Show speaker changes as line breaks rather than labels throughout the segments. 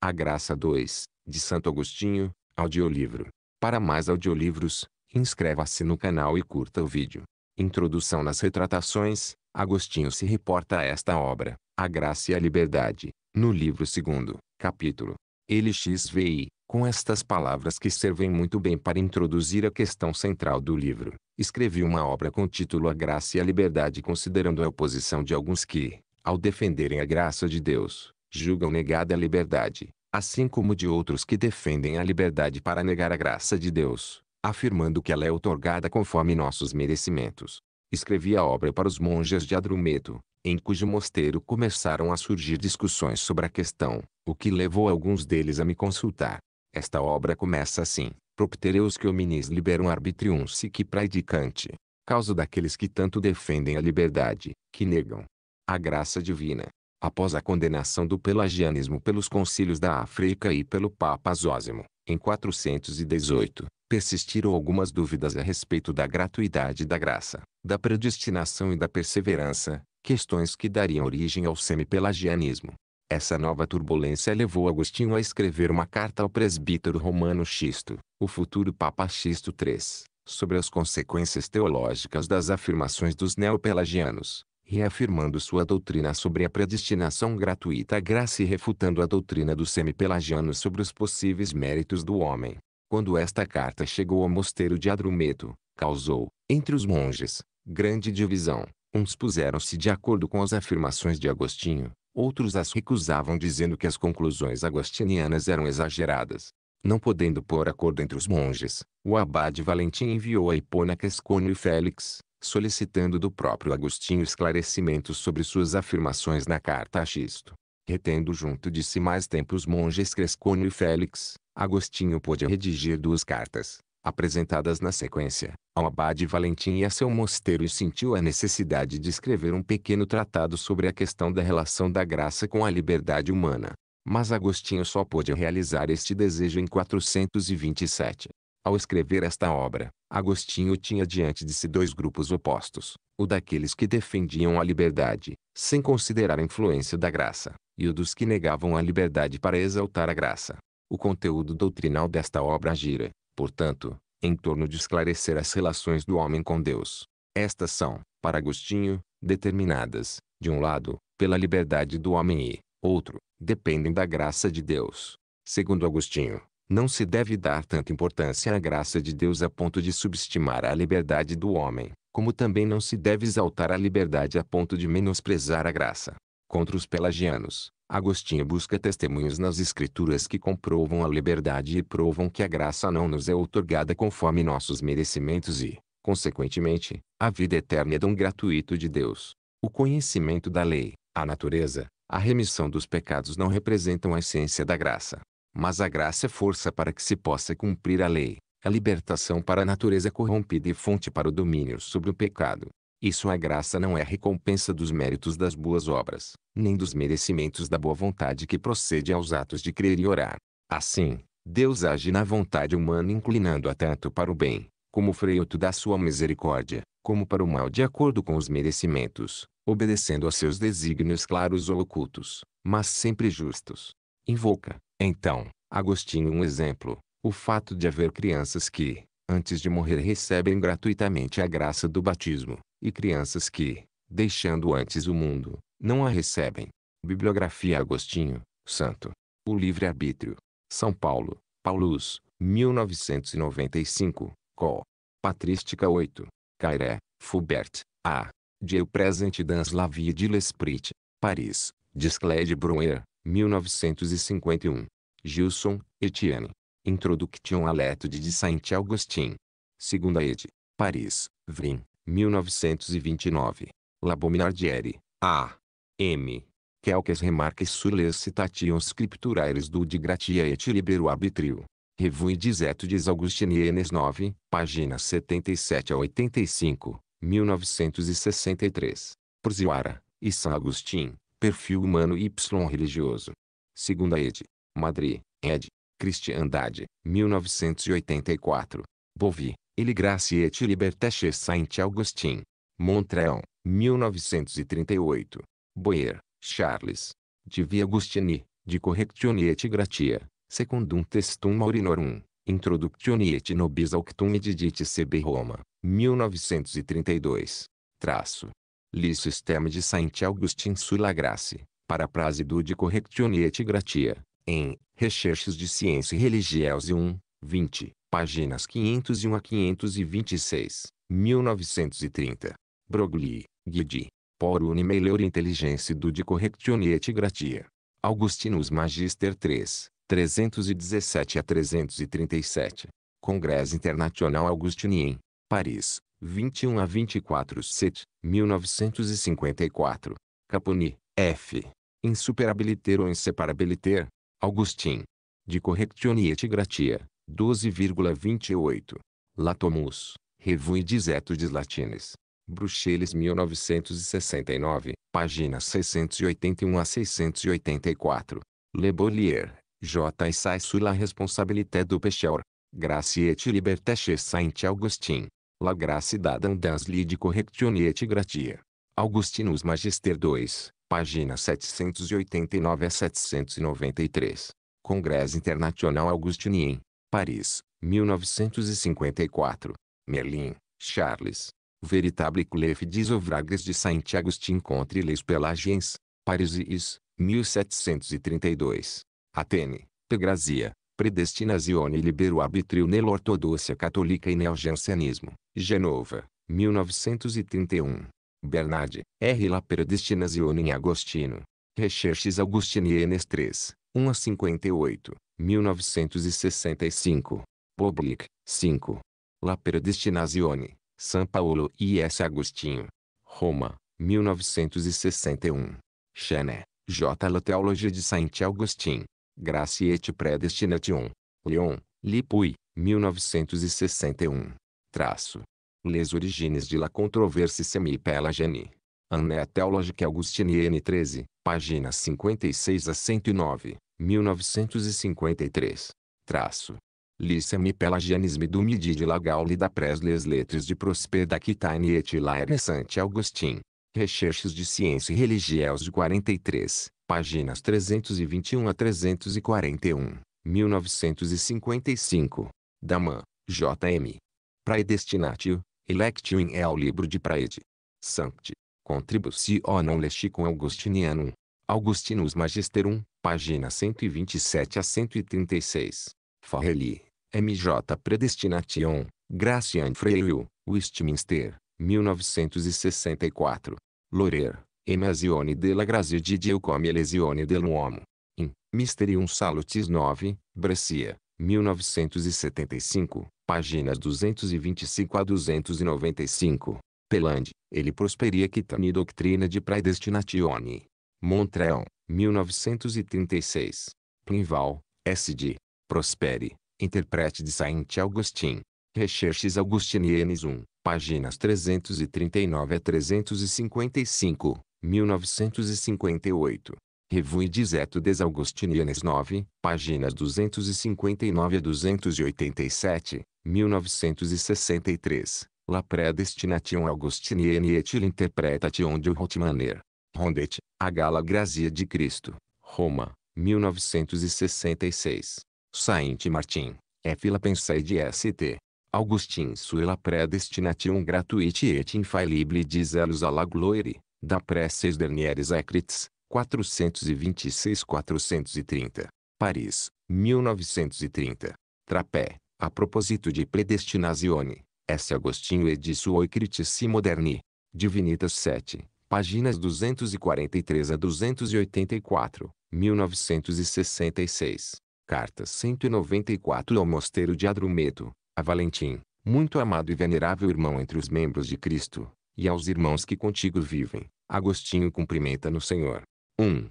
A Graça 2, de Santo Agostinho, audiolivro. Para mais audiolivros, inscreva-se no canal e curta o vídeo. Introdução nas retratações, Agostinho se reporta a esta obra, A Graça e a Liberdade, no livro 2, capítulo. Ele XVI, com estas palavras que servem muito bem para introduzir a questão central do livro, escrevi uma obra com o título A Graça e a Liberdade considerando a oposição de alguns que, ao defenderem a graça de Deus, julgam negada a liberdade, assim como de outros que defendem a liberdade para negar a graça de Deus, afirmando que ela é otorgada conforme nossos merecimentos. Escrevi a obra para os monges de Adrumeto, em cujo mosteiro começaram a surgir discussões sobre a questão, o que levou alguns deles a me consultar. Esta obra começa assim: Proptereus que hominis liberum arbitrium sic praedicante. Causa daqueles que tanto defendem a liberdade, que negam a graça divina, Após a condenação do pelagianismo pelos concílios da África e pelo Papa Zósimo, em 418, persistiram algumas dúvidas a respeito da gratuidade da graça, da predestinação e da perseverança, questões que dariam origem ao semi-pelagianismo. Essa nova turbulência levou Agostinho a escrever uma carta ao presbítero romano Xisto, o futuro Papa Xisto III, sobre as consequências teológicas das afirmações dos neopelagianos reafirmando sua doutrina sobre a predestinação gratuita à graça e refutando a doutrina do semi pelagiano sobre os possíveis méritos do homem. Quando esta carta chegou ao mosteiro de Adrumeto, causou, entre os monges, grande divisão. Uns puseram-se de acordo com as afirmações de Agostinho, outros as recusavam dizendo que as conclusões agostinianas eram exageradas. Não podendo pôr acordo entre os monges, o abade Valentim enviou a Hipona Quescônio e Félix, solicitando do próprio Agostinho esclarecimentos sobre suas afirmações na carta a Xisto. Retendo junto de si mais tempo os monges Crescônio e Félix, Agostinho pôde redigir duas cartas, apresentadas na sequência, ao abade Valentim e a seu mosteiro e sentiu a necessidade de escrever um pequeno tratado sobre a questão da relação da graça com a liberdade humana. Mas Agostinho só pôde realizar este desejo em 427. Ao escrever esta obra, Agostinho tinha diante de si dois grupos opostos, o daqueles que defendiam a liberdade, sem considerar a influência da graça, e o dos que negavam a liberdade para exaltar a graça. O conteúdo doutrinal desta obra gira, portanto, em torno de esclarecer as relações do homem com Deus. Estas são, para Agostinho, determinadas, de um lado, pela liberdade do homem e, outro, dependem da graça de Deus. Segundo Agostinho, não se deve dar tanta importância à graça de Deus a ponto de subestimar a liberdade do homem, como também não se deve exaltar a liberdade a ponto de menosprezar a graça. Contra os pelagianos, Agostinho busca testemunhos nas Escrituras que comprovam a liberdade e provam que a graça não nos é outorgada conforme nossos merecimentos e, consequentemente, a vida eterna é dom gratuito de Deus. O conhecimento da lei, a natureza, a remissão dos pecados não representam a essência da graça. Mas a graça é força para que se possa cumprir a lei, a libertação para a natureza corrompida e fonte para o domínio sobre o pecado. Isso a graça não é recompensa dos méritos das boas obras, nem dos merecimentos da boa vontade que procede aos atos de crer e orar. Assim, Deus age na vontade humana inclinando-a tanto para o bem, como freio freioto da sua misericórdia, como para o mal de acordo com os merecimentos, obedecendo a seus desígnios claros ou ocultos, mas sempre justos. Invoca, então, Agostinho um exemplo, o fato de haver crianças que, antes de morrer recebem gratuitamente a graça do batismo, e crianças que, deixando antes o mundo, não a recebem. Bibliografia Agostinho, Santo. O Livre-Arbítrio. São Paulo, Paulus, 1995, Col. Patrística 8. Cairé, Fubert, A. Dieu Presente dans la vie de l'esprit. Paris, Disclé de Brunner, 1951. Gilson, Etienne. Introduction à l'étude de Saint-Augustin. Segunda ed. Paris, Vrim, 1929. Labominardieri, A. M. Quelques remarques sur les citations scripturaires du de Gratia et Libero Arbitrio. Revue des études augustiniennes 9, páginas 77 a 85, 1963. Porziara, e Saint Augustin. Perfil Humano Y Religioso. Segunda ed. Madrid, ed. Cristiandade, 1984. Bovi, Ele Gracia et Libertache Saint Augustin. Montreal, 1938. Boyer, Charles. Divi Agustini, de Correctione et Gratia, Secundum Testum Maurinorum. Introductione et Nobis Auctum Edidite CB Roma, 1932. Traço li sistema de Saint-Augustin sur la grace, para du de correctione et gratia, em Recherches de Ciência Religiosa 1, 20, páginas 501 a 526, 1930. Broglie, Guidi, por une meilleure intelligence du de correctione et gratia. Augustinus Magister 3, 317 a 337. Congresso Internacional Augustinien, Paris, 21 a 24 Set, 1954. Caponi, F. Insuperabiliter ou inseparabiliter, Augustin. De Correctione et Gratia, 12,28. Latomus, Revue Dizetus Latines. Bruxelles 1969, páginas 681 a 684. Le Bollier, J. Essai sur la responsabilité du pécheur. Gracie et liberté chez Saint-Augustin. La gracia dada dans de correctione et gratia. Augustinus Magister 2, página 789 a 793. Congresso Internacional Augustinien, Paris, 1954. Merlin, Charles. Veritable Clef des ouvrages de Saint-Augustin contre les Pelagiens, Parisis, 1732. Atene, Pegrazia, Predestinazione e Libero-Arbitrio nell'Ortodossa Católica e Neojansenismo, Genova, 1931. Bernard, R. La Predestinazione em Agostino. Recherches Augustinianes 3, 1 a 58, 1965. Public, 5. La Predestinazione, São Paulo e S. Agostinho. Roma, 1961. Chené, J. La Teologia de Saint Augustin. Graciete Predestination. Lyon, Lipui, 1961. Traço. Les Origines de la Controverse semi pelagene. Année Theologique n. 13, páginas 56 a 109, 1953. Traço. Lissemi Pelagianisme du Midi de Lagaule da Pres les Lettres de Prosper d'Aquitaine et la Renaissante Augustin. Recherches de Ciência e Religiões de 43 páginas 321 a 341, 1955. Daman, J.M. Praedestinatio, Electio in el libro de Praed. Sancti, Contributionum Lesticum Augustinianum. Augustinus Magisterum, página 127 a 136. Farrelly, M.J. Predestination, Gracian Freil, Westminster, 1964. Lourer. Emasione della grazia di Dio come elesione dell'uomo. In Misterium Salutis 9, Brescia, 1975, páginas 225 a 295. Peland, ele prosperia Quitani Doctrina de Predestinatione. Montreal, 1936. Plinval, S.D. Prospere, Interprete de Saint-Augustin. Recherches Augustinianes 1, páginas 339 a 355. 1958. Revue Dizeto des Augustinianes 9, páginas 259 a 287, 1963. La predestination augustinienne et l'interpretation de Rotmaner. Rondet, A Gala Grazia de Cristo. Roma, 1966. Saint Martin, F. La Pensée de St. Augustin sur la predestination gratuite et infaillible des elos à la gloire da Presses Dernières Écrits, 426-430. Paris, 1930. Trapé, a propósito de Predestinazione, S. Agostinho e de suoi critici moderni. Divinitas 7, páginas 243 a 284, 1966. Carta 194 ao Mosteiro de Adrumeto, a Valentim, muito amado e venerável irmão entre os membros de Cristo, e aos irmãos que contigo vivem. Agostinho cumprimenta no Senhor. 1.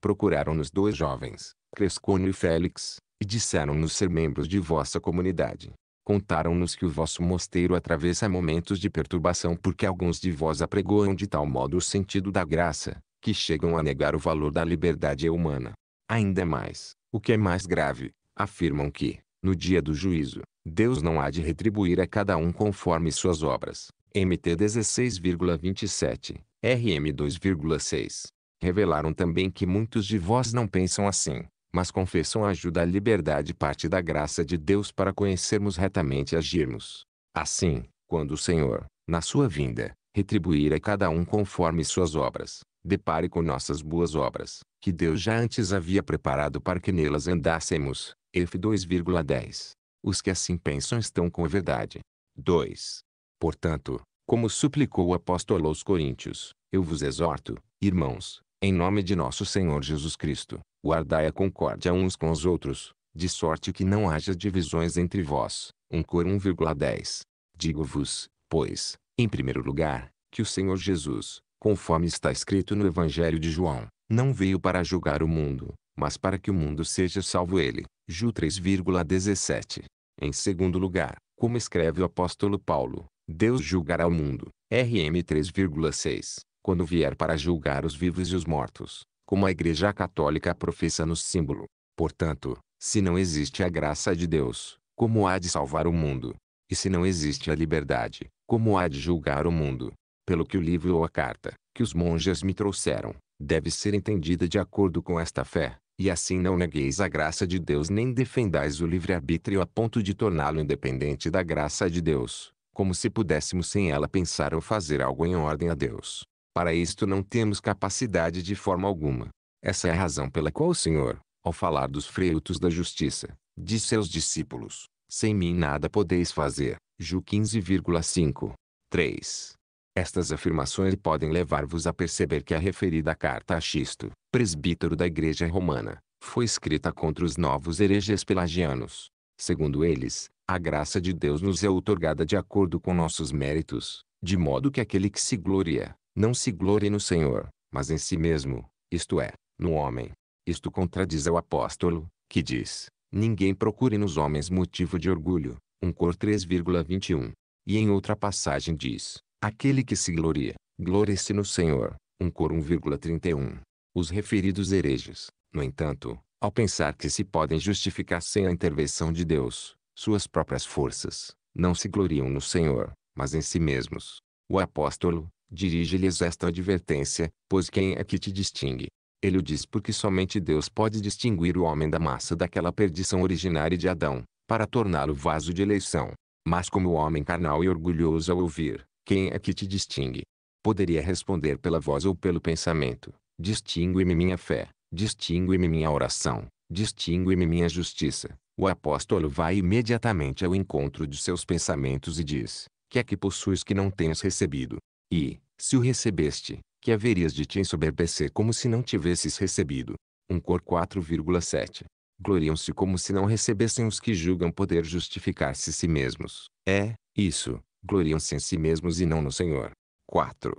Procuraram-nos dois jovens, Crescônio e Félix, e disseram-nos ser membros de vossa comunidade. Contaram-nos que o vosso mosteiro atravessa momentos de perturbação porque alguns de vós apregoam de tal modo o sentido da graça, que chegam a negar o valor da liberdade humana. Ainda mais, o que é mais grave, afirmam que, no dia do juízo, Deus não há de retribuir a cada um conforme suas obras, MT 16,27, RM 2,6. Revelaram também que muitos de vós não pensam assim, mas confessam ajuda à liberdade parte da graça de Deus para conhecermos retamente e agirmos. Assim, quando o Senhor, na sua vinda, retribuir a cada um conforme suas obras, depare com nossas boas obras, que Deus já antes havia preparado para que nelas andássemos. F 2,10. Os que assim pensam estão com a verdade. 2. Portanto, como suplicou o apóstolo aos coríntios, eu vos exorto, irmãos, em nome de nosso Senhor Jesus Cristo, guardai a concórdia uns com os outros, de sorte que não haja divisões entre vós. 1 Cor 1,10 Digo-vos, pois, em primeiro lugar, que o Senhor Jesus, conforme está escrito no Evangelho de João, não veio para julgar o mundo, mas para que o mundo seja salvo ele. Ju 3,17. Em segundo lugar, como escreve o apóstolo Paulo, Deus julgará o mundo. RM 3,6 Quando vier para julgar os vivos e os mortos, como a Igreja Católica professa no símbolo. Portanto, se não existe a graça de Deus, como há de salvar o mundo? E se não existe a liberdade, como há de julgar o mundo? Pelo que o livro ou a carta, que os monges me trouxeram, deve ser entendida de acordo com esta fé, e assim não negueis a graça de Deus nem defendais o livre-arbítrio a ponto de torná-lo independente da graça de Deus, como se pudéssemos sem ela pensar ou fazer algo em ordem a Deus. Para isto não temos capacidade de forma alguma. Essa é a razão pela qual o Senhor, ao falar dos frutos da justiça, disse aos discípulos: Sem mim nada podeis fazer. Ju 15,5. 3. Estas afirmações podem levar-vos a perceber que a referida carta a Xisto, presbítero da Igreja Romana, foi escrita contra os novos hereges pelagianos. Segundo eles, a graça de Deus nos é outorgada de acordo com nossos méritos, de modo que aquele que se gloria, não se glorie no Senhor, mas em si mesmo, isto é, no homem. Isto contradiz ao apóstolo, que diz, ninguém procure nos homens motivo de orgulho, 1 Cor 3,21. E em outra passagem diz, aquele que se gloria, glorie-se no Senhor, 1 Cor 1,31. Os referidos hereges, no entanto, ao pensar que se podem justificar sem a intervenção de Deus, suas próprias forças, não se gloriam no Senhor, mas em si mesmos. O apóstolo, dirige-lhes esta advertência, pois quem é que te distingue? Ele o diz porque somente Deus pode distinguir o homem da massa daquela perdição originária de Adão, para torná-lo vaso de eleição. Mas como o homem carnal e orgulhoso ao ouvir, quem é que te distingue? Poderia responder pela voz ou pelo pensamento. Distingue-me minha fé, distingue-me minha oração, distingue-me minha justiça, o apóstolo vai imediatamente ao encontro de seus pensamentos e diz: Que é que possuis que não tens recebido? E, se o recebeste, que haverias de te ensoberbecer como se não tivesses recebido? 1 Cor 4,7 Gloriam-se como se não recebessem os que julgam poder justificar-se si mesmos. É, isso, gloriam-se em si mesmos e não no Senhor. 4.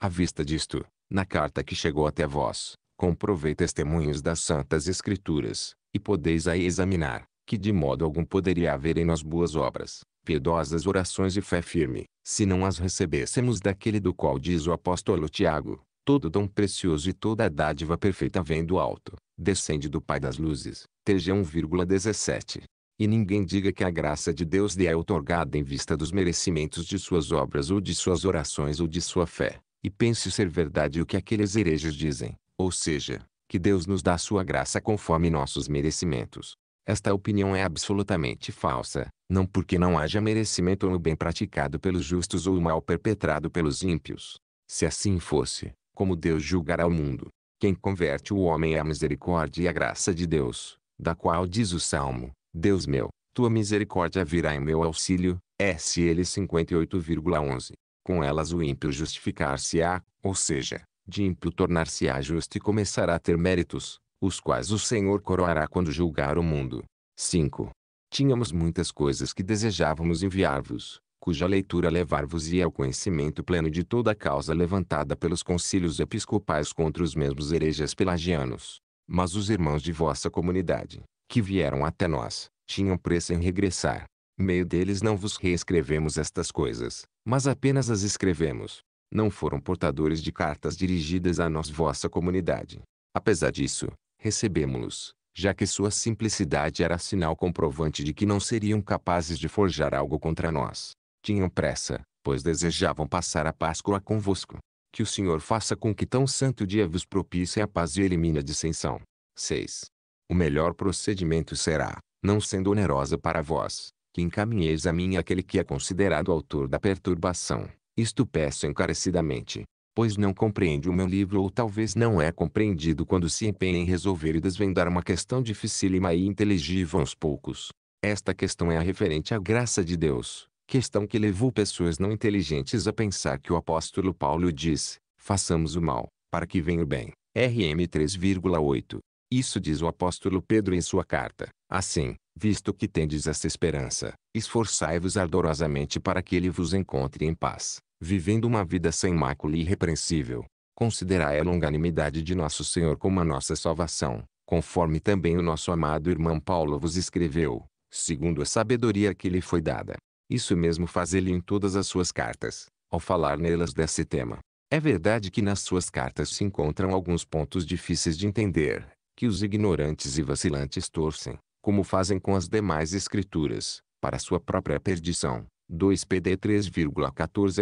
À vista disto, na carta que chegou até vós, comprovei testemunhos das santas escrituras, e podeis aí examinar, que de modo algum poderia haver em nós boas obras, piedosas orações e fé firme, se não as recebêssemos daquele do qual diz o apóstolo Tiago, todo dom precioso e toda dádiva perfeita vem do alto, descende do Pai das luzes, Tejão 1,17. E ninguém diga que a graça de Deus lhe é otorgada em vista dos merecimentos de suas obras ou de suas orações ou de sua fé, e pense ser verdade o que aqueles hereges dizem, ou seja, que Deus nos dá sua graça conforme nossos merecimentos, esta opinião é absolutamente falsa, não porque não haja merecimento no bem praticado pelos justos ou o mal perpetrado pelos ímpios. Se assim fosse, como Deus julgará o mundo? Quem converte o homem é a misericórdia e a graça de Deus, da qual diz o Salmo, Deus meu, tua misericórdia virá em meu auxílio, é SL 58,11. Com elas o ímpio justificar-se-á, ou seja, de ímpio tornar-se-á justo e começará a ter méritos, os quais o Senhor coroará quando julgar o mundo. 5. Tínhamos muitas coisas que desejávamos enviar-vos, cuja leitura levar-vos-ia ao é conhecimento pleno de toda a causa levantada pelos concílios episcopais contra os mesmos hereges pelagianos. Mas os irmãos de vossa comunidade, que vieram até nós, tinham pressa em regressar. Meio deles não vos reescrevemos estas coisas, mas apenas as escrevemos. Não foram portadores de cartas dirigidas a nós vossa comunidade. Apesar disso, recebemos-los, já que sua simplicidade era sinal comprovante de que não seriam capazes de forjar algo contra nós. Tinham pressa, pois desejavam passar a Páscoa convosco. Que o Senhor faça com que tão santo dia vos propicie a paz e elimine a dissensão. 6. O melhor procedimento será, não sendo onerosa para vós, que encaminheis a mim aquele que é considerado autor da perturbação. Isto peço encarecidamente, pois não compreende o meu livro ou talvez não é compreendido quando se empenha em resolver e desvendar uma questão dificílima e inteligível aos poucos. Esta questão é a referente à graça de Deus, questão que levou pessoas não inteligentes a pensar que o apóstolo Paulo diz façamos o mal, para que venha o bem. RM 3,8. Isso diz o apóstolo Pedro em sua carta. Assim, visto que tendes essa esperança, esforçai-vos ardorosamente para que ele vos encontre em paz, vivendo uma vida sem mácula e irrepreensível. Considerai a longanimidade de nosso Senhor como a nossa salvação, conforme também o nosso amado irmão Paulo vos escreveu, segundo a sabedoria que lhe foi dada. Isso mesmo faz ele em todas as suas cartas, ao falar nelas desse tema. É verdade que nas suas cartas se encontram alguns pontos difíceis de entender, que os ignorantes e vacilantes torcem, como fazem com as demais escrituras, para sua própria perdição. 2 pd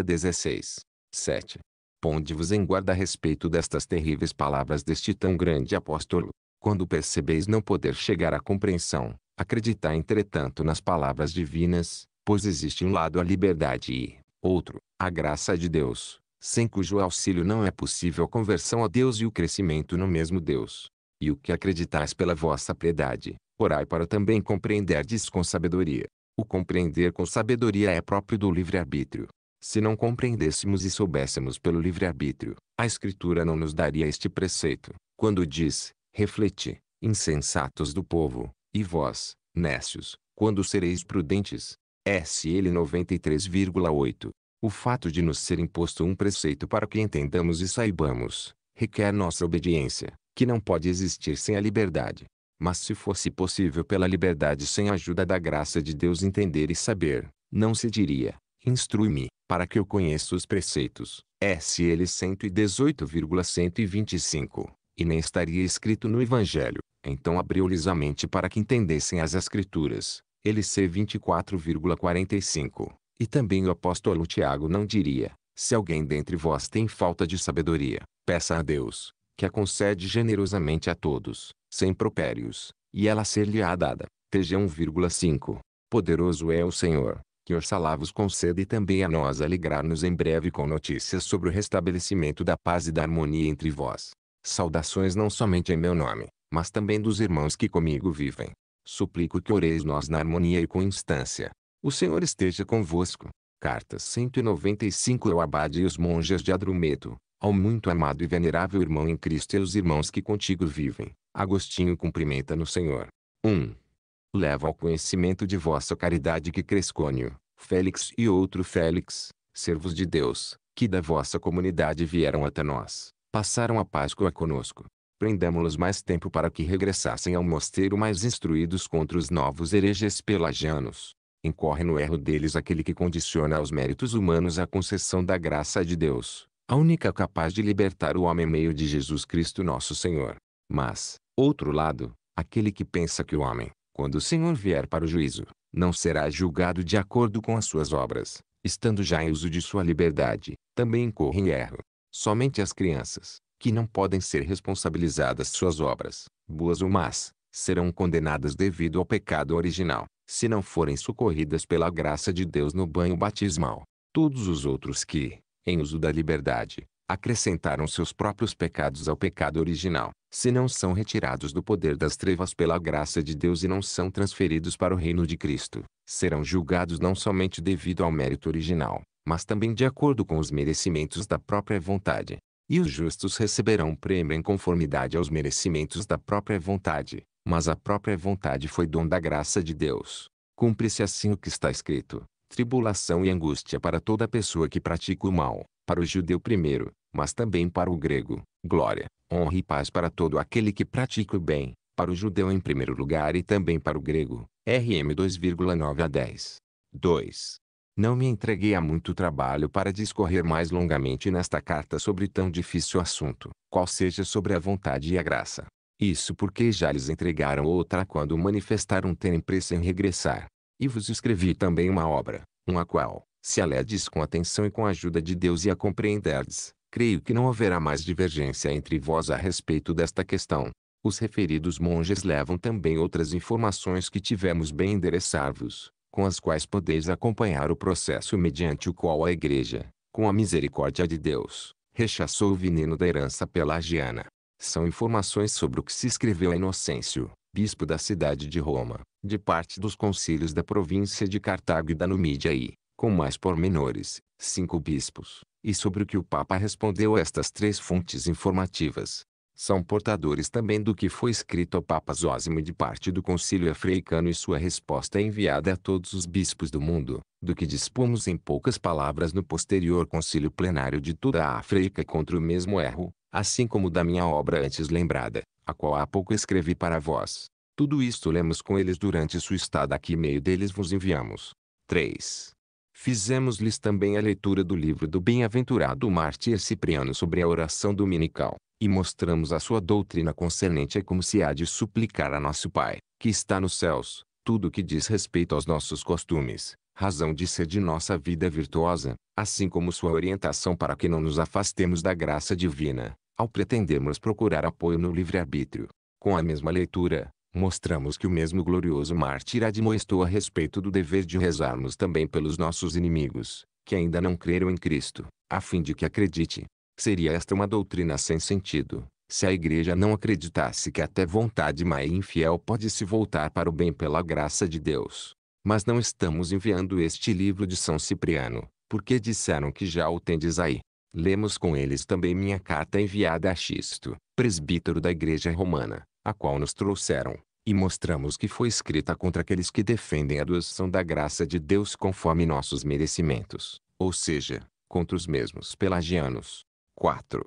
16. 7. Ponde-vos em guarda a respeito destas terríveis palavras deste tão grande apóstolo. Quando percebeis não poder chegar à compreensão, acreditai entretanto nas palavras divinas, pois existe um lado a liberdade e, outro, a graça de Deus, sem cujo auxílio não é possível a conversão a Deus e o crescimento no mesmo Deus. E o que acreditais pela vossa piedade, orai para também compreenderdes com sabedoria. O compreender com sabedoria é próprio do livre-arbítrio. Se não compreendêssemos e soubéssemos pelo livre-arbítrio, a Escritura não nos daria este preceito, quando diz, reflete, insensatos do povo, e vós, nécios, quando sereis prudentes. SL 93,8. O fato de nos ser imposto um preceito para que entendamos e saibamos, requer nossa obediência, que não pode existir sem a liberdade. Mas se fosse possível pela liberdade sem a ajuda da graça de Deus entender e saber, não se diria, instrui-me, para que eu conheça os preceitos, SL 118,125, e nem estaria escrito no Evangelho. Então abriu-lhes a mente para que entendessem as Escrituras, LC 24,45. E também o apóstolo Tiago não diria, se alguém dentre vós tem falta de sabedoria, peça a Deus, que a concede generosamente a todos, sem propérios, e ela ser-lhe-á dada. PG 1,5. Poderoso é o Senhor, que orçalá vos concede também a nós alegrar-nos em breve com notícias sobre o restabelecimento da paz e da harmonia entre vós. Saudações não somente em meu nome, mas também dos irmãos que comigo vivem. Suplico que oreis nós na harmonia e com instância. O Senhor esteja convosco. Carta 195 ao Abade e os monges de Adrumeto, ao muito amado e venerável irmão em Cristo e os irmãos que contigo vivem. Agostinho cumprimenta no Senhor. 1. Leva ao conhecimento de vossa caridade que Crescônio, Félix e outro Félix, servos de Deus, que da vossa comunidade vieram até nós, passaram a Páscoa conosco. Prendamo-los mais tempo para que regressassem ao mosteiro mais instruídos contra os novos hereges pelagianos. Incorre no erro deles aquele que condiciona aos méritos humanos a concessão da graça de Deus, a única capaz de libertar o homem meio de Jesus Cristo nosso Senhor. Mas, outro lado, aquele que pensa que o homem, quando o Senhor vier para o juízo, não será julgado de acordo com as suas obras, estando já em uso de sua liberdade, também incorre em erro. Somente as crianças, que não podem ser responsabilizadas suas obras, boas ou más, serão condenadas devido ao pecado original, se não forem socorridas pela graça de Deus no banho batismal. Todos os outros que, em uso da liberdade, acrescentaram seus próprios pecados ao pecado original, se não são retirados do poder das trevas pela graça de Deus e não são transferidos para o reino de Cristo, serão julgados não somente devido ao mérito original, mas também de acordo com os merecimentos da própria vontade. E os justos receberão prêmio em conformidade aos merecimentos da própria vontade, mas a própria vontade foi dom da graça de Deus. Cumpre-se assim o que está escrito: tribulação e angústia para toda pessoa que pratica o mal, para o judeu primeiro, mas também para o grego, glória, honra e paz para todo aquele que pratica o bem, para o judeu em primeiro lugar e também para o grego, RM 2,9 a 10. 2. Não me entreguei a muito trabalho para discorrer mais longamente nesta carta sobre tão difícil assunto, qual seja sobre a vontade e a graça. Isso porque já lhes entregaram outra quando manifestaram terem pressa em regressar. E vos escrevi também uma obra, uma qual, se a ledes com atenção e com a ajuda de Deus e a compreenderdes, creio que não haverá mais divergência entre vós a respeito desta questão. Os referidos monges levam também outras informações que tivemos bem endereçar-vos, com as quais podeis acompanhar o processo mediante o qual a Igreja, com a misericórdia de Deus, rechaçou o veneno da herança pelagiana. São informações sobre o que se escreveu a Inocêncio, bispo da cidade de Roma, de parte dos concílios da província de Cartago e da Numídia e, com mais pormenores, cinco bispos, e sobre o que o Papa respondeu a estas três fontes informativas. São portadores também do que foi escrito ao Papa Zósimo de parte do Concílio Africano e sua resposta é enviada a todos os bispos do mundo, do que dispomos em poucas palavras no posterior Concílio Plenário de toda a África contra o mesmo erro, assim como da minha obra antes lembrada, a qual há pouco escrevi para vós. Tudo isto lemos com eles durante sua estada aqui e meio deles vos enviamos. 3. Fizemos-lhes também a leitura do livro do bem-aventurado mártir Cipriano sobre a oração dominical, e mostramos a sua doutrina concernente a como se há de suplicar a nosso Pai, que está nos céus, tudo o que diz respeito aos nossos costumes, razão de ser de nossa vida virtuosa, assim como sua orientação para que não nos afastemos da graça divina, ao pretendermos procurar apoio no livre-arbítrio. Com a mesma leitura, mostramos que o mesmo glorioso mártir admoestou a respeito do dever de rezarmos também pelos nossos inimigos, que ainda não creram em Cristo, a fim de que acredite. Seria esta uma doutrina sem sentido, se a igreja não acreditasse que até vontade má e infiel pode se voltar para o bem pela graça de Deus. Mas não estamos enviando este livro de São Cipriano, porque disseram que já o tendes aí. Lemos com eles também minha carta enviada a Xisto, presbítero da igreja romana, a qual nos trouxeram, e mostramos que foi escrita contra aqueles que defendem a doação da graça de Deus conforme nossos merecimentos, ou seja, contra os mesmos pelagianos. 4.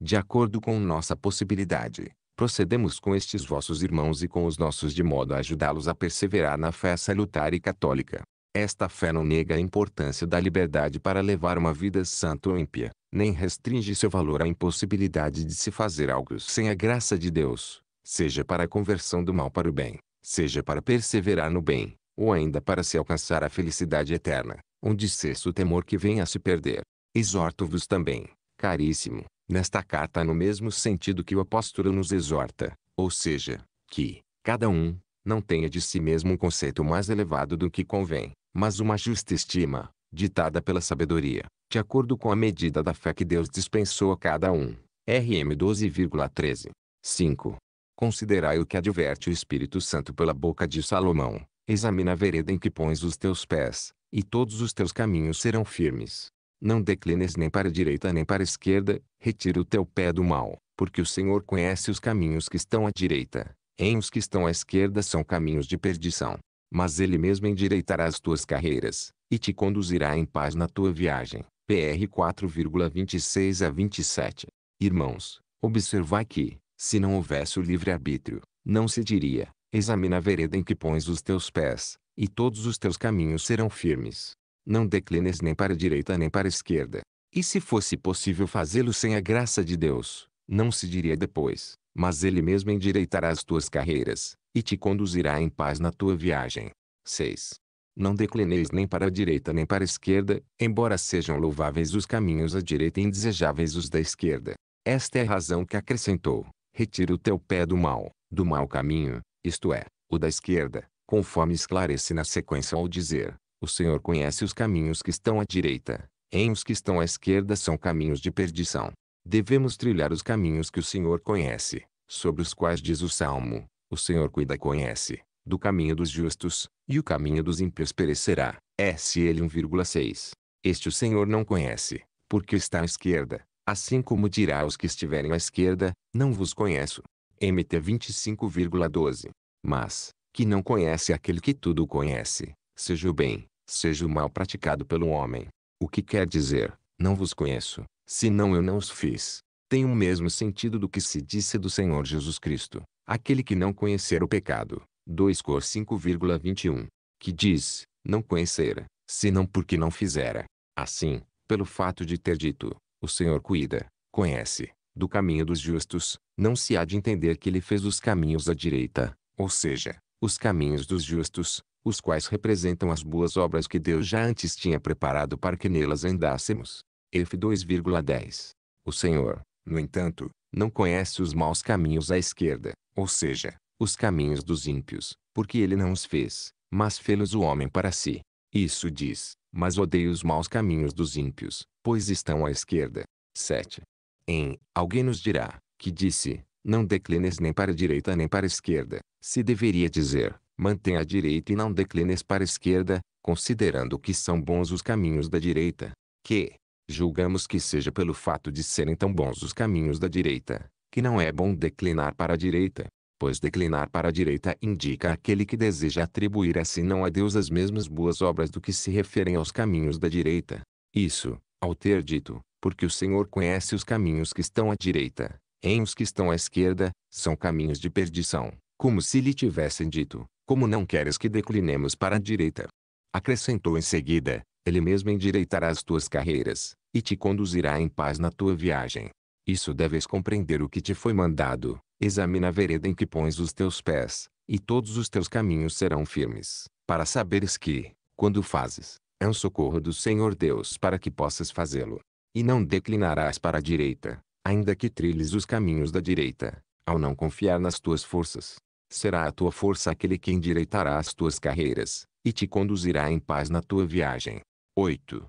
De acordo com nossa possibilidade, procedemos com estes vossos irmãos e com os nossos de modo a ajudá-los a perseverar na fé salutar e católica. Esta fé não nega a importância da liberdade para levar uma vida santa ou ímpia, nem restringe seu valor à impossibilidade de se fazer algo sem a graça de Deus seja para a conversão do mal para o bem, seja para perseverar no bem, ou ainda para se alcançar a felicidade eterna, onde cessa o temor que venha a se perder. Exorto-vos também, caríssimo, nesta carta no mesmo sentido que o apóstolo nos exorta, ou seja, que, cada um, não tenha de si mesmo um conceito mais elevado do que convém, mas uma justa estima, ditada pela sabedoria, de acordo com a medida da fé que Deus dispensou a cada um. RM 12,13. 5. Considerai o que adverte o Espírito Santo pela boca de Salomão. Examina a vereda em que pões os teus pés, e todos os teus caminhos serão firmes. Não declines nem para a direita nem para a esquerda, retira o teu pé do mal, porque o Senhor conhece os caminhos que estão à direita, em os que estão à esquerda são caminhos de perdição. Mas ele mesmo endireitará as tuas carreiras, e te conduzirá em paz na tua viagem. PR 4,26 a 27. Irmãos, observai que, se não houvesse o livre-arbítrio, não se diria, examina a vereda em que pões os teus pés, e todos os teus caminhos serão firmes. Não declines nem para a direita nem para a esquerda. E se fosse possível fazê-lo sem a graça de Deus, não se diria depois, mas Ele mesmo endireitará as tuas carreiras, e te conduzirá em paz na tua viagem. 6. Não declineis nem para a direita nem para a esquerda, embora sejam louváveis os caminhos à direita e indesejáveis os da esquerda. Esta é a razão que acrescentou, retira o teu pé do mal, do mau caminho, isto é, o da esquerda, conforme esclarece na sequência ao dizer, o Senhor conhece os caminhos que estão à direita, em os que estão à esquerda são caminhos de perdição. Devemos trilhar os caminhos que o Senhor conhece, sobre os quais diz o Salmo, o Senhor cuida e conhece, do caminho dos justos, e o caminho dos ímpios perecerá. S. Ele 1,6. Este o Senhor não conhece, porque está à esquerda, Assim como dirá aos que estiverem à esquerda, não vos conheço. MT 25,12. Mas, que não conhece aquele que tudo conhece, seja o bem, seja o mal praticado pelo homem. O que quer dizer, não vos conheço, senão eu não os fiz. Tem o mesmo sentido do que se disse do Senhor Jesus Cristo, aquele que não conhecer o pecado. 2 Cor 5,21. Que diz, não conhecera, senão porque não fizera. Assim, pelo fato de ter dito, o Senhor cuida, conhece, do caminho dos justos, não se há de entender que ele fez os caminhos à direita, ou seja, os caminhos dos justos, os quais representam as boas obras que Deus já antes tinha preparado para que nelas andássemos. F 2,10 O Senhor, no entanto, não conhece os maus caminhos à esquerda, ou seja, os caminhos dos ímpios, porque ele não os fez, mas fê-los o homem para si. Isso diz, mas odeio os maus caminhos dos ímpios, pois estão à esquerda. 7. Em, alguém nos dirá, que disse, não declines nem para a direita nem para a esquerda. Se deveria dizer, mantém a direita e não declines para a esquerda, considerando que são bons os caminhos da direita. Que, julgamos que seja pelo fato de serem tão bons os caminhos da direita, que não é bom declinar para a direita pois declinar para a direita indica aquele que deseja atribuir a si não a Deus as mesmas boas obras do que se referem aos caminhos da direita. Isso, ao ter dito, porque o Senhor conhece os caminhos que estão à direita, em os que estão à esquerda, são caminhos de perdição, como se lhe tivessem dito, como não queres que declinemos para a direita. Acrescentou em seguida, ele mesmo endireitará as tuas carreiras, e te conduzirá em paz na tua viagem. Isso deves compreender o que te foi mandado, Examina a vereda em que pões os teus pés, e todos os teus caminhos serão firmes, para saberes que, quando fazes, é um socorro do Senhor Deus para que possas fazê-lo. E não declinarás para a direita, ainda que trilhes os caminhos da direita, ao não confiar nas tuas forças. Será a tua força aquele que endireitará as tuas carreiras, e te conduzirá em paz na tua viagem. 8.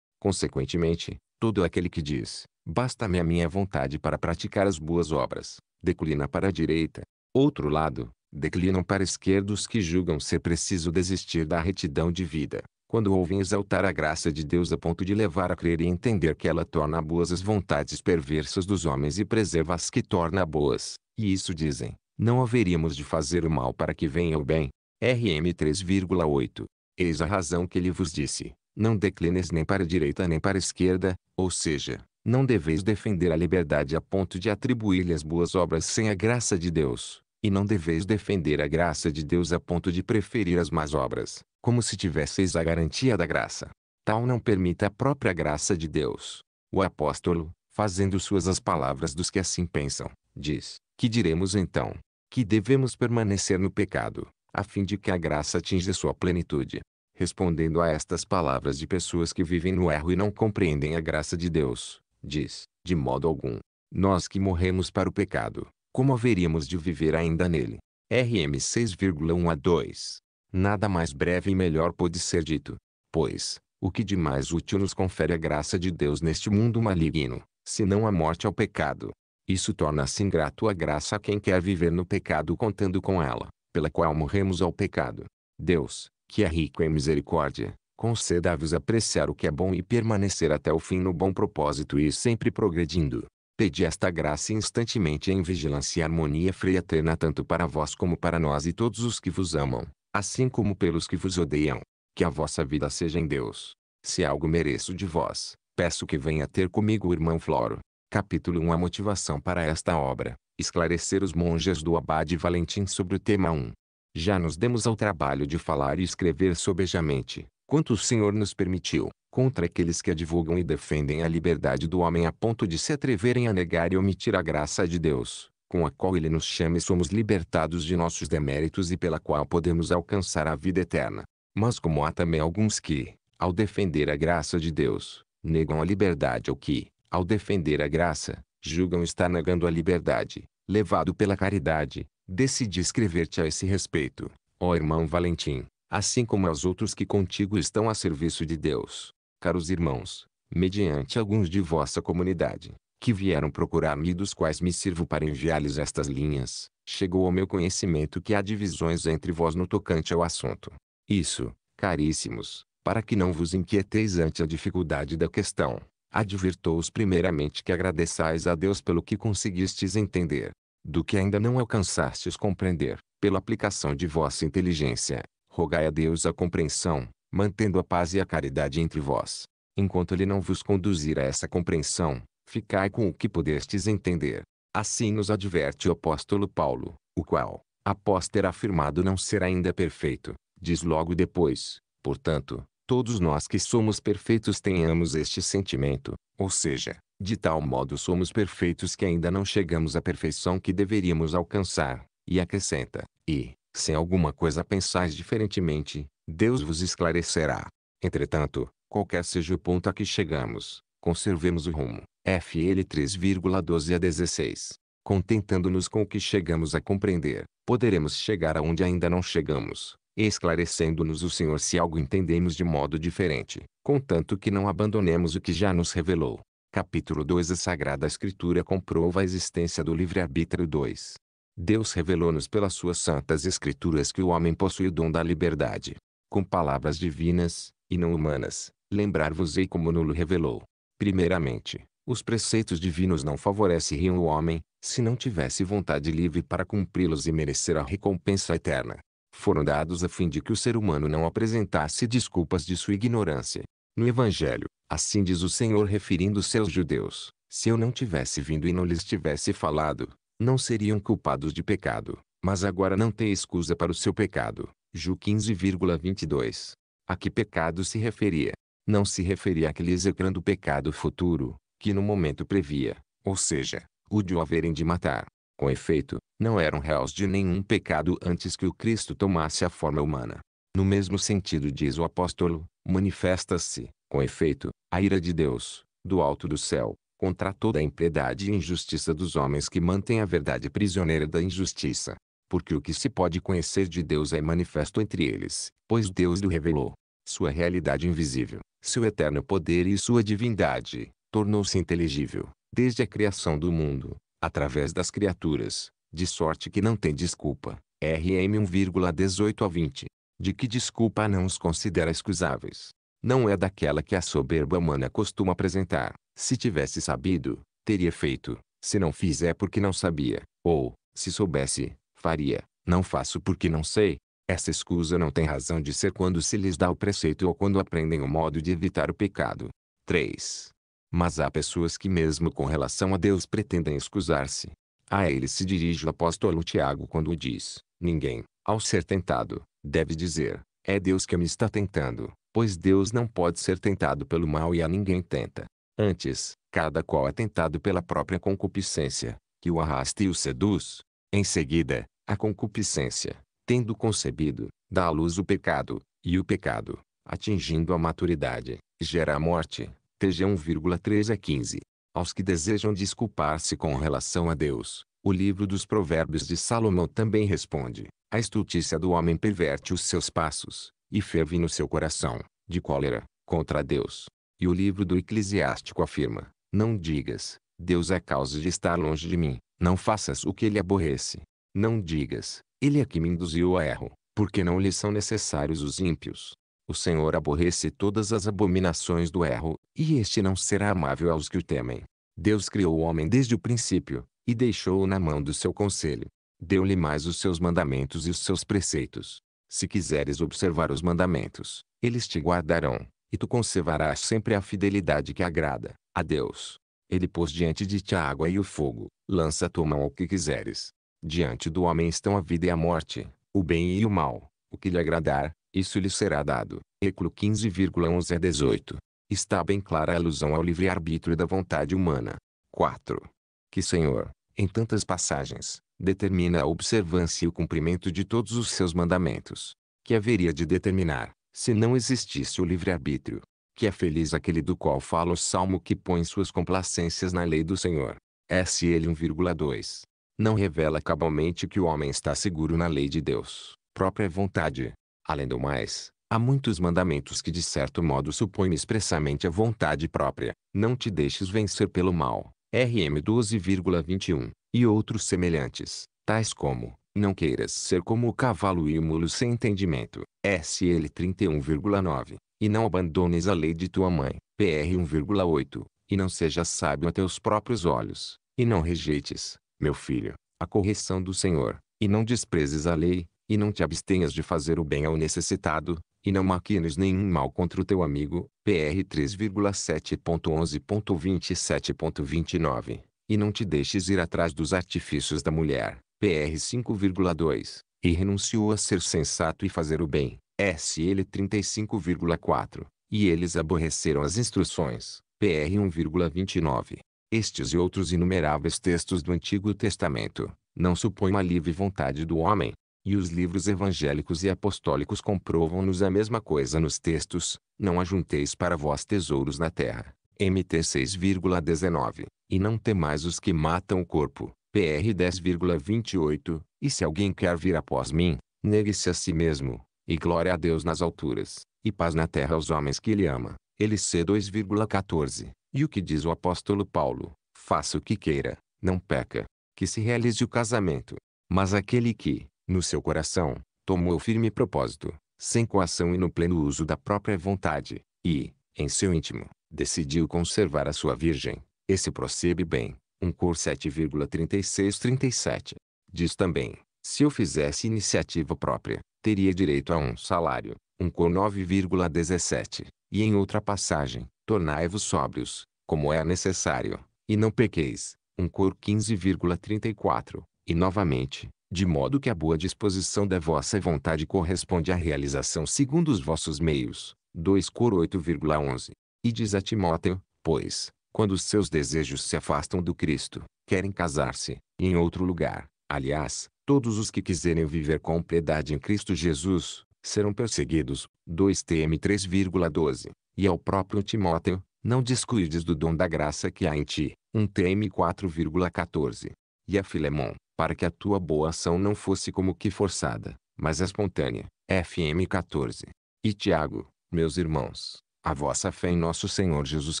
Consequentemente, todo aquele que diz, basta-me a minha vontade para praticar as boas obras, declina para a direita. Outro lado, declinam para a esquerda os que julgam ser preciso desistir da retidão de vida, quando ouvem exaltar a graça de Deus a ponto de levar a crer e entender que ela torna boas as vontades perversas dos homens e preserva as que torna boas, e isso dizem, não haveríamos de fazer o mal para que venha o bem. RM 3,8 Eis a razão que ele vos disse, não declines nem para a direita nem para a esquerda, ou seja, não deveis defender a liberdade a ponto de atribuir-lhe as boas obras sem a graça de Deus, e não deveis defender a graça de Deus a ponto de preferir as más obras, como se tivesseis a garantia da graça. Tal não permite a própria graça de Deus. O apóstolo, fazendo suas as palavras dos que assim pensam, diz: Que diremos então? Que devemos permanecer no pecado, a fim de que a graça atinja sua plenitude. Respondendo a estas palavras de pessoas que vivem no erro e não compreendem a graça de Deus, diz, de modo algum. Nós que morremos para o pecado, como haveríamos de viver ainda nele? RM 6,1 a 2. Nada mais breve e melhor pode ser dito. Pois, o que de mais útil nos confere a graça de Deus neste mundo maligno, senão a morte ao pecado? Isso torna-se ingrato a graça a quem quer viver no pecado contando com ela, pela qual morremos ao pecado. Deus, que é rico em misericórdia, Conceda-vos apreciar o que é bom e permanecer até o fim no bom propósito e sempre progredindo. Pedi esta graça instantemente em vigilância e harmonia fraterna tanto para vós como para nós e todos os que vos amam, assim como pelos que vos odeiam. Que a vossa vida seja em Deus. Se algo mereço de vós, peço que venha ter comigo o irmão Floro. Capítulo 1 A motivação para esta obra. Esclarecer os monges do Abade Valentim sobre o tema 1. Já nos demos ao trabalho de falar e escrever sobejamente, quanto o Senhor nos permitiu, contra aqueles que advogam e defendem a liberdade do homem a ponto de se atreverem a negar e omitir a graça de Deus, com a qual ele nos chama e somos libertados de nossos deméritos e pela qual podemos alcançar a vida eterna. Mas como há também alguns que, ao defender a graça de Deus, negam a liberdade ou que, ao defender a graça, julgam estar negando a liberdade, levado pela caridade, decidi escrever-te a esse respeito, ó irmão Valentim, assim como aos outros que contigo estão a serviço de Deus. Caros irmãos, mediante alguns de vossa comunidade, que vieram procurar-me e dos quais me sirvo para enviar-lhes estas linhas, chegou ao meu conhecimento que há divisões entre vós no tocante ao assunto. Isso, caríssimos, para que não vos inquieteis ante a dificuldade da questão, advirtou-os primeiramente que agradeçais a Deus pelo que conseguistes entender, do que ainda não alcançastes compreender, pela aplicação de vossa inteligência, rogai a Deus a compreensão, mantendo a paz e a caridade entre vós. Enquanto ele não vos conduzir a essa compreensão, ficai com o que pudestes entender. Assim nos adverte o apóstolo Paulo, o qual, após ter afirmado não ser ainda perfeito, diz logo depois, portanto, todos nós que somos perfeitos tenhamos este sentimento, ou seja, de tal modo somos perfeitos que ainda não chegamos à perfeição que deveríamos alcançar, e acrescenta, e, se alguma coisa pensais diferentemente, Deus vos esclarecerá. Entretanto, qualquer seja o ponto a que chegamos, conservemos o rumo. FL 3,12 a 16. Contentando-nos com o que chegamos a compreender, poderemos chegar aonde ainda não chegamos, esclarecendo-nos o Senhor se algo entendemos de modo diferente, contanto que não abandonemos o que já nos revelou. Capítulo 2 A Sagrada Escritura comprova a existência do livre-arbítrio 2. Deus revelou-nos pelas suas santas escrituras que o homem possui o dom da liberdade. Com palavras divinas, e não humanas, lembrar-vos-ei como nulo revelou. Primeiramente, os preceitos divinos não favoreceriam o homem, se não tivesse vontade livre para cumpri-los e merecer a recompensa eterna. Foram dados a fim de que o ser humano não apresentasse desculpas de sua ignorância. No Evangelho, assim diz o Senhor referindo-se aos judeus, se eu não tivesse vindo e não lhes tivesse falado, não seriam culpados de pecado, mas agora não têm escusa para o seu pecado. Ju 15,22. A que pecado se referia? Não se referia àquele execrando pecado futuro, que no momento previa, ou seja, o de o haverem de matar. Com efeito, não eram réus de nenhum pecado antes que o Cristo tomasse a forma humana. No mesmo sentido diz o apóstolo, manifesta-se, com efeito, a ira de Deus, do alto do céu, contra toda a impiedade e injustiça dos homens que mantêm a verdade prisioneira da injustiça. Porque o que se pode conhecer de Deus é manifesto entre eles, pois Deus lhe revelou sua realidade invisível, seu eterno poder e sua divindade, tornou-se inteligível, desde a criação do mundo, através das criaturas, de sorte que não tem desculpa. RM 1,18 a 20. De que desculpa não os considera excusáveis? Não é daquela que a soberba humana costuma apresentar, se tivesse sabido, teria feito. Se não fiz é porque não sabia. Ou, se soubesse, faria. Não faço porque não sei. Essa escusa não tem razão de ser quando se lhes dá o preceito ou quando aprendem o modo de evitar o pecado. 3. Mas há pessoas que mesmo com relação a Deus pretendem escusar-se. A ele se dirige o apóstolo Tiago quando diz, ninguém, ao ser tentado, deve dizer, é Deus que me está tentando, pois Deus não pode ser tentado pelo mal e a ninguém tenta. Antes, cada qual é tentado pela própria concupiscência, que o arrasta e o seduz. Em seguida, a concupiscência, tendo concebido, dá à luz o pecado, e o pecado, atingindo a maturidade, gera a morte. TG 1,3 a 15. Aos que desejam desculpar-se com relação a Deus, o livro dos Provérbios de Salomão também responde: A estultícia do homem perverte os seus passos, e ferve no seu coração, de cólera, contra Deus. E o livro do Eclesiástico afirma: Não digas, Deus é causa de estar longe de mim, não faças o que ele aborrece. Não digas, ele é que me induziu a erro, porque não lhe são necessários os ímpios. O Senhor aborrece todas as abominações do erro, e este não será amável aos que o temem. Deus criou o homem desde o princípio, e deixou-o na mão do seu conselho. Deu-lhe mais os seus mandamentos e os seus preceitos. Se quiseres observar os mandamentos, eles te guardarão e tu conservarás sempre a fidelidade que agrada a Deus. Ele pôs diante de ti a água e o fogo, lança a tua mão ao que quiseres. Diante do homem estão a vida e a morte, o bem e o mal, o que lhe agradar, isso lhe será dado. Eclo 15,11 a 18. Está bem clara a alusão ao livre-arbítrio da vontade humana. 4. Que Senhor, em tantas passagens, determina a observância e o cumprimento de todos os seus mandamentos. Que haveria de determinar, se não existisse o livre-arbítrio, que é feliz aquele do qual fala o Salmo que põe suas complacências na lei do Senhor. ele 1,2. Não revela cabalmente que o homem está seguro na lei de Deus, própria vontade. Além do mais, há muitos mandamentos que de certo modo supõem expressamente a vontade própria. Não te deixes vencer pelo mal. RM 12,21. E outros semelhantes, tais como, não queiras ser como o cavalo e o mulo sem entendimento. SL 31,9. E não abandones a lei de tua mãe. PR 1,8. E não sejas sábio a teus próprios olhos. E não rejeites, meu filho, a correção do Senhor. E não desprezes a lei. E não te abstenhas de fazer o bem ao necessitado. E não maquines nenhum mal contra o teu amigo. PR 3,7.11.27.29. E não te deixes ir atrás dos artifícios da mulher PR 5,2, e renunciou a ser sensato e fazer o bem, SL 35,4, e eles aborreceram as instruções, PR 1,29. Estes e outros inumeráveis textos do Antigo Testamento, não supõem a livre vontade do homem, e os livros evangélicos e apostólicos comprovam-nos a mesma coisa nos textos, não ajunteis para vós tesouros na terra, MT 6,19, e não temais os que matam o corpo, PR 10,28, e se alguém quer vir após mim, negue-se a si mesmo, e glória a Deus nas alturas, e paz na terra aos homens que ele ama. Ele c 2,14. E o que diz o apóstolo Paulo? Faça o que queira, não peca, que se realize o casamento. Mas aquele que, no seu coração, tomou o firme propósito, sem coação e no pleno uso da própria vontade, e, em seu íntimo, decidiu conservar a sua virgem, esse prossegue bem, um cor 7,3637. Diz também, se eu fizesse iniciativa própria, teria direito a um salário, um cor 9,17. E em outra passagem, tornai-vos sóbrios, como é necessário, e não pequeis, um cor 15,34. E novamente, de modo que a boa disposição da vossa vontade corresponde à realização segundo os vossos meios. 2 Cor 8,11. E diz a Timóteo, pois, quando os seus desejos se afastam do Cristo, querem casar-se, em outro lugar. Aliás, todos os que quiserem viver com piedade em Cristo Jesus, serão perseguidos. 2 Tm 3,12 E ao próprio Timóteo, não descuides do dom da graça que há em ti. 1 Tm 4,14 E a Filemon, para que a tua boa ação não fosse como que forçada, mas espontânea. FM 14 E Tiago, meus irmãos, a vossa fé em nosso Senhor Jesus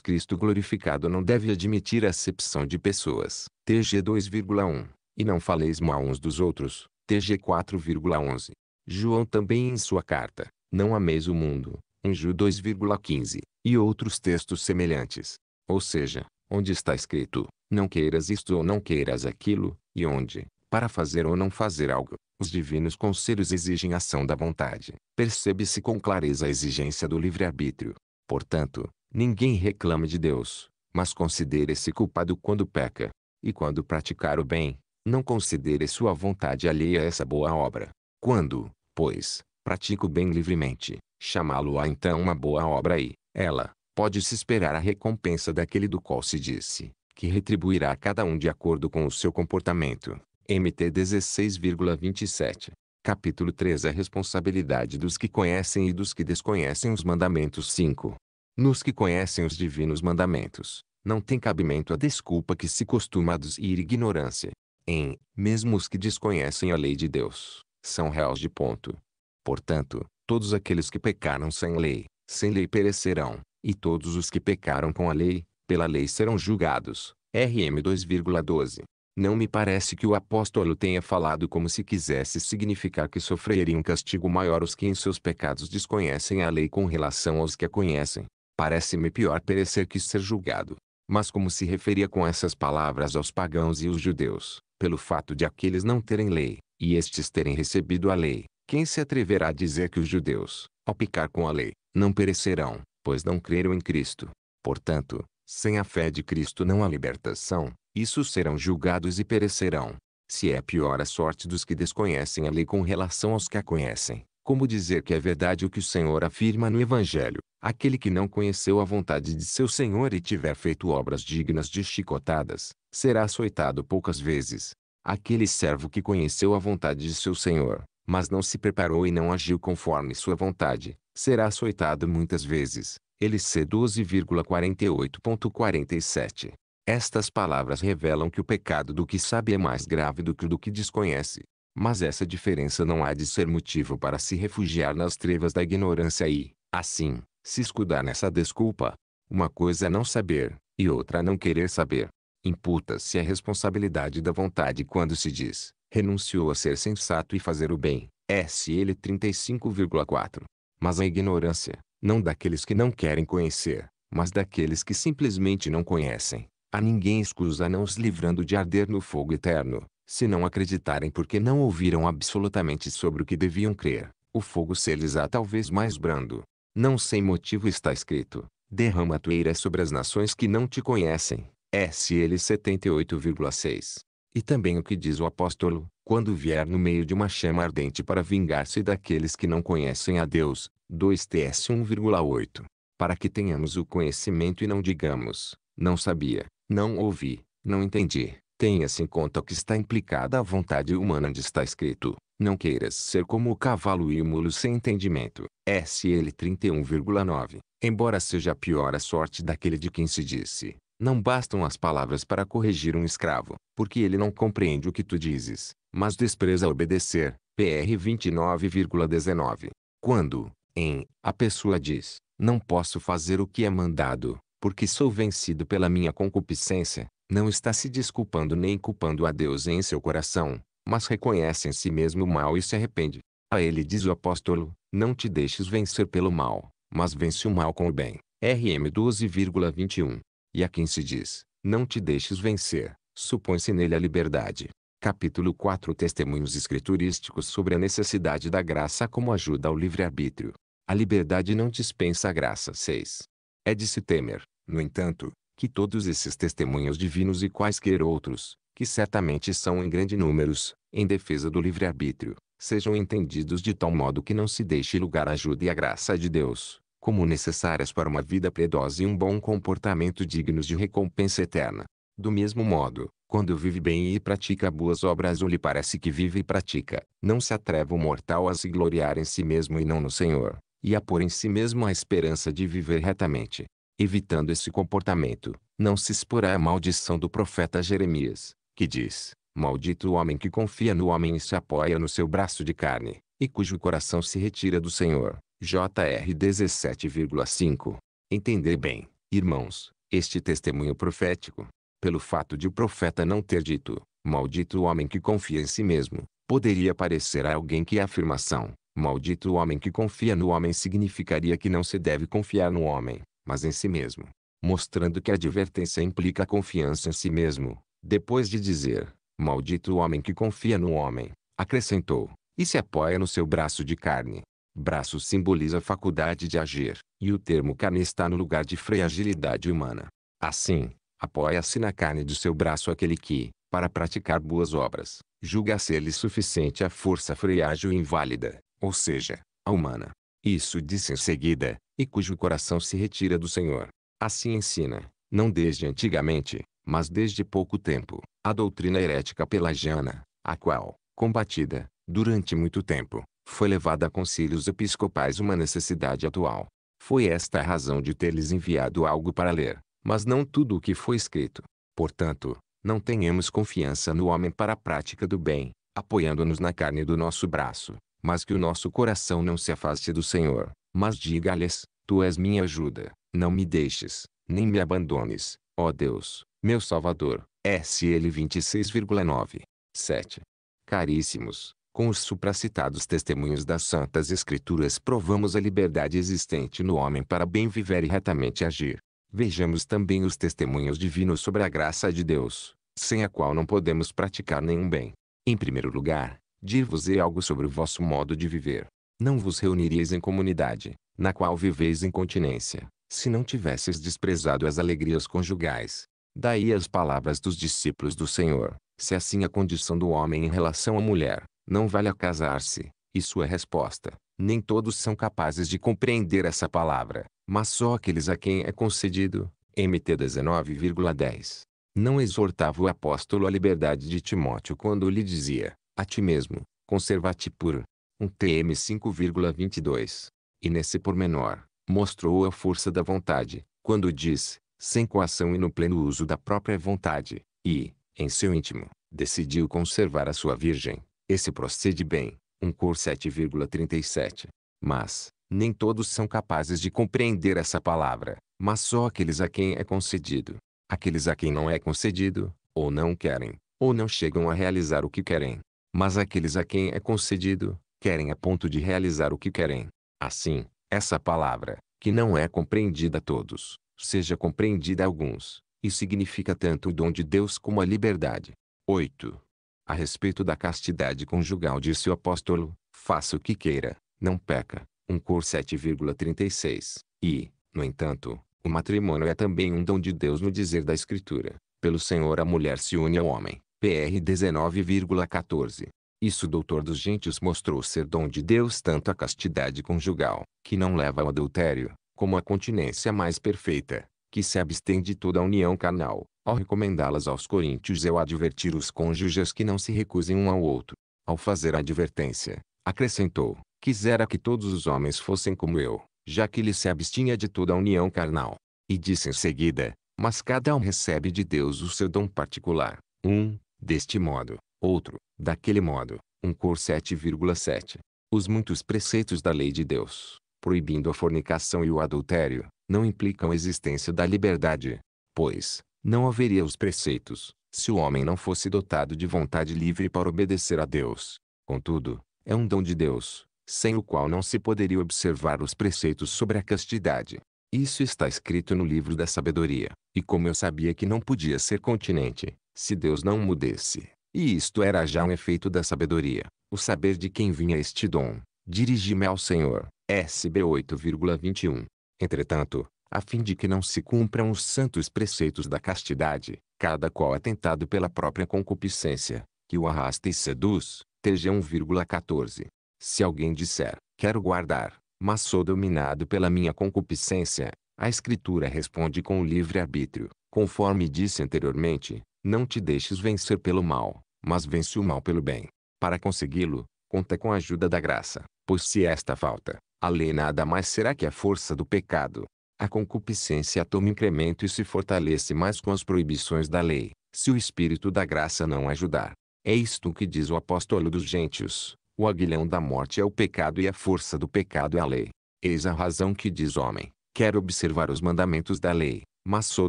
Cristo glorificado não deve admitir acepção de pessoas. TG 2,1 E não faleis mal uns dos outros. TG 4,11 João também em sua carta, não ameis o mundo, em Ju 2,15, e outros textos semelhantes. Ou seja, onde está escrito, não queiras isto ou não queiras aquilo, e onde, para fazer ou não fazer algo, os divinos conselhos exigem ação da vontade, percebe-se com clareza a exigência do livre-arbítrio. Portanto, ninguém reclama de Deus, mas considere-se culpado quando peca. E quando praticar o bem, não considere sua vontade alheia a essa boa obra. Quando, pois, pratica o bem livremente, chamá-lo-á então uma boa obra e, ela, pode-se esperar a recompensa daquele do qual se disse, que retribuirá a cada um de acordo com o seu comportamento. MT 16,27 Capítulo 3 A responsabilidade dos que conhecem e dos que desconhecem os mandamentos 5. Nos que conhecem os divinos mandamentos, não tem cabimento a desculpa que se costuma aduzir ignorância. Em, mesmo os que desconhecem a lei de Deus, são réus de ponto. Portanto, todos aqueles que pecaram sem lei, sem lei perecerão, e todos os que pecaram com a lei, pela lei serão julgados. RM 2,12 não me parece que o apóstolo tenha falado como se quisesse significar que sofreriam um castigo maior os que em seus pecados desconhecem a lei com relação aos que a conhecem. Parece-me pior perecer que ser julgado. Mas como se referia com essas palavras aos pagãos e os judeus, pelo fato de aqueles não terem lei, e estes terem recebido a lei, quem se atreverá a dizer que os judeus, ao picar com a lei, não perecerão, pois não creram em Cristo? Portanto, sem a fé de Cristo não há libertação, isso serão julgados e perecerão. Se é pior a sorte dos que desconhecem a lei com relação aos que a conhecem, como dizer que é verdade o que o Senhor afirma no Evangelho, aquele que não conheceu a vontade de seu Senhor e tiver feito obras dignas de chicotadas, será açoitado poucas vezes. Aquele servo que conheceu a vontade de seu Senhor, mas não se preparou e não agiu conforme sua vontade, será açoitado muitas vezes. Ele C12,48.47 estas palavras revelam que o pecado do que sabe é mais grave do que o do que desconhece. Mas essa diferença não há de ser motivo para se refugiar nas trevas da ignorância e, assim, se escudar nessa desculpa. Uma coisa é não saber, e outra é não querer saber. Imputa-se a responsabilidade da vontade quando se diz, renunciou a ser sensato e fazer o bem. SL 35,4. Mas a ignorância, não daqueles que não querem conhecer, mas daqueles que simplesmente não conhecem, a ninguém escusa não se livrando de arder no fogo eterno, se não acreditarem porque não ouviram absolutamente sobre o que deviam crer. O fogo se-lhes há talvez mais brando. Não sem motivo está escrito, derrama a tua ira sobre as nações que não te conhecem. S.L. 78,6. E também o que diz o apóstolo, quando vier no meio de uma chama ardente para vingar-se daqueles que não conhecem a Deus. 2 TS 1,8. Para que tenhamos o conhecimento e não digamos, não sabia. Não ouvi, não entendi. Tenha-se em conta que está implicada a vontade humana onde está escrito. Não queiras ser como o cavalo e o mulo sem entendimento. SL 31,9. Embora seja pior a sorte daquele de quem se disse. Não bastam as palavras para corrigir um escravo, porque ele não compreende o que tu dizes, mas despreza obedecer. PR 29,19. Quando, em, a pessoa diz, não posso fazer o que é mandado, porque sou vencido pela minha concupiscência, não está se desculpando nem culpando a Deus em seu coração, mas reconhece em si mesmo o mal e se arrepende. A ele diz o apóstolo, não te deixes vencer pelo mal, mas vence o mal com o bem. RM 12,21. E a quem se diz, não te deixes vencer, supõe-se nele a liberdade. Capítulo 4 Testemunhos escriturísticos sobre a necessidade da graça como ajuda ao livre-arbítrio. A liberdade não dispensa a graça. 6. É de se temer, no entanto, que todos esses testemunhos divinos e quaisquer outros, que certamente são em grande números, em defesa do livre-arbítrio, sejam entendidos de tal modo que não se deixe lugar à ajuda e à graça de Deus, como necessárias para uma vida piedosa e um bom comportamento dignos de recompensa eterna. Do mesmo modo, quando vive bem e pratica boas obras ou lhe parece que vive e pratica, não se atreva o mortal a se gloriar em si mesmo e não no Senhor, e a pôr em si mesmo a esperança de viver retamente, Evitando esse comportamento, não se exporá à maldição do profeta Jeremias, que diz: Maldito o homem que confia no homem e se apoia no seu braço de carne, e cujo coração se retira do Senhor. JR 17,5. Entender bem, irmãos, este testemunho profético, pelo fato de o profeta não ter dito, maldito o homem que confia em si mesmo, poderia parecer a alguém que a afirmação, maldito o homem que confia no homem significaria que não se deve confiar no homem, mas em si mesmo, mostrando que a advertência implica confiança em si mesmo. Depois de dizer, maldito o homem que confia no homem, acrescentou, e se apoia no seu braço de carne. Braço simboliza a faculdade de agir, e o termo carne está no lugar de fragilidade humana. Assim, apoia-se na carne de seu braço aquele que, para praticar boas obras, julga ser-lhe suficiente a força frágil e inválida, ou seja, a humana. Isso disse em seguida, e cujo coração se retira do Senhor. Assim ensina, não desde antigamente, mas desde pouco tempo, a doutrina herética pelagiana, a qual, combatida, durante muito tempo, foi levada a concílios episcopais uma necessidade atual. Foi esta a razão de ter-lhes enviado algo para ler, mas não tudo o que foi escrito. Portanto, não tenhamos confiança no homem para a prática do bem, apoiando-nos na carne do nosso braço, mas que o nosso coração não se afaste do Senhor. Mas diga-lhes, Tu és minha ajuda, não me deixes, nem me abandones, ó Deus, meu Salvador. SL 26,9. 7. Caríssimos, com os supracitados testemunhos das Santas Escrituras provamos a liberdade existente no homem para bem viver e retamente agir. Vejamos também os testemunhos divinos sobre a graça de Deus, sem a qual não podemos praticar nenhum bem. Em primeiro lugar, dir-vos-ei algo sobre o vosso modo de viver. Não vos reuniríeis em comunidade, na qual viveis em continência, se não tivesses desprezado as alegrias conjugais. Daí as palavras dos discípulos do Senhor, se assim a condição do homem em relação à mulher, não vale a casar-se, e sua é resposta, nem todos são capazes de compreender essa palavra, mas só aqueles a quem é concedido, MT 19,10. Não exortava o apóstolo à liberdade de Timóteo quando lhe dizia, a ti mesmo, conservate te puro. Um TM 5,22. E nesse pormenor, mostrou a força da vontade, quando diz, sem coação e no pleno uso da própria vontade, e, em seu íntimo, decidiu conservar a sua virgem. Esse procede bem, um cor 7,37. Mas, nem todos são capazes de compreender essa palavra, mas só aqueles a quem é concedido. Aqueles a quem não é concedido, ou não querem, ou não chegam a realizar o que querem, mas aqueles a quem é concedido, querem a ponto de realizar o que querem. Assim, essa palavra, que não é compreendida a todos, seja compreendida a alguns, e significa tanto o dom de Deus como a liberdade. 8. A respeito da castidade conjugal disse o apóstolo, faça o que queira, não peca. 1 Cor 7,36. E, no entanto, o matrimônio é também um dom de Deus no dizer da Escritura. Pelo Senhor a mulher se une ao homem, PR 19,14. Isso doutor dos gentios mostrou ser dom de Deus tanto a castidade conjugal, que não leva ao adultério, como a continência mais perfeita, que se abstém de toda união carnal. Ao recomendá-las aos coríntios eu advertir os cônjuges que não se recusem um ao outro. Ao fazer a advertência, acrescentou, quisera que todos os homens fossem como eu, já que ele se abstinha de toda união carnal. E disse em seguida, mas cada um recebe de Deus o seu dom particular. 1. Um, deste modo, outro, daquele modo, um cor 7,7. Os muitos preceitos da lei de Deus, proibindo a fornicação e o adultério, não implicam a existência da liberdade. Pois, não haveria os preceitos, se o homem não fosse dotado de vontade livre para obedecer a Deus. Contudo, é um dom de Deus, sem o qual não se poderia observar os preceitos sobre a castidade. Isso está escrito no livro da sabedoria, e como eu sabia que não podia ser continente, se Deus não mudesse. E isto era já um efeito da sabedoria, o saber de quem vinha este dom. Dirigi-me ao Senhor. SB 8,21. Entretanto, a fim de que não se cumpram os santos preceitos da castidade, cada qual é tentado pela própria concupiscência, que o arrasta e seduz. TG 1,14. Se alguém disser, quero guardar, mas sou dominado pela minha concupiscência, a Escritura responde com o livre-arbítrio. Conforme disse anteriormente, não te deixes vencer pelo mal, mas vence o mal pelo bem. Para consegui-lo, conta com a ajuda da graça, pois se esta falta, a lei nada mais será que a força do pecado. A concupiscência toma incremento e se fortalece mais com as proibições da lei, se o Espírito da graça não ajudar. É isto que diz o apóstolo dos gentios. O aguilhão da morte é o pecado e a força do pecado é a lei. Eis a razão que diz homem, quero observar os mandamentos da lei, mas sou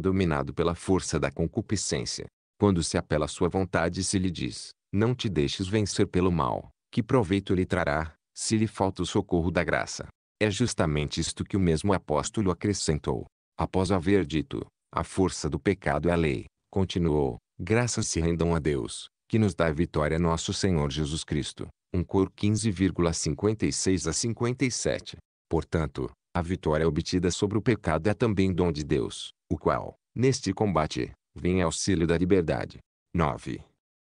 dominado pela força da concupiscência. Quando se apela à sua vontade e se lhe diz, não te deixes vencer pelo mal, que proveito lhe trará, se lhe falta o socorro da graça? É justamente isto que o mesmo apóstolo acrescentou. Após haver dito, a força do pecado é a lei, continuou, graças se rendam a Deus, que nos dá a vitória nosso Senhor Jesus Cristo. 1 Cor 15,56 a 57. Portanto, a vitória obtida sobre o pecado é também dom de Deus, o qual, neste combate, vem auxílio da liberdade. 9.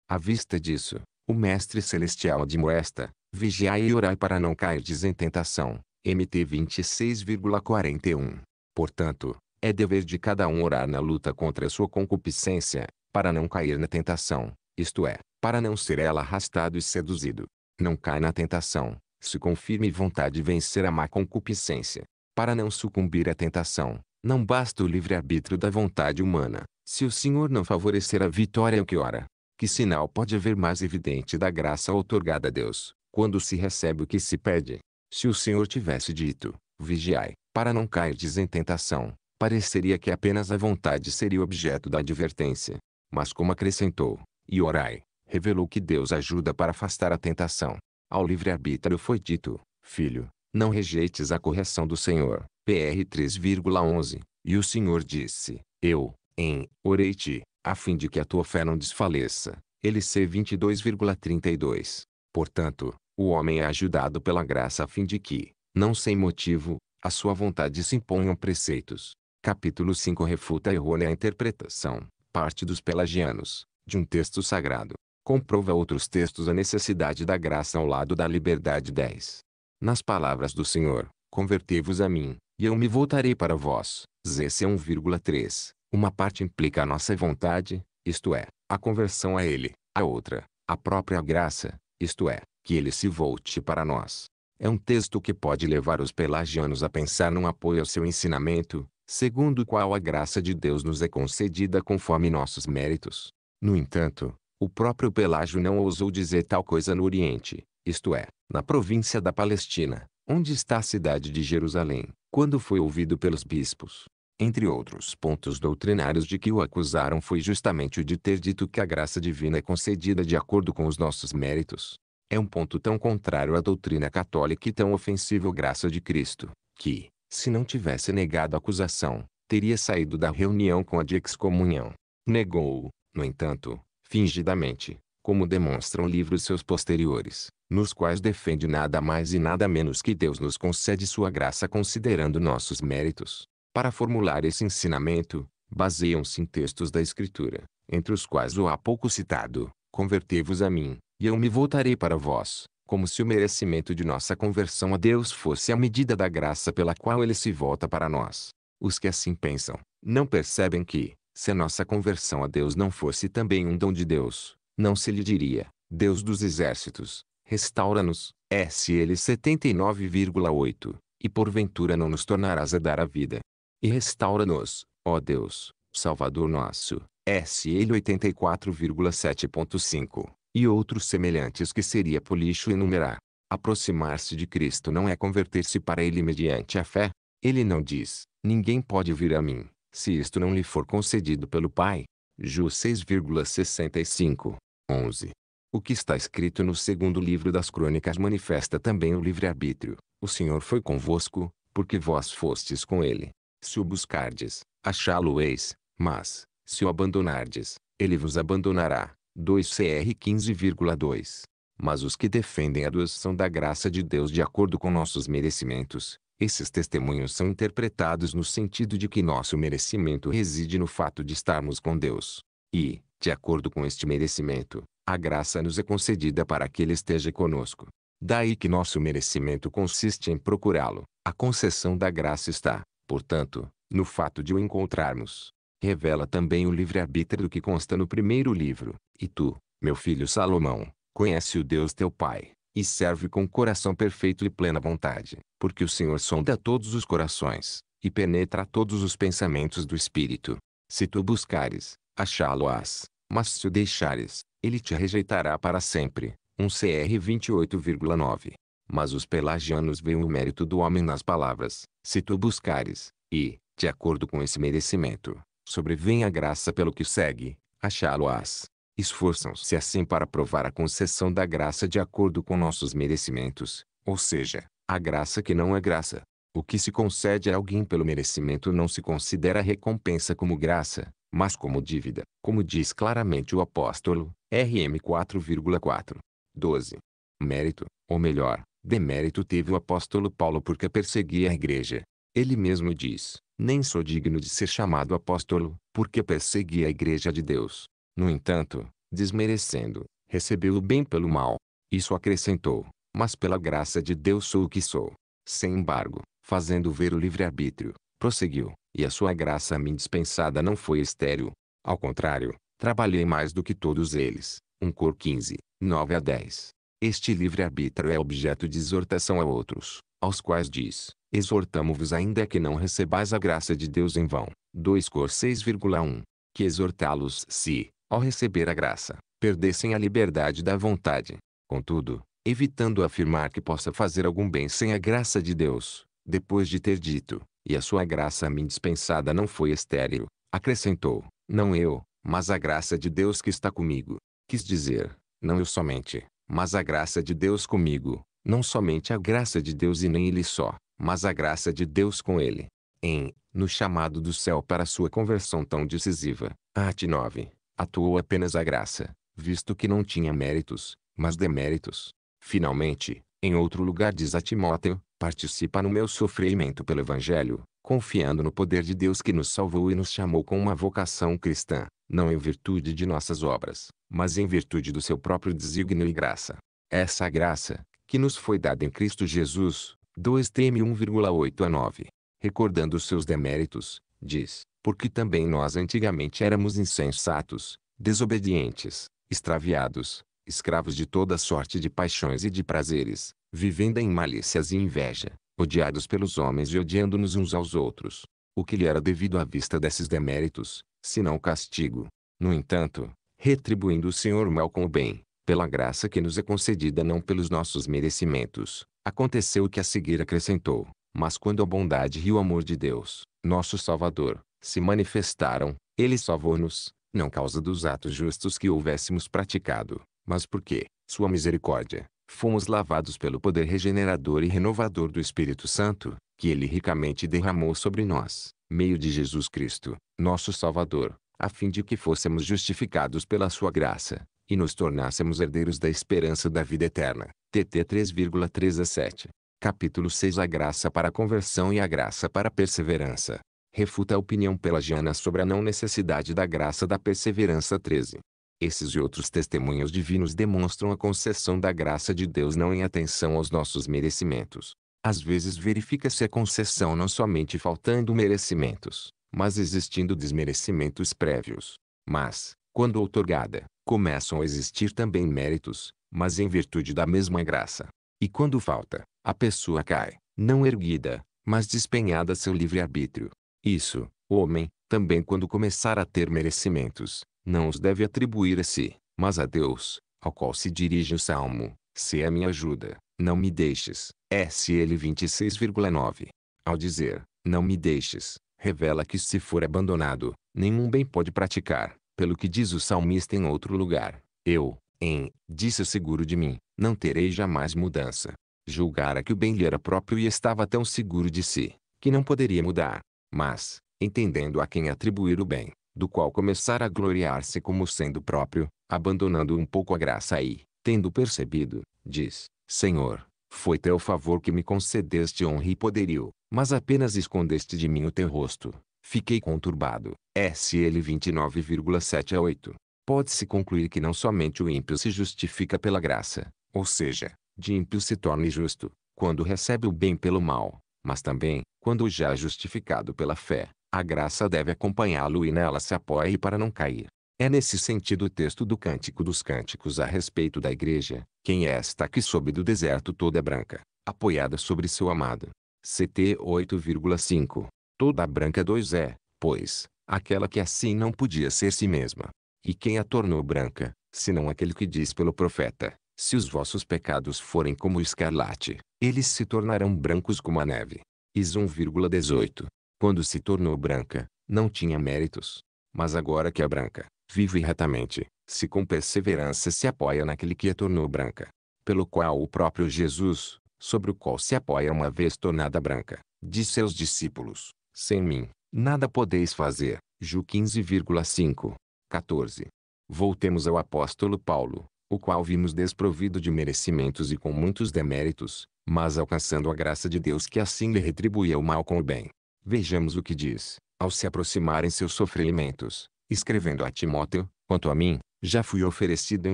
À vista disso, o Mestre Celestial admoesta, vigiai e orai para não cairdes em tentação. MT 26,41. Portanto, é dever de cada um orar na luta contra a sua concupiscência, para não cair na tentação, isto é, para não ser ela arrastado e seduzido. Não cai na tentação, se confirme vontade vencer a má concupiscência, para não sucumbir à tentação, não basta o livre-arbítrio da vontade humana. Se o Senhor não favorecer a vitória que ora, que sinal pode haver mais evidente da graça otorgada a Deus, quando se recebe o que se pede? Se o Senhor tivesse dito, vigiai, para não cairdes em tentação, pareceria que apenas a vontade seria o objeto da advertência. Mas como acrescentou, e orai, revelou que Deus ajuda para afastar a tentação. Ao livre-arbítrio foi dito, filho, não rejeites a correção do Senhor. PR 3,11. E o Senhor disse, Eu, em, orei-te, a fim de que a tua fé não desfaleça. LC 22,32. Portanto, o homem é ajudado pela graça a fim de que, não sem motivo, à sua vontade se imponham preceitos. Capítulo 5 refuta a errônea interpretação, parte dos pelagianos, de um texto sagrado. Comprova outros textos a necessidade da graça ao lado da liberdade 10 nas palavras do Senhor, convertei-vos a mim, e eu me voltarei para vós. ZC 1,3. Uma parte implica a nossa vontade, isto é, a conversão a Ele, a outra, a própria graça, isto é, que Ele se volte para nós. É um texto que pode levar os pelagianos a pensar num apoio ao seu ensinamento, segundo o qual a graça de Deus nos é concedida conforme nossos méritos. No entanto, o próprio Pelágio não ousou dizer tal coisa no Oriente, isto é, na província da Palestina, onde está a cidade de Jerusalém, quando foi ouvido pelos bispos. Entre outros pontos doutrinários de que o acusaram foi justamente o de ter dito que a graça divina é concedida de acordo com os nossos méritos. É um ponto tão contrário à doutrina católica e tão ofensivo à graça de Cristo, que, se não tivesse negado a acusação, teria saído da reunião com a de excomunhão. Negou-o, no entanto, fingidamente, como demonstram livros seus posteriores, nos quais defende nada mais e nada menos que Deus nos concede sua graça considerando nossos méritos. Para formular esse ensinamento, baseiam-se em textos da Escritura, entre os quais o há pouco citado: Convertei-vos a mim, e eu me voltarei para vós, como se o merecimento de nossa conversão a Deus fosse a medida da graça pela qual ele se volta para nós. Os que assim pensam, não percebem que, se a nossa conversão a Deus não fosse também um dom de Deus, não se lhe diria: Deus dos exércitos, restaura-nos, é, S.L. 79,8, e porventura não nos tornarás a dar a vida. E restaura-nos, ó Deus, Salvador nosso, é, S.L. 84,7.5, e outros semelhantes que seria policho enumerar. Aproximar-se de Cristo não é converter-se para Ele mediante a fé. Ele não diz, ninguém pode vir a mim, se isto não lhe for concedido pelo Pai. Ju 6,65. 11. O que está escrito no segundo livro das crônicas manifesta também o livre-arbítrio. O Senhor foi convosco, porque vós fostes com ele. Se o buscardes, achá-lo-eis, mas, se o abandonardes, ele vos abandonará. 2 CR 15,2 Mas os que defendem a doação da graça de Deus de acordo com nossos merecimentos, esses testemunhos são interpretados no sentido de que nosso merecimento reside no fato de estarmos com Deus. E, de acordo com este merecimento, a graça nos é concedida para que Ele esteja conosco. Daí que nosso merecimento consiste em procurá-lo. A concessão da graça está, portanto, no fato de o encontrarmos. Revela também o livre-arbítrio que consta no primeiro livro. E tu, meu filho Salomão, conhece o Deus teu Pai, e serve com coração perfeito e plena vontade, porque o Senhor sonda todos os corações, e penetra todos os pensamentos do Espírito. Se tu buscares, achá-lo-ás, mas se o deixares, ele te rejeitará para sempre. Um CR 28,9. Mas os pelagianos veem o mérito do homem nas palavras, se tu buscares, e, de acordo com esse merecimento, sobrevém a graça pelo que segue, achá-lo-ás. Esforçam-se assim para provar a concessão da graça de acordo com nossos merecimentos, ou seja, a graça que não é graça. O que se concede a alguém pelo merecimento não se considera recompensa como graça, mas como dívida, como diz claramente o apóstolo, RM 4,4. 12. Mérito, ou melhor, demérito teve o apóstolo Paulo porque perseguia a igreja. Ele mesmo diz, nem sou digno de ser chamado apóstolo, porque persegui a igreja de Deus. No entanto, desmerecendo, recebeu o bem pelo mal. Isso acrescentou, mas pela graça de Deus sou o que sou. Sem embargo, fazendo ver o livre-arbítrio, prosseguiu, e a sua graça a mim dispensada não foi estéril. Ao contrário, trabalhei mais do que todos eles. 1 Cor 15, 9 a 10. Este livre-arbítrio é objeto de exortação a outros, aos quais diz, exortamo-vos ainda que não recebais a graça de Deus em vão. 2 Cor 6,1. Que exortá-los se, ao receber a graça, perdessem a liberdade da vontade. Contudo, evitando afirmar que possa fazer algum bem sem a graça de Deus, depois de ter dito, e a sua graça a mim dispensada não foi estéril, acrescentou, não eu, mas a graça de Deus que está comigo. Quis dizer, não eu somente, mas a graça de Deus comigo, não somente a graça de Deus e nem ele só, mas a graça de Deus com ele. Em, no chamado do céu para sua conversão tão decisiva, arte 9, atuou apenas a graça, visto que não tinha méritos, mas deméritos. Finalmente, em outro lugar diz a Timóteo, participa no meu sofrimento pelo Evangelho, confiando no poder de Deus que nos salvou e nos chamou com uma vocação cristã, não em virtude de nossas obras, mas em virtude do seu próprio desígnio e graça. Essa graça, que nos foi dada em Cristo Jesus, 2 Teme 1,8 a 9. Recordando os seus deméritos, diz, porque também nós antigamente éramos insensatos, desobedientes, extraviados, escravos de toda sorte de paixões e de prazeres, vivendo em malícias e inveja, odiados pelos homens e odiando-nos uns aos outros. O que lhe era devido à vista desses deméritos, senão castigo. No entanto, retribuindo o Senhor o mal com o bem, pela graça que nos é concedida não pelos nossos merecimentos, aconteceu o que a seguir acrescentou. Mas quando a bondade e o amor de Deus, nosso Salvador, se manifestaram, ele salvou-nos, não causa dos atos justos que houvéssemos praticado, mas porque, sua misericórdia, fomos lavados pelo poder regenerador e renovador do Espírito Santo, que ele ricamente derramou sobre nós, meio de Jesus Cristo, nosso Salvador, a fim de que fôssemos justificados pela sua graça, e nos tornássemos herdeiros da esperança da vida eterna. TT 3,3 a 7. Capítulo 6 A graça para a conversão e a graça para a perseverança. Refuta a opinião pelagiana sobre a não necessidade da graça da perseverança 13. Esses e outros testemunhos divinos demonstram a concessão da graça de Deus não em atenção aos nossos merecimentos. Às vezes verifica-se a concessão não somente faltando merecimentos, mas existindo desmerecimentos prévios. Mas, quando outorgada, começam a existir também méritos, mas em virtude da mesma graça. E quando falta, a pessoa cai, não erguida, mas despenhada seu livre-arbítrio. Isso, o homem, também quando começar a ter merecimentos, não os deve atribuir a si, mas a Deus, ao qual se dirige o Salmo, se é minha ajuda, não me deixes, SL 26,9. Ao dizer, não me deixes, revela que se for abandonado, nenhum bem pode praticar, pelo que diz o salmista em outro lugar, eu, em, disse seguro de mim, não terei jamais mudança. Julgara que o bem lhe era próprio e estava tão seguro de si, que não poderia mudar, mas, entendendo a quem atribuir o bem, do qual começar a gloriar-se como sendo próprio, abandonando um pouco a graça e, tendo percebido, diz, Senhor, foi teu favor que me concedeste honra e poderio, mas apenas escondeste de mim o teu rosto. Fiquei conturbado. SL 29,7 a 8. Pode-se concluir que não somente o ímpio se justifica pela graça, ou seja, de ímpio se torna justo, quando recebe o bem pelo mal, mas também, quando já justificado pela fé, a graça deve acompanhá-lo e nela se apoie para não cair. É nesse sentido o texto do Cântico dos Cânticos a respeito da igreja, quem é esta que sobe do deserto toda é branca, apoiada sobre seu amado. CT 8,5. Toda branca dois é, pois, aquela que assim não podia ser si mesma. E quem a tornou branca, senão aquele que diz pelo profeta, se os vossos pecados forem como o escarlate, eles se tornarão brancos como a neve. Is 1,18. Quando se tornou branca, não tinha méritos. Mas agora que é branca, vive retamente, se com perseverança se apoia naquele que a tornou branca. Pelo qual o próprio Jesus, sobre o qual se apoia uma vez tornada branca, disse aos discípulos, sem mim, nada podeis fazer. Ju 15,5. 14. Voltemos ao apóstolo Paulo, o qual vimos desprovido de merecimentos e com muitos deméritos, mas alcançando a graça de Deus que assim lhe retribuía o mal com o bem. Vejamos o que diz, ao se aproximarem seus sofrimentos, escrevendo a Timóteo, quanto a mim, já fui oferecido em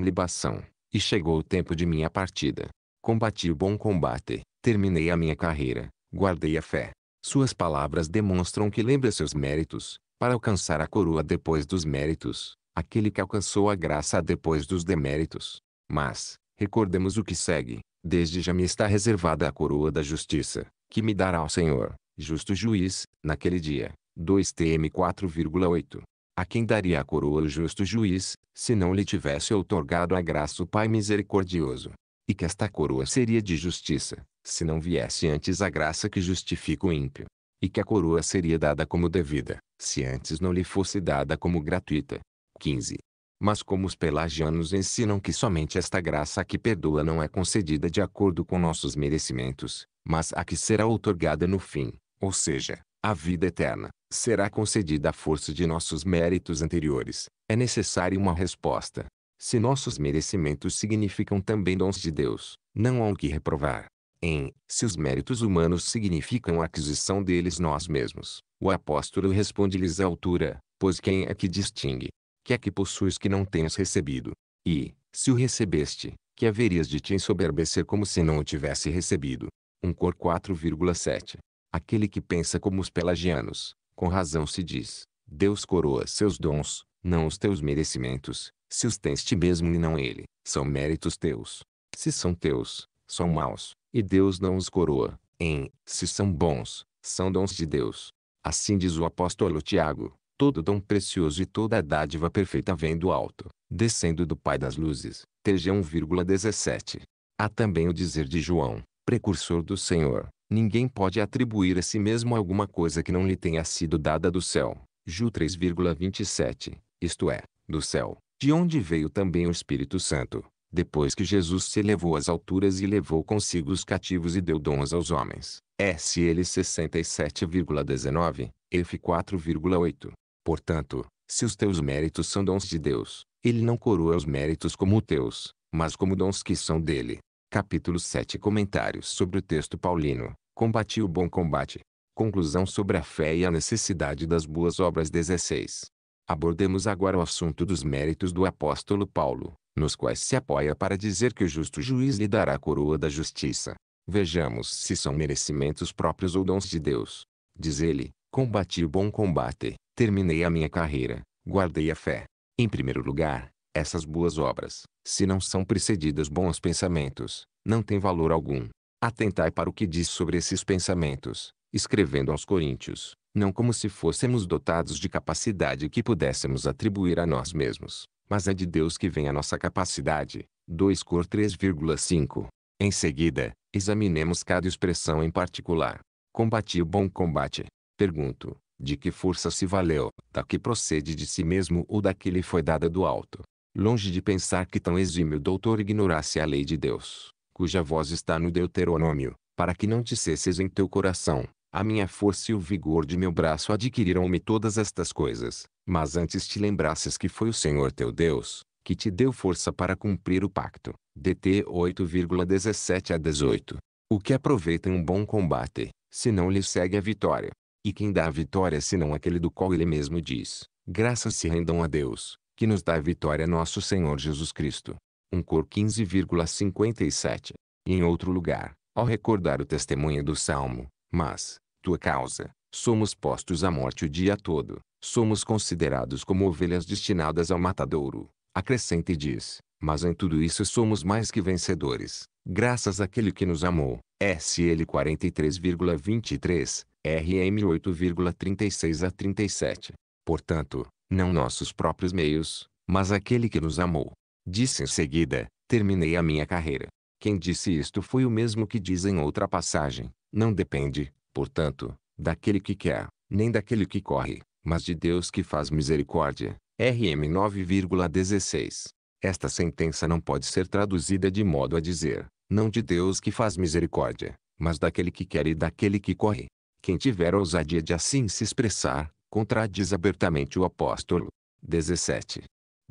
libação, e chegou o tempo de minha partida. Combati o bom combate, terminei a minha carreira, guardei a fé. Suas palavras demonstram que lembra seus méritos, para alcançar a coroa depois dos méritos, aquele que alcançou a graça depois dos deméritos. Mas, recordemos o que segue, desde já me está reservada a coroa da justiça, que me dará o Senhor, justo juiz, naquele dia. 2 TM 4,8. A quem daria a coroa o justo juiz, se não lhe tivesse outorgado a graça o Pai misericordioso? E que esta coroa seria de justiça, se não viesse antes a graça que justifica o ímpio. E que a coroa seria dada como devida, se antes não lhe fosse dada como gratuita. 15. Mas como os pelagianos ensinam que somente esta graça que perdoa não é concedida de acordo com nossos merecimentos, mas a que será outorgada no fim, ou seja, a vida eterna, será concedida à força de nossos méritos anteriores, é necessária uma resposta. Se nossos merecimentos significam também dons de Deus, não há o que reprovar. Em, se os méritos humanos significam a aquisição deles nós mesmos, o apóstolo responde-lhes à altura, pois quem é que distingue? Que é que possuis que não tenhas recebido? E, se o recebeste, que haverias de te ensoberbecer como se não o tivesse recebido? 1 Cor 4,7 Aquele que pensa como os pelagianos, com razão se diz, Deus coroa seus dons, não os teus merecimentos, se os tens ti mesmo e não ele, são méritos teus. Se são teus, são maus, e Deus não os coroa, em, se são bons, são dons de Deus. Assim diz o apóstolo Tiago, todo dom precioso e toda dádiva perfeita vem do alto, descendo do Pai das luzes, TG 1,17. Há também o dizer de João, precursor do Senhor, Ninguém pode atribuir a si mesmo alguma coisa que não lhe tenha sido dada do céu. Ju 3,27, isto é, do céu, de onde veio também o Espírito Santo, depois que Jesus se elevou às alturas e levou consigo os cativos e deu dons aos homens. SL 67,19, F 4,8. Portanto, se os teus méritos são dons de Deus, ele não coroa os méritos como teus, mas como dons que são dele. Capítulo 7 Comentários sobre o texto paulino. Combati o bom combate. Conclusão sobre a fé e a necessidade das boas obras 16. Abordemos agora o assunto dos méritos do apóstolo Paulo, nos quais se apoia para dizer que o justo juiz lhe dará a coroa da justiça. Vejamos se são merecimentos próprios ou dons de Deus. Diz ele: Combati o bom combate, terminei a minha carreira, guardei a fé. Em primeiro lugar, essas boas obras, se não são precedidas bons pensamentos, não têm valor algum. Atentai para o que diz sobre esses pensamentos, escrevendo aos Coríntios, não como se fôssemos dotados de capacidade que pudéssemos atribuir a nós mesmos, mas é de Deus que vem a nossa capacidade. 2 Cor 3,5. Em seguida, examinemos cada expressão em particular. Combati o bom combate. Pergunto, de que força se valeu, da que procede de si mesmo ou da que lhe foi dada do alto? Longe de pensar que tão exímio doutor ignorasse a lei de Deus, cuja voz está no Deuteronômio, para que não cesses em teu coração, a minha força e o vigor de meu braço adquiriram-me todas estas coisas, mas antes te lembrasses que foi o Senhor teu Deus, que te deu força para cumprir o pacto. DT 8,17 a 18. O que aproveita um bom combate, se não lhe segue a vitória? E quem dá a vitória senão aquele do qual ele mesmo diz, graças se rendam a Deus, que nos dá a vitória nosso Senhor Jesus Cristo. 1 Cor 15,57. Em outro lugar, ao recordar o testemunho do Salmo, mas, tua causa, somos postos à morte o dia todo, somos considerados como ovelhas destinadas ao matadouro. Acrescenta e diz, mas em tudo isso somos mais que vencedores, graças àquele que nos amou. SL 43,23, RM 8,36 a 37. Portanto, não nossos próprios meios, mas aquele que nos amou, Disse em seguida, terminei a minha carreira. Quem disse isto foi o mesmo que diz em outra passagem, não depende, portanto, daquele que quer, nem daquele que corre, mas de Deus que faz misericórdia. RM 9,16. Esta sentença não pode ser traduzida de modo a dizer, não de Deus que faz misericórdia, mas daquele que quer e daquele que corre. Quem tiver ousadia de assim se expressar, contradiz abertamente o apóstolo. 17.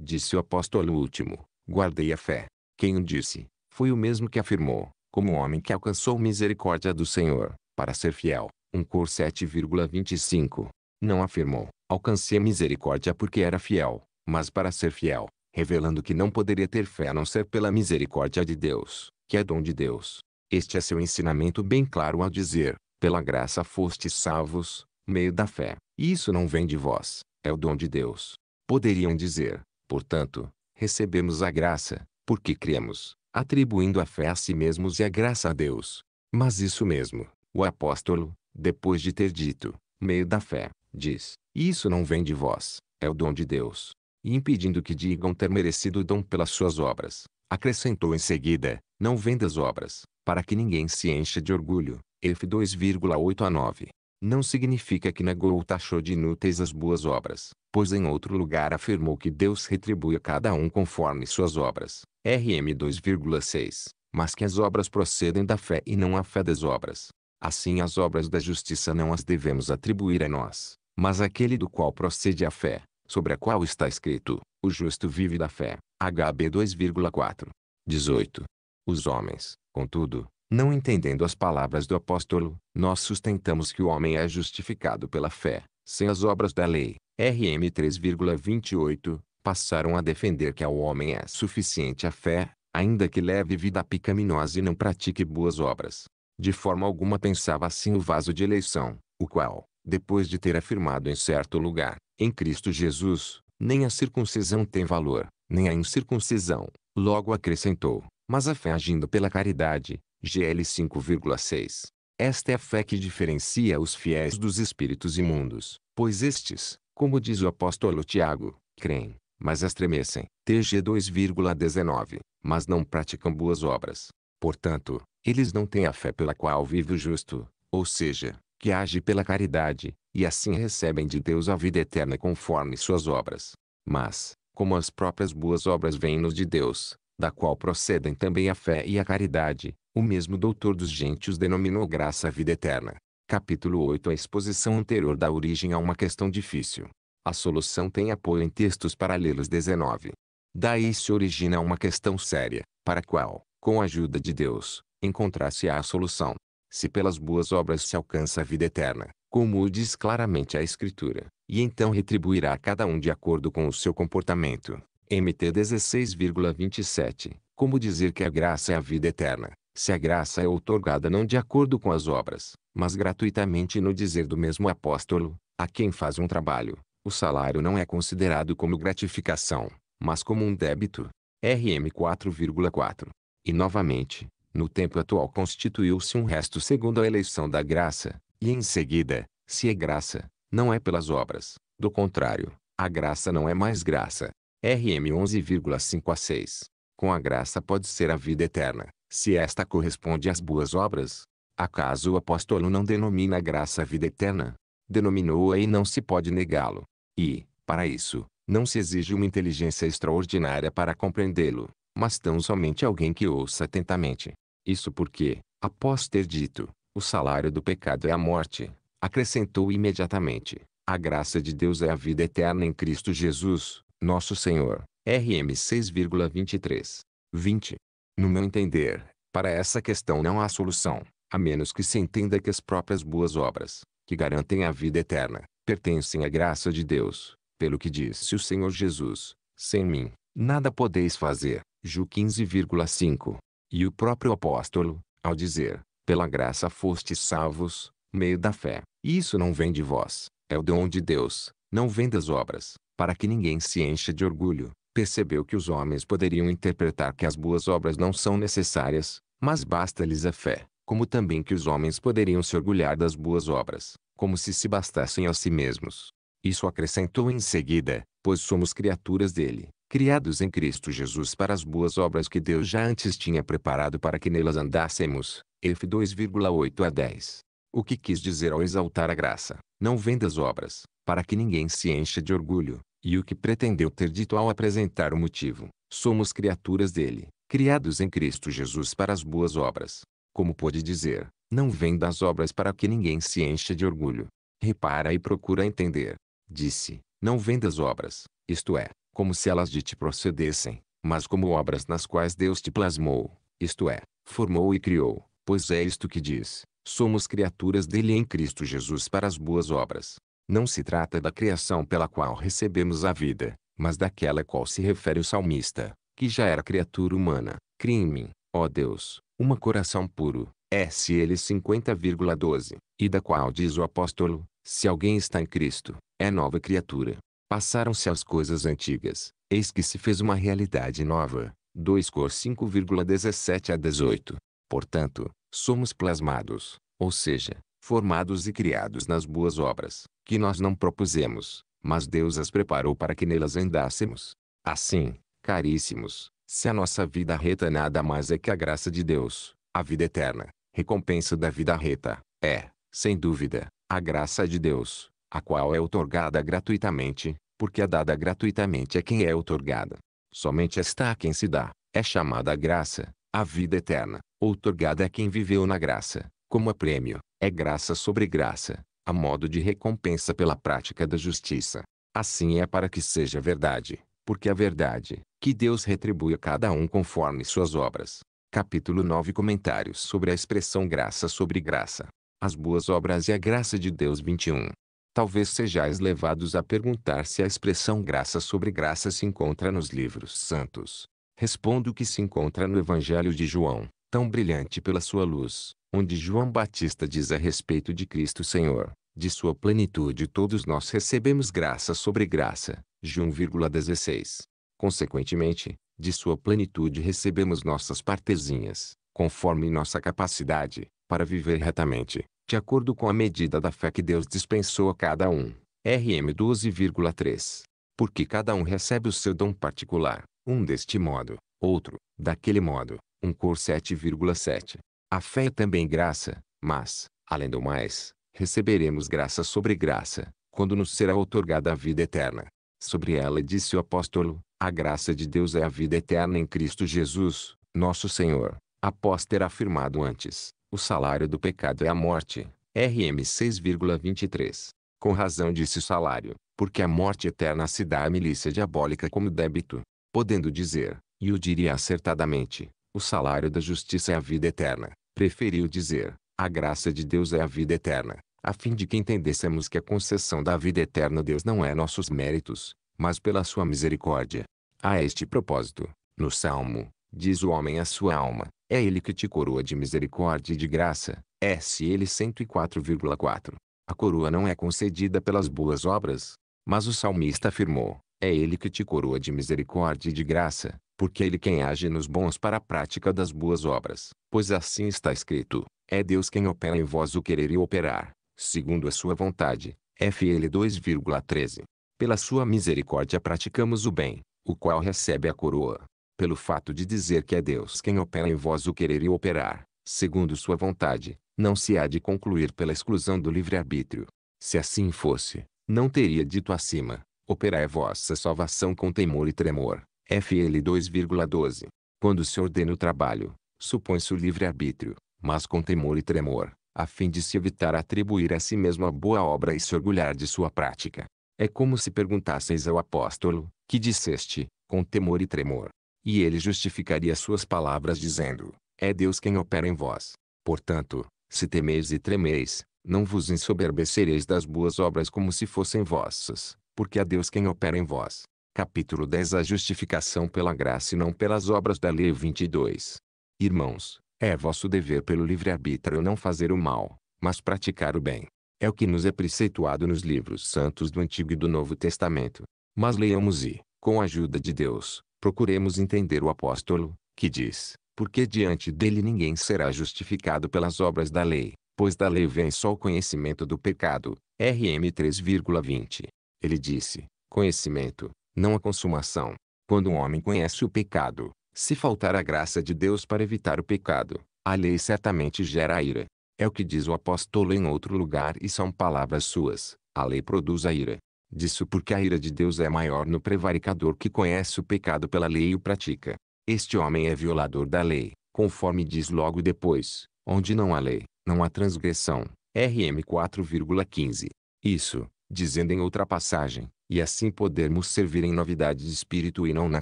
Disse o apóstolo último, guardei a fé. Quem o disse, foi o mesmo que afirmou, como homem que alcançou misericórdia do Senhor, para ser fiel, 1 Cor 7,25. Não afirmou, alcancei misericórdia porque era fiel, mas para ser fiel, revelando que não poderia ter fé a não ser pela misericórdia de Deus, que é dom de Deus. Este é seu ensinamento bem claro ao dizer, pela graça fostes salvos, meio da fé, e isso não vem de vós, é o dom de Deus. Poderiam dizer, portanto, recebemos a graça, porque criamos atribuindo a fé a si mesmos e a graça a Deus. Mas isso mesmo, o apóstolo, depois de ter dito, meio da fé, diz, isso não vem de vós, é o dom de Deus. E impedindo que digam ter merecido o dom pelas suas obras, acrescentou em seguida, não vem das obras, para que ninguém se encha de orgulho. F 2,8 a 9 não significa que negou ou taxou de inúteis as boas obras, pois em outro lugar afirmou que Deus retribui a cada um conforme suas obras. RM 2,6 mas que as obras procedem da fé e não a fé das obras. Assim as obras da justiça não as devemos atribuir a nós, mas àquele do qual procede a fé, sobre a qual está escrito, o justo vive da fé. HB 2,4. 18. Os homens, contudo, não entendendo as palavras do apóstolo, nós sustentamos que o homem é justificado pela fé, sem as obras da lei. RM 3,28 passaram a defender que ao homem é suficiente a fé, ainda que leve vida pecaminosa e não pratique boas obras. De forma alguma pensava assim o vaso de eleição, o qual, depois de ter afirmado em certo lugar, em Cristo Jesus, nem a circuncisão tem valor, nem a incircuncisão, logo acrescentou, mas a fé agindo pela caridade, GL 5,6. Esta é a fé que diferencia os fiéis dos espíritos imundos, pois estes, como diz o apóstolo Tiago, creem, mas estremecem. TG 2,19. Mas não praticam boas obras. Portanto, eles não têm a fé pela qual vive o justo, ou seja, que age pela caridade, e assim recebem de Deus a vida eterna conforme suas obras. Mas, como as próprias boas obras vêm-nos de Deus, da qual procedem também a fé e a caridade, o mesmo doutor dos gentios denominou graça à vida eterna. Capítulo 8 A exposição anterior dá origem a uma questão difícil. A solução tem apoio em textos paralelos 19. Daí se origina uma questão séria, para a qual, com a ajuda de Deus, encontrar-se-á a solução. Se pelas boas obras se alcança a vida eterna, como o diz claramente a Escritura, e então retribuirá a cada um de acordo com o seu comportamento. MT 16,27. Como dizer que a graça é a vida eterna, se a graça é outorgada não de acordo com as obras, mas gratuitamente no dizer do mesmo apóstolo, a quem faz um trabalho, o salário não é considerado como gratificação, mas como um débito. RM 4,4. E novamente, no tempo atual constituiu-se um resto segundo a eleição da graça, e em seguida, se é graça, não é pelas obras, do contrário, a graça não é mais graça, RM 11,5 a 6. Com a graça pode ser a vida eterna, se esta corresponde às boas obras. Acaso o apóstolo não denomina a graça a vida eterna? Denominou-a e não se pode negá-lo. E, para isso, não se exige uma inteligência extraordinária para compreendê-lo, mas tão somente alguém que ouça atentamente. Isso porque, após ter dito, o salário do pecado é a morte, acrescentou imediatamente, a graça de Deus é a vida eterna em Cristo Jesus. Nosso Senhor, RM 6,23. 20. No meu entender, para essa questão não há solução, a menos que se entenda que as próprias boas obras, que garantem a vida eterna, pertencem à graça de Deus, pelo que disse o Senhor Jesus: Sem mim, nada podeis fazer. Ju 15,5. E o próprio apóstolo, ao dizer: Pela graça fostes salvos, meio da fé, isso não vem de vós, é o dom de Deus, não vem das obras, para que ninguém se encha de orgulho, percebeu que os homens poderiam interpretar que as boas obras não são necessárias, mas basta-lhes a fé, como também que os homens poderiam se orgulhar das boas obras, como se se bastassem a si mesmos. Isso acrescentou em seguida, pois somos criaturas dele, criados em Cristo Jesus para as boas obras que Deus já antes tinha preparado para que nelas andássemos. F 2,8 a 10. O que quis dizer ao exaltar a graça, não vem as obras, para que ninguém se encha de orgulho, e o que pretendeu ter dito ao apresentar o motivo, somos criaturas dele, criados em Cristo Jesus para as boas obras. Como pôde dizer, não vem das obras para que ninguém se encha de orgulho. Repara e procura entender. Disse, não vem das obras, isto é, como se elas de ti procedessem, mas como obras nas quais Deus te plasmou, isto é, formou e criou, pois é isto que diz, somos criaturas dele em Cristo Jesus para as boas obras. Não se trata da criação pela qual recebemos a vida, mas daquela a qual se refere o salmista, que já era criatura humana. Crime, ó Deus, uma coração puro. SL é 50,12, e da qual diz o apóstolo, se alguém está em Cristo, é nova criatura. Passaram-se as coisas antigas, eis que se fez uma realidade nova. 2 Cor 5,17 a 18. Portanto, somos plasmados, ou seja, formados e criados nas boas obras, que nós não propusemos, mas Deus as preparou para que nelas andássemos. Assim, caríssimos, se a nossa vida reta é nada mais é que a graça de Deus, a vida eterna, recompensa da vida reta, é, sem dúvida, a graça de Deus, a qual é otorgada gratuitamente, porque é dada gratuitamente a é quem é otorgada. Somente está a quem se dá, é chamada graça, a vida eterna, otorgada a quem viveu na graça, como a prêmio, é graça sobre graça, a modo de recompensa pela prática da justiça. Assim é para que seja verdade, porque a verdade, que Deus retribui a cada um conforme suas obras. Capítulo 9 Comentários sobre a expressão graça sobre graça. As boas obras e a graça de Deus 21. Talvez sejais levados a perguntar se a expressão graça sobre graça se encontra nos livros santos. Respondo que se encontra no Evangelho de João, tão brilhante pela sua luz, onde João Batista diz a respeito de Cristo Senhor, de sua plenitude todos nós recebemos graça sobre graça. João 1,16. Consequentemente, de sua plenitude recebemos nossas partezinhas, conforme nossa capacidade, para viver retamente, de acordo com a medida da fé que Deus dispensou a cada um. RM 12,3. Porque cada um recebe o seu dom particular, um deste modo, outro, daquele modo, 1 Cor 7,7. A fé é também graça, mas, além do mais, receberemos graça sobre graça, quando nos será outorgada a vida eterna. Sobre ela disse o apóstolo, a graça de Deus é a vida eterna em Cristo Jesus, nosso Senhor. Após ter afirmado antes, o salário do pecado é a morte. RM 6,23. Com razão disse o salário, porque a morte eterna se dá à milícia diabólica como débito, podendo dizer, e o diria acertadamente, o salário da justiça é a vida eterna. Preferiu dizer, a graça de Deus é a vida eterna, a fim de que entendêssemos que a concessão da vida eterna a Deus não é nossos méritos, mas pela sua misericórdia. A este propósito, no Salmo, diz o homem à sua alma, é ele que te coroa de misericórdia e de graça, S.L. 104,4. A coroa não é concedida pelas boas obras, mas o salmista afirmou, é ele que te coroa de misericórdia e de graça, porque ele quem age nos bons para a prática das boas obras, pois assim está escrito, é Deus quem opera em vós o querer e operar, segundo a sua vontade. FL 2,13. Pela sua misericórdia praticamos o bem, o qual recebe a coroa. Pelo fato de dizer que é Deus quem opera em vós o querer e operar, segundo sua vontade, não se há de concluir pela exclusão do livre-arbítrio. Se assim fosse, não teria dito acima, operai vossa salvação com temor e tremor, FL 2,12. Quando se ordena o trabalho, supõe-se o livre-arbítrio, mas com temor e tremor, a fim de se evitar atribuir a si mesmo a boa obra e se orgulhar de sua prática. É como se perguntasseis ao apóstolo, que disseste, com temor e tremor. E ele justificaria suas palavras dizendo, é Deus quem opera em vós. Portanto, se temeis e tremeis, não vos ensoberbecereis das boas obras como se fossem vossas, porque é Deus quem opera em vós, Capítulo 10 A justificação pela graça e não pelas obras da lei 22. Irmãos, é vosso dever pelo livre-arbítrio não fazer o mal, mas praticar o bem. É o que nos é preceituado nos livros santos do Antigo e do Novo Testamento. Mas leiamos e, com a ajuda de Deus, procuremos entender o apóstolo, que diz, porque diante dele ninguém será justificado pelas obras da lei, pois da lei vem só o conhecimento do pecado. RM 3,20. Ele disse, conhecimento, não a consumação. Quando um homem conhece o pecado, se faltar a graça de Deus para evitar o pecado, a lei certamente gera ira. É o que diz o apóstolo em outro lugar e são palavras suas. A lei produz a ira. Disso porque a ira de Deus é maior no prevaricador que conhece o pecado pela lei e o pratica. Este homem é violador da lei, conforme diz logo depois, onde não há lei, não há transgressão. RM 4,15. Isso, dizendo em outra passagem, e assim podermos servir em novidade de espírito e não na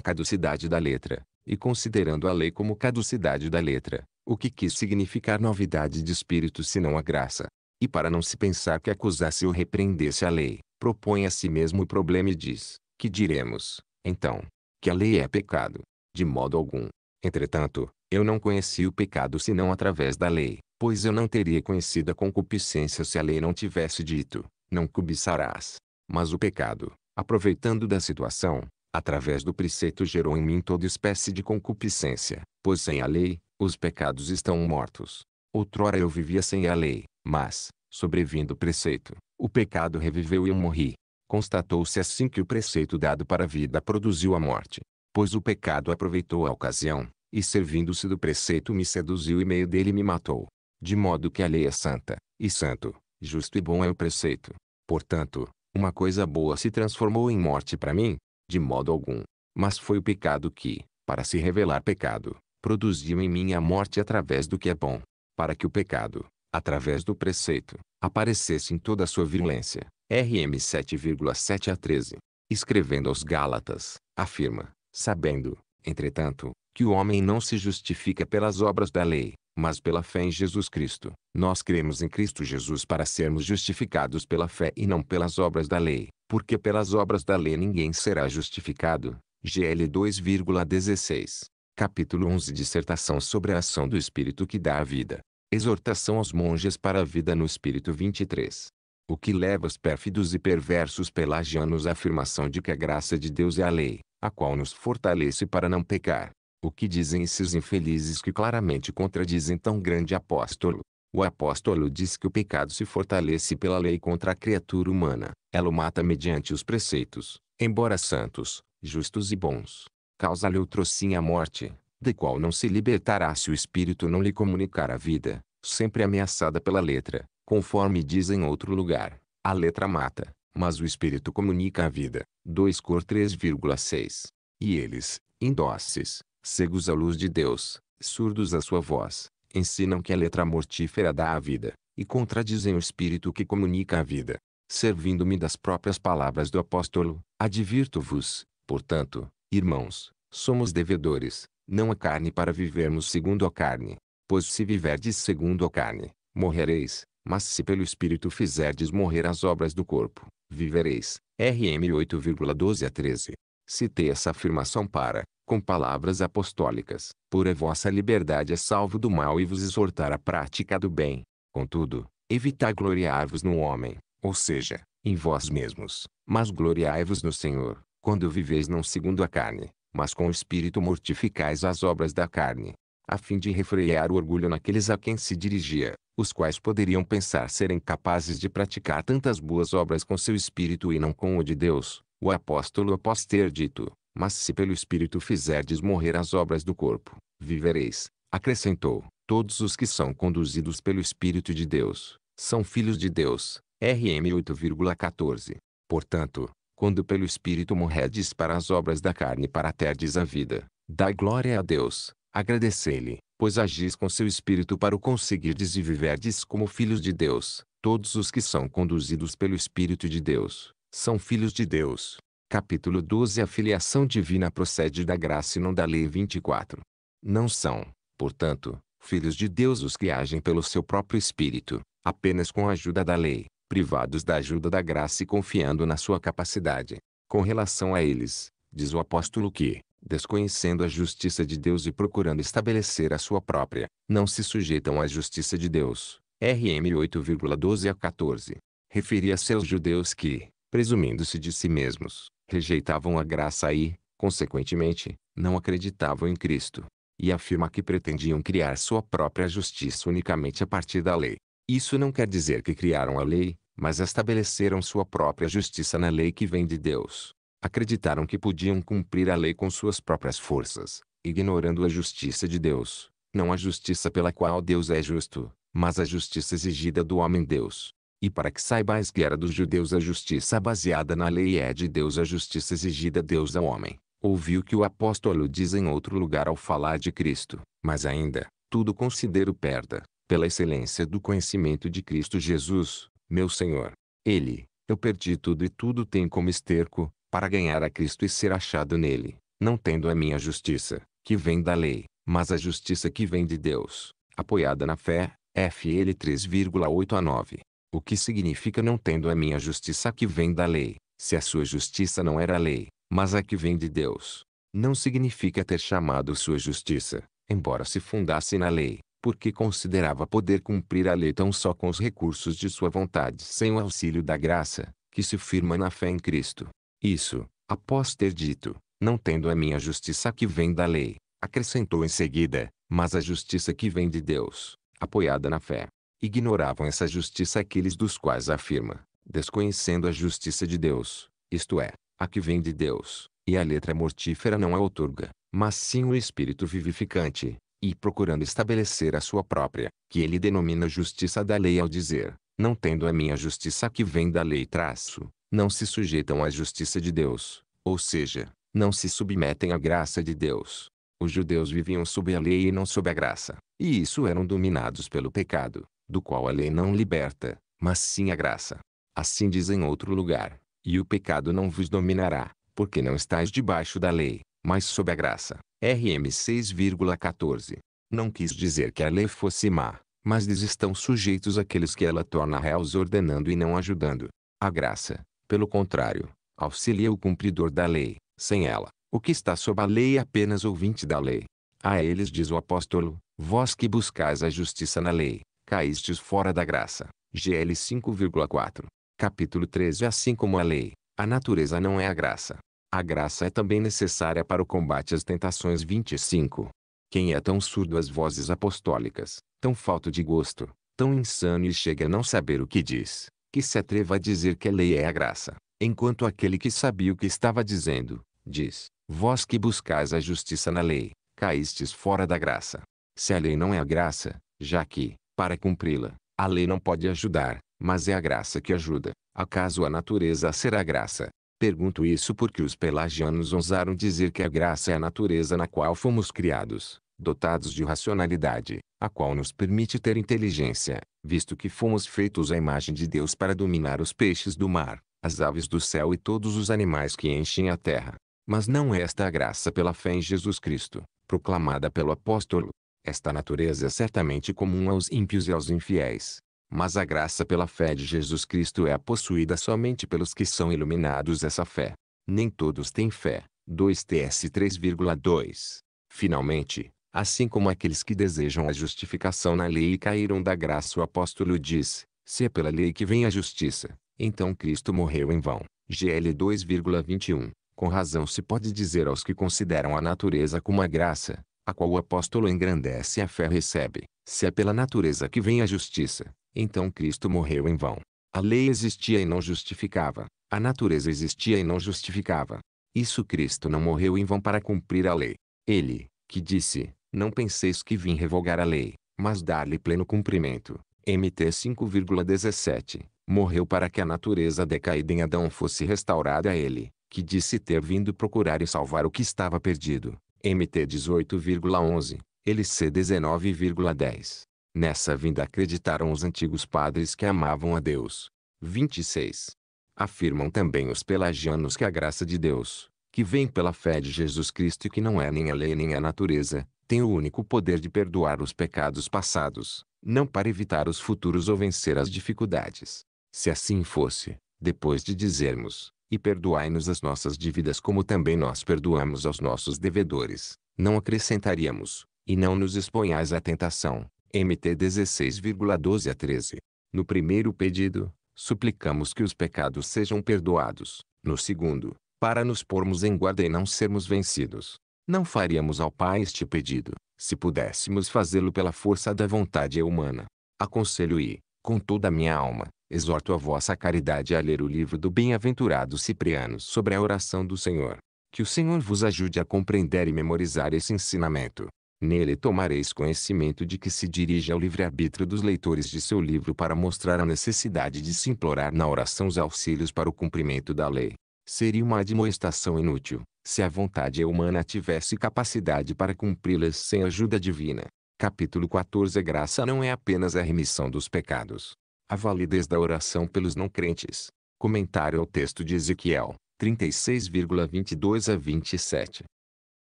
caducidade da letra, e considerando a lei como caducidade da letra, o que quis significar novidade de espírito senão a graça. E para não se pensar que acusasse ou repreendesse a lei, propõe a si mesmo o problema e diz, que diremos, então, que a lei é pecado, de modo algum. Entretanto, eu não conheci o pecado senão através da lei, pois eu não teria conhecido a concupiscência se a lei não tivesse dito, não cobiçarás. Mas o pecado, aproveitando da situação, através do preceito gerou em mim toda espécie de concupiscência, pois sem a lei, os pecados estão mortos. Outrora eu vivia sem a lei, mas, sobrevindo o preceito, o pecado reviveu e eu morri. Constatou-se assim que o preceito dado para a vida produziu a morte. Pois o pecado aproveitou a ocasião, e servindo-se do preceito me seduziu e meio dele me matou. De modo que a lei é santa, e santo, justo e bom é o preceito. Portanto, uma coisa boa se transformou em morte para mim? De modo algum. Mas foi o pecado que, para se revelar pecado, produziu em mim a morte através do que é bom. Para que o pecado, através do preceito, aparecesse em toda a sua virulência. RM 7,7 a 13. Escrevendo aos Gálatas, afirma, sabendo, entretanto, que o homem não se justifica pelas obras da lei, mas pela fé em Jesus Cristo. Nós cremos em Cristo Jesus para sermos justificados pela fé e não pelas obras da lei, porque pelas obras da lei ninguém será justificado. GL 2,16. Capítulo 11 Dissertação sobre a ação do Espírito que dá a vida. Exortação aos monges para a vida no Espírito 23. O que leva os pérfidos e perversos pelagianos à afirmação de que a graça de Deus é a lei, a qual nos fortalece para não pecar o que dizem esses infelizes que claramente contradizem tão grande apóstolo? O apóstolo diz que o pecado se fortalece pela lei contra a criatura humana. Ela o mata mediante os preceitos, embora santos, justos e bons. Causa-lhe outrocinha a morte, da qual não se libertará se o espírito não lhe comunicar a vida, sempre ameaçada pela letra, conforme diz em outro lugar. A letra mata, mas o espírito comunica a vida. 2 Cor 3,6. E eles, indóces, cegos à luz de Deus, surdos à sua voz, ensinam que a letra mortífera dá a vida, e contradizem o Espírito que comunica a vida. Servindo-me das próprias palavras do apóstolo, advirto-vos, portanto, irmãos, somos devedores, não a carne para vivermos segundo a carne. Pois se viverdes segundo a carne, morrereis, mas se pelo Espírito fizerdes morrer as obras do corpo, vivereis. RM 8,12 a 13. Citei essa afirmação para, com palavras apostólicas, por a vossa liberdade é salvo do mal e vos exortar à prática do bem. Contudo, evitai gloriar-vos no homem, ou seja, em vós mesmos, mas gloriai-vos no Senhor, quando viveis não segundo a carne, mas com o espírito mortificais as obras da carne, a fim de refrear o orgulho naqueles a quem se dirigia, os quais poderiam pensar serem capazes de praticar tantas boas obras com seu espírito e não com o de Deus. O apóstolo após ter dito, mas se pelo Espírito fizerdes morrer as obras do corpo, vivereis, acrescentou, todos os que são conduzidos pelo Espírito de Deus, são filhos de Deus. RM 8,14. Portanto, quando pelo Espírito morredes para as obras da carne para terdes a vida, dai glória a Deus, agradecei-lhe, pois agis com seu Espírito para o conseguirdes e viverdes como filhos de Deus, todos os que são conduzidos pelo Espírito de Deus são filhos de Deus. Capítulo 12 A filiação divina procede da graça e não da lei 24. Não são, portanto, filhos de Deus os que agem pelo seu próprio espírito, apenas com a ajuda da lei, privados da ajuda da graça e confiando na sua capacidade. Com relação a eles, diz o apóstolo que, desconhecendo a justiça de Deus e procurando estabelecer a sua própria, não se sujeitam à justiça de Deus. RM 8,12 a 14. Referia-se aos judeus que, presumindo-se de si mesmos, rejeitavam a graça e, consequentemente, não acreditavam em Cristo, e afirma que pretendiam criar sua própria justiça unicamente a partir da lei. Isso não quer dizer que criaram a lei, mas estabeleceram sua própria justiça na lei que vem de Deus. Acreditaram que podiam cumprir a lei com suas próprias forças, ignorando a justiça de Deus, não a justiça pela qual Deus é justo, mas a justiça exigida do homem Deus. E para que saibais que era dos judeus a justiça baseada na lei é de Deus a justiça exigida a Deus ao homem. Ouviu que o apóstolo diz em outro lugar ao falar de Cristo, mas ainda, tudo considero perda, pela excelência do conhecimento de Cristo Jesus, meu Senhor. Ele, eu perdi tudo e tudo tem como esterco, para ganhar a Cristo e ser achado nele, não tendo a minha justiça, que vem da lei, mas a justiça que vem de Deus, apoiada na fé, Fl 3,8 a 9. O que significa não tendo a minha justiça que vem da lei, se a sua justiça não era a lei, mas a que vem de Deus. Não significa ter chamado sua justiça, embora se fundasse na lei, porque considerava poder cumprir a lei tão só com os recursos de sua vontade sem o auxílio da graça, que se firma na fé em Cristo. Isso, após ter dito, não tendo a minha justiça que vem da lei, acrescentou em seguida, mas a justiça que vem de Deus, apoiada na fé ignoravam essa justiça aqueles dos quais afirma, desconhecendo a justiça de Deus, isto é, a que vem de Deus, e a letra mortífera não a outorga, mas sim o espírito vivificante, e procurando estabelecer a sua própria, que ele denomina justiça da lei ao dizer, não tendo a minha justiça que vem da lei traço, não se sujeitam à justiça de Deus, ou seja, não se submetem à graça de Deus. Os judeus viviam sob a lei e não sob a graça, e isso eram dominados pelo pecado do qual a lei não liberta, mas sim a graça. Assim diz em outro lugar: E o pecado não vos dominará, porque não estáis debaixo da lei, mas sob a graça. RM 6,14. Não quis dizer que a lei fosse má, mas lhes estão sujeitos aqueles que ela torna réus ordenando e não ajudando. A graça, pelo contrário, auxilia o cumpridor da lei, sem ela, o que está sob a lei é apenas ouvinte da lei. A eles diz o apóstolo: Vós que buscais a justiça na lei, caístes fora da graça. GL 5,4. Capítulo 13 Assim como a lei, a natureza não é a graça. A graça é também necessária para o combate às tentações 25. Quem é tão surdo às vozes apostólicas, tão falto de gosto, tão insano e chega a não saber o que diz, que se atreva a dizer que a lei é a graça, enquanto aquele que sabia o que estava dizendo, diz, vós que buscais a justiça na lei, caístes fora da graça. Se a lei não é a graça, já que, para cumpri-la, a lei não pode ajudar, mas é a graça que ajuda. Acaso a natureza será graça? Pergunto isso porque os pelagianos ousaram dizer que a graça é a natureza na qual fomos criados, dotados de racionalidade, a qual nos permite ter inteligência, visto que fomos feitos à imagem de Deus para dominar os peixes do mar, as aves do céu e todos os animais que enchem a terra. Mas não é esta a graça pela fé em Jesus Cristo, proclamada pelo apóstolo, esta natureza é certamente comum aos ímpios e aos infiéis. Mas a graça pela fé de Jesus Cristo é possuída somente pelos que são iluminados essa fé. Nem todos têm fé. 2 TS 3,2. Finalmente, assim como aqueles que desejam a justificação na lei e caíram da graça, o apóstolo diz: se é pela lei que vem a justiça, então Cristo morreu em vão. GL 2,21. Com razão se pode dizer aos que consideram a natureza como a graça, a qual o apóstolo engrandece a fé recebe. Se é pela natureza que vem a justiça, então Cristo morreu em vão. A lei existia e não justificava, a natureza existia e não justificava. Isso Cristo não morreu em vão para cumprir a lei. Ele, que disse, não penseis que vim revogar a lei, mas dar-lhe pleno cumprimento. MT 5,17, morreu para que a natureza decaída em Adão fosse restaurada a ele, que disse ter vindo procurar e salvar o que estava perdido. MT 18,11, LC 19,10. Nessa vinda acreditaram os antigos padres que amavam a Deus. 26. Afirmam também os pelagianos que a graça de Deus, que vem pela fé de Jesus Cristo e que não é nem a lei nem a natureza, tem o único poder de perdoar os pecados passados, não para evitar os futuros ou vencer as dificuldades. Se assim fosse, depois de dizermos, e perdoai-nos as nossas dívidas como também nós perdoamos aos nossos devedores. Não acrescentaríamos, e não nos exponhais à tentação. MT 16,12 a 13. No primeiro pedido, suplicamos que os pecados sejam perdoados. No segundo, para nos pormos em guarda e não sermos vencidos. Não faríamos ao Pai este pedido, se pudéssemos fazê-lo pela força da vontade humana. Aconselho-e, com toda a minha alma, exorto a vossa caridade a ler o livro do bem-aventurado Cipriano sobre a oração do Senhor. Que o Senhor vos ajude a compreender e memorizar esse ensinamento. Nele tomareis conhecimento de que se dirige ao livre-arbítrio dos leitores de seu livro para mostrar a necessidade de se implorar na oração os auxílios para o cumprimento da lei. Seria uma admoestação inútil, se a vontade humana tivesse capacidade para cumpri-las sem ajuda divina. Capítulo 14 A graça não é apenas a remissão dos pecados, a validez da oração pelos não crentes. Comentário ao texto de Ezequiel, 36,22 a 27.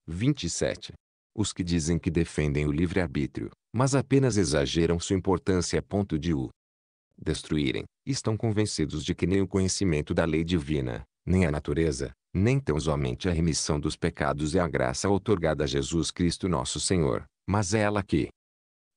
27. Os que dizem que defendem o livre-arbítrio, mas apenas exageram sua importância a ponto de o destruírem, estão convencidos de que nem o conhecimento da lei divina, nem a natureza, nem tão somente a remissão dos pecados e a graça otorgada a Jesus Cristo nosso Senhor, mas é ela que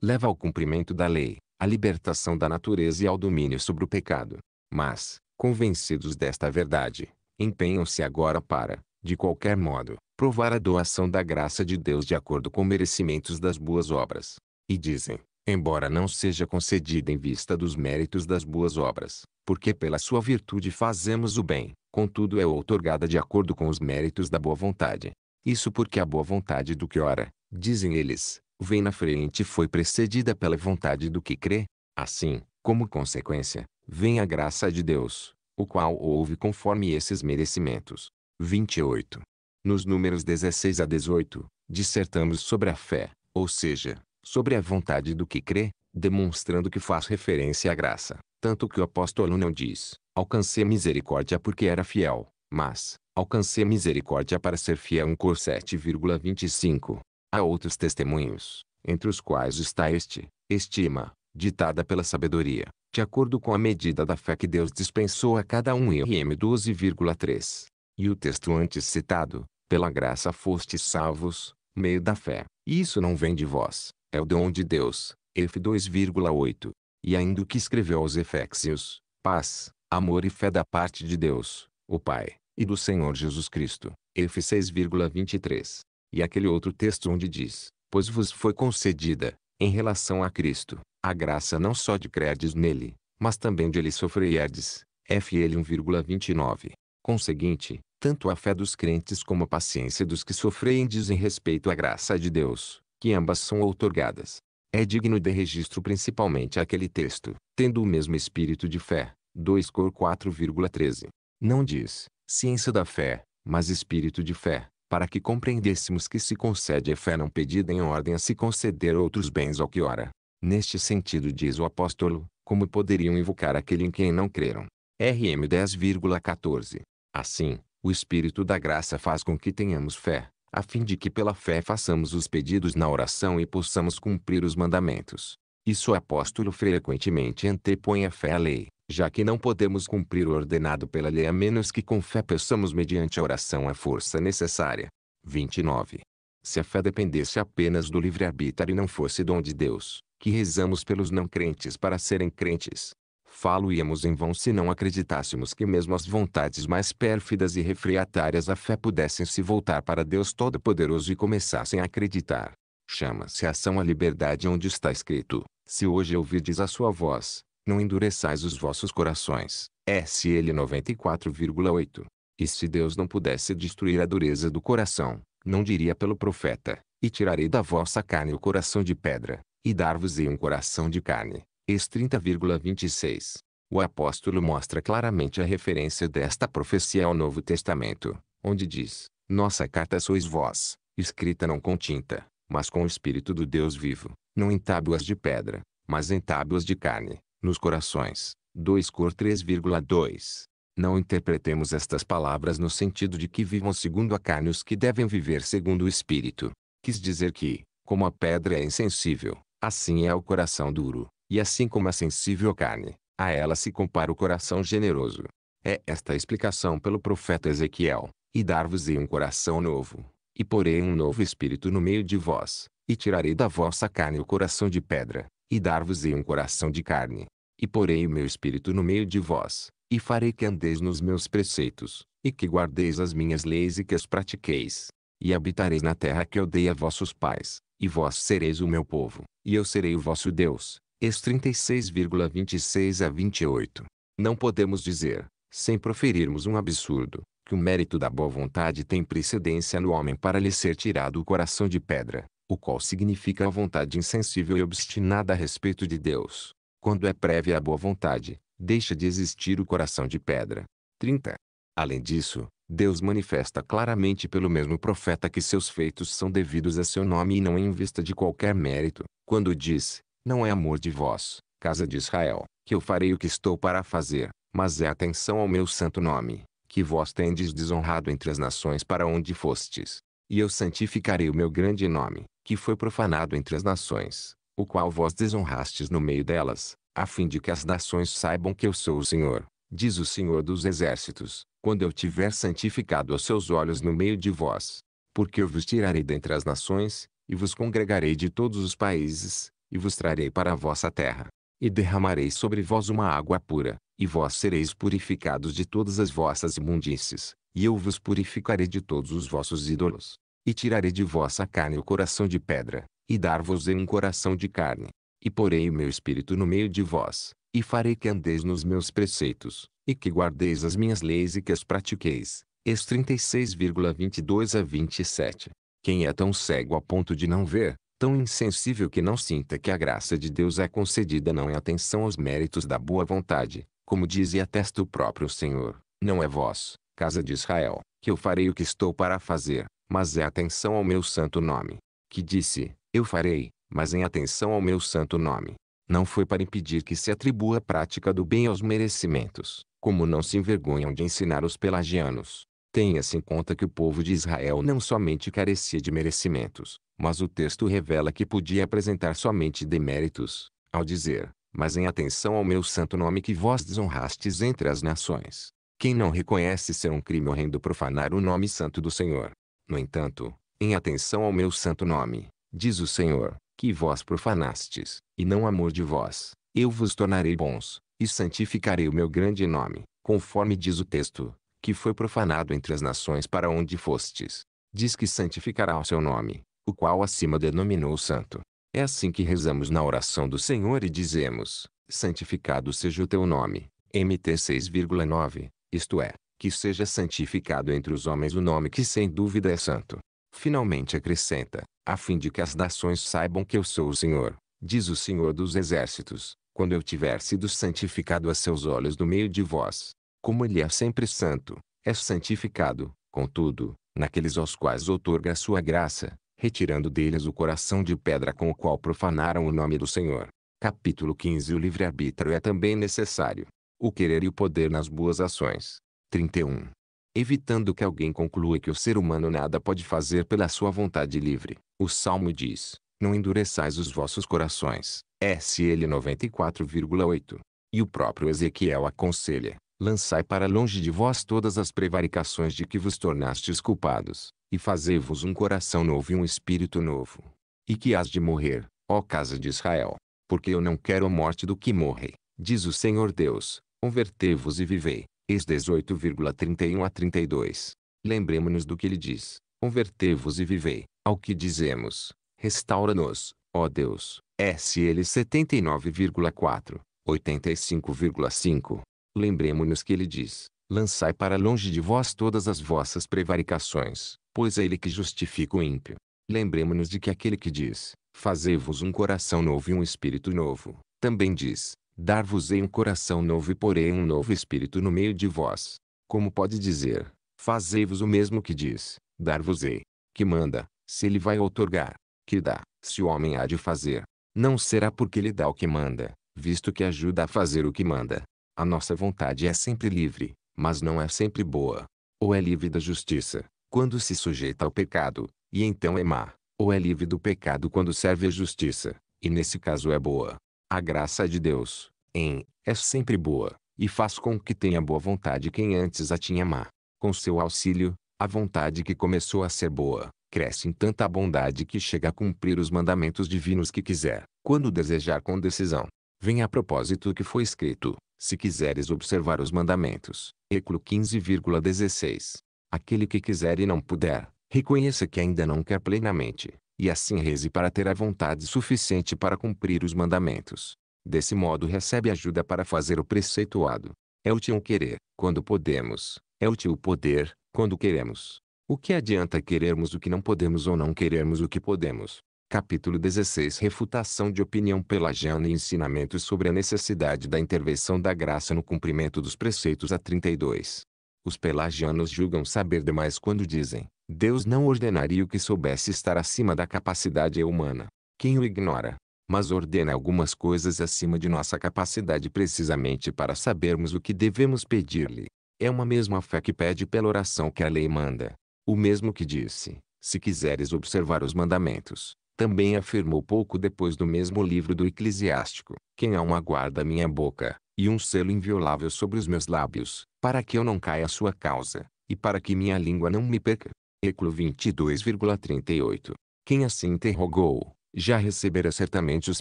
leva ao cumprimento da lei, à libertação da natureza e ao domínio sobre o pecado. Mas, convencidos desta verdade, empenham-se agora para, de qualquer modo, provar a doação da graça de Deus de acordo com merecimentos das boas obras. E dizem, embora não seja concedida em vista dos méritos das boas obras, porque pela sua virtude fazemos o bem, contudo é outorgada de acordo com os méritos da boa vontade. Isso porque a boa vontade do que ora, dizem eles, vem na frente foi precedida pela vontade do que crê. Assim, como consequência, vem a graça de Deus, o qual houve conforme esses merecimentos. 28. Nos números 16 a 18, dissertamos sobre a fé, ou seja, sobre a vontade do que crê, demonstrando que faz referência à graça, tanto que o apóstolo não diz, alcancei misericórdia porque era fiel, mas, alcancei misericórdia para ser fiel 1 Cor 7,25. Há outros testemunhos, entre os quais está este, estima, ditada pela sabedoria, de acordo com a medida da fé que Deus dispensou a cada um RM 12,3. E o texto antes citado, pela graça fostes salvos, meio da fé. e Isso não vem de vós, é o dom de Deus. f 2,8. E ainda o que escreveu aos Efésios, paz, amor e fé da parte de Deus, o Pai, e do Senhor Jesus Cristo. f 6,23 e aquele outro texto onde diz: Pois vos foi concedida, em relação a Cristo, a graça não só de credes nele, mas também de ele sofrerdes. FL 1,29. Conseguinte, tanto a fé dos crentes como a paciência dos que sofrem dizem respeito à graça de Deus, que ambas são outorgadas. É digno de registro principalmente aquele texto, tendo o mesmo espírito de fé. 2 Cor 4,13. Não diz, ciência da fé, mas espírito de fé para que compreendêssemos que se concede a fé não pedida em ordem a se conceder outros bens ao que ora. Neste sentido diz o apóstolo, como poderiam invocar aquele em quem não creram. RM 10,14. Assim, o Espírito da Graça faz com que tenhamos fé, a fim de que pela fé façamos os pedidos na oração e possamos cumprir os mandamentos. Isso o apóstolo frequentemente antepõe a fé à lei já que não podemos cumprir o ordenado pela lei a menos que com fé peçamos mediante a oração a força necessária. 29. Se a fé dependesse apenas do livre-arbítrio e não fosse dom de Deus, que rezamos pelos não crentes para serem crentes, faluíamos em vão se não acreditássemos que mesmo as vontades mais pérfidas e refriatárias a fé pudessem se voltar para Deus Todo-Poderoso e começassem a acreditar. Chama-se ação à liberdade onde está escrito, se hoje ouvides a sua voz, não endureçais os vossos corações. SL 94,8. E se Deus não pudesse destruir a dureza do coração, não diria pelo profeta, e tirarei da vossa carne o coração de pedra, e dar-vos-ei um coração de carne. Ex 30,26. O apóstolo mostra claramente a referência desta profecia ao Novo Testamento, onde diz, Nossa carta sois vós, escrita não com tinta, mas com o Espírito do Deus vivo, não em tábuas de pedra, mas em tábuas de carne, nos corações. 2 Cor 3,2. Não interpretemos estas palavras no sentido de que vivam segundo a carne os que devem viver segundo o espírito. Quis dizer que, como a pedra é insensível, assim é o coração duro, e assim como é sensível a carne, a ela se compara o coração generoso. É esta a explicação pelo profeta Ezequiel: E dar-vos-ei um coração novo, e porei um novo espírito no meio de vós, e tirarei da vossa carne o coração de pedra, e dar-vos-ei um coração de carne, e porei o meu espírito no meio de vós, e farei que andeis nos meus preceitos, e que guardeis as minhas leis e que as pratiqueis. E habitareis na terra que eu dei a vossos pais, e vós sereis o meu povo, e eu serei o vosso Deus. Ex 36,26 a 28. Não podemos dizer, sem proferirmos um absurdo, que o mérito da boa vontade tem precedência no homem para lhe ser tirado o coração de pedra, o qual significa a vontade insensível e obstinada a respeito de Deus, quando é prévia a boa vontade, deixa de existir o coração de pedra. 30. Além disso, Deus manifesta claramente pelo mesmo profeta que seus feitos são devidos a seu nome e não em vista de qualquer mérito, quando diz: Não é amor de vós, casa de Israel, que eu farei o que estou para fazer, mas é atenção ao meu santo nome, que vós tendes desonrado entre as nações para onde fostes. E eu santificarei o meu grande nome, que foi profanado entre as nações, o qual vós desonrastes no meio delas, a fim de que as nações saibam que eu sou o Senhor, diz o Senhor dos Exércitos, quando eu tiver santificado aos seus olhos no meio de vós. Porque eu vos tirarei dentre as nações, e vos congregarei de todos os países, e vos trarei para a vossa terra. E derramarei sobre vós uma água pura, e vós sereis purificados de todas as vossas imundícies, e eu vos purificarei de todos os vossos ídolos. E tirarei de vossa carne o coração de pedra, e dar-vos-ei um coração de carne. E porei o meu espírito no meio de vós, e farei que andeis nos meus preceitos, e que guardeis as minhas leis e que as pratiqueis. Ex 36,22 a 27. Quem é tão cego a ponto de não ver, tão insensível que não sinta que a graça de Deus é concedida não é atenção aos méritos da boa vontade, como diz e atesta o próprio Senhor, não é vós, casa de Israel, que eu farei o que estou para fazer, mas é atenção ao meu santo nome, que disse, eu farei, mas em atenção ao meu santo nome. Não foi para impedir que se atribua a prática do bem aos merecimentos, como não se envergonham de ensinar os pelagianos. Tenha-se em conta que o povo de Israel não somente carecia de merecimentos, mas o texto revela que podia apresentar somente deméritos, ao dizer, mas em atenção ao meu santo nome que vós desonrastes entre as nações. Quem não reconhece ser um crime horrendo profanar o nome santo do Senhor. No entanto, em atenção ao meu santo nome, diz o Senhor, que vós profanastes, e não amor de vós, eu vos tornarei bons, e santificarei o meu grande nome, conforme diz o texto, que foi profanado entre as nações para onde fostes. Diz que santificará o seu nome, o qual acima denominou santo. É assim que rezamos na oração do Senhor e dizemos, santificado seja o teu nome, MT 6,9, isto é, que seja santificado entre os homens o nome que sem dúvida é santo. Finalmente acrescenta, a fim de que as nações saibam que eu sou o Senhor, diz o Senhor dos Exércitos, quando eu tiver sido santificado a seus olhos no meio de vós. Como ele é sempre santo, é santificado, contudo, naqueles aos quais outorga a sua graça, retirando deles o coração de pedra com o qual profanaram o nome do Senhor. Capítulo 15 O livre-arbítrio é também necessário. O querer e o poder nas boas ações. 31 evitando que alguém conclua que o ser humano nada pode fazer pela sua vontade livre. O Salmo diz, não endureçais os vossos corações, SL 94,8. E o próprio Ezequiel aconselha, lançai para longe de vós todas as prevaricações de que vos tornastes culpados, e fazei-vos um coração novo e um espírito novo. E que hás de morrer, ó casa de Israel, porque eu não quero a morte do que morre, diz o Senhor Deus, convertei-vos e vivei. Ex 18,31 a 32. Lembremos-nos do que ele diz. Convertei-vos e vivei. Ao que dizemos. Restaura-nos, ó Deus. SL 79,4. 85,5. Lembremos-nos que ele diz. Lançai para longe de vós todas as vossas prevaricações, pois é ele que justifica o ímpio. Lembremos-nos de que aquele que diz, fazei-vos um coração novo e um espírito novo, também diz, Dar-vos-ei um coração novo e porei um novo espírito no meio de vós. Como pode dizer, fazei-vos o mesmo que diz, dar-vos-ei, que manda, se ele vai outorgar, que dá, se o homem há de fazer. Não será porque ele dá o que manda, visto que ajuda a fazer o que manda. A nossa vontade é sempre livre, mas não é sempre boa. Ou é livre da justiça, quando se sujeita ao pecado, e então é má. Ou é livre do pecado quando serve a justiça, e nesse caso é boa. A graça de Deus, em, é sempre boa, e faz com que tenha boa vontade quem antes a tinha má. Com seu auxílio, a vontade que começou a ser boa, cresce em tanta bondade que chega a cumprir os mandamentos divinos que quiser, quando desejar com decisão. Vem a propósito o que foi escrito, se quiseres observar os mandamentos. Eclo 15,16. Aquele que quiser e não puder, reconheça que ainda não quer plenamente, e assim reze para ter a vontade suficiente para cumprir os mandamentos. Desse modo recebe ajuda para fazer o preceituado. É útil o querer, quando podemos, é útil o poder, quando queremos. O que adianta querermos o que não podemos ou não querermos o que podemos? Capítulo 16 Refutação de opinião pelagiana e ensinamentos sobre a necessidade da intervenção da graça no cumprimento dos preceitos a 32. Os pelagianos julgam saber demais quando dizem, Deus não ordenaria o que soubesse estar acima da capacidade humana. Quem o ignora? Mas ordena algumas coisas acima de nossa capacidade precisamente para sabermos o que devemos pedir-lhe. É uma mesma fé que pede pela oração que a lei manda. O mesmo que disse, se quiseres observar os mandamentos, também afirmou pouco depois do mesmo livro do Eclesiástico: Quem há uma guarda minha boca, e um selo inviolável sobre os meus lábios, para que eu não caia a sua causa, e para que minha língua não me peca. Versículo 22,38. Quem assim interrogou, já receberá certamente os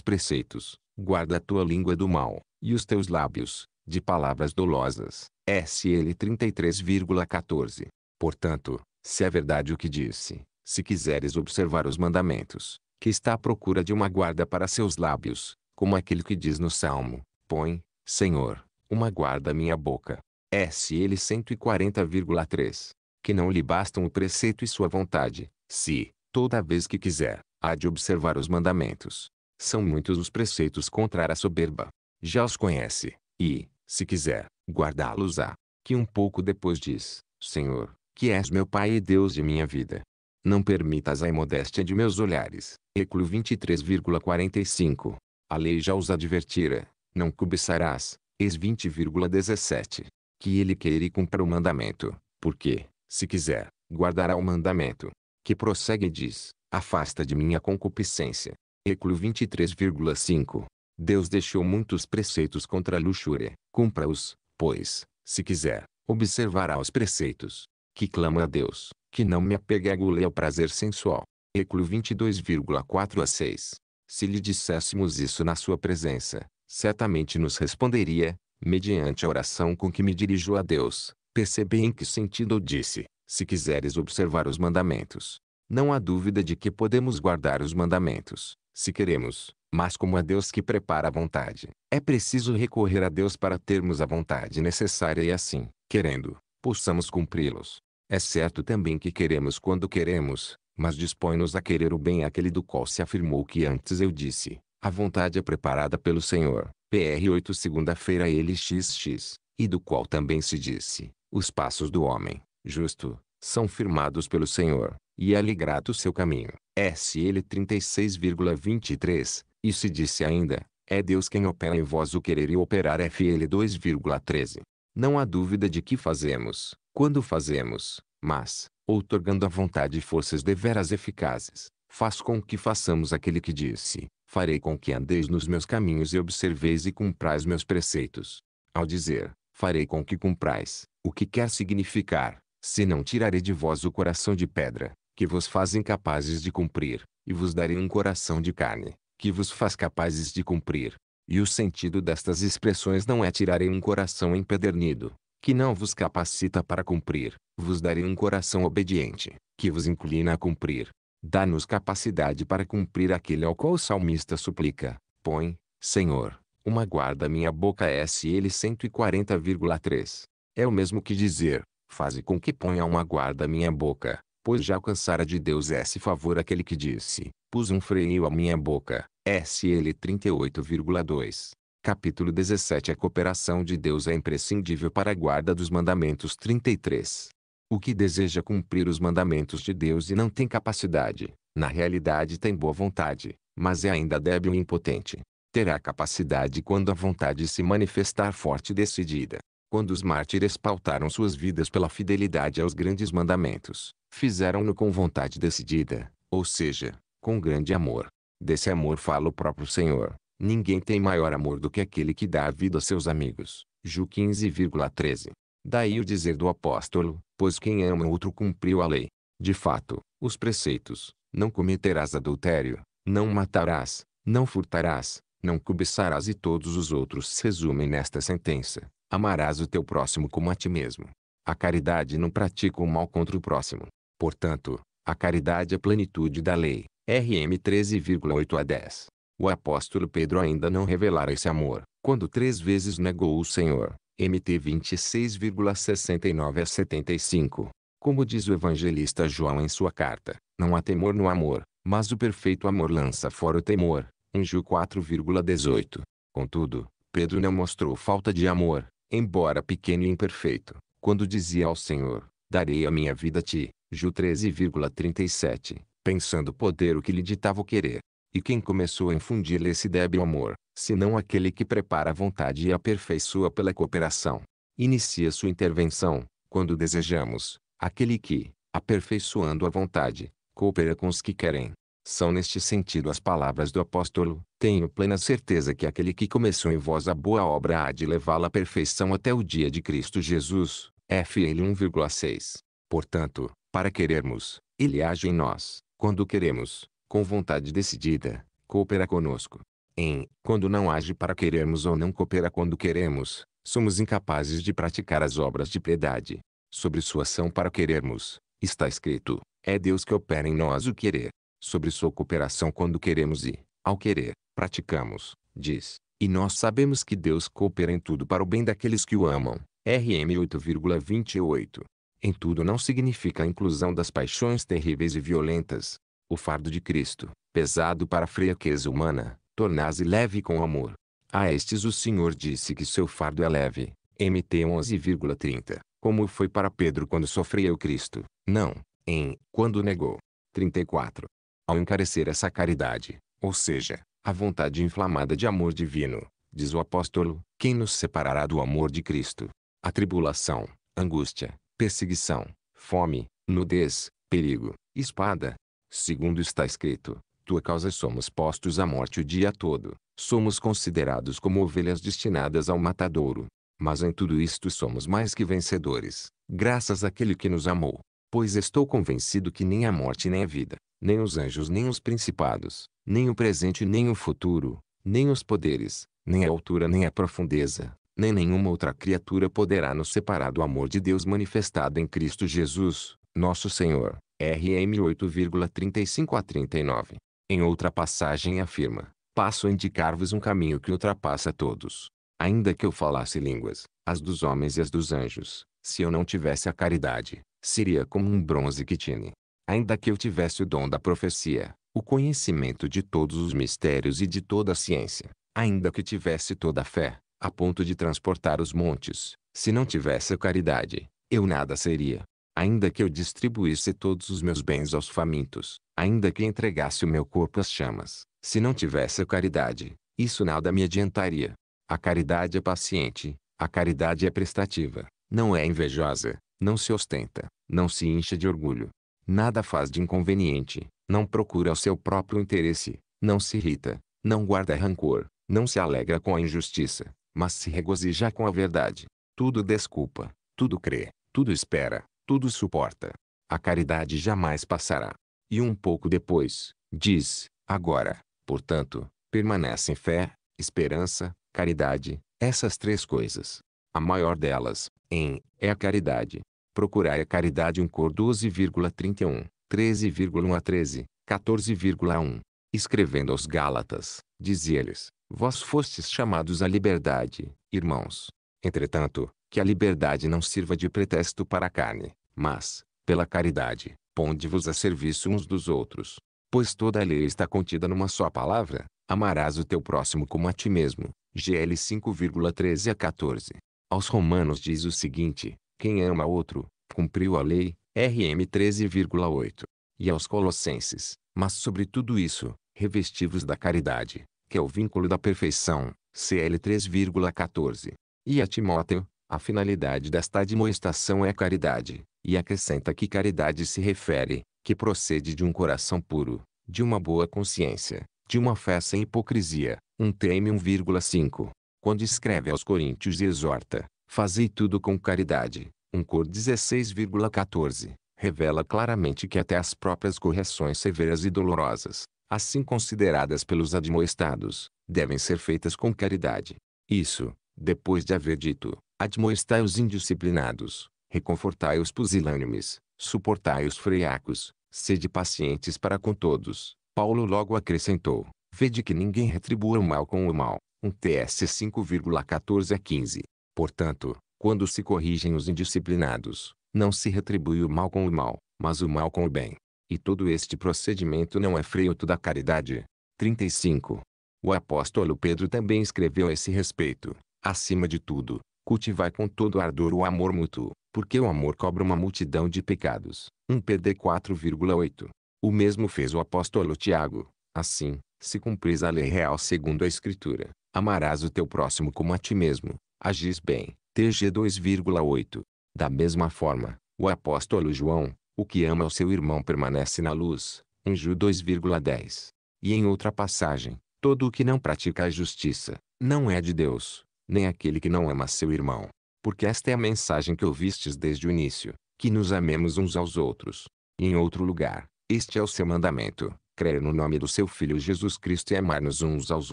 preceitos. Guarda a tua língua do mal, e os teus lábios, de palavras dolosas. SL 33,14. Portanto, se é verdade o que disse, se quiseres observar os mandamentos, que está à procura de uma guarda para seus lábios, como aquele que diz no Salmo, põe, Senhor, uma guarda à minha boca. SL 140,3 que não lhe bastam o preceito e sua vontade, se, toda vez que quiser, há de observar os mandamentos. São muitos os preceitos contra a soberba. Já os conhece, e, se quiser, guardá-los-á. Que um pouco depois diz, Senhor, que és meu Pai e Deus de minha vida. Não permitas a imodéstia de meus olhares. Eclo 23,45. A lei já os advertira. Não cobiçarás. Ex 20,17. Que ele queira e cumpra o mandamento. Porque, se quiser, guardará o mandamento, que prossegue e diz: Afasta de mim a concupiscência. Eclo 23,5. Deus deixou muitos preceitos contra a luxúria. Cumpra-os, pois, se quiser, observará os preceitos. Que clama a Deus, que não me apegue a gula ao prazer sensual. Eclo 22,4 a 6. Se lhe disséssemos isso na sua presença, certamente nos responderia, mediante a oração com que me dirijo a Deus, Percebi em que sentido eu disse, se quiseres observar os mandamentos. Não há dúvida de que podemos guardar os mandamentos, se queremos, mas como é Deus que prepara a vontade, é preciso recorrer a Deus para termos a vontade necessária e assim, querendo, possamos cumpri-los. É certo também que queremos quando queremos, mas dispõe-nos a querer o bem aquele do qual se afirmou que antes eu disse, a vontade é preparada pelo Senhor, PR 8 segunda-feira ele xx, e do qual também se disse, os passos do homem, justo, são firmados pelo Senhor, e é-lhe grato o seu caminho. SL 36,23. E se disse ainda, é Deus quem opera em vós o querer e operar FL 2,13. Não há dúvida de que fazemos, quando fazemos, mas, outorgando a vontade forças deveras eficazes, faz com que façamos aquele que disse, farei com que andeis nos meus caminhos e observeis e cumprais meus preceitos. Ao dizer, farei com que cumprais, o que quer significar, se não tirarei de vós o coração de pedra, que vos faz incapazes de cumprir, e vos darei um coração de carne, que vos faz capazes de cumprir. E o sentido destas expressões não é tirarei um coração empedernido, que não vos capacita para cumprir, vos darei um coração obediente, que vos inclina a cumprir. Dá-nos capacidade para cumprir aquele ao qual o salmista suplica: Põe, Senhor, uma guarda minha boca é SL 140,3. É o mesmo que dizer, faze com que ponha uma guarda minha boca, pois já alcançara de Deus é esse favor aquele que disse, pus um freio à minha boca, SL 38,2. Capítulo 17 A cooperação de Deus é imprescindível para a guarda dos mandamentos 33. O que deseja cumprir os mandamentos de Deus e não tem capacidade, na realidade tem boa vontade, mas é ainda débil e impotente terá capacidade quando a vontade se manifestar forte e decidida. Quando os mártires pautaram suas vidas pela fidelidade aos grandes mandamentos, fizeram-no com vontade decidida, ou seja, com grande amor. Desse amor fala o próprio Senhor. Ninguém tem maior amor do que aquele que dá a vida a seus amigos. Ju 15,13. Daí o dizer do apóstolo, pois quem ama outro cumpriu a lei. De fato, os preceitos, não cometerás adultério, não matarás, não furtarás, não cobiçarás e todos os outros se resumem nesta sentença. Amarás o teu próximo como a ti mesmo. A caridade não pratica o mal contra o próximo. Portanto, a caridade é a plenitude da lei. RM 13,8 a 10. O apóstolo Pedro ainda não revelara esse amor, quando três vezes negou o Senhor. MT 26,69 a 75. Como diz o evangelista João em sua carta, não há temor no amor, mas o perfeito amor lança fora o temor, Enjoo 4,18. Contudo, Pedro não mostrou falta de amor, embora pequeno e imperfeito, quando dizia ao Senhor, darei a minha vida a ti, Ju 13,37, pensando poder o que lhe ditava o querer. E quem começou a infundir-lhe esse débil amor, senão aquele que prepara a vontade e aperfeiçoa pela cooperação? Inicia sua intervenção, quando desejamos, aquele que, aperfeiçoando a vontade, coopera com os que querem. São neste sentido as palavras do apóstolo, tenho plena certeza que aquele que começou em vós a boa obra há de levá-la à perfeição até o dia de Cristo Jesus. FL 1,6. Portanto, para querermos, ele age em nós, quando queremos, com vontade decidida, coopera conosco. Em, quando não age para querermos ou não coopera quando queremos, somos incapazes de praticar as obras de piedade. Sobre sua ação para querermos, está escrito, é Deus que opera em nós o querer, sobre sua cooperação quando queremos e, ao querer, praticamos, diz. E nós sabemos que Deus coopera em tudo para o bem daqueles que o amam. RM 8,28. Em tudo não significa a inclusão das paixões terríveis e violentas. O fardo de Cristo, pesado para a fraqueza humana, torna-se leve com amor. A estes o Senhor disse que seu fardo é leve. MT 11,30. Como foi para Pedro quando sofreu Cristo? Não, em quando negou. 34. Ao encarecer essa caridade, ou seja, a vontade inflamada de amor divino, diz o apóstolo, quem nos separará do amor de Cristo? A tribulação, angústia, perseguição, fome, nudez, perigo, espada. Segundo está escrito, tua causa somos postos à morte o dia todo, somos considerados como ovelhas destinadas ao matadouro. Mas em tudo isto somos mais que vencedores, graças àquele que nos amou. Pois estou convencido que nem a morte nem a vida, nem os anjos, nem os principados, nem o presente, nem o futuro, nem os poderes, nem a altura, nem a profundeza, nem nenhuma outra criatura poderá nos separar do amor de Deus manifestado em Cristo Jesus, nosso Senhor. RM 8,35 a 39. Em outra passagem afirma: Passo a indicar-vos um caminho que ultrapassa todos. Ainda que eu falasse línguas, as dos homens e as dos anjos, se eu não tivesse a caridade, seria como um bronze que tine, Ainda que eu tivesse o dom da profecia, o conhecimento de todos os mistérios e de toda a ciência, ainda que tivesse toda a fé, a ponto de transportar os montes, se não tivesse a caridade, eu nada seria. Ainda que eu distribuísse todos os meus bens aos famintos, ainda que entregasse o meu corpo às chamas, se não tivesse a caridade, isso nada me adiantaria. A caridade é paciente, a caridade é prestativa, não é invejosa, não se ostenta, não se incha de orgulho, Nada faz de inconveniente, não procura o seu próprio interesse, não se irrita, não guarda rancor, não se alegra com a injustiça, mas se regozija com a verdade. Tudo desculpa, tudo crê, tudo espera, tudo suporta. A caridade jamais passará. E um pouco depois, diz: Agora, portanto, permanecem fé, esperança, caridade, essas três coisas. A maior delas, em, é a caridade, procurai a caridade um cor 12,31, 13,1 a 13, 14,1. Escrevendo aos Gálatas, dizia-lhes, vós fostes chamados à liberdade, irmãos. Entretanto, que a liberdade não sirva de pretexto para a carne, mas, pela caridade, ponde-vos a serviço uns dos outros. Pois toda a lei está contida numa só palavra, amarás o teu próximo como a ti mesmo. GL 5,13 a 14. Aos Romanos diz o seguinte, quem ama outro, cumpriu a lei, RM 13,8. E aos Colossenses, mas sobre tudo isso, revestivos da caridade, que é o vínculo da perfeição, CL 3,14. E a Timóteo, a finalidade desta admoestação é caridade, e acrescenta que caridade se refere, que procede de um coração puro, de uma boa consciência, de uma fé sem hipocrisia. 1 um Teme 1,5. Quando escreve aos Coríntios e exorta, Fazei tudo com caridade. um Cor 16,14 revela claramente que até as próprias correções severas e dolorosas, assim consideradas pelos admoestados, devem ser feitas com caridade. Isso, depois de haver dito, admoestai os indisciplinados, reconfortai os pusilânimes, suportai os freiacos, sede pacientes para com todos. Paulo logo acrescentou, vede que ninguém retribua o mal com o mal. um TS 5,14 a 15. Portanto, quando se corrigem os indisciplinados, não se retribui o mal com o mal, mas o mal com o bem. E todo este procedimento não é fruto da caridade. 35. O apóstolo Pedro também escreveu a esse respeito. Acima de tudo, cultivai com todo ardor o amor mútuo, porque o amor cobra uma multidão de pecados. 1 Pedro 4,8. O mesmo fez o apóstolo Tiago. Assim, se cumpris a lei real segundo a Escritura, amarás o teu próximo como a ti mesmo agis bem. TG 2,8. Da mesma forma, o apóstolo João, o que ama o seu irmão permanece na luz. Em Ju 2,10. E em outra passagem, todo o que não pratica a justiça, não é de Deus, nem aquele que não ama seu irmão. Porque esta é a mensagem que ouvistes desde o início, que nos amemos uns aos outros. E em outro lugar, este é o seu mandamento, crer no nome do seu Filho Jesus Cristo e amar-nos uns aos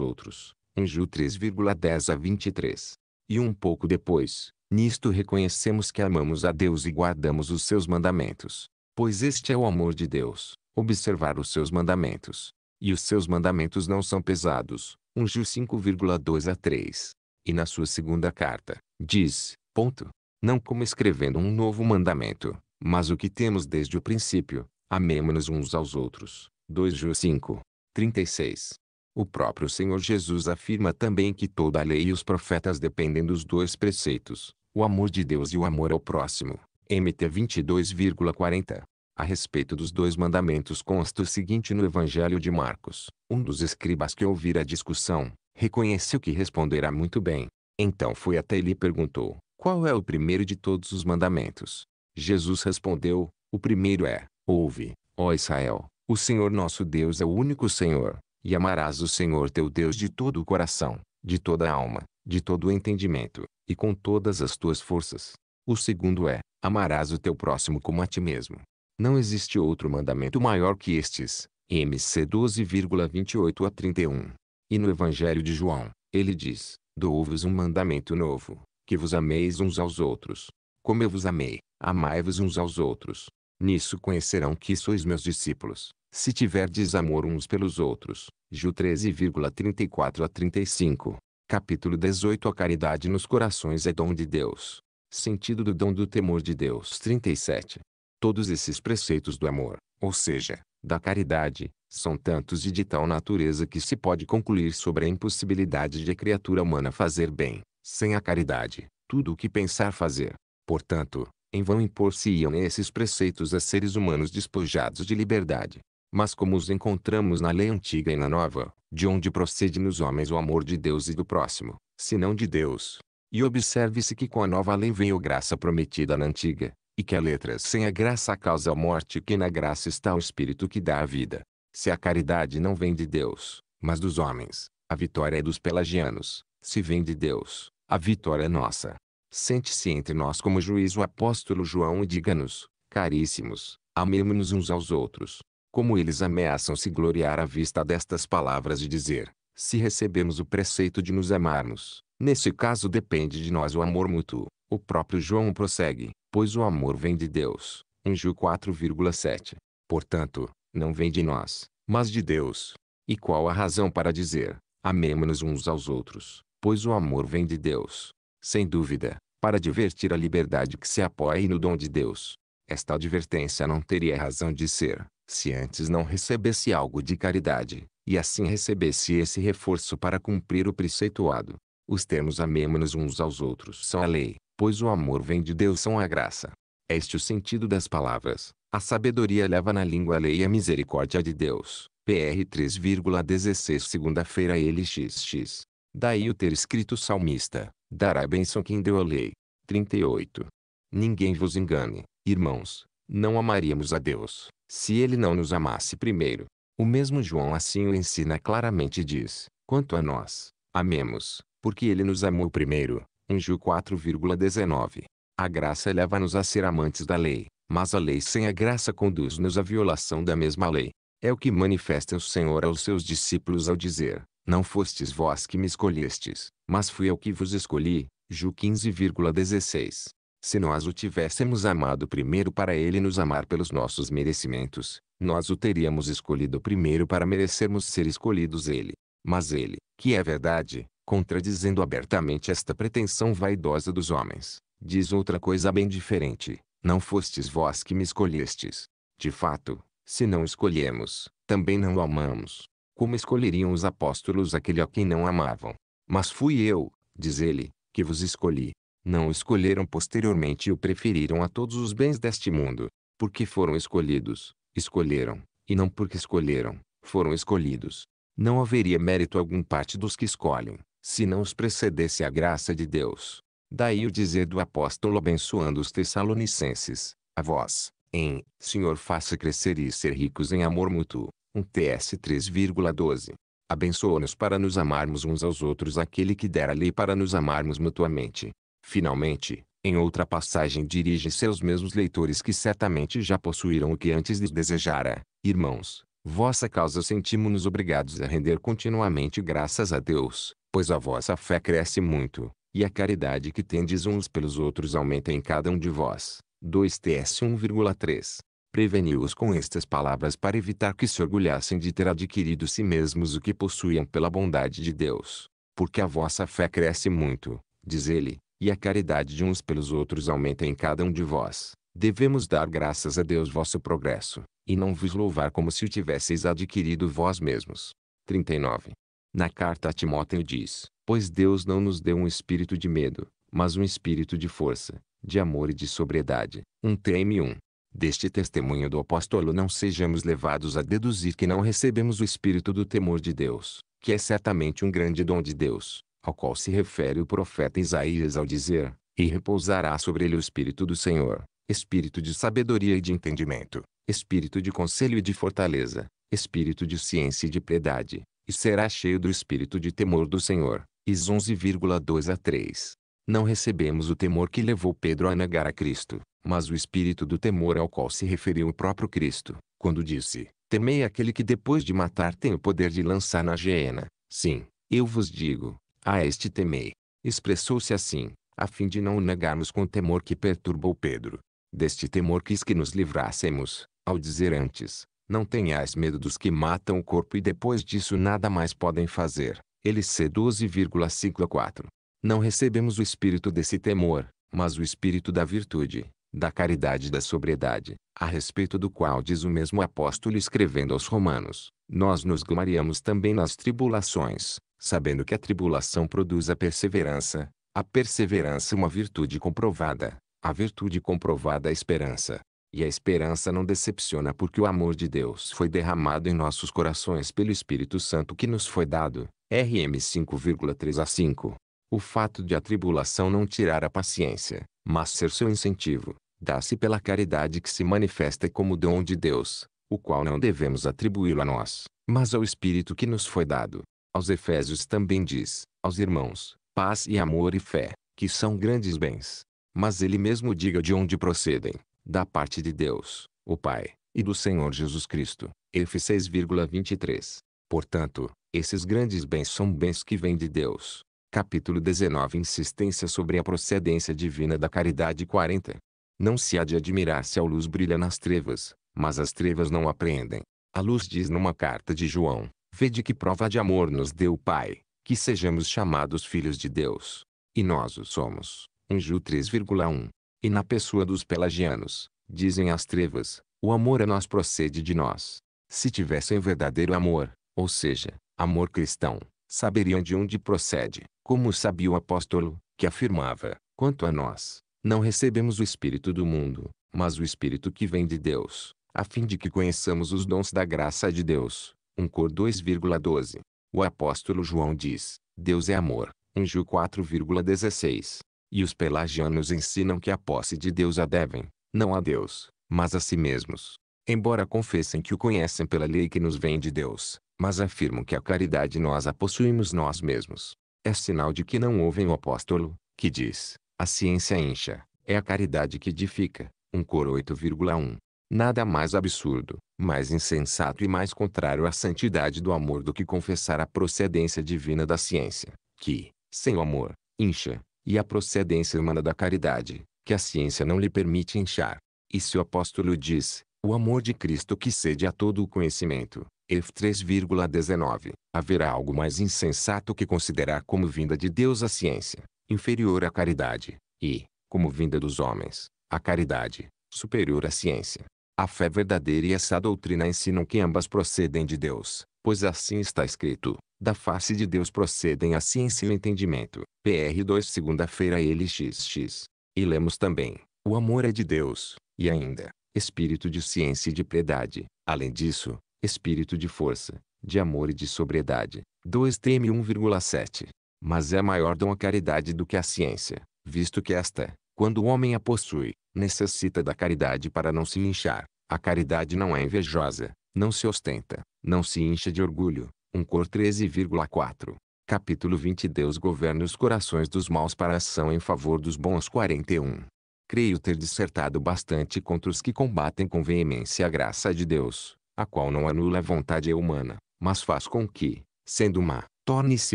outros. Em Ju 3,10 a 23. E um pouco depois, nisto reconhecemos que amamos a Deus e guardamos os seus mandamentos. Pois este é o amor de Deus, observar os seus mandamentos. E os seus mandamentos não são pesados. 1 Ju 5,2 a 3. E na sua segunda carta, diz, ponto. Não como escrevendo um novo mandamento, mas o que temos desde o princípio, amemo-nos uns aos outros. 2 Ju 5, 36. O próprio Senhor Jesus afirma também que toda a lei e os profetas dependem dos dois preceitos, o amor de Deus e o amor ao próximo. MT 22,40 a respeito dos dois mandamentos consta o seguinte no Evangelho de Marcos. Um dos escribas que ouvira a discussão, reconheceu que responderá muito bem. Então foi até ele e perguntou, qual é o primeiro de todos os mandamentos? Jesus respondeu, o primeiro é, ouve, ó Israel, o Senhor nosso Deus é o único Senhor. E amarás o Senhor teu Deus de todo o coração, de toda a alma, de todo o entendimento, e com todas as tuas forças. O segundo é, amarás o teu próximo como a ti mesmo. Não existe outro mandamento maior que estes. MC 12,28 a 31. E no Evangelho de João, ele diz, Dou-vos um mandamento novo, que vos ameis uns aos outros. Como eu vos amei, amai-vos uns aos outros. Nisso conhecerão que sois meus discípulos, se tiverdes amor uns pelos outros. Ju 13,34 a 35. Capítulo 18 A caridade nos corações é dom de Deus. Sentido do dom do temor de Deus 37. Todos esses preceitos do amor, ou seja, da caridade, são tantos e de tal natureza que se pode concluir sobre a impossibilidade de a criatura humana fazer bem, sem a caridade, tudo o que pensar fazer. Portanto, em vão impor-se-iam esses preceitos a seres humanos despojados de liberdade, mas como os encontramos na lei antiga e na nova, de onde procede nos homens o amor de Deus e do próximo, se não de Deus. E observe-se que com a nova lei veio graça prometida na antiga, e que a letra sem a graça causa a morte que na graça está o Espírito que dá a vida. Se a caridade não vem de Deus, mas dos homens, a vitória é dos pelagianos. Se vem de Deus, a vitória é nossa. Sente-se entre nós como juiz o apóstolo João e diga-nos, caríssimos, amemo-nos uns aos outros, como eles ameaçam se gloriar à vista destas palavras e dizer, se recebemos o preceito de nos amarmos, nesse caso depende de nós o amor mútuo. O próprio João prossegue, pois o amor vem de Deus, em Ju 4,7. Portanto, não vem de nós, mas de Deus. E qual a razão para dizer, amemo-nos uns aos outros, pois o amor vem de Deus? Sem dúvida, para divertir a liberdade que se apoia no dom de Deus, esta advertência não teria razão de ser, se antes não recebesse algo de caridade, e assim recebesse esse reforço para cumprir o preceituado. Os termos amemos uns aos outros são a lei, pois o amor vem de Deus são a graça. É este o sentido das palavras. A sabedoria leva na língua a lei e a misericórdia de Deus. PR 3,16 Segunda-feira LXX. Daí o ter escrito salmista, dará bênção quem deu a lei. 38. Ninguém vos engane, irmãos, não amaríamos a Deus, se Ele não nos amasse primeiro. O mesmo João assim o ensina claramente e diz, quanto a nós, amemos, porque Ele nos amou primeiro. 1 Ju 4,19 A graça leva-nos a ser amantes da lei, mas a lei sem a graça conduz-nos à violação da mesma lei. É o que manifesta o Senhor aos seus discípulos ao dizer, não fostes vós que me escolhestes, mas fui eu que vos escolhi. Ju 15,16 se nós o tivéssemos amado primeiro para ele nos amar pelos nossos merecimentos, nós o teríamos escolhido primeiro para merecermos ser escolhidos ele. Mas ele, que é verdade, contradizendo abertamente esta pretensão vaidosa dos homens, diz outra coisa bem diferente. Não fostes vós que me escolhestes. De fato, se não escolhemos, também não o amamos. Como escolheriam os apóstolos aquele a quem não amavam? Mas fui eu, diz ele, que vos escolhi, não o escolheram posteriormente e o preferiram a todos os bens deste mundo, porque foram escolhidos, escolheram, e não porque escolheram, foram escolhidos. Não haveria mérito algum parte dos que escolhem, se não os precedesse a graça de Deus. Daí o dizer do apóstolo abençoando os tessalonicenses, a vós, em, Senhor faça crescer e ser ricos em amor mútuo, um TS 3,12. Abençoa-nos para nos amarmos uns aos outros aquele que dera lei para nos amarmos mutuamente Finalmente, em outra passagem dirige-se aos mesmos leitores que certamente já possuíram o que antes lhes desejara. Irmãos, vossa causa sentimos-nos obrigados a render continuamente graças a Deus, pois a vossa fé cresce muito, e a caridade que tendes uns pelos outros aumenta em cada um de vós. 2 TS 1,3 Preveniu-os com estas palavras para evitar que se orgulhassem de ter adquirido si mesmos o que possuíam pela bondade de Deus. Porque a vossa fé cresce muito, diz ele, e a caridade de uns pelos outros aumenta em cada um de vós. Devemos dar graças a Deus vosso progresso, e não vos louvar como se o tivesseis adquirido vós mesmos. 39. Na carta a Timóteo diz: Pois Deus não nos deu um espírito de medo, mas um espírito de força, de amor e de sobriedade. 1 Tm 1. Deste testemunho do apóstolo não sejamos levados a deduzir que não recebemos o espírito do temor de Deus, que é certamente um grande dom de Deus, ao qual se refere o profeta Isaías ao dizer: E repousará sobre ele o Espírito do Senhor, espírito de sabedoria e de entendimento, espírito de conselho e de fortaleza, espírito de ciência e de piedade, e será cheio do espírito de temor do Senhor. Is 11,2 a 3. Não recebemos o temor que levou Pedro a negar a Cristo, mas o espírito do temor ao qual se referiu o próprio Cristo, quando disse: Temei aquele que depois de matar tem o poder de lançar na geena. Sim, eu vos digo, a ah, este temei. Expressou-se assim, a fim de não o negarmos com o temor que perturbou Pedro. Deste temor quis que nos livrássemos, ao dizer antes, não tenhais medo dos que matam o corpo e depois disso nada mais podem fazer. Ele c 12,54. Não recebemos o espírito desse temor, mas o espírito da virtude, da caridade e da sobriedade, a respeito do qual diz o mesmo apóstolo escrevendo aos romanos, nós nos gloriamos também nas tribulações, sabendo que a tribulação produz a perseverança, a perseverança é uma virtude comprovada, a virtude comprovada é a esperança. E a esperança não decepciona porque o amor de Deus foi derramado em nossos corações pelo Espírito Santo que nos foi dado. RM 5,3 a 5. O fato de a tribulação não tirar a paciência, mas ser seu incentivo, dá-se pela caridade que se manifesta como dom de Deus, o qual não devemos atribuí-lo a nós, mas ao Espírito que nos foi dado aos Efésios também diz, aos irmãos, paz e amor e fé, que são grandes bens. Mas ele mesmo diga de onde procedem, da parte de Deus, o Pai, e do Senhor Jesus Cristo. F 6,23. Portanto, esses grandes bens são bens que vêm de Deus. Capítulo 19 Insistência sobre a procedência divina da caridade 40. Não se há de admirar se a luz brilha nas trevas, mas as trevas não apreendem. A luz diz numa carta de João, Vede que prova de amor nos deu o Pai, que sejamos chamados filhos de Deus. E nós o somos. 1 Ju 3,1. E na pessoa dos pelagianos, dizem as trevas, o amor a nós procede de nós. Se tivessem verdadeiro amor, ou seja, amor cristão, saberiam de onde procede, como sabia o apóstolo, que afirmava, quanto a nós, não recebemos o Espírito do mundo, mas o Espírito que vem de Deus, a fim de que conheçamos os dons da graça de Deus, 1 Cor 2,12. O apóstolo João diz, Deus é amor, 1 Ju 4,16. E os pelagianos ensinam que a posse de Deus a devem, não a Deus, mas a si mesmos. Embora confessem que o conhecem pela lei que nos vem de Deus, mas afirmam que a caridade nós a possuímos nós mesmos. É sinal de que não ouvem o apóstolo, que diz, a ciência encha é a caridade que edifica. 1 Cor 8,1. Nada mais absurdo, mais insensato e mais contrário à santidade do amor do que confessar a procedência divina da ciência, que, sem o amor, incha, e a procedência humana da caridade, que a ciência não lhe permite inchar. E se o apóstolo diz, o amor de Cristo que cede a todo o conhecimento, F 3,19, haverá algo mais insensato que considerar como vinda de Deus a ciência, inferior à caridade, e, como vinda dos homens, a caridade, superior à ciência. A fé verdadeira e essa doutrina ensinam que ambas procedem de Deus, pois assim está escrito: da face de Deus procedem a ciência e o entendimento. PR 2 segunda-feira LXX. E lemos também: o amor é de Deus, e ainda, espírito de ciência e de piedade. Além disso, espírito de força, de amor e de sobriedade. 2 TM 1,7. Mas é maior dom a caridade do que a ciência, visto que esta, quando o homem a possui, necessita da caridade para não se inchar, a caridade não é invejosa, não se ostenta, não se incha de orgulho. 1 Cor 13,4. Capítulo 20 Deus governa os corações dos maus para a ação em favor dos bons 41. Creio ter dissertado bastante contra os que combatem com veemência a graça de Deus, a qual não anula a vontade humana, mas faz com que, sendo má, torne-se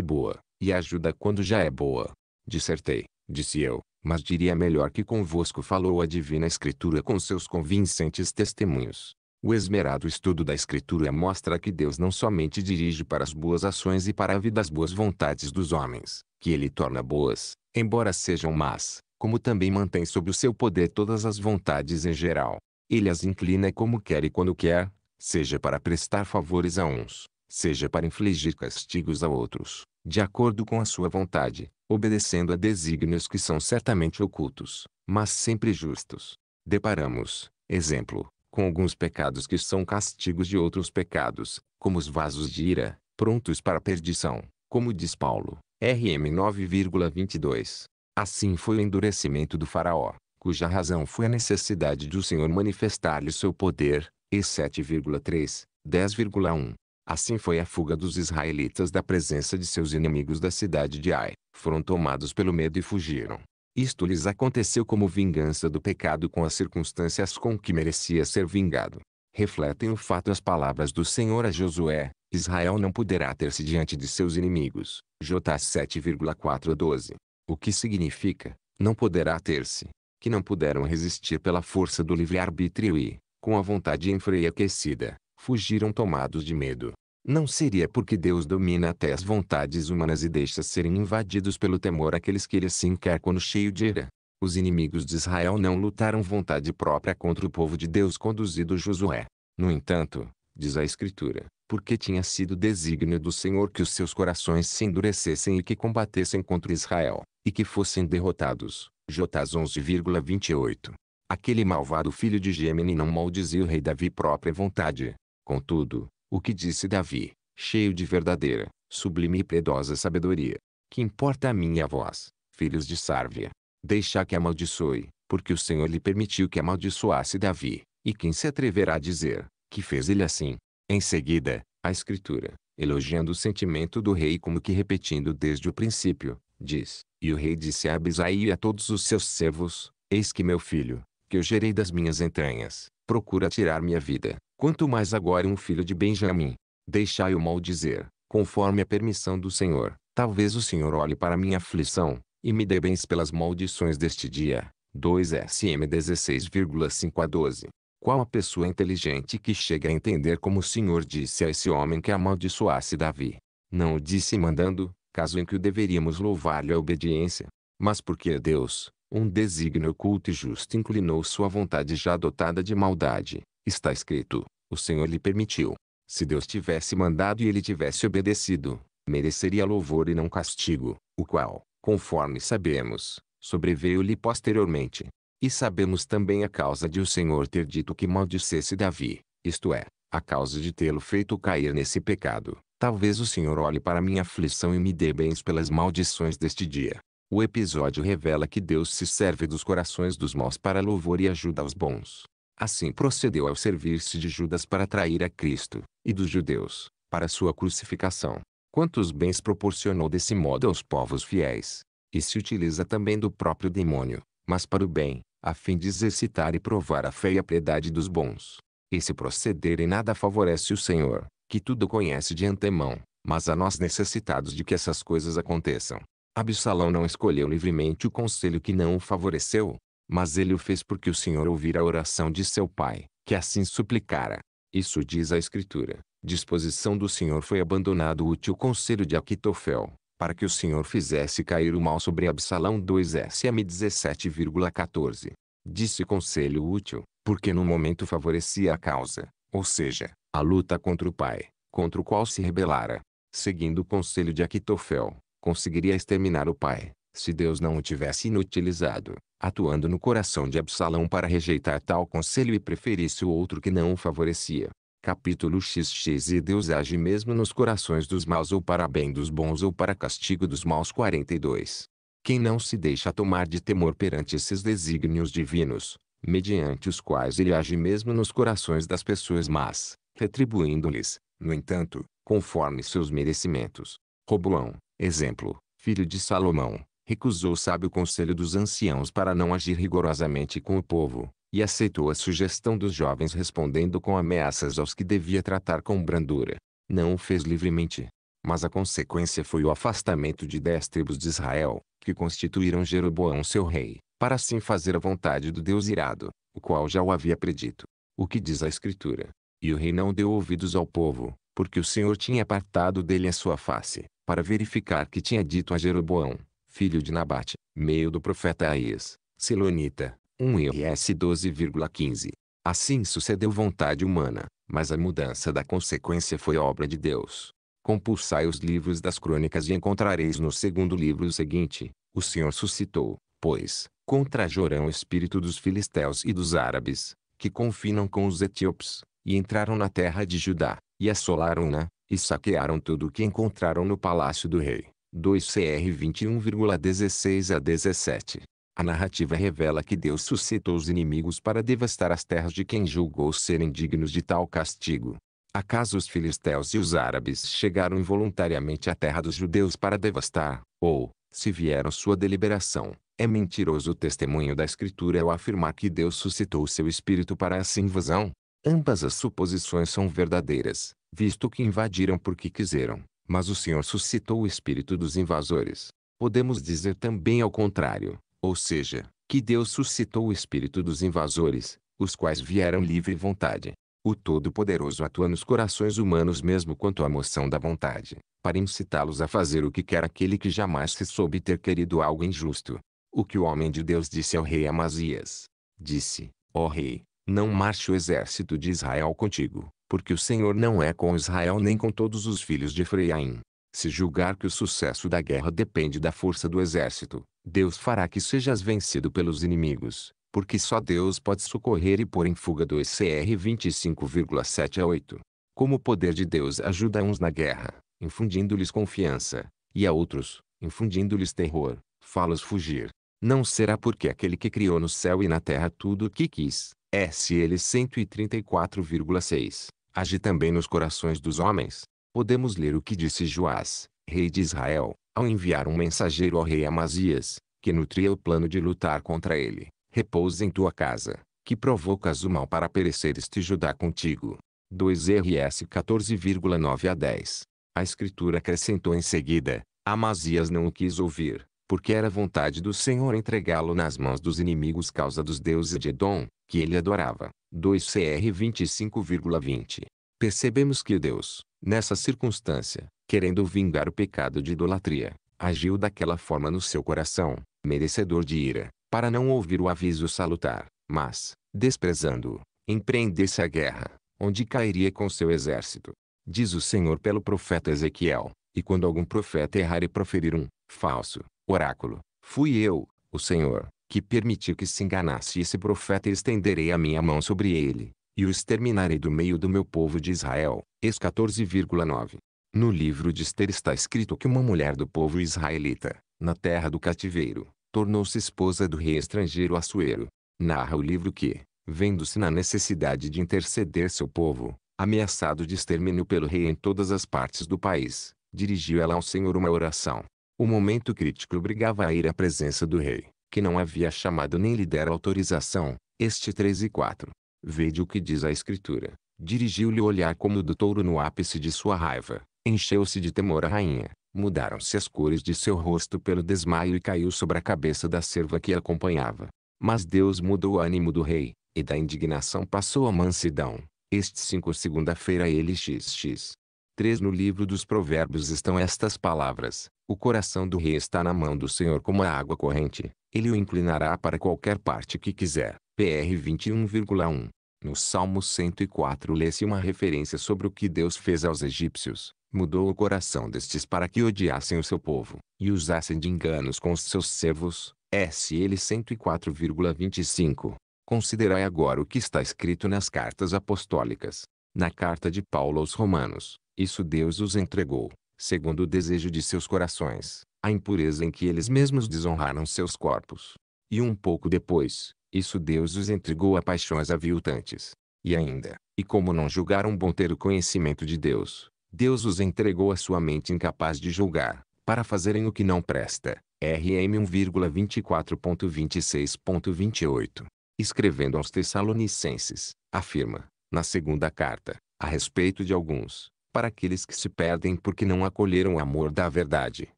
boa, e ajuda quando já é boa. Dissertei, disse eu, mas diria melhor que convosco falou a Divina Escritura com seus convincentes testemunhos. O esmerado estudo da Escritura mostra que Deus não somente dirige para as boas ações e para a vida as boas vontades dos homens, que ele torna boas, embora sejam más, como também mantém sob o seu poder todas as vontades em geral. Ele as inclina como quer e quando quer, seja para prestar favores a uns, seja para infligir castigos a outros, de acordo com a sua vontade, obedecendo a desígnios que são certamente ocultos, mas sempre justos. Deparamos, exemplo, com alguns pecados que são castigos de outros pecados, como os vasos de ira, prontos para a perdição, como diz Paulo, RM 9,22. Assim foi o endurecimento do faraó, cuja razão foi a necessidade do Senhor manifestar-lhe seu poder, e 7,3, 10,1. Assim foi a fuga dos israelitas da presença de seus inimigos da cidade de Ai. Foram tomados pelo medo e fugiram. Isto lhes aconteceu como vingança do pecado com as circunstâncias com que merecia ser vingado. Refletem o fato as palavras do Senhor a Josué, Israel não poderá ter-se diante de seus inimigos. J 7,412. O que significa, não poderá ter-se, que não puderam resistir pela força do livre-arbítrio e, com a vontade enfraquecida, fugiram tomados de medo. Não seria porque Deus domina até as vontades humanas e deixa serem invadidos pelo temor aqueles que ele assim quer quando cheio de ira. Os inimigos de Israel não lutaram vontade própria contra o povo de Deus conduzido Josué. No entanto, diz a Escritura, porque tinha sido desígnio do Senhor que os seus corações se endurecessem e que combatessem contra Israel, e que fossem derrotados. Jotas 11,28 Aquele malvado filho de Gemini não maldizia o rei Davi própria vontade, Contudo, o que disse Davi, cheio de verdadeira, sublime e piedosa sabedoria, que importa a minha voz, filhos de Sárvia, deixa que amaldiçoe, porque o Senhor lhe permitiu que amaldiçoasse Davi, e quem se atreverá a dizer, que fez ele assim? Em seguida, a Escritura, elogiando o sentimento do rei como que repetindo desde o princípio, diz, E o rei disse a Abisai e a todos os seus servos, Eis que meu filho, que eu gerei das minhas entranhas, procura tirar minha vida quanto mais agora um filho de Benjamim. Deixai-o mal dizer, conforme a permissão do Senhor. Talvez o Senhor olhe para minha aflição, e me dê bens pelas maldições deste dia. 2 SM 16,5 a 12. Qual a pessoa inteligente que chega a entender como o Senhor disse a esse homem que amaldiçoasse Davi? Não o disse mandando, caso em que o deveríamos louvar-lhe a obediência. Mas porque Deus, um desígnio oculto e justo inclinou sua vontade já dotada de maldade, Está escrito, o Senhor lhe permitiu. Se Deus tivesse mandado e ele tivesse obedecido, mereceria louvor e não castigo, o qual, conforme sabemos, sobreveio-lhe posteriormente. E sabemos também a causa de o Senhor ter dito que maldicesse Davi, isto é, a causa de tê-lo feito cair nesse pecado. Talvez o Senhor olhe para minha aflição e me dê bens pelas maldições deste dia. O episódio revela que Deus se serve dos corações dos maus para louvor e ajuda aos bons. Assim procedeu ao servir-se de Judas para trair a Cristo, e dos judeus, para sua crucificação. Quantos bens proporcionou desse modo aos povos fiéis? E se utiliza também do próprio demônio, mas para o bem, a fim de exercitar e provar a fé e a piedade dos bons. Esse proceder em nada favorece o Senhor, que tudo conhece de antemão, mas a nós necessitados de que essas coisas aconteçam. Absalão não escolheu livremente o conselho que não o favoreceu, mas ele o fez porque o Senhor ouvira a oração de seu pai, que assim suplicara. Isso diz a Escritura. Disposição do Senhor foi abandonado o útil conselho de Aquitofel, para que o Senhor fizesse cair o mal sobre Absalão 2 SM 17,14. Disse conselho útil, porque no momento favorecia a causa, ou seja, a luta contra o pai, contra o qual se rebelara. Seguindo o conselho de Aquitofel, conseguiria exterminar o pai, se Deus não o tivesse inutilizado, atuando no coração de Absalão para rejeitar tal conselho e preferisse o outro que não o favorecia. Capítulo XX E Deus age mesmo nos corações dos maus ou para bem dos bons ou para castigo dos maus 42. Quem não se deixa tomar de temor perante esses desígnios divinos, mediante os quais ele age mesmo nos corações das pessoas más, retribuindo-lhes, no entanto, conforme seus merecimentos. Roboão, exemplo, filho de Salomão, recusou o sábio conselho dos anciãos para não agir rigorosamente com o povo, e aceitou a sugestão dos jovens respondendo com ameaças aos que devia tratar com brandura. Não o fez livremente. Mas a consequência foi o afastamento de dez tribos de Israel, que constituíram Jeroboão seu rei, para assim fazer a vontade do Deus irado, o qual já o havia predito. O que diz a Escritura? E o rei não deu ouvidos ao povo, porque o Senhor tinha apartado dele a sua face, para verificar que tinha dito a Jeroboão, filho de Nabate, meio do profeta Aias, Silonita, 1 RS 12,15. Assim sucedeu vontade humana, mas a mudança da consequência foi obra de Deus. Compulsai os livros das crônicas e encontrareis no segundo livro o seguinte, o Senhor suscitou, pois, contra Jorão o espírito dos filisteus e dos árabes, que confinam com os etíopes, e entraram na terra de Judá, e assolaram-na, e saquearam tudo o que encontraram no palácio do rei. 2 CR 21,16 a 17. A narrativa revela que Deus suscitou os inimigos para devastar as terras de quem julgou serem dignos de tal castigo. Acaso os filisteus e os árabes chegaram involuntariamente à terra dos judeus para devastar, ou, se vieram sua deliberação, é mentiroso o testemunho da Escritura ao afirmar que Deus suscitou seu espírito para essa invasão? Ambas as suposições são verdadeiras, visto que invadiram porque quiseram, mas o Senhor suscitou o espírito dos invasores. Podemos dizer também ao contrário, ou seja, que Deus suscitou o espírito dos invasores, os quais vieram livre vontade. O Todo-Poderoso atua nos corações humanos mesmo quanto à moção da vontade, para incitá-los a fazer o que quer aquele que jamais se soube ter querido algo injusto. O que o homem de Deus disse ao rei Amazias. Disse, ó rei, não marche o exército de Israel contigo, porque o Senhor não é com Israel nem com todos os filhos de Efraim. Se julgar que o sucesso da guerra depende da força do exército, Deus fará que sejas vencido pelos inimigos, porque só Deus pode socorrer e pôr em fuga 2 CR 25,7 a 8. Como o poder de Deus ajuda uns na guerra, infundindo-lhes confiança, e a outros, infundindo-lhes terror, fá-los fugir. Não será porque aquele que criou no céu e na terra tudo o que quis, é, S. Ele 134,6 age também nos corações dos homens. Podemos ler o que disse Joás, rei de Israel, ao enviar um mensageiro ao rei Amazias, que nutria o plano de lutar contra ele. Repousa em tua casa, que provocas o mal para perecer te Judá contigo. 2 RS 14,9 a 10. A escritura acrescentou em seguida, Amazias não o quis ouvir, porque era vontade do Senhor entregá-lo nas mãos dos inimigos causa dos deuses de Edom, que ele adorava. 2 CR 25,20. Percebemos que Deus, nessa circunstância, querendo vingar o pecado de idolatria, agiu daquela forma no seu coração, merecedor de ira, para não ouvir o aviso salutar, mas, desprezando-o, empreendesse a guerra, onde cairia com seu exército. Diz o Senhor pelo profeta Ezequiel, e quando algum profeta errar e proferir um falso Oráculo, fui eu, o Senhor, que permitiu que se enganasse esse profeta e estenderei a minha mão sobre ele, e o exterminarei do meio do meu povo de Israel. Ex 14,9. No livro de Esther está escrito que uma mulher do povo israelita, na terra do cativeiro, tornou-se esposa do rei estrangeiro Assuero. Narra o livro que, vendo-se na necessidade de interceder seu povo, ameaçado de extermínio pelo rei em todas as partes do país, dirigiu ela ao Senhor uma oração, o momento crítico obrigava a ir à presença do rei, que não havia chamado nem lhe dera autorização, este 3 e 4. Vede o que diz a escritura. Dirigiu-lhe o olhar como o do touro no ápice de sua raiva. Encheu-se de temor a rainha. Mudaram-se as cores de seu rosto pelo desmaio e caiu sobre a cabeça da serva que a acompanhava. Mas Deus mudou o ânimo do rei, e da indignação passou a mansidão. Este 5 segunda-feira ele 3 No livro dos provérbios estão estas palavras. O coração do rei está na mão do Senhor como a água corrente. Ele o inclinará para qualquer parte que quiser. PR 21,1 no Salmo 104 lê-se uma referência sobre o que Deus fez aos egípcios. Mudou o coração destes para que odiassem o seu povo, e usassem de enganos com os seus servos. S.L. 104,25 Considerai agora o que está escrito nas cartas apostólicas. Na carta de Paulo aos Romanos, isso Deus os entregou, segundo o desejo de seus corações, a impureza em que eles mesmos desonraram seus corpos. E um pouco depois, isso Deus os entregou a paixões aviltantes. E ainda, e como não julgaram bom ter o conhecimento de Deus, Deus os entregou a sua mente incapaz de julgar, para fazerem o que não presta. RM 1,24.26.28 Escrevendo aos Tessalonicenses, afirma, na segunda carta, a respeito de alguns, para aqueles que se perdem porque não acolheram o amor da verdade,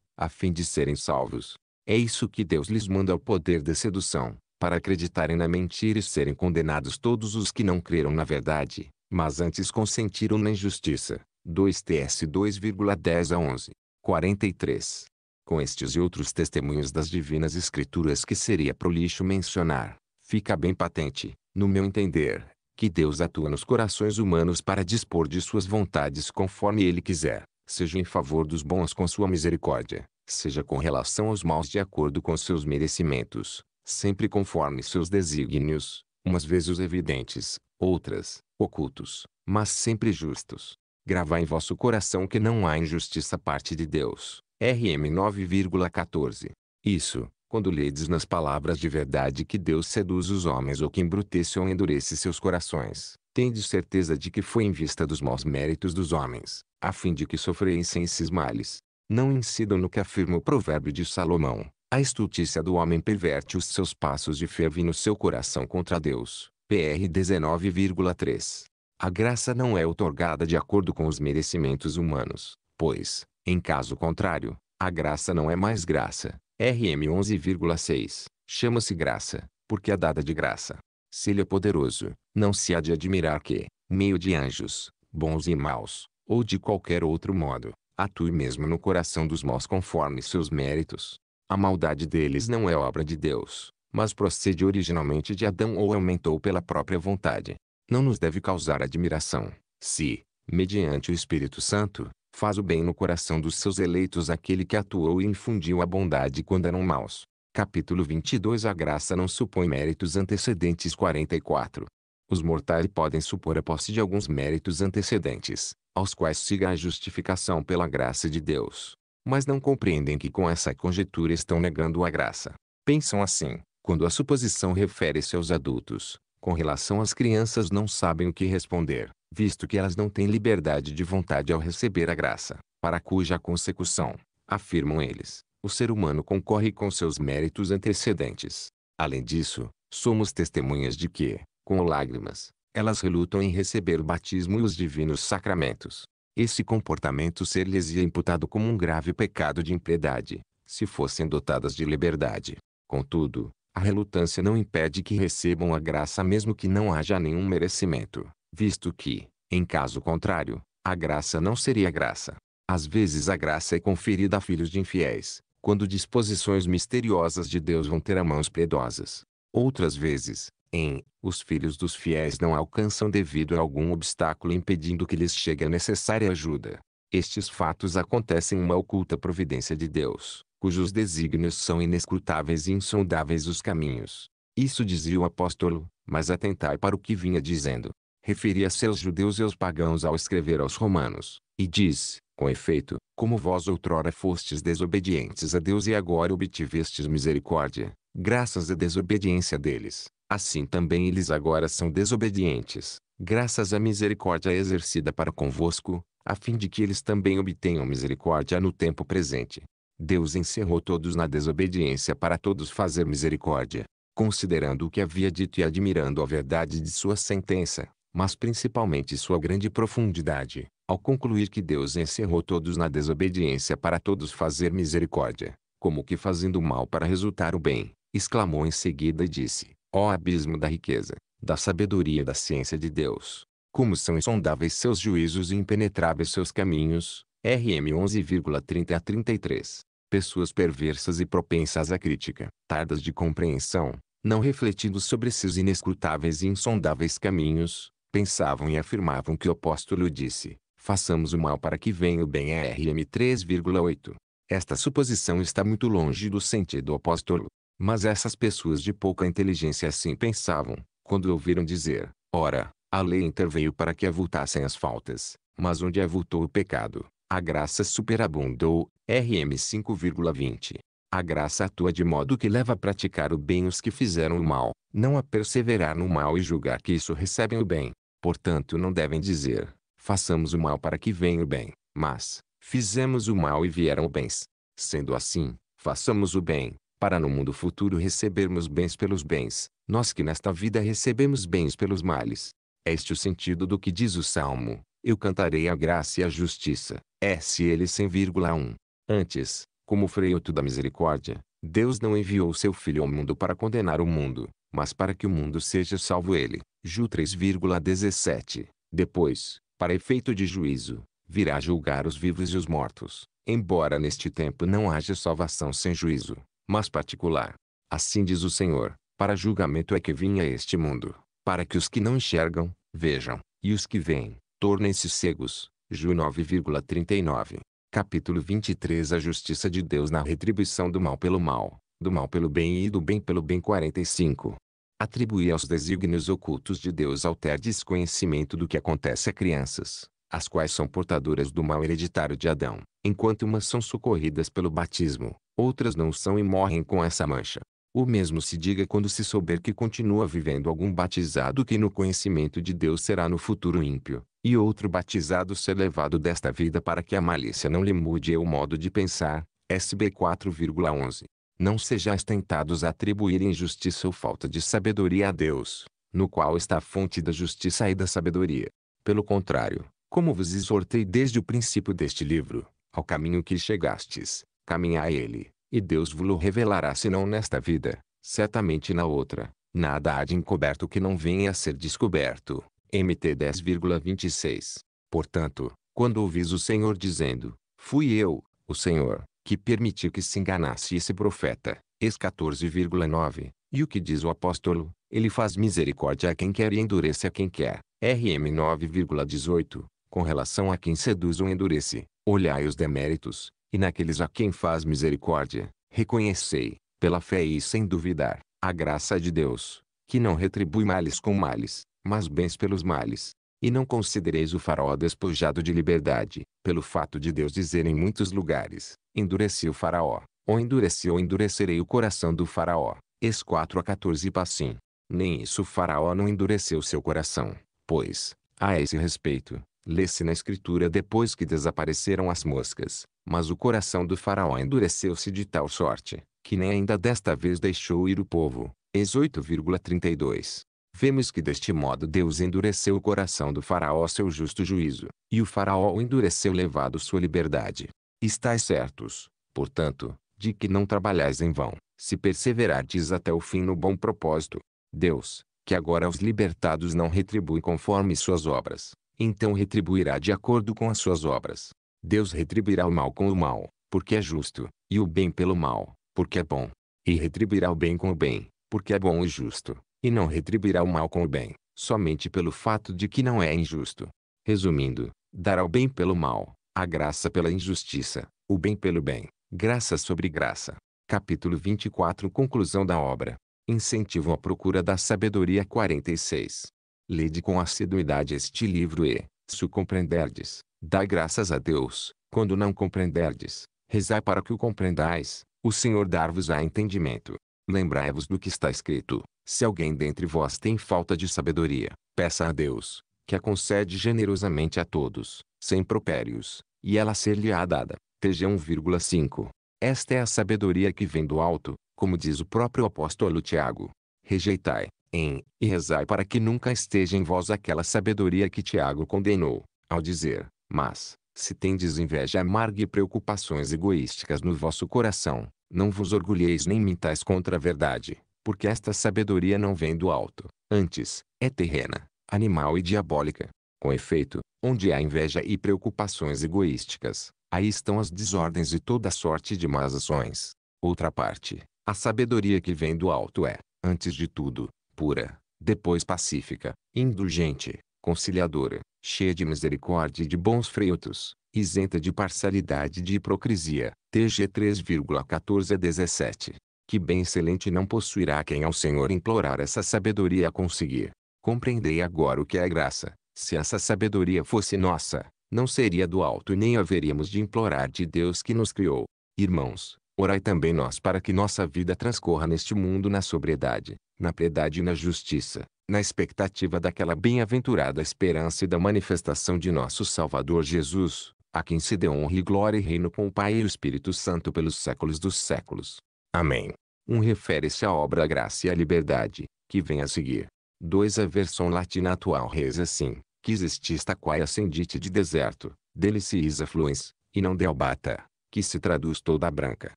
a fim de serem salvos. É isso que Deus lhes manda o poder da sedução, para acreditarem na mentira e serem condenados todos os que não creram na verdade, mas antes consentiram na injustiça. 2 TS 2,10 a 11. 43. Com estes e outros testemunhos das divinas escrituras que seria prolixo mencionar, fica bem patente, no meu entender, que Deus atua nos corações humanos para dispor de suas vontades conforme Ele quiser, seja em favor dos bons com sua misericórdia, seja com relação aos maus de acordo com seus merecimentos, sempre conforme seus desígnios, umas vezes evidentes, outras, ocultos, mas sempre justos. Gravai em vosso coração que não há injustiça parte de Deus. RM 9,14. Isso, quando ledes nas palavras de verdade que Deus seduz os homens ou que embrutece ou endurece seus corações, tendes certeza de que foi em vista dos maus méritos dos homens, a fim de que sofressem esses males. Não incidam no que afirma o provérbio de Salomão. A estultícia do homem perverte os seus passos de ferve no seu coração contra Deus. PR 19,3 A graça não é otorgada de acordo com os merecimentos humanos, pois, em caso contrário, a graça não é mais graça, RM 11,6. Chama-se graça, porque é dada de graça. Se ele é poderoso, não se há de admirar que, meio de anjos, bons e maus, ou de qualquer outro modo, atue mesmo no coração dos maus conforme seus méritos. A maldade deles não é obra de Deus, mas procede originalmente de Adão ou aumentou pela própria vontade. Não nos deve causar admiração, se, mediante o Espírito Santo, Faz o bem no coração dos seus eleitos aquele que atuou e infundiu a bondade quando eram maus. Capítulo 22 A graça não supõe méritos antecedentes 44. Os mortais podem supor a posse de alguns méritos antecedentes, aos quais siga a justificação pela graça de Deus. Mas não compreendem que com essa conjetura estão negando a graça. Pensam assim, quando a suposição refere-se aos adultos, com relação às crianças não sabem o que responder visto que elas não têm liberdade de vontade ao receber a graça, para cuja consecução, afirmam eles, o ser humano concorre com seus méritos antecedentes. Além disso, somos testemunhas de que, com lágrimas, elas relutam em receber o batismo e os divinos sacramentos. Esse comportamento ser-lhes ia imputado como um grave pecado de impiedade, se fossem dotadas de liberdade. Contudo, a relutância não impede que recebam a graça mesmo que não haja nenhum merecimento visto que, em caso contrário, a graça não seria graça. Às vezes a graça é conferida a filhos de infiéis, quando disposições misteriosas de Deus vão ter a mãos piedosas. Outras vezes, em, os filhos dos fiéis não alcançam devido a algum obstáculo impedindo que lhes chegue a necessária ajuda. Estes fatos acontecem uma oculta providência de Deus, cujos desígnios são inescrutáveis e insondáveis os caminhos. Isso dizia o apóstolo, mas atentai para o que vinha dizendo referia-se aos judeus e aos pagãos ao escrever aos romanos, e diz, com efeito, como vós outrora fostes desobedientes a Deus e agora obtivestes misericórdia, graças à desobediência deles, assim também eles agora são desobedientes, graças à misericórdia exercida para convosco, a fim de que eles também obtenham misericórdia no tempo presente. Deus encerrou todos na desobediência para todos fazer misericórdia, considerando o que havia dito e admirando a verdade de sua sentença, mas principalmente sua grande profundidade, ao concluir que Deus encerrou todos na desobediência para todos fazer misericórdia, como que fazendo o mal para resultar o bem, exclamou em seguida e disse, ó abismo da riqueza, da sabedoria e da ciência de Deus, como são insondáveis seus juízos e impenetráveis seus caminhos, RM 11,30 a 33. Pessoas perversas e propensas à crítica, tardas de compreensão, não refletindo sobre seus inescrutáveis e insondáveis caminhos, pensavam e afirmavam que o apóstolo disse, façamos o mal para que venha o bem RM 3,8. Esta suposição está muito longe do sentido apóstolo. Mas essas pessoas de pouca inteligência assim pensavam, quando ouviram dizer, ora, a lei interveio para que avultassem as faltas, mas onde avultou o pecado, a graça superabundou, RM 5,20. A graça atua de modo que leva a praticar o bem os que fizeram o mal, não a perseverar no mal e julgar que isso recebem o bem. Portanto não devem dizer, façamos o mal para que venha o bem, mas, fizemos o mal e vieram bens. Sendo assim, façamos o bem, para no mundo futuro recebermos bens pelos bens, nós que nesta vida recebemos bens pelos males. Este é o sentido do que diz o Salmo, eu cantarei a graça e a justiça, S.L. 100,1. Antes, como freio da misericórdia, Deus não enviou seu Filho ao mundo para condenar o mundo, mas para que o mundo seja salvo ele. Ju 3,17. Depois, para efeito de juízo, virá julgar os vivos e os mortos, embora neste tempo não haja salvação sem juízo, mas particular. Assim diz o Senhor, para julgamento é que vinha este mundo, para que os que não enxergam, vejam, e os que veem, tornem-se cegos. Ju 9,39. Capítulo 23 A justiça de Deus na retribuição do mal pelo mal do mal pelo bem e do bem pelo bem 45. Atribuir aos desígnios ocultos de Deus alter desconhecimento do que acontece a crianças, as quais são portadoras do mal hereditário de Adão, enquanto umas são socorridas pelo batismo, outras não são e morrem com essa mancha. O mesmo se diga quando se souber que continua vivendo algum batizado que no conhecimento de Deus será no futuro ímpio, e outro batizado ser levado desta vida para que a malícia não lhe mude o modo de pensar. SB 4,11 não sejais tentados a atribuir injustiça ou falta de sabedoria a Deus, no qual está a fonte da justiça e da sabedoria. Pelo contrário, como vos exortei desde o princípio deste livro, ao caminho que chegastes, caminhai ele, e Deus vos-lo revelará senão nesta vida, certamente na outra. Nada há de encoberto que não venha a ser descoberto. MT 10,26. Portanto, quando ouvis o Senhor dizendo, Fui eu, o Senhor, que permitiu que se enganasse esse profeta. Ex 14,9. E o que diz o apóstolo? Ele faz misericórdia a quem quer e endurece a quem quer. RM 9,18. Com relação a quem seduz ou endurece, olhai os deméritos, e naqueles a quem faz misericórdia, reconhecei, pela fé e sem duvidar, a graça de Deus, que não retribui males com males, mas bens pelos males, e não considereis o faraó despojado de liberdade, pelo fato de Deus dizer em muitos lugares, endureci o faraó, ou endureci ou endurecerei o coração do faraó. es 4 a 14 passim. Nem isso o faraó não endureceu seu coração, pois, a esse respeito, lê-se na escritura depois que desapareceram as moscas, mas o coração do faraó endureceu-se de tal sorte, que nem ainda desta vez deixou ir o povo. Es 8,32. Vemos que deste modo Deus endureceu o coração do faraó seu justo juízo, e o faraó o endureceu levado sua liberdade. Estais certos, portanto, de que não trabalhais em vão, se perseverardes até o fim no bom propósito. Deus, que agora aos libertados não retribui conforme suas obras, então retribuirá de acordo com as suas obras. Deus retribuirá o mal com o mal, porque é justo, e o bem pelo mal, porque é bom. E retribuirá o bem com o bem, porque é bom e justo e não retribuirá o mal com o bem, somente pelo fato de que não é injusto. Resumindo, dará o bem pelo mal, a graça pela injustiça, o bem pelo bem, graça sobre graça. Capítulo 24 Conclusão da obra. Incentivo à procura da sabedoria 46. Lede com assiduidade este livro e, se o compreenderdes, dai graças a Deus. Quando não compreenderdes, rezai para que o compreendais, o Senhor dar-vos-á entendimento. Lembrai-vos do que está escrito. Se alguém dentre vós tem falta de sabedoria, peça a Deus, que a concede generosamente a todos, sem propérios, e ela ser-lhe-á dada. TG 1,5. Esta é a sabedoria que vem do alto, como diz o próprio apóstolo Tiago. Rejeitai, em, e rezai para que nunca esteja em vós aquela sabedoria que Tiago condenou, ao dizer, mas, se tendes inveja amarga e preocupações egoísticas no vosso coração, não vos orgulheis nem mintais contra a verdade porque esta sabedoria não vem do alto, antes, é terrena, animal e diabólica. Com efeito, onde há inveja e preocupações egoísticas, aí estão as desordens e toda sorte de más ações. Outra parte, a sabedoria que vem do alto é, antes de tudo, pura, depois pacífica, indulgente, conciliadora, cheia de misericórdia e de bons freitos, isenta de parcialidade e de hipocrisia. TG 3,14 a 17 que bem excelente não possuirá quem ao Senhor implorar essa sabedoria a conseguir. Compreendei agora o que é graça. Se essa sabedoria fosse nossa, não seria do alto e nem haveríamos de implorar de Deus que nos criou. Irmãos, orai também nós para que nossa vida transcorra neste mundo na sobriedade, na piedade e na justiça, na expectativa daquela bem-aventurada esperança e da manifestação de nosso Salvador Jesus, a quem se dê honra e glória e reino com o Pai e o Espírito Santo pelos séculos dos séculos. Amém. 1 um refere-se à obra Graça e a Liberdade, que vem a seguir. 2 A versão latina atual reza assim, que existista quae ascendite de deserto, dele se is affluens, e não delbata, que se traduz toda branca.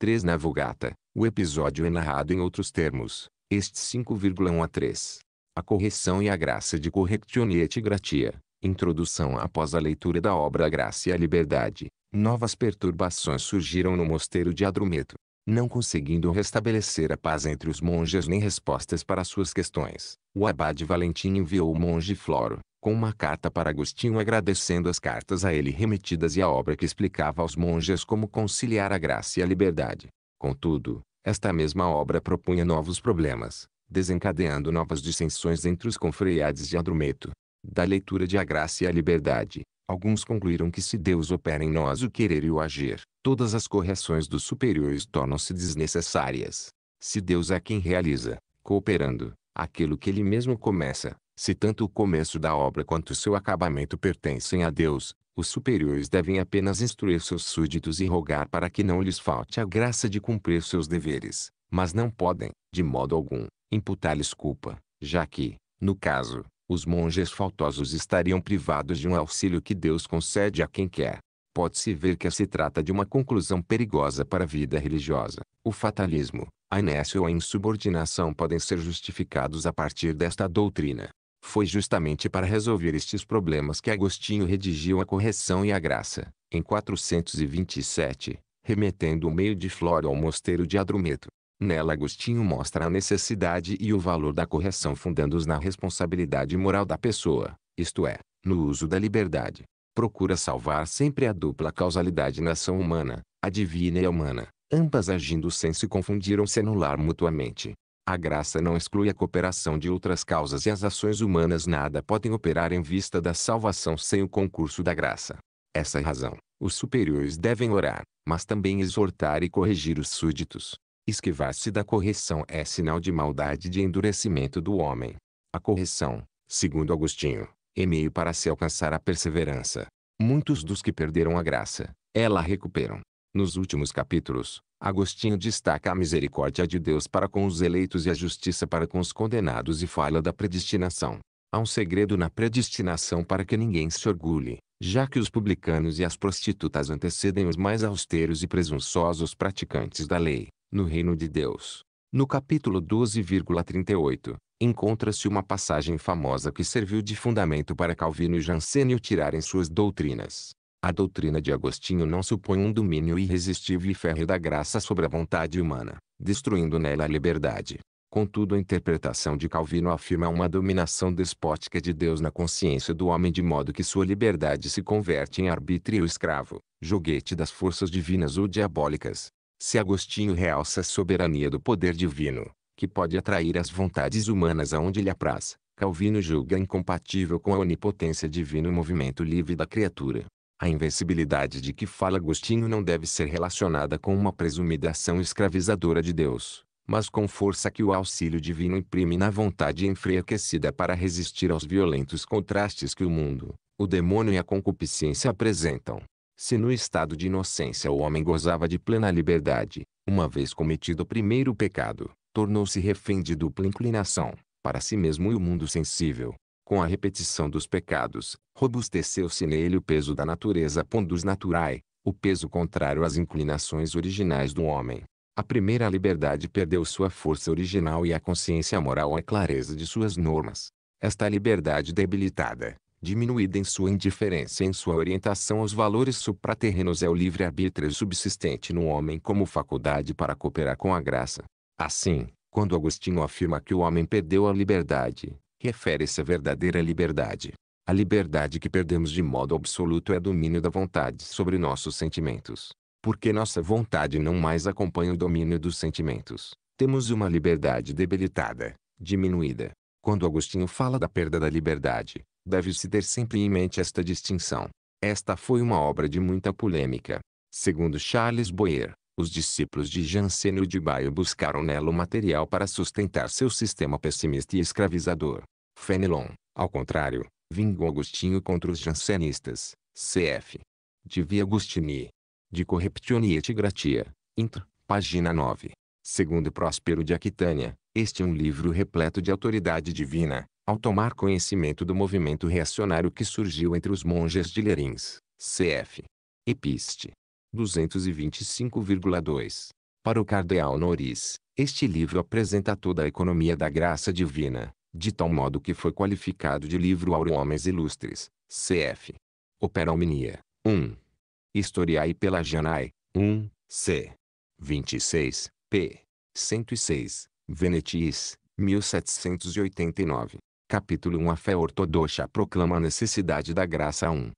3 Na Vulgata, o episódio é narrado em outros termos, este 5,1 a 3. A correção e a graça de Correctioniet Gratia, introdução após a leitura da obra Graça e a Liberdade, novas perturbações surgiram no mosteiro de Adrumeto não conseguindo restabelecer a paz entre os monges nem respostas para suas questões. O abade Valentim enviou o monge Floro, com uma carta para Agostinho agradecendo as cartas a ele remetidas e a obra que explicava aos monges como conciliar a graça e a liberdade. Contudo, esta mesma obra propunha novos problemas, desencadeando novas dissensões entre os confreades de Andrometo. Da leitura de A Graça e a Liberdade, Alguns concluíram que se Deus opera em nós o querer e o agir, todas as correções dos superiores tornam-se desnecessárias. Se Deus é quem realiza, cooperando, aquilo que ele mesmo começa, se tanto o começo da obra quanto o seu acabamento pertencem a Deus, os superiores devem apenas instruir seus súditos e rogar para que não lhes falte a graça de cumprir seus deveres, mas não podem, de modo algum, imputar-lhes culpa, já que, no caso, os monges faltosos estariam privados de um auxílio que Deus concede a quem quer. Pode-se ver que se trata de uma conclusão perigosa para a vida religiosa. O fatalismo, a inércia ou a insubordinação podem ser justificados a partir desta doutrina. Foi justamente para resolver estes problemas que Agostinho redigiu a Correção e a Graça, em 427, remetendo o meio de Flório ao mosteiro de Adrometo. Nela Agostinho mostra a necessidade e o valor da correção fundando-os na responsabilidade moral da pessoa, isto é, no uso da liberdade. Procura salvar sempre a dupla causalidade na ação humana, a divina e a humana, ambas agindo sem se confundir ou se anular mutuamente. A graça não exclui a cooperação de outras causas e as ações humanas nada podem operar em vista da salvação sem o concurso da graça. Essa é razão. Os superiores devem orar, mas também exortar e corrigir os súditos. Esquivar-se da correção é sinal de maldade e de endurecimento do homem. A correção, segundo Agostinho, é meio para se alcançar a perseverança. Muitos dos que perderam a graça, ela recuperam. Nos últimos capítulos, Agostinho destaca a misericórdia de Deus para com os eleitos e a justiça para com os condenados e fala da predestinação. Há um segredo na predestinação para que ninguém se orgulhe, já que os publicanos e as prostitutas antecedem os mais austeros e presunçosos praticantes da lei no reino de Deus. No capítulo 12,38, encontra-se uma passagem famosa que serviu de fundamento para Calvino e Jansenio tirarem suas doutrinas. A doutrina de Agostinho não supõe um domínio irresistível e férreo da graça sobre a vontade humana, destruindo nela a liberdade. Contudo, a interpretação de Calvino afirma uma dominação despótica de Deus na consciência do homem de modo que sua liberdade se converte em arbítrio escravo, joguete das forças divinas ou diabólicas, se Agostinho realça a soberania do poder divino, que pode atrair as vontades humanas aonde lhe apraz, Calvino julga incompatível com a onipotência divina o movimento livre da criatura. A invencibilidade de que fala Agostinho não deve ser relacionada com uma presumida ação escravizadora de Deus, mas com força que o auxílio divino imprime na vontade enfraquecida para resistir aos violentos contrastes que o mundo, o demônio e a concupiscência apresentam. Se no estado de inocência o homem gozava de plena liberdade, uma vez cometido o primeiro pecado, tornou-se refém de dupla inclinação, para si mesmo e o mundo sensível. Com a repetição dos pecados, robusteceu-se nele o peso da natureza pondus naturae, o peso contrário às inclinações originais do homem. A primeira liberdade perdeu sua força original e a consciência moral a clareza de suas normas. Esta liberdade debilitada, diminuída em sua indiferença e em sua orientação aos valores supraterrenos é o livre-arbítrio subsistente no homem como faculdade para cooperar com a graça. Assim, quando Agostinho afirma que o homem perdeu a liberdade, refere-se à verdadeira liberdade. A liberdade que perdemos de modo absoluto é domínio da vontade sobre nossos sentimentos. Porque nossa vontade não mais acompanha o domínio dos sentimentos, temos uma liberdade debilitada, diminuída. Quando Agostinho fala da perda da liberdade, Deve-se ter sempre em mente esta distinção. Esta foi uma obra de muita polêmica. Segundo Charles Boyer, os discípulos de Jansenio de Baio buscaram nela o material para sustentar seu sistema pessimista e escravizador. Fenelon, ao contrário, vingou Agostinho contra os jansenistas, cf. De V. Agostini. De Correptione et Gratia, int. página 9. Segundo Próspero de Aquitânia, este é um livro repleto de autoridade divina, ao tomar conhecimento do movimento reacionário que surgiu entre os monges de Lerins, cf. Episte 225,2. Para o cardeal Noris este livro apresenta toda a economia da graça divina, de tal modo que foi qualificado de livro Auro homens ilustres, cf. Opera Omnia, 1. Historiae Pelagianae, 1, c. 26, p. 106, Venetis, 1789. Capítulo 1 A fé ortodoxa proclama a necessidade da graça 1.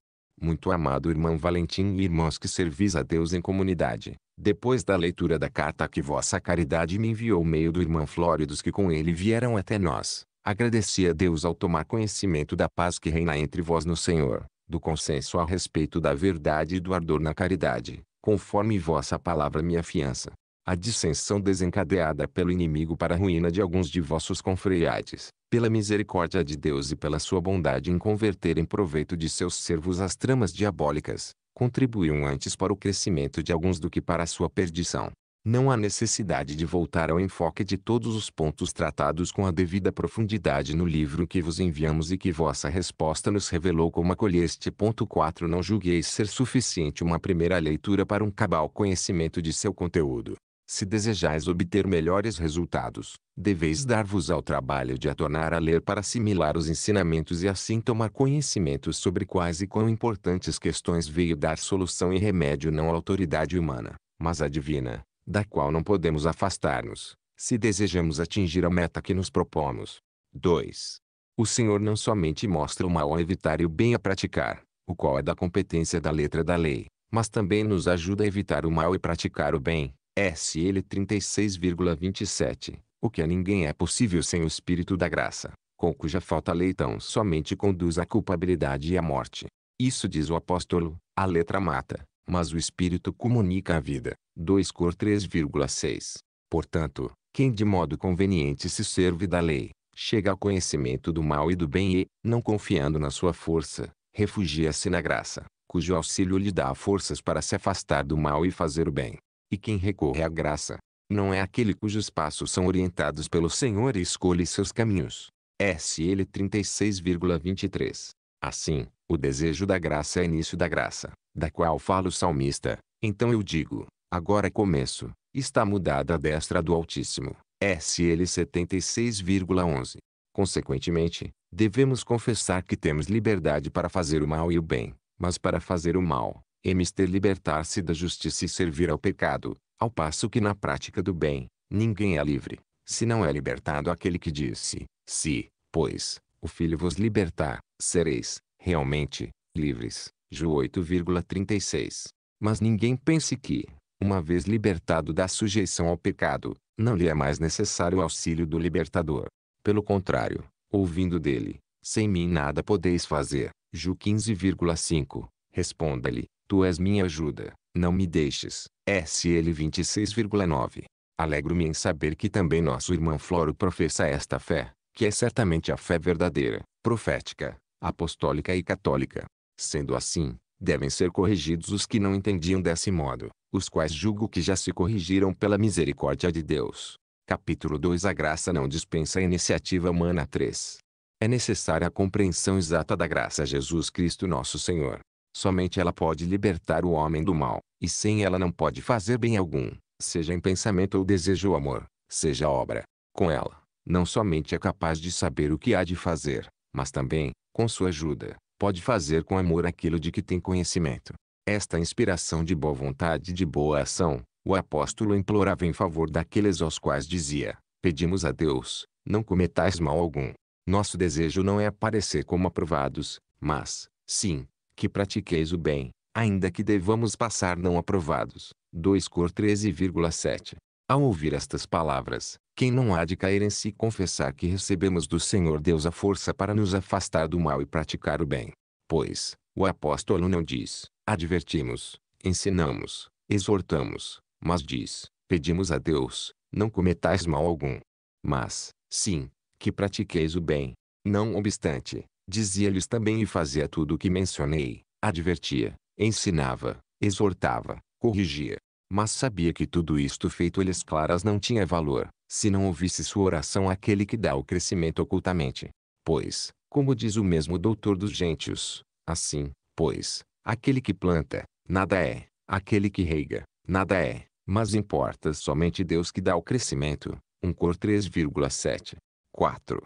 Muito amado irmão Valentim e irmãos que servis a Deus em comunidade, depois da leitura da carta que vossa caridade me enviou meio do irmão Flório dos que com ele vieram até nós, agradeci a Deus ao tomar conhecimento da paz que reina entre vós no Senhor, do consenso a respeito da verdade e do ardor na caridade, conforme vossa palavra me afiança. A dissensão desencadeada pelo inimigo para a ruína de alguns de vossos confreades, pela misericórdia de Deus e pela sua bondade em converter em proveito de seus servos as tramas diabólicas, contribuíam antes para o crescimento de alguns do que para a sua perdição. Não há necessidade de voltar ao enfoque de todos os pontos tratados com a devida profundidade no livro que vos enviamos e que vossa resposta nos revelou como acolheste. Ponto 4 Não julgueis ser suficiente uma primeira leitura para um cabal conhecimento de seu conteúdo. Se desejais obter melhores resultados, deveis dar-vos ao trabalho de a tornar a ler para assimilar os ensinamentos e assim tomar conhecimento sobre quais e quão importantes questões veio dar solução e remédio não à autoridade humana, mas à divina, da qual não podemos afastar-nos, se desejamos atingir a meta que nos propomos. 2. O Senhor não somente mostra o mal a evitar e o bem a praticar, o qual é da competência da letra da lei, mas também nos ajuda a evitar o mal e praticar o bem SL 36,27, o que a ninguém é possível sem o Espírito da Graça, com cuja falta a lei tão somente conduz à culpabilidade e à morte. Isso diz o apóstolo, a letra mata, mas o Espírito comunica a vida. 2 Cor 3,6. Portanto, quem de modo conveniente se serve da lei, chega ao conhecimento do mal e do bem e, não confiando na sua força, refugia-se na graça, cujo auxílio lhe dá forças para se afastar do mal e fazer o bem e quem recorre à graça. Não é aquele cujos passos são orientados pelo Senhor e escolhe seus caminhos. SL 36,23. Assim, o desejo da graça é início da graça, da qual fala o salmista. Então eu digo, agora começo, está mudada a destra do Altíssimo. SL 76,11. Consequentemente, devemos confessar que temos liberdade para fazer o mal e o bem, mas para fazer o mal, Mister libertar-se da justiça e servir ao pecado, ao passo que na prática do bem, ninguém é livre, se não é libertado aquele que disse, se, pois, o Filho vos libertar, sereis, realmente, livres. Ju 8,36. Mas ninguém pense que, uma vez libertado da sujeição ao pecado, não lhe é mais necessário o auxílio do libertador. Pelo contrário, ouvindo dele, sem mim nada podeis fazer. Ju 15,5. Responda-lhe, tu és minha ajuda, não me deixes. SL 26,9. Alegro-me em saber que também nosso irmão Floro professa esta fé, que é certamente a fé verdadeira, profética, apostólica e católica. Sendo assim, devem ser corrigidos os que não entendiam desse modo, os quais julgo que já se corrigiram pela misericórdia de Deus. Capítulo 2 A graça não dispensa a iniciativa humana 3. É necessária a compreensão exata da graça Jesus Cristo nosso Senhor, Somente ela pode libertar o homem do mal, e sem ela não pode fazer bem algum, seja em pensamento ou desejo ou amor, seja obra. Com ela, não somente é capaz de saber o que há de fazer, mas também, com sua ajuda, pode fazer com amor aquilo de que tem conhecimento. Esta inspiração de boa vontade e de boa ação, o apóstolo implorava em favor daqueles aos quais dizia: Pedimos a Deus, não cometais mal algum. Nosso desejo não é aparecer como aprovados, mas, sim, que pratiqueis o bem, ainda que devamos passar não aprovados. 2 Cor 13,7 Ao ouvir estas palavras, quem não há de cair em si confessar que recebemos do Senhor Deus a força para nos afastar do mal e praticar o bem. Pois, o apóstolo não diz, advertimos, ensinamos, exortamos, mas diz, pedimos a Deus, não cometais mal algum. Mas, sim, que pratiqueis o bem. Não obstante, Dizia-lhes também e fazia tudo o que mencionei. Advertia, ensinava, exortava, corrigia. Mas sabia que tudo isto feito eles claras não tinha valor, se não ouvisse sua oração aquele que dá o crescimento ocultamente. Pois, como diz o mesmo doutor dos gentios, assim, pois, aquele que planta, nada é, aquele que rega nada é, mas importa somente Deus que dá o crescimento. 1 Cor 3,7. 4.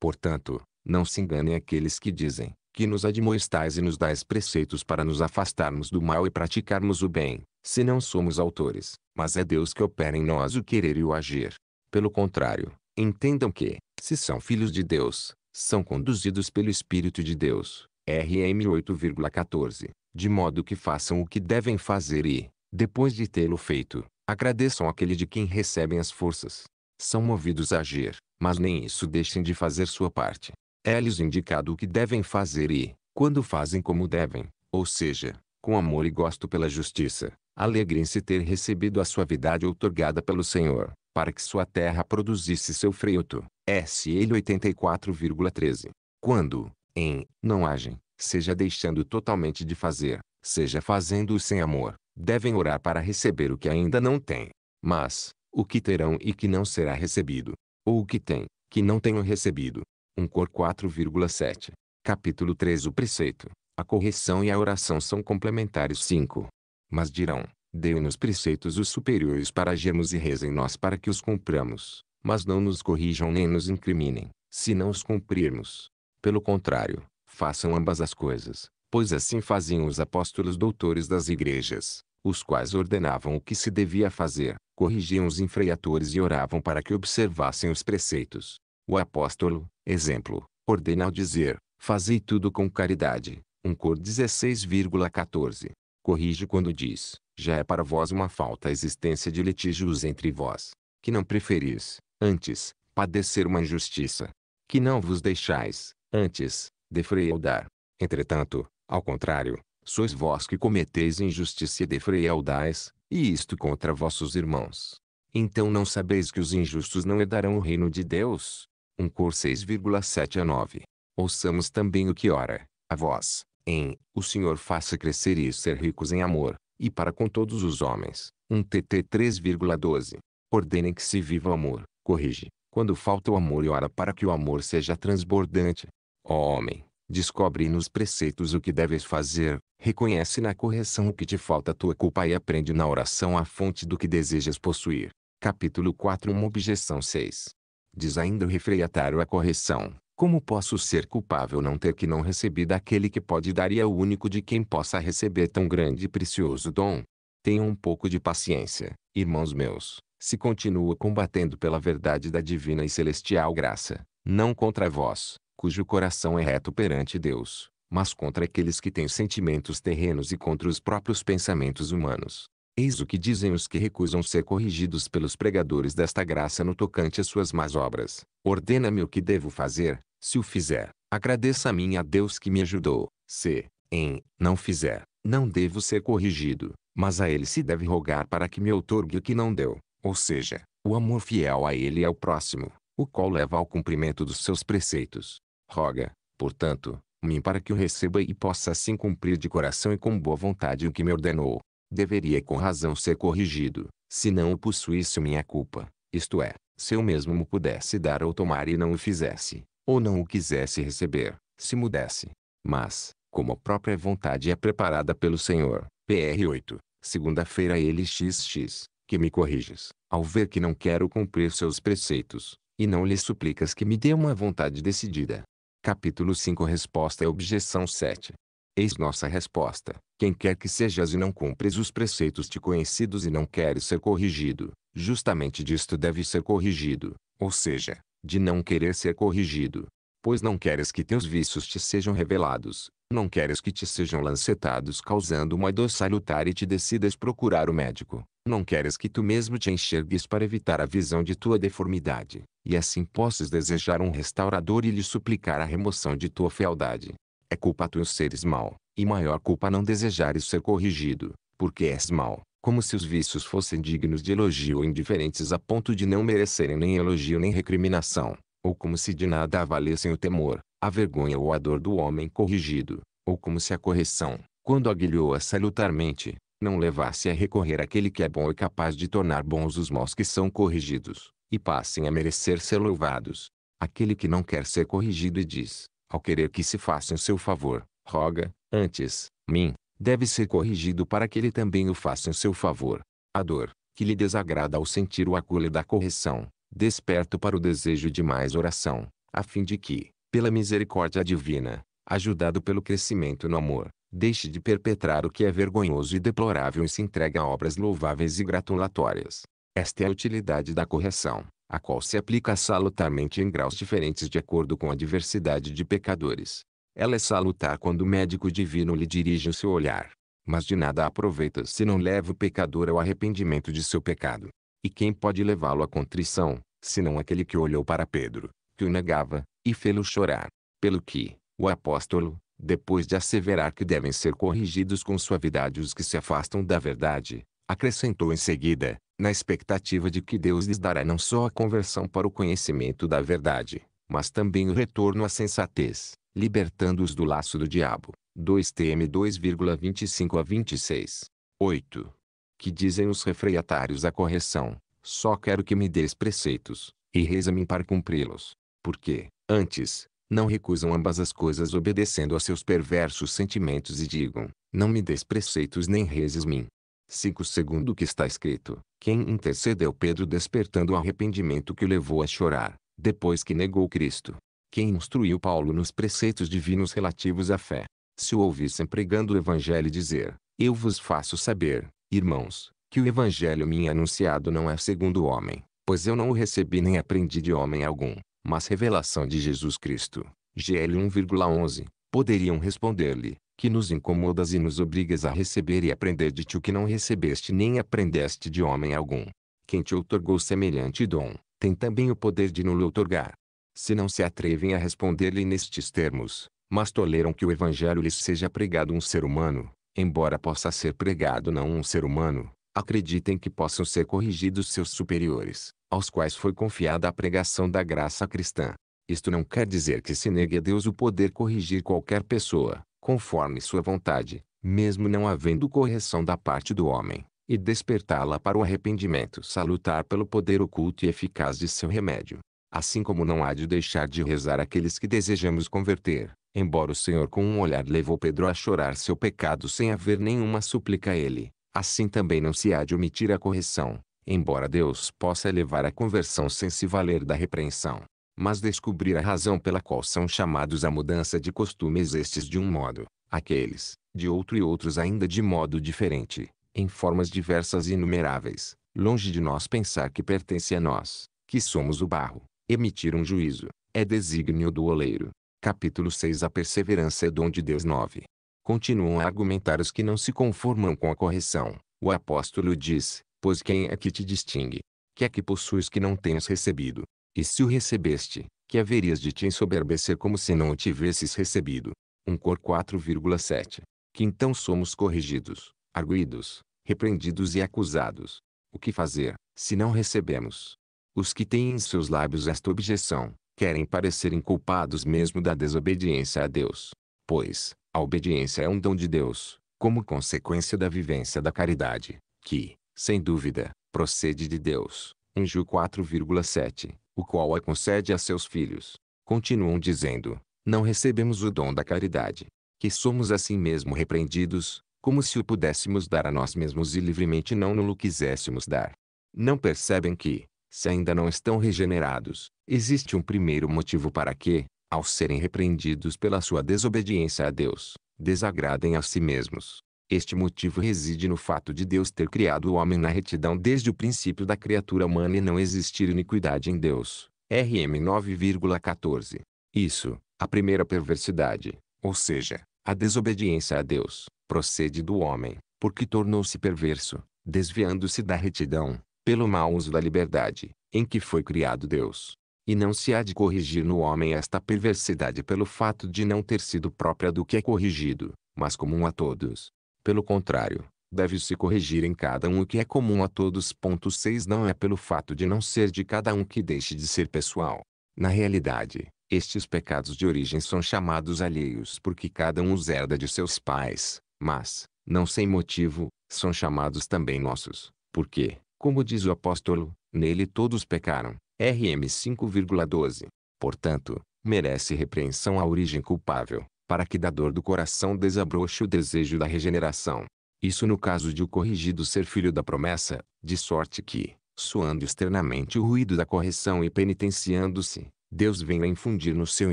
Portanto, não se enganem aqueles que dizem que nos admoestais e nos dais preceitos para nos afastarmos do mal e praticarmos o bem, se não somos autores, mas é Deus que opera em nós o querer e o agir. Pelo contrário, entendam que, se são filhos de Deus, são conduzidos pelo Espírito de Deus, RM 8,14, de modo que façam o que devem fazer e, depois de tê-lo feito, agradeçam aquele de quem recebem as forças. São movidos a agir, mas nem isso deixem de fazer sua parte. É-lhes indicado o que devem fazer e, quando fazem como devem, ou seja, com amor e gosto pela justiça, alegrem-se ter recebido a suavidade outorgada pelo Senhor, para que sua terra produzisse seu fruto. SL 84,13. Quando, em, não agem, seja deixando totalmente de fazer, seja fazendo-o sem amor, devem orar para receber o que ainda não têm. Mas, o que terão e que não será recebido, ou o que têm, que não tenham recebido, 1 Cor 4,7. Capítulo 3 O preceito, a correção e a oração são complementares 5. Mas dirão, deu-nos preceitos os superiores para agirmos e rezem nós para que os cumpramos, mas não nos corrijam nem nos incriminem, se não os cumprirmos. Pelo contrário, façam ambas as coisas, pois assim faziam os apóstolos doutores das igrejas, os quais ordenavam o que se devia fazer, corrigiam os infreatores e oravam para que observassem os preceitos. O apóstolo, Exemplo, ordena ao dizer, fazei tudo com caridade, um Cor 16,14. Corrige quando diz, já é para vós uma falta a existência de litígios entre vós, que não preferis, antes, padecer uma injustiça, que não vos deixais, antes, defrealdar. Entretanto, ao contrário, sois vós que cometeis injustiça e defrealdais, e isto contra vossos irmãos. Então não sabeis que os injustos não herdarão o reino de Deus? 1 cor 6,7 a 9. Ouçamos também o que ora, a voz, em, o Senhor faça crescer e ser ricos em amor, e para com todos os homens, 1 TT 3,12. Ordenem que se viva o amor, corrige, quando falta o amor e ora para que o amor seja transbordante. Ó homem, descobre nos preceitos o que deves fazer, reconhece na correção o que te falta tua culpa e aprende na oração a fonte do que desejas possuir. Capítulo 4 Uma objeção 6 Diz ainda o refreiatário a correção. Como posso ser culpável não ter que não recebi daquele que pode dar e é o único de quem possa receber tão grande e precioso dom? Tenham um pouco de paciência, irmãos meus, se continua combatendo pela verdade da divina e celestial graça, não contra vós, cujo coração é reto perante Deus, mas contra aqueles que têm sentimentos terrenos e contra os próprios pensamentos humanos. Eis o que dizem os que recusam ser corrigidos pelos pregadores desta graça no tocante às suas más obras. Ordena-me o que devo fazer, se o fizer. Agradeça a mim a Deus que me ajudou. Se, em, não fizer, não devo ser corrigido, mas a ele se deve rogar para que me outorgue o que não deu. Ou seja, o amor fiel a ele e ao próximo, o qual leva ao cumprimento dos seus preceitos. Roga, portanto, mim para que o receba e possa assim cumprir de coração e com boa vontade o que me ordenou deveria com razão ser corrigido, se não o possuísse minha culpa, isto é, se eu mesmo me pudesse dar ou tomar e não o fizesse, ou não o quisesse receber, se mudesse. Mas, como a própria vontade é preparada pelo Senhor, PR 8, segunda-feira ele xx, que me corriges, ao ver que não quero cumprir seus preceitos, e não lhe suplicas que me dê uma vontade decidida. Capítulo 5 Resposta à objeção 7 Eis nossa resposta. Quem quer que sejas e não cumpres os preceitos te conhecidos e não queres ser corrigido, justamente disto deve ser corrigido, ou seja, de não querer ser corrigido. Pois não queres que teus vícios te sejam revelados, não queres que te sejam lancetados causando uma dor salutar e te decidas procurar o médico. Não queres que tu mesmo te enxergues para evitar a visão de tua deformidade, e assim posses desejar um restaurador e lhe suplicar a remoção de tua fealdade. É culpa tu seres mal, e maior culpa não desejares ser corrigido, porque és mal, como se os vícios fossem dignos de elogio ou indiferentes a ponto de não merecerem nem elogio nem recriminação, ou como se de nada avalessem o temor, a vergonha ou a dor do homem corrigido, ou como se a correção, quando aguilhoa salutarmente, não levasse a recorrer àquele que é bom e capaz de tornar bons os maus que são corrigidos, e passem a merecer ser louvados. Aquele que não quer ser corrigido e diz, ao querer que se faça em seu favor, roga, antes, mim, deve ser corrigido para que ele também o faça em seu favor. A dor, que lhe desagrada ao sentir o agulho da correção, desperto para o desejo de mais oração, a fim de que, pela misericórdia divina, ajudado pelo crescimento no amor, deixe de perpetrar o que é vergonhoso e deplorável e se entregue a obras louváveis e gratulatórias. Esta é a utilidade da correção a qual se aplica salutarmente em graus diferentes de acordo com a diversidade de pecadores. Ela é salutar quando o médico divino lhe dirige o seu olhar. Mas de nada aproveita se não leva o pecador ao arrependimento de seu pecado. E quem pode levá-lo à contrição, senão aquele que olhou para Pedro, que o negava, e fê-lo chorar? Pelo que, o apóstolo, depois de asseverar que devem ser corrigidos com suavidade os que se afastam da verdade, acrescentou em seguida, na expectativa de que Deus lhes dará não só a conversão para o conhecimento da verdade, mas também o retorno à sensatez, libertando-os do laço do diabo. 2 TM 2,25 a 26. 8. Que dizem os refreiatários à correção, só quero que me des preceitos, e reza-me para cumpri-los. Porque, antes, não recusam ambas as coisas obedecendo a seus perversos sentimentos e digam, não me des preceitos nem rezes-me, 5 segundo o que está escrito. Quem intercedeu Pedro despertando o arrependimento que o levou a chorar, depois que negou Cristo. Quem instruiu Paulo nos preceitos divinos relativos à fé. Se o ouvissem pregando o Evangelho dizer, eu vos faço saber, irmãos, que o Evangelho me anunciado não é segundo o homem, pois eu não o recebi nem aprendi de homem algum, mas revelação de Jesus Cristo. GL 1,11. Poderiam responder-lhe, que nos incomodas e nos obrigas a receber e aprender de ti o que não recebeste nem aprendeste de homem algum. Quem te outorgou semelhante dom, tem também o poder de nulo outorgar. Se não se atrevem a responder-lhe nestes termos, mas toleram que o evangelho lhes seja pregado um ser humano, embora possa ser pregado não um ser humano, acreditem que possam ser corrigidos seus superiores, aos quais foi confiada a pregação da graça cristã. Isto não quer dizer que se negue a Deus o poder corrigir qualquer pessoa, conforme sua vontade, mesmo não havendo correção da parte do homem, e despertá-la para o arrependimento salutar pelo poder oculto e eficaz de seu remédio. Assim como não há de deixar de rezar aqueles que desejamos converter, embora o Senhor com um olhar levou Pedro a chorar seu pecado sem haver nenhuma súplica a ele, assim também não se há de omitir a correção, embora Deus possa levar a conversão sem se valer da repreensão mas descobrir a razão pela qual são chamados à mudança de costumes estes de um modo, aqueles, de outro e outros ainda de modo diferente, em formas diversas e inumeráveis, longe de nós pensar que pertence a nós, que somos o barro, emitir um juízo, é desígnio do oleiro. Capítulo 6 A perseverança é dom de Deus 9. Continuam a argumentar os que não se conformam com a correção. O apóstolo diz, pois quem é que te distingue? Que é que possuis que não tenhas recebido? E se o recebeste, que haverias de te ensoberbecer como se não o tivesses recebido. 1 Cor 4,7. Que então somos corrigidos, arguídos, repreendidos e acusados. O que fazer, se não recebemos? Os que têm em seus lábios esta objeção, querem parecerem culpados mesmo da desobediência a Deus. Pois, a obediência é um dom de Deus, como consequência da vivência da caridade, que, sem dúvida, procede de Deus em Ju 4,7, o qual a concede a seus filhos. Continuam dizendo, não recebemos o dom da caridade, que somos assim mesmo repreendidos, como se o pudéssemos dar a nós mesmos e livremente não no quiséssemos dar. Não percebem que, se ainda não estão regenerados, existe um primeiro motivo para que, ao serem repreendidos pela sua desobediência a Deus, desagradem a si mesmos. Este motivo reside no fato de Deus ter criado o homem na retidão desde o princípio da criatura humana e não existir iniquidade em Deus. RM 9,14. Isso, a primeira perversidade, ou seja, a desobediência a Deus, procede do homem, porque tornou-se perverso, desviando-se da retidão, pelo mau uso da liberdade, em que foi criado Deus. E não se há de corrigir no homem esta perversidade pelo fato de não ter sido própria do que é corrigido, mas comum a todos. Pelo contrário, deve-se corrigir em cada um o que é comum a todos. 6 Não é pelo fato de não ser de cada um que deixe de ser pessoal. Na realidade, estes pecados de origem são chamados alheios porque cada um os herda de seus pais, mas, não sem motivo, são chamados também nossos, porque, como diz o apóstolo, nele todos pecaram. RM 5,12. Portanto, merece repreensão a origem culpável, para que da dor do coração desabroche o desejo da regeneração. Isso no caso de o corrigido ser filho da promessa, de sorte que, soando externamente o ruído da correção e penitenciando-se, Deus venha infundir no seu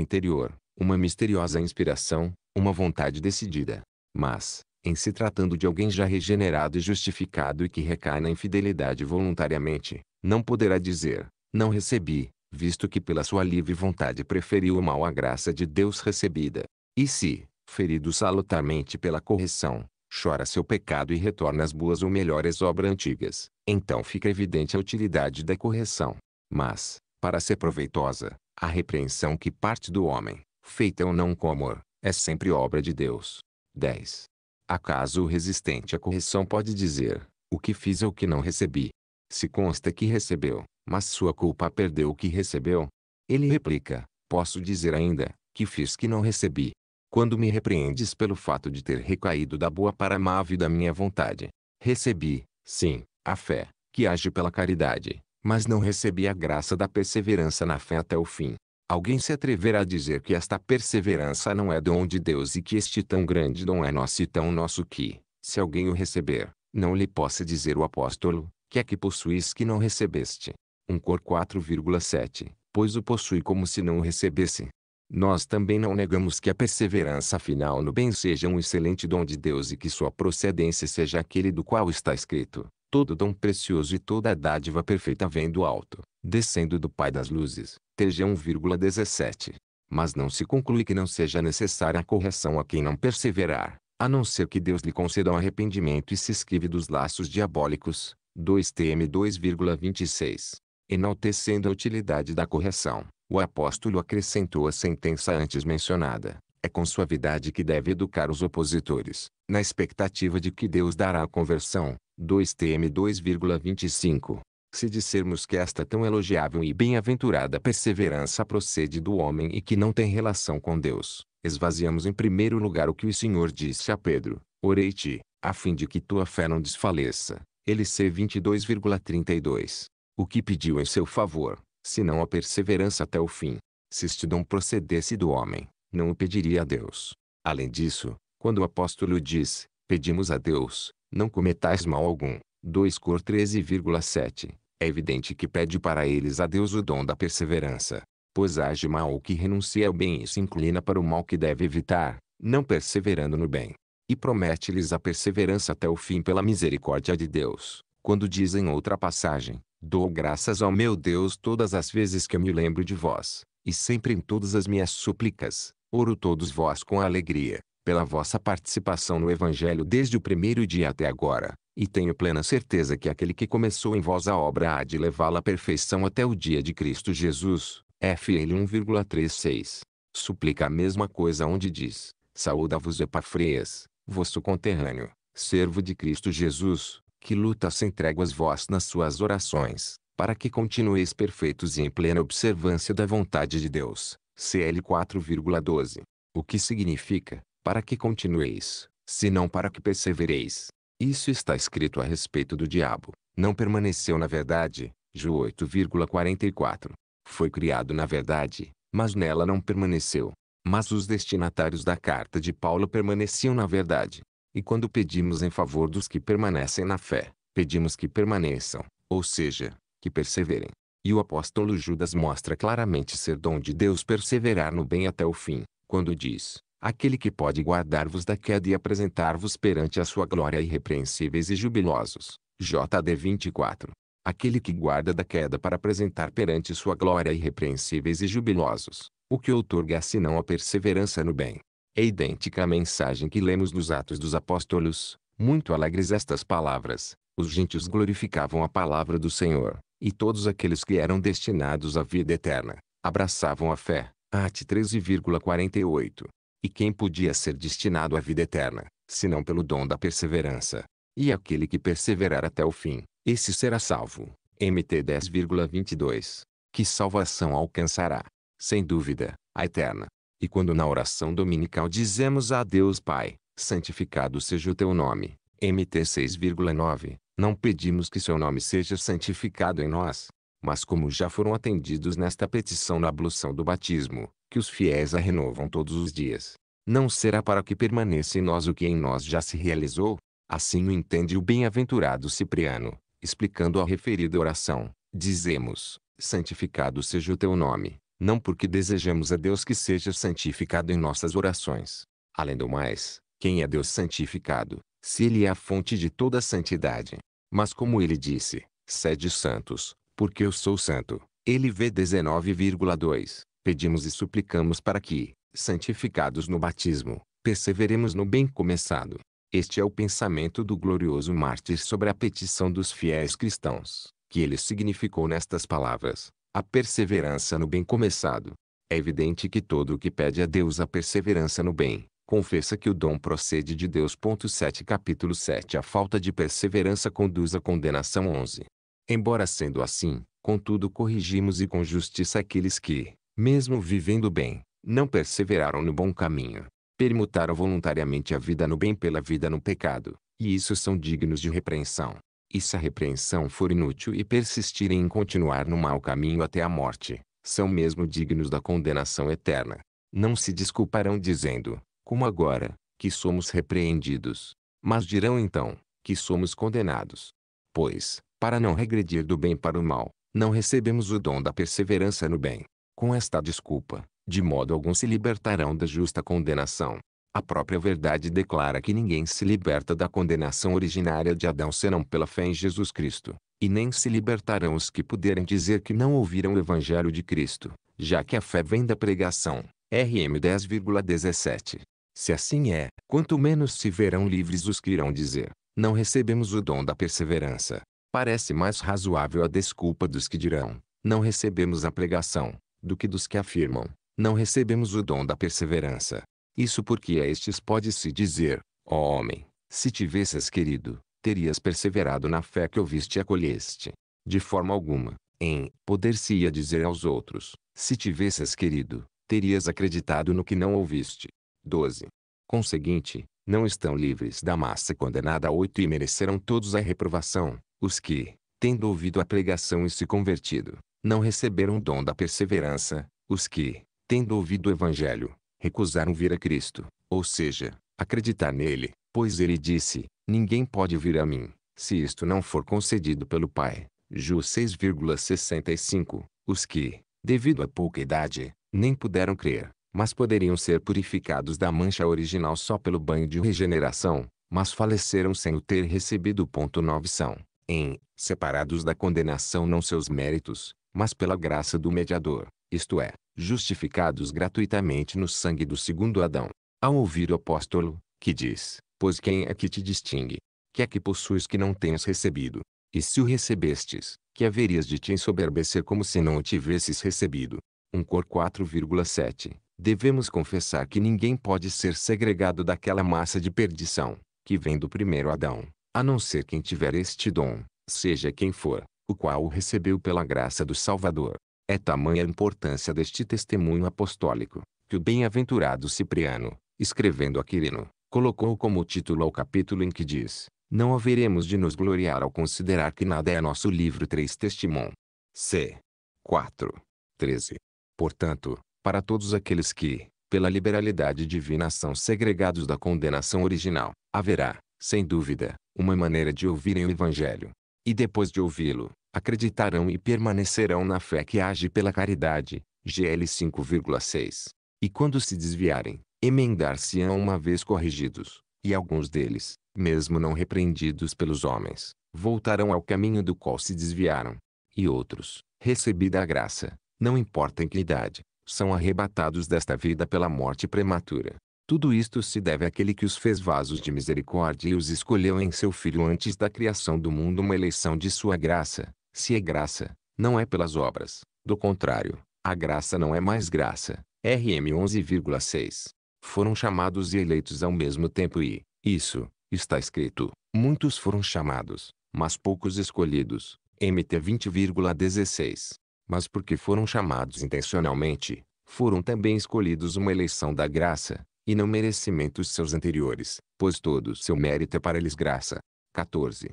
interior, uma misteriosa inspiração, uma vontade decidida. Mas, em se tratando de alguém já regenerado e justificado e que recai na infidelidade voluntariamente, não poderá dizer, não recebi, visto que pela sua livre vontade preferiu o mal à graça de Deus recebida. E se, ferido salutarmente pela correção, chora seu pecado e retorna às boas ou melhores obras antigas, então fica evidente a utilidade da correção. Mas, para ser proveitosa, a repreensão que parte do homem, feita ou não com amor, é sempre obra de Deus. 10. Acaso o resistente à correção pode dizer, o que fiz é o que não recebi? Se consta que recebeu, mas sua culpa perdeu o que recebeu? Ele replica, posso dizer ainda, que fiz que não recebi quando me repreendes pelo fato de ter recaído da boa para a má vida minha vontade. Recebi, sim, a fé, que age pela caridade, mas não recebi a graça da perseverança na fé até o fim. Alguém se atreverá a dizer que esta perseverança não é dom de Deus e que este tão grande dom é nosso e tão nosso que, se alguém o receber, não lhe possa dizer o apóstolo, que é que possuis que não recebeste. Um cor 4,7, pois o possui como se não o recebesse. Nós também não negamos que a perseverança final no bem seja um excelente dom de Deus e que sua procedência seja aquele do qual está escrito. Todo dom precioso e toda dádiva perfeita vem do alto, descendo do Pai das luzes. TG 1,17. Mas não se conclui que não seja necessária a correção a quem não perseverar, a não ser que Deus lhe conceda um arrependimento e se esquive dos laços diabólicos. 2 TM 2,26. Enaltecendo a utilidade da correção, o apóstolo acrescentou a sentença antes mencionada. É com suavidade que deve educar os opositores, na expectativa de que Deus dará a conversão. 2 TM 2,25 se dissermos que esta tão elogiável e bem-aventurada perseverança procede do homem e que não tem relação com Deus, esvaziamos em primeiro lugar o que o Senhor disse a Pedro: Orei-te, a fim de que tua fé não desfaleça. Ele 22,32. O que pediu em seu favor, senão a perseverança até o fim. Se este dom procedesse do homem, não o pediria a Deus. Além disso, quando o apóstolo diz, pedimos a Deus, não cometais mal algum, 2 Cor 13,7, é evidente que pede para eles a Deus o dom da perseverança. Pois age mal o que renuncia ao bem e se inclina para o mal que deve evitar, não perseverando no bem. E promete-lhes a perseverança até o fim pela misericórdia de Deus, quando diz em outra passagem, Dou graças ao meu Deus todas as vezes que eu me lembro de vós, e sempre em todas as minhas súplicas, oro todos vós com alegria, pela vossa participação no Evangelho desde o primeiro dia até agora, e tenho plena certeza que aquele que começou em vós a obra há de levá-la à perfeição até o dia de Cristo Jesus. FL 1,36. Suplica a mesma coisa onde diz, saúda-vos Epafreias, vosso conterrâneo, servo de Cristo Jesus, que luta sem tréguas vós nas suas orações, para que continueis perfeitos e em plena observância da vontade de Deus. CL 4,12. O que significa, para que continueis, não para que persevereis. Isso está escrito a respeito do diabo. Não permaneceu na verdade, Ju 8,44. Foi criado na verdade, mas nela não permaneceu. Mas os destinatários da carta de Paulo permaneciam na verdade. E quando pedimos em favor dos que permanecem na fé, pedimos que permaneçam, ou seja, que perseverem. E o apóstolo Judas mostra claramente ser dom de Deus perseverar no bem até o fim, quando diz: Aquele que pode guardar-vos da queda e apresentar-vos perante a sua glória irrepreensíveis e jubilosos. JD 24. Aquele que guarda da queda para apresentar perante sua glória irrepreensíveis e jubilosos, o que outorga senão a perseverança no bem. É idêntica à mensagem que lemos nos Atos dos Apóstolos. Muito alegres estas palavras. Os gentios glorificavam a palavra do Senhor, e todos aqueles que eram destinados à vida eterna, abraçavam a fé. Ate 13,48. E quem podia ser destinado à vida eterna, senão pelo dom da perseverança? E aquele que perseverar até o fim, esse será salvo. MT 10,22. Que salvação alcançará? Sem dúvida, a eterna, e quando na oração dominical dizemos a Deus Pai, santificado seja o teu nome, MT 6,9, não pedimos que seu nome seja santificado em nós, mas como já foram atendidos nesta petição na ablução do batismo, que os fiéis a renovam todos os dias. Não será para que permaneça em nós o que em nós já se realizou? Assim o entende o bem-aventurado Cipriano, explicando a referida oração. Dizemos, santificado seja o teu nome, não porque desejamos a Deus que seja santificado em nossas orações. Além do mais, quem é Deus santificado, se Ele é a fonte de toda a santidade? Mas como Ele disse, sede santos, porque eu sou santo. Ele vê 19,2. Pedimos e suplicamos para que, santificados no batismo, perseveremos no bem começado. Este é o pensamento do glorioso mártir sobre a petição dos fiéis cristãos, que ele significou nestas palavras: a perseverança no bem começado. É evidente que todo o que pede a Deus a perseverança no bem, confessa que o dom procede de Deus. 7 Capítulo 7 A falta de perseverança conduz à condenação 11. Embora sendo assim, contudo corrigimos e com justiça aqueles que, mesmo vivendo bem, não perseveraram no bom caminho. Permutaram voluntariamente a vida no bem pela vida no pecado, e isso são dignos de repreensão. E se a repreensão for inútil e persistirem em continuar no mau caminho até a morte, são mesmo dignos da condenação eterna. Não se desculparão dizendo, como agora, que somos repreendidos. Mas dirão então, que somos condenados. Pois, para não regredir do bem para o mal, não recebemos o dom da perseverança no bem. Com esta desculpa, de modo algum se libertarão da justa condenação. A própria verdade declara que ninguém se liberta da condenação originária de Adão senão pela fé em Jesus Cristo, e nem se libertarão os que puderem dizer que não ouviram o Evangelho de Cristo, já que a fé vem da pregação. RM 10,17. Se assim é, quanto menos se verão livres os que irão dizer: Não recebemos o dom da perseverança. Parece mais razoável a desculpa dos que dirão: Não recebemos a pregação, do que dos que afirmam: Não recebemos o dom da perseverança. Isso porque a estes pode-se dizer, ó homem, se tivesses querido, terias perseverado na fé que ouviste e acolheste. De forma alguma, em, poder-se-ia dizer aos outros, se tivesses querido, terias acreditado no que não ouviste. 12. Conseguinte, não estão livres da massa condenada a oito e merecerão todos a reprovação, os que, tendo ouvido a pregação e se convertido, não receberam o dom da perseverança, os que, tendo ouvido o evangelho, recusaram vir a Cristo, ou seja, acreditar nele, pois ele disse: Ninguém pode vir a mim, se isto não for concedido pelo Pai. Ju 6,65 Os que, devido à pouca idade, nem puderam crer, mas poderiam ser purificados da mancha original só pelo banho de regeneração, mas faleceram sem o ter recebido. Ponto 9 são, em, separados da condenação não seus méritos, mas pela graça do mediador, isto é, justificados gratuitamente no sangue do segundo Adão. Ao ouvir o apóstolo, que diz, pois quem é que te distingue? Que é que possuis que não tenhas recebido? E se o recebestes, que haverias de te ensoberbecer como se não o tivesses recebido? 1 Cor 4,7 Devemos confessar que ninguém pode ser segregado daquela massa de perdição, que vem do primeiro Adão, a não ser quem tiver este dom, seja quem for, o qual o recebeu pela graça do Salvador. É tamanha a importância deste testemunho apostólico, que o bem-aventurado Cipriano, escrevendo a Quirino, colocou como título ao capítulo em que diz: Não haveremos de nos gloriar ao considerar que nada é nosso livro 3 testemun. C. 4. 13. Portanto, para todos aqueles que, pela liberalidade divina são segregados da condenação original, haverá, sem dúvida, uma maneira de ouvirem o Evangelho. E depois de ouvi-lo, acreditarão e permanecerão na fé que age pela caridade. GL 5,6. E quando se desviarem, emendar-se-ão uma vez corrigidos, e alguns deles, mesmo não repreendidos pelos homens, voltarão ao caminho do qual se desviaram. E outros, recebida a graça, não importa em que idade, são arrebatados desta vida pela morte prematura. Tudo isto se deve àquele que os fez vasos de misericórdia e os escolheu em seu Filho antes da criação do mundo uma eleição de sua graça, se é graça, não é pelas obras. Do contrário, a graça não é mais graça. RM 11,6. Foram chamados e eleitos ao mesmo tempo e, isso, está escrito. Muitos foram chamados, mas poucos escolhidos. MT 20,16. Mas porque foram chamados intencionalmente, foram também escolhidos uma eleição da graça, e não merecimento seus anteriores, pois todo seu mérito é para eles graça. 14.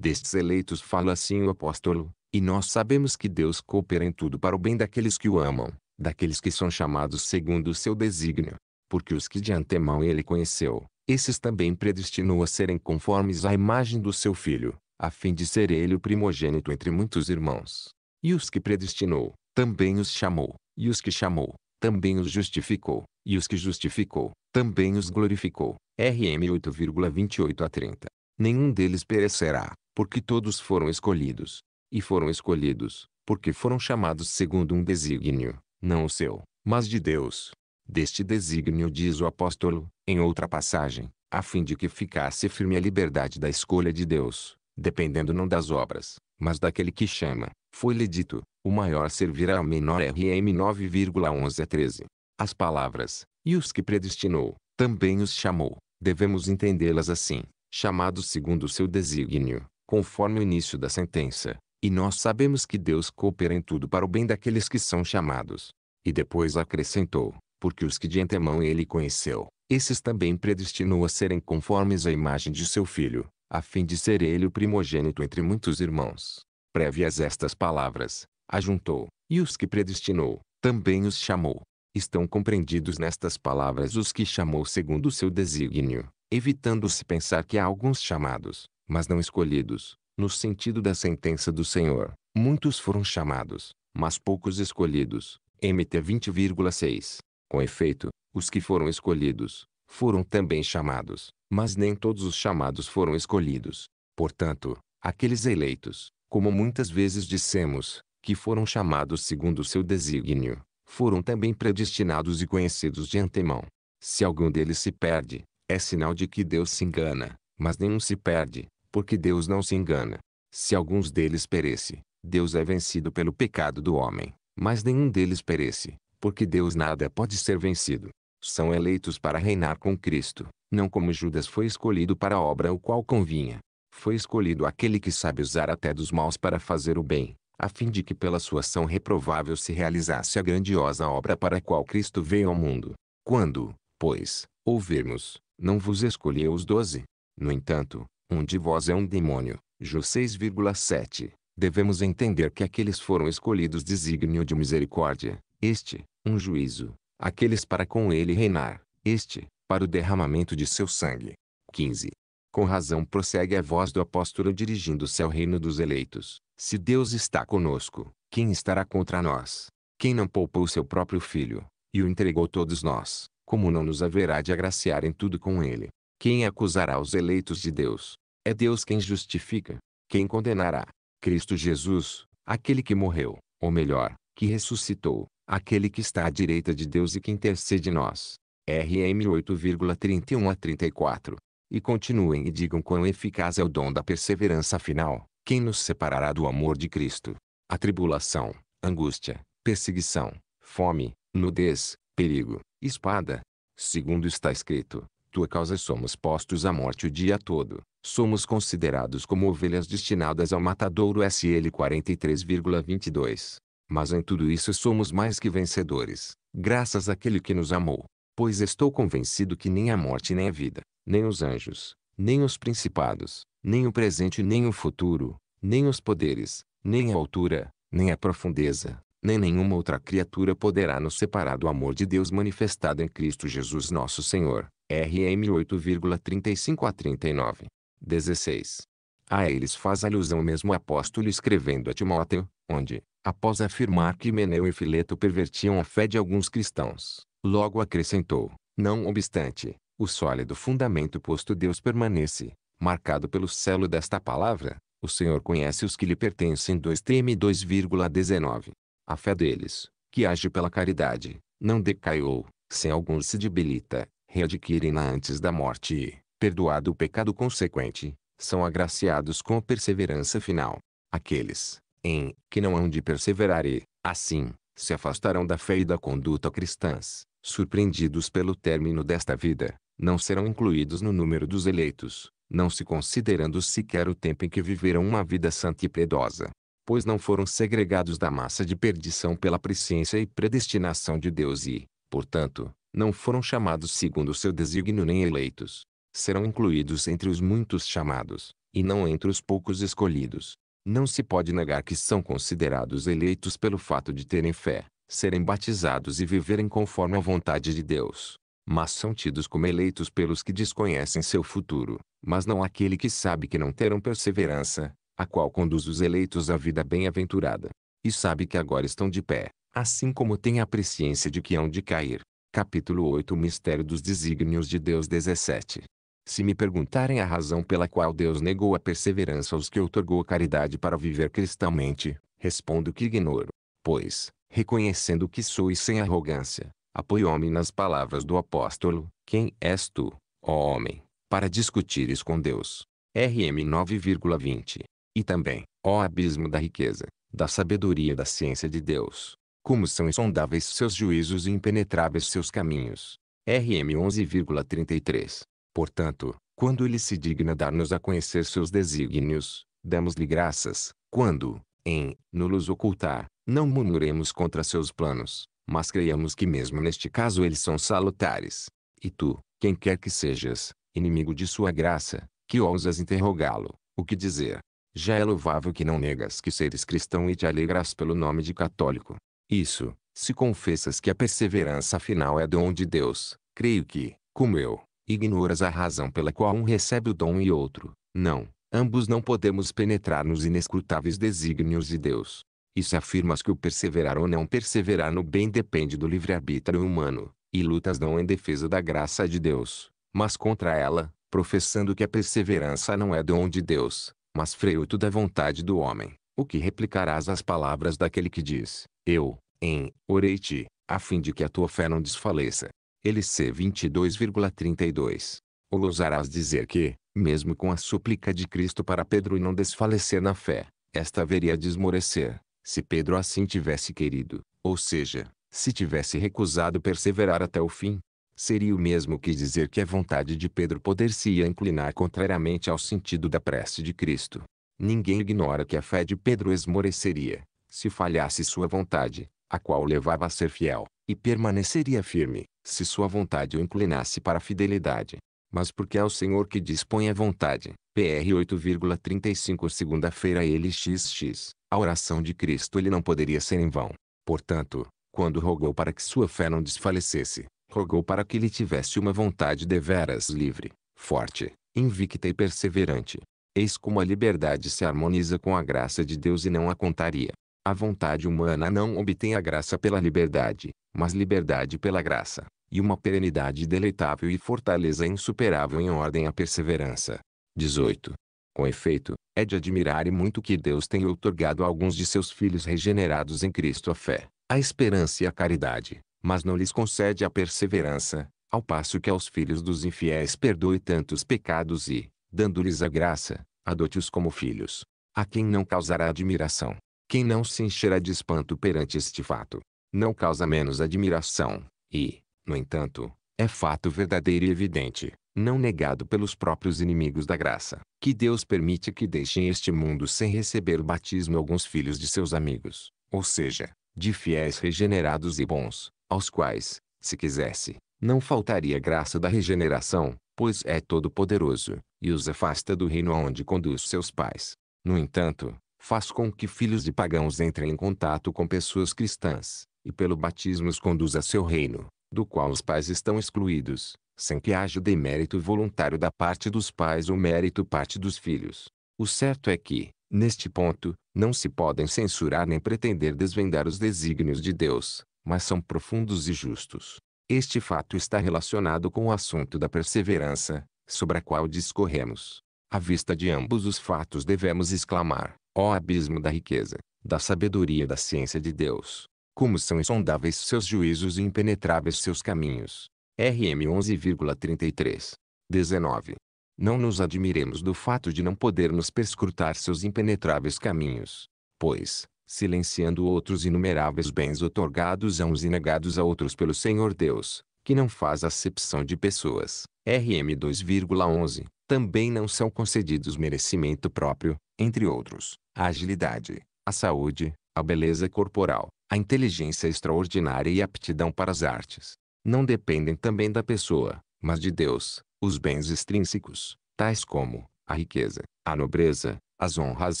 Destes eleitos fala assim o apóstolo, e nós sabemos que Deus coopera em tudo para o bem daqueles que o amam, daqueles que são chamados segundo o seu desígnio. Porque os que de antemão ele conheceu, esses também predestinou a serem conformes à imagem do seu filho, a fim de ser ele o primogênito entre muitos irmãos. E os que predestinou, também os chamou, e os que chamou, também os justificou, e os que justificou, também os glorificou. RM 8,28 a 30 nenhum deles perecerá, porque todos foram escolhidos. E foram escolhidos, porque foram chamados segundo um desígnio, não o seu, mas de Deus. Deste desígnio diz o apóstolo, em outra passagem, a fim de que ficasse firme a liberdade da escolha de Deus, dependendo não das obras, mas daquele que chama. Foi-lhe dito, o maior servirá ao menor RM 9,11 a 13. As palavras, e os que predestinou, também os chamou, devemos entendê-las assim chamados segundo o seu desígnio, conforme o início da sentença, e nós sabemos que Deus coopera em tudo para o bem daqueles que são chamados. E depois acrescentou, porque os que de antemão ele conheceu, esses também predestinou a serem conformes à imagem de seu filho, a fim de ser ele o primogênito entre muitos irmãos. Prévias estas palavras, ajuntou, e os que predestinou, também os chamou. Estão compreendidos nestas palavras os que chamou segundo o seu desígnio, evitando-se pensar que há alguns chamados, mas não escolhidos, no sentido da sentença do Senhor. Muitos foram chamados, mas poucos escolhidos. MT 20,6. Com efeito, os que foram escolhidos, foram também chamados, mas nem todos os chamados foram escolhidos. Portanto, aqueles eleitos, como muitas vezes dissemos, que foram chamados segundo o seu desígnio, foram também predestinados e conhecidos de antemão. Se algum deles se perde, é sinal de que Deus se engana, mas nenhum se perde, porque Deus não se engana. Se alguns deles perece, Deus é vencido pelo pecado do homem, mas nenhum deles perece, porque Deus nada pode ser vencido. São eleitos para reinar com Cristo, não como Judas foi escolhido para a obra o qual convinha. Foi escolhido aquele que sabe usar até dos maus para fazer o bem, a fim de que pela sua ação reprovável se realizasse a grandiosa obra para a qual Cristo veio ao mundo. Quando, pois, ouvirmos, não vos escolheu os doze. No entanto, um de vós é um demônio. Jó 6,7. Devemos entender que aqueles foram escolhidos desígnio de misericórdia. Este, um juízo. Aqueles para com ele reinar. Este, para o derramamento de seu sangue. 15. Com razão prossegue a voz do apóstolo dirigindo-se ao reino dos eleitos. Se Deus está conosco, quem estará contra nós? Quem não poupou seu próprio filho, e o entregou todos nós, como não nos haverá de agraciar em tudo com ele? Quem acusará os eleitos de Deus? É Deus quem justifica. Quem condenará? Cristo Jesus, aquele que morreu, ou melhor, que ressuscitou, aquele que está à direita de Deus e que intercede nós. RM 8,31 a 34. E continuem e digam quão eficaz é o dom da perseverança final. Quem nos separará do amor de Cristo? A tribulação, angústia, perseguição, fome, nudez, perigo, espada. Segundo está escrito, tua causa somos postos à morte o dia todo, somos considerados como ovelhas destinadas ao matadouro SL 43,22. Mas em tudo isso somos mais que vencedores, graças àquele que nos amou. Pois estou convencido que nem a morte nem a vida, nem os anjos, nem os principados, nem o presente nem o futuro, nem os poderes, nem a altura, nem a profundeza, nem nenhuma outra criatura poderá nos separar do amor de Deus manifestado em Cristo Jesus nosso Senhor. RM 8,35 a 39. 16. A eles faz alusão o mesmo apóstolo escrevendo a Timóteo, onde, após afirmar que Meneu e Fileto pervertiam a fé de alguns cristãos, logo acrescentou, não obstante, o sólido fundamento posto Deus permanece, marcado pelo selo desta palavra, o Senhor conhece os que lhe pertencem 2 TM 2,19. A fé deles, que age pela caridade, não decaiu, sem alguns se debilita, readquirem-na antes da morte e, perdoado o pecado consequente, são agraciados com a perseverança final. Aqueles, em, que não hão de perseverar e, assim, se afastarão da fé e da conduta cristãs, surpreendidos pelo término desta vida, não serão incluídos no número dos eleitos, não se considerando sequer o tempo em que viveram uma vida santa e piedosa pois não foram segregados da massa de perdição pela presciência e predestinação de Deus e, portanto, não foram chamados segundo o seu desígnio nem eleitos. Serão incluídos entre os muitos chamados, e não entre os poucos escolhidos. Não se pode negar que são considerados eleitos pelo fato de terem fé, serem batizados e viverem conforme a vontade de Deus. Mas são tidos como eleitos pelos que desconhecem seu futuro, mas não aquele que sabe que não terão perseverança, a qual conduz os eleitos à vida bem-aventurada. E sabe que agora estão de pé, assim como tem a presciência de que hão de cair. Capítulo 8 Mistério dos Desígnios de Deus 17 Se me perguntarem a razão pela qual Deus negou a perseverança aos que outorgou a caridade para viver cristalmente, respondo que ignoro. Pois, reconhecendo que sou e sem arrogância, apoio-me nas palavras do apóstolo, quem és tu, ó homem, para discutires com Deus? RM 9,20 e também, ó abismo da riqueza, da sabedoria e da ciência de Deus. Como são insondáveis seus juízos e impenetráveis seus caminhos. RM 11,33. Portanto, quando ele se digna dar-nos a conhecer seus desígnios, damos-lhe graças. Quando, em, nos ocultar, não murmuremos contra seus planos, mas creiamos que mesmo neste caso eles são salutares. E tu, quem quer que sejas, inimigo de sua graça, que ousas interrogá-lo, o que dizer? já é louvável que não negas que seres cristão e te alegras pelo nome de católico. Isso, se confessas que a perseverança final é dom de Deus, creio que, como eu, ignoras a razão pela qual um recebe o dom e outro, não, ambos não podemos penetrar nos inescrutáveis desígnios de Deus. E se afirmas que o perseverar ou não perseverar no bem depende do livre-arbítrio humano, e lutas não em defesa da graça de Deus, mas contra ela, professando que a perseverança não é dom de Deus, mas freio-tu da vontade do homem, o que replicarás às palavras daquele que diz, eu, em, orei-te, a fim de que a tua fé não desfaleça. Ele c 22,32. Ou ousarás dizer que, mesmo com a súplica de Cristo para Pedro e não desfalecer na fé, esta haveria de esmorecer, se Pedro assim tivesse querido, ou seja, se tivesse recusado perseverar até o fim, seria o mesmo que dizer que a vontade de Pedro poder se ia inclinar contrariamente ao sentido da prece de Cristo. Ninguém ignora que a fé de Pedro esmoreceria, se falhasse sua vontade, a qual levava a ser fiel, e permaneceria firme, se sua vontade o inclinasse para a fidelidade. Mas porque é o Senhor que dispõe a vontade. PR 8,35 Segunda-feira LXX. A oração de Cristo ele não poderia ser em vão. Portanto, quando rogou para que sua fé não desfalecesse, Rogou para que lhe tivesse uma vontade deveras livre, forte, invicta e perseverante. Eis como a liberdade se harmoniza com a graça de Deus e não a contaria. A vontade humana não obtém a graça pela liberdade, mas liberdade pela graça, e uma perenidade deleitável e fortaleza insuperável em ordem à perseverança. 18. Com efeito, é de admirar e muito que Deus tenha outorgado a alguns de seus filhos regenerados em Cristo a fé, a esperança e a caridade, mas não lhes concede a perseverança, ao passo que aos filhos dos infiéis perdoe tantos pecados e, dando-lhes a graça, adote-os como filhos. A quem não causará admiração? Quem não se encherá de espanto perante este fato? Não causa menos admiração, e, no entanto, é fato verdadeiro e evidente, não negado pelos próprios inimigos da graça, que Deus permite que deixem este mundo sem receber o batismo alguns filhos de seus amigos, ou seja, de fiéis regenerados e bons, aos quais, se quisesse, não faltaria graça da regeneração, pois é todo-poderoso, e os afasta do reino aonde conduz seus pais. No entanto, faz com que filhos de pagãos entrem em contato com pessoas cristãs, e pelo batismo os conduz a seu reino, do qual os pais estão excluídos, sem que haja o demérito voluntário da parte dos pais ou mérito parte dos filhos. O certo é que, neste ponto, não se podem censurar nem pretender desvendar os desígnios de Deus, mas são profundos e justos. Este fato está relacionado com o assunto da perseverança, sobre a qual discorremos. À vista de ambos os fatos devemos exclamar, ó abismo da riqueza, da sabedoria e da ciência de Deus! Como são insondáveis seus juízos e impenetráveis seus caminhos! RM 11,33 19. Não nos admiremos do fato de não podermos perscrutar seus impenetráveis caminhos, pois, silenciando outros inumeráveis bens otorgados a uns e negados a outros pelo Senhor Deus, que não faz acepção de pessoas. RM 2,11 Também não são concedidos merecimento próprio, entre outros, a agilidade, a saúde, a beleza corporal, a inteligência extraordinária e a aptidão para as artes. Não dependem também da pessoa, mas de Deus, os bens extrínsecos, tais como a riqueza, a nobreza, as honras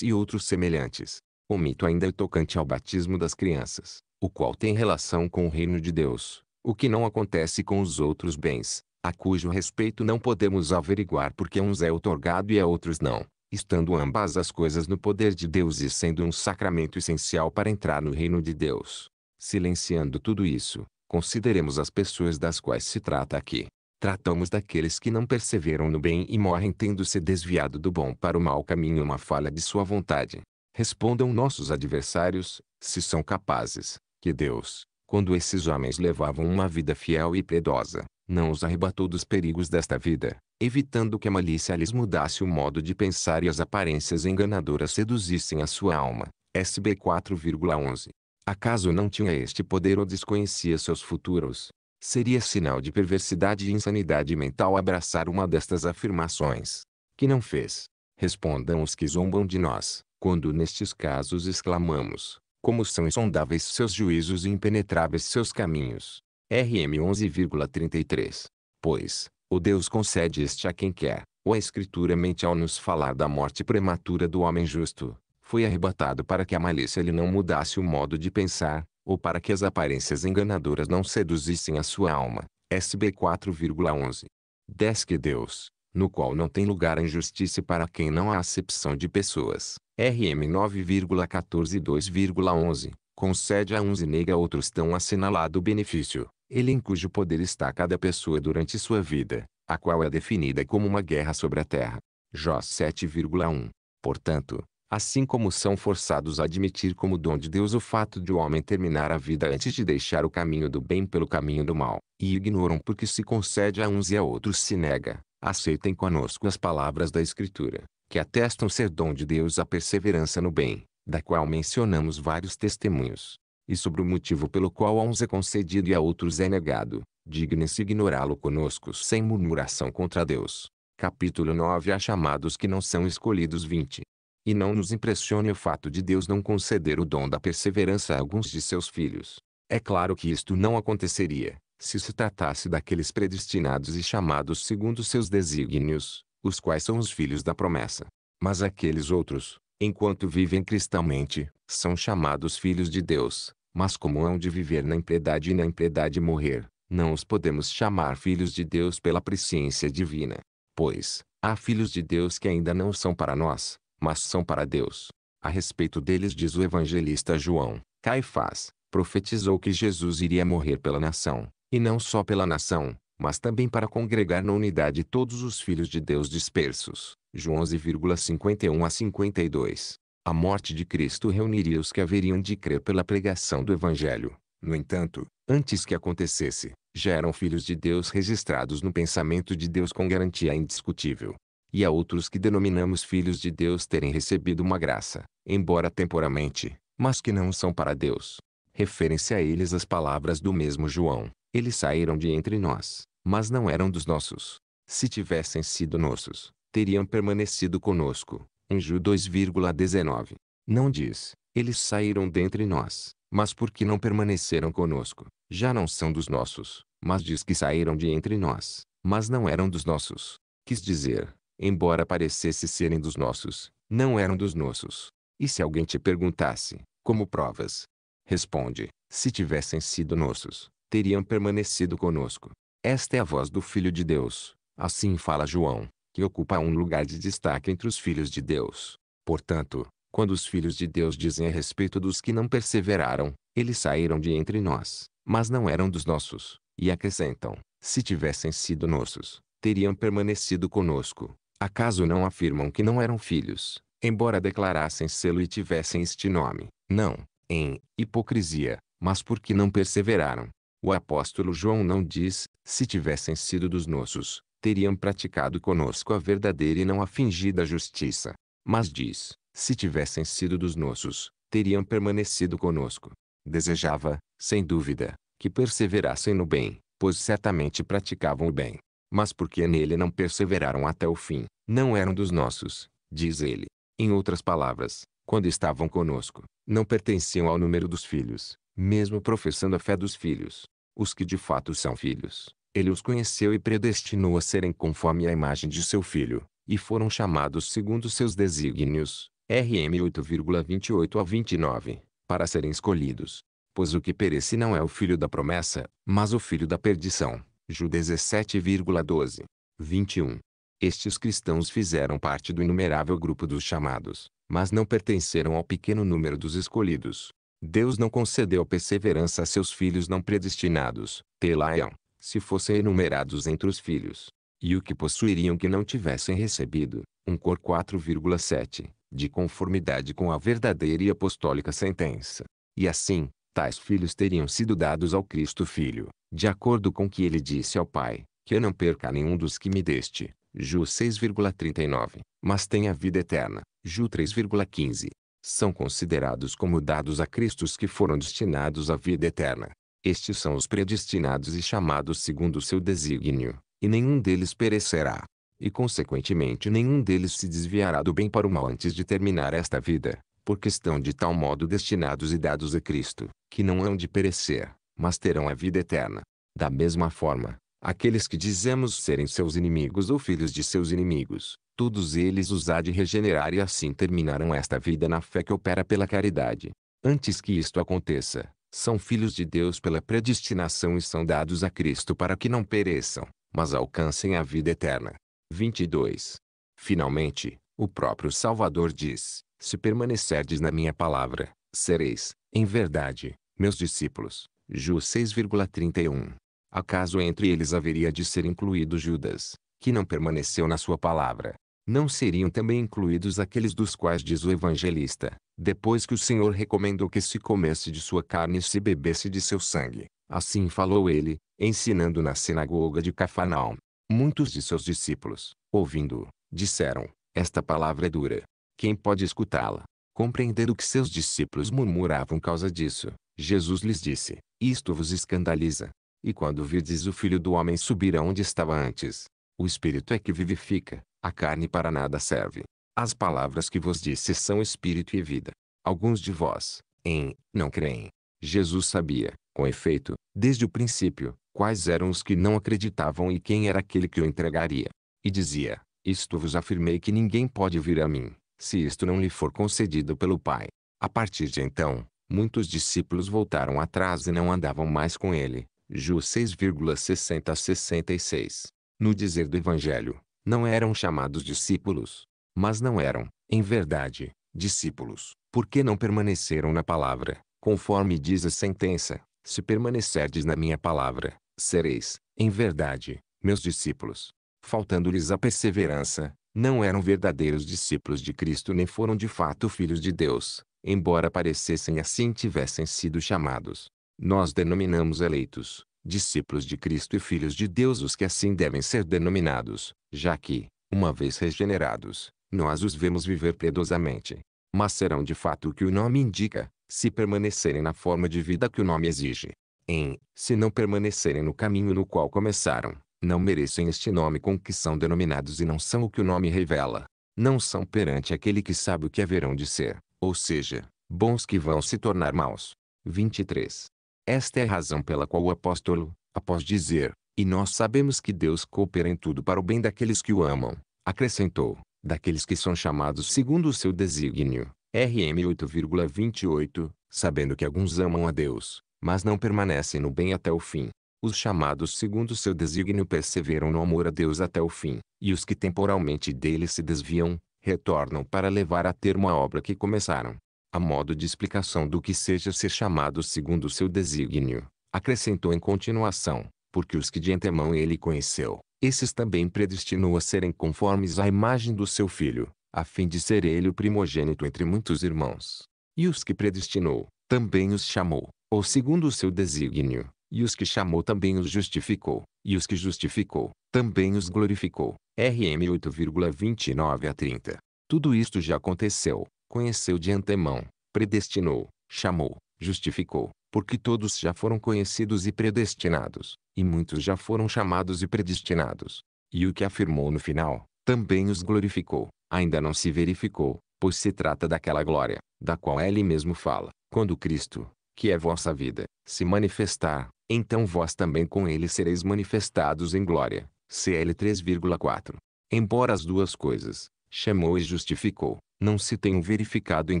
e outros semelhantes. O mito ainda é tocante ao batismo das crianças, o qual tem relação com o reino de Deus, o que não acontece com os outros bens, a cujo respeito não podemos averiguar porque uns é otorgado e a outros não, estando ambas as coisas no poder de Deus e sendo um sacramento essencial para entrar no reino de Deus. Silenciando tudo isso, consideremos as pessoas das quais se trata aqui. Tratamos daqueles que não perseveram no bem e morrem tendo se desviado do bom para o mau caminho uma falha de sua vontade. Respondam nossos adversários, se são capazes, que Deus, quando esses homens levavam uma vida fiel e piedosa, não os arrebatou dos perigos desta vida, evitando que a malícia lhes mudasse o modo de pensar e as aparências enganadoras seduzissem a sua alma. SB 4,11. Acaso não tinha este poder ou desconhecia seus futuros? Seria sinal de perversidade e insanidade mental abraçar uma destas afirmações. Que não fez. Respondam os que zombam de nós. Quando nestes casos exclamamos, como são insondáveis seus juízos e impenetráveis seus caminhos. RM 11,33. Pois, o Deus concede este a quem quer. Ou a Escritura mente ao nos falar da morte prematura do homem justo. Foi arrebatado para que a malícia lhe não mudasse o modo de pensar, ou para que as aparências enganadoras não seduzissem a sua alma. SB 4,11. 10 Que Deus, no qual não tem lugar a injustiça para quem não há acepção de pessoas, RM 9,14-2,11 concede a uns e nega a outros tão assinalado benefício, ele em cujo poder está cada pessoa durante sua vida, a qual é definida como uma guerra sobre a terra. Jó 7,1. Portanto, assim como são forçados a admitir como dom de Deus o fato de o homem terminar a vida antes de deixar o caminho do bem pelo caminho do mal, e ignoram porque se concede a uns e a outros se nega, aceitem conosco as palavras da Escritura, que atestam ser dom de Deus a perseverança no bem, da qual mencionamos vários testemunhos, e sobre o motivo pelo qual a uns é concedido e a outros é negado, dignem-se ignorá-lo conosco sem murmuração contra Deus. Capítulo 9 há chamados que não são escolhidos 20. E não nos impressione o fato de Deus não conceder o dom da perseverança a alguns de seus filhos. É claro que isto não aconteceria, se se tratasse daqueles predestinados e chamados segundo seus desígnios, os quais são os filhos da promessa. Mas aqueles outros, enquanto vivem cristalmente, são chamados filhos de Deus, mas como hão de viver na impiedade e na impiedade morrer, não os podemos chamar filhos de Deus pela presciência divina. Pois, há filhos de Deus que ainda não são para nós, mas são para Deus. A respeito deles diz o evangelista João, Caifás, profetizou que Jesus iria morrer pela nação, e não só pela nação, mas também para congregar na unidade todos os filhos de Deus dispersos. João 11,51 a 52. A morte de Cristo reuniria os que haveriam de crer pela pregação do Evangelho. No entanto, antes que acontecesse, já eram filhos de Deus registrados no pensamento de Deus com garantia indiscutível. E há outros que denominamos filhos de Deus terem recebido uma graça, embora temporamente, mas que não são para Deus. Referem-se a eles as palavras do mesmo João: Eles saíram de entre nós, mas não eram dos nossos. Se tivessem sido nossos, teriam permanecido conosco. Em Ju 2,19. Não diz, eles saíram dentre nós, mas porque não permaneceram conosco, já não são dos nossos, mas diz que saíram de entre nós, mas não eram dos nossos. Quis dizer, embora parecesse serem dos nossos, não eram dos nossos. E se alguém te perguntasse, como provas? Responde, se tivessem sido nossos, teriam permanecido conosco, esta é a voz do Filho de Deus. Assim fala João, que ocupa um lugar de destaque entre os filhos de Deus. Portanto, quando os filhos de Deus dizem a respeito dos que não perseveraram, eles saíram de entre nós, mas não eram dos nossos, e acrescentam: se tivessem sido nossos, teriam permanecido conosco. Acaso não afirmam que não eram filhos, embora declarassem sê-lo e tivessem este nome? Não, em hipocrisia, mas porque não perseveraram. O apóstolo João não diz, se tivessem sido dos nossos, teriam praticado conosco a verdadeira e não a fingida justiça. Mas diz, se tivessem sido dos nossos, teriam permanecido conosco. Desejava, sem dúvida, que perseverassem no bem, pois certamente praticavam o bem. Mas porque nele não perseveraram até o fim, não eram dos nossos, diz ele. Em outras palavras, quando estavam conosco, não pertenciam ao número dos filhos, mesmo professando a fé dos filhos, os que de fato são filhos, ele os conheceu e predestinou a serem conforme a imagem de seu filho, e foram chamados segundo seus desígnios, RM 8,28 a 29, para serem escolhidos. Pois o que perece não é o filho da promessa, mas o filho da perdição. Ju 17,12. 21. Estes cristãos fizeram parte do inumerável grupo dos chamados, mas não pertenceram ao pequeno número dos escolhidos. Deus não concedeu perseverança a seus filhos não predestinados, telaiam, se fossem enumerados entre os filhos. E o que possuiriam que não tivessem recebido, um cor 4,7, de conformidade com a verdadeira e apostólica sentença. E assim, tais filhos teriam sido dados ao Cristo Filho, de acordo com que ele disse ao Pai, que eu não perca nenhum dos que me deste, Ju 6,39, mas tenha vida eterna, Ju 3,15 são considerados como dados a Cristo que foram destinados à vida eterna. Estes são os predestinados e chamados segundo o seu desígnio, e nenhum deles perecerá. E consequentemente nenhum deles se desviará do bem para o mal antes de terminar esta vida, porque estão de tal modo destinados e dados a Cristo, que não hão de perecer, mas terão a vida eterna. Da mesma forma, aqueles que dizemos serem seus inimigos ou filhos de seus inimigos, todos eles os há de regenerar e assim terminarão esta vida na fé que opera pela caridade. Antes que isto aconteça, são filhos de Deus pela predestinação e são dados a Cristo para que não pereçam, mas alcancem a vida eterna. 22. Finalmente, o próprio Salvador diz: Se permanecerdes na minha palavra, sereis, em verdade, meus discípulos. Ju 6,31. Acaso entre eles haveria de ser incluído Judas, que não permaneceu na sua palavra, não seriam também incluídos aqueles dos quais diz o evangelista, depois que o Senhor recomendou que se comesse de sua carne e se bebesse de seu sangue. Assim falou ele, ensinando na sinagoga de Cafarnaum. Muitos de seus discípulos, ouvindo, disseram: Esta palavra é dura. Quem pode escutá-la? o que seus discípulos murmuravam causa disso, Jesus lhes disse: Isto vos escandaliza. E quando virdes o filho do homem subir aonde estava antes, o espírito é que vivifica, a carne para nada serve. As palavras que vos disse são espírito e vida. Alguns de vós, em, não creem. Jesus sabia, com efeito, desde o princípio, quais eram os que não acreditavam e quem era aquele que o entregaria. E dizia: Isto vos afirmei que ninguém pode vir a mim, se isto não lhe for concedido pelo Pai. A partir de então, muitos discípulos voltaram atrás e não andavam mais com ele. Ju 6,60 66. No dizer do Evangelho, não eram chamados discípulos. Mas não eram, em verdade, discípulos, porque não permaneceram na palavra, conforme diz a sentença: Se permanecerdes na minha palavra, sereis, em verdade, meus discípulos. Faltando-lhes a perseverança, não eram verdadeiros discípulos de Cristo nem foram de fato filhos de Deus, embora parecessem assim tivessem sido chamados. Nós denominamos eleitos, discípulos de Cristo e filhos de Deus os que assim devem ser denominados, já que, uma vez regenerados, nós os vemos viver piedosamente. Mas serão de fato o que o nome indica, se permanecerem na forma de vida que o nome exige. Em, se não permanecerem no caminho no qual começaram, não merecem este nome com que são denominados e não são o que o nome revela. Não são perante aquele que sabe o que haverão de ser, ou seja, bons que vão se tornar maus. 23. Esta é a razão pela qual o apóstolo, após dizer, e nós sabemos que Deus coopera em tudo para o bem daqueles que o amam, acrescentou, daqueles que são chamados segundo o seu desígnio, RM 8,28, sabendo que alguns amam a Deus, mas não permanecem no bem até o fim. Os chamados segundo seu desígnio perseveram no amor a Deus até o fim, e os que temporalmente dele se desviam, retornam para levar a termo a obra que começaram a modo de explicação do que seja ser chamado segundo o seu desígnio. Acrescentou em continuação, porque os que de antemão ele conheceu, esses também predestinou a serem conformes à imagem do seu filho, a fim de ser ele o primogênito entre muitos irmãos. E os que predestinou, também os chamou, ou segundo o seu desígnio, e os que chamou também os justificou, e os que justificou, também os glorificou. RM 8,29 a 30. Tudo isto já aconteceu, conheceu de antemão, predestinou, chamou, justificou, porque todos já foram conhecidos e predestinados, e muitos já foram chamados e predestinados. E o que afirmou no final, também os glorificou, ainda não se verificou, pois se trata daquela glória, da qual ele mesmo fala, quando Cristo, que é vossa vida, se manifestar, então vós também com ele sereis manifestados em glória. CL 3,4. Embora as duas coisas, chamou e justificou, não se tenham verificado em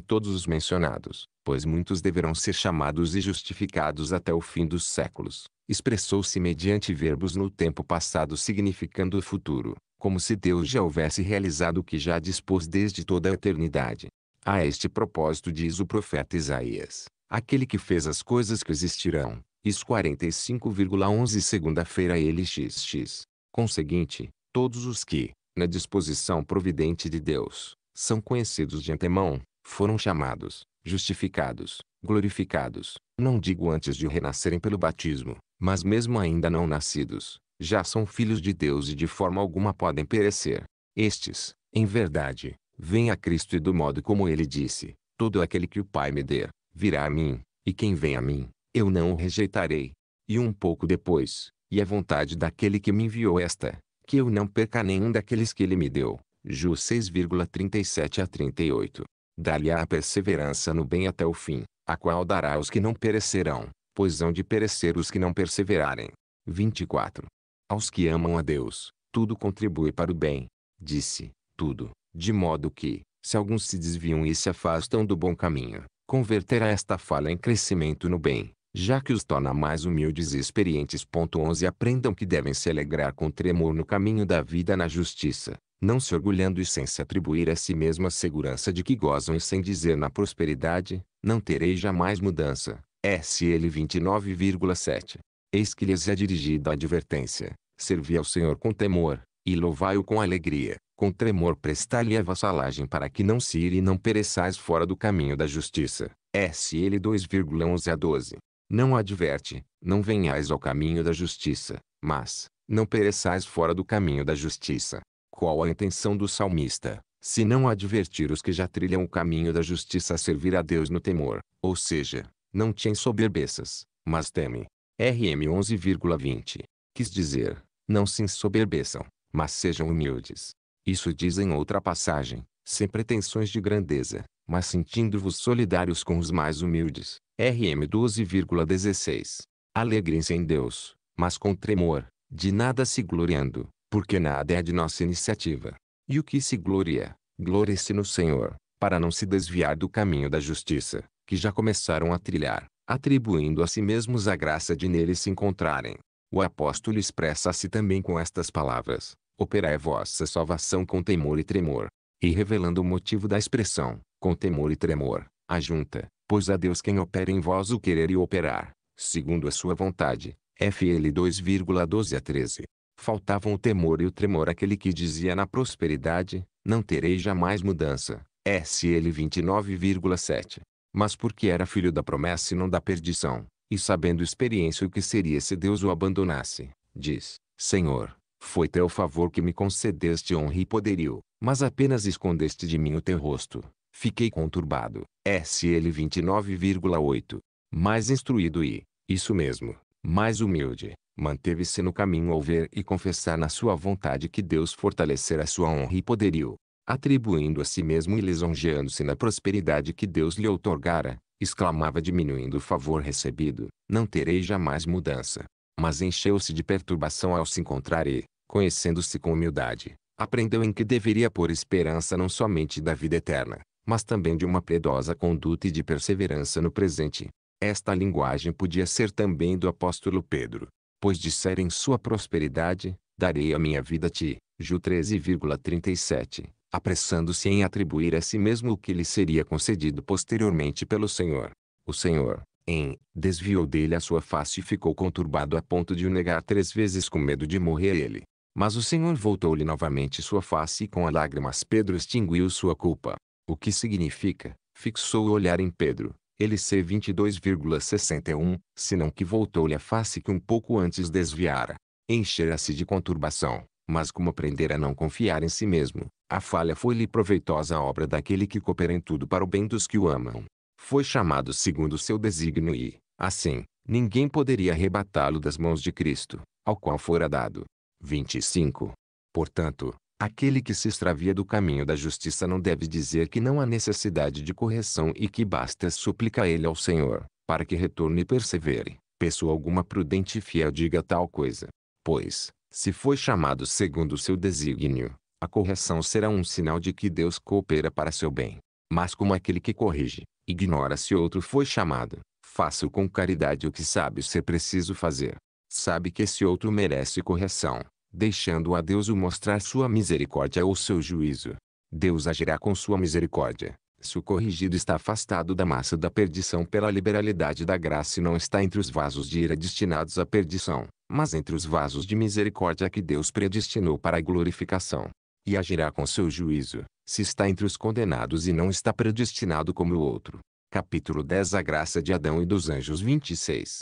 todos os mencionados, pois muitos deverão ser chamados e justificados até o fim dos séculos. Expressou-se mediante verbos no tempo passado significando o futuro, como se Deus já houvesse realizado o que já dispôs desde toda a eternidade. A este propósito diz o profeta Isaías, aquele que fez as coisas que existirão, Is 45,11 segunda-feira ele xx. Conseguinte, todos os que, na disposição providente de Deus, são conhecidos de antemão, foram chamados, justificados, glorificados, não digo antes de renascerem pelo batismo, mas mesmo ainda não nascidos, já são filhos de Deus e de forma alguma podem perecer. Estes, em verdade, vêm a Cristo e do modo como ele disse: Todo aquele que o Pai me der, virá a mim, e quem vem a mim, eu não o rejeitarei. E um pouco depois, e a vontade daquele que me enviou esta, que eu não perca nenhum daqueles que ele me deu. Ju 6,37 a 38. Dá-lhe a perseverança no bem até o fim, a qual dará aos que não perecerão, pois hão de perecer os que não perseverarem. 24. Aos que amam a Deus, tudo contribui para o bem. Disse, tudo, de modo que, se alguns se desviam e se afastam do bom caminho, converterá esta falha em crescimento no bem, já que os torna mais humildes e experientes. 11 Aprendam que devem se alegrar com tremor no caminho da vida na justiça, não se orgulhando e sem se atribuir a si mesmo a segurança de que gozam e sem dizer na prosperidade, não terei jamais mudança. SL 29,7 Eis que lhes é dirigida a advertência, servi ao Senhor com temor, e louvai-o com alegria, com tremor prestai-lhe a vassalagem para que não se ire e não pereçais fora do caminho da justiça. SL 2,11 a 12 não adverte, não venhais ao caminho da justiça, mas, não pereçais fora do caminho da justiça. Qual a intenção do salmista, se não advertir os que já trilham o caminho da justiça a servir a Deus no temor, ou seja, não te ensoberbeças, mas teme. RM 11,20. Quis dizer, não se ensoberbeçam, mas sejam humildes. Isso diz em outra passagem, sem pretensões de grandeza, mas sentindo-vos solidários com os mais humildes. RM 12,16. Alegrem-se em Deus, mas com tremor, de nada se gloriando, porque nada é de nossa iniciativa. E o que se gloria, glorie-se no Senhor, para não se desviar do caminho da justiça, que já começaram a trilhar, atribuindo a si mesmos a graça de neles se encontrarem. O apóstolo expressa-se também com estas palavras: Operai vossa salvação com temor e tremor. E revelando o motivo da expressão, com temor e tremor, ajunta, pois a Deus quem opera em vós o querer e operar, segundo a sua vontade. FL 2,12 a 13. Faltavam o temor e o tremor aquele que dizia na prosperidade, não terei jamais mudança. SL 29,7. Mas porque era filho da promessa e não da perdição, e sabendo experiência o que seria se Deus o abandonasse, diz, Senhor, foi teu favor que me concedeste honra e poderio, mas apenas escondeste de mim o teu rosto, Fiquei conturbado. SL 29,8. Mais instruído e, isso mesmo, mais humilde, manteve-se no caminho ao ver e confessar na sua vontade que Deus fortalecera sua honra e poderio, atribuindo a si mesmo e lisonjeando-se na prosperidade que Deus lhe outorgara, exclamava diminuindo o favor recebido, não terei jamais mudança. Mas encheu-se de perturbação ao se encontrar e, conhecendo-se com humildade, aprendeu em que deveria pôr esperança não somente da vida eterna, mas também de uma piedosa conduta e de perseverança no presente. Esta linguagem podia ser também do apóstolo Pedro, pois disser em sua prosperidade, darei a minha vida a ti, Ju 13,37, apressando-se em atribuir a si mesmo o que lhe seria concedido posteriormente pelo Senhor. O Senhor, em, desviou dele a sua face e ficou conturbado a ponto de o negar três vezes com medo de morrer ele. Mas o Senhor voltou-lhe novamente sua face e com lágrimas Pedro extinguiu sua culpa. O que significa, fixou o olhar em Pedro, ele C22,61, senão que voltou-lhe a face que um pouco antes desviara. Enchera-se de conturbação, mas como aprender a não confiar em si mesmo, a falha foi-lhe proveitosa a obra daquele que coopera em tudo para o bem dos que o amam. Foi chamado segundo seu desígnio e, assim, ninguém poderia arrebatá-lo das mãos de Cristo, ao qual fora dado. 25. Portanto, Aquele que se extravia do caminho da justiça não deve dizer que não há necessidade de correção e que basta suplicar ele ao Senhor, para que retorne e persevere. Pessoa alguma prudente e fiel diga tal coisa. Pois, se foi chamado segundo o seu desígnio, a correção será um sinal de que Deus coopera para seu bem. Mas como aquele que corrige, ignora se outro foi chamado, faça com caridade o que sabe ser preciso fazer. Sabe que esse outro merece correção, deixando a Deus o mostrar sua misericórdia ou seu juízo. Deus agirá com sua misericórdia, se o corrigido está afastado da massa da perdição pela liberalidade da graça e não está entre os vasos de ira destinados à perdição, mas entre os vasos de misericórdia que Deus predestinou para a glorificação. E agirá com seu juízo, se está entre os condenados e não está predestinado como o outro. Capítulo 10 A graça de Adão e dos anjos 26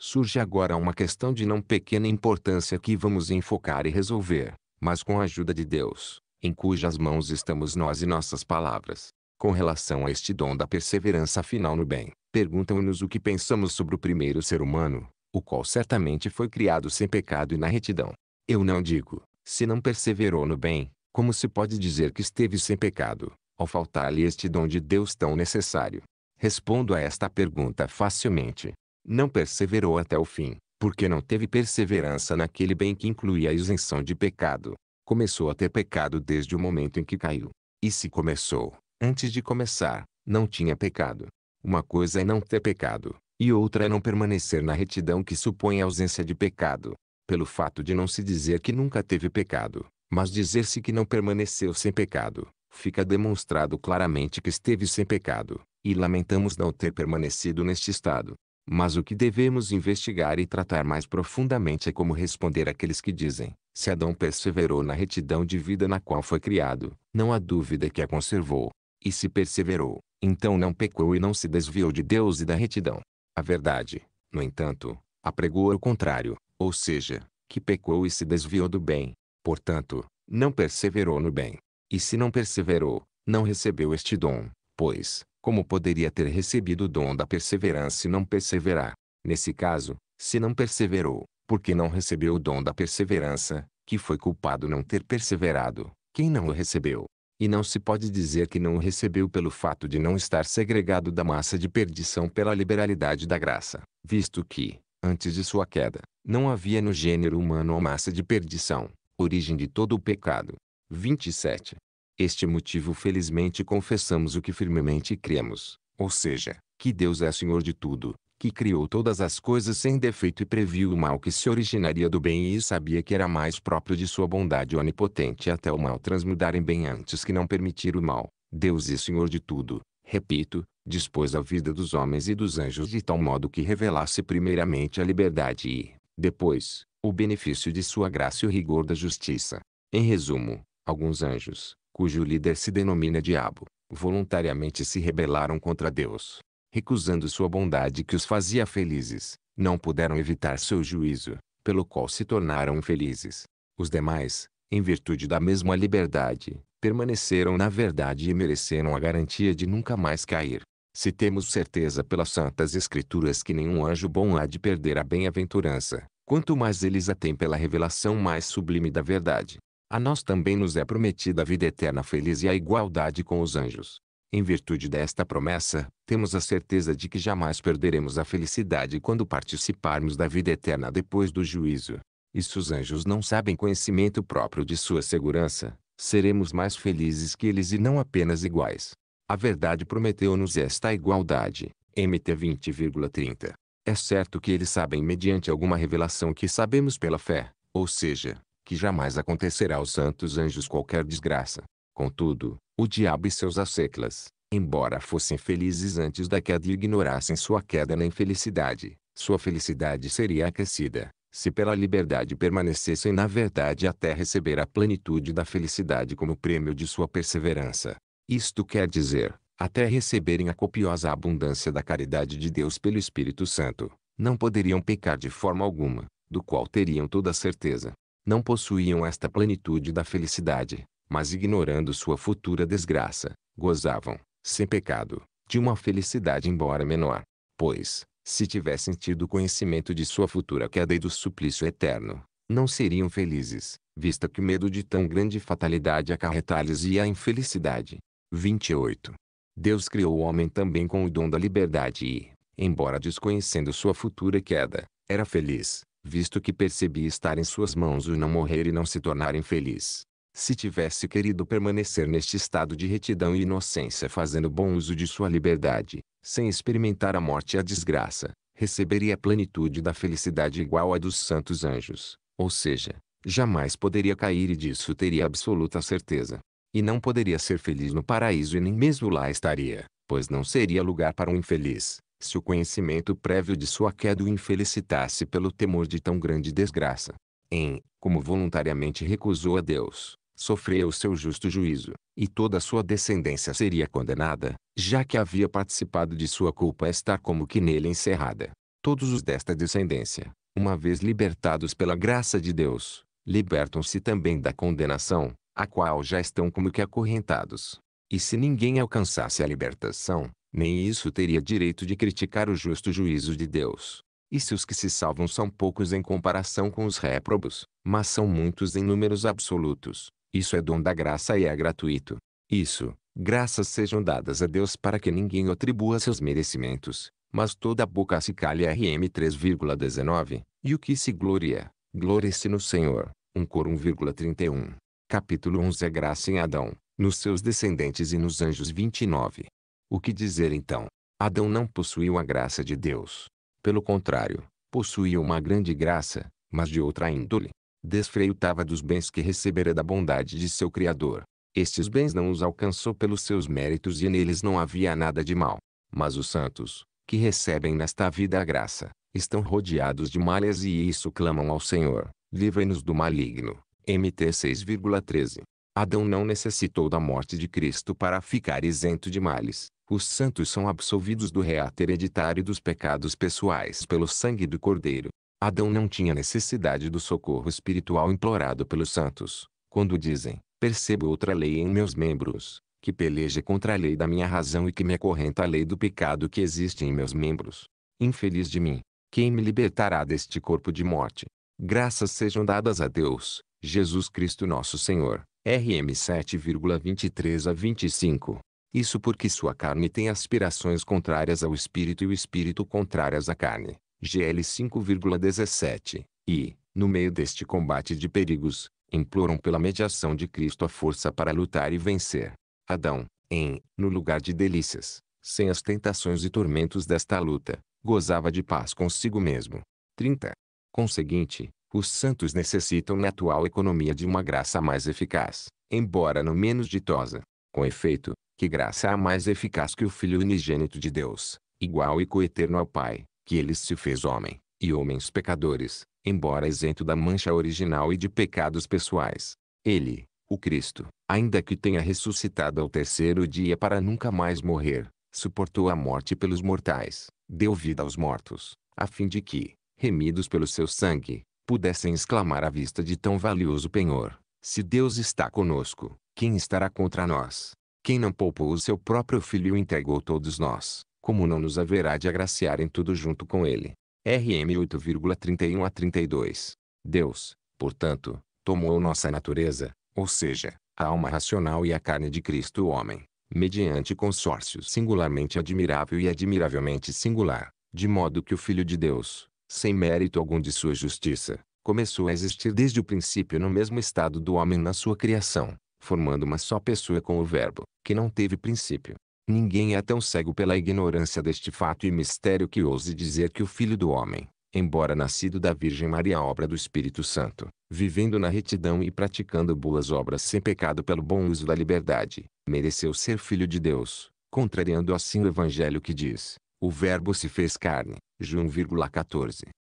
Surge agora uma questão de não pequena importância que vamos enfocar e resolver, mas com a ajuda de Deus, em cujas mãos estamos nós e nossas palavras. Com relação a este dom da perseverança final no bem, perguntam-nos o que pensamos sobre o primeiro ser humano, o qual certamente foi criado sem pecado e na retidão. Eu não digo, se não perseverou no bem, como se pode dizer que esteve sem pecado, ao faltar-lhe este dom de Deus tão necessário? Respondo a esta pergunta facilmente, não perseverou até o fim, porque não teve perseverança naquele bem que incluía a isenção de pecado. Começou a ter pecado desde o momento em que caiu. E se começou, antes de começar, não tinha pecado. Uma coisa é não ter pecado, e outra é não permanecer na retidão que supõe a ausência de pecado. Pelo fato de não se dizer que nunca teve pecado, mas dizer-se que não permaneceu sem pecado, fica demonstrado claramente que esteve sem pecado, e lamentamos não ter permanecido neste estado. Mas o que devemos investigar e tratar mais profundamente é como responder àqueles que dizem: se Adão perseverou na retidão de vida na qual foi criado, não há dúvida que a conservou. E se perseverou, então não pecou e não se desviou de Deus e da retidão. A verdade, no entanto, apregou o contrário, ou seja, que pecou e se desviou do bem. Portanto, não perseverou no bem. E se não perseverou, não recebeu este dom, Pois, como poderia ter recebido o dom da perseverança se não perseverar? Nesse caso, se não perseverou, porque não recebeu o dom da perseverança, que foi culpado não ter perseverado, quem não o recebeu. E não se pode dizer que não o recebeu pelo fato de não estar segregado da massa de perdição pela liberalidade da graça, visto que, antes de sua queda, não havia no gênero humano a massa de perdição, origem de todo o pecado. 27. Este motivo felizmente confessamos o que firmemente cremos, ou seja, que Deus é Senhor de tudo, que criou todas as coisas sem defeito e previu o mal que se originaria do bem e sabia que era mais próprio de sua bondade onipotente até o mal transmudar em bem antes que não permitir o mal. Deus e é Senhor de tudo, repito, dispôs a vida dos homens e dos anjos de tal modo que revelasse primeiramente a liberdade e, depois, o benefício de sua graça e o rigor da justiça. Em resumo, alguns anjos, cujo líder se denomina Diabo, voluntariamente se rebelaram contra Deus. Recusando sua bondade que os fazia felizes, não puderam evitar seu juízo, pelo qual se tornaram infelizes. Os demais, em virtude da mesma liberdade, permaneceram na verdade e mereceram a garantia de nunca mais cair. Se temos certeza pelas santas escrituras que nenhum anjo bom há de perder a bem-aventurança, quanto mais eles a têm pela revelação mais sublime da verdade a nós também nos é prometida a vida eterna feliz e a igualdade com os anjos. Em virtude desta promessa, temos a certeza de que jamais perderemos a felicidade quando participarmos da vida eterna depois do juízo. E se os anjos não sabem conhecimento próprio de sua segurança, seremos mais felizes que eles e não apenas iguais. A verdade prometeu-nos esta igualdade. MT 20,30. É certo que eles sabem mediante alguma revelação que sabemos pela fé, ou seja, que jamais acontecerá aos santos anjos qualquer desgraça. Contudo, o diabo e seus asseclas, embora fossem felizes antes da queda e ignorassem sua queda na infelicidade, sua felicidade seria aquecida, se pela liberdade permanecessem na verdade até receber a plenitude da felicidade como prêmio de sua perseverança. Isto quer dizer, até receberem a copiosa abundância da caridade de Deus pelo Espírito Santo, não poderiam pecar de forma alguma, do qual teriam toda certeza não possuíam esta plenitude da felicidade, mas ignorando sua futura desgraça, gozavam, sem pecado, de uma felicidade embora menor. Pois, se tivessem tido conhecimento de sua futura queda e do suplício eterno, não seriam felizes, vista que o medo de tão grande fatalidade acarretar-lhes ia a infelicidade. 28. Deus criou o homem também com o dom da liberdade e, embora desconhecendo sua futura queda, era feliz, visto que percebi estar em suas mãos o não morrer e não se tornar infeliz. Se tivesse querido permanecer neste estado de retidão e inocência fazendo bom uso de sua liberdade, sem experimentar a morte e a desgraça, receberia a plenitude da felicidade igual à dos santos anjos, ou seja, jamais poderia cair e disso teria absoluta certeza. E não poderia ser feliz no paraíso e nem mesmo lá estaria, pois não seria lugar para um infeliz se o conhecimento prévio de sua queda o infelicitasse pelo temor de tão grande desgraça. Em, como voluntariamente recusou a Deus, sofreu o seu justo juízo, e toda a sua descendência seria condenada, já que havia participado de sua culpa estar como que nele encerrada. Todos os desta descendência, uma vez libertados pela graça de Deus, libertam-se também da condenação, a qual já estão como que acorrentados. E se ninguém alcançasse a libertação, nem isso teria direito de criticar o justo juízo de Deus. E se os que se salvam são poucos em comparação com os réprobos, mas são muitos em números absolutos, isso é dom da graça e é gratuito. Isso, graças sejam dadas a Deus para que ninguém atribua seus merecimentos, mas toda boca se calha RM 3,19, e o que se gloria, glorie-se no Senhor. 1 Cor 1,31. Capítulo 11 A graça em Adão, nos seus descendentes e nos anjos 29. O que dizer então? Adão não possuiu a graça de Deus. Pelo contrário, possuía uma grande graça, mas de outra índole. Desfreutava dos bens que recebera da bondade de seu Criador. Estes bens não os alcançou pelos seus méritos e neles não havia nada de mal. Mas os santos, que recebem nesta vida a graça, estão rodeados de malhas e isso clamam ao Senhor, livra-nos do maligno. MT 6,13 Adão não necessitou da morte de Cristo para ficar isento de males. Os santos são absolvidos do reato hereditário dos pecados pessoais pelo sangue do Cordeiro. Adão não tinha necessidade do socorro espiritual implorado pelos santos, quando dizem, percebo outra lei em meus membros, que peleja contra a lei da minha razão e que me acorrenta a lei do pecado que existe em meus membros. Infeliz de mim, quem me libertará deste corpo de morte? Graças sejam dadas a Deus, Jesus Cristo nosso Senhor. RM 7,23 a 25. Isso porque sua carne tem aspirações contrárias ao espírito e o espírito contrárias à carne. GL 5,17. E, no meio deste combate de perigos, imploram pela mediação de Cristo a força para lutar e vencer. Adão, em, no lugar de delícias, sem as tentações e tormentos desta luta, gozava de paz consigo mesmo. 30. Conseguinte, os santos necessitam na atual economia de uma graça mais eficaz, embora não menos ditosa. Com efeito, que graça há mais eficaz que o Filho unigênito de Deus, igual e coeterno ao Pai, que ele se fez homem, e homens pecadores, embora isento da mancha original e de pecados pessoais. Ele, o Cristo, ainda que tenha ressuscitado ao terceiro dia para nunca mais morrer, suportou a morte pelos mortais, deu vida aos mortos, a fim de que, remidos pelo seu sangue, pudessem exclamar à vista de tão valioso penhor: Se Deus está conosco, quem estará contra nós? Quem não poupou o seu próprio filho e entregou todos nós, como não nos haverá de agraciar em tudo junto com ele? RM 8,31 a 32. Deus, portanto, tomou nossa natureza, ou seja, a alma racional e a carne de Cristo o homem, mediante consórcio singularmente admirável e admiravelmente singular, de modo que o Filho de Deus, sem mérito algum de sua justiça, começou a existir desde o princípio no mesmo estado do homem na sua criação, formando uma só pessoa com o Verbo, que não teve princípio. Ninguém é tão cego pela ignorância deste fato e mistério que ouse dizer que o Filho do Homem, embora nascido da Virgem Maria obra do Espírito Santo, vivendo na retidão e praticando boas obras sem pecado pelo bom uso da liberdade, mereceu ser Filho de Deus, contrariando assim o Evangelho que diz, o Verbo se fez carne, João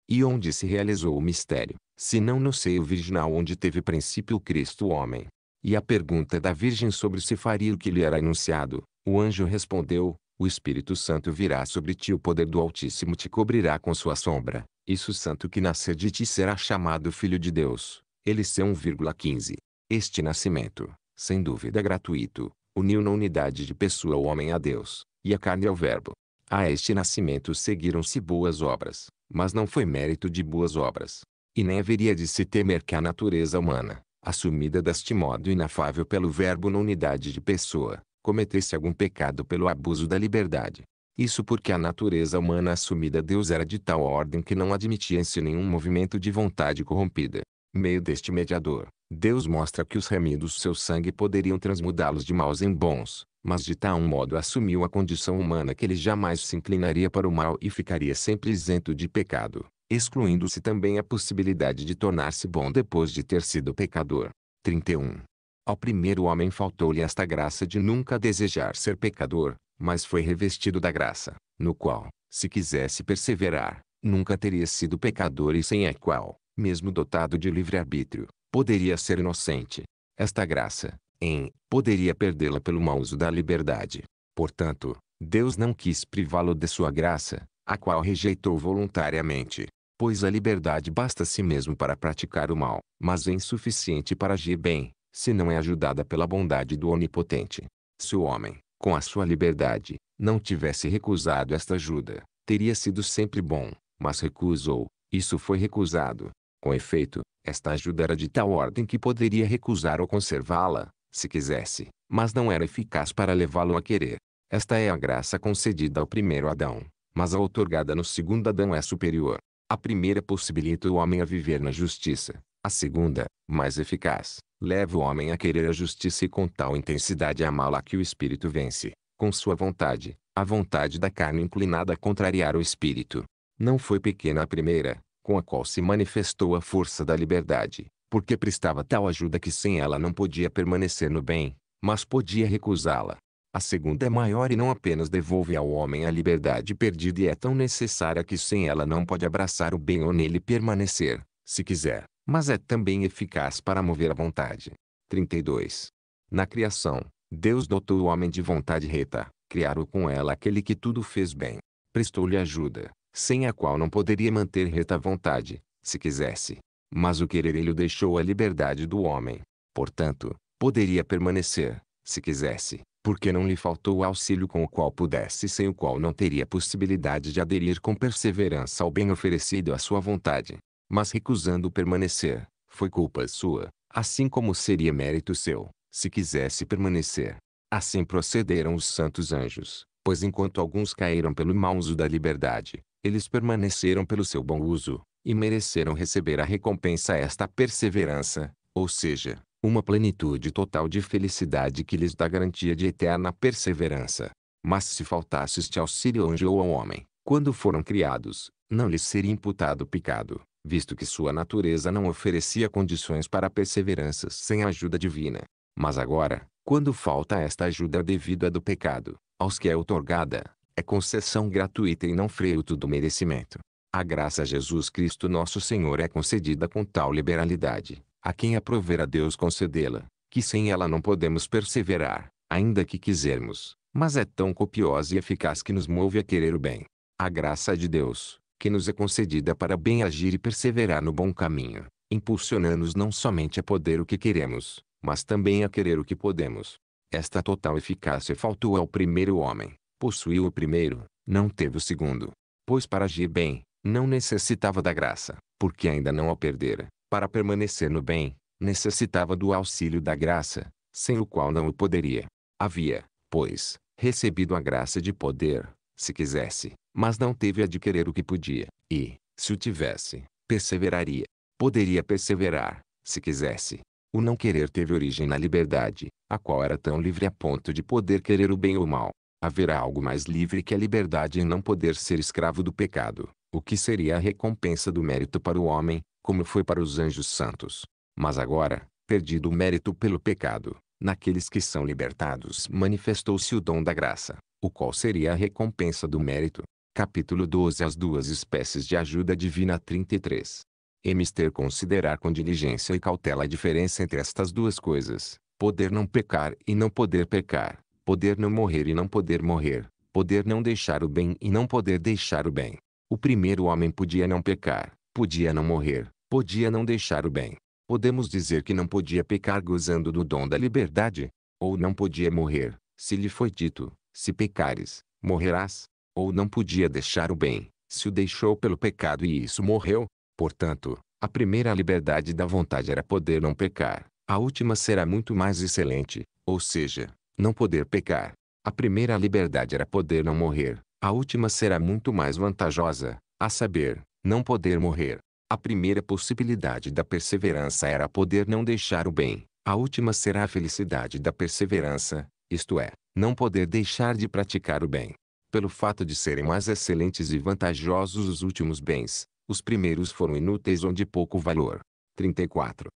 E onde se realizou o mistério, se não no seio virginal onde teve princípio Cristo homem? E a pergunta da Virgem sobre se faria o que lhe era anunciado, o anjo respondeu, o Espírito Santo virá sobre ti o poder do Altíssimo te cobrirá com sua sombra, isso santo que nascer de ti será chamado Filho de Deus. Ele 1,15. Este nascimento, sem dúvida gratuito, uniu na unidade de pessoa o homem a Deus, e a carne ao Verbo. A este nascimento seguiram-se boas obras, mas não foi mérito de boas obras. E nem haveria de se temer que a natureza humana, assumida deste modo inafável pelo verbo na unidade de pessoa, cometesse algum pecado pelo abuso da liberdade. Isso porque a natureza humana assumida a Deus era de tal ordem que não admitia em si nenhum movimento de vontade corrompida. Meio deste mediador, Deus mostra que os remidos seu sangue poderiam transmudá-los de maus em bons, mas de tal modo assumiu a condição humana que ele jamais se inclinaria para o mal e ficaria sempre isento de pecado, excluindo-se também a possibilidade de tornar-se bom depois de ter sido pecador. 31. Ao primeiro homem faltou-lhe esta graça de nunca desejar ser pecador, mas foi revestido da graça, no qual, se quisesse perseverar, nunca teria sido pecador e sem a qual, mesmo dotado de livre-arbítrio, poderia ser inocente. Esta graça, em, poderia perdê-la pelo mau uso da liberdade. Portanto, Deus não quis privá-lo de sua graça, a qual rejeitou voluntariamente. Pois a liberdade basta a si mesmo para praticar o mal, mas é insuficiente para agir bem, se não é ajudada pela bondade do Onipotente. Se o homem, com a sua liberdade, não tivesse recusado esta ajuda, teria sido sempre bom, mas recusou, isso foi recusado. Com efeito, esta ajuda era de tal ordem que poderia recusar ou conservá-la, se quisesse, mas não era eficaz para levá-lo a querer. Esta é a graça concedida ao primeiro Adão, mas a outorgada no segundo Adão é superior. A primeira possibilita o homem a viver na justiça. A segunda, mais eficaz, leva o homem a querer a justiça e com tal intensidade amá-la que o espírito vence, com sua vontade, a vontade da carne inclinada a contrariar o espírito. Não foi pequena a primeira, com a qual se manifestou a força da liberdade, porque prestava tal ajuda que sem ela não podia permanecer no bem, mas podia recusá-la. A segunda é maior e não apenas devolve ao homem a liberdade perdida e é tão necessária que sem ela não pode abraçar o bem ou nele permanecer, se quiser, mas é também eficaz para mover a vontade. 32. Na criação, Deus dotou o homem de vontade reta, criaram com ela aquele que tudo fez bem. Prestou-lhe ajuda, sem a qual não poderia manter reta a vontade, se quisesse. Mas o ele deixou a liberdade do homem. Portanto, poderia permanecer, se quisesse, porque não lhe faltou auxílio com o qual pudesse e sem o qual não teria possibilidade de aderir com perseverança ao bem oferecido à sua vontade. Mas recusando permanecer, foi culpa sua, assim como seria mérito seu, se quisesse permanecer. Assim procederam os santos anjos, pois enquanto alguns caíram pelo mau uso da liberdade, eles permaneceram pelo seu bom uso, e mereceram receber a recompensa esta perseverança, ou seja, uma plenitude total de felicidade que lhes dá garantia de eterna perseverança. Mas se faltasse este auxílio ao anjo ou ao homem, quando foram criados, não lhes seria imputado pecado, visto que sua natureza não oferecia condições para perseverança sem a ajuda divina. Mas agora, quando falta esta ajuda devido à do pecado, aos que é otorgada, é concessão gratuita e não fruto do merecimento. A graça a Jesus Cristo nosso Senhor é concedida com tal liberalidade, a quem aprover a Deus concedê-la, que sem ela não podemos perseverar, ainda que quisermos, mas é tão copiosa e eficaz que nos move a querer o bem. A graça de Deus, que nos é concedida para bem agir e perseverar no bom caminho, impulsiona nos não somente a poder o que queremos, mas também a querer o que podemos. Esta total eficácia faltou ao primeiro homem, possuiu o primeiro, não teve o segundo. Pois para agir bem, não necessitava da graça, porque ainda não a perdera. Para permanecer no bem, necessitava do auxílio da graça, sem o qual não o poderia. Havia, pois, recebido a graça de poder, se quisesse, mas não teve a adquirir o que podia, e, se o tivesse, perseveraria. Poderia perseverar, se quisesse. O não querer teve origem na liberdade, a qual era tão livre a ponto de poder querer o bem ou o mal. Haverá algo mais livre que a liberdade em não poder ser escravo do pecado, o que seria a recompensa do mérito para o homem, como foi para os anjos santos. Mas agora, perdido o mérito pelo pecado, naqueles que são libertados manifestou-se o dom da graça, o qual seria a recompensa do mérito. Capítulo 12 As duas espécies de ajuda divina 33. É mister considerar com diligência e cautela a diferença entre estas duas coisas, poder não pecar e não poder pecar, poder não morrer e não poder morrer, poder não deixar o bem e não poder deixar o bem, o primeiro homem podia não pecar, podia não morrer, podia não deixar o bem. Podemos dizer que não podia pecar gozando do dom da liberdade, ou não podia morrer, se lhe foi dito, se pecares, morrerás, ou não podia deixar o bem, se o deixou pelo pecado e isso morreu. Portanto, a primeira liberdade da vontade era poder não pecar, a última será muito mais excelente, ou seja, não poder pecar. A primeira liberdade era poder não morrer, a última será muito mais vantajosa, a saber, não poder morrer. A primeira possibilidade da perseverança era poder não deixar o bem. A última será a felicidade da perseverança, isto é, não poder deixar de praticar o bem. Pelo fato de serem mais excelentes e vantajosos os últimos bens, os primeiros foram inúteis ou de pouco valor. 34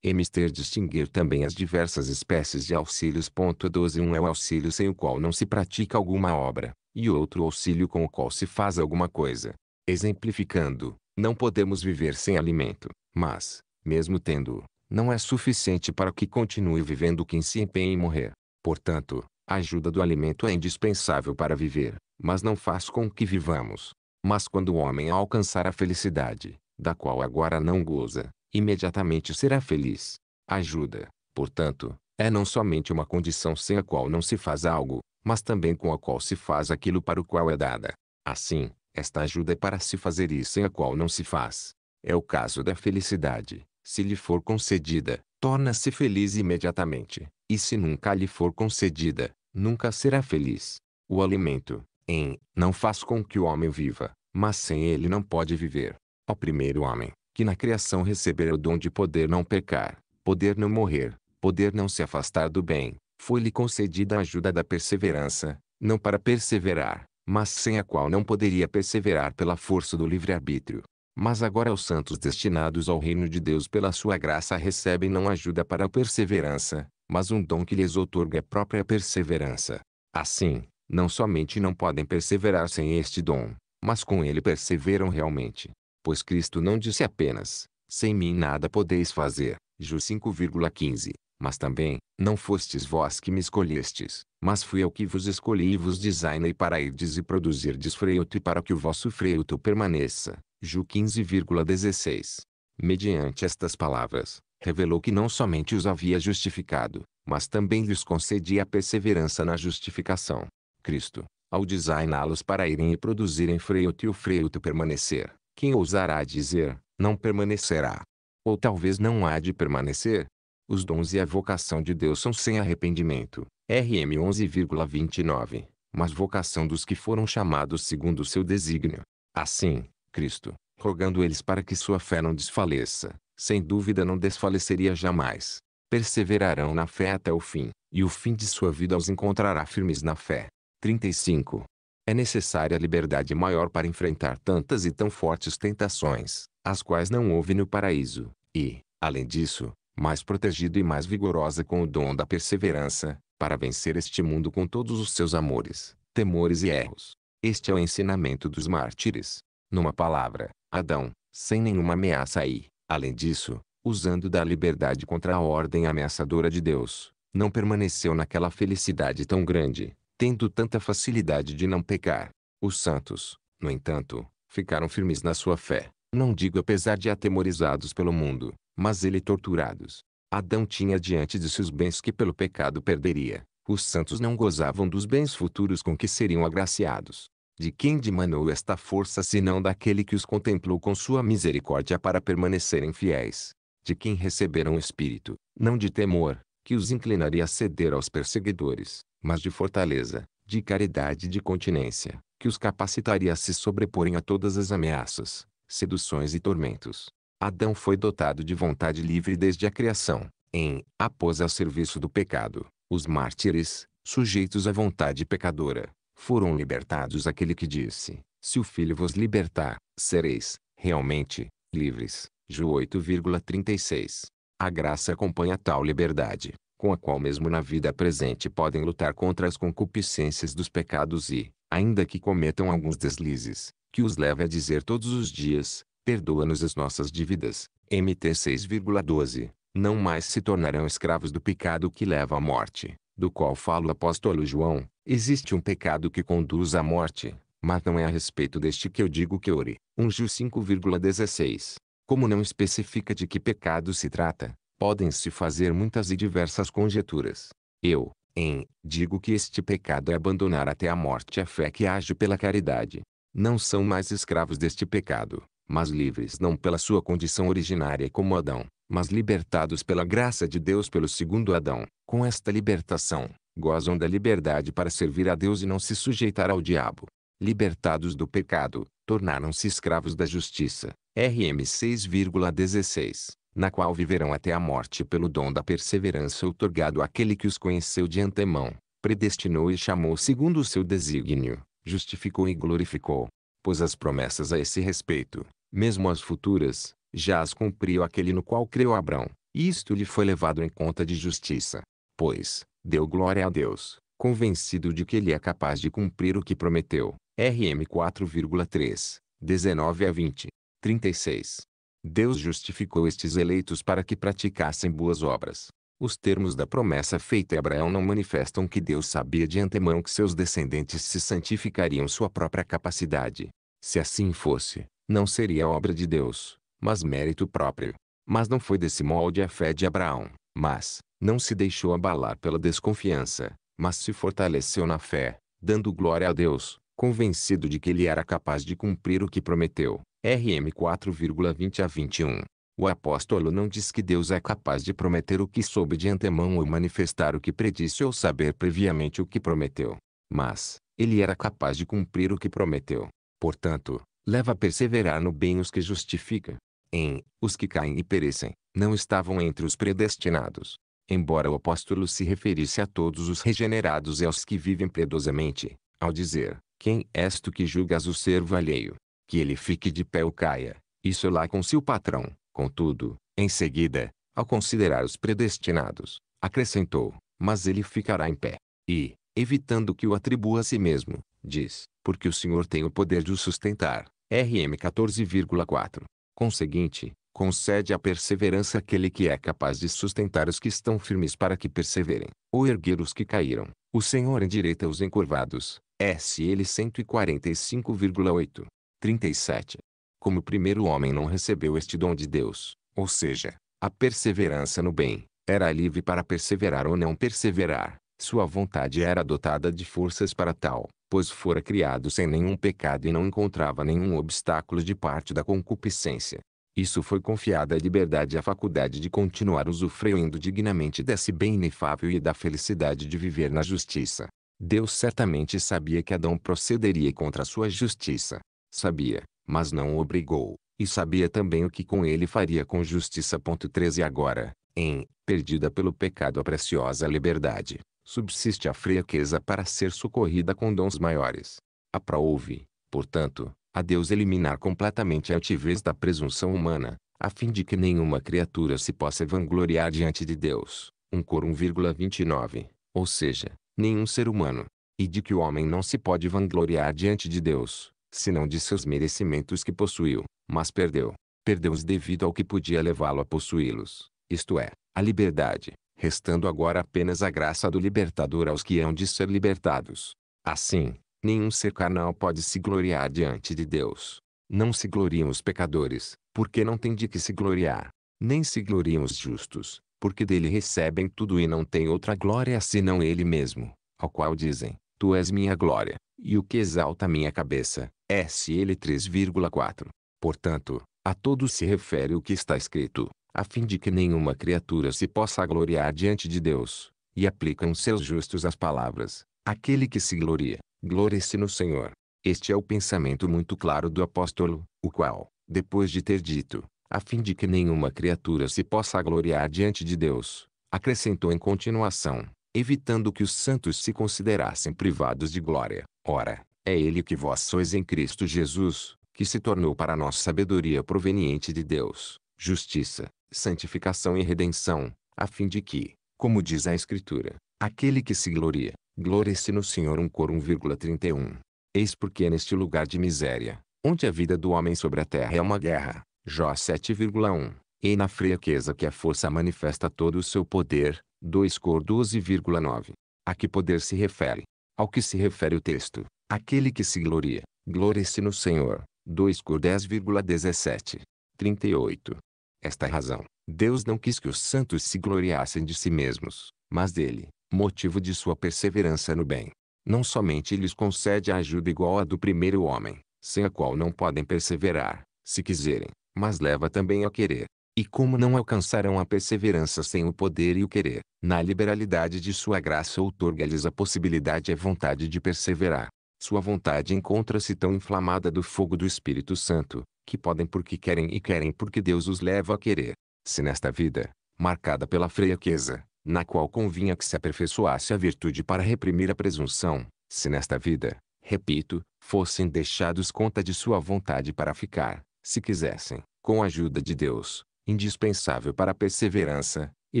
mister distinguir também as diversas espécies de auxílios. 12 Um é o auxílio sem o qual não se pratica alguma obra, e outro auxílio com o qual se faz alguma coisa. Exemplificando, não podemos viver sem alimento, mas, mesmo tendo, não é suficiente para que continue vivendo quem se empenha em morrer. Portanto, a ajuda do alimento é indispensável para viver, mas não faz com que vivamos. Mas quando o homem alcançar a felicidade, da qual agora não goza, imediatamente será feliz. Ajuda, portanto, é não somente uma condição sem a qual não se faz algo, mas também com a qual se faz aquilo para o qual é dada. Assim, esta ajuda é para se fazer isso sem a qual não se faz. É o caso da felicidade. Se lhe for concedida, torna-se feliz imediatamente, e se nunca lhe for concedida, nunca será feliz. O alimento, em, não faz com que o homem viva, mas sem ele não pode viver. Ao primeiro homem, que na criação recebera o dom de poder não pecar, poder não morrer, poder não se afastar do bem, foi-lhe concedida a ajuda da perseverança, não para perseverar, mas sem a qual não poderia perseverar pela força do livre-arbítrio. Mas agora os santos destinados ao reino de Deus pela sua graça recebem não ajuda para a perseverança, mas um dom que lhes outorga a própria perseverança. Assim, não somente não podem perseverar sem este dom, mas com ele perseveram realmente. Pois Cristo não disse apenas, sem mim nada podeis fazer, Ju 5,15. Mas também, não fostes vós que me escolhestes, mas fui eu que vos escolhi e vos designei para irdes e produzirdes fruto e para que o vosso freuto permaneça. Ju 15,16. Mediante estas palavras, revelou que não somente os havia justificado, mas também lhes concedia a perseverança na justificação. Cristo, ao designá-los para irem e produzirem freuto e o freuto permanecer, quem ousará dizer, não permanecerá? Ou talvez não há de permanecer? Os dons e a vocação de Deus são sem arrependimento. RM 11,29. Mas vocação dos que foram chamados segundo o seu desígnio. Assim, Cristo, rogando eles para que sua fé não desfaleça, sem dúvida não desfaleceria jamais. Perseverarão na fé até o fim, e o fim de sua vida os encontrará firmes na fé. 35 é necessária liberdade maior para enfrentar tantas e tão fortes tentações, as quais não houve no paraíso, e, além disso, mais protegido e mais vigorosa com o dom da perseverança, para vencer este mundo com todos os seus amores, temores e erros. Este é o ensinamento dos mártires. Numa palavra, Adão, sem nenhuma ameaça e, além disso, usando da liberdade contra a ordem ameaçadora de Deus, não permaneceu naquela felicidade tão grande, tendo tanta facilidade de não pecar. Os santos, no entanto, ficaram firmes na sua fé, não digo apesar de atemorizados pelo mundo, mas ele torturados. Adão tinha diante de si os bens que pelo pecado perderia. Os santos não gozavam dos bens futuros com que seriam agraciados. De quem demandou esta força senão daquele que os contemplou com sua misericórdia para permanecerem fiéis? De quem receberam o Espírito, não de temor, que os inclinaria a ceder aos perseguidores mas de fortaleza, de caridade e de continência, que os capacitaria a se sobreporem a todas as ameaças, seduções e tormentos. Adão foi dotado de vontade livre desde a criação, em, após ao serviço do pecado, os mártires, sujeitos à vontade pecadora, foram libertados aquele que disse, se o Filho vos libertar, sereis, realmente, livres. Ju 8,36. A graça acompanha tal liberdade, com a qual mesmo na vida presente podem lutar contra as concupiscências dos pecados e, ainda que cometam alguns deslizes, que os leve a dizer todos os dias, perdoa-nos as nossas dívidas. MT 6,12 Não mais se tornarão escravos do pecado que leva à morte, do qual fala o apóstolo João. Existe um pecado que conduz à morte, mas não é a respeito deste que eu digo que ore. 1 Ju 5,16 Como não especifica de que pecado se trata, podem-se fazer muitas e diversas conjecturas. Eu, em, digo que este pecado é abandonar até a morte a fé que age pela caridade. Não são mais escravos deste pecado, mas livres não pela sua condição originária como Adão, mas libertados pela graça de Deus pelo segundo Adão. Com esta libertação, gozam da liberdade para servir a Deus e não se sujeitar ao diabo. Libertados do pecado, tornaram-se escravos da justiça. RM 6,16 na qual viverão até a morte pelo dom da perseverança outorgado àquele que os conheceu de antemão, predestinou e chamou segundo o seu desígnio, justificou e glorificou. Pois as promessas a esse respeito, mesmo as futuras, já as cumpriu aquele no qual creu Abraão e isto lhe foi levado em conta de justiça. Pois, deu glória a Deus, convencido de que ele é capaz de cumprir o que prometeu. RM 4,3, 19 a 20, 36. Deus justificou estes eleitos para que praticassem boas obras. Os termos da promessa feita a Abraão não manifestam que Deus sabia de antemão que seus descendentes se santificariam sua própria capacidade. Se assim fosse, não seria obra de Deus, mas mérito próprio. Mas não foi desse molde a fé de Abraão, mas, não se deixou abalar pela desconfiança, mas se fortaleceu na fé, dando glória a Deus, convencido de que ele era capaz de cumprir o que prometeu. RM 4,20 a 21. O apóstolo não diz que Deus é capaz de prometer o que soube de antemão ou manifestar o que predisse ou saber previamente o que prometeu. Mas, ele era capaz de cumprir o que prometeu. Portanto, leva a perseverar no bem os que justifica. Em Os que caem e perecem, não estavam entre os predestinados. Embora o apóstolo se referisse a todos os regenerados e aos que vivem piedosamente, ao dizer, quem és tu que julgas o servo alheio? que ele fique de pé ou caia, isso lá com seu patrão. Contudo, em seguida, ao considerar os predestinados, acrescentou, mas ele ficará em pé. E, evitando que o atribua a si mesmo, diz, porque o Senhor tem o poder de o sustentar. RM 14,4. Conseguinte, concede a perseverança àquele que é capaz de sustentar os que estão firmes para que perseverem, ou erguer os que caíram. O Senhor endireita os encurvados. S. 145,8. 37. Como o primeiro homem não recebeu este dom de Deus, ou seja, a perseverança no bem, era livre para perseverar ou não perseverar. Sua vontade era dotada de forças para tal, pois fora criado sem nenhum pecado e não encontrava nenhum obstáculo de parte da concupiscência. Isso foi confiada à liberdade e à faculdade de continuar usufruindo dignamente desse bem inefável e da felicidade de viver na justiça. Deus certamente sabia que Adão procederia contra sua justiça, Sabia, mas não o obrigou, e sabia também o que com ele faria com justiça. 13 Agora, em, perdida pelo pecado a preciosa liberdade, subsiste a fraqueza para ser socorrida com dons maiores. A ouve, portanto, a Deus eliminar completamente a altivez da presunção humana, a fim de que nenhuma criatura se possa vangloriar diante de Deus. Um Cor 1,29, ou seja, nenhum ser humano, e de que o homem não se pode vangloriar diante de Deus se não de seus merecimentos que possuiu, mas perdeu. Perdeu-os devido ao que podia levá-lo a possuí-los, isto é, a liberdade, restando agora apenas a graça do libertador aos que hão de ser libertados. Assim, nenhum ser carnal pode se gloriar diante de Deus. Não se gloriam os pecadores, porque não têm de que se gloriar. Nem se gloriam os justos, porque dele recebem tudo e não têm outra glória senão ele mesmo, ao qual dizem, Tu és minha glória, e o que exalta minha cabeça. É Ele 3,4. Portanto, a todos se refere o que está escrito, a fim de que nenhuma criatura se possa gloriar diante de Deus, e aplicam seus justos as palavras. Aquele que se gloria, glorie-se no Senhor. Este é o pensamento muito claro do apóstolo, o qual, depois de ter dito, a fim de que nenhuma criatura se possa gloriar diante de Deus, acrescentou em continuação, evitando que os santos se considerassem privados de glória. Ora, é ele que vós sois em Cristo Jesus, que se tornou para nós sabedoria proveniente de Deus, justiça, santificação e redenção, a fim de que, como diz a Escritura, aquele que se gloria, glorie-se no Senhor 1 Cor 1,31. Eis porque neste lugar de miséria, onde a vida do homem sobre a terra é uma guerra, Jó 7,1, e na fraqueza que a força manifesta todo o seu poder, 2 cor 12,9. A que poder se refere? Ao que se refere o texto. Aquele que se gloria, glorie-se no Senhor. 2 cor 10,17. 38. Esta é razão, Deus não quis que os santos se gloriassem de si mesmos, mas dele, motivo de sua perseverança no bem. Não somente lhes concede a ajuda igual à do primeiro homem, sem a qual não podem perseverar, se quiserem, mas leva também a querer, e como não alcançarão a perseverança sem o poder e o querer, na liberalidade de sua graça outorga-lhes a possibilidade e é a vontade de perseverar. Sua vontade encontra-se tão inflamada do fogo do Espírito Santo, que podem porque querem e querem porque Deus os leva a querer. Se nesta vida, marcada pela fraqueza, na qual convinha que se aperfeiçoasse a virtude para reprimir a presunção, se nesta vida, repito, fossem deixados conta de sua vontade para ficar, se quisessem, com a ajuda de Deus, indispensável para a perseverança, e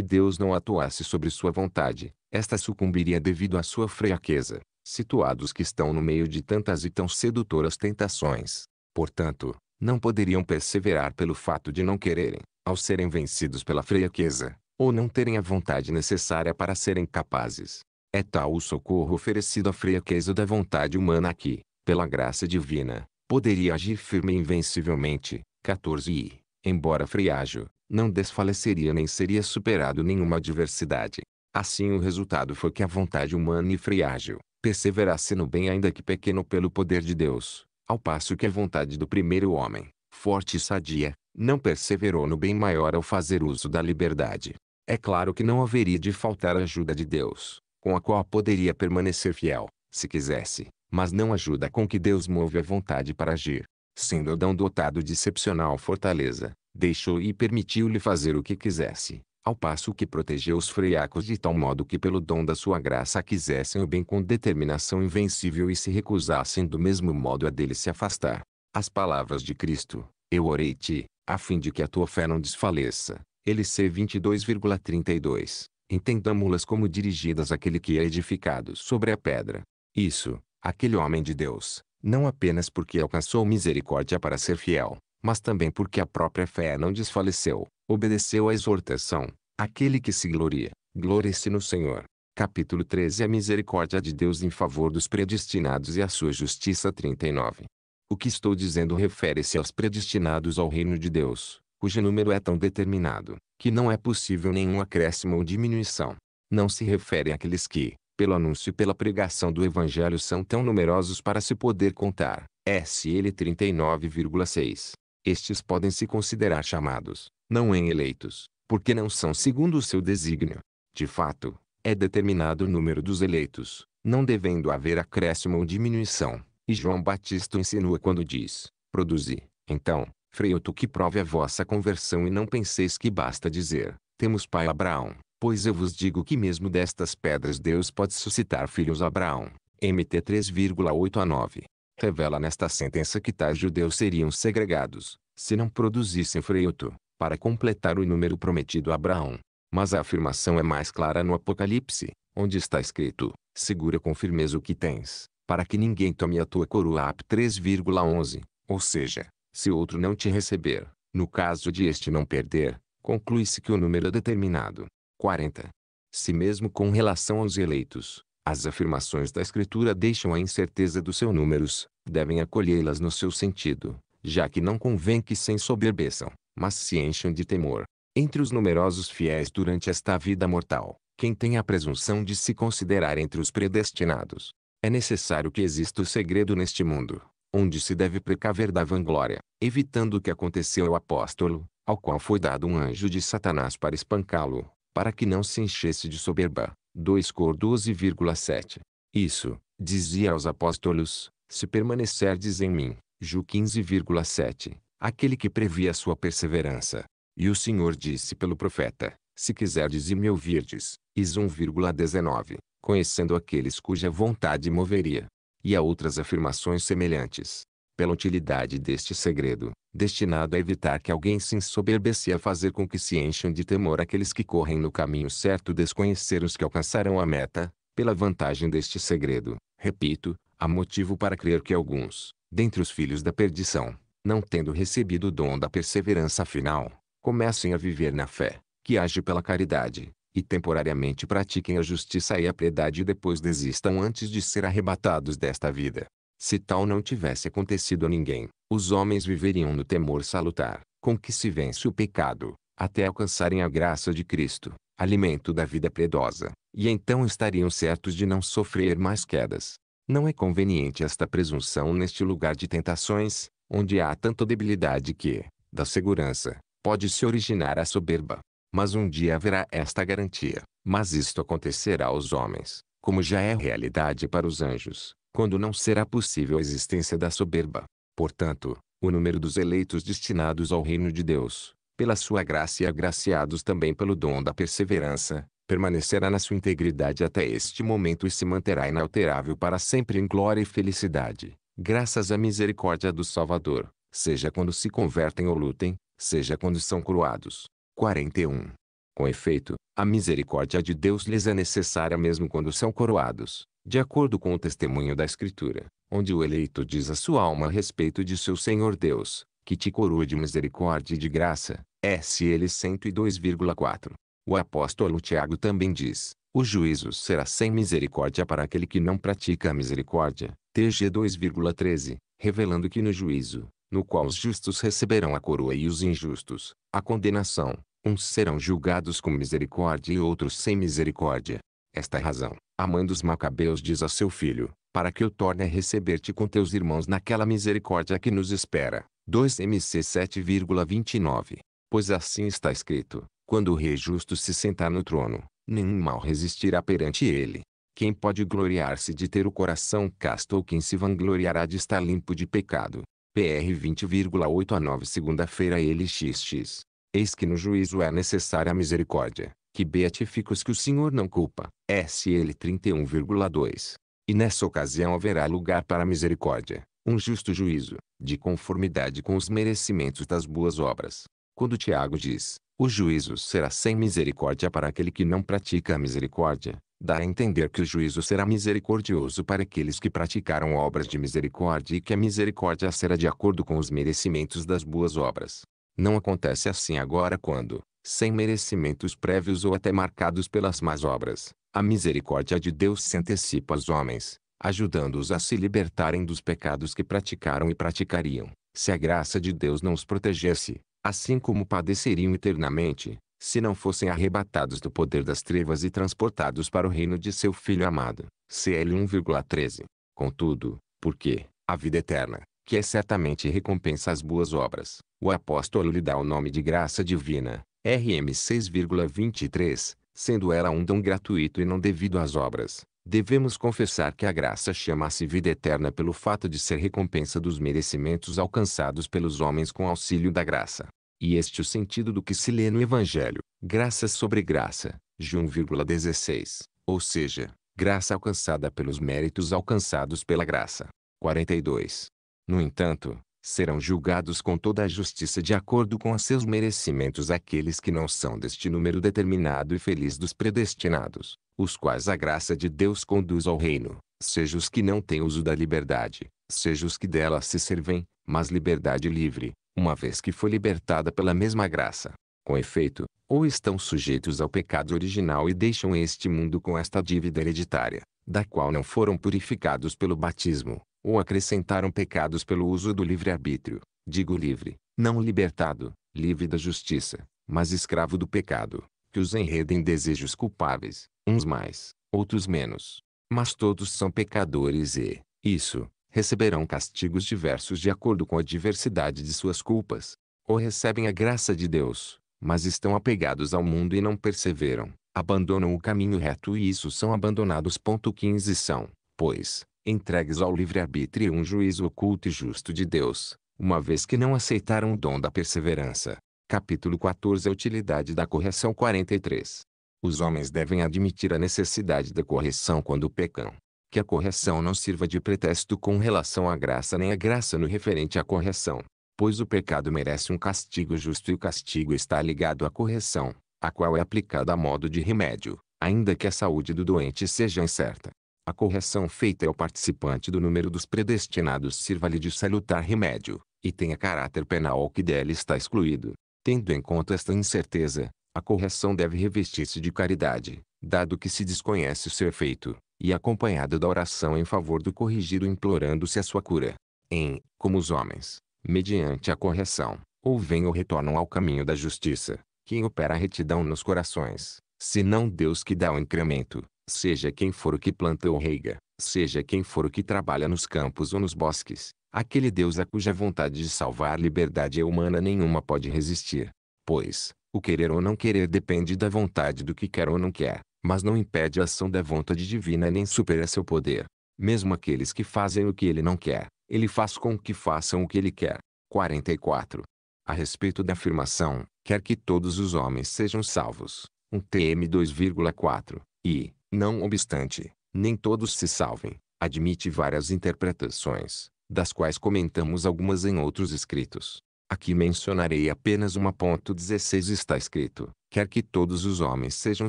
Deus não atuasse sobre sua vontade, esta sucumbiria devido à sua fraqueza, situados que estão no meio de tantas e tão sedutoras tentações. Portanto, não poderiam perseverar pelo fato de não quererem, ao serem vencidos pela fraqueza, ou não terem a vontade necessária para serem capazes. É tal o socorro oferecido à fraqueza da vontade humana que, pela graça divina, poderia agir firme e invencivelmente. 14 e embora frágil, não desfaleceria nem seria superado nenhuma adversidade. Assim o resultado foi que a vontade humana e frágil, perseverasse no bem ainda que pequeno pelo poder de Deus, ao passo que a vontade do primeiro homem, forte e sadia, não perseverou no bem maior ao fazer uso da liberdade. É claro que não haveria de faltar a ajuda de Deus, com a qual poderia permanecer fiel, se quisesse, mas não ajuda com que Deus move a vontade para agir sendo Adão dotado de excepcional fortaleza, deixou e permitiu-lhe fazer o que quisesse, ao passo que protegeu os freiacos de tal modo que pelo dom da sua graça quisessem o bem com determinação invencível e se recusassem do mesmo modo a dele se afastar. As palavras de Cristo, eu orei-te, a fim de que a tua fé não desfaleça. Ele LC 22,32. Entendamos-las como dirigidas àquele que é edificado sobre a pedra. Isso, aquele homem de Deus, não apenas porque alcançou misericórdia para ser fiel, mas também porque a própria fé não desfaleceu, obedeceu à exortação, aquele que se gloria, glorie-se no Senhor. Capítulo 13 A misericórdia de Deus em favor dos predestinados e a sua justiça 39. O que estou dizendo refere-se aos predestinados ao reino de Deus, cujo número é tão determinado, que não é possível nenhum acréscimo ou diminuição. Não se refere àqueles que, pelo anúncio e pela pregação do Evangelho são tão numerosos para se poder contar. SL 39,6. Estes podem se considerar chamados, não em eleitos, porque não são segundo o seu desígnio. De fato, é determinado o número dos eleitos, não devendo haver acréscimo ou diminuição. E João Batista insinua quando diz: Produzi, então, freio tu que prove a vossa conversão e não penseis que basta dizer: Temos pai Abraão. Pois eu vos digo que mesmo destas pedras Deus pode suscitar filhos a Abraão. MT 3,8 a 9. Revela nesta sentença que tais judeus seriam segregados, se não produzissem fruto, para completar o número prometido a Abraão. Mas a afirmação é mais clara no Apocalipse, onde está escrito, segura com firmeza o que tens, para que ninguém tome a tua coroa AP 3,11, ou seja, se outro não te receber, no caso de este não perder, conclui-se que o número é determinado. 40. Se mesmo com relação aos eleitos, as afirmações da Escritura deixam a incerteza dos seus números, devem acolhê-las no seu sentido, já que não convém que se ensoberbeçam, mas se encham de temor. Entre os numerosos fiéis durante esta vida mortal, quem tem a presunção de se considerar entre os predestinados? É necessário que exista o segredo neste mundo, onde se deve precaver da vanglória, evitando o que aconteceu ao apóstolo, ao qual foi dado um anjo de Satanás para espancá-lo, para que não se enchesse de soberba. 2 Cor 12,7. Isso, dizia aos apóstolos, se permanecerdes em mim. Ju 15,7. Aquele que previa sua perseverança. E o Senhor disse pelo profeta, se quiserdes e me ouvirdes. Is 1,19. Conhecendo aqueles cuja vontade moveria. E a outras afirmações semelhantes pela utilidade deste segredo, destinado a evitar que alguém se ensoberbeça e a fazer com que se encham de temor aqueles que correm no caminho certo desconhecer os que alcançarão a meta, pela vantagem deste segredo, repito, há motivo para crer que alguns, dentre os filhos da perdição, não tendo recebido o dom da perseverança final, comecem a viver na fé, que age pela caridade, e temporariamente pratiquem a justiça e a piedade e depois desistam antes de ser arrebatados desta vida. Se tal não tivesse acontecido a ninguém, os homens viveriam no temor salutar, com que se vence o pecado, até alcançarem a graça de Cristo, alimento da vida piedosa, e então estariam certos de não sofrer mais quedas. Não é conveniente esta presunção neste lugar de tentações, onde há tanta debilidade que, da segurança, pode-se originar a soberba. Mas um dia haverá esta garantia. Mas isto acontecerá aos homens, como já é realidade para os anjos, quando não será possível a existência da soberba. Portanto, o número dos eleitos destinados ao reino de Deus, pela sua graça e agraciados também pelo dom da perseverança, permanecerá na sua integridade até este momento e se manterá inalterável para sempre em glória e felicidade, graças à misericórdia do Salvador, seja quando se convertem ou lutem, seja quando são coroados. 41. Com efeito, a misericórdia de Deus lhes é necessária mesmo quando são coroados, de acordo com o testemunho da Escritura, onde o eleito diz a sua alma a respeito de seu Senhor Deus, que te coroa de misericórdia e de graça, SL 102,4. O apóstolo Tiago também diz, o juízo será sem misericórdia para aquele que não pratica a misericórdia, TG 2,13, revelando que no juízo, no qual os justos receberão a coroa e os injustos, a condenação, uns serão julgados com misericórdia e outros sem misericórdia. Esta é razão, a mãe dos macabeus diz a seu filho, para que eu torne a receber-te com teus irmãos naquela misericórdia que nos espera. 2 MC 7,29. Pois assim está escrito, quando o rei justo se sentar no trono, nenhum mal resistirá perante ele. Quem pode gloriar-se de ter o coração casto ou quem se vangloriará de estar limpo de pecado? PR 20,8 a 9 Segunda-feira LXX. Eis que no juízo é necessária a misericórdia, que beatifica os que o Senhor não culpa. SL 31,2. E nessa ocasião haverá lugar para misericórdia, um justo juízo, de conformidade com os merecimentos das boas obras. Quando Tiago diz, o juízo será sem misericórdia para aquele que não pratica a misericórdia, dá a entender que o juízo será misericordioso para aqueles que praticaram obras de misericórdia e que a misericórdia será de acordo com os merecimentos das boas obras. Não acontece assim agora quando, sem merecimentos prévios ou até marcados pelas más obras. A misericórdia de Deus se antecipa aos homens, ajudando-os a se libertarem dos pecados que praticaram e praticariam. Se a graça de Deus não os protegesse, assim como padeceriam eternamente, se não fossem arrebatados do poder das trevas e transportados para o reino de seu Filho amado. CL 1,13. Contudo, porque a vida eterna, que é certamente recompensa às boas obras, o apóstolo lhe dá o nome de graça divina, RM 6,23, sendo ela um dom gratuito e não devido às obras. Devemos confessar que a graça chama-se vida eterna pelo fato de ser recompensa dos merecimentos alcançados pelos homens com auxílio da graça. E este é o sentido do que se lê no Evangelho, graça sobre graça, de 1,16, ou seja, graça alcançada pelos méritos alcançados pela graça. 42. No entanto, serão julgados com toda a justiça de acordo com seus merecimentos aqueles que não são deste número determinado e feliz dos predestinados, os quais a graça de Deus conduz ao reino, seja os que não têm uso da liberdade, seja os que dela se servem, mas liberdade livre, uma vez que foi libertada pela mesma graça. Com efeito, ou estão sujeitos ao pecado original e deixam este mundo com esta dívida hereditária, da qual não foram purificados pelo batismo, ou acrescentaram pecados pelo uso do livre-arbítrio. Digo livre, não libertado, livre da justiça, mas escravo do pecado, que os enreda em desejos culpáveis, uns mais, outros menos. Mas todos são pecadores e, isso, receberão castigos diversos de acordo com a diversidade de suas culpas. Ou recebem a graça de Deus, mas estão apegados ao mundo e não perseveram, abandonam o caminho reto e isso são abandonados. 15 são, pois, entregues ao livre-arbítrio e um juízo oculto e justo de Deus, uma vez que não aceitaram o dom da perseverança. Capítulo 14 A utilidade da correção 43 Os homens devem admitir a necessidade da correção quando pecam. Que a correção não sirva de pretexto com relação à graça nem a graça no referente à correção. Pois o pecado merece um castigo justo e o castigo está ligado à correção, a qual é aplicada a modo de remédio, ainda que a saúde do doente seja incerta. A correção feita ao é participante do número dos predestinados sirva-lhe de salutar remédio, e tenha caráter penal ao que dele está excluído. Tendo em conta esta incerteza, a correção deve revestir-se de caridade, dado que se desconhece o seu efeito, e acompanhada da oração em favor do corrigido implorando-se a sua cura. Em, como os homens, mediante a correção, ou vêm ou retornam ao caminho da justiça, quem opera a retidão nos corações, senão Deus que dá o incremento, Seja quem for o que planta ou reiga, seja quem for o que trabalha nos campos ou nos bosques, aquele Deus a cuja vontade de salvar liberdade é humana nenhuma pode resistir. Pois, o querer ou não querer depende da vontade do que quer ou não quer, mas não impede a ação da vontade divina nem supera seu poder. Mesmo aqueles que fazem o que ele não quer, ele faz com que façam o que ele quer. 44. A respeito da afirmação, quer que todos os homens sejam salvos, um TM 2,4, e, não obstante, nem todos se salvem. Admite várias interpretações, das quais comentamos algumas em outros escritos. Aqui mencionarei apenas uma. 16 está escrito: Quer que todos os homens sejam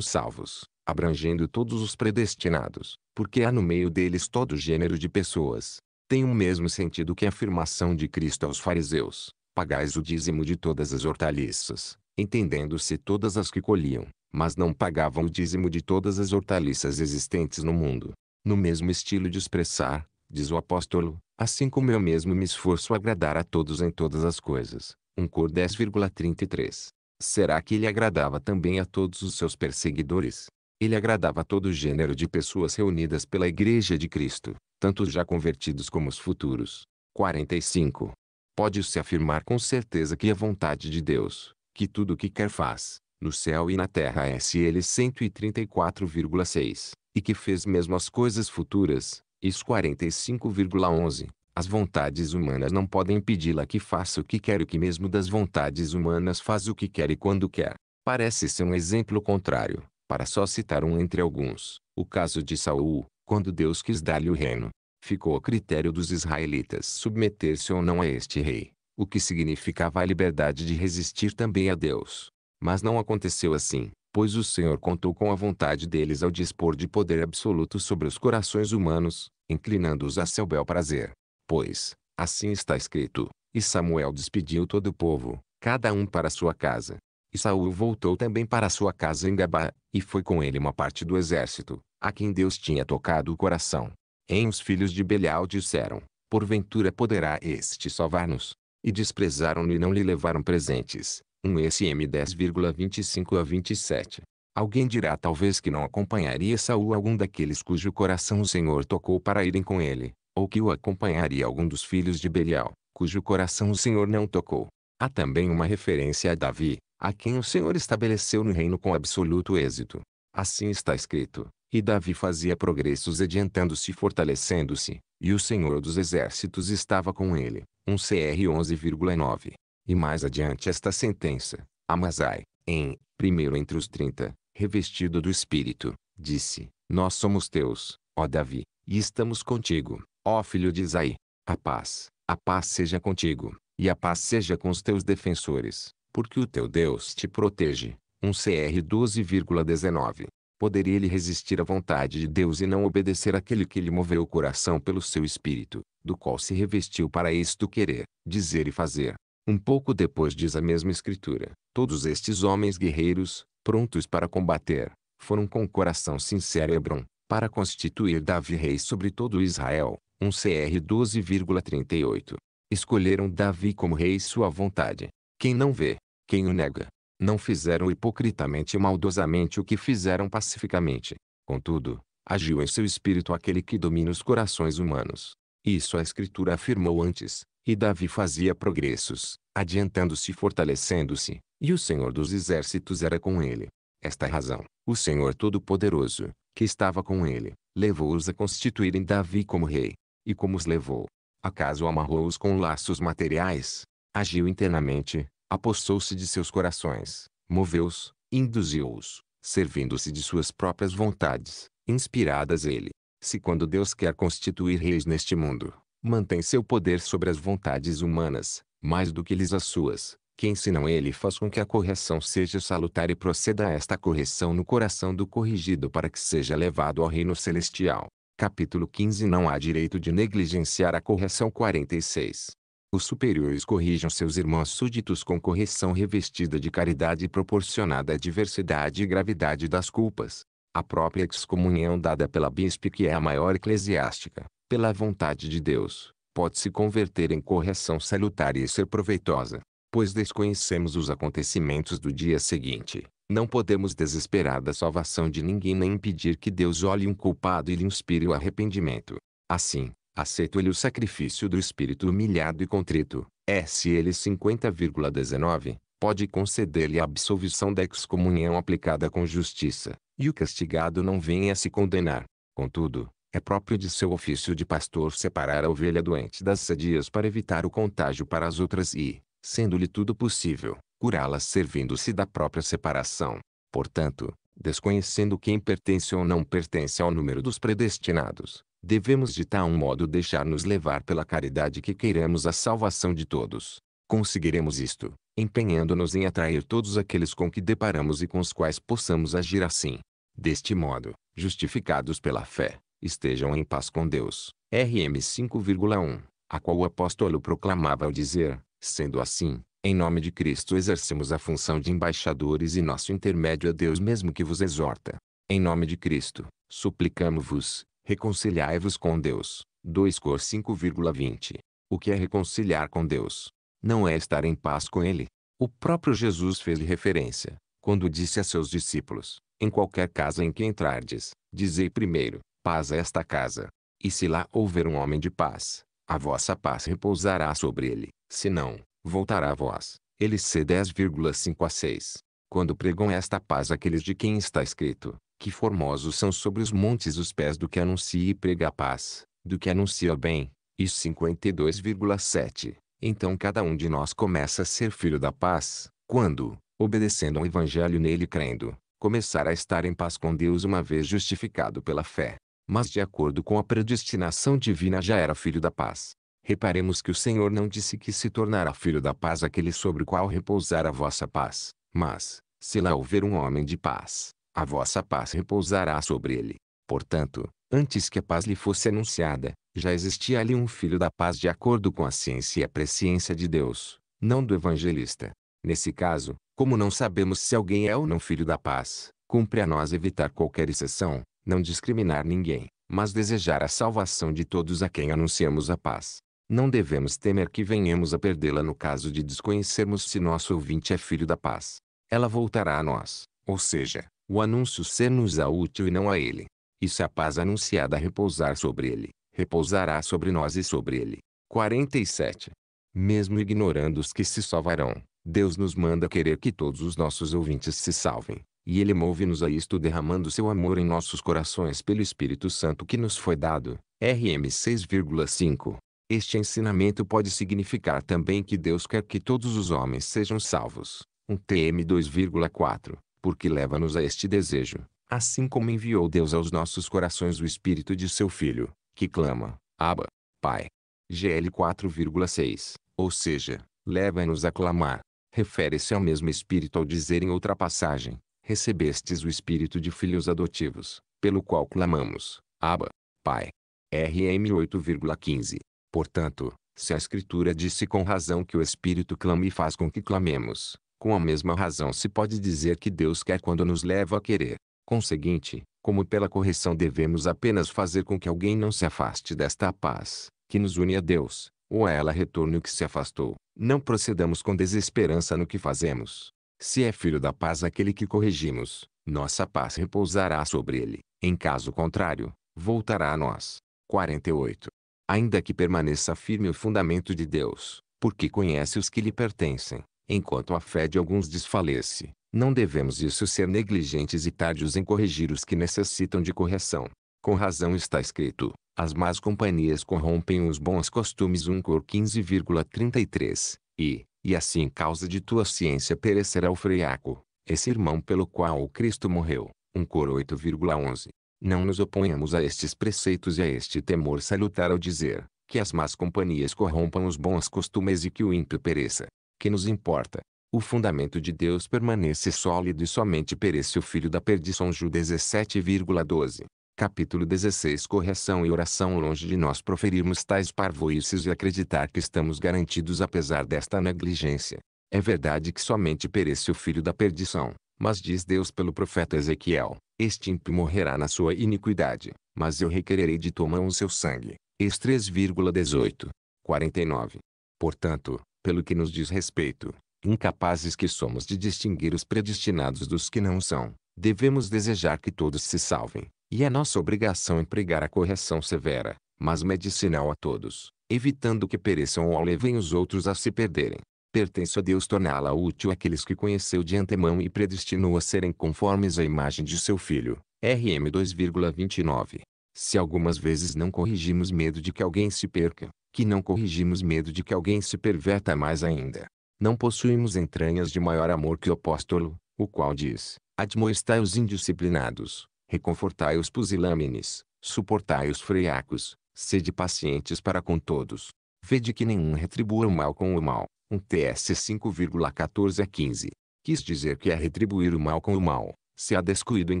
salvos, abrangendo todos os predestinados, porque há no meio deles todo gênero de pessoas. Tem o mesmo sentido que a afirmação de Cristo aos fariseus: Pagais o dízimo de todas as hortaliças, entendendo-se todas as que colhiam, mas não pagavam o dízimo de todas as hortaliças existentes no mundo. No mesmo estilo de expressar, diz o apóstolo, assim como eu mesmo me esforço a agradar a todos em todas as coisas. 1 um Cor 10,33. Será que ele agradava também a todos os seus perseguidores? Ele agradava a todo gênero de pessoas reunidas pela Igreja de Cristo, tanto os já convertidos como os futuros. 45. Pode-se afirmar com certeza que é vontade de Deus, que tudo o que quer faz, no céu e na terra é SL 134,6, e que fez mesmo as coisas futuras, IS 45,11. As vontades humanas não podem impedi-la que faça o que quer e que mesmo das vontades humanas faz o que quer e quando quer. Parece ser um exemplo contrário, para só citar um entre alguns, o caso de Saul, quando Deus quis dar-lhe o reino. Ficou a critério dos israelitas submeter-se ou não a este rei, o que significava a liberdade de resistir também a Deus. Mas não aconteceu assim, pois o Senhor contou com a vontade deles ao dispor de poder absoluto sobre os corações humanos, inclinando-os a seu bel prazer. Pois, assim está escrito, e Samuel despediu todo o povo, cada um para sua casa. E Saul voltou também para sua casa em Gabá, e foi com ele uma parte do exército, a quem Deus tinha tocado o coração. Em os filhos de Belial disseram, porventura poderá este salvar-nos. E desprezaram-no e não lhe levaram presentes, um SM 10,25 a 27. Alguém dirá talvez que não acompanharia Saul algum daqueles cujo coração o Senhor tocou para irem com ele, ou que o acompanharia algum dos filhos de Belial, cujo coração o Senhor não tocou. Há também uma referência a Davi, a quem o Senhor estabeleceu no reino com absoluto êxito. Assim está escrito: E Davi fazia progressos adiantando-se e fortalecendo-se, e o Senhor dos exércitos estava com ele. 1 um CR 11,9. E mais adiante esta sentença, Amazai, em, primeiro entre os trinta, revestido do Espírito, disse, Nós somos teus, ó Davi, e estamos contigo, ó filho de Isaí. A paz, a paz seja contigo, e a paz seja com os teus defensores, porque o teu Deus te protege. 1 um CR 12,19 Poderia ele resistir à vontade de Deus e não obedecer àquele que lhe moveu o coração pelo seu espírito, do qual se revestiu para isto querer, dizer e fazer, um pouco depois diz a mesma escritura: Todos estes homens guerreiros, prontos para combater, foram com coração sincero a Hebron, para constituir Davi rei sobre todo Israel. 1 um CR 12,38. Escolheram Davi como rei sua vontade. Quem não vê, quem o nega. Não fizeram hipocritamente e maldosamente o que fizeram pacificamente. Contudo, agiu em seu espírito aquele que domina os corações humanos. Isso a Escritura afirmou antes, e Davi fazia progressos, adiantando-se e fortalecendo-se, e o Senhor dos exércitos era com ele. Esta é razão, o Senhor Todo-Poderoso, que estava com ele, levou-os a constituírem Davi como rei. E como os levou? Acaso amarrou-os com laços materiais? Agiu internamente, apossou-se de seus corações, moveu-os, induziu-os, servindo-se de suas próprias vontades, inspiradas ele. Se quando Deus quer constituir reis neste mundo, mantém seu poder sobre as vontades humanas, mais do que lhes as suas, quem senão ele faz com que a correção seja salutar e proceda a esta correção no coração do corrigido para que seja levado ao reino celestial. Capítulo 15 Não há direito de negligenciar a correção 46. Os superiores corrijam seus irmãos súditos com correção revestida de caridade proporcionada à diversidade e gravidade das culpas. A própria excomunhão dada pela bispe que é a maior eclesiástica, pela vontade de Deus, pode se converter em correção salutar e ser proveitosa. Pois desconhecemos os acontecimentos do dia seguinte, não podemos desesperar da salvação de ninguém nem impedir que Deus olhe um culpado e lhe inspire o arrependimento. Assim, aceito ele o sacrifício do espírito humilhado e contrito, S.L. 50,19, pode conceder-lhe a absolvição da excomunhão aplicada com justiça, e o castigado não venha a se condenar. Contudo, é próprio de seu ofício de pastor separar a ovelha doente das sadias para evitar o contágio para as outras e, sendo-lhe tudo possível, curá-las servindo-se da própria separação. Portanto, desconhecendo quem pertence ou não pertence ao número dos predestinados, devemos de tal modo deixar-nos levar pela caridade que queiramos a salvação de todos. Conseguiremos isto, empenhando-nos em atrair todos aqueles com que deparamos e com os quais possamos agir assim. Deste modo, justificados pela fé, estejam em paz com Deus. RM 5,1, a qual o apóstolo proclamava ao dizer, sendo assim, em nome de Cristo exercemos a função de embaixadores e nosso intermédio a Deus mesmo que vos exorta. Em nome de Cristo, suplicamos-vos, reconciliai-vos com Deus. 2 Cor 5,20. O que é reconciliar com Deus? Não é estar em paz com Ele. O próprio Jesus fez referência, quando disse a seus discípulos, em qualquer casa em que entrardes, dizei primeiro, paz a esta casa. E se lá houver um homem de paz, a vossa paz repousará sobre ele. Se não, voltará a vós. Eles c 10,5 a 6. Quando pregam esta paz aqueles de quem está escrito, que formosos são sobre os montes os pés do que anuncia e prega a paz, do que anuncia o bem. E 52,7. Então cada um de nós começa a ser filho da paz, quando, obedecendo ao evangelho nele crendo, começar a estar em paz com Deus uma vez justificado pela fé mas de acordo com a predestinação divina já era filho da paz. Reparemos que o Senhor não disse que se tornará filho da paz aquele sobre o qual repousar a vossa paz, mas, se lá houver um homem de paz, a vossa paz repousará sobre ele. Portanto, antes que a paz lhe fosse anunciada, já existia ali um filho da paz de acordo com a ciência e a presciência de Deus, não do evangelista. Nesse caso, como não sabemos se alguém é ou não filho da paz, cumpre a nós evitar qualquer exceção, não discriminar ninguém, mas desejar a salvação de todos a quem anunciamos a paz. Não devemos temer que venhamos a perdê-la no caso de desconhecermos se nosso ouvinte é filho da paz. Ela voltará a nós, ou seja, o anúncio ser-nos-á útil e não a ele. E se é a paz anunciada repousar sobre ele, repousará sobre nós e sobre ele. 47. Mesmo ignorando os que se salvarão, Deus nos manda querer que todos os nossos ouvintes se salvem e Ele move-nos a isto derramando seu amor em nossos corações pelo Espírito Santo que nos foi dado. RM 6,5 Este ensinamento pode significar também que Deus quer que todos os homens sejam salvos. Um TM 2,4 Porque leva-nos a este desejo. Assim como enviou Deus aos nossos corações o Espírito de seu Filho, que clama, Abba, Pai. GL 4,6 Ou seja, leva-nos a clamar. Refere-se ao mesmo Espírito ao dizer em outra passagem, recebestes o espírito de filhos adotivos, pelo qual clamamos, Abba, Pai. RM 8,15. Portanto, se a Escritura disse com razão que o Espírito clama e faz com que clamemos, com a mesma razão se pode dizer que Deus quer quando nos leva a querer. Conseguinte, como pela correção devemos apenas fazer com que alguém não se afaste desta paz, que nos une a Deus, ou a ela retorne o que se afastou, não procedamos com desesperança no que fazemos, se é filho da paz aquele que corrigimos, nossa paz repousará sobre ele. Em caso contrário, voltará a nós. 48. Ainda que permaneça firme o fundamento de Deus, porque conhece os que lhe pertencem, enquanto a fé de alguns desfalece, não devemos isso ser negligentes e tardios em corrigir os que necessitam de correção. Com razão está escrito, as más companhias corrompem os bons costumes 1 Cor 15,33, e, e assim causa de tua ciência perecerá o freaco, esse irmão pelo qual o Cristo morreu. 1 Coro 8,11. Não nos oponhamos a estes preceitos e a este temor salutar ao dizer, que as más companhias corrompam os bons costumes e que o ímpio pereça. Que nos importa? O fundamento de Deus permanece sólido e somente perece o filho da perdição. Ju 17,12. Capítulo 16 Correção e oração Longe de nós proferirmos tais parvoices e acreditar que estamos garantidos apesar desta negligência. É verdade que somente perece o filho da perdição, mas diz Deus pelo profeta Ezequiel, este ímpio morrerá na sua iniquidade, mas eu requererei de tua mão o seu sangue. Ex 3,18. 49. Portanto, pelo que nos diz respeito, incapazes que somos de distinguir os predestinados dos que não são, devemos desejar que todos se salvem, e é nossa obrigação empregar a correção severa, mas medicinal a todos, evitando que pereçam ou levem os outros a se perderem. Pertence a Deus torná-la útil àqueles que conheceu de antemão e predestinou a serem conformes à imagem de seu Filho. RM 2,29 Se algumas vezes não corrigimos medo de que alguém se perca, que não corrigimos medo de que alguém se perverta mais ainda. Não possuímos entranhas de maior amor que o apóstolo, o qual diz, admoestai os indisciplinados, reconfortai os pusilâmines, suportai os friacos, sede pacientes para com todos. Vede que nenhum retribua o mal com o mal. Um TS 5,14 a 15. Quis dizer que é retribuir o mal com o mal, se há descuido em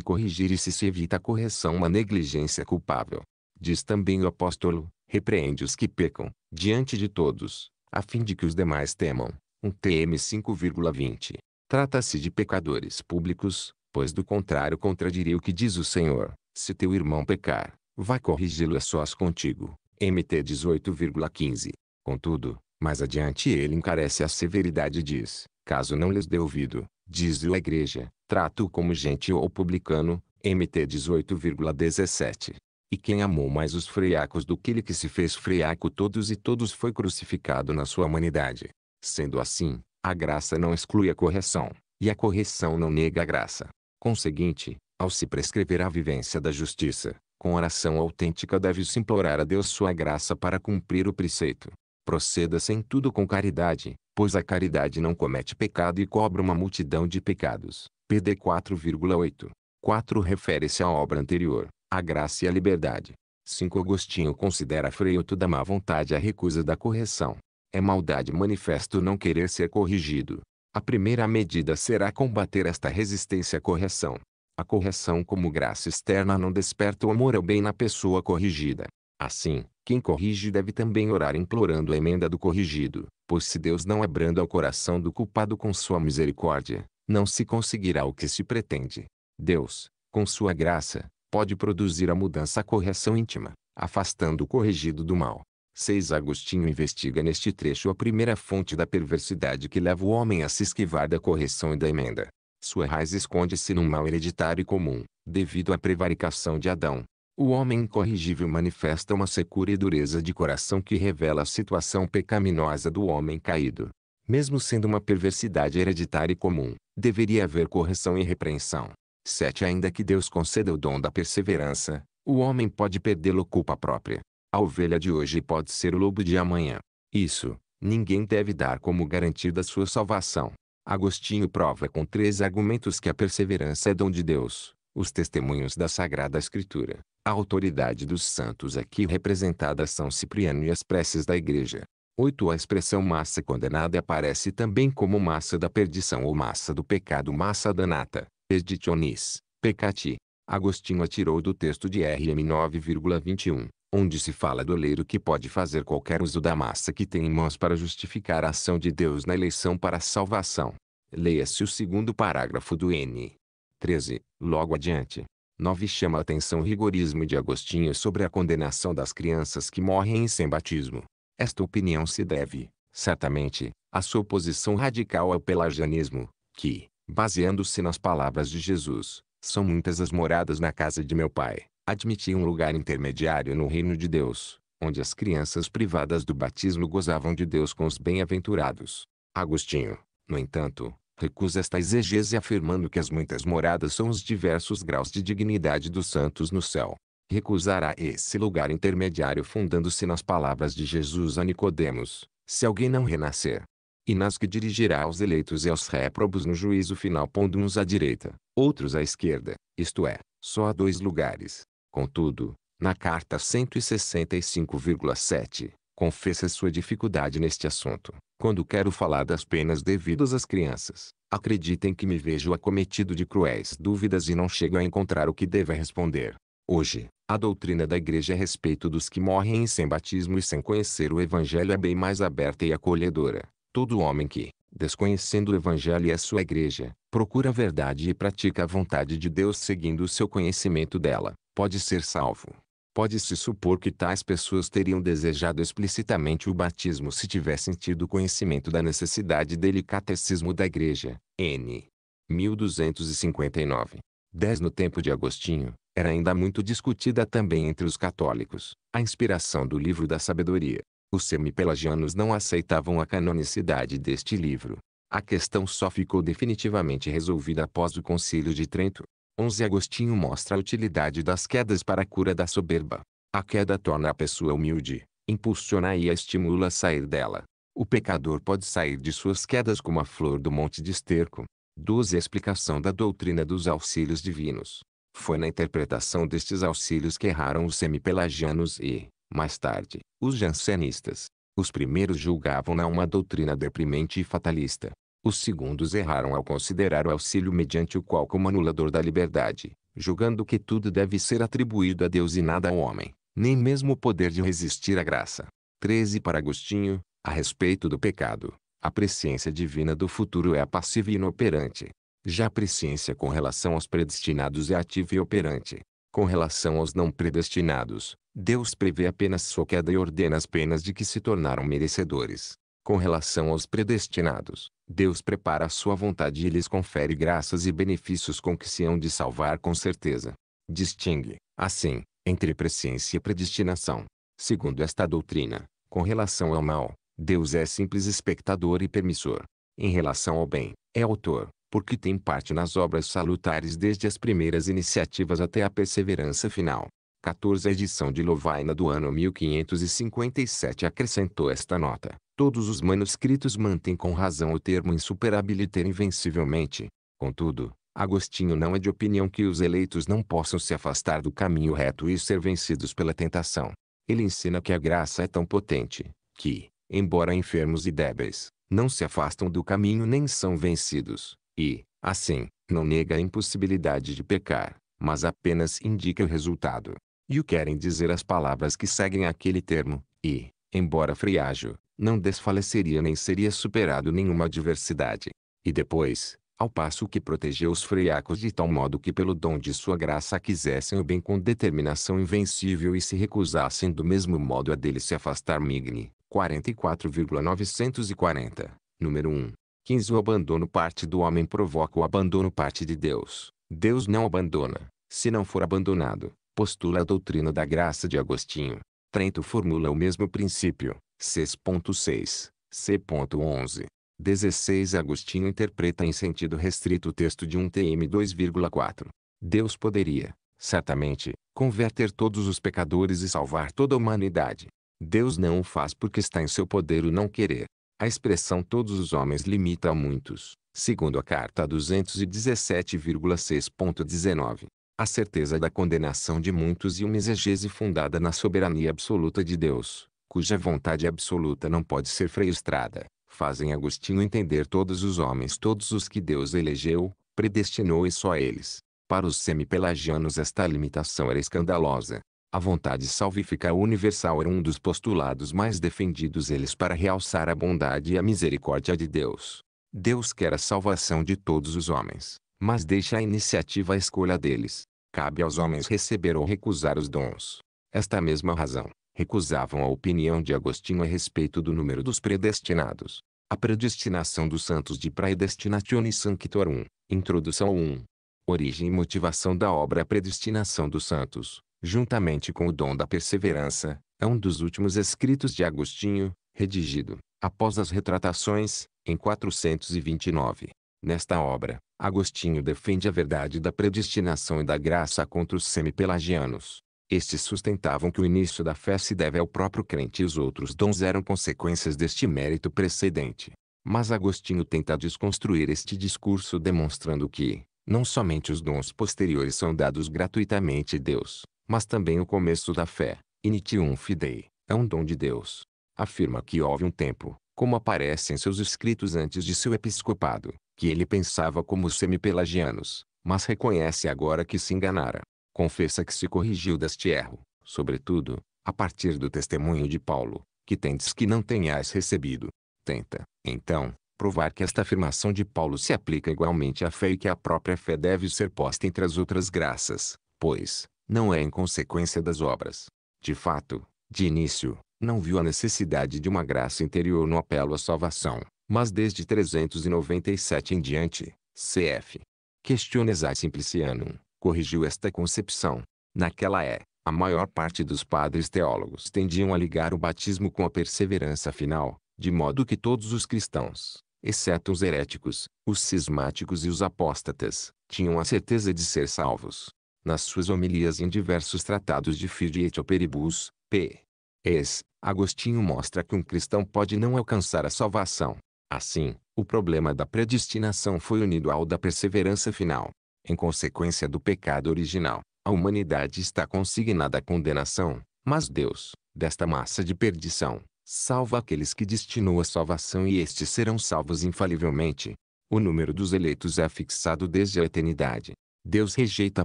corrigir e se se evita a correção uma negligência culpável. Diz também o apóstolo, repreende os que pecam, diante de todos, a fim de que os demais temam. Um TM 5,20. Trata-se de pecadores públicos, pois do contrário contradiria o que diz o Senhor. Se teu irmão pecar, vai corrigi-lo a é sós contigo. MT 18,15. Contudo, mais adiante ele encarece a severidade e diz, caso não lhes dê ouvido, diz-lhe a igreja, trata-o como gente ou publicano, MT 18,17. E quem amou mais os friacos do que ele que se fez freaco todos e todos foi crucificado na sua humanidade. Sendo assim, a graça não exclui a correção, e a correção não nega a graça. Conseguinte, ao se prescrever a vivência da justiça, com oração autêntica deve-se implorar a Deus sua graça para cumprir o preceito. Proceda-se em tudo com caridade, pois a caridade não comete pecado e cobra uma multidão de pecados. PD 4,8. 4 refere-se à obra anterior, a graça e a liberdade. 5 Agostinho considera freio da má vontade a recusa da correção. É maldade manifesto não querer ser corrigido, a primeira medida será combater esta resistência à correção. A correção como graça externa não desperta o amor ao bem na pessoa corrigida. Assim, quem corrige deve também orar implorando a emenda do corrigido, pois se Deus não abranda o coração do culpado com sua misericórdia, não se conseguirá o que se pretende. Deus, com sua graça, pode produzir a mudança à correção íntima, afastando o corrigido do mal. 6. Agostinho investiga neste trecho a primeira fonte da perversidade que leva o homem a se esquivar da correção e da emenda. Sua raiz esconde-se num mal hereditário comum, devido à prevaricação de Adão. O homem incorrigível manifesta uma secura e dureza de coração que revela a situação pecaminosa do homem caído. Mesmo sendo uma perversidade hereditária e comum, deveria haver correção e repreensão. 7. Ainda que Deus conceda o dom da perseverança, o homem pode perdê-lo culpa própria. A ovelha de hoje pode ser o lobo de amanhã. Isso, ninguém deve dar como garantida sua salvação. Agostinho prova com três argumentos que a perseverança é dom de Deus, os testemunhos da Sagrada Escritura, a autoridade dos santos aqui representada São Cipriano e as preces da Igreja. 8. A expressão massa condenada aparece também como massa da perdição ou massa do pecado massa danata, esditionis, peccati. Agostinho atirou do texto de RM 9,21 onde se fala do oleiro que pode fazer qualquer uso da massa que tem em mãos para justificar a ação de Deus na eleição para a salvação. Leia-se o segundo parágrafo do N. 13, logo adiante. 9 chama a atenção o rigorismo de Agostinho sobre a condenação das crianças que morrem sem batismo. Esta opinião se deve, certamente, à sua oposição radical ao pelagianismo, que, baseando-se nas palavras de Jesus, são muitas as moradas na casa de meu pai admitia um lugar intermediário no reino de Deus, onde as crianças privadas do batismo gozavam de Deus com os bem-aventurados. Agostinho, no entanto, recusa esta exegese afirmando que as muitas moradas são os diversos graus de dignidade dos santos no céu. Recusará esse lugar intermediário fundando-se nas palavras de Jesus a Nicodemos, se alguém não renascer. E nas que dirigirá aos eleitos e aos réprobos no juízo final pondo uns à direita, outros à esquerda, isto é, só há dois lugares, Contudo, na carta 165,7, confessa sua dificuldade neste assunto. Quando quero falar das penas devidas às crianças, acreditem que me vejo acometido de cruéis dúvidas e não chego a encontrar o que deva responder. Hoje, a doutrina da igreja é a respeito dos que morrem sem batismo e sem conhecer o evangelho é bem mais aberta e acolhedora. Todo homem que, desconhecendo o evangelho e a sua igreja, procura a verdade e pratica a vontade de Deus seguindo o seu conhecimento dela, pode ser salvo. Pode-se supor que tais pessoas teriam desejado explicitamente o batismo se tivessem tido conhecimento da necessidade dele Catecismo da Igreja, N. 1259. 10 No tempo de Agostinho, era ainda muito discutida também entre os católicos, a inspiração do livro da sabedoria. Os semi-pelagianos não aceitavam a canonicidade deste livro. A questão só ficou definitivamente resolvida após o Concílio de Trento, 11 Agostinho mostra a utilidade das quedas para a cura da soberba. A queda torna a pessoa humilde, impulsiona e a estimula a sair dela. O pecador pode sair de suas quedas como a flor do monte de esterco. 12 Explicação da doutrina dos auxílios divinos. Foi na interpretação destes auxílios que erraram os semipelagianos e, mais tarde, os jansenistas. Os primeiros julgavam-na uma doutrina deprimente e fatalista. Os segundos erraram ao considerar o auxílio mediante o qual como anulador da liberdade, julgando que tudo deve ser atribuído a Deus e nada ao homem, nem mesmo o poder de resistir à graça. 13 Para Agostinho, a respeito do pecado, a presciência divina do futuro é passiva e inoperante. Já a presciência com relação aos predestinados é ativa e operante. Com relação aos não predestinados, Deus prevê apenas sua queda e ordena as penas de que se tornaram merecedores. Com relação aos predestinados, Deus prepara a sua vontade e lhes confere graças e benefícios com que se hão de salvar com certeza. Distingue, assim, entre presciência e predestinação. Segundo esta doutrina, com relação ao mal, Deus é simples espectador e permissor. Em relação ao bem, é autor, porque tem parte nas obras salutares desde as primeiras iniciativas até a perseverança final. 14 edição de Lovaina do ano 1557 acrescentou esta nota. Todos os manuscritos mantêm com razão o termo insuperabiliter invencivelmente. Contudo, Agostinho não é de opinião que os eleitos não possam se afastar do caminho reto e ser vencidos pela tentação. Ele ensina que a graça é tão potente, que, embora enfermos e débeis, não se afastam do caminho nem são vencidos, e, assim, não nega a impossibilidade de pecar, mas apenas indica o resultado. E o querem dizer as palavras que seguem aquele termo, e, embora friágio, não desfaleceria nem seria superado nenhuma adversidade. E depois, ao passo que protegeu os freiacos de tal modo que pelo dom de sua graça quisessem o bem com determinação invencível e se recusassem do mesmo modo a dele se afastar migne. 44,940, número 1. 15 O abandono parte do homem provoca o abandono parte de Deus. Deus não abandona, se não for abandonado, postula a doutrina da graça de Agostinho. Trento formula o mesmo princípio, 6.6, C.11. 16 Agostinho interpreta em sentido restrito o texto de 1 TM 2,4. Deus poderia, certamente, converter todos os pecadores e salvar toda a humanidade. Deus não o faz porque está em seu poder o não querer. A expressão todos os homens limita a muitos, segundo a carta 217,6.19. A certeza da condenação de muitos e uma exegese fundada na soberania absoluta de Deus, cuja vontade absoluta não pode ser freistrada. fazem Agostinho entender todos os homens todos os que Deus elegeu, predestinou e só eles. Para os semi-pelagianos esta limitação era escandalosa. A vontade salvífica universal era um dos postulados mais defendidos eles para realçar a bondade e a misericórdia de Deus. Deus quer a salvação de todos os homens, mas deixa a iniciativa à escolha deles. Cabe aos homens receber ou recusar os dons. Esta mesma razão, recusavam a opinião de Agostinho a respeito do número dos predestinados. A predestinação dos santos de Praedestinatione Sanctorum, Introdução 1. Origem e motivação da obra Predestinação dos Santos, juntamente com o dom da perseverança, é um dos últimos escritos de Agostinho, redigido, após as retratações, em 429. Nesta obra, Agostinho defende a verdade da predestinação e da graça contra os semi-pelagianos, estes sustentavam que o início da fé se deve ao próprio crente e os outros dons eram consequências deste mérito precedente. Mas Agostinho tenta desconstruir este discurso demonstrando que, não somente os dons posteriores são dados gratuitamente a Deus, mas também o começo da fé, initium fidei, é um dom de Deus. Afirma que houve um tempo, como aparece em seus escritos antes de seu episcopado, que ele pensava como semi-pelagianos, mas reconhece agora que se enganara confessa que se corrigiu deste erro, sobretudo, a partir do testemunho de Paulo, que tendes que não tenhais recebido. Tenta, então, provar que esta afirmação de Paulo se aplica igualmente à fé e que a própria fé deve ser posta entre as outras graças, pois, não é em consequência das obras. De fato, de início, não viu a necessidade de uma graça interior no apelo à salvação, mas desde 397 em diante, cf. Questiones a Simplicianum, corrigiu esta concepção. Naquela é, a maior parte dos padres teólogos tendiam a ligar o batismo com a perseverança final, de modo que todos os cristãos, exceto os heréticos, os cismáticos e os apóstatas, tinham a certeza de ser salvos. Nas suas homilias em diversos tratados de Fide et Operibus, p. Es, Agostinho mostra que um cristão pode não alcançar a salvação. Assim, o problema da predestinação foi unido ao da perseverança final. Em consequência do pecado original, a humanidade está consignada à condenação, mas Deus, desta massa de perdição, salva aqueles que destinou à salvação e estes serão salvos infalivelmente. O número dos eleitos é fixado desde a eternidade. Deus rejeita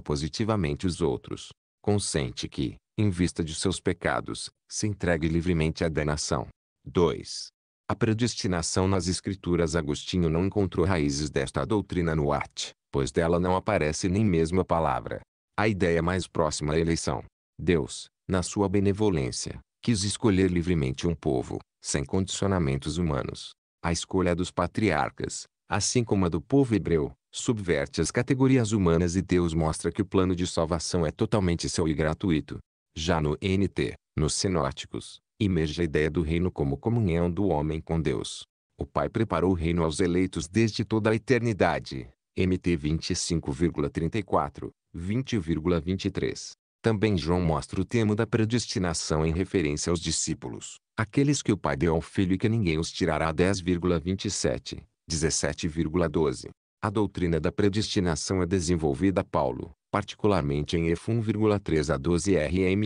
positivamente os outros. Consente que, em vista de seus pecados, se entregue livremente à danação. 2. A predestinação nas Escrituras Agostinho não encontrou raízes desta doutrina no arte, pois dela não aparece nem mesmo a palavra. A ideia mais próxima à eleição. Deus, na sua benevolência, quis escolher livremente um povo, sem condicionamentos humanos. A escolha dos patriarcas, assim como a do povo hebreu, subverte as categorias humanas e Deus mostra que o plano de salvação é totalmente seu e gratuito. Já no NT, nos Sinóticos, emerge a ideia do reino como comunhão do homem com Deus. O Pai preparou o reino aos eleitos desde toda a eternidade, MT 25,34, 20,23. Também João mostra o tema da predestinação em referência aos discípulos, aqueles que o Pai deu ao Filho e que ninguém os tirará 10,27, 17,12. A doutrina da predestinação é desenvolvida Paulo, particularmente em Ef 13 a 12 RM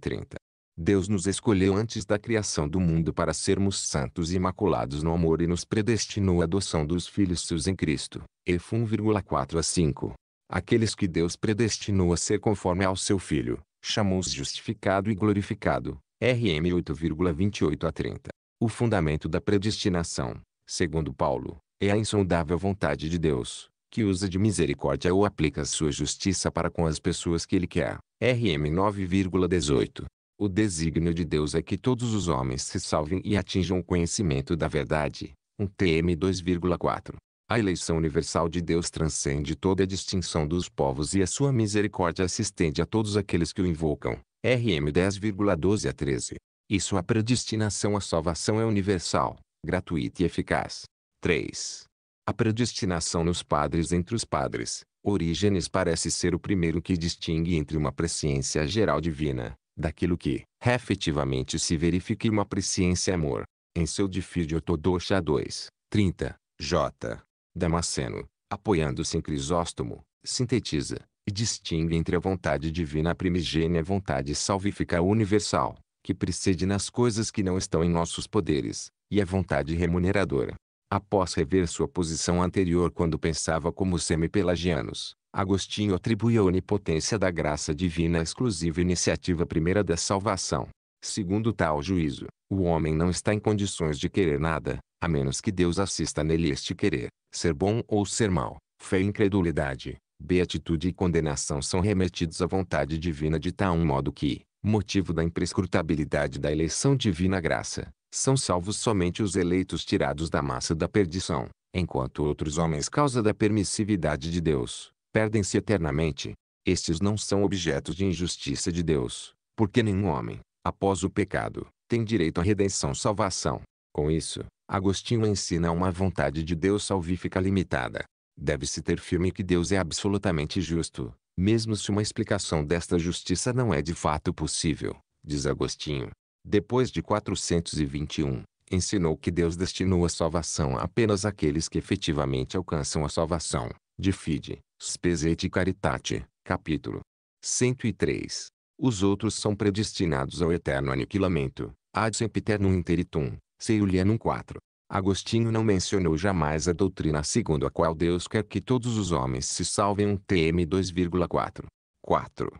30 Deus nos escolheu antes da criação do mundo para sermos santos e imaculados no amor e nos predestinou à adoção dos filhos seus em Cristo. Efo 1,4 a 5. Aqueles que Deus predestinou a ser conforme ao seu Filho, chamou-os justificado e glorificado. RM 8,28 a 30. O fundamento da predestinação, segundo Paulo, é a insondável vontade de Deus, que usa de misericórdia ou aplica sua justiça para com as pessoas que ele quer. RM 9,18. O desígnio de Deus é que todos os homens se salvem e atinjam o conhecimento da verdade. Um TM 2,4. A eleição universal de Deus transcende toda a distinção dos povos e a sua misericórdia se estende a todos aqueles que o invocam. RM 10,12 a 13. E sua predestinação à salvação é universal, gratuita e eficaz. 3. A predestinação nos padres entre os padres. Orígenes parece ser o primeiro que distingue entre uma presciência geral divina daquilo que, efetivamente se verifique uma presciência amor, em seu difícil ortodoxa 2, 30, J. Damasceno, apoiando-se em Crisóstomo, sintetiza, e distingue entre a vontade divina primigênia e a vontade salvífica universal, que precede nas coisas que não estão em nossos poderes, e a vontade remuneradora. Após rever sua posição anterior quando pensava como semi-pelagianos, Agostinho atribui a onipotência da graça divina à exclusiva iniciativa primeira da salvação. Segundo tal juízo, o homem não está em condições de querer nada, a menos que Deus assista nele este querer. Ser bom ou ser mal, fé e incredulidade, beatitude e condenação são remetidos à vontade divina de tal modo que, motivo da imprescrutabilidade da eleição divina graça, são salvos somente os eleitos tirados da massa da perdição, enquanto outros homens causa da permissividade de Deus perdem-se eternamente. Estes não são objetos de injustiça de Deus, porque nenhum homem, após o pecado, tem direito à redenção salvação. Com isso, Agostinho ensina uma vontade de Deus salvífica limitada. Deve-se ter firme que Deus é absolutamente justo, mesmo se uma explicação desta justiça não é de fato possível, diz Agostinho. Depois de 421, ensinou que Deus destinou a salvação apenas àqueles que efetivamente alcançam a salvação. De Fide, Spes et Caritate, capítulo 103. Os outros são predestinados ao eterno aniquilamento, ad sempiternum interitum, seiulianum 4. Agostinho não mencionou jamais a doutrina segundo a qual Deus quer que todos os homens se salvem um TM 2,4. 4.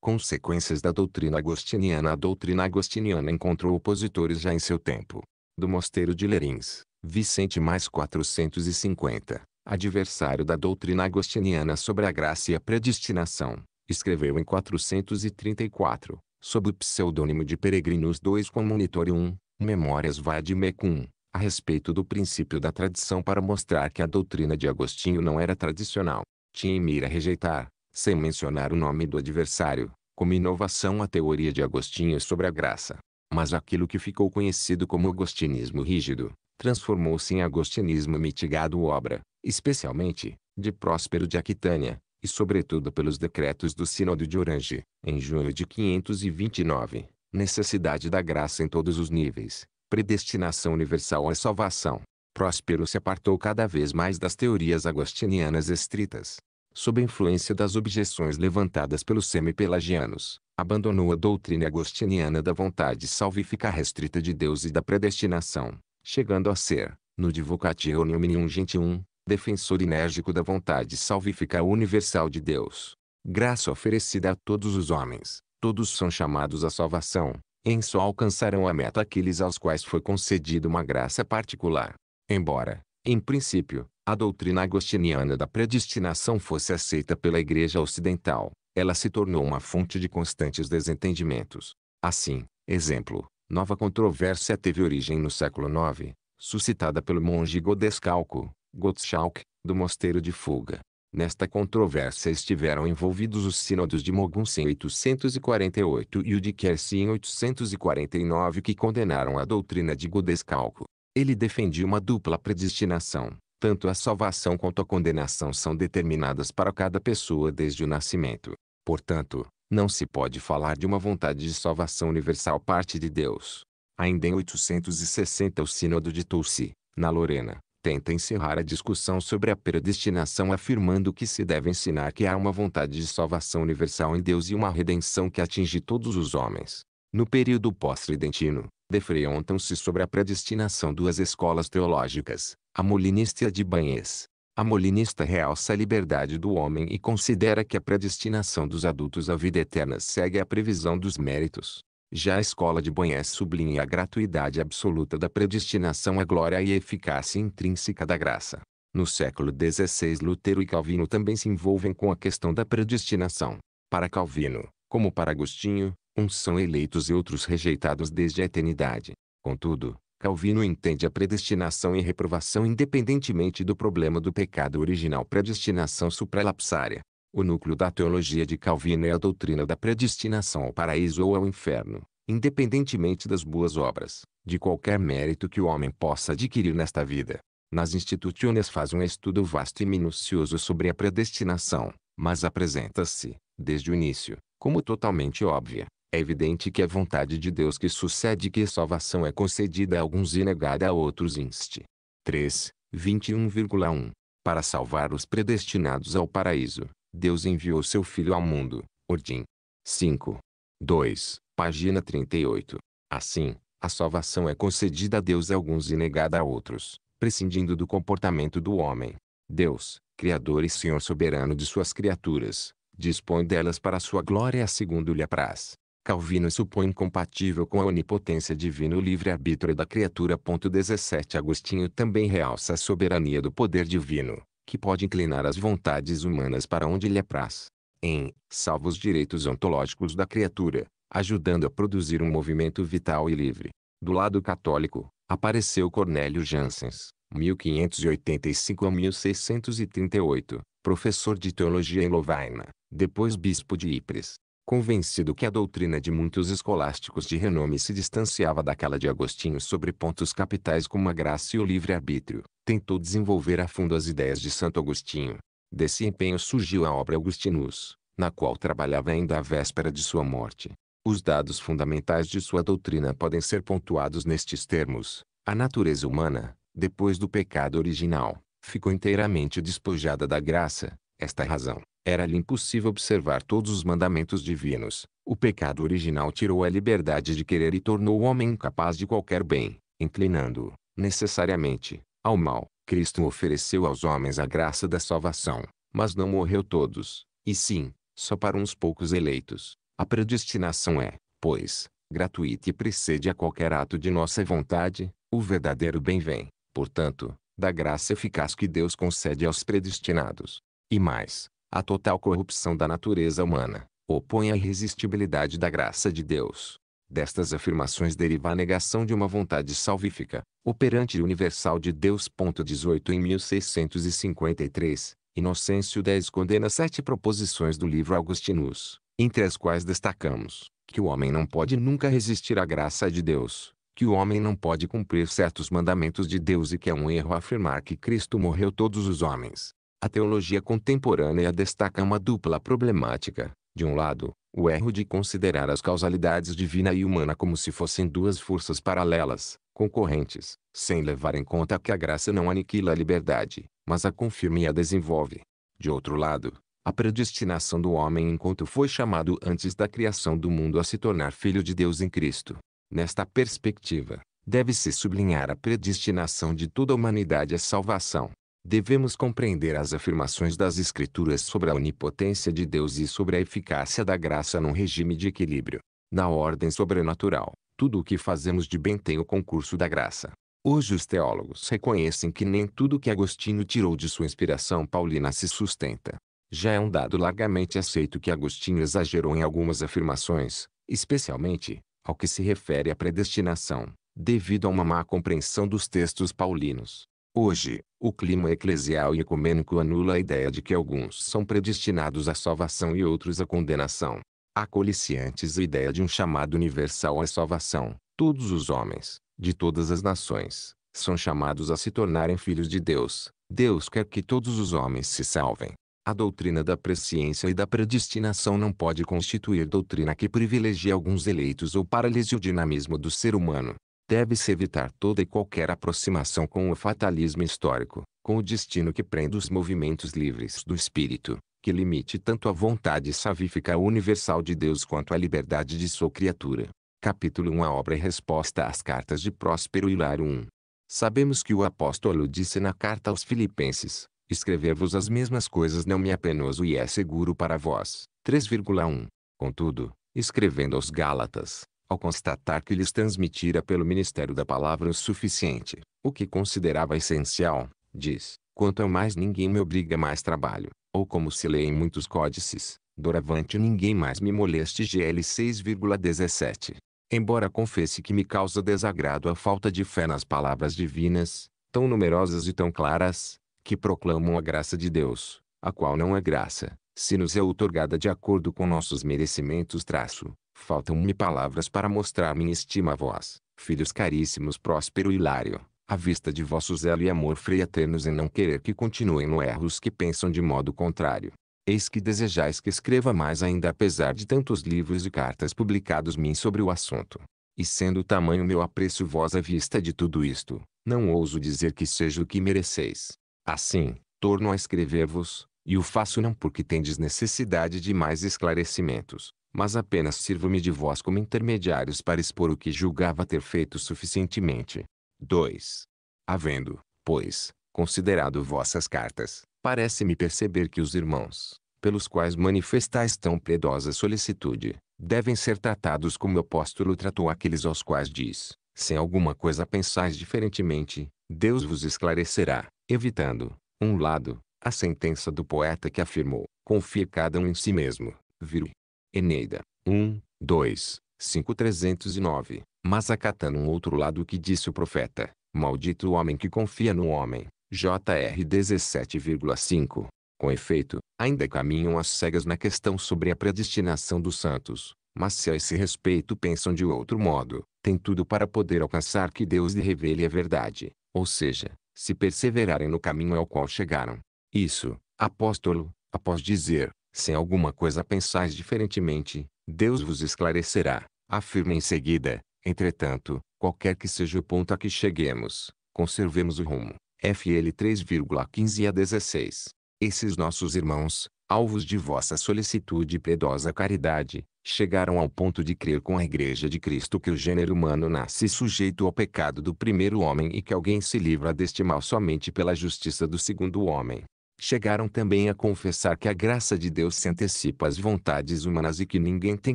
Consequências da doutrina agostiniana A doutrina agostiniana encontrou opositores já em seu tempo. Do mosteiro de Lerins, Vicente mais 450, adversário da doutrina agostiniana sobre a graça e a predestinação, escreveu em 434, sob o pseudônimo de Peregrinus II Comunitorium, Memórias Vadimecum, a respeito do princípio da tradição para mostrar que a doutrina de Agostinho não era tradicional. Tinha em mira rejeitar, sem mencionar o nome do adversário, como inovação a teoria de Agostinho sobre a graça. Mas aquilo que ficou conhecido como agostinismo rígido, transformou-se em agostinismo mitigado obra, especialmente, de Próspero de Aquitânia, e sobretudo pelos decretos do Sínodo de Orange, em junho de 529, necessidade da graça em todos os níveis, predestinação universal à salvação. Próspero se apartou cada vez mais das teorias agostinianas estritas. Sob a influência das objeções levantadas pelos semi-pelagianos, abandonou a doutrina agostiniana da vontade salvífica restrita de Deus e da predestinação, chegando a ser, no divocatio Divocationium Gentium, defensor enérgico da vontade salvífica universal de Deus. Graça oferecida a todos os homens, todos são chamados à salvação, em só alcançarão a meta aqueles aos quais foi concedida uma graça particular. Embora, em princípio, a doutrina agostiniana da predestinação fosse aceita pela Igreja Ocidental, ela se tornou uma fonte de constantes desentendimentos. Assim, exemplo, nova controvérsia teve origem no século IX, suscitada pelo monge Godescalco, Gottschalk, do Mosteiro de Fuga. Nesta controvérsia estiveram envolvidos os sínodos de Moguns em 848 e o de Quercy em 849 que condenaram a doutrina de Godescalco. Ele defendia uma dupla predestinação, tanto a salvação quanto a condenação são determinadas para cada pessoa desde o nascimento. Portanto, não se pode falar de uma vontade de salvação universal parte de Deus. Ainda em 860 o Sínodo de Tulsi, na Lorena, tenta encerrar a discussão sobre a predestinação afirmando que se deve ensinar que há uma vontade de salvação universal em Deus e uma redenção que atinge todos os homens. No período pós-tridentino, defreontam-se sobre a predestinação duas escolas teológicas, a molinista e a de Banhes. A molinista realça a liberdade do homem e considera que a predestinação dos adultos à vida eterna segue a previsão dos méritos. Já a escola de Banhés sublinha a gratuidade absoluta da predestinação à glória e eficácia intrínseca da graça. No século XVI Lutero e Calvino também se envolvem com a questão da predestinação. Para Calvino, como para Agostinho, uns são eleitos e outros rejeitados desde a eternidade. Contudo, Calvino entende a predestinação e reprovação independentemente do problema do pecado original predestinação supralapsária. O núcleo da teologia de Calvino é a doutrina da predestinação ao paraíso ou ao inferno, independentemente das boas obras, de qualquer mérito que o homem possa adquirir nesta vida. Nas instituições faz um estudo vasto e minucioso sobre a predestinação, mas apresenta-se, desde o início, como totalmente óbvia. É evidente que a vontade de Deus que sucede que a salvação é concedida a alguns e negada a outros inste. 3, 21,1. Para salvar os predestinados ao paraíso, Deus enviou seu Filho ao mundo. Ordim. 5. 2. Página 38. Assim, a salvação é concedida a Deus a alguns e negada a outros, prescindindo do comportamento do homem. Deus, Criador e Senhor soberano de suas criaturas, dispõe delas para sua glória segundo lhe apraz. Calvino supõe incompatível com a onipotência divina o livre-arbítrio da criatura. 17 Agostinho também realça a soberania do poder divino, que pode inclinar as vontades humanas para onde lhe apraz, em salvo os direitos ontológicos da criatura, ajudando a produzir um movimento vital e livre. Do lado católico, apareceu Cornélio Jansens 1585 a 1638, professor de teologia em Lovaina, depois bispo de Ypres, convencido que a doutrina de muitos escolásticos de renome se distanciava daquela de Agostinho sobre pontos capitais como a graça e o livre-arbítrio, tentou desenvolver a fundo as ideias de Santo Agostinho. Desse empenho surgiu a obra Augustinus, na qual trabalhava ainda à véspera de sua morte. Os dados fundamentais de sua doutrina podem ser pontuados nestes termos. A natureza humana, depois do pecado original, ficou inteiramente despojada da graça. Esta é razão era-lhe impossível observar todos os mandamentos divinos. O pecado original tirou a liberdade de querer e tornou o homem incapaz de qualquer bem, inclinando-o, necessariamente, ao mal. Cristo ofereceu aos homens a graça da salvação, mas não morreu todos, e sim, só para uns poucos eleitos. A predestinação é, pois, gratuita e precede a qualquer ato de nossa vontade, o verdadeiro bem vem, portanto, da graça eficaz que Deus concede aos predestinados. E mais, a total corrupção da natureza humana, opõe a irresistibilidade da graça de Deus. Destas afirmações deriva a negação de uma vontade salvífica, operante universal de Deus. 18 Em 1653, Inocêncio X condena sete proposições do livro Augustinus, entre as quais destacamos que o homem não pode nunca resistir à graça de Deus, que o homem não pode cumprir certos mandamentos de Deus e que é um erro afirmar que Cristo morreu todos os homens, a teologia contemporânea destaca uma dupla problemática. De um lado, o erro de considerar as causalidades divina e humana como se fossem duas forças paralelas, concorrentes, sem levar em conta que a graça não aniquila a liberdade, mas a confirma e a desenvolve. De outro lado, a predestinação do homem enquanto foi chamado antes da criação do mundo a se tornar filho de Deus em Cristo. Nesta perspectiva, deve-se sublinhar a predestinação de toda a humanidade à salvação, devemos compreender as afirmações das Escrituras sobre a onipotência de Deus e sobre a eficácia da graça num regime de equilíbrio. Na ordem sobrenatural, tudo o que fazemos de bem tem o concurso da graça. Hoje os teólogos reconhecem que nem tudo que Agostinho tirou de sua inspiração paulina se sustenta. Já é um dado largamente aceito que Agostinho exagerou em algumas afirmações, especialmente, ao que se refere à predestinação, devido a uma má compreensão dos textos paulinos. Hoje, o clima eclesial e ecumênico anula a ideia de que alguns são predestinados à salvação e outros à condenação. Há coliciantes a ideia de um chamado universal à salvação. Todos os homens, de todas as nações, são chamados a se tornarem filhos de Deus. Deus quer que todos os homens se salvem. A doutrina da presciência e da predestinação não pode constituir doutrina que privilegie alguns eleitos ou paralise o dinamismo do ser humano deve-se evitar toda e qualquer aproximação com o fatalismo histórico, com o destino que prende os movimentos livres do espírito, que limite tanto a vontade salvífica universal de Deus quanto a liberdade de sua criatura. Capítulo 1 A obra e resposta às cartas de Próspero Hilário 1. Sabemos que o apóstolo disse na carta aos Filipenses: Escrever-vos as mesmas coisas não me é penoso e é seguro para vós. 3,1. Contudo, escrevendo aos Gálatas, ao constatar que lhes transmitira pelo ministério da palavra o suficiente, o que considerava essencial, diz, quanto a mais ninguém me obriga mais trabalho, ou como se lê em muitos códices, doravante ninguém mais me moleste GL 6,17. Embora confesse que me causa desagrado a falta de fé nas palavras divinas, tão numerosas e tão claras, que proclamam a graça de Deus, a qual não é graça, se nos é outorgada de acordo com nossos merecimentos traço, Faltam-me palavras para mostrar minha estima a vós, filhos caríssimos Próspero e Hilário, à vista de vosso zelo e amor freiaternos em não querer que continuem no erro os que pensam de modo contrário. Eis que desejais que escreva mais ainda apesar de tantos livros e cartas publicados mim sobre o assunto. E sendo o tamanho meu apreço vós à vista de tudo isto, não ouso dizer que seja o que mereceis. Assim, torno a escrever-vos, e o faço não porque tendes necessidade de mais esclarecimentos, mas apenas sirvo-me de vós como intermediários para expor o que julgava ter feito suficientemente. 2. Havendo, pois, considerado vossas cartas, parece-me perceber que os irmãos, pelos quais manifestais tão piedosa solicitude, devem ser tratados como o apóstolo tratou aqueles aos quais diz: sem alguma coisa pensais diferentemente, Deus vos esclarecerá, evitando, um lado, a sentença do poeta que afirmou: confie cada um em si mesmo, vírgula Eneida, 1, 2, 5 309. Mas acatando um outro lado o que disse o profeta, maldito o homem que confia no homem. JR 17,5. Com efeito, ainda caminham as cegas na questão sobre a predestinação dos santos, mas se a esse respeito pensam de outro modo, tem tudo para poder alcançar que Deus lhe revele a verdade, ou seja, se perseverarem no caminho ao qual chegaram. Isso, apóstolo, após dizer, se alguma coisa pensais diferentemente, Deus vos esclarecerá. Afirma em seguida, entretanto, qualquer que seja o ponto a que cheguemos, conservemos o rumo. FL 3,15 a 16. Esses nossos irmãos, alvos de vossa solicitude e piedosa caridade, chegaram ao ponto de crer com a Igreja de Cristo que o gênero humano nasce sujeito ao pecado do primeiro homem e que alguém se livra deste mal somente pela justiça do segundo homem chegaram também a confessar que a graça de Deus se antecipa às vontades humanas e que ninguém tem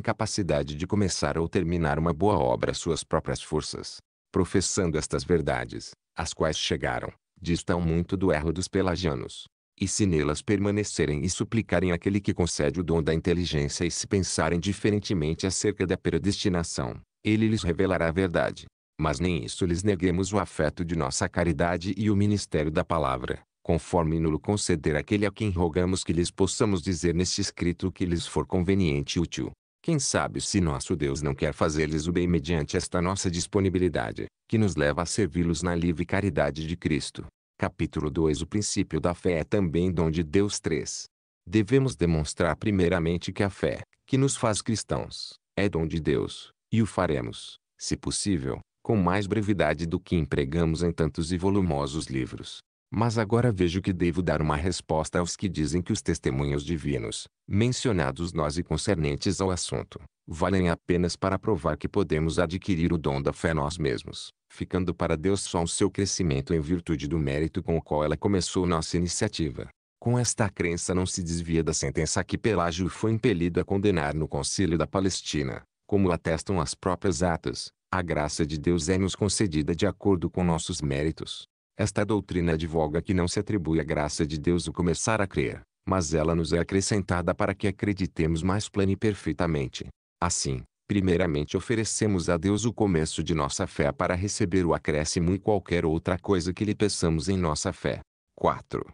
capacidade de começar ou terminar uma boa obra às suas próprias forças. Professando estas verdades, as quais chegaram, distam muito do erro dos pelagianos. E se nelas permanecerem e suplicarem aquele que concede o dom da inteligência e se pensarem diferentemente acerca da predestinação, ele lhes revelará a verdade. Mas nem isso lhes neguemos o afeto de nossa caridade e o ministério da palavra conforme nulo conceder aquele a quem rogamos que lhes possamos dizer neste escrito o que lhes for conveniente e útil. Quem sabe se nosso Deus não quer fazer-lhes o bem mediante esta nossa disponibilidade, que nos leva a servi-los na livre caridade de Cristo. Capítulo 2 O princípio da fé é também dom de Deus 3. Devemos demonstrar primeiramente que a fé, que nos faz cristãos, é dom de Deus, e o faremos, se possível, com mais brevidade do que empregamos em tantos e volumosos livros. Mas agora vejo que devo dar uma resposta aos que dizem que os testemunhos divinos, mencionados nós e concernentes ao assunto, valem apenas para provar que podemos adquirir o dom da fé nós mesmos, ficando para Deus só o seu crescimento em virtude do mérito com o qual ela começou nossa iniciativa. Com esta crença não se desvia da sentença que Pelágio foi impelido a condenar no concílio da Palestina, como atestam as próprias atas, a graça de Deus é nos concedida de acordo com nossos méritos, esta doutrina advoga que não se atribui à graça de Deus o começar a crer, mas ela nos é acrescentada para que acreditemos mais plena e perfeitamente. Assim, primeiramente oferecemos a Deus o começo de nossa fé para receber o acréscimo e qualquer outra coisa que lhe peçamos em nossa fé. 4.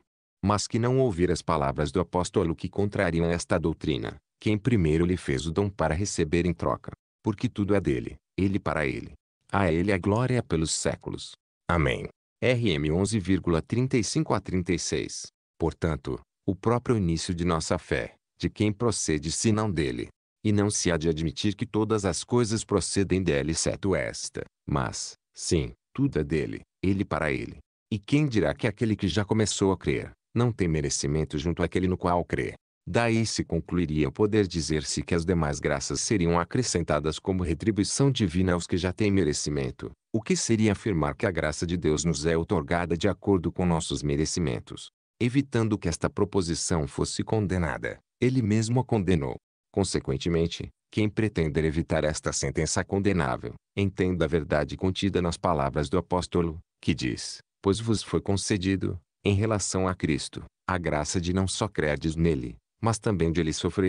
Mas que não ouvir as palavras do apóstolo que contrariam esta doutrina, quem primeiro lhe fez o dom para receber em troca, porque tudo é dele, ele para ele. A ele a glória pelos séculos. Amém. RM 11,35 a 36. Portanto, o próprio início de nossa fé, de quem procede se não dele. E não se há de admitir que todas as coisas procedem dele exceto esta, mas, sim, tudo é dele, ele para ele. E quem dirá que aquele que já começou a crer, não tem merecimento junto àquele no qual crê? Daí se concluiria poder dizer-se que as demais graças seriam acrescentadas como retribuição divina aos que já têm merecimento, o que seria afirmar que a graça de Deus nos é otorgada de acordo com nossos merecimentos. Evitando que esta proposição fosse condenada, ele mesmo a condenou. Consequentemente, quem pretender evitar esta sentença condenável, entenda a verdade contida nas palavras do apóstolo, que diz: Pois vos foi concedido, em relação a Cristo, a graça de não só credes nele, mas também de ele FL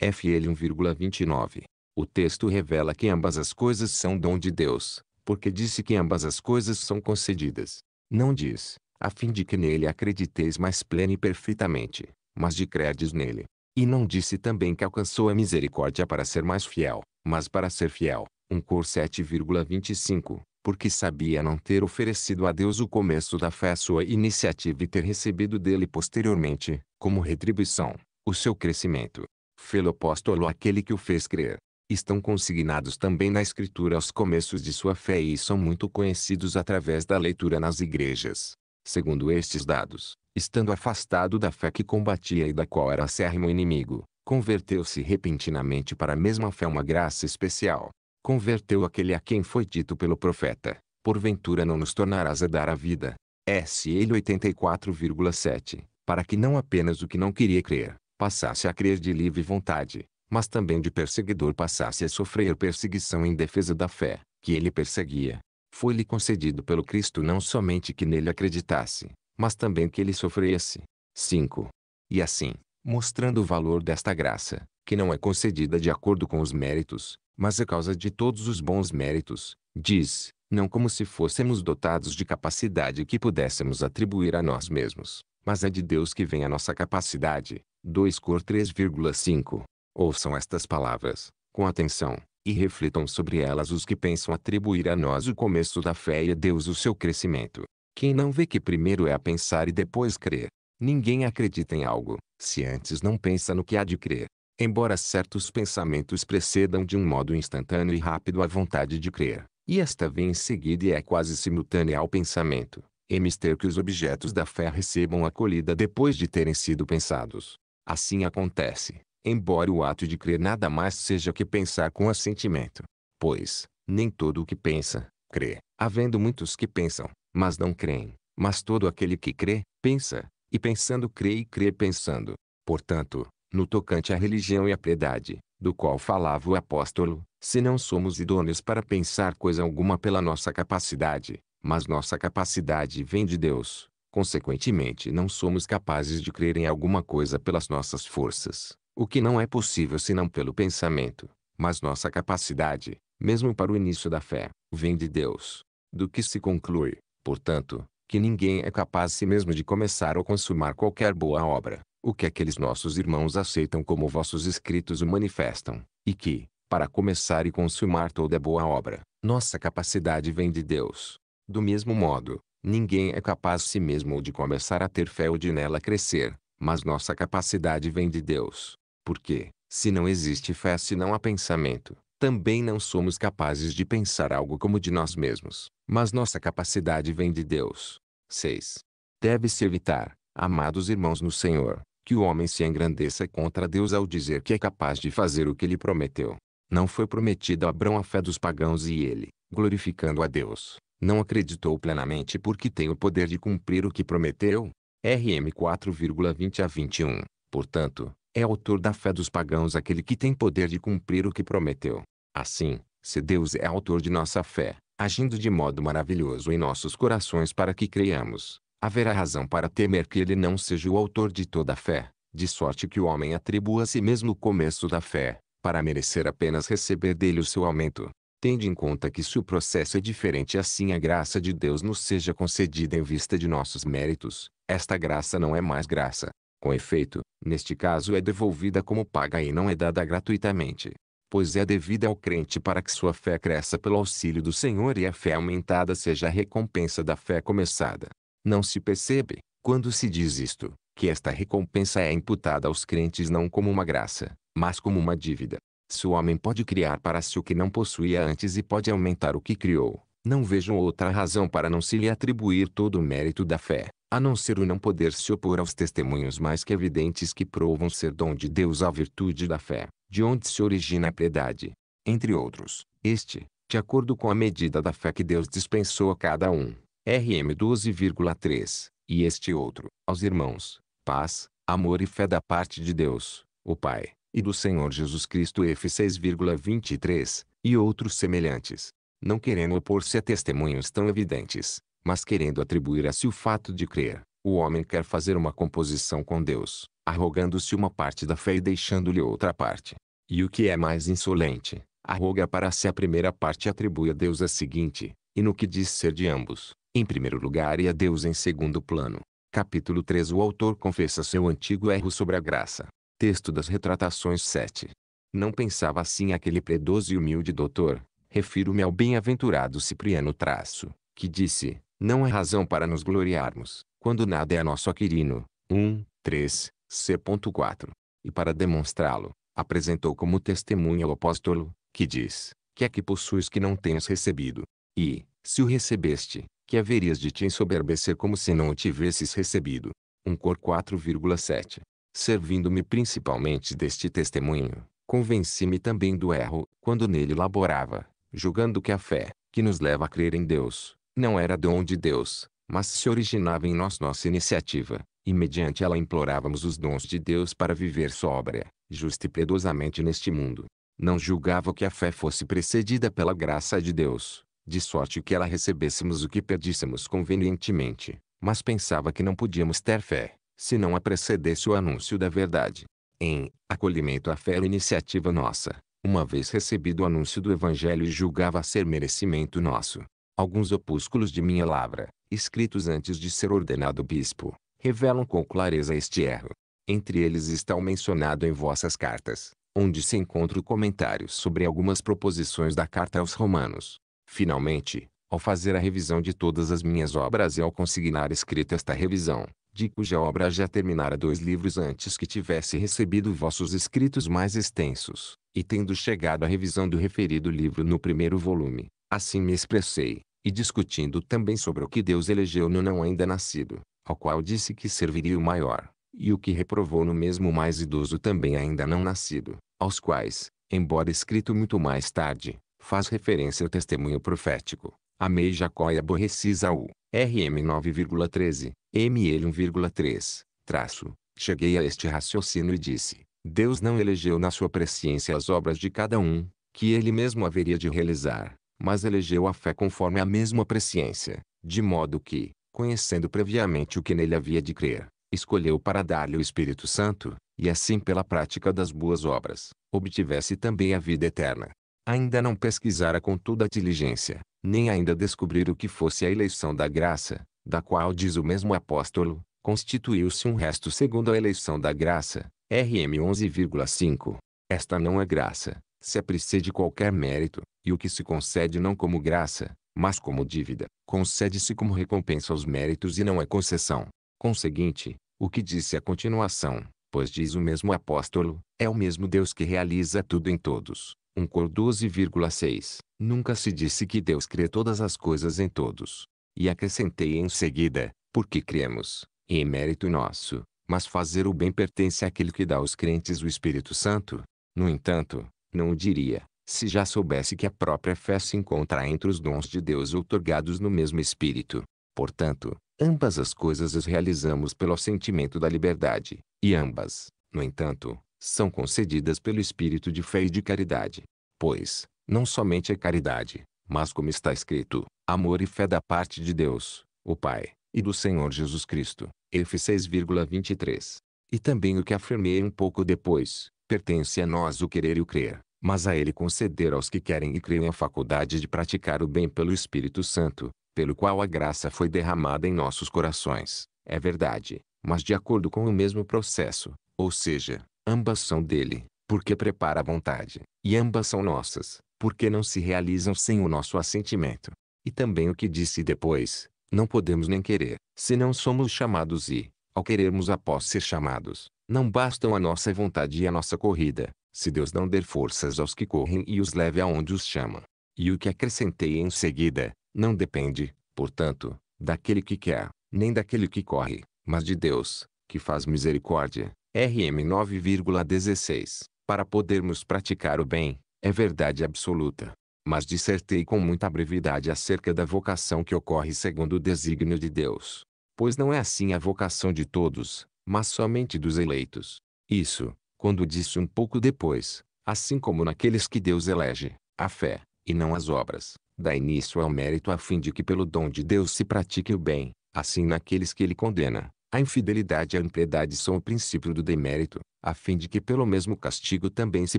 1,29. O texto revela que ambas as coisas são dom de Deus, porque disse que ambas as coisas são concedidas. Não diz, a fim de que nele acrediteis mais plena e perfeitamente, mas de credes nele. E não disse também que alcançou a misericórdia para ser mais fiel, mas para ser fiel. 1 Cor 7,25 porque sabia não ter oferecido a Deus o começo da fé sua iniciativa e ter recebido dele posteriormente, como retribuição, o seu crescimento. Fê-lo apóstolo aquele que o fez crer. Estão consignados também na Escritura os começos de sua fé e são muito conhecidos através da leitura nas igrejas. Segundo estes dados, estando afastado da fé que combatia e da qual era acérrimo inimigo, converteu-se repentinamente para a mesma fé uma graça especial, converteu aquele a quem foi dito pelo profeta, porventura não nos tornarás a dar a vida. SL 84,7, para que não apenas o que não queria crer, passasse a crer de livre vontade, mas também de perseguidor passasse a sofrer perseguição em defesa da fé, que ele perseguia. Foi-lhe concedido pelo Cristo não somente que nele acreditasse, mas também que ele sofresse. 5. E assim, mostrando o valor desta graça, que não é concedida de acordo com os méritos, mas a causa de todos os bons méritos, diz, não como se fôssemos dotados de capacidade que pudéssemos atribuir a nós mesmos, mas é de Deus que vem a nossa capacidade. 2 Cor 3,5 Ouçam estas palavras, com atenção, e reflitam sobre elas os que pensam atribuir a nós o começo da fé e a Deus o seu crescimento. Quem não vê que primeiro é a pensar e depois crer? Ninguém acredita em algo, se antes não pensa no que há de crer embora certos pensamentos precedam de um modo instantâneo e rápido a vontade de crer, e esta vem em seguida e é quase simultânea ao pensamento, é mister que os objetos da fé recebam acolhida depois de terem sido pensados. Assim acontece, embora o ato de crer nada mais seja que pensar com assentimento. Pois, nem todo o que pensa, crê, havendo muitos que pensam, mas não creem, mas todo aquele que crê, pensa, e pensando crê e crê pensando. Portanto, no tocante à religião e à piedade, do qual falava o apóstolo, se não somos idôneos para pensar coisa alguma pela nossa capacidade, mas nossa capacidade vem de Deus, consequentemente não somos capazes de crer em alguma coisa pelas nossas forças, o que não é possível senão pelo pensamento, mas nossa capacidade, mesmo para o início da fé, vem de Deus. Do que se conclui, portanto, que ninguém é capaz si mesmo de começar ou consumar qualquer boa obra, o que aqueles é nossos irmãos aceitam como vossos escritos o manifestam, e que, para começar e consumar toda boa obra, nossa capacidade vem de Deus. Do mesmo modo, ninguém é capaz si mesmo de começar a ter fé ou de nela crescer, mas nossa capacidade vem de Deus. Porque, se não existe fé se não há pensamento, também não somos capazes de pensar algo como de nós mesmos, mas nossa capacidade vem de Deus. 6. Deve-se evitar, amados irmãos no Senhor, que o homem se engrandeça contra Deus ao dizer que é capaz de fazer o que lhe prometeu. Não foi prometido a Abrão a fé dos pagãos e ele, glorificando a Deus, não acreditou plenamente porque tem o poder de cumprir o que prometeu. RM 4,20 a 21. Portanto, é autor da fé dos pagãos aquele que tem poder de cumprir o que prometeu. Assim, se Deus é autor de nossa fé, agindo de modo maravilhoso em nossos corações para que creiamos, haverá razão para temer que ele não seja o autor de toda a fé, de sorte que o homem atribua a si mesmo o começo da fé, para merecer apenas receber dele o seu aumento. Tende em conta que se o processo é diferente assim a graça de Deus nos seja concedida em vista de nossos méritos, esta graça não é mais graça. Com efeito, neste caso é devolvida como paga e não é dada gratuitamente. Pois é devida ao crente para que sua fé cresça pelo auxílio do Senhor e a fé aumentada seja a recompensa da fé começada. Não se percebe, quando se diz isto, que esta recompensa é imputada aos crentes não como uma graça, mas como uma dívida. Se o homem pode criar para si o que não possuía antes e pode aumentar o que criou, não vejo outra razão para não se lhe atribuir todo o mérito da fé, a não ser o não poder se opor aos testemunhos mais que evidentes que provam ser dom de Deus a virtude da fé, de onde se origina a piedade. Entre outros, este, de acordo com a medida da fé que Deus dispensou a cada um, RM 12,3, e este outro, aos irmãos, paz, amor e fé da parte de Deus, o Pai, e do Senhor Jesus Cristo F 6,23, e outros semelhantes. Não querendo opor-se a testemunhos tão evidentes, mas querendo atribuir a si o fato de crer, o homem quer fazer uma composição com Deus, arrogando-se uma parte da fé e deixando-lhe outra parte. E o que é mais insolente, arroga para si a primeira parte e atribui a Deus a seguinte, e no que diz ser de ambos, em primeiro lugar e a Deus em segundo plano. Capítulo 3 O autor confessa seu antigo erro sobre a graça. Texto das retratações 7. Não pensava assim aquele predoso e humilde doutor, refiro-me ao bem-aventurado Cipriano Traço, que disse, não há razão para nos gloriarmos, quando nada é nosso Aquirino, 1, 3, c.4. E para demonstrá-lo, apresentou como testemunha o apóstolo, que diz, que é que possuis que não tenhas recebido? E, se o recebeste, que haverias de te ensoberbecer como se não o tivesses recebido. um Cor 4,7 Servindo-me principalmente deste testemunho, convenci-me também do erro, quando nele laborava, julgando que a fé, que nos leva a crer em Deus, não era dom de Deus, mas se originava em nós nossa iniciativa, e mediante ela implorávamos os dons de Deus para viver sóbria, justa e piedosamente neste mundo. Não julgava que a fé fosse precedida pela graça de Deus, de sorte que ela recebêssemos o que perdíssemos convenientemente, mas pensava que não podíamos ter fé, se não a precedesse o anúncio da verdade. Em acolhimento à fé era iniciativa nossa, uma vez recebido o anúncio do Evangelho e julgava ser merecimento nosso. Alguns opúsculos de minha lavra, escritos antes de ser ordenado bispo, revelam com clareza este erro. Entre eles está o mencionado em vossas cartas, onde se encontra o comentário sobre algumas proposições da carta aos Romanos. Finalmente, ao fazer a revisão de todas as minhas obras e ao consignar escrita esta revisão, de cuja obra já terminara dois livros antes que tivesse recebido vossos escritos mais extensos, e tendo chegado à revisão do referido livro no primeiro volume, assim me expressei, e discutindo também sobre o que Deus elegeu no não ainda nascido, ao qual disse que serviria o maior, e o que reprovou no mesmo mais idoso também ainda não nascido, aos quais, embora escrito muito mais tarde, faz referência ao testemunho profético. Amei Jacó e aborreci Isaú. RM 9,13, ML 1,3, traço. Cheguei a este raciocínio e disse, Deus não elegeu na sua presciência as obras de cada um, que ele mesmo haveria de realizar, mas elegeu a fé conforme a mesma presciência, de modo que, conhecendo previamente o que nele havia de crer, escolheu para dar-lhe o Espírito Santo, e assim pela prática das boas obras, obtivesse também a vida eterna ainda não pesquisara com toda a diligência, nem ainda descobrir o que fosse a eleição da graça, da qual diz o mesmo apóstolo, constituiu-se um resto segundo a eleição da graça, RM 11,5. Esta não é graça, se é precede qualquer mérito, e o que se concede não como graça, mas como dívida, concede-se como recompensa aos méritos e não é concessão. Conseguinte, o que disse a continuação, pois diz o mesmo apóstolo, é o mesmo Deus que realiza tudo em todos, 1 Cor 12,6 Nunca se disse que Deus crê todas as coisas em todos. E acrescentei em seguida, porque cremos, em mérito nosso, mas fazer o bem pertence àquele que dá aos crentes o Espírito Santo. No entanto, não o diria, se já soubesse que a própria fé se encontra entre os dons de Deus outorgados no mesmo Espírito. Portanto, ambas as coisas as realizamos pelo sentimento da liberdade, e ambas, no entanto, são concedidas pelo espírito de fé e de caridade. Pois, não somente é caridade, mas como está escrito, amor e fé da parte de Deus, o Pai, e do Senhor Jesus Cristo. F 6,23. E também o que afirmei um pouco depois, pertence a nós o querer e o crer, mas a Ele conceder aos que querem e creem a faculdade de praticar o bem pelo Espírito Santo, pelo qual a graça foi derramada em nossos corações. É verdade, mas de acordo com o mesmo processo, ou seja, Ambas são dele, porque prepara a vontade, e ambas são nossas, porque não se realizam sem o nosso assentimento. E também o que disse depois, não podemos nem querer, se não somos chamados e, ao querermos após ser chamados, não bastam a nossa vontade e a nossa corrida, se Deus não der forças aos que correm e os leve aonde os chama. E o que acrescentei em seguida, não depende, portanto, daquele que quer, nem daquele que corre, mas de Deus, que faz misericórdia, RM 9,16. Para podermos praticar o bem, é verdade absoluta. Mas dissertei com muita brevidade acerca da vocação que ocorre segundo o desígnio de Deus. Pois não é assim a vocação de todos, mas somente dos eleitos. Isso, quando disse um pouco depois, assim como naqueles que Deus elege, a fé, e não as obras, dá início ao mérito a fim de que pelo dom de Deus se pratique o bem, assim naqueles que ele condena, a infidelidade e a impiedade são o princípio do demérito, a fim de que pelo mesmo castigo também se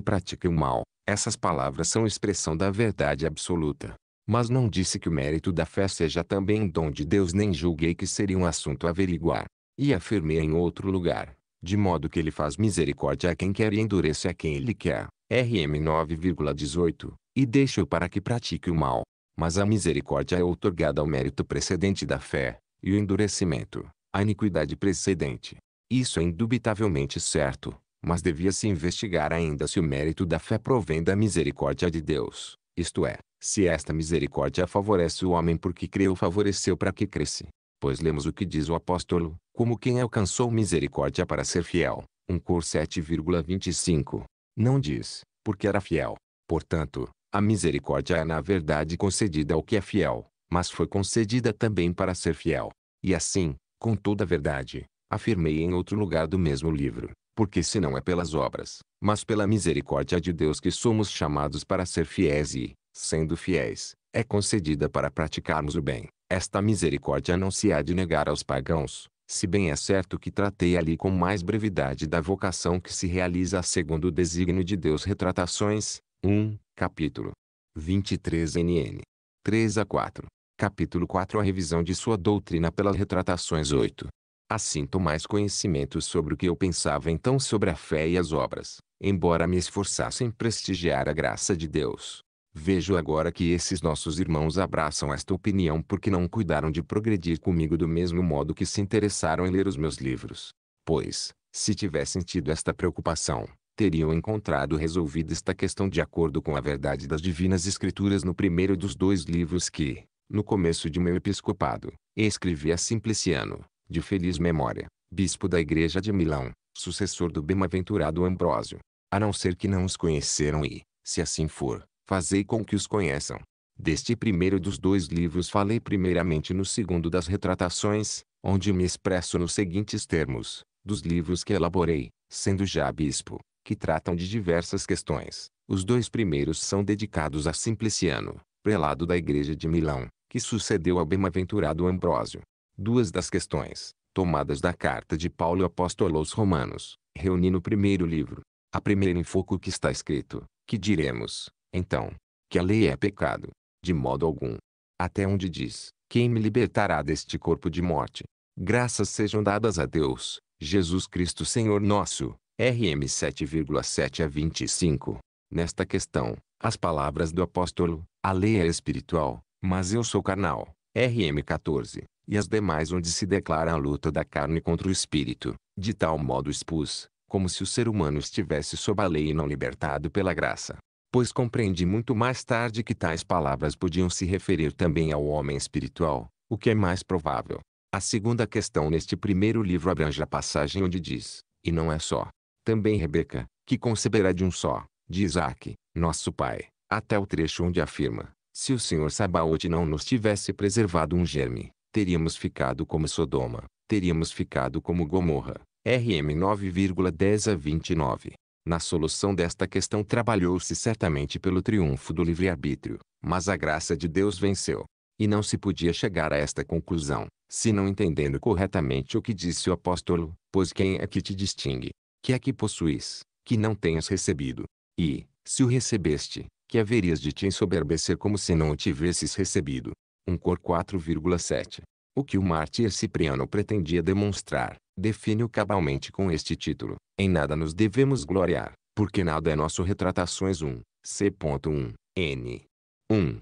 pratique o mal. Essas palavras são expressão da verdade absoluta. Mas não disse que o mérito da fé seja também dom de Deus nem julguei que seria um assunto a averiguar. E afirmei em outro lugar, de modo que ele faz misericórdia a quem quer e endurece a quem ele quer. RM 9,18, e deixa-o para que pratique o mal. Mas a misericórdia é outorgada ao mérito precedente da fé, e o endurecimento, a iniquidade precedente. Isso é indubitavelmente certo, mas devia-se investigar ainda se o mérito da fé provém da misericórdia de Deus, isto é, se esta misericórdia favorece o homem porque creu favoreceu para que cresce. Pois lemos o que diz o apóstolo, como quem alcançou misericórdia para ser fiel. 1 Cor 7,25. Não diz, porque era fiel. Portanto, a misericórdia é na verdade concedida ao que é fiel, mas foi concedida também para ser fiel. E assim, com toda a verdade, afirmei em outro lugar do mesmo livro, porque se não é pelas obras, mas pela misericórdia de Deus que somos chamados para ser fiéis e, sendo fiéis, é concedida para praticarmos o bem. Esta misericórdia não se há de negar aos pagãos, se bem é certo que tratei ali com mais brevidade da vocação que se realiza segundo o desígnio de Deus. Retratações, 1, capítulo 23 NN. 3 a 4. Capítulo 4 A revisão de sua doutrina pelas retratações 8. Assim tomo mais conhecimento sobre o que eu pensava então sobre a fé e as obras, embora me esforçasse em prestigiar a graça de Deus. Vejo agora que esses nossos irmãos abraçam esta opinião porque não cuidaram de progredir comigo do mesmo modo que se interessaram em ler os meus livros. Pois, se tivessem tido esta preocupação, teriam encontrado resolvida esta questão de acordo com a verdade das divinas escrituras no primeiro dos dois livros que, no começo de meu episcopado, escrevi a Simpliciano, de feliz memória, bispo da igreja de Milão, sucessor do bem-aventurado Ambrósio. A não ser que não os conheceram e, se assim for, fazei com que os conheçam. Deste primeiro dos dois livros falei primeiramente no segundo das retratações, onde me expresso nos seguintes termos, dos livros que elaborei, sendo já bispo, que tratam de diversas questões. Os dois primeiros são dedicados a Simpliciano, prelado da igreja de Milão, que sucedeu ao bem-aventurado Ambrósio. Duas das questões, tomadas da carta de Paulo apóstolo aos Romanos, reuni no primeiro livro. A primeira enfoca o que está escrito, que diremos, então, que a lei é pecado, de modo algum. Até onde diz, quem me libertará deste corpo de morte? Graças sejam dadas a Deus, Jesus Cristo Senhor nosso. RM 7,7 a 25. Nesta questão, as palavras do apóstolo, a lei é espiritual, mas eu sou carnal, RM 14, e as demais onde se declara a luta da carne contra o espírito, de tal modo expus, como se o ser humano estivesse sob a lei e não libertado pela graça. Pois compreendi muito mais tarde que tais palavras podiam se referir também ao homem espiritual, o que é mais provável. A segunda questão neste primeiro livro abrange a passagem onde diz, e não é só, também Rebeca, que conceberá de um só, de Isaac, nosso pai, até o trecho onde afirma, se o Senhor Sabaote não nos tivesse preservado um germe, teríamos ficado como Sodoma, teríamos ficado como Gomorra. RM 9,10 a 29. Na solução desta questão trabalhou-se certamente pelo triunfo do livre-arbítrio, mas a graça de Deus venceu. E não se podia chegar a esta conclusão, se não entendendo corretamente o que disse o apóstolo, pois quem é que te distingue? Que é que possuis, que não tenhas recebido? E, se o recebeste, que haverias de te ensoberbecer como se não o tivesses recebido. um Cor 4,7 O que o mártir Cipriano pretendia demonstrar, define-o cabalmente com este título. Em nada nos devemos gloriar, porque nada é nosso. Retratações 1, C.1, N. 1.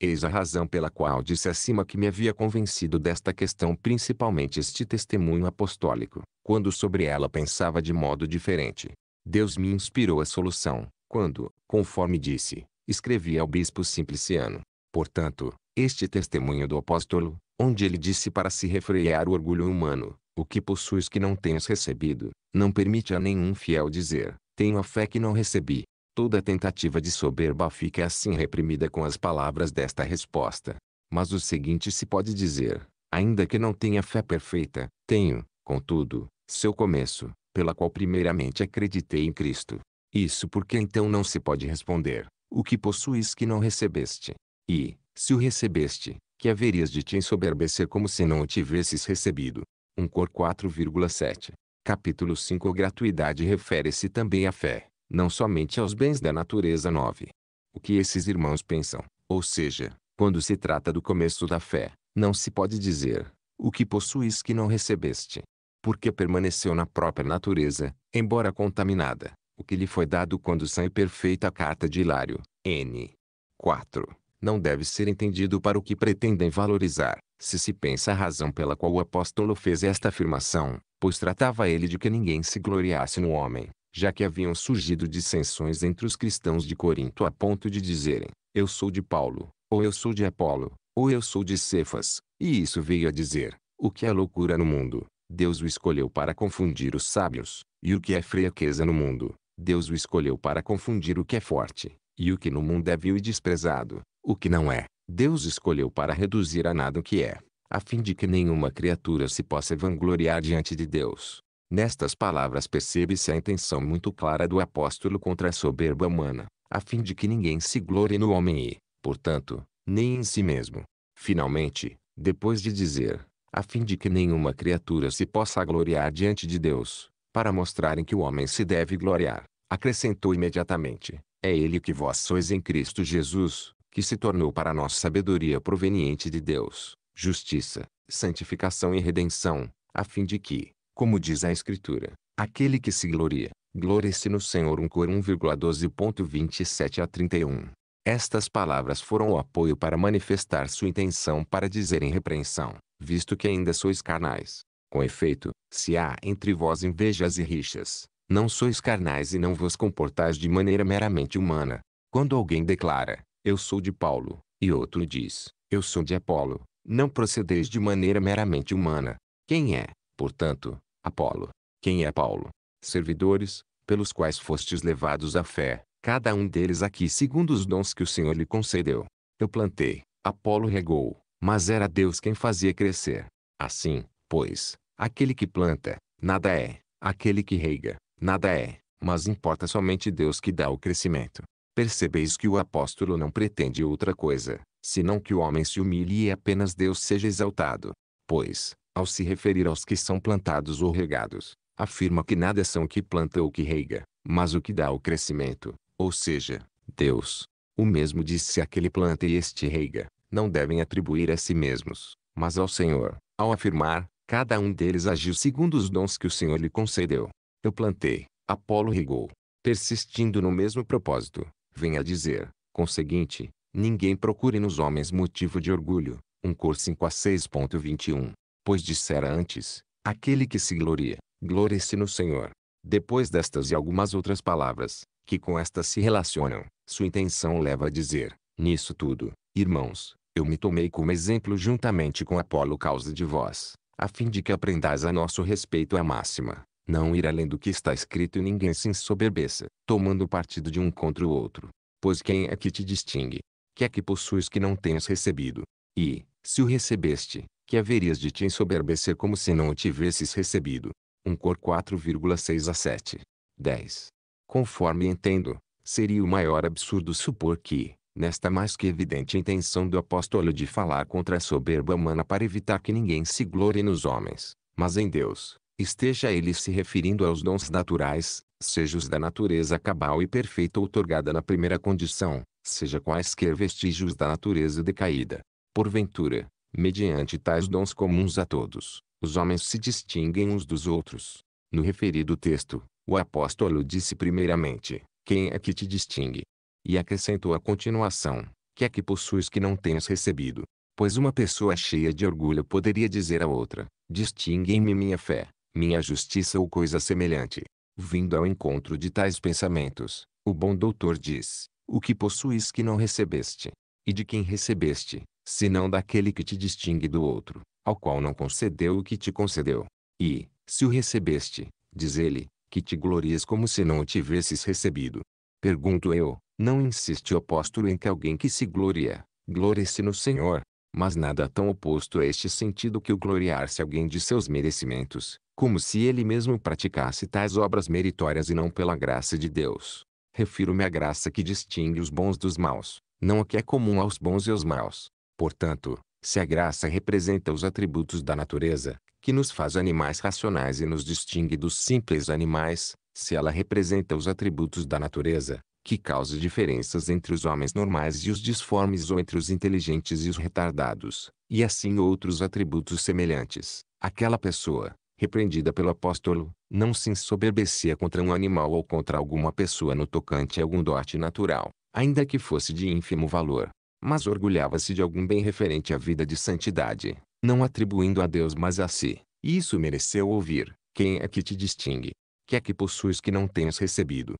Eis a razão pela qual disse acima que me havia convencido desta questão principalmente este testemunho apostólico, quando sobre ela pensava de modo diferente. Deus me inspirou a solução, quando, conforme disse, escrevi ao bispo Simpliciano. Portanto, este testemunho do apóstolo, onde ele disse para se refrear o orgulho humano, o que possuis que não tenhas recebido, não permite a nenhum fiel dizer, tenho a fé que não recebi. Toda tentativa de soberba fica assim reprimida com as palavras desta resposta. Mas o seguinte se pode dizer, ainda que não tenha fé perfeita, tenho, contudo, seu começo, pela qual primeiramente acreditei em Cristo. Isso porque então não se pode responder, o que possuis que não recebeste. E, se o recebeste, que haverias de te ensoberbecer como se não o tivesses recebido. 1 um Cor 4,7 Capítulo 5 Gratuidade refere-se também à fé, não somente aos bens da natureza 9. O que esses irmãos pensam, ou seja, quando se trata do começo da fé, não se pode dizer, o que possuis que não recebeste. Porque permaneceu na própria natureza, embora contaminada, o que lhe foi dado quando saiu e perfeita a carta de Hilário, n. 4, não deve ser entendido para o que pretendem valorizar, se se pensa a razão pela qual o apóstolo fez esta afirmação, pois tratava ele de que ninguém se gloriasse no homem, já que haviam surgido dissensões entre os cristãos de Corinto a ponto de dizerem, eu sou de Paulo, ou eu sou de Apolo, ou eu sou de Cefas, e isso veio a dizer, o que é loucura no mundo, Deus o escolheu para confundir os sábios, e o que é fraqueza no mundo, Deus o escolheu para confundir o que é forte, e o que no mundo é vil e desprezado, o que não é. Deus escolheu para reduzir a nada o que é, a fim de que nenhuma criatura se possa vangloriar diante de Deus. Nestas palavras percebe-se a intenção muito clara do apóstolo contra a soberba humana, a fim de que ninguém se glorie no homem e, portanto, nem em si mesmo. Finalmente, depois de dizer, a fim de que nenhuma criatura se possa gloriar diante de Deus, para mostrarem que o homem se deve gloriar. Acrescentou imediatamente: É ele que vós sois em Cristo Jesus, que se tornou para nós sabedoria proveniente de Deus, justiça, santificação e redenção, a fim de que, como diz a Escritura, aquele que se gloria, glorie-se no Senhor. 1 Cor 1,12.27 a 31. Estas palavras foram o apoio para manifestar sua intenção para dizer em repreensão, visto que ainda sois carnais, com efeito, se há entre vós invejas e rixas, não sois carnais e não vos comportais de maneira meramente humana. Quando alguém declara, eu sou de Paulo, e outro diz, eu sou de Apolo, não procedeis de maneira meramente humana. Quem é, portanto, Apolo? Quem é Paulo? Servidores, pelos quais fostes levados à fé, cada um deles aqui segundo os dons que o Senhor lhe concedeu. Eu plantei, Apolo regou, mas era Deus quem fazia crescer. Assim, Pois, aquele que planta, nada é, aquele que rega nada é, mas importa somente Deus que dá o crescimento. Percebeis que o apóstolo não pretende outra coisa, senão que o homem se humilhe e apenas Deus seja exaltado. Pois, ao se referir aos que são plantados ou regados, afirma que nada são o que planta ou que rega, mas o que dá o crescimento, ou seja, Deus. O mesmo disse aquele planta e este rega. não devem atribuir a si mesmos, mas ao Senhor, ao afirmar, Cada um deles agiu segundo os dons que o Senhor lhe concedeu. Eu plantei, Apolo regou, persistindo no mesmo propósito. Venha dizer, conseguinte, ninguém procure nos homens motivo de orgulho. 1 Cor 5 a 6.21. Pois dissera antes, aquele que se gloria, glorie-se no Senhor. Depois destas e algumas outras palavras, que com estas se relacionam, sua intenção leva a dizer, nisso tudo, irmãos, eu me tomei como exemplo juntamente com Apolo causa de vós, a fim de que aprendais a nosso respeito a máxima, não ir além do que está escrito e ninguém se ensoberbeça, tomando partido de um contra o outro. Pois quem é que te distingue? Que é que possuis que não tenhas recebido? E, se o recebeste, que haverias de te ensoberbecer como se não o tivesses recebido? 1 Cor 4,6 a 7. 10. Conforme entendo, seria o maior absurdo supor que, nesta mais que evidente intenção do apóstolo de falar contra a soberba humana para evitar que ninguém se glorie nos homens, mas em Deus, esteja ele se referindo aos dons naturais, seja os da natureza cabal e perfeita outorgada na primeira condição, seja quaisquer vestígios da natureza decaída. Porventura, mediante tais dons comuns a todos, os homens se distinguem uns dos outros. No referido texto, o apóstolo disse primeiramente, quem é que te distingue? E acrescentou a continuação: Que é que possuis que não tens recebido? Pois uma pessoa cheia de orgulho poderia dizer a outra: Distinguem-me minha fé, minha justiça ou coisa semelhante. Vindo ao encontro de tais pensamentos, o bom doutor diz: O que possuis que não recebeste? E de quem recebeste, senão daquele que te distingue do outro, ao qual não concedeu o que te concedeu? E, se o recebeste, diz ele, que te glorias como se não o tivesses recebido. Pergunto eu, não insiste o apóstolo em que alguém que se gloria, glorie-se no Senhor. Mas nada tão oposto a este sentido que o gloriar-se alguém de seus merecimentos, como se ele mesmo praticasse tais obras meritórias e não pela graça de Deus. Refiro-me à graça que distingue os bons dos maus, não a que é comum aos bons e aos maus. Portanto, se a graça representa os atributos da natureza, que nos faz animais racionais e nos distingue dos simples animais, se ela representa os atributos da natureza, que cause diferenças entre os homens normais e os disformes ou entre os inteligentes e os retardados, e assim outros atributos semelhantes. Aquela pessoa, repreendida pelo apóstolo, não se ensoberbecia contra um animal ou contra alguma pessoa no tocante a algum dote natural, ainda que fosse de ínfimo valor, mas orgulhava-se de algum bem referente à vida de santidade, não atribuindo a Deus mas a si. E Isso mereceu ouvir, quem é que te distingue? Que é que possuis que não tenhas recebido?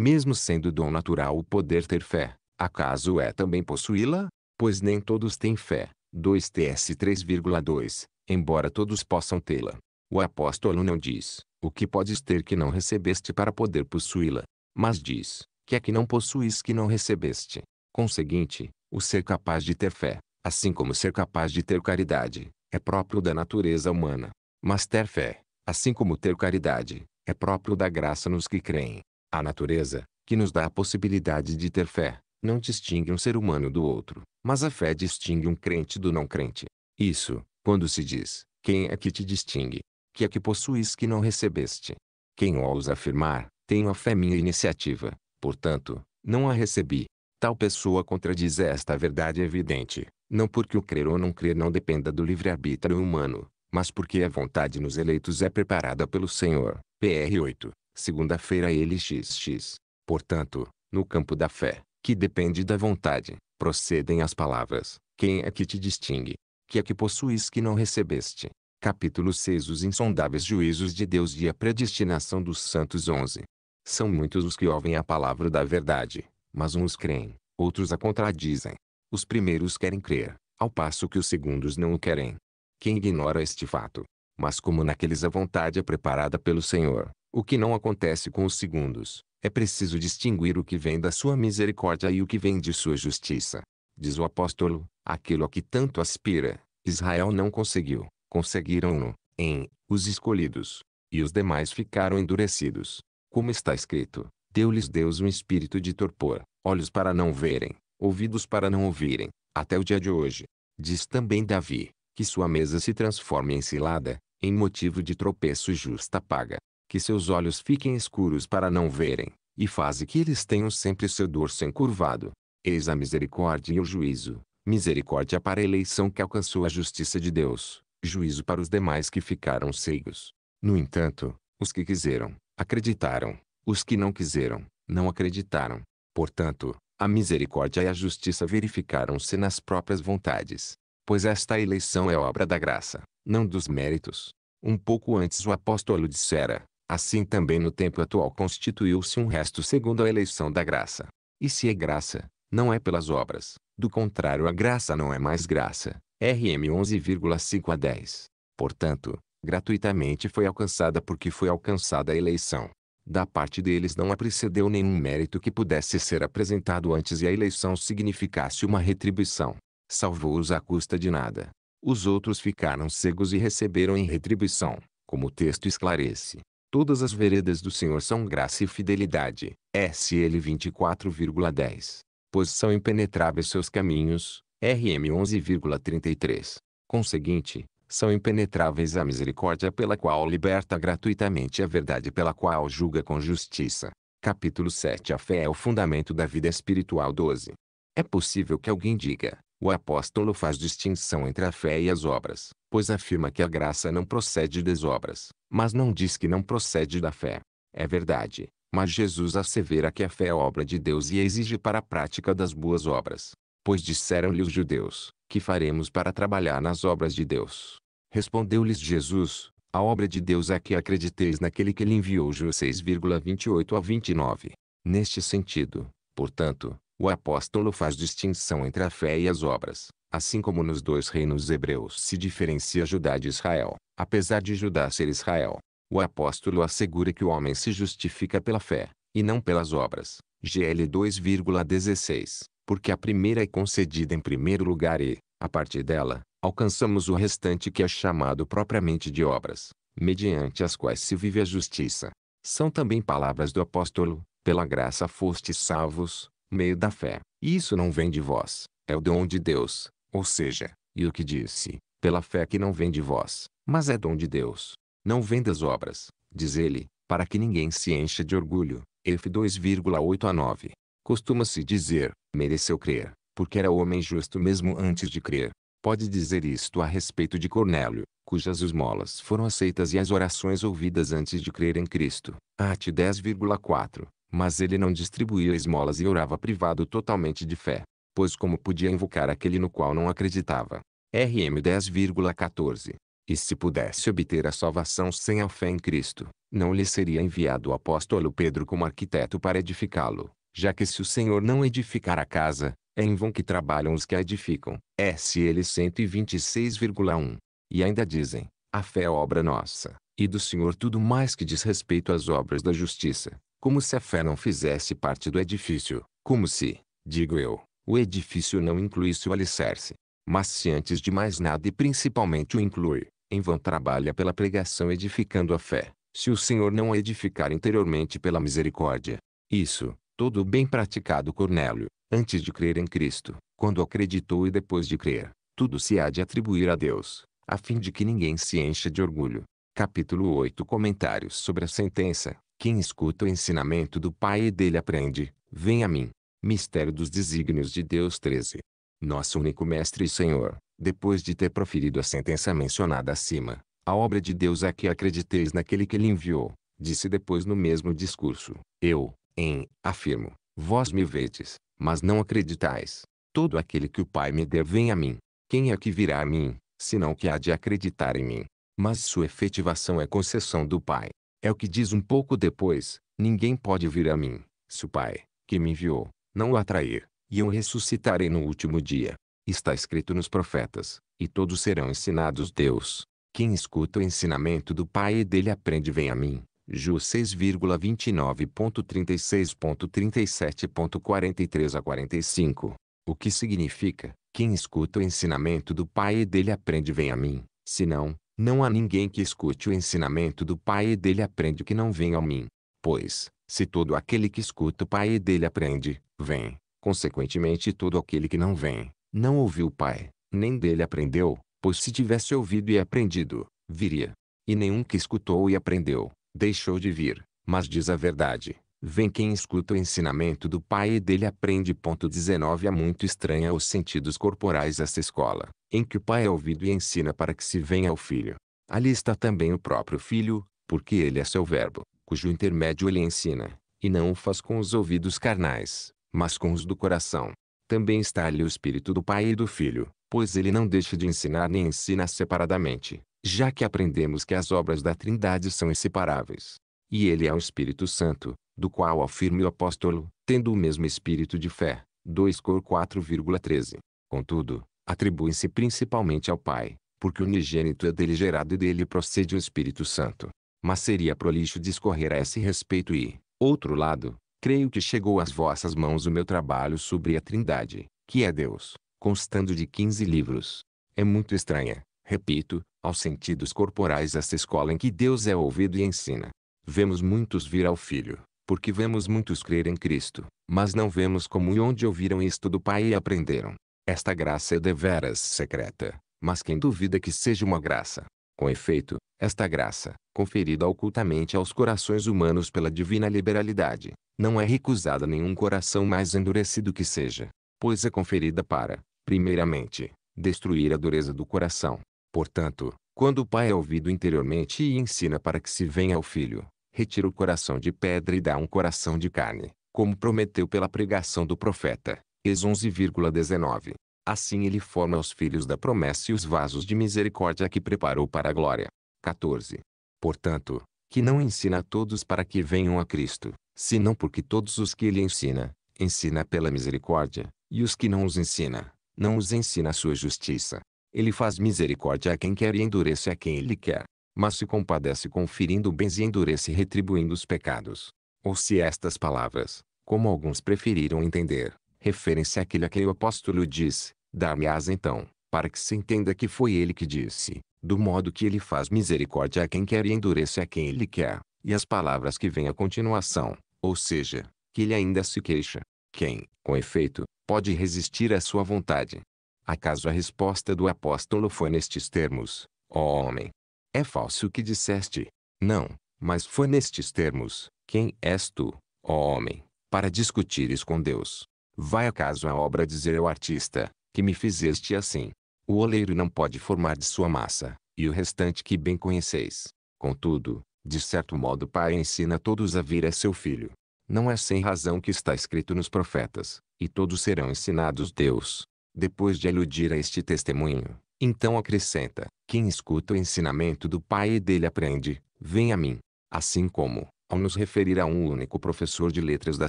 mesmo sendo dom natural o poder ter fé, acaso é também possuí-la? Pois nem todos têm fé. 2 TS 3,2 Embora todos possam tê-la. O apóstolo não diz, o que podes ter que não recebeste para poder possuí-la, mas diz, que é que não possuis que não recebeste. Conseguinte, o ser capaz de ter fé, assim como ser capaz de ter caridade, é próprio da natureza humana. Mas ter fé, assim como ter caridade, é próprio da graça nos que creem. A natureza, que nos dá a possibilidade de ter fé, não distingue um ser humano do outro, mas a fé distingue um crente do não crente. Isso, quando se diz, quem é que te distingue? Que é que possuis que não recebeste? Quem ousa afirmar, tenho a fé minha iniciativa, portanto, não a recebi. Tal pessoa contradiz esta verdade evidente, não porque o crer ou não crer não dependa do livre-arbítrio humano, mas porque a vontade nos eleitos é preparada pelo Senhor. PR 8. Segunda-feira ele xx. Portanto, no campo da fé, que depende da vontade, procedem as palavras: Quem é que te distingue? Que é que possuis que não recebeste? Capítulo 6 Os insondáveis juízos de Deus e a predestinação dos santos 11. São muitos os que ouvem a palavra da verdade, mas uns creem, outros a contradizem. Os primeiros querem crer, ao passo que os segundos não o querem. Quem ignora este fato, mas como naqueles a vontade é preparada pelo Senhor, o que não acontece com os segundos. É preciso distinguir o que vem da sua misericórdia e o que vem de sua justiça. Diz o apóstolo, aquilo a que tanto aspira, Israel não conseguiu, conseguiram-no, em, os escolhidos. E os demais ficaram endurecidos. Como está escrito, deu-lhes Deus um espírito de torpor, olhos para não verem, ouvidos para não ouvirem, até o dia de hoje. Diz também Davi, que sua mesa se transforme em cilada, em motivo de tropeço e justa paga que seus olhos fiquem escuros para não verem, e faze que eles tenham sempre seu dorso encurvado. Eis a misericórdia e o juízo, misericórdia para a eleição que alcançou a justiça de Deus, juízo para os demais que ficaram cegos. No entanto, os que quiseram, acreditaram, os que não quiseram, não acreditaram. Portanto, a misericórdia e a justiça verificaram-se nas próprias vontades. Pois esta eleição é obra da graça, não dos méritos. Um pouco antes o apóstolo dissera, Assim também no tempo atual constituiu-se um resto segundo a eleição da graça. E se é graça, não é pelas obras, do contrário a graça não é mais graça. RM 11,5 a 10. Portanto, gratuitamente foi alcançada porque foi alcançada a eleição. Da parte deles não a precedeu nenhum mérito que pudesse ser apresentado antes e a eleição significasse uma retribuição. Salvou-os à custa de nada. Os outros ficaram cegos e receberam em retribuição, como o texto esclarece. Todas as veredas do Senhor são graça e fidelidade. SL 24,10. Pois são impenetráveis seus caminhos. RM 11,33. Conseguinte, são impenetráveis a misericórdia pela qual liberta gratuitamente a verdade pela qual julga com justiça. Capítulo 7 A fé é o fundamento da vida espiritual 12. É possível que alguém diga, o apóstolo faz distinção entre a fé e as obras, pois afirma que a graça não procede das obras, mas não diz que não procede da fé. É verdade, mas Jesus assevera que a fé é obra de Deus e a exige para a prática das boas obras. Pois disseram-lhe os judeus: Que faremos para trabalhar nas obras de Deus? Respondeu-lhes Jesus: A obra de Deus é que acrediteis naquele que lhe enviou. João 6,28 a 29. Neste sentido, portanto, o apóstolo faz distinção entre a fé e as obras, assim como nos dois reinos hebreus se diferencia Judá de Israel, apesar de Judá ser Israel. O apóstolo assegura que o homem se justifica pela fé, e não pelas obras. GL 2,16 porque a primeira é concedida em primeiro lugar e, a partir dela, alcançamos o restante que é chamado propriamente de obras, mediante as quais se vive a justiça. São também palavras do apóstolo: pela graça fostes salvos, meio da fé. Isso não vem de vós, é o dom de Deus, ou seja, e o que disse, pela fé que não vem de vós, mas é dom de Deus. Não vem das obras, diz ele, para que ninguém se encha de orgulho. F 2,8 a 9. Costuma-se dizer, mereceu crer, porque era homem justo mesmo antes de crer. Pode dizer isto a respeito de Cornélio, cujas esmolas foram aceitas e as orações ouvidas antes de crer em Cristo. At 10,4. Mas ele não distribuía esmolas e orava privado totalmente de fé, pois como podia invocar aquele no qual não acreditava? RM 10,14 e se pudesse obter a salvação sem a fé em Cristo, não lhe seria enviado o apóstolo Pedro como arquiteto para edificá-lo, já que se o Senhor não edificar a casa, é em vão que trabalham os que a edificam. SL 126,1. E ainda dizem, a fé é obra nossa, e do Senhor tudo mais que diz respeito às obras da justiça, como se a fé não fizesse parte do edifício, como se, digo eu, o edifício não incluísse o alicerce. Mas se antes de mais nada e principalmente o inclui, em vão trabalha pela pregação edificando a fé, se o Senhor não a edificar interiormente pela misericórdia. Isso, todo o bem praticado Cornélio, antes de crer em Cristo, quando acreditou e depois de crer, tudo se há de atribuir a Deus, a fim de que ninguém se encha de orgulho. Capítulo 8 Comentários sobre a sentença quem escuta o ensinamento do Pai e dele aprende, vem a mim. Mistério dos Desígnios de Deus 13. Nosso único Mestre e Senhor, depois de ter proferido a sentença mencionada acima, a obra de Deus a que acrediteis naquele que lhe enviou, disse depois no mesmo discurso: Eu, em, afirmo, vós me vedes, mas não acreditais. Todo aquele que o Pai me der vem a mim. Quem é que virá a mim, senão que há de acreditar em mim? Mas sua efetivação é concessão do Pai. É o que diz um pouco depois: Ninguém pode vir a mim, se o Pai, que me enviou, não o atrair, e eu ressuscitarei no último dia. Está escrito nos profetas, e todos serão ensinados Deus. Quem escuta o ensinamento do Pai e dele aprende vem a mim. Ju 6,29.36.37.43 a 45. O que significa, quem escuta o ensinamento do Pai e dele aprende vem a mim, senão, não há ninguém que escute o ensinamento do Pai e dele aprende que não vem a mim. Pois, se todo aquele que escuta o Pai e dele aprende, vem. Consequentemente todo aquele que não vem, não ouviu o Pai, nem dele aprendeu, pois se tivesse ouvido e aprendido, viria. E nenhum que escutou e aprendeu, deixou de vir, mas diz a verdade. Vem quem escuta o ensinamento do Pai e dele aprende. Ponto 19 É muito estranha aos sentidos corporais essa escola em que o pai é ouvido e ensina para que se venha ao filho. Ali está também o próprio filho, porque ele é seu verbo, cujo intermédio ele ensina, e não o faz com os ouvidos carnais, mas com os do coração. Também está ali o espírito do pai e do filho, pois ele não deixa de ensinar nem ensina separadamente, já que aprendemos que as obras da Trindade são inseparáveis. E ele é o Espírito Santo, do qual afirma o apóstolo, tendo o mesmo espírito de fé. 2 Cor 4,13. Contudo, atribuem-se principalmente ao Pai, porque o unigênito é dele gerado e dele procede o Espírito Santo. Mas seria prolixo discorrer a esse respeito e, outro lado, creio que chegou às vossas mãos o meu trabalho sobre a Trindade, que é Deus, constando de 15 livros. É muito estranha, repito, aos sentidos corporais esta escola em que Deus é ouvido e ensina. Vemos muitos vir ao Filho, porque vemos muitos crer em Cristo, mas não vemos como e onde ouviram isto do Pai e aprenderam. Esta graça é deveras secreta, mas quem duvida que seja uma graça? Com efeito, esta graça, conferida ocultamente aos corações humanos pela divina liberalidade, não é recusada nenhum coração mais endurecido que seja, pois é conferida para, primeiramente, destruir a dureza do coração. Portanto, quando o pai é ouvido interiormente e ensina para que se venha ao filho, retira o coração de pedra e dá um coração de carne, como prometeu pela pregação do profeta. Êxodo 11,19. Assim ele forma os filhos da promessa e os vasos de misericórdia que preparou para a glória. 14. Portanto, que não ensina a todos para que venham a Cristo, senão porque todos os que ele ensina, ensina pela misericórdia, e os que não os ensina, não os ensina a sua justiça. Ele faz misericórdia a quem quer e endurece a quem ele quer, mas se compadece conferindo bens e endurece retribuindo os pecados. Ou se estas palavras, como alguns preferiram entender, referência àquele a que o apóstolo diz, dar-me-ás então, para que se entenda que foi ele que disse, do modo que ele faz misericórdia a quem quer e endurece a quem ele quer, e as palavras que vêm à continuação, ou seja, que ele ainda se queixa. Quem, com efeito, pode resistir à sua vontade? Acaso a resposta do apóstolo foi nestes termos, ó homem? É falso o que disseste. Não, mas foi nestes termos, quem és tu, ó homem, para discutires com Deus? Vai acaso a obra dizer ao artista, que me fizeste assim. O oleiro não pode formar de sua massa, e o restante que bem conheceis. Contudo, de certo modo o pai ensina todos a vir a seu filho. Não é sem razão que está escrito nos profetas, e todos serão ensinados Deus. Depois de aludir a este testemunho, então acrescenta, quem escuta o ensinamento do pai e dele aprende, vem a mim. Assim como, ao nos referir a um único professor de letras da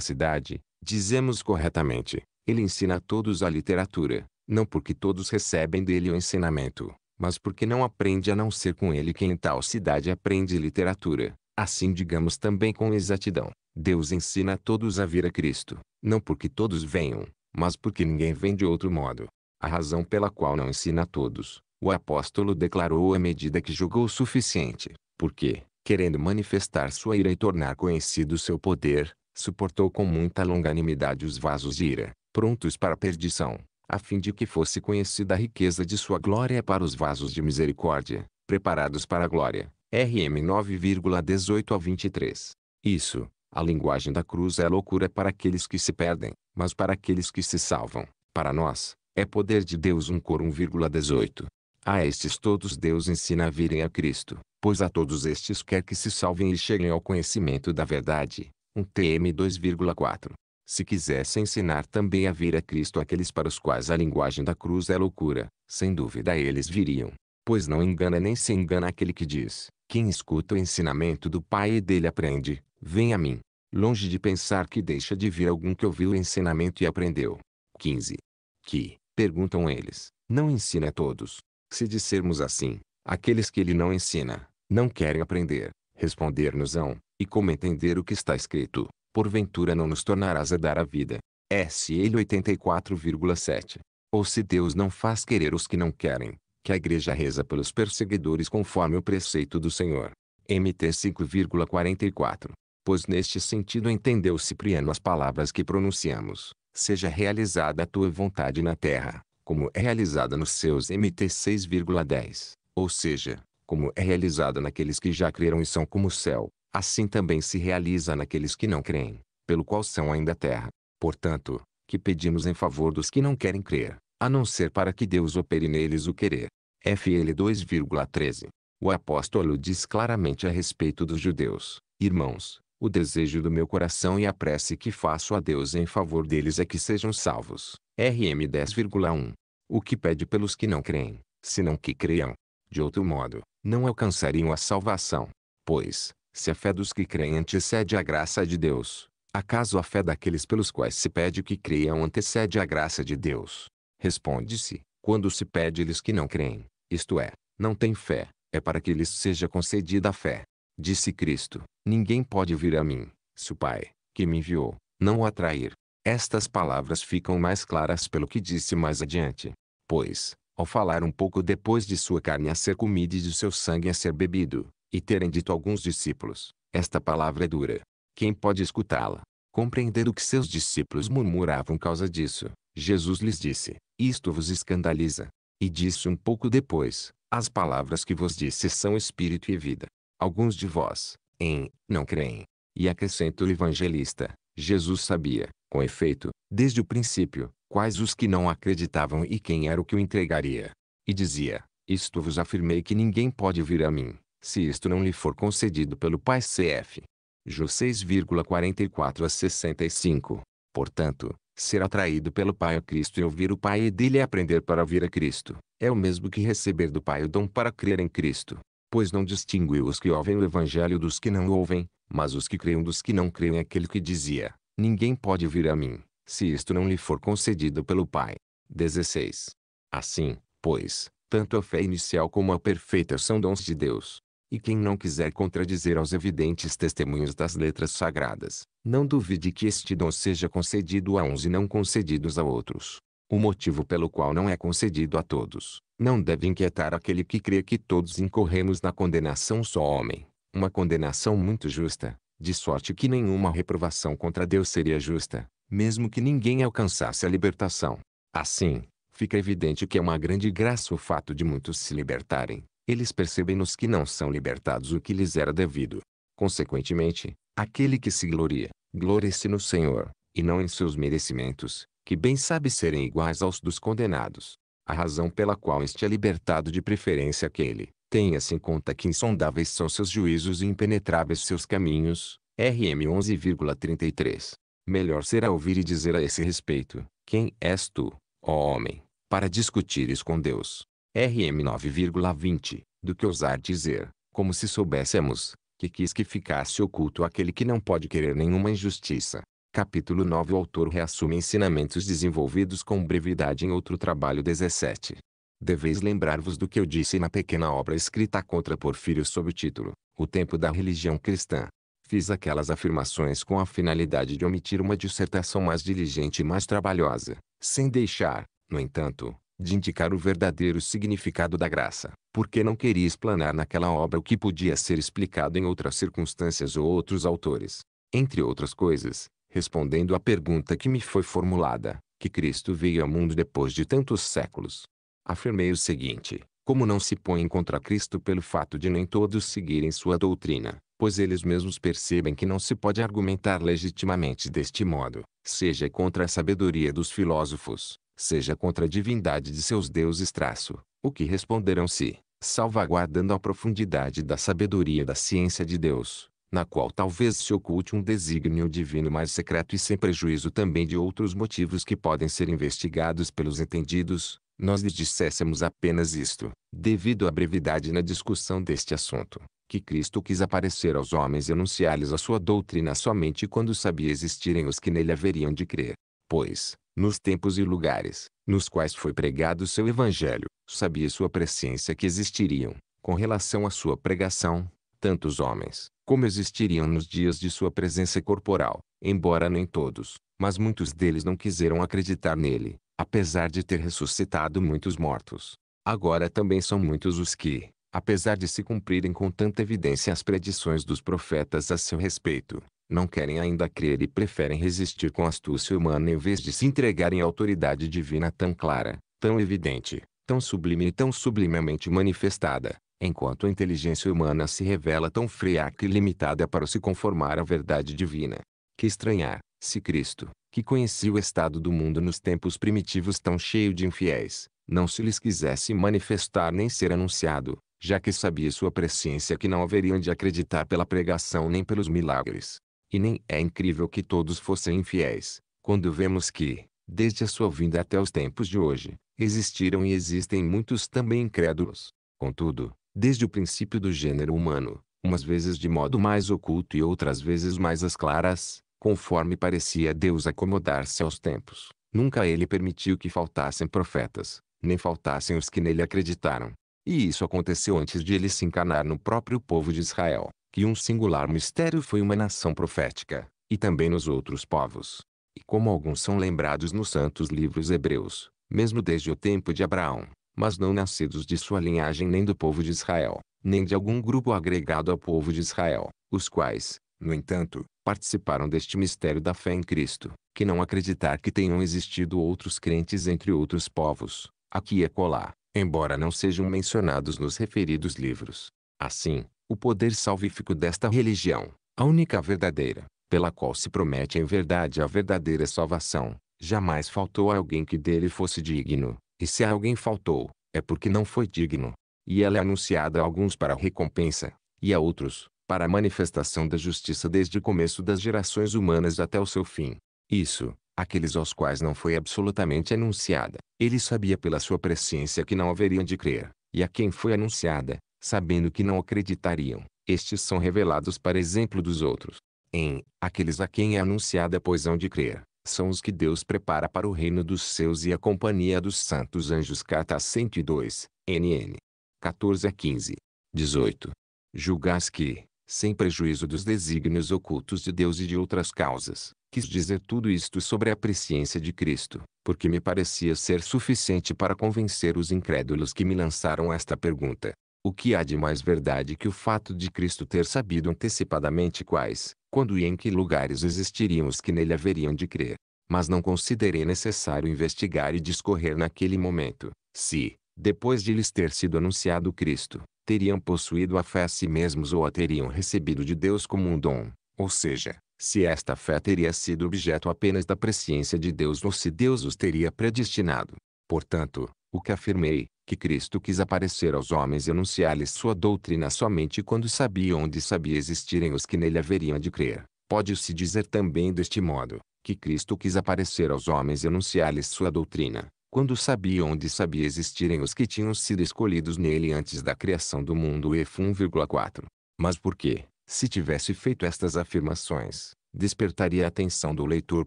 cidade, Dizemos corretamente, ele ensina a todos a literatura, não porque todos recebem dele o ensinamento, mas porque não aprende a não ser com ele quem em tal cidade aprende literatura. Assim digamos também com exatidão, Deus ensina a todos a vir a Cristo, não porque todos venham, mas porque ninguém vem de outro modo. A razão pela qual não ensina a todos, o apóstolo declarou à medida que julgou suficiente, porque, querendo manifestar sua ira e tornar conhecido seu poder, suportou com muita longanimidade os vasos de ira, prontos para a perdição, a fim de que fosse conhecida a riqueza de sua glória para os vasos de misericórdia, preparados para a glória. RM 9,18 a 23. Isso, a linguagem da cruz é loucura para aqueles que se perdem, mas para aqueles que se salvam, para nós, é poder de Deus 1 Cor 1,18. A estes todos Deus ensina a virem a Cristo, pois a todos estes quer que se salvem e cheguem ao conhecimento da verdade um TM 2,4. Se quisesse ensinar também a vir a Cristo aqueles para os quais a linguagem da cruz é loucura, sem dúvida eles viriam. Pois não engana nem se engana aquele que diz, quem escuta o ensinamento do Pai e dele aprende, vem a mim. Longe de pensar que deixa de vir algum que ouviu o ensinamento e aprendeu. 15. Que, perguntam eles, não ensina a todos. Se dissermos assim, aqueles que ele não ensina, não querem aprender, responder-nos-ão, e como entender o que está escrito, porventura não nos tornarás a dar a vida. SL 84,7. Ou se Deus não faz querer os que não querem, que a igreja reza pelos perseguidores conforme o preceito do Senhor. MT 5,44. Pois neste sentido entendeu Cipriano as palavras que pronunciamos, seja realizada a tua vontade na terra, como é realizada nos seus MT 6,10, ou seja, como é realizada naqueles que já creram e são como o céu, assim também se realiza naqueles que não creem, pelo qual são ainda terra. Portanto, que pedimos em favor dos que não querem crer, a não ser para que Deus opere neles o querer. FL 2,13 O apóstolo diz claramente a respeito dos judeus, irmãos, o desejo do meu coração e a prece que faço a Deus em favor deles é que sejam salvos. RM 10,1 O que pede pelos que não creem, senão que creiam. De outro modo, não alcançariam a salvação. Pois, se a fé dos que creem antecede a graça de Deus, acaso a fé daqueles pelos quais se pede que creiam antecede a graça de Deus? Responde-se, quando se pede-lhes que não creem, isto é, não têm fé, é para que lhes seja concedida a fé. Disse Cristo, ninguém pode vir a mim, se o Pai, que me enviou, não o atrair. Estas palavras ficam mais claras pelo que disse mais adiante. Pois, ao falar um pouco depois de sua carne a ser comida e de seu sangue a ser bebido, e terem dito alguns discípulos: Esta palavra é dura. Quem pode escutá-la? Compreender o que seus discípulos murmuravam causa disso, Jesus lhes disse: Isto vos escandaliza. E disse um pouco depois: As palavras que vos disse são espírito e vida. Alguns de vós, em, não creem. E acrescenta o evangelista: Jesus sabia, com efeito, desde o princípio, quais os que não acreditavam e quem era o que o entregaria. E dizia: Isto vos afirmei que ninguém pode vir a mim, se isto não lhe for concedido pelo Pai CF. Jô 6,44 a 65. Portanto, ser atraído pelo Pai a Cristo e ouvir o Pai e dele aprender para vir a Cristo, é o mesmo que receber do Pai o dom para crer em Cristo. Pois não distinguiu os que ouvem o Evangelho dos que não ouvem, mas os que creem dos que não creem aquele que dizia, ninguém pode vir a mim, se isto não lhe for concedido pelo Pai. 16. Assim, pois, tanto a fé inicial como a perfeita são dons de Deus, e quem não quiser contradizer aos evidentes testemunhos das letras sagradas, não duvide que este dom seja concedido a uns e não concedidos a outros. O motivo pelo qual não é concedido a todos, não deve inquietar aquele que crê que todos incorremos na condenação só homem, uma condenação muito justa, de sorte que nenhuma reprovação contra Deus seria justa, mesmo que ninguém alcançasse a libertação. Assim, fica evidente que é uma grande graça o fato de muitos se libertarem, eles percebem-nos que não são libertados o que lhes era devido. Consequentemente, aquele que se gloria, glorie-se no Senhor, e não em seus merecimentos, que bem sabe serem iguais aos dos condenados. A razão pela qual este é libertado de preferência aquele, tenha-se em conta que insondáveis são seus juízos e impenetráveis seus caminhos, RM 11,33. Melhor será ouvir e dizer a esse respeito, quem és tu, ó homem, para discutires com Deus, RM 9,20, do que ousar dizer, como se soubéssemos, que quis que ficasse oculto aquele que não pode querer nenhuma injustiça. Capítulo 9 O autor reassume ensinamentos desenvolvidos com brevidade em outro trabalho 17. Deveis lembrar-vos do que eu disse na pequena obra escrita contra Porfírio sob o título O Tempo da Religião Cristã. Fiz aquelas afirmações com a finalidade de omitir uma dissertação mais diligente e mais trabalhosa, sem deixar, no entanto, de indicar o verdadeiro significado da graça, porque não queria explanar naquela obra o que podia ser explicado em outras circunstâncias ou outros autores. Entre outras coisas, respondendo à pergunta que me foi formulada, que Cristo veio ao mundo depois de tantos séculos. Afirmei o seguinte, como não se põe contra Cristo pelo fato de nem todos seguirem sua doutrina, pois eles mesmos percebem que não se pode argumentar legitimamente deste modo, seja contra a sabedoria dos filósofos, seja contra a divindade de seus deuses traço, o que responderão se, salvaguardando a profundidade da sabedoria da ciência de Deus, na qual talvez se oculte um desígnio divino mais secreto e sem prejuízo também de outros motivos que podem ser investigados pelos entendidos, nós lhes disséssemos apenas isto, devido à brevidade na discussão deste assunto, que Cristo quis aparecer aos homens e anunciar-lhes a sua doutrina somente quando sabia existirem os que nele haveriam de crer. Pois, nos tempos e lugares, nos quais foi pregado seu evangelho, sabia sua presciência que existiriam, com relação à sua pregação, tantos homens, como existiriam nos dias de sua presença corporal, embora nem todos, mas muitos deles não quiseram acreditar nele, apesar de ter ressuscitado muitos mortos. Agora também são muitos os que, apesar de se cumprirem com tanta evidência as predições dos profetas a seu respeito, não querem ainda crer e preferem resistir com astúcia humana em vez de se entregarem à autoridade divina tão clara, tão evidente, tão sublime e tão sublimemente manifestada, enquanto a inteligência humana se revela tão friaca e limitada para se conformar à verdade divina. Que estranhar, se Cristo, que conhecia o estado do mundo nos tempos primitivos tão cheio de infiéis, não se lhes quisesse manifestar nem ser anunciado, já que sabia sua presciência que não haveriam de acreditar pela pregação nem pelos milagres. E nem é incrível que todos fossem infiéis, quando vemos que, desde a sua vinda até os tempos de hoje, existiram e existem muitos também incrédulos. Contudo, desde o princípio do gênero humano, umas vezes de modo mais oculto e outras vezes mais às claras, conforme parecia Deus acomodar-se aos tempos, nunca ele permitiu que faltassem profetas, nem faltassem os que nele acreditaram. E isso aconteceu antes de ele se encarnar no próprio povo de Israel que um singular mistério foi uma nação profética, e também nos outros povos. E como alguns são lembrados nos santos livros hebreus, mesmo desde o tempo de Abraão, mas não nascidos de sua linhagem nem do povo de Israel, nem de algum grupo agregado ao povo de Israel, os quais, no entanto, participaram deste mistério da fé em Cristo, que não acreditar que tenham existido outros crentes entre outros povos, aqui e é colar, embora não sejam mencionados nos referidos livros. Assim, o poder salvífico desta religião, a única verdadeira, pela qual se promete em verdade a verdadeira salvação, jamais faltou a alguém que dele fosse digno, e se a alguém faltou, é porque não foi digno. E ela é anunciada a alguns para a recompensa, e a outros, para a manifestação da justiça desde o começo das gerações humanas até o seu fim. Isso, aqueles aos quais não foi absolutamente anunciada, ele sabia pela sua presciência que não haveriam de crer, e a quem foi anunciada, sabendo que não acreditariam, estes são revelados para exemplo dos outros. Em, aqueles a quem é anunciada a poesão de crer, são os que Deus prepara para o reino dos seus e a companhia dos santos anjos Carta 102, NN. 14 a 15. 18. Julgás que, sem prejuízo dos desígnios ocultos de Deus e de outras causas, quis dizer tudo isto sobre a presciência de Cristo, porque me parecia ser suficiente para convencer os incrédulos que me lançaram esta pergunta. O que há de mais verdade que o fato de Cristo ter sabido antecipadamente quais, quando e em que lugares existiriam os que nele haveriam de crer. Mas não considerei necessário investigar e discorrer naquele momento, se, depois de lhes ter sido anunciado Cristo, teriam possuído a fé a si mesmos ou a teriam recebido de Deus como um dom, ou seja, se esta fé teria sido objeto apenas da presciência de Deus ou se Deus os teria predestinado. Portanto, o que afirmei, que Cristo quis aparecer aos homens e anunciar-lhes sua doutrina somente quando sabia onde sabia existirem os que nele haveriam de crer. Pode-se dizer também deste modo, que Cristo quis aparecer aos homens e anunciar-lhes sua doutrina, quando sabia onde sabia existirem os que tinham sido escolhidos nele antes da criação do mundo. F1,4. Mas por que, se tivesse feito estas afirmações, despertaria a atenção do leitor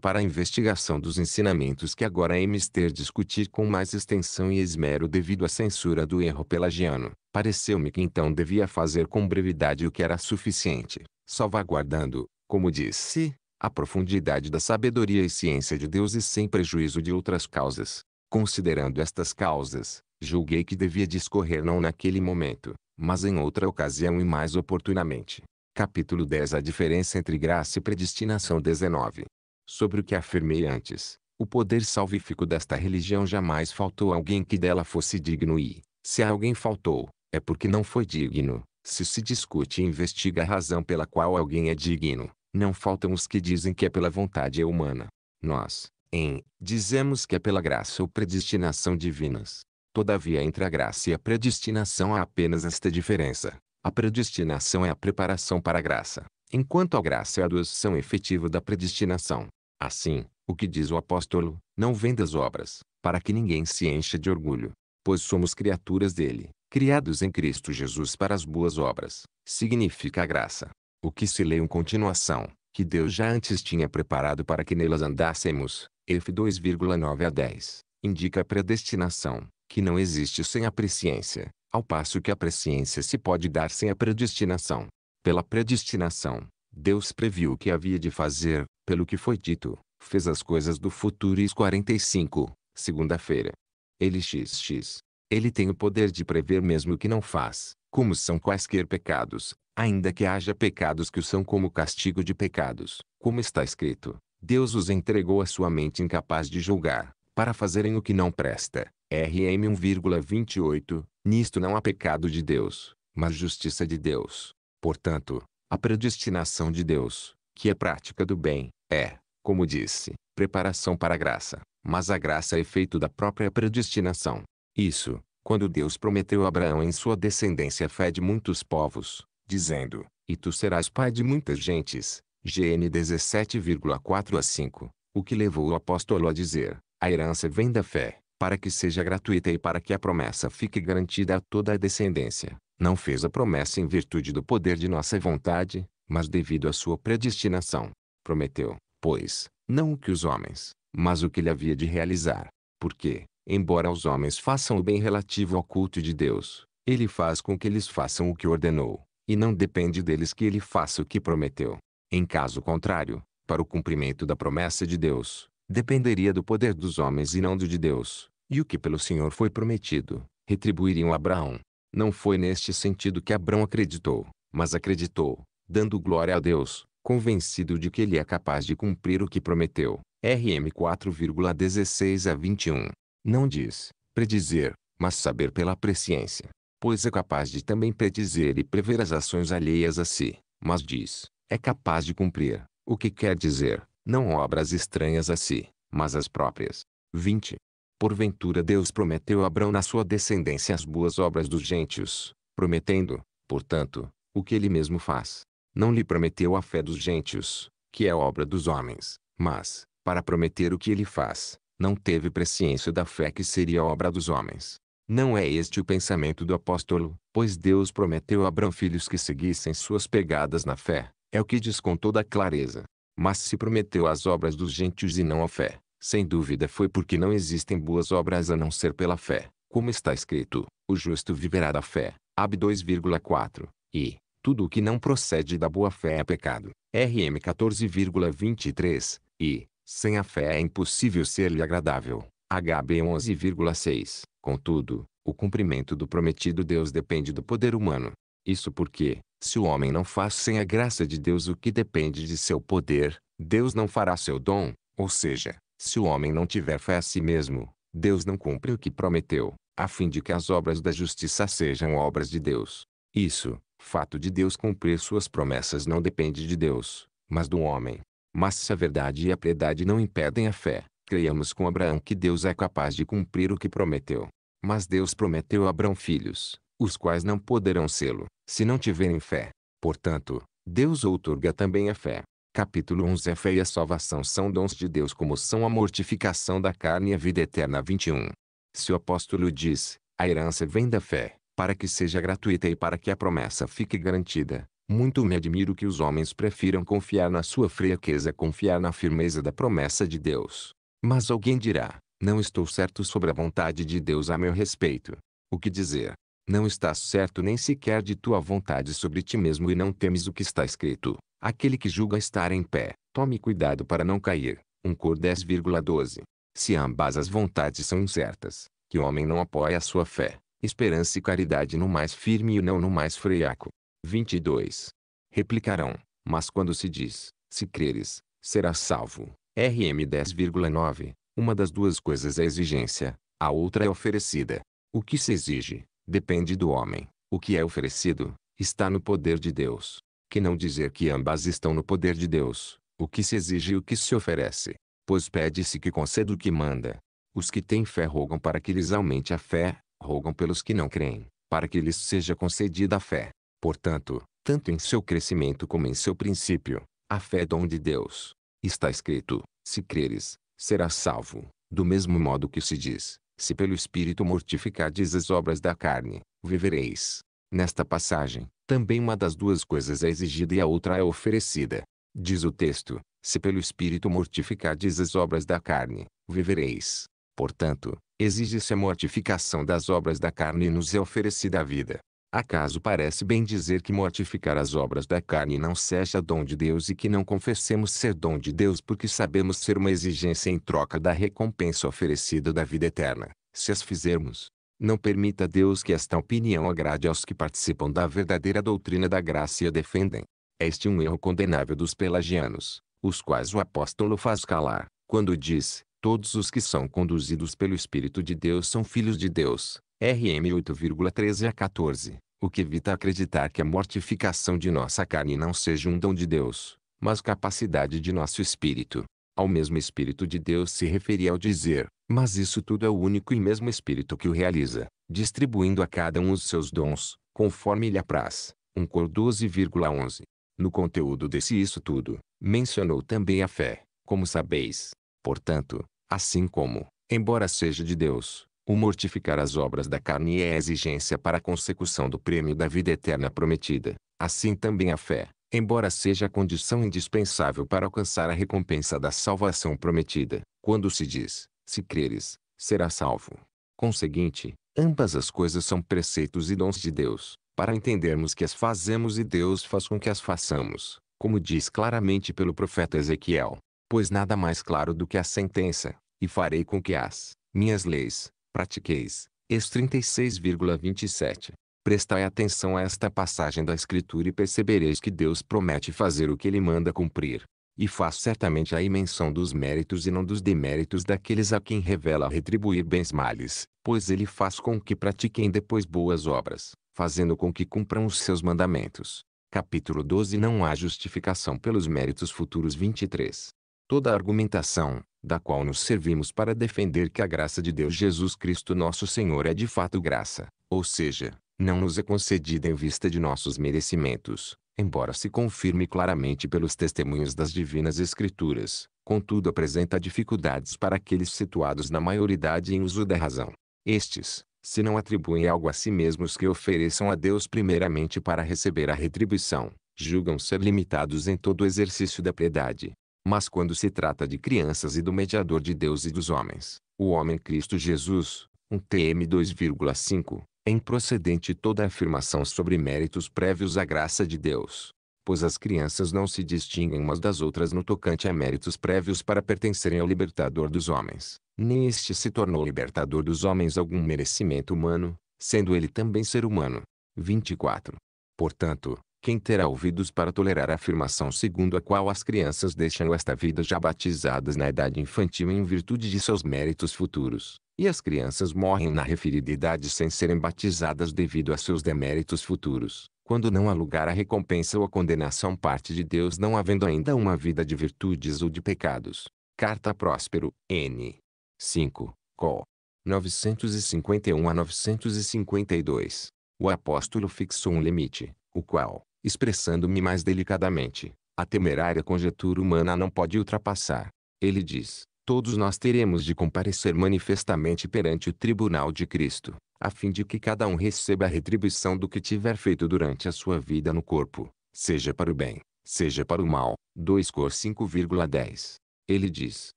para a investigação dos ensinamentos que agora é mister discutir com mais extensão e esmero devido à censura do erro pelagiano. Pareceu-me que então devia fazer com brevidade o que era suficiente, salvaguardando, como disse, a profundidade da sabedoria e ciência de Deus e sem prejuízo de outras causas. Considerando estas causas, julguei que devia discorrer não naquele momento, mas em outra ocasião e mais oportunamente, Capítulo 10 A diferença entre graça e predestinação 19. Sobre o que afirmei antes, o poder salvífico desta religião jamais faltou a alguém que dela fosse digno e, se a alguém faltou, é porque não foi digno. Se se discute e investiga a razão pela qual alguém é digno, não faltam os que dizem que é pela vontade humana. Nós, em, dizemos que é pela graça ou predestinação divinas. Todavia entre a graça e a predestinação há apenas esta diferença. A predestinação é a preparação para a graça, enquanto a graça é a adoção efetiva da predestinação. Assim, o que diz o apóstolo, não vem das obras, para que ninguém se encha de orgulho, pois somos criaturas dele, criados em Cristo Jesus para as boas obras, significa a graça. O que se lê em continuação, que Deus já antes tinha preparado para que nelas andássemos, F 2,9 a 10, indica a predestinação, que não existe sem a presciência, ao passo que a presciência se pode dar sem a predestinação. Pela predestinação, Deus previu o que havia de fazer, pelo que foi dito, fez as coisas do futuro e 45, segunda-feira. Ele xx. Ele tem o poder de prever mesmo o que não faz, como são quaisquer pecados, ainda que haja pecados que o são como castigo de pecados, como está escrito. Deus os entregou à sua mente incapaz de julgar, para fazerem o que não presta. RM 1,28, nisto não há pecado de Deus, mas justiça de Deus. Portanto, a predestinação de Deus, que é prática do bem, é, como disse, preparação para a graça, mas a graça é efeito da própria predestinação. Isso, quando Deus prometeu a Abraão em sua descendência a fé de muitos povos, dizendo, e tu serás pai de muitas gentes, GN 17,4 a 5, o que levou o apóstolo a dizer, a herança vem da fé para que seja gratuita e para que a promessa fique garantida a toda a descendência. Não fez a promessa em virtude do poder de nossa vontade, mas devido à sua predestinação. Prometeu, pois, não o que os homens, mas o que ele havia de realizar. Porque, embora os homens façam o bem relativo ao culto de Deus, ele faz com que eles façam o que ordenou, e não depende deles que ele faça o que prometeu. Em caso contrário, para o cumprimento da promessa de Deus, dependeria do poder dos homens e não do de Deus. E o que pelo Senhor foi prometido, retribuiriam a Abraão. Não foi neste sentido que Abraão acreditou, mas acreditou, dando glória a Deus, convencido de que ele é capaz de cumprir o que prometeu. RM 4,16 a 21. Não diz, predizer, mas saber pela presciência. Pois é capaz de também predizer e prever as ações alheias a si, mas diz, é capaz de cumprir, o que quer dizer, não obras estranhas a si, mas as próprias. 20. Porventura Deus prometeu a Abraão na sua descendência as boas obras dos gentios, prometendo, portanto, o que ele mesmo faz. Não lhe prometeu a fé dos gentios, que é obra dos homens, mas, para prometer o que ele faz, não teve presciência da fé que seria obra dos homens. Não é este o pensamento do apóstolo, pois Deus prometeu a Abraão filhos que seguissem suas pegadas na fé, é o que diz com toda clareza. Mas se prometeu as obras dos gentios e não a fé, sem dúvida foi porque não existem boas obras a não ser pela fé. Como está escrito, o justo viverá da fé. Ab 2,4. E, tudo o que não procede da boa fé é pecado. RM 14,23. E, sem a fé é impossível ser-lhe agradável. HB 11,6. Contudo, o cumprimento do prometido Deus depende do poder humano. Isso porque, se o homem não faz sem a graça de Deus o que depende de seu poder, Deus não fará seu dom, ou seja, se o homem não tiver fé a si mesmo, Deus não cumpre o que prometeu, a fim de que as obras da justiça sejam obras de Deus. Isso, fato de Deus cumprir suas promessas não depende de Deus, mas do homem. Mas se a verdade e a piedade não impedem a fé, creiamos com Abraão que Deus é capaz de cumprir o que prometeu. Mas Deus prometeu a Abraão filhos, os quais não poderão sê-lo, se não tiverem fé. Portanto, Deus outorga também a fé, Capítulo 11 A fé e a salvação são dons de Deus como são a mortificação da carne e a vida eterna 21. Se o apóstolo diz, a herança vem da fé, para que seja gratuita e para que a promessa fique garantida, muito me admiro que os homens prefiram confiar na sua fraqueza a confiar na firmeza da promessa de Deus. Mas alguém dirá, não estou certo sobre a vontade de Deus a meu respeito. O que dizer? Não estás certo nem sequer de tua vontade sobre ti mesmo e não temes o que está escrito. Aquele que julga estar em pé, tome cuidado para não cair. 1 Cor 10,12. Se ambas as vontades são incertas, que o homem não apoie a sua fé, esperança e caridade no mais firme e não no mais fraco. 22. Replicarão, mas quando se diz, se creres, serás salvo. RM 10,9. Uma das duas coisas é exigência, a outra é oferecida. O que se exige, depende do homem. O que é oferecido, está no poder de Deus que não dizer que ambas estão no poder de Deus, o que se exige e o que se oferece. Pois pede-se que conceda o que manda. Os que têm fé rogam para que lhes aumente a fé, rogam pelos que não creem, para que lhes seja concedida a fé. Portanto, tanto em seu crescimento como em seu princípio, a fé é dom de Deus. Está escrito, se creres, serás salvo, do mesmo modo que se diz, se pelo Espírito mortificardes as obras da carne, vivereis. Nesta passagem, também uma das duas coisas é exigida e a outra é oferecida. Diz o texto: Se pelo Espírito mortificardes as obras da carne, vivereis. Portanto, exige-se a mortificação das obras da carne e nos é oferecida a vida. Acaso parece bem dizer que mortificar as obras da carne não seja dom de Deus e que não confessemos ser dom de Deus porque sabemos ser uma exigência em troca da recompensa oferecida da vida eterna, se as fizermos? Não permita Deus que esta opinião agrade aos que participam da verdadeira doutrina da graça e a defendem. Este é um erro condenável dos pelagianos, os quais o apóstolo faz calar, quando diz, todos os que são conduzidos pelo Espírito de Deus são filhos de Deus. RM 8,13 a 14, o que evita acreditar que a mortificação de nossa carne não seja um dom de Deus, mas capacidade de nosso espírito. Ao mesmo Espírito de Deus se referia ao dizer, mas isso tudo é o único e mesmo Espírito que o realiza, distribuindo a cada um os seus dons, conforme lhe apraz. 1 Cor 12,11. No conteúdo desse isso tudo, mencionou também a fé, como sabeis. Portanto, assim como, embora seja de Deus, o mortificar as obras da carne é a exigência para a consecução do prêmio da vida eterna prometida, assim também a fé, embora seja a condição indispensável para alcançar a recompensa da salvação prometida, quando se diz, se creres, serás salvo. Conseguinte, ambas as coisas são preceitos e dons de Deus, para entendermos que as fazemos e Deus faz com que as façamos, como diz claramente pelo profeta Ezequiel. Pois nada mais claro do que a sentença, e farei com que as minhas leis pratiqueis. Ex 36,27. Prestai atenção a esta passagem da Escritura e percebereis que Deus promete fazer o que Ele manda cumprir e faz certamente a imensão dos méritos e não dos deméritos daqueles a quem revela retribuir bens males, pois ele faz com que pratiquem depois boas obras, fazendo com que cumpram os seus mandamentos. Capítulo 12 Não há justificação pelos méritos futuros 23. Toda a argumentação, da qual nos servimos para defender que a graça de Deus Jesus Cristo nosso Senhor é de fato graça, ou seja, não nos é concedida em vista de nossos merecimentos, embora se confirme claramente pelos testemunhos das divinas escrituras, contudo apresenta dificuldades para aqueles situados na maioridade em uso da razão. Estes, se não atribuem algo a si mesmos que ofereçam a Deus primeiramente para receber a retribuição, julgam ser limitados em todo o exercício da piedade. Mas quando se trata de crianças e do mediador de Deus e dos homens, o homem Cristo Jesus, um TM 2,5, é improcedente toda afirmação sobre méritos prévios à graça de Deus, pois as crianças não se distinguem umas das outras no tocante a méritos prévios para pertencerem ao libertador dos homens, nem este se tornou libertador dos homens algum merecimento humano, sendo ele também ser humano. 24. Portanto, quem terá ouvidos para tolerar a afirmação segundo a qual as crianças deixam esta vida já batizadas na idade infantil em virtude de seus méritos futuros, e as crianças morrem na referida idade sem serem batizadas devido a seus deméritos futuros, quando não há lugar à recompensa ou à condenação parte de Deus não havendo ainda uma vida de virtudes ou de pecados. Carta Próspero, N. 5, Col. 951 a 952. O apóstolo fixou um limite, o qual, expressando-me mais delicadamente, a temerária conjetura humana não pode ultrapassar. Ele diz, todos nós teremos de comparecer manifestamente perante o tribunal de Cristo, a fim de que cada um receba a retribuição do que tiver feito durante a sua vida no corpo, seja para o bem, seja para o mal. 2 Cor 5,10. Ele diz,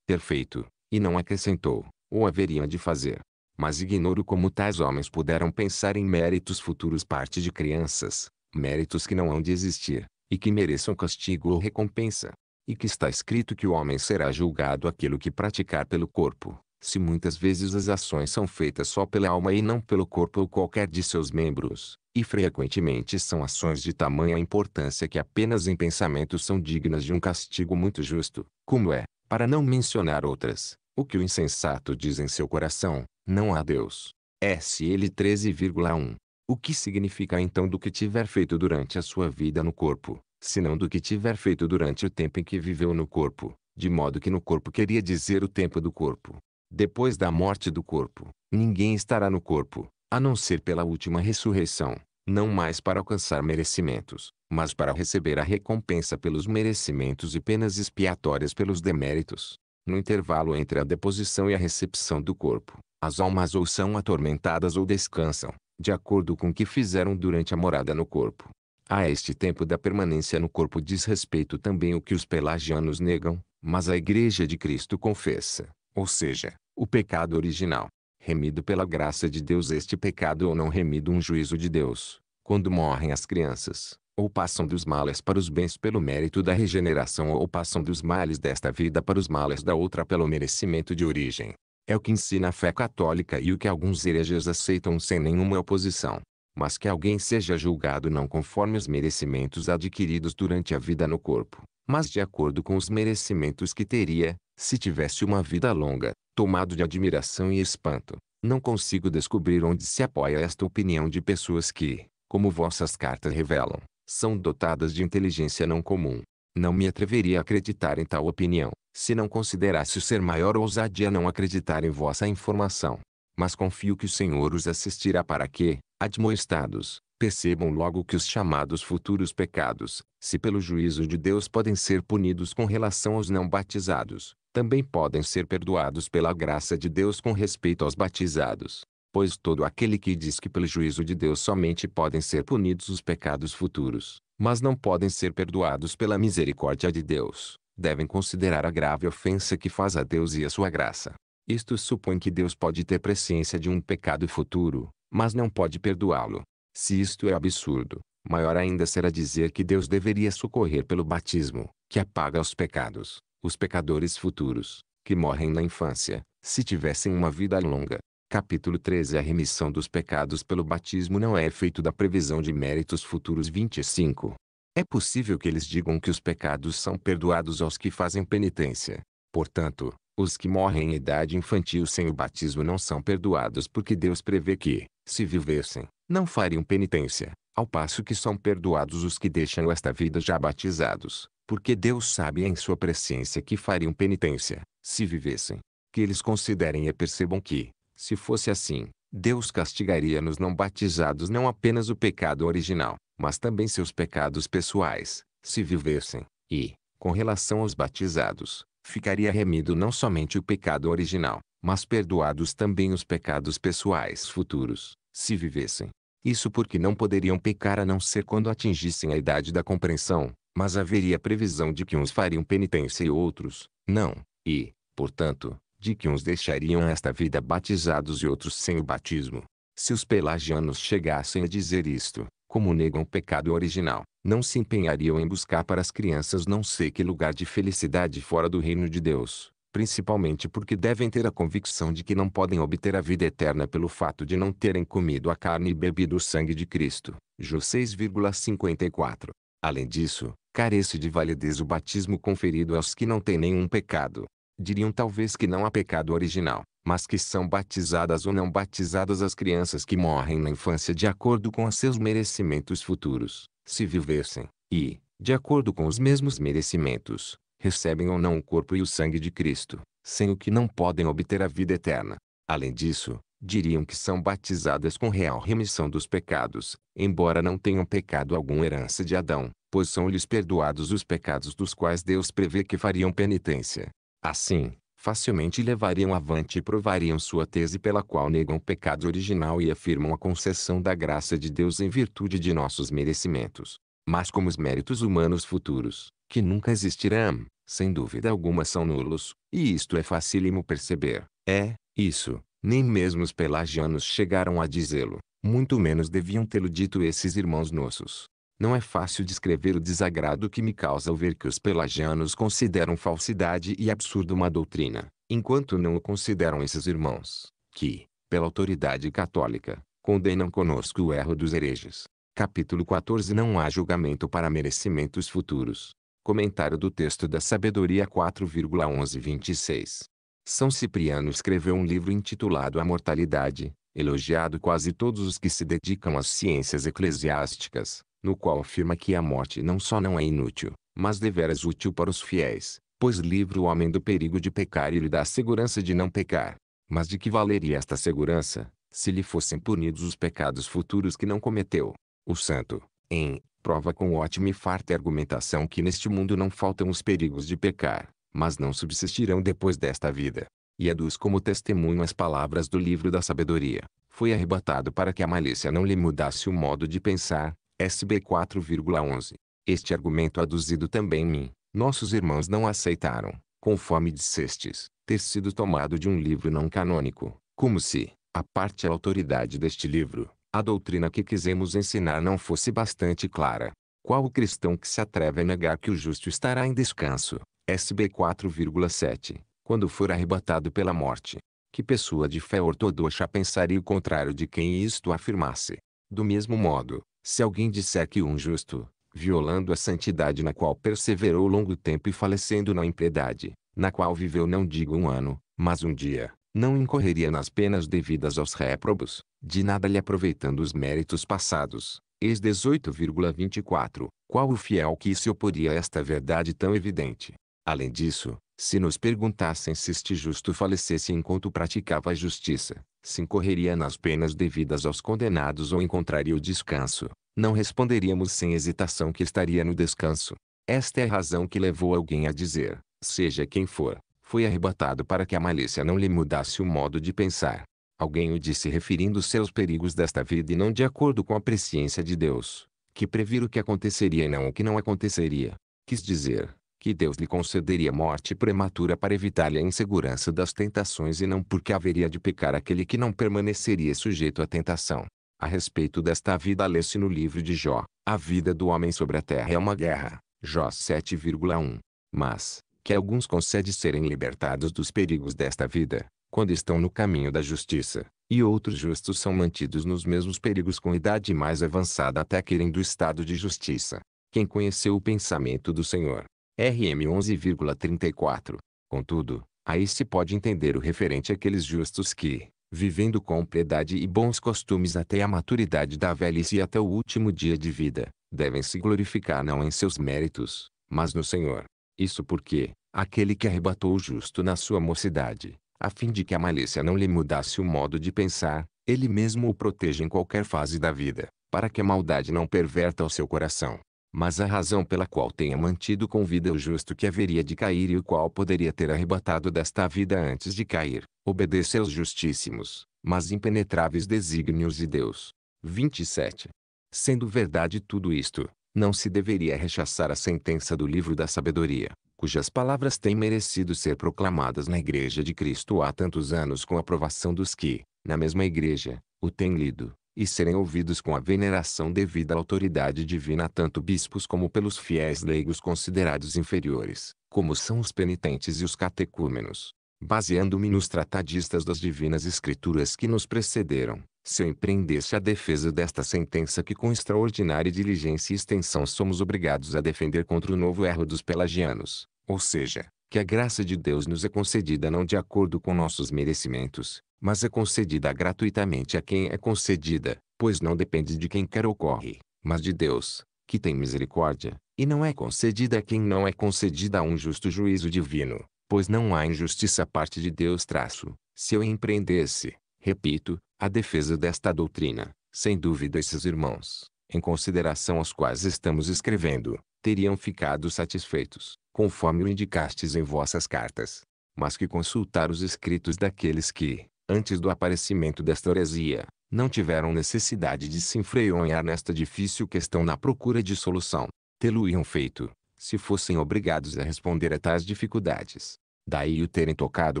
ter feito, e não acrescentou, ou haveriam de fazer. Mas ignoro como tais homens puderam pensar em méritos futuros parte de crianças, méritos que não hão de existir, e que mereçam castigo ou recompensa. E que está escrito que o homem será julgado aquilo que praticar pelo corpo, se muitas vezes as ações são feitas só pela alma e não pelo corpo ou qualquer de seus membros, e frequentemente são ações de tamanha importância que apenas em pensamento são dignas de um castigo muito justo, como é, para não mencionar outras, o que o insensato diz em seu coração, não há Deus. S. L 13,1 o que significa então do que tiver feito durante a sua vida no corpo, senão do que tiver feito durante o tempo em que viveu no corpo, de modo que no corpo queria dizer o tempo do corpo. Depois da morte do corpo, ninguém estará no corpo, a não ser pela última ressurreição, não mais para alcançar merecimentos, mas para receber a recompensa pelos merecimentos e penas expiatórias pelos deméritos. No intervalo entre a deposição e a recepção do corpo, as almas ou são atormentadas ou descansam, de acordo com o que fizeram durante a morada no corpo. A este tempo da permanência no corpo diz respeito também o que os pelagianos negam, mas a Igreja de Cristo confessa, ou seja, o pecado original. Remido pela graça de Deus este pecado ou não remido um juízo de Deus, quando morrem as crianças, ou passam dos males para os bens pelo mérito da regeneração ou passam dos males desta vida para os males da outra pelo merecimento de origem. É o que ensina a fé católica e o que alguns hereges aceitam sem nenhuma oposição. Mas que alguém seja julgado não conforme os merecimentos adquiridos durante a vida no corpo, mas de acordo com os merecimentos que teria, se tivesse uma vida longa, tomado de admiração e espanto. Não consigo descobrir onde se apoia esta opinião de pessoas que, como vossas cartas revelam, são dotadas de inteligência não comum. Não me atreveria a acreditar em tal opinião se não considerasse o ser maior ousadia não acreditar em vossa informação. Mas confio que o Senhor os assistirá para que, admoestados, percebam logo que os chamados futuros pecados, se pelo juízo de Deus podem ser punidos com relação aos não batizados, também podem ser perdoados pela graça de Deus com respeito aos batizados. Pois todo aquele que diz que pelo juízo de Deus somente podem ser punidos os pecados futuros, mas não podem ser perdoados pela misericórdia de Deus, devem considerar a grave ofensa que faz a Deus e a sua graça. Isto supõe que Deus pode ter presciência de um pecado futuro, mas não pode perdoá-lo. Se isto é absurdo, maior ainda será dizer que Deus deveria socorrer pelo batismo, que apaga os pecados, os pecadores futuros, que morrem na infância, se tivessem uma vida longa. Capítulo 13 A remissão dos pecados pelo batismo não é efeito da previsão de méritos futuros 25. É possível que eles digam que os pecados são perdoados aos que fazem penitência. Portanto, os que morrem em idade infantil sem o batismo não são perdoados porque Deus prevê que, se vivessem, não fariam penitência, ao passo que são perdoados os que deixam esta vida já batizados, porque Deus sabe em sua presciência que fariam penitência, se vivessem. Que eles considerem e percebam que, se fosse assim, Deus castigaria nos não batizados não apenas o pecado original, mas também seus pecados pessoais, se vivessem, e, com relação aos batizados, ficaria remido não somente o pecado original, mas perdoados também os pecados pessoais futuros, se vivessem. Isso porque não poderiam pecar a não ser quando atingissem a idade da compreensão, mas haveria previsão de que uns fariam penitência e outros, não, e, portanto, de que uns deixariam esta vida batizados e outros sem o batismo. Se os pelagianos chegassem a dizer isto, como negam o pecado original, não se empenhariam em buscar para as crianças não sei que lugar de felicidade fora do reino de Deus, principalmente porque devem ter a convicção de que não podem obter a vida eterna pelo fato de não terem comido a carne e bebido o sangue de Cristo. Jó 6,54. Além disso, carece de validez o batismo conferido aos que não têm nenhum pecado diriam talvez que não há pecado original, mas que são batizadas ou não batizadas as crianças que morrem na infância de acordo com seus merecimentos futuros, se vivessem, e, de acordo com os mesmos merecimentos, recebem ou não o corpo e o sangue de Cristo, sem o que não podem obter a vida eterna. Além disso, diriam que são batizadas com real remissão dos pecados, embora não tenham pecado alguma herança de Adão, pois são-lhes perdoados os pecados dos quais Deus prevê que fariam penitência. Assim, facilmente levariam avante e provariam sua tese pela qual negam o pecado original e afirmam a concessão da graça de Deus em virtude de nossos merecimentos. Mas como os méritos humanos futuros, que nunca existirão, sem dúvida alguma são nulos, e isto é facílimo perceber, é, isso, nem mesmo os pelagianos chegaram a dizê-lo, muito menos deviam tê-lo dito esses irmãos nossos. Não é fácil descrever o desagrado que me causa ao ver que os pelagianos consideram falsidade e absurdo uma doutrina, enquanto não o consideram esses irmãos, que, pela autoridade católica, condenam conosco o erro dos hereges. Capítulo 14 Não há julgamento para merecimentos futuros. Comentário do texto da Sabedoria 4,1126. São Cipriano escreveu um livro intitulado A Mortalidade, elogiado quase todos os que se dedicam às ciências eclesiásticas, no qual afirma que a morte não só não é inútil, mas deveras útil para os fiéis, pois livra o homem do perigo de pecar e lhe dá a segurança de não pecar. Mas de que valeria esta segurança, se lhe fossem punidos os pecados futuros que não cometeu? O santo, em prova com ótima e farta argumentação que neste mundo não faltam os perigos de pecar, mas não subsistirão depois desta vida. E aduz como testemunho as palavras do livro da sabedoria. Foi arrebatado para que a malícia não lhe mudasse o modo de pensar, SB 4,11. Este argumento aduzido também mim, nossos irmãos não aceitaram, conforme dissestes, ter sido tomado de um livro não canônico, como se, a parte a autoridade deste livro, a doutrina que quisemos ensinar não fosse bastante clara. Qual o cristão que se atreve a negar que o justo estará em descanso? SB 4,7. Quando for arrebatado pela morte. Que pessoa de fé ortodoxa pensaria o contrário de quem isto afirmasse? Do mesmo modo, se alguém disser que um justo, violando a santidade na qual perseverou longo tempo e falecendo na impiedade, na qual viveu não digo um ano, mas um dia, não incorreria nas penas devidas aos réprobos, de nada lhe aproveitando os méritos passados. Ex 18,24, qual o fiel que se oporia a esta verdade tão evidente? Além disso, se nos perguntassem se este justo falecesse enquanto praticava a justiça, se incorreria nas penas devidas aos condenados ou encontraria o descanso, não responderíamos sem hesitação que estaria no descanso. Esta é a razão que levou alguém a dizer, seja quem for, foi arrebatado para que a malícia não lhe mudasse o modo de pensar. Alguém o disse referindo-se aos perigos desta vida e não de acordo com a presciência de Deus, que previra o que aconteceria e não o que não aconteceria. Quis dizer, que Deus lhe concederia morte prematura para evitar-lhe a insegurança das tentações e não porque haveria de pecar aquele que não permaneceria sujeito à tentação. A respeito desta vida lê-se no livro de Jó, a vida do homem sobre a terra é uma guerra, Jó 7,1. Mas, que alguns concede serem libertados dos perigos desta vida, quando estão no caminho da justiça, e outros justos são mantidos nos mesmos perigos com idade mais avançada até querem do estado de justiça. Quem conheceu o pensamento do Senhor, RM 11,34. Contudo, aí se pode entender o referente àqueles justos que, vivendo com piedade e bons costumes até a maturidade da velhice e até o último dia de vida, devem se glorificar não em seus méritos, mas no Senhor. Isso porque, aquele que arrebatou o justo na sua mocidade, a fim de que a malícia não lhe mudasse o modo de pensar, ele mesmo o proteja em qualquer fase da vida, para que a maldade não perverta o seu coração. Mas a razão pela qual tenha mantido com vida é o justo que haveria de cair e o qual poderia ter arrebatado desta vida antes de cair, obedece aos justíssimos, mas impenetráveis desígnios de Deus. 27. Sendo verdade tudo isto, não se deveria rechaçar a sentença do livro da sabedoria, cujas palavras têm merecido ser proclamadas na Igreja de Cristo há tantos anos com a aprovação dos que, na mesma Igreja, o têm lido e serem ouvidos com a veneração devida à autoridade divina tanto bispos como pelos fiéis leigos considerados inferiores, como são os penitentes e os catecúmenos. Baseando-me nos tratadistas das divinas escrituras que nos precederam, se eu empreendesse a defesa desta sentença que com extraordinária diligência e extensão somos obrigados a defender contra o novo erro dos pelagianos, ou seja, que a graça de Deus nos é concedida não de acordo com nossos merecimentos, mas é concedida gratuitamente a quem é concedida, pois não depende de quem quer ocorre, mas de Deus, que tem misericórdia, e não é concedida a quem não é concedida a um justo juízo divino, pois não há injustiça parte de Deus. Traço, se eu empreendesse, repito, a defesa desta doutrina, sem dúvida esses irmãos, em consideração aos quais estamos escrevendo, teriam ficado satisfeitos, conforme o indicastes em vossas cartas. Mas que consultar os escritos daqueles que, antes do aparecimento desta heresia, não tiveram necessidade de se enfreonhar nesta difícil questão na procura de solução. Tê-lo-iam feito, se fossem obrigados a responder a tais dificuldades. Daí o terem tocado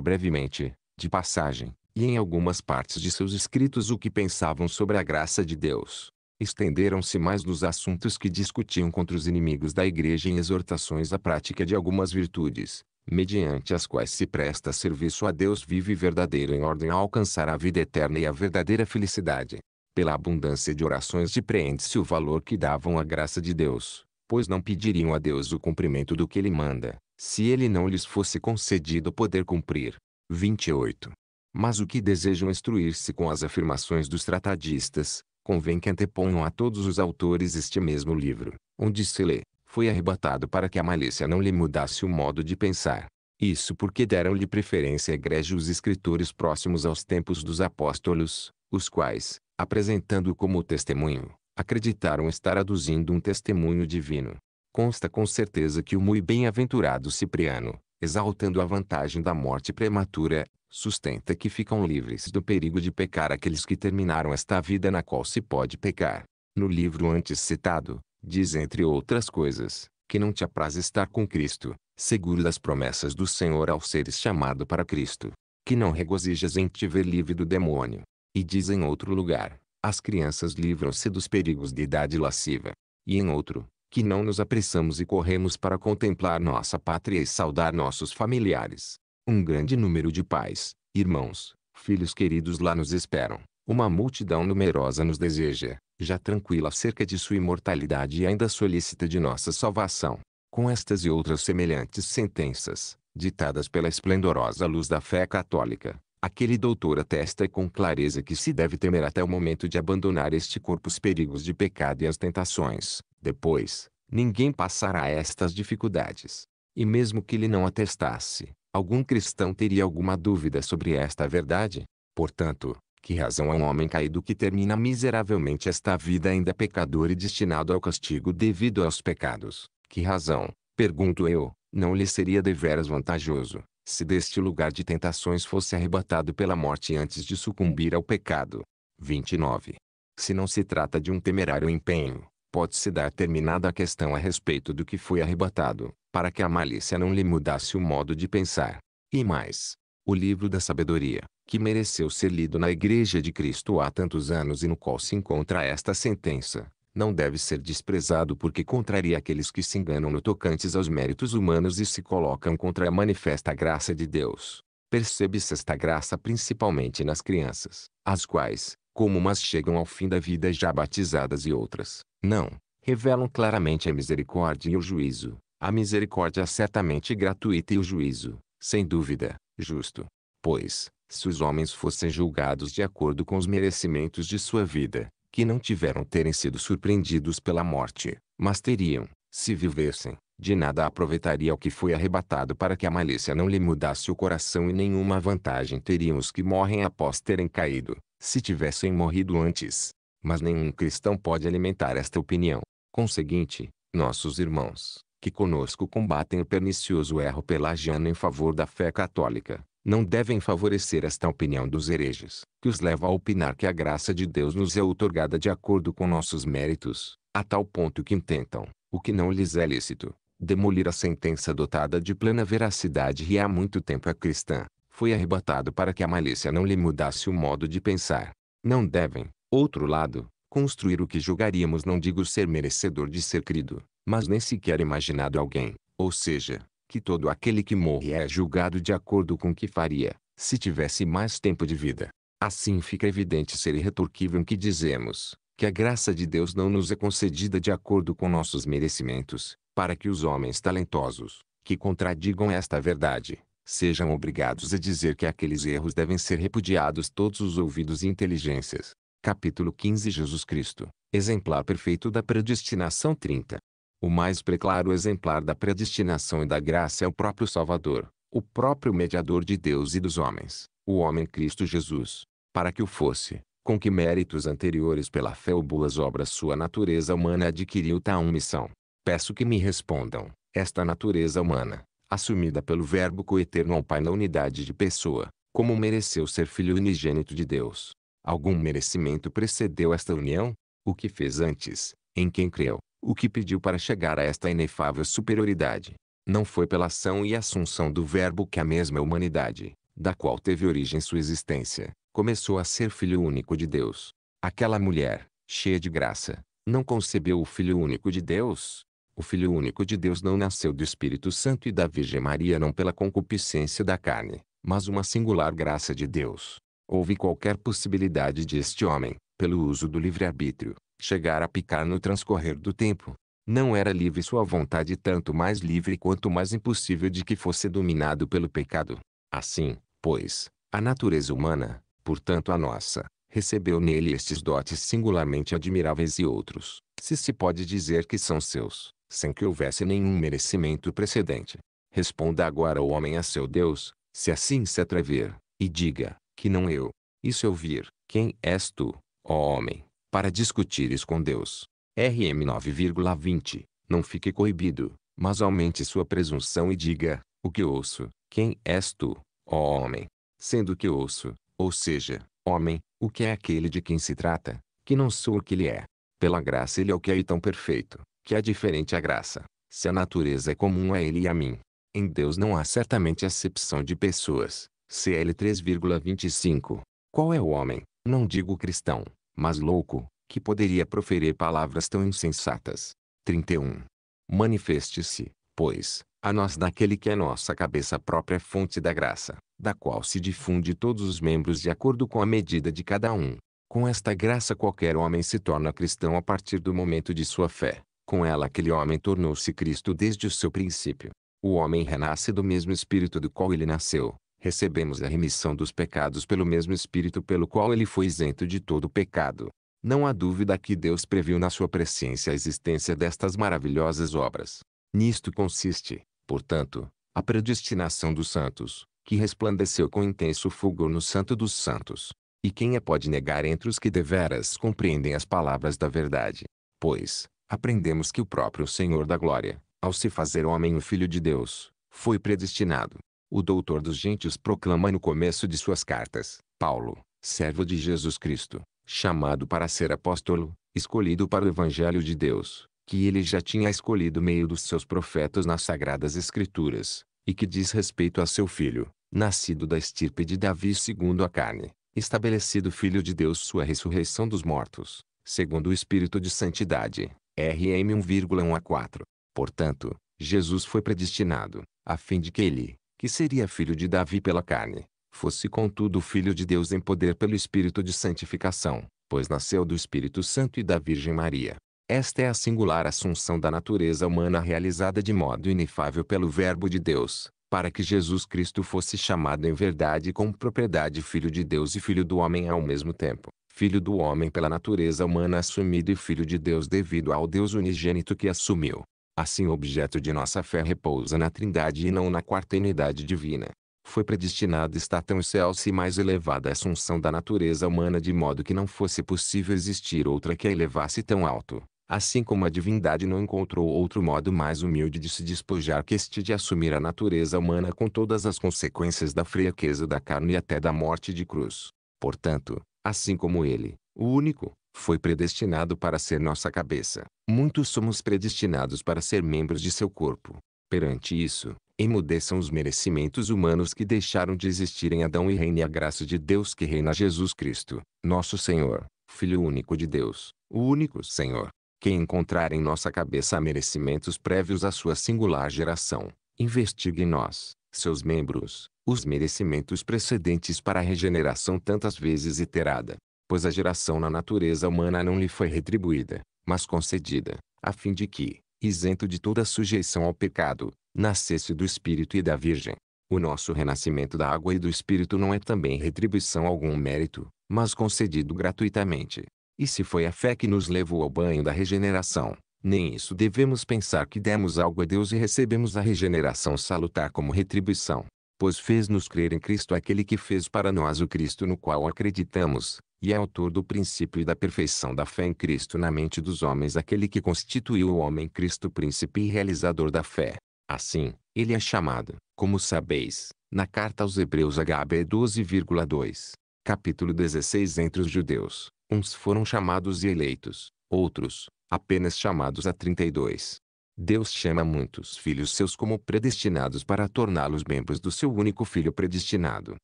brevemente, de passagem, e em algumas partes de seus escritos o que pensavam sobre a graça de Deus, estenderam-se mais nos assuntos que discutiam contra os inimigos da igreja em exortações à prática de algumas virtudes, mediante as quais se presta serviço a Deus vivo e verdadeiro em ordem a alcançar a vida eterna e a verdadeira felicidade. Pela abundância de orações depreende-se o valor que davam à graça de Deus, pois não pediriam a Deus o cumprimento do que ele manda, se ele não lhes fosse concedido poder cumprir. 28. Mas o que desejam instruir-se com as afirmações dos tratadistas, Convém que anteponham a todos os autores este mesmo livro, onde se lê, foi arrebatado para que a malícia não lhe mudasse o modo de pensar. Isso porque deram-lhe preferência os escritores próximos aos tempos dos apóstolos, os quais, apresentando o como testemunho, acreditaram estar aduzindo um testemunho divino. Consta com certeza que o muito bem-aventurado Cipriano, exaltando a vantagem da morte prematura, sustenta que ficam livres do perigo de pecar aqueles que terminaram esta vida na qual se pode pecar. No livro antes citado, diz entre outras coisas, que não te apraz estar com Cristo, seguro das promessas do Senhor ao seres chamado para Cristo, que não regozijas em te ver livre do demônio. E diz em outro lugar, as crianças livram-se dos perigos de idade lasciva. E em outro, que não nos apressamos e corremos para contemplar nossa pátria e saudar nossos familiares, um grande número de pais, irmãos, filhos queridos lá nos esperam. Uma multidão numerosa nos deseja, já tranquila acerca de sua imortalidade e ainda solicita de nossa salvação. Com estas e outras semelhantes sentenças, ditadas pela esplendorosa luz da fé católica, aquele doutor atesta com clareza que se deve temer até o momento de abandonar este corpo os perigos de pecado e as tentações. Depois, ninguém passará estas dificuldades. E mesmo que ele não atestasse, algum cristão teria alguma dúvida sobre esta verdade. Portanto, que razão há um homem caído que termina miseravelmente esta vida ainda pecador e destinado ao castigo devido aos pecados? Que razão, pergunto eu, não lhe seria deveras vantajoso, se deste lugar de tentações fosse arrebatado pela morte antes de sucumbir ao pecado? 29. Se não se trata de um temerário empenho, pode-se dar terminada a questão a respeito do que foi arrebatado, para que a malícia não lhe mudasse o modo de pensar. E mais, o livro da sabedoria, que mereceu ser lido na Igreja de Cristo há tantos anos e no qual se encontra esta sentença, não deve ser desprezado porque contraria aqueles que se enganam no tocantes aos méritos humanos e se colocam contra a manifesta graça de Deus. Percebe-se esta graça principalmente nas crianças, as quais, como umas chegam ao fim da vida já batizadas e outras, não, revelam claramente a misericórdia e o juízo, a misericórdia é certamente gratuita e o juízo, sem dúvida, justo. Pois, se os homens fossem julgados de acordo com os merecimentos de sua vida, que não tiveram terem sido surpreendidos pela morte, mas teriam, se vivessem, de nada aproveitaria o que foi arrebatado para que a malícia não lhe mudasse o coração e nenhuma vantagem teriam os que morrem após terem caído, se tivessem morrido antes. Mas nenhum cristão pode alimentar esta opinião. Conseguinte, nossos irmãos, que conosco combatem o pernicioso erro pelagiano em favor da fé católica, não devem favorecer esta opinião dos hereges, que os leva a opinar que a graça de Deus nos é outorgada de acordo com nossos méritos, a tal ponto que intentam, o que não lhes é lícito, demolir a sentença dotada de plena veracidade e há muito tempo é cristã, foi arrebatado para que a malícia não lhe mudasse o modo de pensar. Não devem, outro lado, construir o que julgaríamos não digo ser merecedor de ser crido, mas nem sequer imaginado alguém, ou seja, que todo aquele que morre é julgado de acordo com o que faria, se tivesse mais tempo de vida. Assim fica evidente ser irretorquível em que dizemos, que a graça de Deus não nos é concedida de acordo com nossos merecimentos, para que os homens talentosos, que contradigam esta verdade, sejam obrigados a dizer que aqueles erros devem ser repudiados todos os ouvidos e inteligências. Capítulo 15 Jesus Cristo, exemplar perfeito da predestinação 30. O mais preclaro exemplar da predestinação e da graça é o próprio Salvador, o próprio mediador de Deus e dos homens, o homem Cristo Jesus, para que o fosse, com que méritos anteriores pela fé ou boas obras sua natureza humana adquiriu tal missão. Peço que me respondam, esta natureza humana, assumida pelo Verbo coeterno ao Pai na unidade de pessoa, como mereceu ser filho unigênito de Deus. Algum merecimento precedeu esta união? O que fez antes, em quem creu, o que pediu para chegar a esta inefável superioridade. Não foi pela ação e assunção do Verbo que a mesma humanidade, da qual teve origem sua existência, começou a ser filho único de Deus. Aquela mulher, cheia de graça, não concebeu o Filho único de Deus. O Filho único de Deus não nasceu do Espírito Santo e da Virgem Maria não pela concupiscência da carne, mas uma singular graça de Deus. Houve qualquer possibilidade de este homem, pelo uso do livre-arbítrio, chegar a picar no transcorrer do tempo. Não era livre sua vontade tanto mais livre quanto mais impossível de que fosse dominado pelo pecado. Assim, pois, a natureza humana, portanto a nossa, recebeu nele estes dotes singularmente admiráveis e outros, se se pode dizer que são seus, sem que houvesse nenhum merecimento precedente. Responda agora o homem a seu Deus, se assim se atrever, e diga, que não eu. e se ouvir quem és tu, ó homem? para discutires com Deus. RM 9,20 Não fique coibido, mas aumente sua presunção e diga: O que ouço? Quem és tu, ó homem? Sendo que ouço, ou seja, homem, o que é aquele de quem se trata, que não sou o que ele é. Pela graça ele é o que é e tão perfeito, que é diferente a graça, se a natureza é comum a ele e a mim. Em Deus não há certamente acepção de pessoas. CL 3,25. Qual é o homem? Não digo cristão, mas louco, que poderia proferir palavras tão insensatas. 31. Manifeste-se, pois, a nós daquele que é nossa cabeça própria fonte da graça, da qual se difunde todos os membros de acordo com a medida de cada um. Com esta graça qualquer homem se torna cristão a partir do momento de sua fé. Com ela aquele homem tornou-se Cristo desde o seu princípio. O homem renasce do mesmo espírito do qual ele nasceu, recebemos a remissão dos pecados pelo mesmo Espírito pelo qual ele foi isento de todo pecado. Não há dúvida que Deus previu na sua presciência a existência destas maravilhosas obras. Nisto consiste, portanto, a predestinação dos santos, que resplandeceu com intenso fulgor no Santo dos Santos. E quem a pode negar entre os que deveras compreendem as palavras da verdade? Pois, aprendemos que o próprio Senhor da Glória, ao se fazer homem o Filho de Deus, foi predestinado, o doutor dos gentios proclama no começo de suas cartas, Paulo, servo de Jesus Cristo, chamado para ser apóstolo, escolhido para o evangelho de Deus, que ele já tinha escolhido meio dos seus profetas nas sagradas escrituras, e que diz respeito a seu filho, nascido da estirpe de Davi segundo a carne, estabelecido filho de Deus sua ressurreição dos mortos, segundo o espírito de santidade, RM 1,1 a 4. Portanto, Jesus foi predestinado, a fim de que ele, que seria filho de Davi pela carne, fosse contudo filho de Deus em poder pelo Espírito de santificação, pois nasceu do Espírito Santo e da Virgem Maria. Esta é a singular assunção da natureza humana realizada de modo inefável pelo Verbo de Deus, para que Jesus Cristo fosse chamado em verdade com propriedade Filho de Deus e Filho do Homem ao mesmo tempo filho do homem pela natureza humana assumido e filho de Deus devido ao Deus unigênito que assumiu. Assim o objeto de nossa fé repousa na trindade e não na quartenidade divina. Foi predestinado estar tão excelsa e mais elevada assunção da natureza humana de modo que não fosse possível existir outra que a elevasse tão alto. Assim como a divindade não encontrou outro modo mais humilde de se despojar que este de assumir a natureza humana com todas as consequências da fraqueza da carne e até da morte de cruz. Portanto, assim como ele, o único, foi predestinado para ser nossa cabeça. Muitos somos predestinados para ser membros de seu corpo. Perante isso, emudeçam os merecimentos humanos que deixaram de existir em Adão e reine a graça de Deus que reina Jesus Cristo, nosso Senhor, Filho único de Deus, o único Senhor. Quem encontrar em nossa cabeça merecimentos prévios à sua singular geração, investigue em nós, seus membros, os merecimentos precedentes para a regeneração tantas vezes iterada pois a geração na natureza humana não lhe foi retribuída, mas concedida, a fim de que, isento de toda sujeição ao pecado, nascesse do Espírito e da Virgem. O nosso renascimento da água e do Espírito não é também retribuição a algum mérito, mas concedido gratuitamente. E se foi a fé que nos levou ao banho da regeneração, nem isso devemos pensar que demos algo a Deus e recebemos a regeneração salutar como retribuição, pois fez-nos crer em Cristo aquele que fez para nós o Cristo no qual acreditamos, e é autor do princípio e da perfeição da fé em Cristo na mente dos homens aquele que constituiu o homem Cristo príncipe e realizador da fé. Assim, ele é chamado, como sabeis, na carta aos Hebreus HB 12,2, capítulo 16 entre os judeus, uns foram chamados e eleitos, outros, apenas chamados a 32. Deus chama muitos filhos seus como predestinados para torná-los membros do seu único filho predestinado,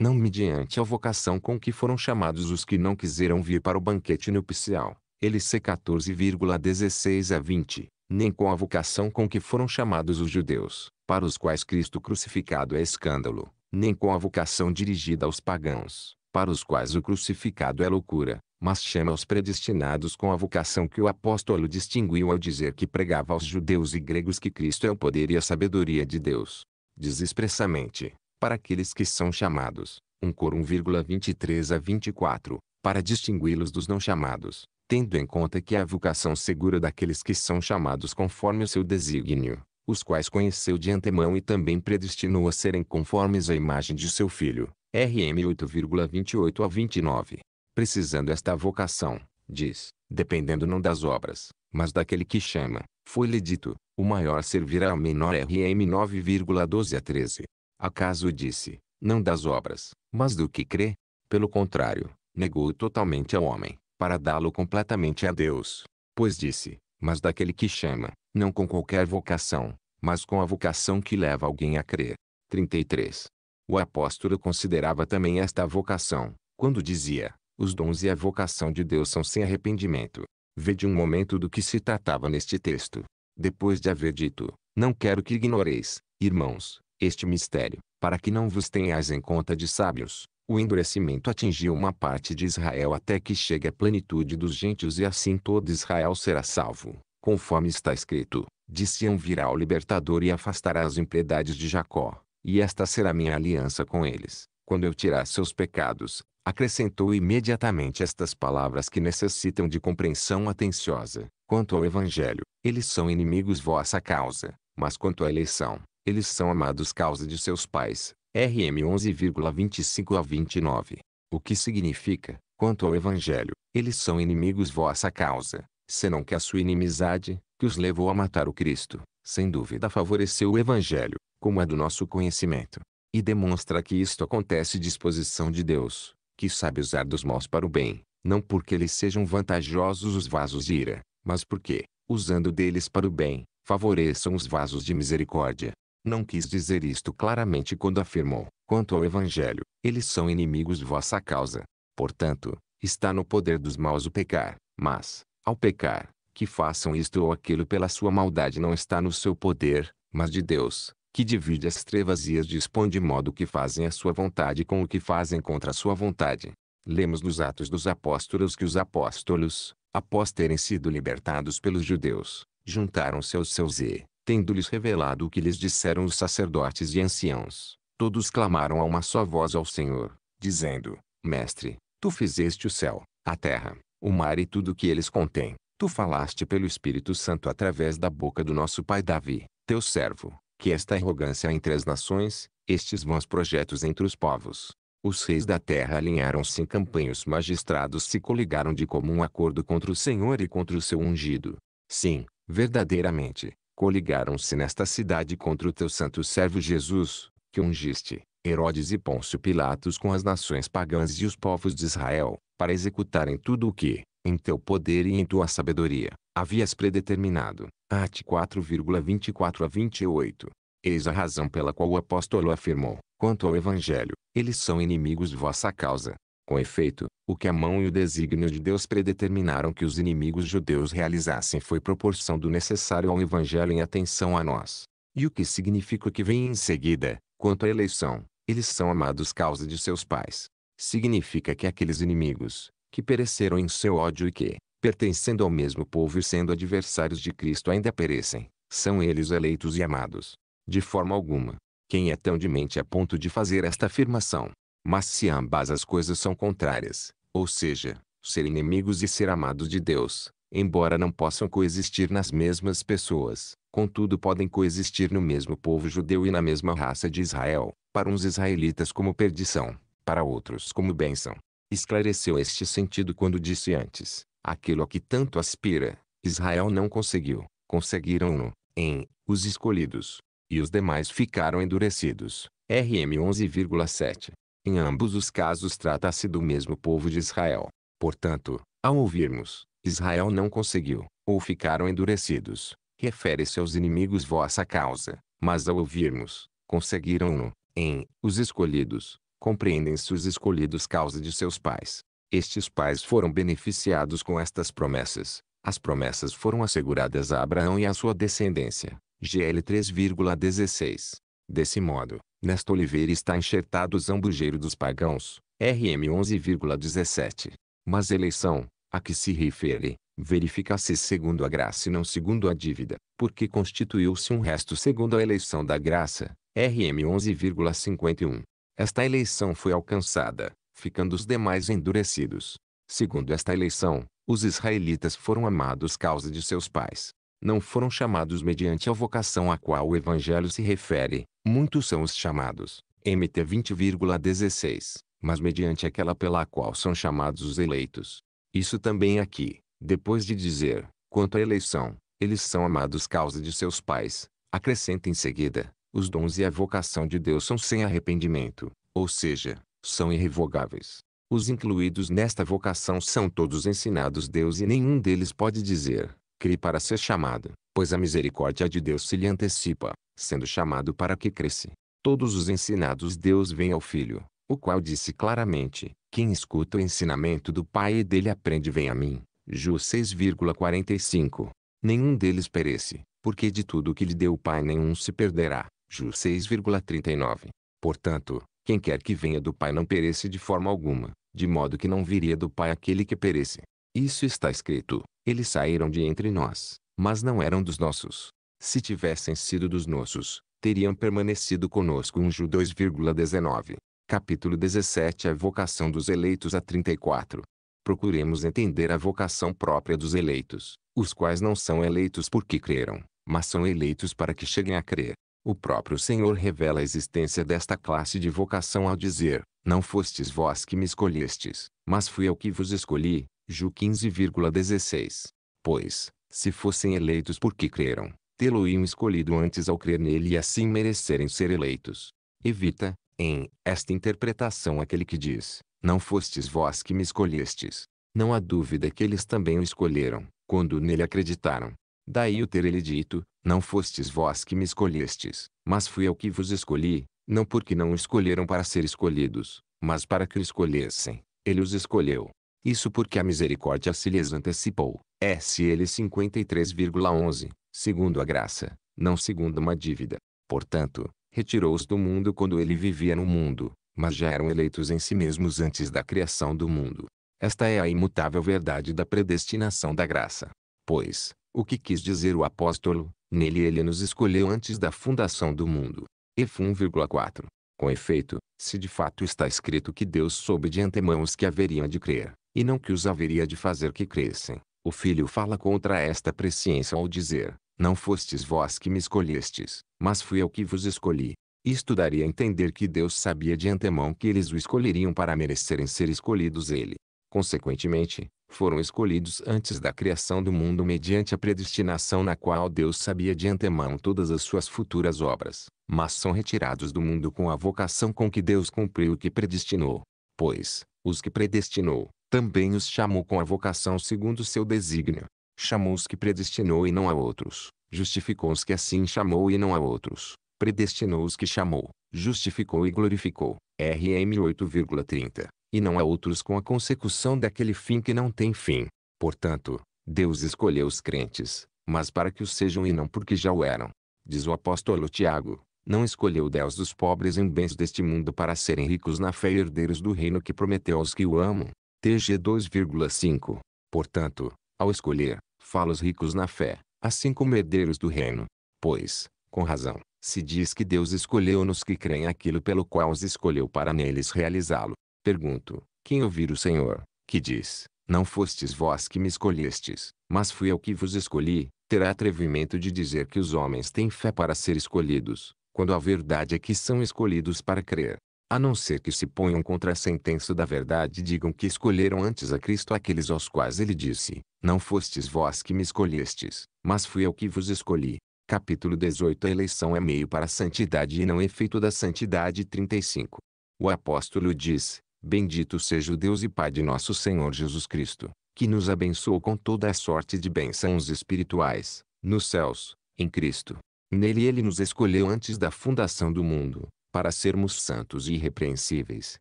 não mediante a vocação com que foram chamados os que não quiseram vir para o banquete nupcial, LC 14,16 a 20, nem com a vocação com que foram chamados os judeus, para os quais Cristo crucificado é escândalo, nem com a vocação dirigida aos pagãos, para os quais o crucificado é loucura, mas chama os predestinados com a vocação que o apóstolo distinguiu ao dizer que pregava aos judeus e gregos que Cristo é o poder e a sabedoria de Deus. Diz expressamente, para aqueles que são chamados, 1 Cor 1,23 a 24, para distingui-los dos não chamados, tendo em conta que a vocação segura daqueles que são chamados conforme o seu desígnio, os quais conheceu de antemão e também predestinou a serem conformes à imagem de seu filho. RM 8,28 a 29 precisando esta vocação, diz, dependendo não das obras, mas daquele que chama, foi-lhe dito, o maior servirá ao menor RM 9,12 a 13. Acaso disse, não das obras, mas do que crê? Pelo contrário, negou totalmente ao homem, para dá-lo completamente a Deus. Pois disse, mas daquele que chama, não com qualquer vocação, mas com a vocação que leva alguém a crer. 33. O apóstolo considerava também esta vocação, quando dizia, os dons e a vocação de Deus são sem arrependimento. Vede um momento do que se tratava neste texto. Depois de haver dito, não quero que ignoreis, irmãos, este mistério, para que não vos tenhais em conta de sábios, o endurecimento atingiu uma parte de Israel até que chegue a plenitude dos gentios e assim todo Israel será salvo, conforme está escrito. De Sião virá o libertador e afastará as impiedades de Jacó, e esta será minha aliança com eles, quando eu tirar seus pecados, acrescentou imediatamente estas palavras que necessitam de compreensão atenciosa. Quanto ao Evangelho, eles são inimigos vossa causa, mas quanto à eleição, eles são amados causa de seus pais. RM 11,25 a 29. O que significa, quanto ao Evangelho, eles são inimigos vossa causa, senão que a sua inimizade, que os levou a matar o Cristo, sem dúvida favoreceu o Evangelho, como é do nosso conhecimento. E demonstra que isto acontece disposição de Deus, que sabe usar dos maus para o bem, não porque eles sejam vantajosos os vasos de ira, mas porque, usando deles para o bem, favoreçam os vasos de misericórdia. Não quis dizer isto claramente quando afirmou, quanto ao Evangelho, eles são inimigos de vossa causa. Portanto, está no poder dos maus o pecar, mas, ao pecar, que façam isto ou aquilo pela sua maldade não está no seu poder, mas de Deus que divide as trevas e as dispõe de modo que fazem a sua vontade com o que fazem contra a sua vontade. Lemos nos Atos dos Apóstolos que os apóstolos, após terem sido libertados pelos judeus, juntaram-se aos seus e, tendo-lhes revelado o que lhes disseram os sacerdotes e anciãos, todos clamaram a uma só voz ao Senhor, dizendo: Mestre, tu fizeste o céu, a terra, o mar e tudo o que eles contêm. Tu falaste pelo Espírito Santo através da boca do nosso pai Davi, teu servo, que esta arrogância entre as nações, estes vãos projetos entre os povos. Os reis da terra alinharam-se em campanha os magistrados se coligaram de comum acordo contra o Senhor e contra o seu ungido. Sim, verdadeiramente, coligaram-se nesta cidade contra o teu santo servo Jesus, que ungiste, Herodes e Pôncio Pilatos com as nações pagãs e os povos de Israel, para executarem tudo o que, em teu poder e em tua sabedoria, havias predeterminado. Ate 4,24 a 28. Eis a razão pela qual o apóstolo afirmou, quanto ao Evangelho, eles são inimigos de vossa causa. Com efeito, o que a mão e o desígnio de Deus predeterminaram que os inimigos judeus realizassem foi proporção do necessário ao Evangelho em atenção a nós. E o que significa o que vem em seguida, quanto à eleição, eles são amados causa de seus pais. Significa que aqueles inimigos, que pereceram em seu ódio e que, pertencendo ao mesmo povo e sendo adversários de Cristo ainda perecem, são eles eleitos e amados. De forma alguma, quem é tão demente a ponto de fazer esta afirmação? Mas se ambas as coisas são contrárias, ou seja, ser inimigos e ser amados de Deus, embora não possam coexistir nas mesmas pessoas, contudo podem coexistir no mesmo povo judeu e na mesma raça de Israel, para uns israelitas como perdição, para outros como bênção. Esclareceu este sentido quando disse antes, aquilo a que tanto aspira, Israel não conseguiu, conseguiram-no, em, os escolhidos, e os demais ficaram endurecidos, RM 11,7. Em ambos os casos trata-se do mesmo povo de Israel. Portanto, ao ouvirmos, Israel não conseguiu, ou ficaram endurecidos, refere-se aos inimigos vossa causa, mas ao ouvirmos, conseguiram-no, em, os escolhidos, compreendem-se os escolhidos causa de seus pais, estes pais foram beneficiados com estas promessas. As promessas foram asseguradas a Abraão e à sua descendência. GL 3,16. Desse modo, nesta oliveira está enxertado o zambujeiro dos pagãos. RM 11,17. Mas eleição, a que se refere, verifica-se segundo a graça e não segundo a dívida, porque constituiu-se um resto segundo a eleição da graça, RM 11,51. Esta eleição foi alcançada, ficando os demais endurecidos. Segundo esta eleição, os israelitas foram amados causa de seus pais. Não foram chamados mediante a vocação a qual o evangelho se refere, muitos são os chamados. MT 20,16 mas mediante aquela pela qual são chamados os eleitos. Isso também aqui, depois de dizer, quanto à eleição, eles são amados causa de seus pais, acrescenta em seguida, os dons e a vocação de Deus são sem arrependimento, ou seja, são irrevogáveis. Os incluídos nesta vocação são todos ensinados Deus e nenhum deles pode dizer, crie para ser chamado, pois a misericórdia de Deus se lhe antecipa, sendo chamado para que cresça. Todos os ensinados Deus vem ao Filho, o qual disse claramente, quem escuta o ensinamento do Pai e dele aprende vem a mim. Ju 6,45 Nenhum deles perece, porque de tudo o que lhe deu o Pai nenhum se perderá. Ju 6,39 Portanto, quem quer que venha do Pai não perece de forma alguma, de modo que não viria do Pai aquele que perece. Isso está escrito: Eles saíram de entre nós, mas não eram dos nossos. Se tivessem sido dos nossos, teriam permanecido conosco. 1 Ju 2,19. Capítulo 17 A vocação dos eleitos a 34. Procuremos entender a vocação própria dos eleitos, os quais não são eleitos porque creram, mas são eleitos para que cheguem a crer. O próprio Senhor revela a existência desta classe de vocação ao dizer: Não fostes vós que me escolhestes, mas fui eu que vos escolhi. Ju 15,16. Pois, se fossem eleitos porque creram, tê-lo-iam escolhido antes ao crer nele e assim merecerem ser eleitos. Evita, em esta interpretação, aquele que diz: Não fostes vós que me escolhestes. Não há dúvida que eles também o escolheram, quando nele acreditaram. Daí o ter ele dito, não fostes vós que me escolhestes, mas fui eu que vos escolhi, não porque não escolheram para ser escolhidos, mas para que o escolhessem, ele os escolheu. Isso porque a misericórdia se lhes antecipou. SL 53,11, segundo a graça, não segundo uma dívida. Portanto, retirou-os do mundo quando ele vivia no mundo, mas já eram eleitos em si mesmos antes da criação do mundo. Esta é a imutável verdade da predestinação da graça. Pois, o que quis dizer o apóstolo, nele ele nos escolheu antes da fundação do mundo. Ef 1,4 Com efeito, se de fato está escrito que Deus soube de antemão os que haveriam de crer, e não que os haveria de fazer que crescem, o filho fala contra esta presciência ao dizer, não fostes vós que me escolhestes, mas fui eu que vos escolhi. Isto daria a entender que Deus sabia de antemão que eles o escolheriam para merecerem ser escolhidos ele. Consequentemente, foram escolhidos antes da criação do mundo mediante a predestinação na qual Deus sabia de antemão todas as suas futuras obras, mas são retirados do mundo com a vocação com que Deus cumpriu o que predestinou. Pois, os que predestinou, também os chamou com a vocação segundo o seu desígnio. Chamou os que predestinou e não a outros, justificou os que assim chamou e não a outros, predestinou os que chamou, justificou e glorificou. RM 8,30 e não a outros com a consecução daquele fim que não tem fim. Portanto, Deus escolheu os crentes, mas para que o sejam e não porque já o eram. Diz o apóstolo Tiago, não escolheu Deus dos pobres em bens deste mundo para serem ricos na fé e herdeiros do reino que prometeu aos que o amam. TG 2,5. Portanto, ao escolher, fala os ricos na fé, assim como herdeiros do reino. Pois, com razão, se diz que Deus escolheu nos que creem aquilo pelo qual os escolheu para neles realizá-lo. Pergunto: quem ouvir o Senhor, que diz: Não fostes vós que me escolhestes, mas fui eu que vos escolhi, terá atrevimento de dizer que os homens têm fé para ser escolhidos, quando a verdade é que são escolhidos para crer. A não ser que se ponham contra a sentença da verdade e digam que escolheram antes a Cristo aqueles aos quais ele disse: Não fostes vós que me escolhestes, mas fui eu que vos escolhi. Capítulo 18 A eleição é meio para a santidade e não efeito da santidade. 35. O apóstolo diz: Bendito seja o Deus e Pai de nosso Senhor Jesus Cristo, que nos abençoou com toda a sorte de bênçãos espirituais, nos céus, em Cristo. Nele ele nos escolheu antes da fundação do mundo, para sermos santos e irrepreensíveis,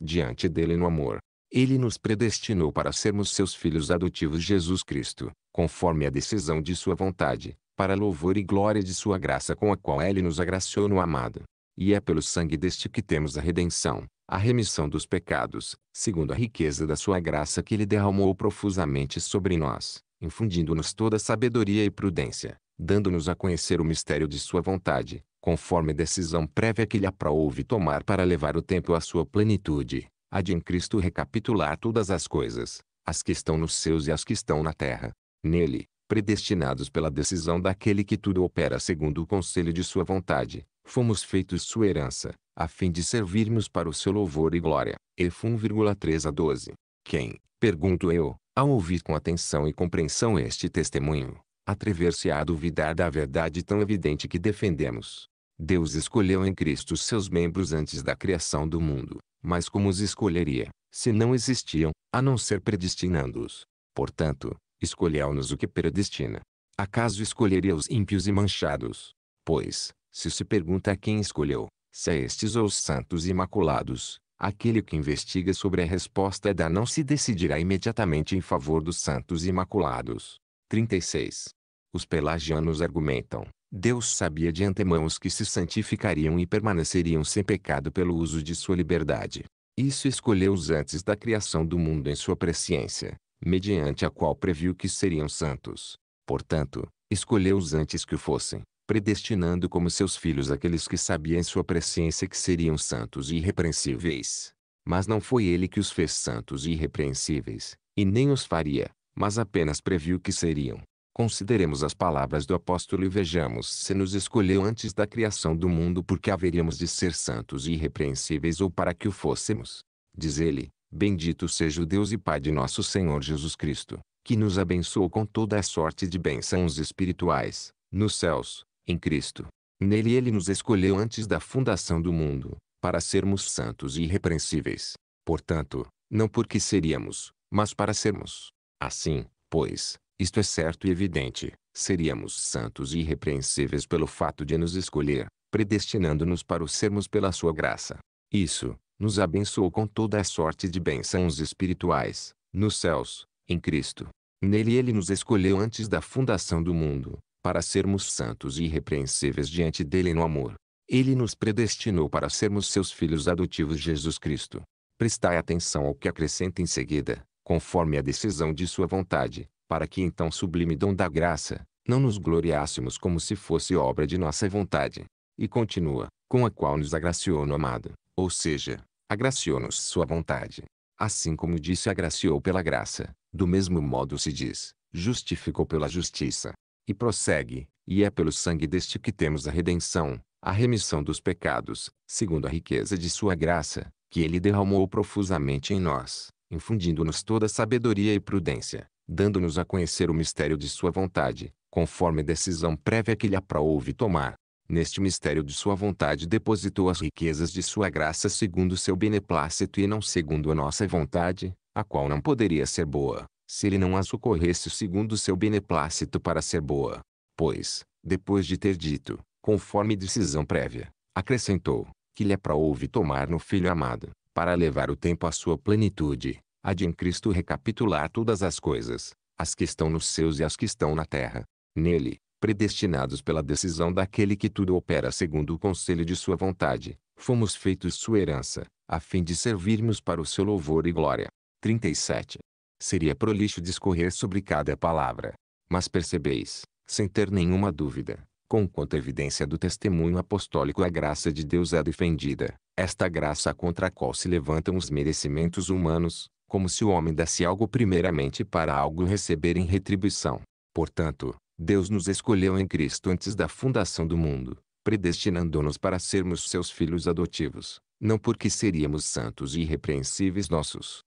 diante dele no amor. Ele nos predestinou para sermos seus filhos adotivos Jesus Cristo, conforme a decisão de sua vontade, para louvor e glória de sua graça com a qual ele nos agraciou no amado. E é pelo sangue deste que temos a redenção, a remissão dos pecados, segundo a riqueza da sua graça que ele derramou profusamente sobre nós, infundindo-nos toda sabedoria e prudência, dando-nos a conhecer o mistério de sua vontade, conforme a decisão prévia que lhe aprouve tomar para levar o tempo à sua plenitude, a de em Cristo recapitular todas as coisas, as que estão nos céus e as que estão na terra. Nele, predestinados pela decisão daquele que tudo opera segundo o conselho de sua vontade, fomos feitos sua herança, a fim de servirmos para o seu louvor e glória. Ef 1,3 a 12. Quem, pergunto eu, ao ouvir com atenção e compreensão este testemunho, atrever-se a duvidar da verdade tão evidente que defendemos. Deus escolheu em Cristo seus membros antes da criação do mundo, mas como os escolheria, se não existiam, a não ser predestinando-os? Portanto, escolheu-nos o que predestina. Acaso escolheria os ímpios e manchados? Pois, se se pergunta quem escolheu, se a é estes ou os santos imaculados, aquele que investiga sobre a resposta da não se decidirá imediatamente em favor dos santos imaculados. 36. Os pelagianos argumentam, Deus sabia de antemão os que se santificariam e permaneceriam sem pecado pelo uso de sua liberdade. Isso escolheu-os antes da criação do mundo em sua presciência, mediante a qual previu que seriam santos. Portanto, escolheu-os antes que o fossem, predestinando como seus filhos aqueles que sabia em sua presciência que seriam santos e irrepreensíveis. Mas não foi ele que os fez santos e irrepreensíveis, e nem os faria, mas apenas previu que seriam. Consideremos as palavras do apóstolo e vejamos se nos escolheu antes da criação do mundo porque haveríamos de ser santos e irrepreensíveis ou para que o fôssemos. Diz ele, Bendito seja o Deus e Pai de nosso Senhor Jesus Cristo, que nos abençoou com toda a sorte de bênçãos espirituais, nos céus, em Cristo. Nele ele nos escolheu antes da fundação do mundo, para sermos santos e irrepreensíveis. Portanto, não porque seríamos, mas para sermos. Assim, pois, isto é certo e evidente, seríamos santos e irrepreensíveis pelo fato de nos escolher, predestinando-nos para o sermos pela sua graça. Isso, nos abençoou com toda a sorte de bênçãos espirituais, nos céus, em Cristo. Nele ele nos escolheu antes da fundação do mundo, para sermos santos e irrepreensíveis diante dele no amor. Ele nos predestinou para sermos seus filhos adotivos Jesus Cristo. Prestai atenção ao que acrescenta em seguida, conforme a decisão de sua vontade, para que então sublime dom da graça, não nos gloriássemos como se fosse obra de nossa vontade. E continua, com a qual nos agraciou no amado, ou seja, agraciou-nos sua vontade. Assim como disse agraciou pela graça, do mesmo modo se diz, justificou pela justiça. E prossegue: E é pelo sangue deste que temos a redenção, a remissão dos pecados, segundo a riqueza de Sua graça, que Ele derramou profusamente em nós, infundindo-nos toda sabedoria e prudência, dando-nos a conhecer o mistério de Sua vontade, conforme decisão prévia que lhe aprouve tomar. Neste mistério de sua vontade depositou as riquezas de sua graça segundo seu beneplácito e não segundo a nossa vontade, a qual não poderia ser boa, se ele não a socorresse segundo seu beneplácito para ser boa. Pois, depois de ter dito, conforme decisão prévia, acrescentou, que lhe é para ouvir tomar no Filho amado, para levar o tempo à sua plenitude, a de em Cristo recapitular todas as coisas, as que estão nos céus e as que estão na terra. Nele, predestinados pela decisão daquele que tudo opera segundo o conselho de sua vontade, fomos feitos sua herança, a fim de servirmos para o seu louvor e glória. 37. Seria prolixo discorrer sobre cada palavra. Mas percebeis, sem ter nenhuma dúvida, com a evidência do testemunho apostólico a graça de Deus é defendida, esta graça contra a qual se levantam os merecimentos humanos, como se o homem desse algo primeiramente para algo receber em retribuição. Portanto, Deus nos escolheu em Cristo antes da fundação do mundo, predestinando-nos para sermos seus filhos adotivos, não porque seríamos santos e irrepreensíveis nossos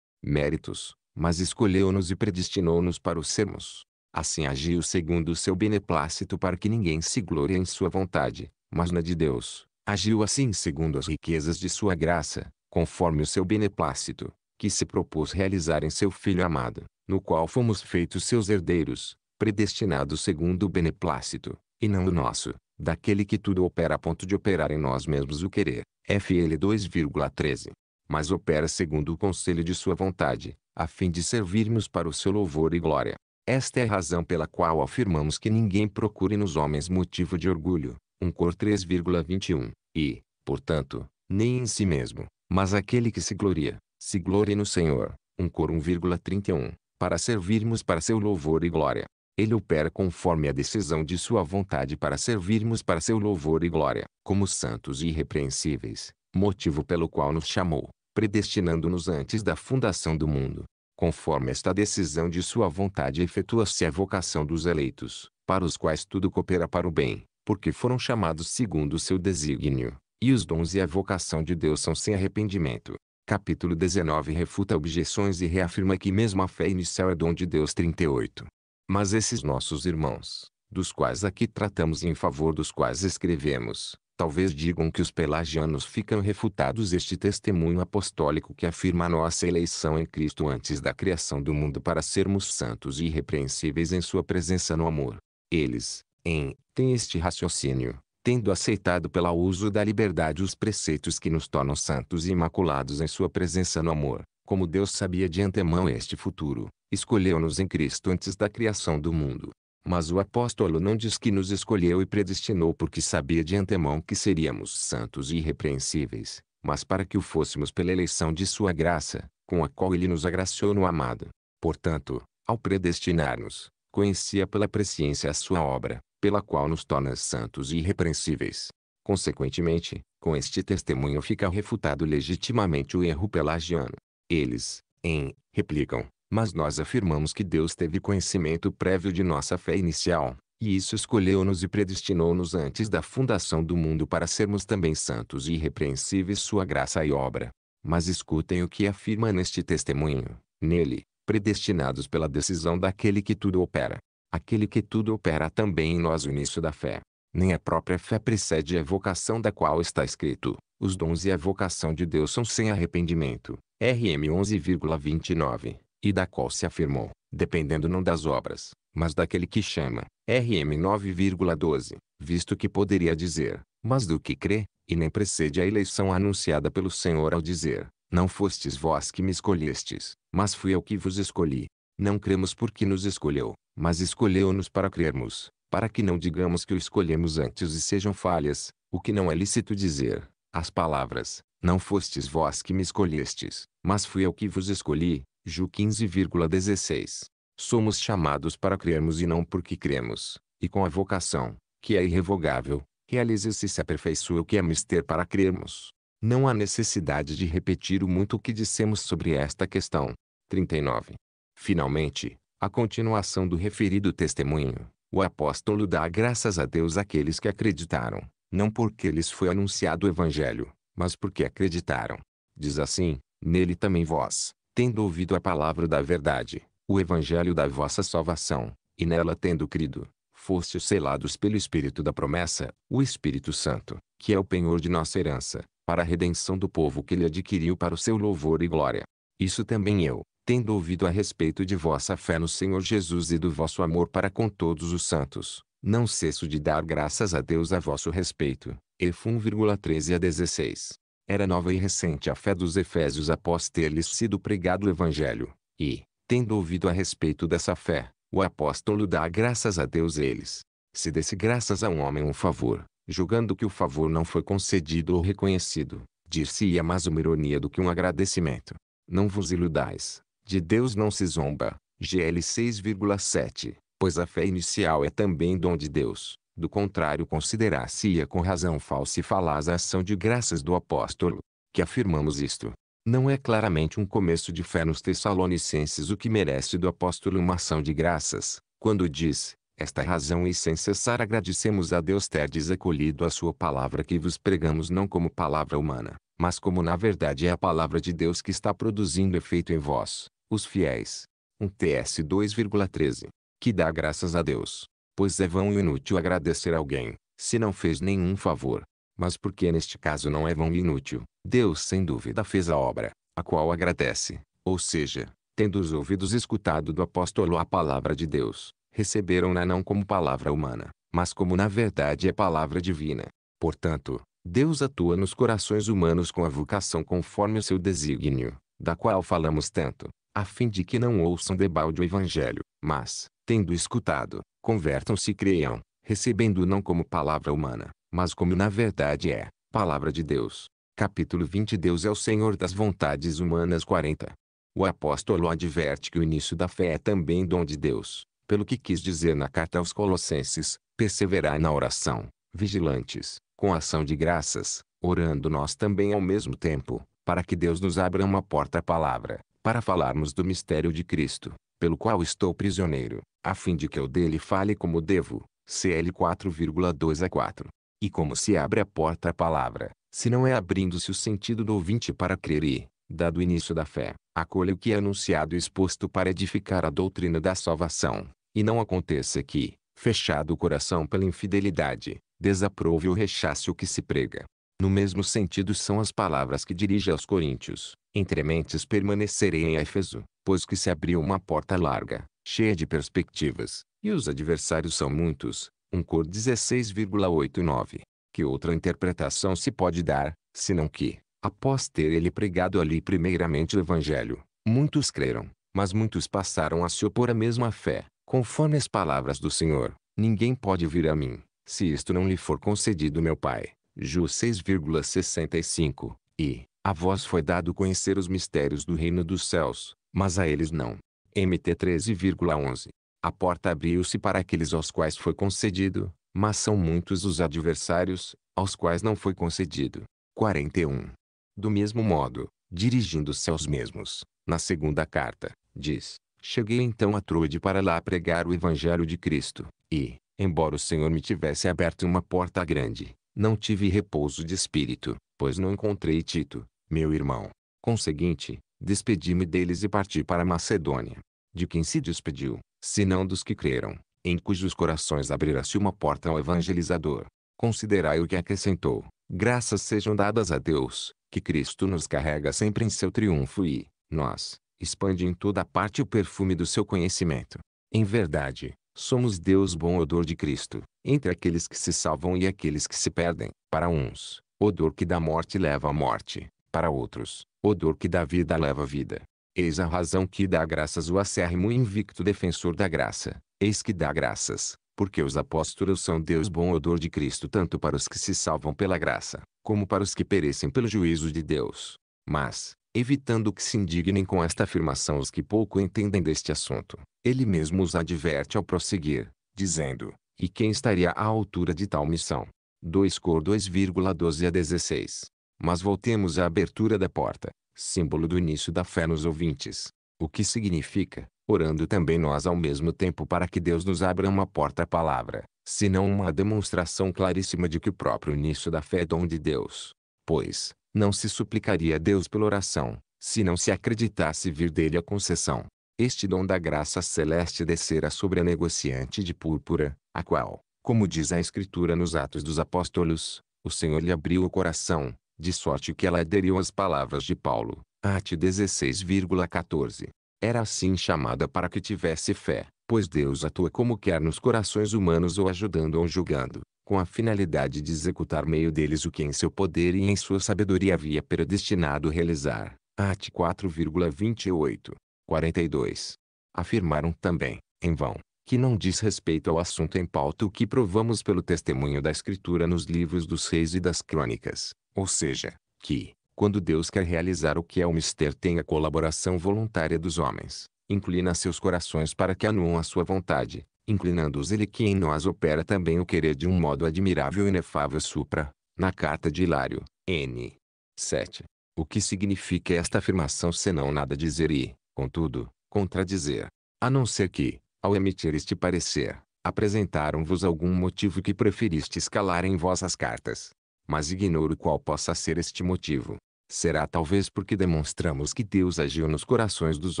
méritos, mas escolheu-nos e predestinou-nos para o sermos. Assim agiu segundo o seu beneplácito para que ninguém se glorie em sua vontade, mas na de Deus. Agiu assim segundo as riquezas de sua graça, conforme o seu beneplácito, que se propôs realizar em seu Filho amado, no qual fomos feitos seus herdeiros, predestinados segundo o beneplácito, e não o nosso, daquele que tudo opera a ponto de operar em nós mesmos o querer. FL 2,13. Mas opera segundo o conselho de sua vontade, a fim de servirmos para o seu louvor e glória. Esta é a razão pela qual afirmamos que ninguém procure nos homens motivo de orgulho, 1 Cor 3,21, e, portanto, nem em si mesmo, mas aquele que se gloria, se glorie no Senhor, 1 Cor 1,31, para servirmos para seu louvor e glória. Ele opera conforme a decisão de sua vontade para servirmos para seu louvor e glória, como santos e irrepreensíveis, motivo pelo qual nos chamou predestinando-nos antes da fundação do mundo. Conforme esta decisão de sua vontade efetua-se a vocação dos eleitos, para os quais tudo coopera para o bem, porque foram chamados segundo o seu desígnio, e os dons e a vocação de Deus são sem arrependimento. Capítulo 19 refuta objeções e reafirma que mesmo a fé inicial é dom de Deus 38. Mas esses nossos irmãos, dos quais aqui tratamos e em favor dos quais escrevemos, Talvez digam que os pelagianos ficam refutados este testemunho apostólico que afirma nossa eleição em Cristo antes da criação do mundo para sermos santos e irrepreensíveis em sua presença no amor. Eles, em, têm este raciocínio, tendo aceitado pela uso da liberdade os preceitos que nos tornam santos e imaculados em sua presença no amor, como Deus sabia de antemão este futuro, escolheu-nos em Cristo antes da criação do mundo, mas o apóstolo não diz que nos escolheu e predestinou porque sabia de antemão que seríamos santos e irrepreensíveis, mas para que o fôssemos pela eleição de sua graça, com a qual ele nos agraciou no amado. Portanto, ao predestinar-nos, conhecia pela presciência a sua obra, pela qual nos torna santos e irrepreensíveis. Consequentemente, com este testemunho fica refutado legitimamente o erro pelagiano. Eles, em, replicam, mas nós afirmamos que Deus teve conhecimento prévio de nossa fé inicial, e isso escolheu-nos e predestinou-nos antes da fundação do mundo para sermos também santos e irrepreensíveis sua graça e obra. Mas escutem o que afirma neste testemunho. Nele, predestinados pela decisão daquele que tudo opera. Aquele que tudo opera também em nós o início da fé. Nem a própria fé precede a vocação da qual está escrito. Os dons e a vocação de Deus são sem arrependimento. RM 11,29 e da qual se afirmou, dependendo não das obras, mas daquele que chama, RM 9,12, visto que poderia dizer, mas do que crê, e nem precede a eleição anunciada pelo Senhor ao dizer, não fostes vós que me escolhestes, mas fui eu que vos escolhi. Não cremos porque nos escolheu, mas escolheu-nos para crermos, para que não digamos que o escolhemos antes e sejam falhas, o que não é lícito dizer. As palavras, não fostes vós que me escolhestes, mas fui eu que vos escolhi, Ju 15,16. Somos chamados para crermos e não porque cremos, e com a vocação, que é irrevogável, realiza se e se aperfeiçoa o que é mister para crermos. Não há necessidade de repetir o muito que dissemos sobre esta questão. 39. Finalmente, a continuação do referido testemunho, o apóstolo dá graças a Deus àqueles que acreditaram, não porque lhes foi anunciado o evangelho, mas porque acreditaram. Diz assim, nele também vós, tendo ouvido a palavra da verdade, o evangelho da vossa salvação, e nela tendo crido, fostes selados pelo Espírito da promessa, o Espírito Santo, que é o penhor de nossa herança, para a redenção do povo que ele adquiriu para o seu louvor e glória. Isso também eu, tendo ouvido a respeito de vossa fé no Senhor Jesus e do vosso amor para com todos os santos, não cesso de dar graças a Deus a vosso respeito. Efum 1,13 a 16. Era nova e recente a fé dos efésios após ter-lhes sido pregado o evangelho, e, tendo ouvido a respeito dessa fé, o apóstolo dá graças a Deus eles. Se desse graças a um homem um favor, julgando que o favor não foi concedido ou reconhecido, dir-se-ia mais uma ironia do que um agradecimento. Não vos iludais, de Deus não se zomba. GL 6,7 Pois a fé inicial é também dom de Deus, do contrário, considerar-se-ia com razão falsa e falaz a ação de graças do apóstolo. Que afirmamos isto. Não é claramente um começo de fé nos Tessalonicenses o que merece do apóstolo uma ação de graças, quando diz: Esta razão e sem cessar agradecemos a Deus ter acolhido a sua palavra que vos pregamos não como palavra humana, mas como na verdade é a palavra de Deus que está produzindo efeito em vós, os fiéis. Um TS 2,13. Que dá graças a Deus pois é vão e inútil agradecer a alguém, se não fez nenhum favor. Mas porque neste caso não é vão e inútil, Deus sem dúvida fez a obra, a qual agradece, ou seja, tendo os ouvidos escutado do apóstolo a palavra de Deus, receberam-na não como palavra humana, mas como na verdade é palavra divina. Portanto, Deus atua nos corações humanos com a vocação conforme o seu desígnio, da qual falamos tanto, a fim de que não ouçam debalde o evangelho, mas, tendo escutado, convertam-se e creiam, recebendo não como palavra humana, mas como na verdade é, palavra de Deus. Capítulo 20 Deus é o Senhor das vontades humanas 40. O apóstolo adverte que o início da fé é também dom de Deus, pelo que quis dizer na carta aos Colossenses, perseverai na oração, vigilantes, com ação de graças, orando nós também ao mesmo tempo, para que Deus nos abra uma porta à palavra, para falarmos do mistério de Cristo, pelo qual estou prisioneiro, a fim de que eu dele fale como devo. CL 4,2 a 4. E como se abre a porta à palavra, se não é abrindo-se o sentido do ouvinte para crer e, dado o início da fé, acolha o que é anunciado e exposto para edificar a doutrina da salvação, e não aconteça que, fechado o coração pela infidelidade, desaprove ou rechace o que se prega. No mesmo sentido são as palavras que dirige aos coríntios, entre mentes permanecerei em Éfeso, pois que se abriu uma porta larga, cheia de perspectivas, e os adversários são muitos, um cor 16,89. Que outra interpretação se pode dar, senão que, após ter ele pregado ali primeiramente o Evangelho, muitos creram, mas muitos passaram a se opor à mesma fé, conforme as palavras do Senhor, ninguém pode vir a mim, se isto não lhe for concedido meu Pai. Ju 6,65, e, a voz foi dado conhecer os mistérios do reino dos céus, mas a eles não. MT 13,11. A porta abriu-se para aqueles aos quais foi concedido, mas são muitos os adversários, aos quais não foi concedido. 41. Do mesmo modo, dirigindo-se aos mesmos, na segunda carta, diz: Cheguei então a Troide para lá pregar o Evangelho de Cristo, e, embora o Senhor me tivesse aberto uma porta grande, não tive repouso de espírito, pois não encontrei Tito, meu irmão. Conseguinte, despedi-me deles e parti para Macedônia. De quem se despediu, senão dos que creram, em cujos corações abrirá-se uma porta ao evangelizador. Considerai o que acrescentou. Graças sejam dadas a Deus, que Cristo nos carrega sempre em seu triunfo e, nós, expande em toda parte o perfume do seu conhecimento. Em verdade, somos Deus bom odor de Cristo, entre aqueles que se salvam e aqueles que se perdem, para uns, odor que da morte leva à morte, para outros, odor que dá vida leva vida. Eis a razão que dá graças o acérrimo e invicto defensor da graça, eis que dá graças, porque os apóstolos são Deus bom odor de Cristo tanto para os que se salvam pela graça, como para os que perecem pelo juízo de Deus. Mas, evitando que se indignem com esta afirmação os que pouco entendem deste assunto, ele mesmo os adverte ao prosseguir, dizendo, e quem estaria à altura de tal missão? 2 Cor 2,12 a 16 mas voltemos à abertura da porta, símbolo do início da fé nos ouvintes. O que significa, orando também nós ao mesmo tempo para que Deus nos abra uma porta à palavra, senão uma demonstração claríssima de que o próprio início da fé é dom de Deus. Pois, não se suplicaria a Deus pela oração, se não se acreditasse vir dele a concessão. Este dom da graça celeste descera sobre a negociante de púrpura, a qual, como diz a Escritura nos Atos dos Apóstolos, o Senhor lhe abriu o coração, de sorte que ela aderiu às palavras de Paulo, Ate 16,14. Era assim chamada para que tivesse fé, pois Deus atua como quer nos corações humanos ou ajudando ou julgando, com a finalidade de executar meio deles o que em seu poder e em sua sabedoria havia predestinado realizar. Ate 4,28. 42. Afirmaram também, em vão, que não diz respeito ao assunto em pauta o que provamos pelo testemunho da Escritura nos livros dos Reis e das Crônicas, ou seja, que, quando Deus quer realizar o que é um mister tem a colaboração voluntária dos homens, inclina seus corações para que anuam a sua vontade, inclinando-os ele que em nós opera também o querer de um modo admirável e inefável supra, na carta de Hilário, N. 7. O que significa esta afirmação senão nada dizer e, contudo, contradizer? A não ser que, ao emitir este parecer, apresentaram-vos algum motivo que preferiste escalar em vossas cartas. Mas ignoro qual possa ser este motivo. Será talvez porque demonstramos que Deus agiu nos corações dos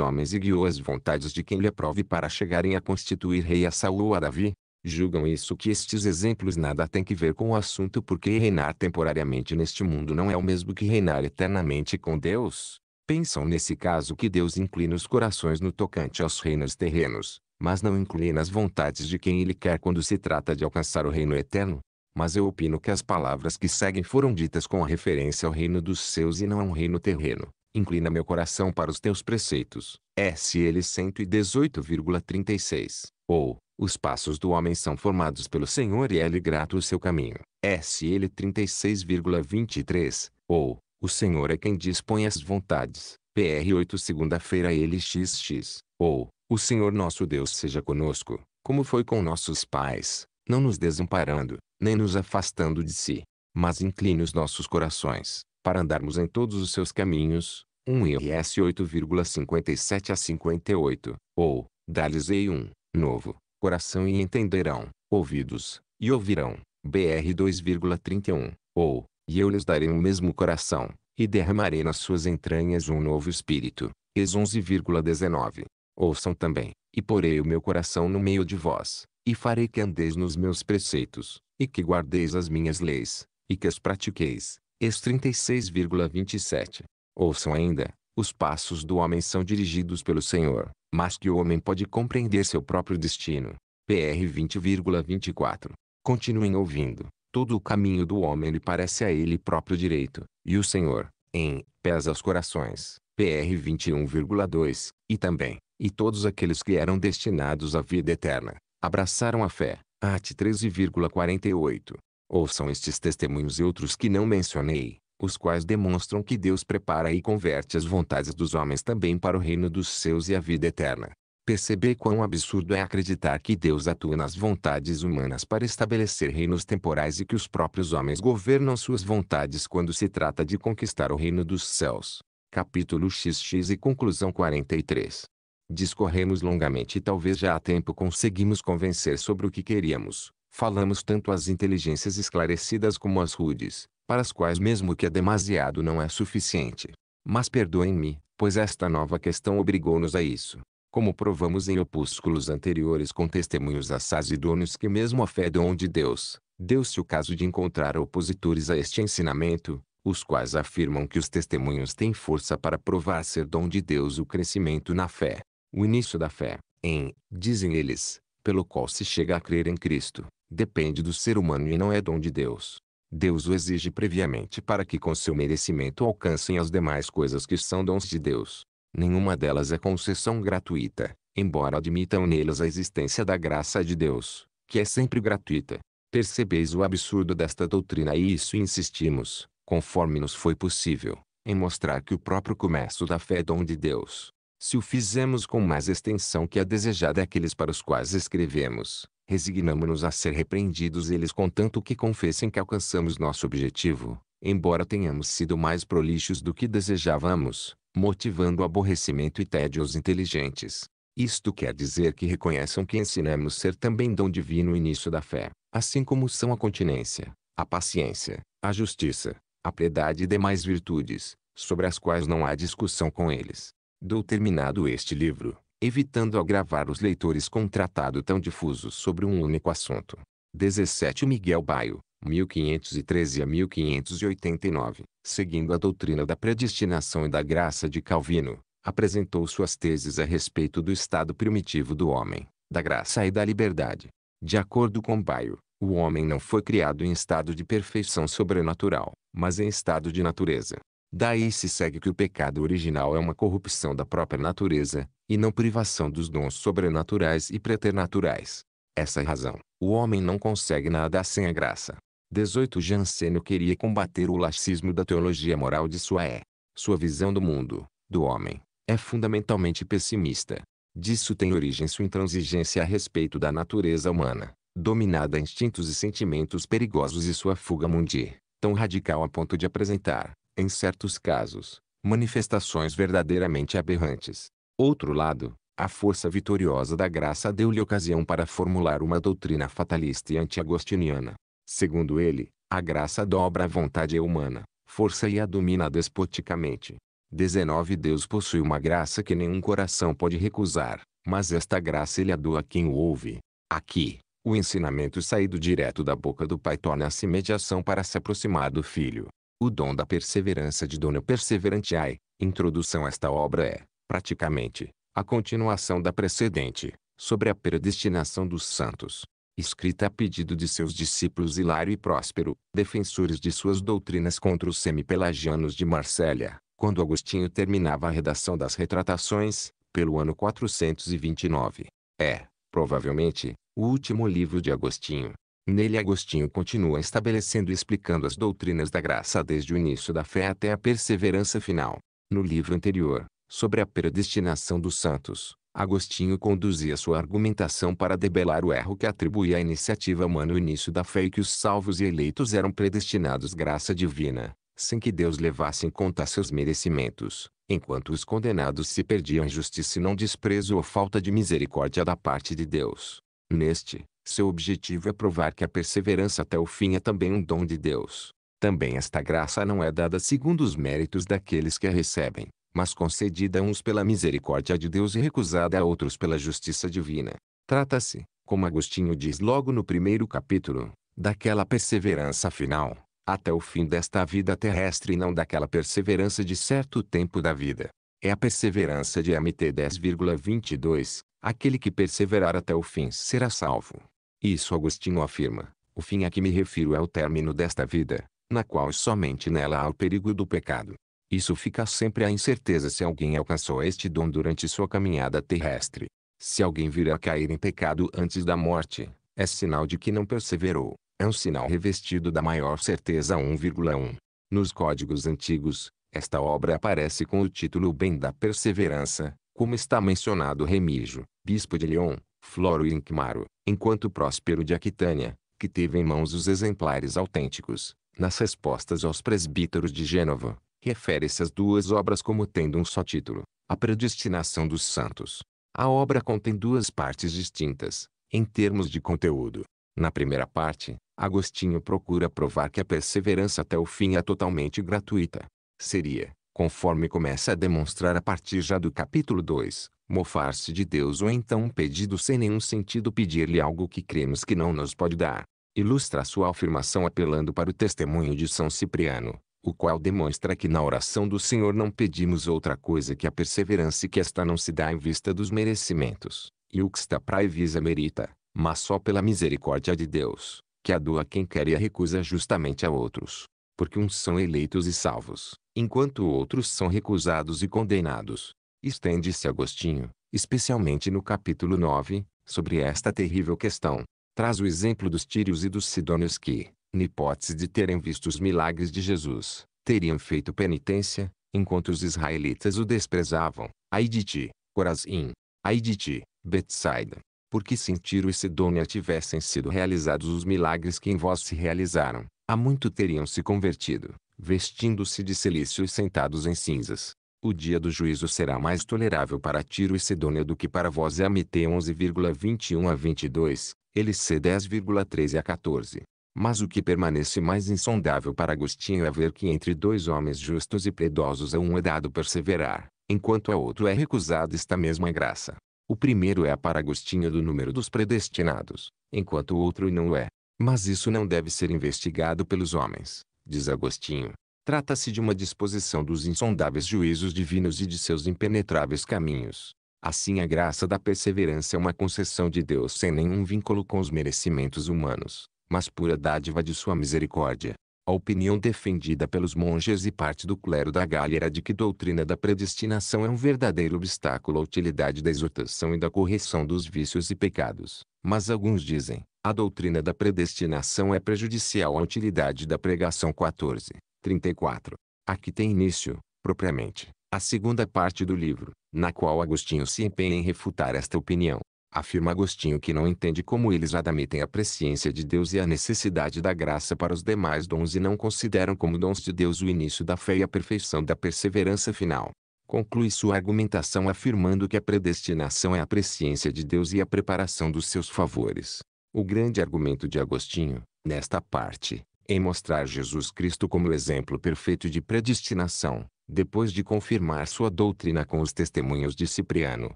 homens e guiou as vontades de quem lhe aprove para chegarem a constituir rei a Saul ou a Davi? Julgam isso que estes exemplos nada têm que ver com o assunto porque reinar temporariamente neste mundo não é o mesmo que reinar eternamente com Deus? Pensam nesse caso que Deus inclina os corações no tocante aos reinos terrenos, mas não inclui nas vontades de quem ele quer quando se trata de alcançar o reino eterno. Mas eu opino que as palavras que seguem foram ditas com referência ao reino dos seus e não a um reino terreno. Inclina meu coração para os teus preceitos. SL 118,36. Ou, os passos do homem são formados pelo Senhor e é-lhe grato o seu caminho. SL 36,23. Ou, o Senhor é quem dispõe as vontades. PR 8 segunda-feira LXX. Ou, o Senhor nosso Deus seja conosco, como foi com nossos pais, não nos desamparando, nem nos afastando de si, mas incline os nossos corações, para andarmos em todos os seus caminhos, 1 RS 8,57 a 58, ou, dar-lhes-ei um, novo, coração e entenderão, ouvidos, e ouvirão, BR 2,31, ou, e eu lhes darei o um mesmo coração, e derramarei nas suas entranhas um novo espírito, Ex 11,19, Ouçam também, e porei o meu coração no meio de vós, e farei que andeis nos meus preceitos, e que guardeis as minhas leis, e que as pratiqueis. Ex 36,27. Ouçam ainda, os passos do homem são dirigidos pelo Senhor, mas que o homem pode compreender seu próprio destino. PR 20,24. Continuem ouvindo. Todo o caminho do homem lhe parece a ele próprio direito, e o Senhor, em, pesa os corações. PR 21,2. E também, e todos aqueles que eram destinados à vida eterna, abraçaram a fé. Ate 13,48. Ouçam estes testemunhos e outros que não mencionei, os quais demonstram que Deus prepara e converte as vontades dos homens também para o reino dos seus e a vida eterna. Perceber quão absurdo é acreditar que Deus atua nas vontades humanas para estabelecer reinos temporais e que os próprios homens governam suas vontades quando se trata de conquistar o reino dos céus. Capítulo XX e conclusão 43. Discorremos longamente e talvez já há tempo conseguimos convencer sobre o que queríamos. Falamos tanto às inteligências esclarecidas como às rudes, para as quais mesmo que é demasiado não é suficiente. Mas perdoem-me, pois esta nova questão obrigou-nos a isso. Como provamos em opúsculos anteriores com testemunhos assaz idôneos que mesmo a fé do dom de Deus, deu-se o caso de encontrar opositores a este ensinamento, os quais afirmam que os testemunhos têm força para provar ser dom de Deus o crescimento na fé. O início da fé, em, dizem eles, pelo qual se chega a crer em Cristo, depende do ser humano e não é dom de Deus. Deus o exige previamente para que com seu merecimento alcancem as demais coisas que são dons de Deus. Nenhuma delas é concessão gratuita, embora admitam nelas a existência da graça de Deus, que é sempre gratuita. Percebeis o absurdo desta doutrina e isso insistimos, conforme nos foi possível, em mostrar que o próprio começo da fé é dom de Deus. Se o fizemos com mais extensão que a desejada é aqueles para os quais escrevemos, resignamo-nos a ser repreendidos eles contanto que confessem que alcançamos nosso objetivo, embora tenhamos sido mais prolixos do que desejávamos, motivando aborrecimento e tédio aos inteligentes. Isto quer dizer que reconheçam que ensinamos ser também dom divino o início da fé, assim como são a continência, a paciência, a justiça, a piedade e demais virtudes, sobre as quais não há discussão com eles. Dou terminado este livro, evitando agravar os leitores com um tratado tão difuso sobre um único assunto. 17 Miguel Baio, 1513 a 1589, seguindo a doutrina da predestinação e da graça de Calvino, apresentou suas teses a respeito do estado primitivo do homem, da graça e da liberdade. De acordo com Baio, o homem não foi criado em estado de perfeição sobrenatural, mas em estado de natureza. Daí se segue que o pecado original é uma corrupção da própria natureza, e não privação dos dons sobrenaturais e preternaturais. Essa é a razão. O homem não consegue nada sem a graça. 18 Jansenio queria combater o laxismo da teologia moral de é. Sua visão do mundo, do homem, é fundamentalmente pessimista. Disso tem origem sua intransigência a respeito da natureza humana, dominada a instintos e sentimentos perigosos e sua fuga mundi, tão radical a ponto de apresentar, em certos casos, manifestações verdadeiramente aberrantes. Outro lado, a força vitoriosa da graça deu-lhe ocasião para formular uma doutrina fatalista e antiagostiniana. Segundo ele, a graça dobra a vontade humana, força e a domina despoticamente. 19 Deus possui uma graça que nenhum coração pode recusar, mas esta graça ele a doa a quem o ouve. Aqui, o ensinamento saído direto da boca do Pai torna-se mediação para se aproximar do Filho. O dom da perseverança de Dona Perseverantiae, introdução a esta obra é, praticamente, a continuação da precedente, sobre a predestinação dos santos, escrita a pedido de seus discípulos Hilário e Próspero, defensores de suas doutrinas contra os semi-pelagianos de Marsella, quando Agostinho terminava a redação das retratações, pelo ano 429. É, provavelmente, o último livro de Agostinho, Nele Agostinho continua estabelecendo e explicando as doutrinas da graça desde o início da fé até a perseverança final. No livro anterior, sobre a predestinação dos santos, Agostinho conduzia sua argumentação para debelar o erro que atribuía à iniciativa humana o início da fé e que os salvos e eleitos eram predestinados graça divina, sem que Deus levasse em conta seus merecimentos, enquanto os condenados se perdiam em justiça e não desprezo ou falta de misericórdia da parte de Deus. Neste, seu objetivo é provar que a perseverança até o fim é também um dom de Deus. Também esta graça não é dada segundo os méritos daqueles que a recebem, mas concedida a uns pela misericórdia de Deus e recusada a outros pela justiça divina. Trata-se, como Agostinho diz logo no primeiro capítulo, daquela perseverança final, até o fim desta vida terrestre e não daquela perseverança de certo tempo da vida. É a perseverança de MT 10,22, aquele que perseverar até o fim será salvo. Isso Agostinho afirma. O fim a que me refiro é o término desta vida, na qual somente nela há o perigo do pecado. Isso fica sempre a incerteza se alguém alcançou este dom durante sua caminhada terrestre. Se alguém vir a cair em pecado antes da morte, é sinal de que não perseverou. É um sinal revestido da maior certeza 1,1. Nos códigos antigos, esta obra aparece com o título Bem da Perseverança, como está mencionado Remígio, bispo de Lyon, Floro e Inquimaro, enquanto Próspero de Aquitânia, que teve em mãos os exemplares autênticos, nas respostas aos presbíteros de Gênova, refere-se às duas obras como tendo um só título, A Predestinação dos Santos. A obra contém duas partes distintas, em termos de conteúdo. Na primeira parte, Agostinho procura provar que a perseverança até o fim é totalmente gratuita. Seria, conforme começa a demonstrar a partir já do capítulo 2, mofar-se de Deus ou então um pedido sem nenhum sentido pedir-lhe algo que cremos que não nos pode dar. Ilustra sua afirmação apelando para o testemunho de São Cipriano, o qual demonstra que na oração do Senhor não pedimos outra coisa que a perseverança e que esta não se dá em vista dos merecimentos, iuxta praevisa merita, mas só pela misericórdia de Deus, que a doa quem quer e a recusa justamente a outros. Porque uns são eleitos e salvos, enquanto outros são recusados e condenados estende-se Agostinho, especialmente no capítulo 9, sobre esta terrível questão. Traz o exemplo dos tírios e dos sidônios que, na hipótese de terem visto os milagres de Jesus, teriam feito penitência, enquanto os israelitas o desprezavam. Ai de ti, Corazim! Ai de ti, Betsaida! Porque se em Tiro e Sidônia tivessem sido realizados os milagres que em vós se realizaram, há muito teriam se convertido, vestindo-se de silício e sentados em cinzas o dia do juízo será mais tolerável para Tiro e Sidônia do que para vós. É MT 11,21 a 22, LC 10,13 a 14. Mas o que permanece mais insondável para Agostinho é ver que entre dois homens justos e piedosos a um é dado perseverar, enquanto a outro é recusada esta mesma graça. O primeiro é para Agostinho do número dos predestinados, enquanto o outro não o é. Mas isso não deve ser investigado pelos homens, diz Agostinho, Trata-se de uma disposição dos insondáveis juízos divinos e de seus impenetráveis caminhos. Assim, a graça da perseverança é uma concessão de Deus sem nenhum vínculo com os merecimentos humanos, mas pura dádiva de sua misericórdia. A opinião defendida pelos monges e parte do clero da Gália era de que a doutrina da predestinação é um verdadeiro obstáculo à utilidade da exortação e da correção dos vícios e pecados. Mas alguns dizem, a doutrina da predestinação é prejudicial à utilidade da pregação 14. 34. Aqui tem início, propriamente, a segunda parte do livro, na qual Agostinho se empenha em refutar esta opinião. Afirma Agostinho que não entende como eles admitem a presciência de Deus e a necessidade da graça para os demais dons e não consideram como dons de Deus o início da fé e a perfeição da perseverança final. Conclui sua argumentação afirmando que a predestinação é a presciência de Deus e a preparação dos seus favores. O grande argumento de Agostinho, nesta parte, em mostrar Jesus Cristo como exemplo perfeito de predestinação, depois de confirmar sua doutrina com os testemunhos de Cipriano,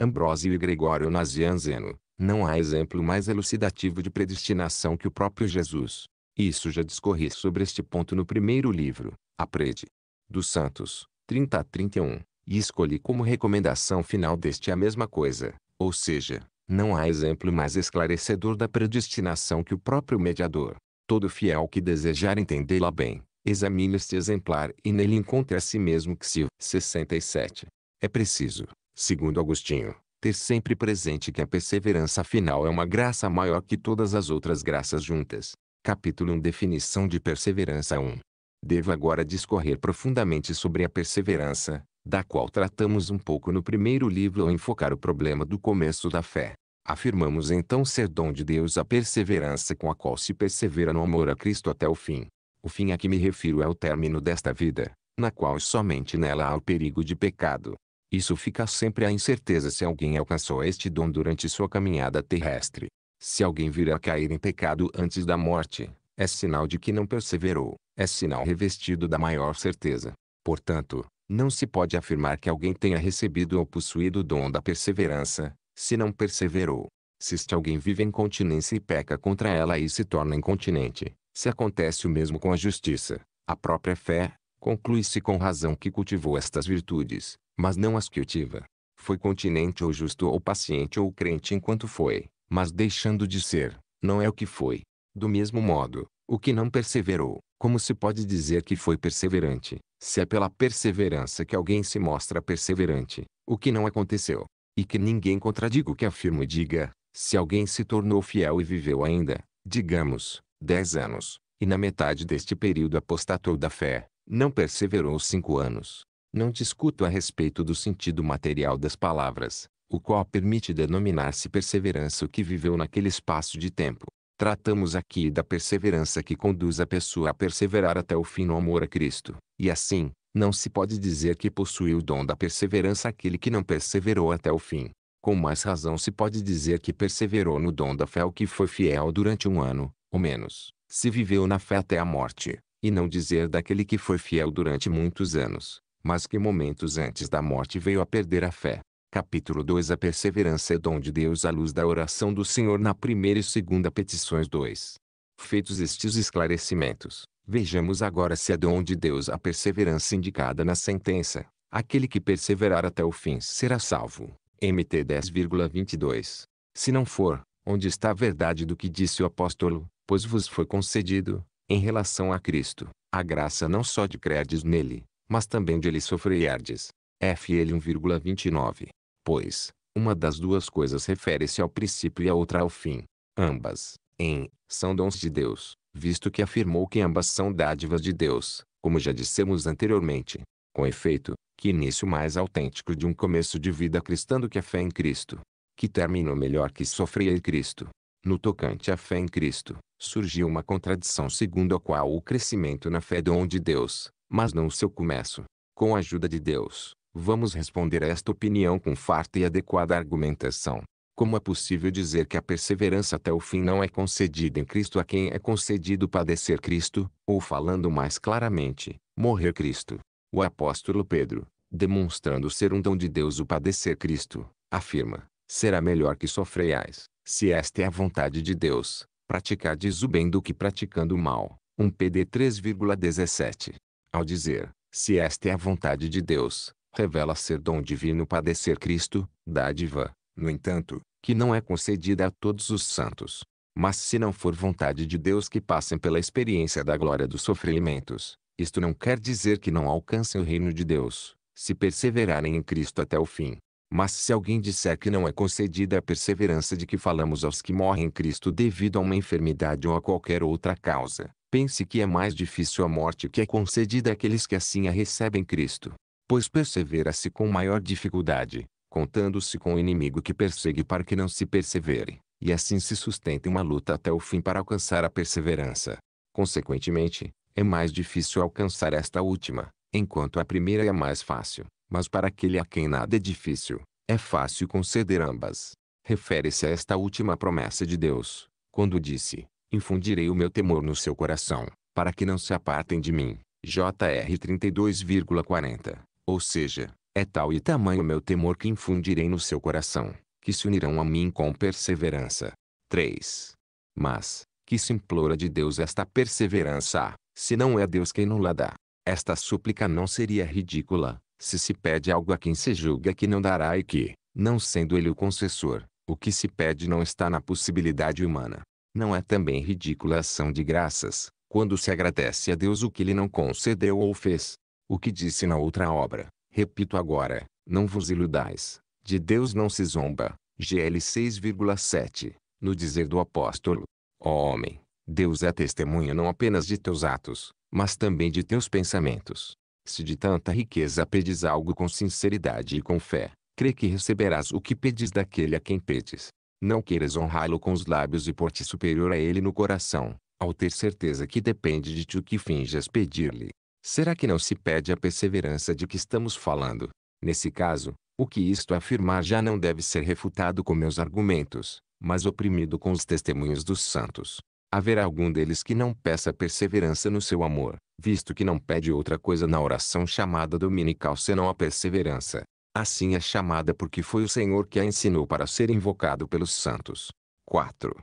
Ambrósio e Gregório Nazianzeno. Não há exemplo mais elucidativo de predestinação que o próprio Jesus. Isso já discorri sobre este ponto no primeiro livro, A Prede dos Santos, 30 a 31, e escolhi como recomendação final deste a mesma coisa, ou seja, não há exemplo mais esclarecedor da predestinação que o próprio mediador, todo fiel que desejar entendê-la bem, examine este exemplar e nele encontre a si mesmo que se 67. É preciso, segundo Agostinho, ter sempre presente que a perseverança final é uma graça maior que todas as outras graças juntas. Capítulo 1 Definição de perseverança 1. Devo agora discorrer profundamente sobre a perseverança, da qual tratamos um pouco no primeiro livro ao enfocar o problema do começo da fé. Afirmamos então ser dom de Deus a perseverança com a qual se persevera no amor a Cristo até o fim. O fim a que me refiro é o término desta vida, na qual somente nela há o perigo de pecado. Isso fica sempre a incerteza se alguém alcançou este dom durante sua caminhada terrestre. Se alguém vir a cair em pecado antes da morte, é sinal de que não perseverou, é sinal revestido da maior certeza. Portanto, não se pode afirmar que alguém tenha recebido ou possuído o dom da perseverança, se não perseverou. Se este alguém vive em continência e peca contra ela e se torna incontinente, se acontece o mesmo com a justiça, a própria fé, conclui-se com razão que cultivou estas virtudes, mas não as que cultiva. Foi continente ou justo ou paciente ou crente enquanto foi, mas deixando de ser, não é o que foi. Do mesmo modo, o que não perseverou, como se pode dizer que foi perseverante, se é pela perseverança que alguém se mostra perseverante, o que não aconteceu? E que ninguém contradiga o que afirmo e diga, se alguém se tornou fiel e viveu ainda, digamos, dez anos, e na metade deste período apostatou da fé, não perseverou cinco anos. Não discuto a respeito do sentido material das palavras, o qual permite denominar-se perseverança o que viveu naquele espaço de tempo. Tratamos aqui da perseverança que conduz a pessoa a perseverar até o fim no amor a Cristo, e assim, não se pode dizer que possui o dom da perseverança aquele que não perseverou até o fim. Com mais razão se pode dizer que perseverou no dom da fé o que foi fiel durante um ano, ou menos, se viveu na fé até a morte, e não dizer daquele que foi fiel durante muitos anos, mas que momentos antes da morte veio a perder a fé. Capítulo 2 A perseverança é dom de Deus à luz da oração do Senhor na primeira e segunda petições 2. Feitos estes esclarecimentos, Vejamos agora se é de onde Deus a perseverança indicada na sentença. Aquele que perseverar até o fim será salvo. MT 10,22. Se não for, onde está a verdade do que disse o apóstolo, pois vos foi concedido, em relação a Cristo, a graça não só de crerdes nele, mas também de ele sofrerdes. FL 1,29. Pois, uma das duas coisas refere-se ao princípio e a outra ao fim. Ambas, em, são dons de Deus, visto que afirmou que ambas são dádivas de Deus, como já dissemos anteriormente. Com efeito, que início mais autêntico de um começo de vida cristã do que a fé em Cristo. Que término melhor que sofrer em Cristo. No tocante à fé em Cristo, surgiu uma contradição segundo a qual o crescimento na fé é dom de Deus, mas não o seu começo. Com a ajuda de Deus, vamos responder a esta opinião com farta e adequada argumentação. Como é possível dizer que a perseverança até o fim não é concedida em Cristo a quem é concedido padecer Cristo, ou falando mais claramente, morrer Cristo? O apóstolo Pedro, demonstrando ser um dom de Deus o padecer Cristo, afirma: será melhor que sofreais, se esta é a vontade de Deus, praticar o bem do que praticando o mal. 1 PD 3,17. Ao dizer, se esta é a vontade de Deus, revela ser dom divino padecer Cristo, dádiva, no entanto, que não é concedida a todos os santos. Mas se não for vontade de Deus que passem pela experiência da glória dos sofrimentos, isto não quer dizer que não alcancem o reino de Deus, se perseverarem em Cristo até o fim. Mas se alguém disser que não é concedida a perseverança de que falamos aos que morrem em Cristo devido a uma enfermidade ou a qualquer outra causa, pense que é mais difícil a morte que é concedida àqueles que assim a recebem Cristo. Pois persevera-se com maior dificuldade, contando-se com o inimigo que persegue para que não se persevere, e assim se sustenta uma luta até o fim para alcançar a perseverança. Consequentemente, é mais difícil alcançar esta última, enquanto a primeira é mais fácil, mas para aquele a quem nada é difícil, é fácil conceder ambas. Refere-se a esta última promessa de Deus, quando disse: Infundirei o meu temor no seu coração, para que não se apartem de mim. JR 32,40. Ou seja, é tal e tamanho meu temor que infundirei no seu coração, que se unirão a mim com perseverança. 3. Mas, que se implora de Deus esta perseverança, se não é Deus quem não a dá. Esta súplica não seria ridícula, se se pede algo a quem se julga que não dará e que, não sendo ele o concessor, o que se pede não está na possibilidade humana. Não é também ridícula a ação de graças, quando se agradece a Deus o que ele não concedeu ou fez. O que disse na outra obra, Repito agora, não vos iludais, de Deus não se zomba. GL 6,7, no dizer do apóstolo. Ó oh homem, Deus é testemunha não apenas de teus atos, mas também de teus pensamentos. Se de tanta riqueza pedes algo com sinceridade e com fé, crê que receberás o que pedes daquele a quem pedes. Não queiras honrá-lo com os lábios e pôr-te superior a ele no coração, ao ter certeza que depende de ti o que finjas pedir-lhe. Será que não se pede a perseverança de que estamos falando? Nesse caso, o que isto afirmar já não deve ser refutado com meus argumentos, mas oprimido com os testemunhos dos santos. Haverá algum deles que não peça perseverança no seu amor, visto que não pede outra coisa na oração chamada dominical senão a perseverança. Assim é chamada porque foi o Senhor que a ensinou para ser invocado pelos santos. 4.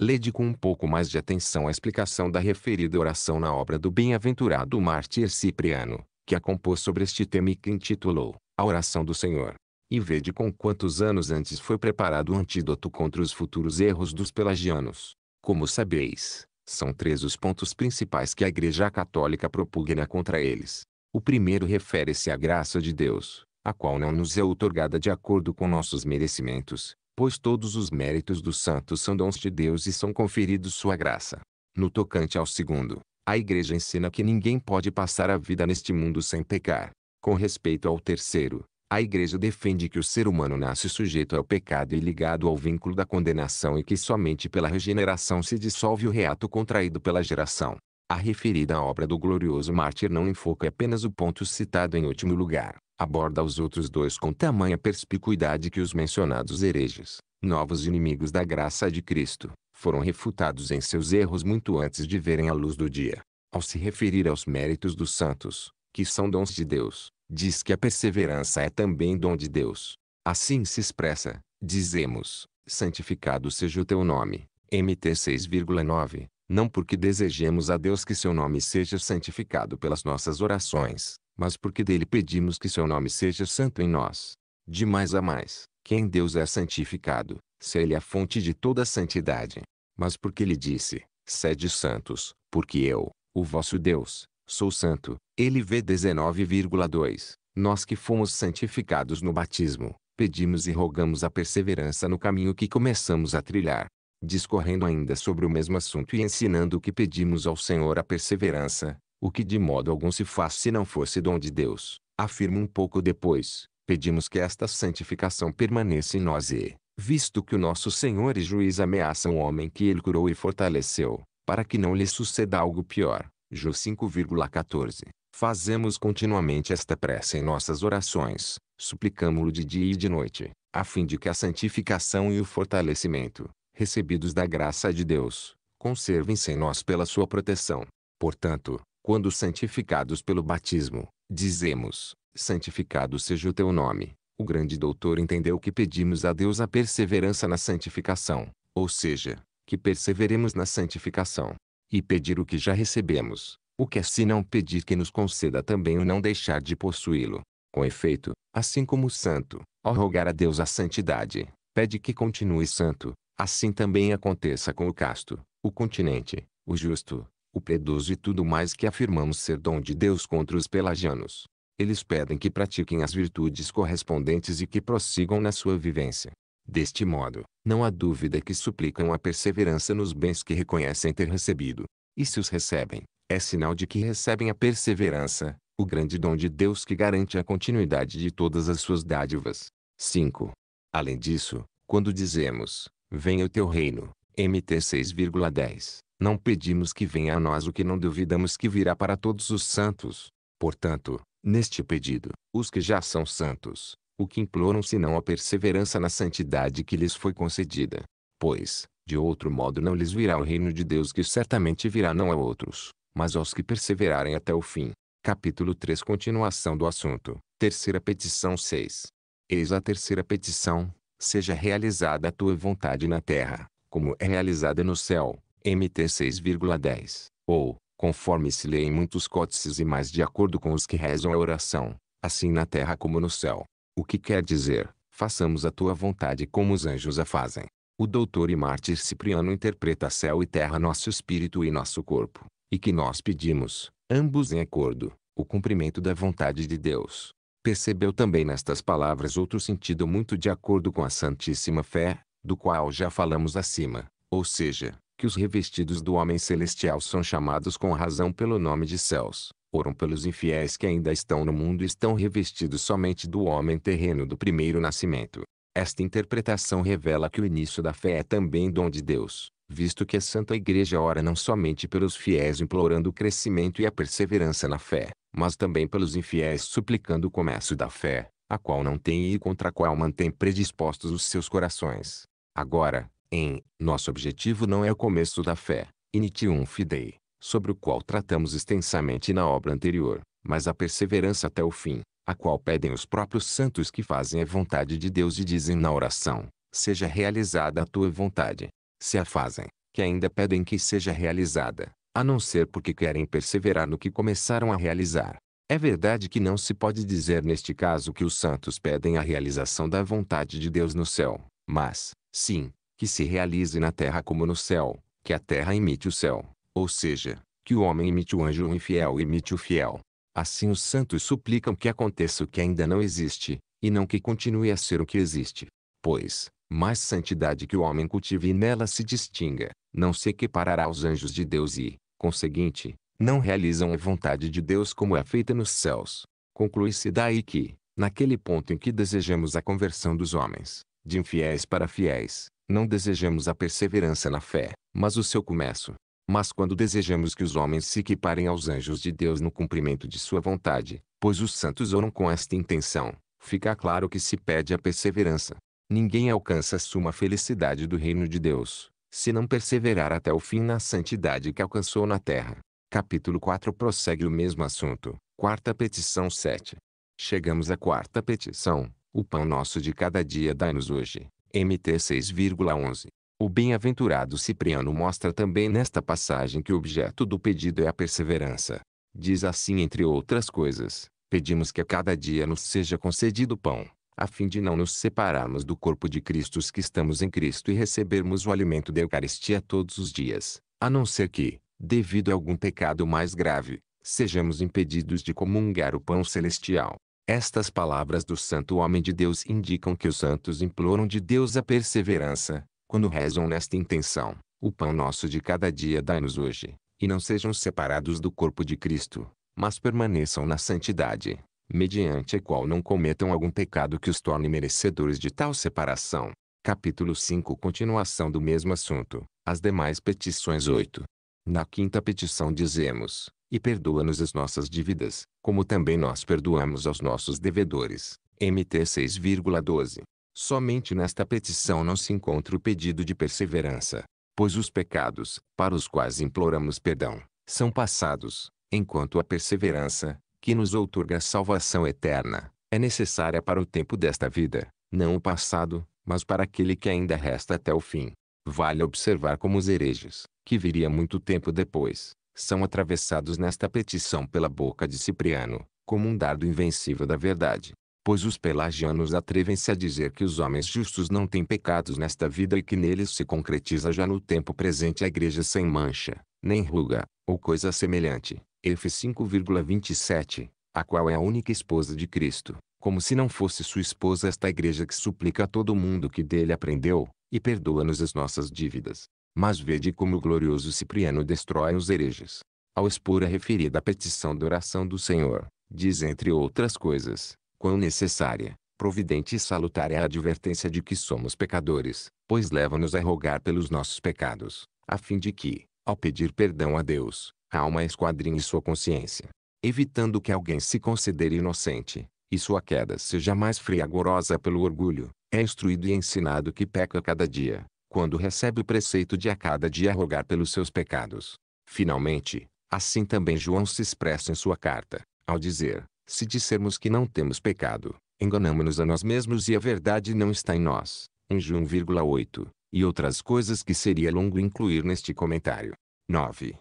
Lede com um pouco mais de atenção a explicação da referida oração na obra do bem-aventurado mártir Cipriano, que a compôs sobre este tema e que intitulou A Oração do Senhor. E vede com quantos anos antes foi preparado o antídoto contra os futuros erros dos pelagianos. Como sabeis, são três os pontos principais que a Igreja Católica propugna contra eles. O primeiro refere-se à graça de Deus, a qual não nos é outorgada de acordo com nossos merecimentos, pois todos os méritos dos santos são dons de Deus e são conferidos sua graça. No tocante ao segundo, a Igreja ensina que ninguém pode passar a vida neste mundo sem pecar. Com respeito ao terceiro, a Igreja defende que o ser humano nasce sujeito ao pecado e ligado ao vínculo da condenação e que somente pela regeneração se dissolve o reato contraído pela geração. A referida obra do glorioso mártir não enfoca apenas o ponto citado em último lugar, aborda os outros dois com tamanha perspicuidade que os mencionados hereges, novos inimigos da graça de Cristo, foram refutados em seus erros muito antes de verem a luz do dia. Ao se referir aos méritos dos santos, que são dons de Deus, diz que a perseverança é também dom de Deus. Assim se expressa, dizemos, santificado seja o teu nome. MT 6,9 não porque desejemos a Deus que seu nome seja santificado pelas nossas orações, mas porque dele pedimos que seu nome seja santo em nós. De mais a mais, quem Deus é santificado, se ele é a fonte de toda santidade. Mas porque ele disse, sede santos, porque eu, o vosso Deus, sou santo, ele vê 19,2, nós que fomos santificados no batismo, pedimos e rogamos a perseverança no caminho que começamos a trilhar, discorrendo ainda sobre o mesmo assunto e ensinando que pedimos ao Senhor a perseverança, o que de modo algum se faz se não fosse dom de Deus. Afirma um pouco depois, pedimos que esta santificação permaneça em nós e, visto que o nosso Senhor e juiz ameaça o homem que ele curou e fortaleceu, para que não lhe suceda algo pior. Jó 5,14. Fazemos continuamente esta prece em nossas orações, suplicamo-lo de dia e de noite, a fim de que a santificação e o fortalecimento, recebidos da graça de Deus, conservem-se em nós pela sua proteção. Portanto, quando santificados pelo batismo, dizemos: Santificado seja o teu nome. O grande doutor entendeu que pedimos a Deus a perseverança na santificação, ou seja, que perseveremos na santificação. E pedir o que já recebemos, o que é se não pedir que nos conceda também o não deixar de possuí-lo. Com efeito, assim como o santo, ao rogar a Deus a santidade, pede que continue santo, Assim também aconteça com o casto, o continente, o justo, o piedoso e tudo mais que afirmamos ser dom de Deus contra os pelagianos. Eles pedem que pratiquem as virtudes correspondentes e que prossigam na sua vivência. Deste modo, não há dúvida que suplicam a perseverança nos bens que reconhecem ter recebido. E se os recebem, é sinal de que recebem a perseverança, o grande dom de Deus que garante a continuidade de todas as suas dádivas. 5. Além disso, quando dizemos, Venha o teu reino. MT 6,10. Não pedimos que venha a nós o que não duvidamos que virá para todos os santos. Portanto, neste pedido, os que já são santos, o que imploram senão a perseverança na santidade que lhes foi concedida. Pois, de outro modo não lhes virá o reino de Deus que certamente virá não a outros, mas aos que perseverarem até o fim. Capítulo 3 Continuação do assunto. Terceira petição 6. Eis a terceira petição, seja realizada a tua vontade na terra, como é realizada no céu. MT 6,10. Ou, conforme se lê em muitos códices e mais de acordo com os que rezam a oração, assim na terra como no céu. O que quer dizer, façamos a tua vontade como os anjos a fazem. O doutor e mártir Cipriano interpreta céu e terra nosso espírito e nosso corpo, e que nós pedimos, ambos em acordo, o cumprimento da vontade de Deus percebeu também nestas palavras outro sentido muito de acordo com a Santíssima Fé, do qual já falamos acima, ou seja, que os revestidos do homem celestial são chamados com razão pelo nome de céus, oram pelos infiéis que ainda estão no mundo e estão revestidos somente do homem terreno do primeiro nascimento. Esta interpretação revela que o início da fé é também dom de Deus, visto que a Santa Igreja ora não somente pelos fiéis implorando o crescimento e a perseverança na fé, mas também pelos infiéis suplicando o comércio da fé, a qual não tem e contra a qual mantém predispostos os seus corações. Agora, em Nosso objetivo não é o começo da fé, initium fidei, sobre o qual tratamos extensamente na obra anterior, mas a perseverança até o fim, a qual pedem os próprios santos que fazem a vontade de Deus e dizem na oração, seja realizada a tua vontade. Se a fazem, que ainda pedem que seja realizada, a não ser porque querem perseverar no que começaram a realizar. É verdade que não se pode dizer neste caso que os santos pedem a realização da vontade de Deus no céu, mas, sim, que se realize na terra como no céu, que a terra imite o céu, ou seja, que o homem imite o anjo o infiel imite o fiel. Assim os santos suplicam que aconteça o que ainda não existe, e não que continue a ser o que existe. Pois, mais santidade que o homem cultive e nela se distinga, não se equiparará aos anjos de Deus e, Conseguinte, não realizam a vontade de Deus como é feita nos céus. Conclui-se daí que, naquele ponto em que desejamos a conversão dos homens, de infiéis para fiéis, não desejamos a perseverança na fé, mas o seu começo. Mas quando desejamos que os homens se equiparem aos anjos de Deus no cumprimento de sua vontade, pois os santos oram com esta intenção, fica claro que se pede a perseverança. Ninguém alcança a suma felicidade do reino de Deus, se não perseverar até o fim na santidade que alcançou na terra. Capítulo 4 prossegue o mesmo assunto. Quarta petição 7. Chegamos à quarta petição. O pão nosso de cada dia dá nos hoje. MT 6,11. O bem-aventurado Cipriano mostra também nesta passagem que o objeto do pedido é a perseverança. Diz assim entre outras coisas: Pedimos que a cada dia nos seja concedido pão a fim de não nos separarmos do corpo de Cristo os que estamos em Cristo e recebermos o alimento da Eucaristia todos os dias, a não ser que, devido a algum pecado mais grave, sejamos impedidos de comungar o pão celestial. Estas palavras do santo homem de Deus indicam que os santos imploram de Deus a perseverança, quando rezam nesta intenção. O pão nosso de cada dia dai-nos hoje, e não sejam separados do corpo de Cristo, mas permaneçam na santidade mediante a qual não cometam algum pecado que os torne merecedores de tal separação. Capítulo 5 Continuação do mesmo assunto. As demais petições 8. Na quinta petição dizemos, e perdoa-nos as nossas dívidas, como também nós perdoamos aos nossos devedores. MT 6,12. Somente nesta petição não se encontra o pedido de perseverança, pois os pecados, para os quais imploramos perdão, são passados, enquanto a perseverança, que nos outorga salvação eterna, é necessária para o tempo desta vida, não o passado, mas para aquele que ainda resta até o fim. Vale observar como os hereges, que viria muito tempo depois, são atravessados nesta petição pela boca de Cipriano, como um dardo invencível da verdade. Pois os pelagianos atrevem-se a dizer que os homens justos não têm pecados nesta vida e que neles se concretiza já no tempo presente a igreja sem mancha, nem ruga, ou coisa semelhante. Efe 5,27, a qual é a única esposa de Cristo, como se não fosse sua esposa esta igreja que suplica a todo mundo que dele aprendeu, e perdoa-nos as nossas dívidas. Mas vede como o glorioso Cipriano destrói os hereges. Ao expor a referida petição de oração do Senhor, diz entre outras coisas, quão necessária, providente e salutar é a advertência de que somos pecadores, pois leva-nos a rogar pelos nossos pecados, a fim de que, ao pedir perdão a Deus, alma esquadrinhe sua consciência, evitando que alguém se considere inocente, e sua queda seja mais friagorosa pelo orgulho, é instruído e ensinado que peca cada dia, quando recebe o preceito de a cada dia rogar pelos seus pecados. Finalmente, assim também João se expressa em sua carta, ao dizer, se dissermos que não temos pecado, enganamos-nos a nós mesmos e a verdade não está em nós, em João 1,8, e outras coisas que seria longo incluir neste comentário. 9.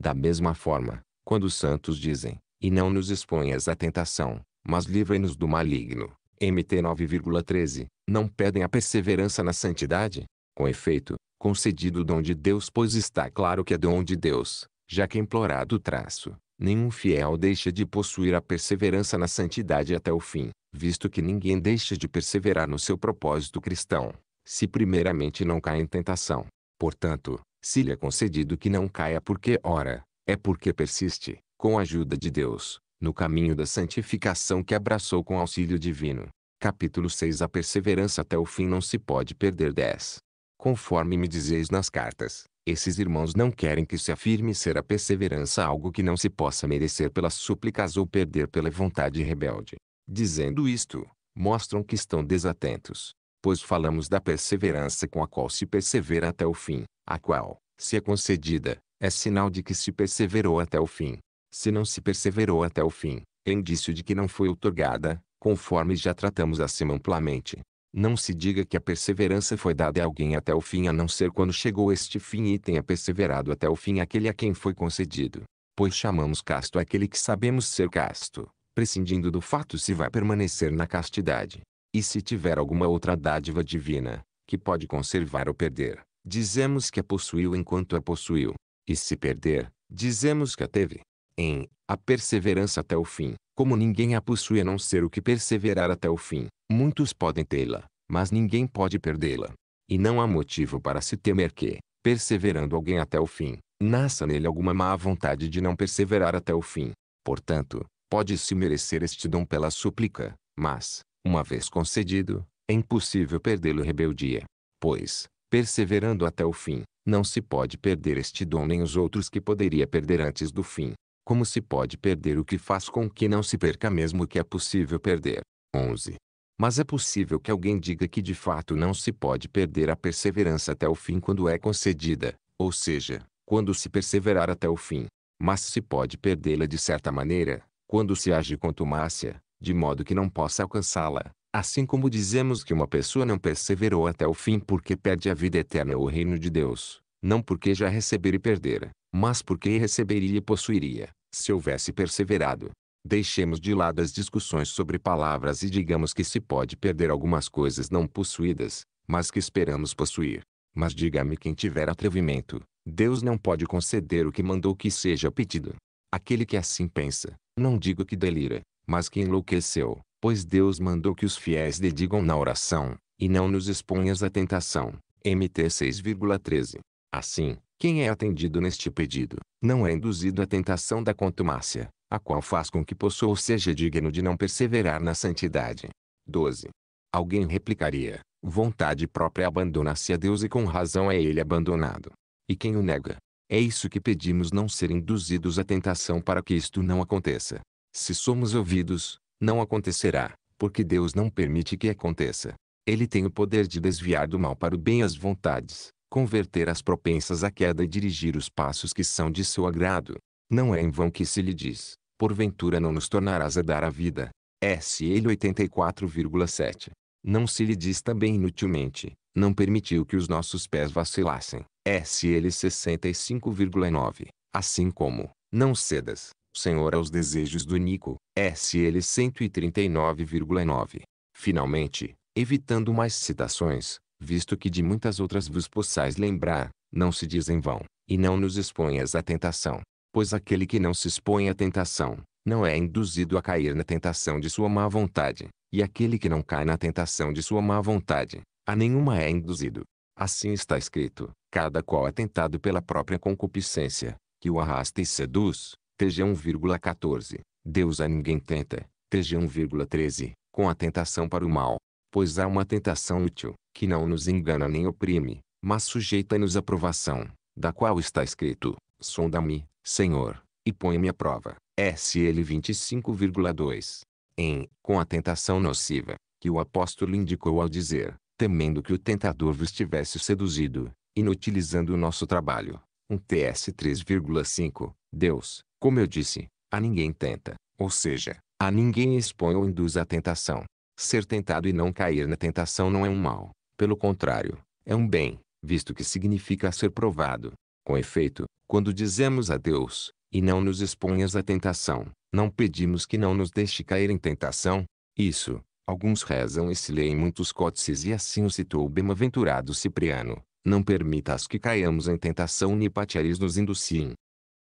Da mesma forma, quando os santos dizem, e não nos exponhas à tentação, mas livra-nos do maligno, MT 9,13, não pedem a perseverança na santidade? Com efeito, concedido o dom de Deus pois está claro que é dom de Deus, já que implorado o traço, nenhum fiel deixa de possuir a perseverança na santidade até o fim, visto que ninguém deixa de perseverar no seu propósito cristão, se primeiramente não cai em tentação. Portanto, se lhe é concedido que não caia porque ora, é porque persiste, com a ajuda de Deus, no caminho da santificação que abraçou com auxílio divino. Capítulo 6 A perseverança até o fim não se pode perder 10. Conforme me dizeis nas cartas, esses irmãos não querem que se afirme ser a perseverança algo que não se possa merecer pelas súplicas ou perder pela vontade rebelde. Dizendo isto, mostram que estão desatentos, pois falamos da perseverança com a qual se persevera até o fim, a qual, se é concedida, é sinal de que se perseverou até o fim. Se não se perseverou até o fim, é indício de que não foi otorgada, conforme já tratamos acima amplamente. Não se diga que a perseverança foi dada a alguém até o fim a não ser quando chegou este fim e tenha perseverado até o fim aquele a quem foi concedido. Pois chamamos casto aquele que sabemos ser casto, prescindindo do fato se vai permanecer na castidade. E se tiver alguma outra dádiva divina, que pode conservar ou perder, dizemos que a possuiu enquanto a possuiu. E se perder, dizemos que a teve. Em a perseverança até o fim, como ninguém a possui a não ser o que perseverar até o fim, muitos podem tê-la, mas ninguém pode perdê-la. E não há motivo para se temer que, perseverando alguém até o fim, nasça nele alguma má vontade de não perseverar até o fim. Portanto, pode-se merecer este dom pela súplica, mas, uma vez concedido, é impossível perdê-lo rebeldia. Pois, perseverando até o fim, não se pode perder este dom nem os outros que poderia perder antes do fim. Como se pode perder o que faz com que não se perca mesmo o que é possível perder? 11. Mas é possível que alguém diga que de fato não se pode perder a perseverança até o fim quando é concedida, ou seja, quando se perseverar até o fim. Mas se pode perdê-la de certa maneira, quando se age com tumácia, de modo que não possa alcançá-la. Assim como dizemos que uma pessoa não perseverou até o fim porque perde a vida eterna ou o reino de Deus, não porque já recebera e perdera, mas porque receberia e possuiria, se houvesse perseverado. Deixemos de lado as discussões sobre palavras e digamos que se pode perder algumas coisas não possuídas, mas que esperamos possuir. Mas diga-me quem tiver atrevimento, Deus não pode conceder o que mandou que seja pedido. Aquele que assim pensa, não digo que delira, mas que enlouqueceu, pois Deus mandou que os fiéis dedigam na oração, e não nos exponhas à tentação. MT 6,13. Assim, quem é atendido neste pedido, não é induzido à tentação da contumácia, a qual faz com que possua ou seja digno de não perseverar na santidade. 12. Alguém replicaria, vontade própria abandona-se a Deus e com razão é ele abandonado. E quem o nega? É isso que pedimos não ser induzidos à tentação para que isto não aconteça. Se somos ouvidos, não acontecerá, porque Deus não permite que aconteça. Ele tem o poder de desviar do mal para o bem as vontades, converter as propensas à queda e dirigir os passos que são de seu agrado. Não é em vão que se lhe diz, porventura não nos tornarás a dar a vida. S.L. 84,7. Não se lhe diz também inutilmente, não permitiu que os nossos pés vacilassem. S.L. 65,9. Assim como, não cedas, Senhor aos desejos do Nico, SL 139,9. Finalmente, evitando mais citações, visto que de muitas outras vos possais lembrar, não se dizem vão, e não nos exponhas à tentação. Pois aquele que não se expõe à tentação, não é induzido a cair na tentação de sua má vontade, e aquele que não cai na tentação de sua má vontade, a nenhuma é induzido. Assim está escrito: cada qual é tentado pela própria concupiscência, que o arrasta e seduz. TG 1,14. Deus a ninguém tenta. TG 1,13. Com a tentação para o mal. Pois há uma tentação útil, que não nos engana nem oprime, mas sujeita-nos à provação, da qual está escrito: Sonda-me, Senhor, e põe-me à prova. SL 25,2. Em Com a tentação nociva, que o apóstolo indicou ao dizer: Temendo que o tentador vos tivesse seduzido, inutilizando o nosso trabalho. Um TS 3,5. Deus, como eu disse, a ninguém tenta, ou seja, a ninguém expõe ou induz à tentação. Ser tentado e não cair na tentação não é um mal, pelo contrário, é um bem, visto que significa ser provado. Com efeito, quando dizemos a Deus, e não nos exponhas à tentação, não pedimos que não nos deixe cair em tentação. Isso, alguns rezam e se leem muitos códices e assim o citou o bem-aventurado Cipriano. Não permitas que caiamos em tentação ni patiaris nos inducim.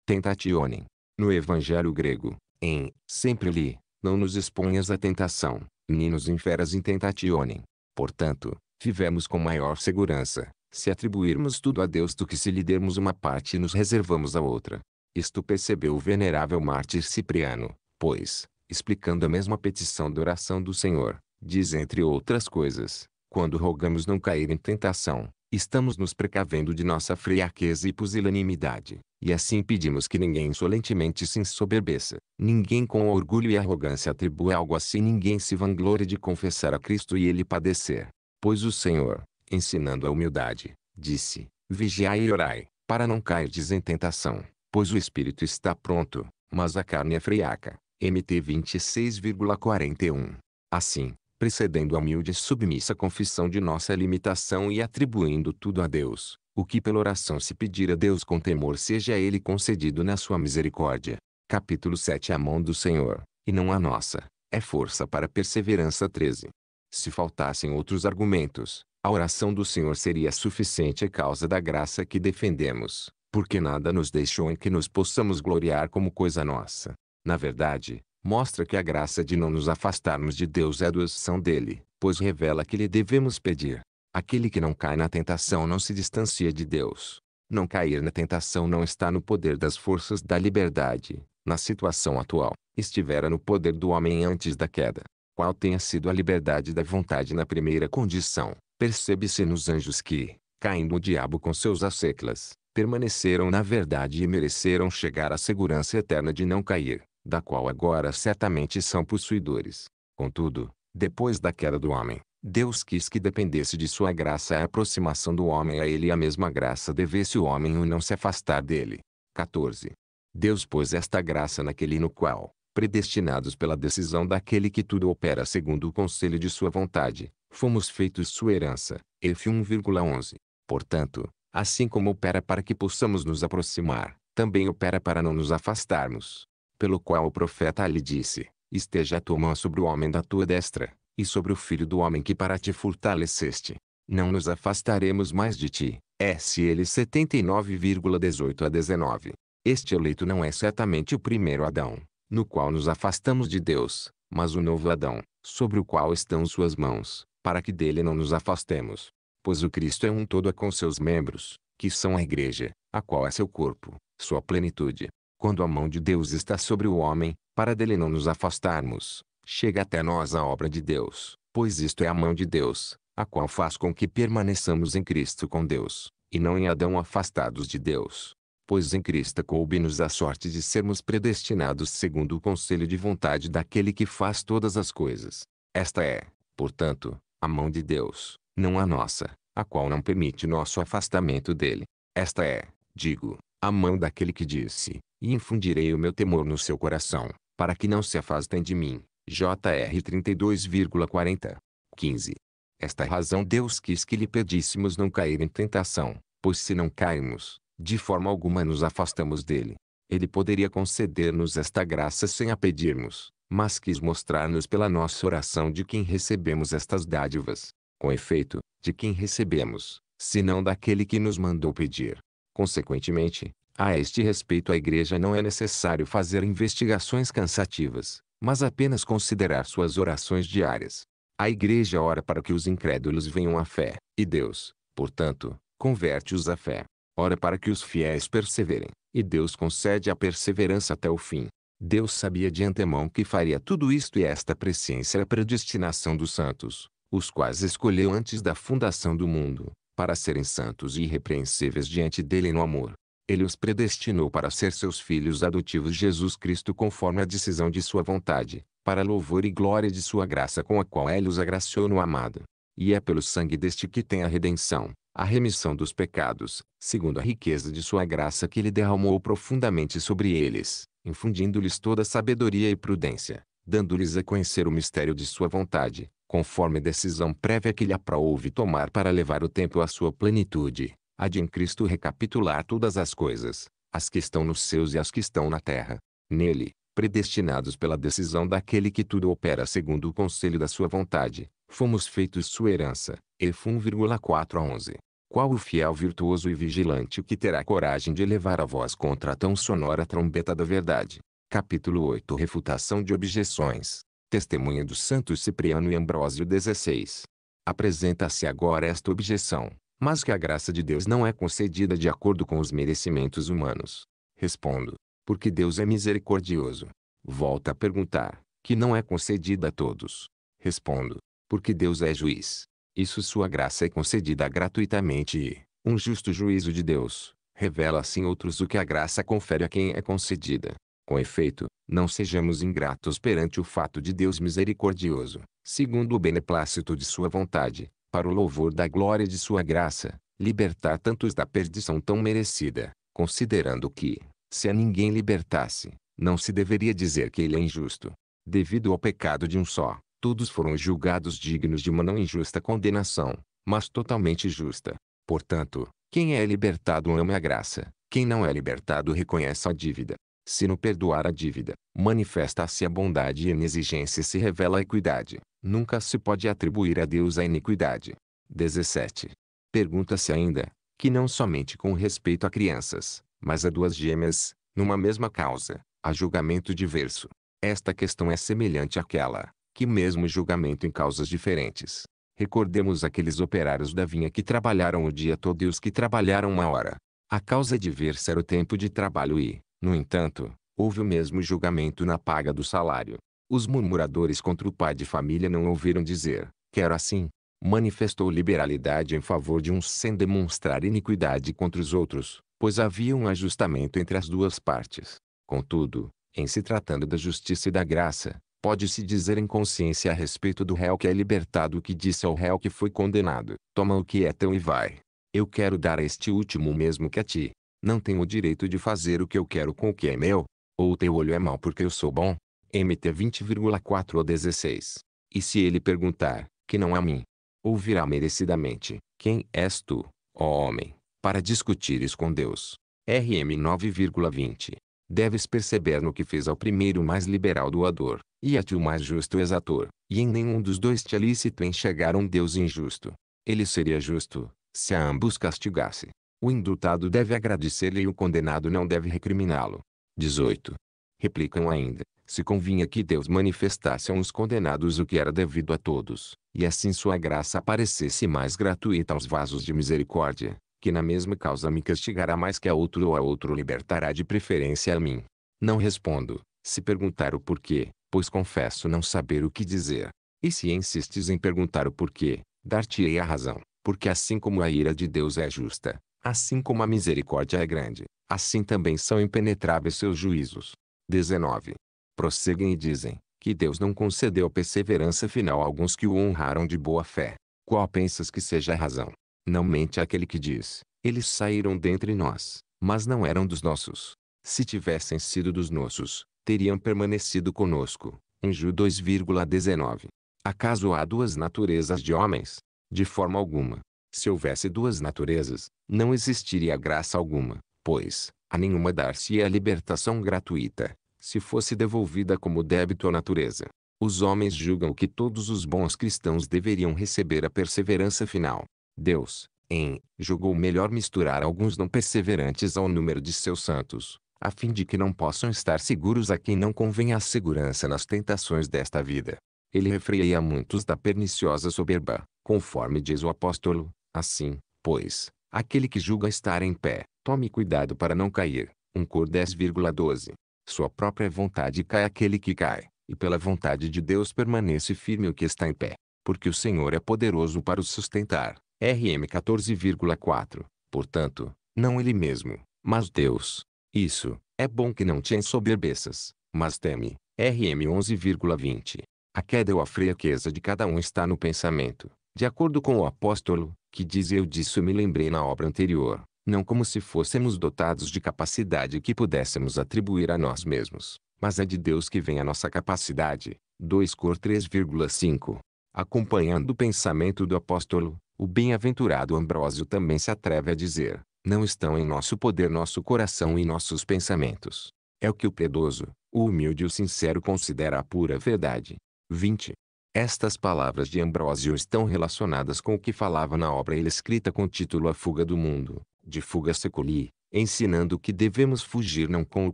Tentationem, no Evangelho grego, em, sempre li, não nos exponhas à tentação, nem nos inferas em tentationem. Portanto, vivemos com maior segurança, se atribuirmos tudo a Deus do que se lhe dermos uma parte e nos reservamos a outra. Isto percebeu o venerável mártir Cipriano, pois, explicando a mesma petição da oração do Senhor, diz entre outras coisas, quando rogamos não cair em tentação, Estamos nos precavendo de nossa friaqueza e pusilanimidade, e assim pedimos que ninguém insolentemente se ensoberbeça, ninguém com orgulho e arrogância atribua algo a si, ninguém se vanglorie de confessar a Cristo e ele padecer. Pois o Senhor, ensinando a humildade, disse: Vigiai e orai, para não cairdes em tentação, pois o espírito está pronto, mas a carne é friaca. MT 26,41. Assim, precedendo a humilde e submissa confissão de nossa limitação e atribuindo tudo a Deus, o que pela oração se pedir a Deus com temor seja a Ele concedido na sua misericórdia. Capítulo 7 A mão do Senhor, e não a nossa, é força para perseverança 13. Se faltassem outros argumentos, a oração do Senhor seria suficiente a causa da graça que defendemos, porque nada nos deixou em que nos possamos gloriar como coisa nossa. Na verdade, mostra que a graça de não nos afastarmos de Deus é a doação dele, pois revela que lhe devemos pedir. Aquele que não cai na tentação não se distancia de Deus. Não cair na tentação não está no poder das forças da liberdade, na situação atual, estivera no poder do homem antes da queda. Qual tenha sido a liberdade da vontade na primeira condição, percebe-se nos anjos que, caindo o diabo com seus asseclas, permaneceram na verdade e mereceram chegar à segurança eterna de não cair da qual agora certamente são possuidores. Contudo, depois da queda do homem, Deus quis que dependesse de sua graça a aproximação do homem a ele e a mesma graça devesse o homem o não se afastar dele. 14. Deus pôs esta graça naquele no qual, predestinados pela decisão daquele que tudo opera segundo o conselho de sua vontade, fomos feitos sua herança. F 1,11. Portanto, assim como opera para que possamos nos aproximar, também opera para não nos afastarmos pelo qual o profeta lhe disse, Esteja a tua mão sobre o homem da tua destra, e sobre o filho do homem que para ti fortaleceste. Não nos afastaremos mais de ti. SL 79,18 a 19. Este eleito não é certamente o primeiro Adão, no qual nos afastamos de Deus, mas o novo Adão, sobre o qual estão suas mãos, para que dele não nos afastemos. Pois o Cristo é um todo com seus membros, que são a igreja, a qual é seu corpo, sua plenitude, quando a mão de Deus está sobre o homem, para dele não nos afastarmos, chega até nós a obra de Deus, pois isto é a mão de Deus, a qual faz com que permaneçamos em Cristo com Deus, e não em Adão afastados de Deus. Pois em Cristo coube-nos a sorte de sermos predestinados segundo o conselho de vontade daquele que faz todas as coisas. Esta é, portanto, a mão de Deus, não a nossa, a qual não permite nosso afastamento dele. Esta é, digo, a mão daquele que disse: e infundirei o meu temor no seu coração, para que não se afastem de mim. JR 32,40. 15. Esta é razão Deus quis que lhe pedíssemos não cair em tentação, pois se não cairmos, de forma alguma nos afastamos dele. Ele poderia conceder-nos esta graça sem a pedirmos, mas quis mostrar-nos pela nossa oração de quem recebemos estas dádivas. Com efeito, de quem recebemos, senão daquele que nos mandou pedir. Consequentemente, a este respeito, à igreja não é necessário fazer investigações cansativas, mas apenas considerar suas orações diárias. A igreja ora para que os incrédulos venham à fé, e Deus, portanto, converte-os à fé. Ora para que os fiéis perseverem, e Deus concede a perseverança até o fim. Deus sabia de antemão que faria tudo isto e esta presciência era é predestinação dos santos, os quais escolheu antes da fundação do mundo, para serem santos e irrepreensíveis diante dele no amor. Ele os predestinou para ser seus filhos adotivos Jesus Cristo conforme a decisão de sua vontade, para louvor e glória de sua graça com a qual ele os agraciou no amado. E é pelo sangue deste que tem a redenção, a remissão dos pecados, segundo a riqueza de sua graça que ele derramou profundamente sobre eles, infundindo-lhes toda sabedoria e prudência, dando-lhes a conhecer o mistério de sua vontade, conforme decisão prévia que lhe aprouve tomar para levar o tempo à sua plenitude, há de em Cristo recapitular todas as coisas, as que estão nos céus e as que estão na terra. Nele, predestinados pela decisão daquele que tudo opera segundo o conselho da sua vontade, fomos feitos sua herança. Ef 1,4 a 11. Qual o fiel virtuoso e vigilante que terá coragem de levar a voz contra a tão sonora trombeta da verdade? Capítulo 8 Refutação de objeções. Testemunha dos santos Cipriano e Ambrósio 16. Apresenta-se agora esta objeção mas que a graça de Deus não é concedida de acordo com os merecimentos humanos. Respondo, porque Deus é misericordioso. Volta a perguntar, que não é concedida a todos. Respondo, porque Deus é juiz. Isso sua graça é concedida gratuitamente e, um justo juízo de Deus, revela assim outros o que a graça confere a quem é concedida. Com efeito, não sejamos ingratos perante o fato de Deus misericordioso, segundo o beneplácito de sua vontade, para o louvor da glória de sua graça, libertar tantos da perdição tão merecida, considerando que, se a ninguém libertasse, não se deveria dizer que ele é injusto. Devido ao pecado de um só, todos foram julgados dignos de uma não injusta condenação, mas totalmente justa. Portanto, quem é libertado ama é a graça, quem não é libertado reconhece a dívida. Se no perdoar a dívida, manifesta-se a bondade e na exigência se revela a equidade. Nunca se pode atribuir a Deus a iniquidade. 17. Pergunta-se ainda, que não somente com respeito a crianças, mas a duas gêmeas, numa mesma causa, há julgamento diverso. Esta questão é semelhante àquela, que mesmo julgamento em causas diferentes. Recordemos aqueles operários da vinha que trabalharam o dia todo e os que trabalharam uma hora. A causa é diversa era o tempo de trabalho e, no entanto, houve o mesmo julgamento na paga do salário. Os murmuradores contra o pai de família não ouviram dizer, quero assim. Manifestou liberalidade em favor de uns sem demonstrar iniquidade contra os outros, pois havia um ajustamento entre as duas partes. Contudo, em se tratando da justiça e da graça, pode-se dizer em consciência a respeito do réu que é libertado o que disse ao réu que foi condenado: toma o que é teu e vai. Eu quero dar a este último o mesmo que a ti. Não tenho o direito de fazer o que eu quero com o que é meu. Ou teu olho é mau porque eu sou bom. MT 20,4 ou 16. E se ele perguntar, que não é a mim, ouvirá merecidamente, quem és tu, ó homem, para discutires com Deus. RM 9,20. Deves perceber no que fez ao primeiro mais liberal doador, e a ti o mais justo exator, e em nenhum dos dois te é lícito enxergar um Deus injusto. Ele seria justo, se a ambos castigasse, o indultado deve agradecer-lhe e o condenado não deve recriminá-lo. 18. Replicam ainda, se convinha que Deus manifestasse aos condenados o que era devido a todos, e assim sua graça aparecesse mais gratuita aos vasos de misericórdia, que na mesma causa me castigará mais que a outro ou a outro libertará de preferência a mim. Não respondo, se perguntar o porquê, pois confesso não saber o que dizer. E se insistes em perguntar o porquê, dar-te-ei a razão, porque assim como a ira de Deus é justa, Assim como a misericórdia é grande, assim também são impenetráveis seus juízos. 19. Prosseguem e dizem, que Deus não concedeu perseverança final a alguns que o honraram de boa fé. Qual pensas que seja a razão? Não mente aquele que diz, eles saíram dentre nós, mas não eram dos nossos. Se tivessem sido dos nossos, teriam permanecido conosco. 1 Ju 2,19. Acaso há duas naturezas de homens? De forma alguma. Se houvesse duas naturezas, não existiria graça alguma, pois, a nenhuma dar-se-ia libertação gratuita, se fosse devolvida como débito à natureza. Os homens julgam que todos os bons cristãos deveriam receber a perseverança final. Deus, em, julgou melhor misturar alguns não perseverantes ao número de seus santos, a fim de que não possam estar seguros a quem não convém a segurança nas tentações desta vida. Ele refreia muitos da perniciosa soberba, conforme diz o apóstolo, Assim, pois, aquele que julga estar em pé, tome cuidado para não cair. 1 Cor 10,12 Sua própria vontade cai aquele que cai, e pela vontade de Deus permanece firme o que está em pé, porque o Senhor é poderoso para o sustentar. RM 14,4 Portanto, não ele mesmo, mas Deus. Isso, é bom que não te ensoberbeças, mas teme. RM 11,20 A queda ou a fraqueza de cada um está no pensamento, de acordo com o apóstolo, que diz eu disso me lembrei na obra anterior, não como se fôssemos dotados de capacidade que pudéssemos atribuir a nós mesmos, mas é de Deus que vem a nossa capacidade. 2 Cor 3,5 Acompanhando o pensamento do apóstolo, o bem-aventurado Ambrósio também se atreve a dizer, não estão em nosso poder nosso coração e nossos pensamentos. É o que o piedoso, o humilde e o sincero considera a pura verdade. 20. Estas palavras de Ambrósio estão relacionadas com o que falava na obra ele escrita com o título A Fuga do Mundo, de Fuga Seculi, ensinando que devemos fugir não com o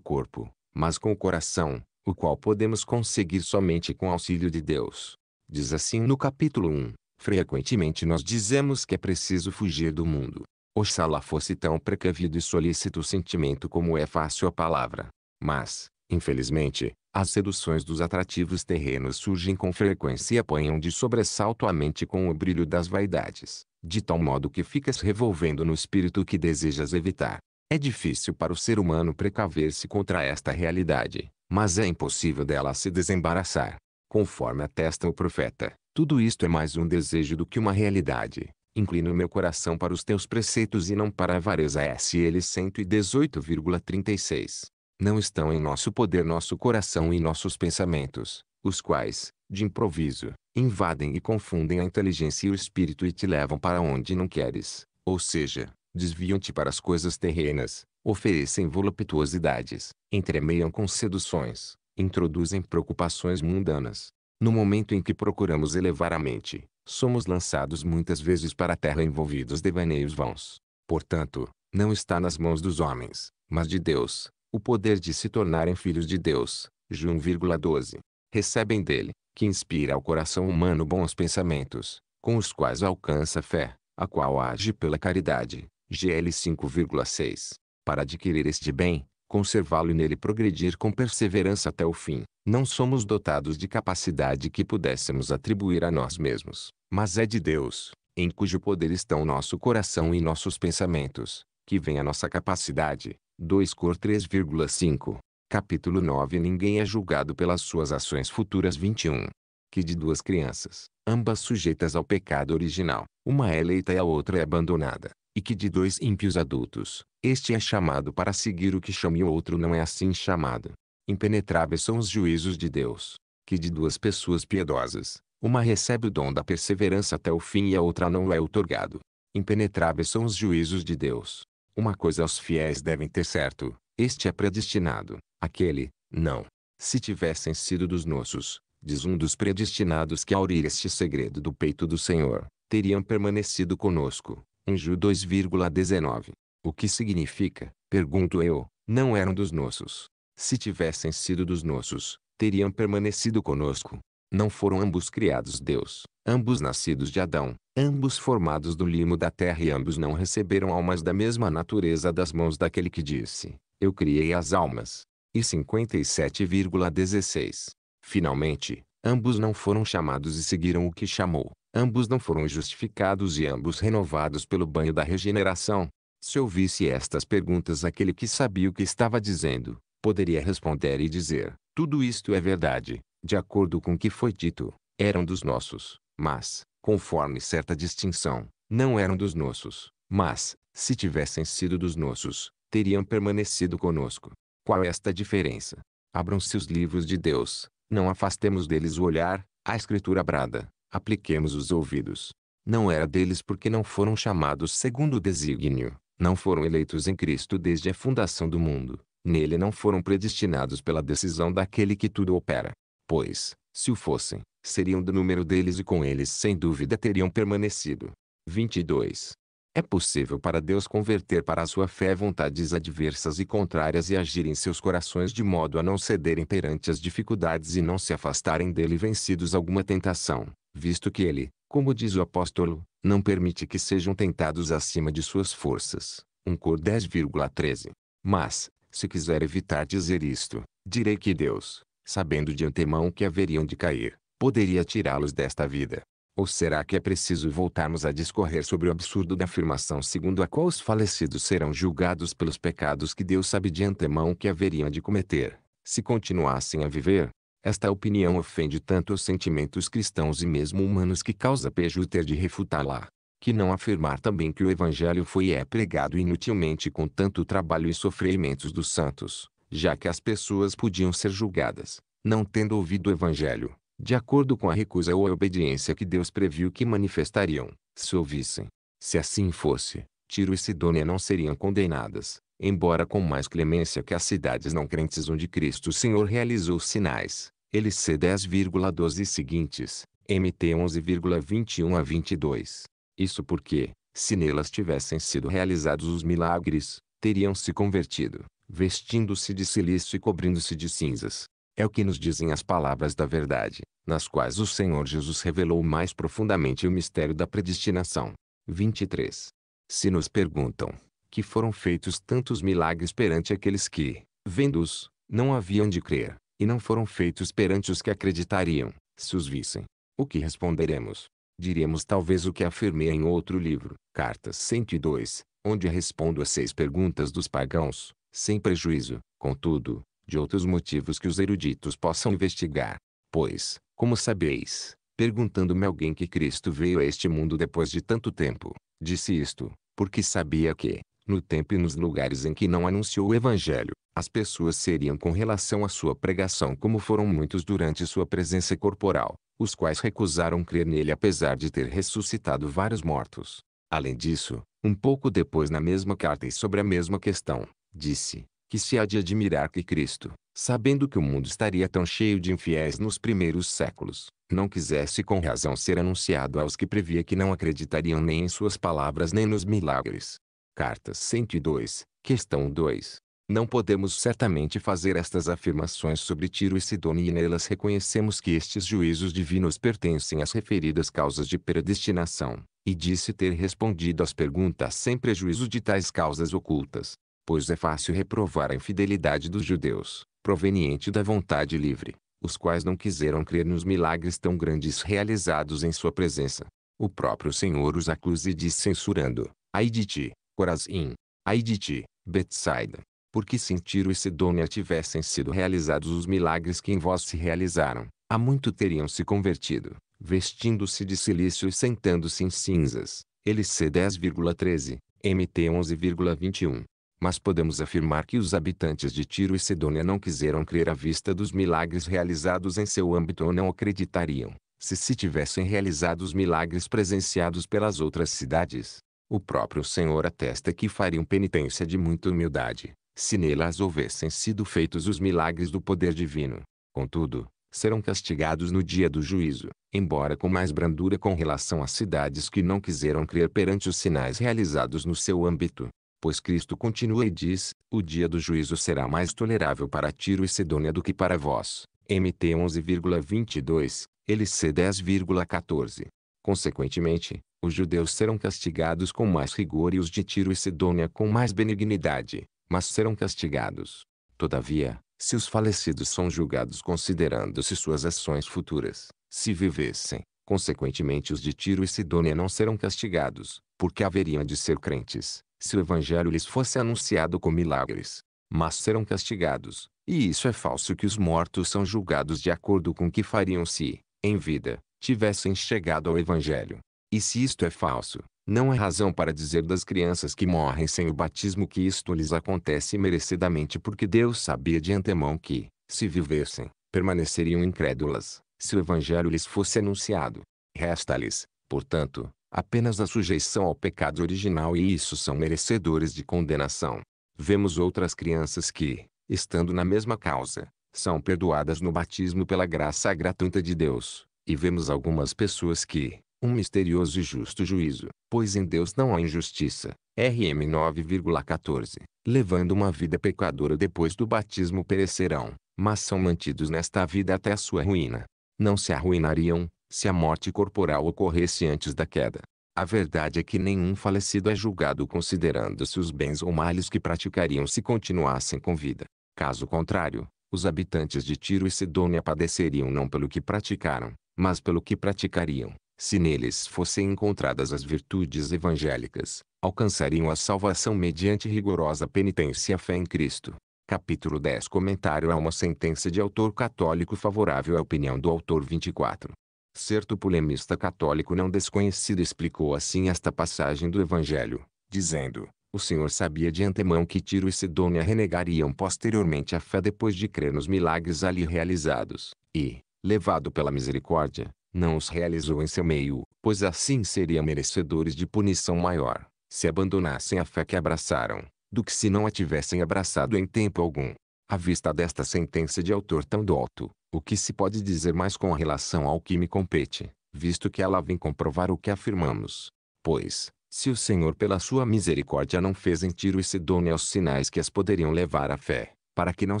corpo, mas com o coração, o qual podemos conseguir somente com auxílio de Deus. Diz assim no capítulo 1, frequentemente nós dizemos que é preciso fugir do mundo. Oxalá fosse tão precavido e solícito o sentimento como é fácil a palavra. Mas, infelizmente, as seduções dos atrativos terrenos surgem com frequência e apanham de sobressalto a mente com o brilho das vaidades, de tal modo que ficas revolvendo no espírito que desejas evitar. É difícil para o ser humano precaver-se contra esta realidade, mas é impossível dela se desembaraçar. Conforme atesta o profeta, tudo isto é mais um desejo do que uma realidade. Inclino meu coração para os teus preceitos e não para a avareza. S.L. 118,36 não estão em nosso poder nosso coração e nossos pensamentos, os quais, de improviso, invadem e confundem a inteligência e o espírito e te levam para onde não queres, ou seja, desviam-te para as coisas terrenas, oferecem voluptuosidades, entremeiam com seduções, introduzem preocupações mundanas. No momento em que procuramos elevar a mente, somos lançados muitas vezes para a terra envolvidos devaneios vãos. Portanto, não está nas mãos dos homens, mas de Deus, o poder de se tornarem filhos de Deus. João 1,12. Recebem dele, que inspira ao coração humano bons pensamentos, com os quais alcança a fé, a qual age pela caridade. GL 5,6. Para adquirir este bem, conservá-lo e nele progredir com perseverança até o fim, não somos dotados de capacidade que pudéssemos atribuir a nós mesmos, mas é de Deus, em cujo poder estão nosso coração e nossos pensamentos, que vem a nossa capacidade, 2 Cor 3,5. Capítulo 9 Ninguém é julgado pelas suas ações futuras 21. Que de duas crianças, ambas sujeitas ao pecado original, uma é eleita e a outra é abandonada, e que de dois ímpios adultos, este é chamado para seguir o que chama e o outro não é assim chamado. Impenetráveis são os juízos de Deus. Que de duas pessoas piedosas, uma recebe o dom da perseverança até o fim e a outra não é outorgado. Impenetráveis são os juízos de Deus. Uma coisa os fiéis devem ter certo: este é predestinado, aquele, não. Se tivessem sido dos nossos, diz um dos predestinados que aurir este segredo do peito do Senhor, teriam permanecido conosco. Em Ju 2,19. O que significa, pergunto eu, não eram dos nossos. Se tivessem sido dos nossos, teriam permanecido conosco. Não foram ambos criados Deus, ambos nascidos de Adão, ambos formados do limo da terra e ambos não receberam almas da mesma natureza das mãos daquele que disse, eu criei as almas. E 57,16. Finalmente, ambos não foram chamados e seguiram o que chamou. Ambos não foram justificados e ambos renovados pelo banho da regeneração. Se ouvisse estas perguntas aquele que sabia o que estava dizendo, poderia responder e dizer, tudo isto é verdade, de acordo com o que foi dito, eram dos nossos, mas, conforme certa distinção, não eram dos nossos, mas, se tivessem sido dos nossos, teriam permanecido conosco. Qual é esta diferença? Abram-se os livros de Deus, não afastemos deles o olhar, a Escritura brada, apliquemos os ouvidos. Não era deles porque não foram chamados segundo o desígnio, não foram eleitos em Cristo desde a fundação do mundo, nele não foram predestinados pela decisão daquele que tudo opera. Pois, se o fossem, seriam do número deles e com eles sem dúvida teriam permanecido. 22. É possível para Deus converter para a sua fé vontades adversas e contrárias e agir em seus corações de modo a não cederem perante as dificuldades e não se afastarem dele vencidos alguma tentação, visto que ele, como diz o apóstolo, não permite que sejam tentados acima de suas forças. 1 Cor 10,13. Mas, se quiser evitar dizer isto, direi que Deus, sabendo de antemão que haveriam de cair, poderia tirá-los desta vida? Ou será que é preciso voltarmos a discorrer sobre o absurdo da afirmação segundo a qual os falecidos serão julgados pelos pecados que Deus sabe de antemão que haveriam de cometer, se continuassem a viver? Esta opinião ofende tanto os sentimentos cristãos e mesmo humanos que causa pejo ter de refutá-la. Que não afirmar também que o Evangelho foi e é pregado inutilmente com tanto trabalho e sofrimentos dos santos, já que as pessoas podiam ser julgadas, não tendo ouvido o Evangelho, de acordo com a recusa ou a obediência que Deus previu que manifestariam, se ouvissem. Se assim fosse, Tiro e Sidônia não seriam condenadas, embora com mais clemência que as cidades não crentes onde Cristo o Senhor realizou sinais, LC 10,12 seguintes, MT 11,21 a 22. Isso porque, se nelas tivessem sido realizados os milagres, teriam se convertido vestindo-se de silício e cobrindo-se de cinzas. É o que nos dizem as palavras da verdade, nas quais o Senhor Jesus revelou mais profundamente o mistério da predestinação. 23. Se nos perguntam que foram feitos tantos milagres perante aqueles que, vendo-os, não haviam de crer, e não foram feitos perante os que acreditariam, se os vissem, o que responderemos? Diremos talvez o que afirmei em outro livro, Cartas 102, onde respondo a seis perguntas dos pagãos, sem prejuízo, contudo, de outros motivos que os eruditos possam investigar. Pois, como sabeis, perguntando-me alguém que Cristo veio a este mundo depois de tanto tempo, disse isto, porque sabia que, no tempo e nos lugares em que não anunciou o Evangelho, as pessoas seriam com relação à sua pregação como foram muitos durante sua presença corporal, os quais recusaram crer nele apesar de ter ressuscitado vários mortos. Além disso, um pouco depois na mesma carta e sobre a mesma questão, disse, que se há de admirar que Cristo, sabendo que o mundo estaria tão cheio de infiéis nos primeiros séculos, não quisesse com razão ser anunciado aos que previa que não acreditariam nem em suas palavras nem nos milagres. Cartas 102, questão 2. Não podemos certamente fazer estas afirmações sobre Tiro e Sidônia e nelas reconhecemos que estes juízos divinos pertencem às referidas causas de predestinação, e disse ter respondido às perguntas sem prejuízo de tais causas ocultas pois é fácil reprovar a infidelidade dos judeus, proveniente da vontade livre, os quais não quiseram crer nos milagres tão grandes realizados em sua presença. O próprio Senhor os acusa e diz censurando, Ai de ti, Corazim, ai de ti, Betsaida, porque se em Tiro e Sidônia tivessem sido realizados os milagres que em vós se realizaram, há muito teriam se convertido, vestindo-se de silício e sentando-se em cinzas. LC 10,13, MT 11,21 mas podemos afirmar que os habitantes de Tiro e Sidônia não quiseram crer à vista dos milagres realizados em seu âmbito ou não acreditariam, se se tivessem realizado os milagres presenciados pelas outras cidades. O próprio Senhor atesta que fariam penitência de muita humildade, se nelas houvessem sido feitos os milagres do poder divino. Contudo, serão castigados no dia do juízo, embora com mais brandura com relação às cidades que não quiseram crer perante os sinais realizados no seu âmbito. Pois Cristo continua e diz, o dia do juízo será mais tolerável para Tiro e Sidônia do que para vós. MT 11,22, LC 10,14. Consequentemente, os judeus serão castigados com mais rigor e os de Tiro e Sidônia com mais benignidade, mas serão castigados. Todavia, se os falecidos são julgados considerando-se suas ações futuras, se vivessem, consequentemente os de Tiro e Sidônia não serão castigados, porque haveriam de ser crentes, se o evangelho lhes fosse anunciado com milagres. Mas serão castigados, e isso é falso que os mortos são julgados de acordo com o que fariam se, em vida, tivessem chegado ao evangelho. E se isto é falso, não há razão para dizer das crianças que morrem sem o batismo que isto lhes acontece merecidamente porque Deus sabia de antemão que, se vivessem, permaneceriam incrédulas, se o evangelho lhes fosse anunciado. Resta-lhes, portanto, apenas a sujeição ao pecado original e isso são merecedores de condenação. Vemos outras crianças que, estando na mesma causa, são perdoadas no batismo pela graça gratuita de Deus, e vemos algumas pessoas que, um misterioso e justo juízo, pois em Deus não há injustiça, RM 9,14, levando uma vida pecadora depois do batismo perecerão, mas são mantidos nesta vida até a sua ruína. Não se arruinariam, se a morte corporal ocorresse antes da queda. A verdade é que nenhum falecido é julgado considerando-se os bens ou males que praticariam se continuassem com vida. Caso contrário, os habitantes de Tiro e Sidônia padeceriam não pelo que praticaram, mas pelo que praticariam. Se neles fossem encontradas as virtudes evangélicas, alcançariam a salvação mediante rigorosa penitência e fé em Cristo. Capítulo 10 Comentário a uma sentença de autor católico favorável à opinião do autor 24. Certo polemista católico não desconhecido explicou assim esta passagem do Evangelho, dizendo: O Senhor sabia de antemão que Tiro e Sidônia renegariam posteriormente a fé depois de crer nos milagres ali realizados, e, levado pela misericórdia, não os realizou em seu meio, pois assim seriam merecedores de punição maior, se abandonassem a fé que abraçaram, do que se não a tivessem abraçado em tempo algum. À vista desta sentença de autor tão douto, o que se pode dizer mais com relação ao que me compete, visto que ela vem comprovar o que afirmamos? Pois, se o Senhor pela sua misericórdia não fez em Tiro e Sidônia os sinais que as poderiam levar à fé, para que não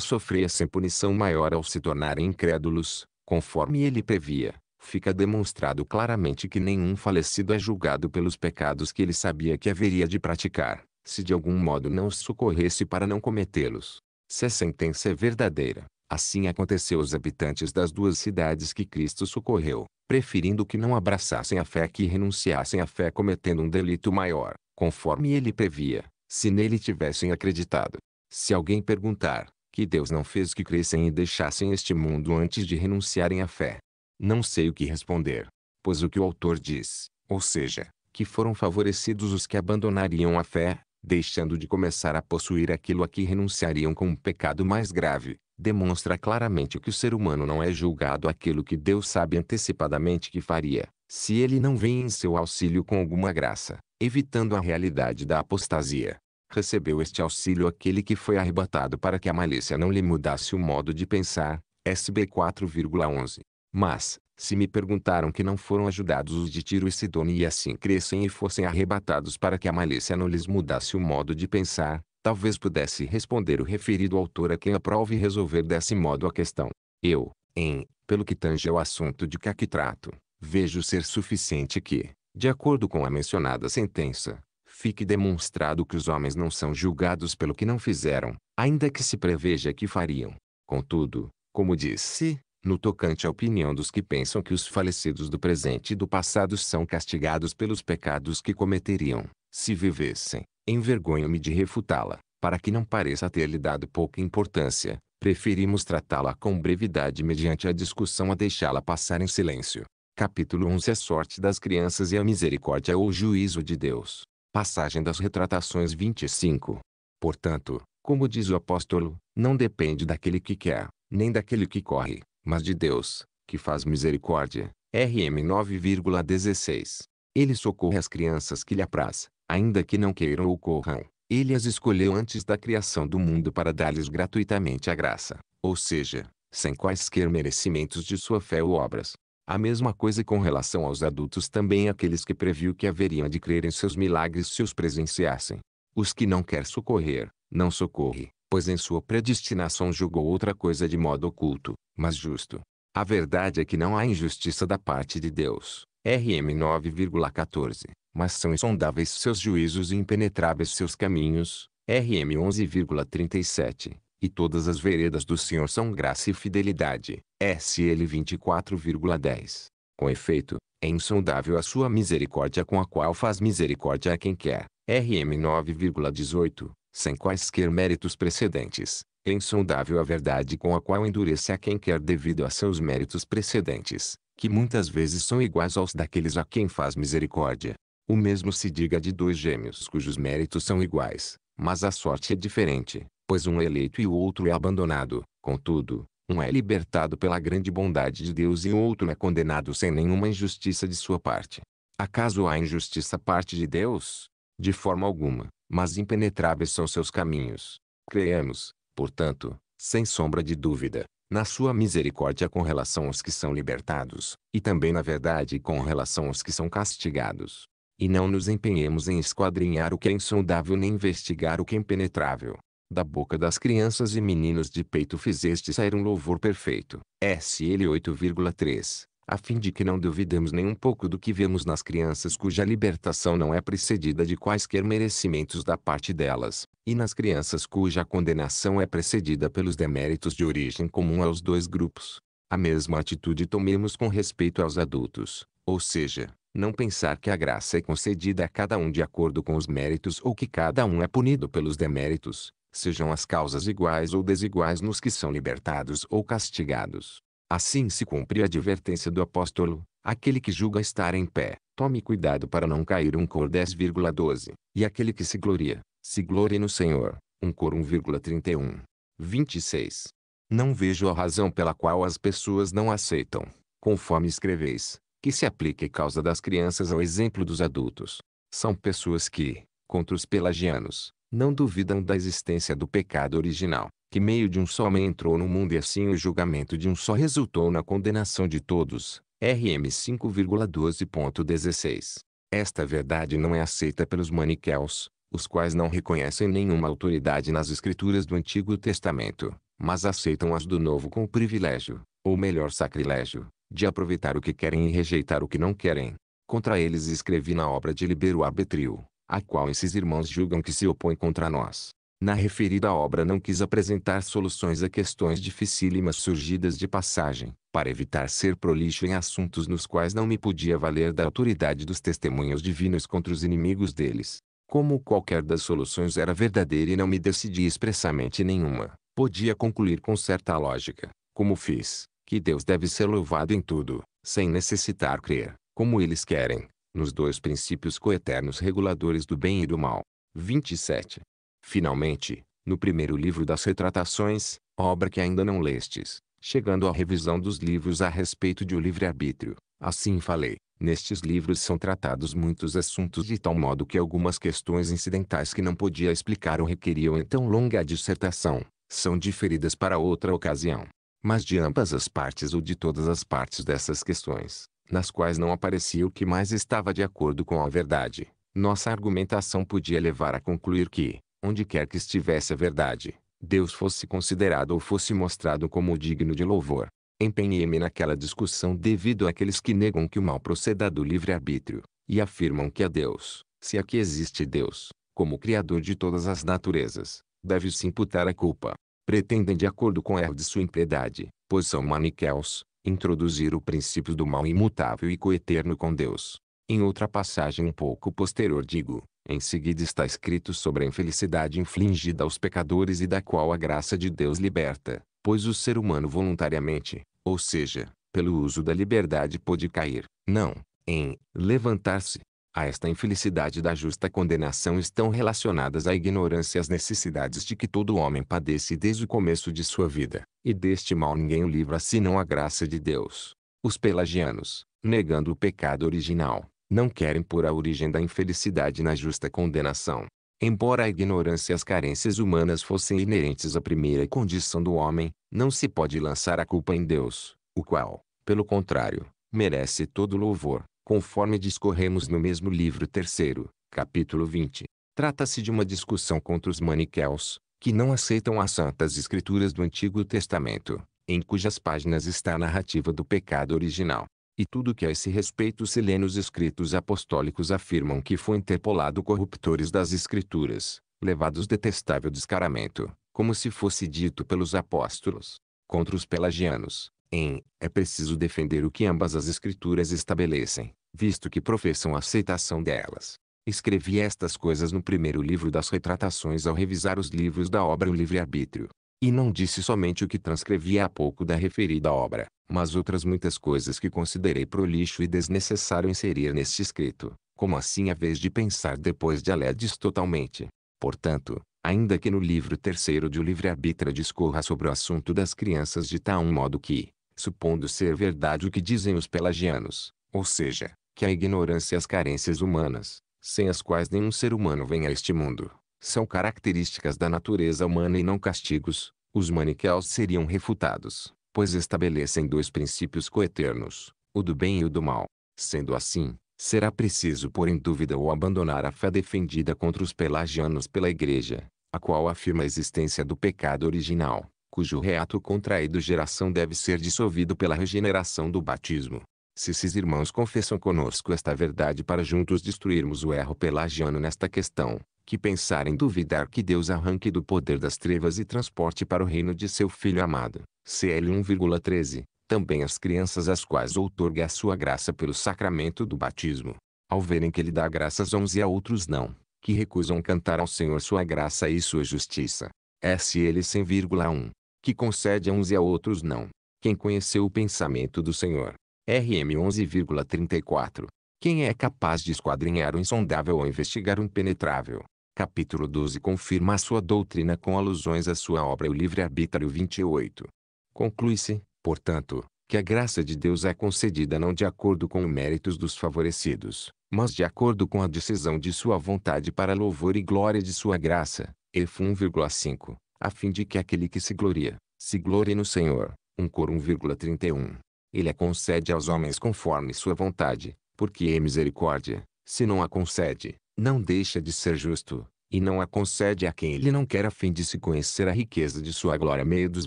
sofressem punição maior ao se tornarem incrédulos, conforme ele previa, fica demonstrado claramente que nenhum falecido é julgado pelos pecados que ele sabia que haveria de praticar, se de algum modo não os socorresse para não cometê-los. Se a sentença é verdadeira, Assim aconteceu aos habitantes das duas cidades que Cristo socorreu, preferindo que não abraçassem a fé que renunciassem à fé cometendo um delito maior, conforme ele previa, se nele tivessem acreditado. Se alguém perguntar, que Deus não fez que crescem e deixassem este mundo antes de renunciarem à fé. Não sei o que responder, pois o que o autor diz, ou seja, que foram favorecidos os que abandonariam a fé, deixando de começar a possuir aquilo a que renunciariam com um pecado mais grave, demonstra claramente que o ser humano não é julgado aquilo que Deus sabe antecipadamente que faria, se ele não vem em seu auxílio com alguma graça, evitando a realidade da apostasia. Recebeu este auxílio aquele que foi arrebatado para que a malícia não lhe mudasse o modo de pensar. SB 4,11. Mas, se me perguntaram que não foram ajudados os de Tiro e Sidone e assim crescem e fossem arrebatados para que a malícia não lhes mudasse o modo de pensar, talvez pudesse responder o referido autor a quem aprove resolver desse modo a questão. Eu, em, pelo que tange ao assunto de que aqui trato, vejo ser suficiente que, de acordo com a mencionada sentença, fique demonstrado que os homens não são julgados pelo que não fizeram, ainda que se preveja que fariam. Contudo, como disse, no tocante à opinião dos que pensam que os falecidos do presente e do passado são castigados pelos pecados que cometeriam, se vivessem, envergonho-me de refutá-la, para que não pareça ter-lhe dado pouca importância, preferimos tratá-la com brevidade mediante a discussão a deixá-la passar em silêncio. Capítulo 11 A sorte das crianças e a misericórdia ou juízo de Deus. Passagem das retratações 25. Portanto, como diz o apóstolo, não depende daquele que quer, nem daquele que corre, mas de Deus, que faz misericórdia. RM 9,16. Ele socorre as crianças que lhe apraz, ainda que não queiram ou corram, ele as escolheu antes da criação do mundo para dar-lhes gratuitamente a graça, ou seja, sem quaisquer merecimentos de sua fé ou obras. A mesma coisa com relação aos adultos também aqueles que previu que haveriam de crer em seus milagres se os presenciassem. Os que não quer socorrer, não socorre, pois em sua predestinação julgou outra coisa de modo oculto, mas justo. A verdade é que não há injustiça da parte de Deus. RM 9,14 mas são insondáveis seus juízos e impenetráveis seus caminhos. RM 11,37 e todas as veredas do Senhor são graça e fidelidade. SL 24,10. Com efeito, é insondável a sua misericórdia com a qual faz misericórdia a quem quer. RM 9,18. Sem quaisquer méritos precedentes. É insondável a verdade com a qual endurece a quem quer devido a seus méritos precedentes, que muitas vezes são iguais aos daqueles a quem faz misericórdia. O mesmo se diga de dois gêmeos cujos méritos são iguais, mas a sorte é diferente, pois um é eleito e o outro é abandonado. Contudo, um é libertado pela grande bondade de Deus e o outro é condenado sem nenhuma injustiça de sua parte. Acaso há injustiça parte de Deus? De forma alguma, mas impenetráveis são seus caminhos. Creemos, portanto, sem sombra de dúvida, na sua misericórdia com relação aos que são libertados, e também na verdade com relação aos que são castigados e não nos empenhemos em esquadrinhar o que é insondável nem investigar o que é impenetrável. Da boca das crianças e meninos de peito fizeste sair um louvor perfeito. SL 8,3 a fim de que não duvidemos nem um pouco do que vemos nas crianças cuja libertação não é precedida de quaisquer merecimentos da parte delas, e nas crianças cuja condenação é precedida pelos deméritos de origem comum aos dois grupos. A mesma atitude tomemos com respeito aos adultos, ou seja, não pensar que a graça é concedida a cada um de acordo com os méritos ou que cada um é punido pelos deméritos, sejam as causas iguais ou desiguais nos que são libertados ou castigados. Assim se cumpre a advertência do apóstolo, aquele que julga estar em pé, tome cuidado para não cair um cor 10,12, e aquele que se gloria, se glorie no Senhor, um cor 1,31. 26. Não vejo a razão pela qual as pessoas não aceitam, conforme escreveis, que se aplique e causa das crianças ao exemplo dos adultos. São pessoas que, contra os pelagianos, não duvidam da existência do pecado original, que meio de um só homem entrou no mundo e assim o julgamento de um só resultou na condenação de todos. RM 5,12.16 Esta verdade não é aceita pelos maniqueus, os quais não reconhecem nenhuma autoridade nas escrituras do Antigo Testamento, mas aceitam as do Novo com privilégio, ou melhor sacrilégio, de aproveitar o que querem e rejeitar o que não querem. Contra eles escrevi na obra de Libero Arbitrio, a qual esses irmãos julgam que se opõe contra nós. Na referida obra não quis apresentar soluções a questões dificílimas surgidas de passagem, para evitar ser prolixo em assuntos nos quais não me podia valer da autoridade dos testemunhos divinos contra os inimigos deles. Como qualquer das soluções era verdadeira e não me decidi expressamente nenhuma, podia concluir com certa lógica, como fiz, que Deus deve ser louvado em tudo, sem necessitar crer, como eles querem, nos dois princípios coeternos reguladores do bem e do mal. 27. Finalmente, no primeiro livro das retratações, obra que ainda não lestes, chegando à revisão dos livros a respeito de o livre-arbítrio, assim falei. Nestes livros são tratados muitos assuntos de tal modo que algumas questões incidentais que não podia explicar ou requeriam então longa dissertação, são diferidas para outra ocasião mas de ambas as partes ou de todas as partes dessas questões, nas quais não aparecia o que mais estava de acordo com a verdade, nossa argumentação podia levar a concluir que, onde quer que estivesse a verdade, Deus fosse considerado ou fosse mostrado como digno de louvor. Empenhei-me naquela discussão devido àqueles que negam que o mal proceda do livre-arbítrio, e afirmam que a Deus, se aqui existe Deus, como Criador de todas as naturezas, deve-se imputar a culpa, pretendem de acordo com erro de sua impiedade, pois são maniqueus, introduzir o princípio do mal imutável e coeterno com Deus. Em outra passagem um pouco posterior digo, em seguida está escrito sobre a infelicidade infligida aos pecadores e da qual a graça de Deus liberta, pois o ser humano voluntariamente, ou seja, pelo uso da liberdade pôde cair, não, em levantar-se, a esta infelicidade da justa condenação estão relacionadas a ignorância e as necessidades de que todo homem padece desde o começo de sua vida, e deste mal ninguém o livra senão a graça de Deus. Os pelagianos, negando o pecado original, não querem pôr a origem da infelicidade na justa condenação. Embora a ignorância e as carências humanas fossem inerentes à primeira condição do homem, não se pode lançar a culpa em Deus, o qual, pelo contrário, merece todo louvor conforme discorremos no mesmo livro terceiro, capítulo 20. Trata-se de uma discussão contra os maniqueus, que não aceitam as santas escrituras do Antigo Testamento, em cujas páginas está a narrativa do pecado original. E tudo que a esse respeito se lê nos escritos apostólicos afirmam que foi interpolado corruptores das escrituras, levados detestável descaramento, como se fosse dito pelos apóstolos. Contra os pelagianos, em é preciso defender o que ambas as escrituras estabelecem, visto que professam a aceitação delas. Escrevi estas coisas no primeiro livro das retratações ao revisar os livros da obra O Livre-Arbítrio. E não disse somente o que transcrevi há pouco da referida obra, mas outras muitas coisas que considerei prolixo e desnecessário inserir neste escrito, como assim a vez de pensar depois de Aledes totalmente. Portanto, ainda que no livro terceiro de O Livre-Arbítrio discorra sobre o assunto das crianças de tal modo que, supondo ser verdade o que dizem os pelagianos, ou seja, que a ignorância e as carências humanas, sem as quais nenhum ser humano vem a este mundo, são características da natureza humana e não castigos, os maniqueus seriam refutados, pois estabelecem dois princípios coeternos, o do bem e o do mal. Sendo assim, será preciso pôr em dúvida ou abandonar a fé defendida contra os pelagianos pela Igreja, a qual afirma a existência do pecado original, cujo reato contraído geração deve ser dissolvido pela regeneração do batismo. Se esses irmãos confessam conosco esta verdade para juntos destruirmos o erro pelagiano nesta questão, que pensarem duvidar que Deus arranque do poder das trevas e transporte para o reino de seu Filho amado. CL 1,13 Também as crianças às quais outorga a sua graça pelo sacramento do batismo. Ao verem que ele dá graças a uns e a outros não, que recusam cantar ao Senhor sua graça e sua justiça. SL 100,1 que concede a uns e a outros não. Quem conheceu o pensamento do Senhor? RM 11,34. Quem é capaz de esquadrinhar o insondável ou investigar o impenetrável? Capítulo 12 confirma a sua doutrina com alusões à sua obra O Livre-Arbítrio 28. Conclui-se, portanto, que a graça de Deus é concedida não de acordo com os méritos dos favorecidos, mas de acordo com a decisão de sua vontade para louvor e glória de sua graça. Ef 1,5 a fim de que aquele que se gloria, se glorie no Senhor. 1 Cor 1,31. Ele a concede aos homens conforme sua vontade, porque é misericórdia. Se não a concede, não deixa de ser justo, e não a concede a quem ele não quer a fim de se conhecer a riqueza de sua glória meio dos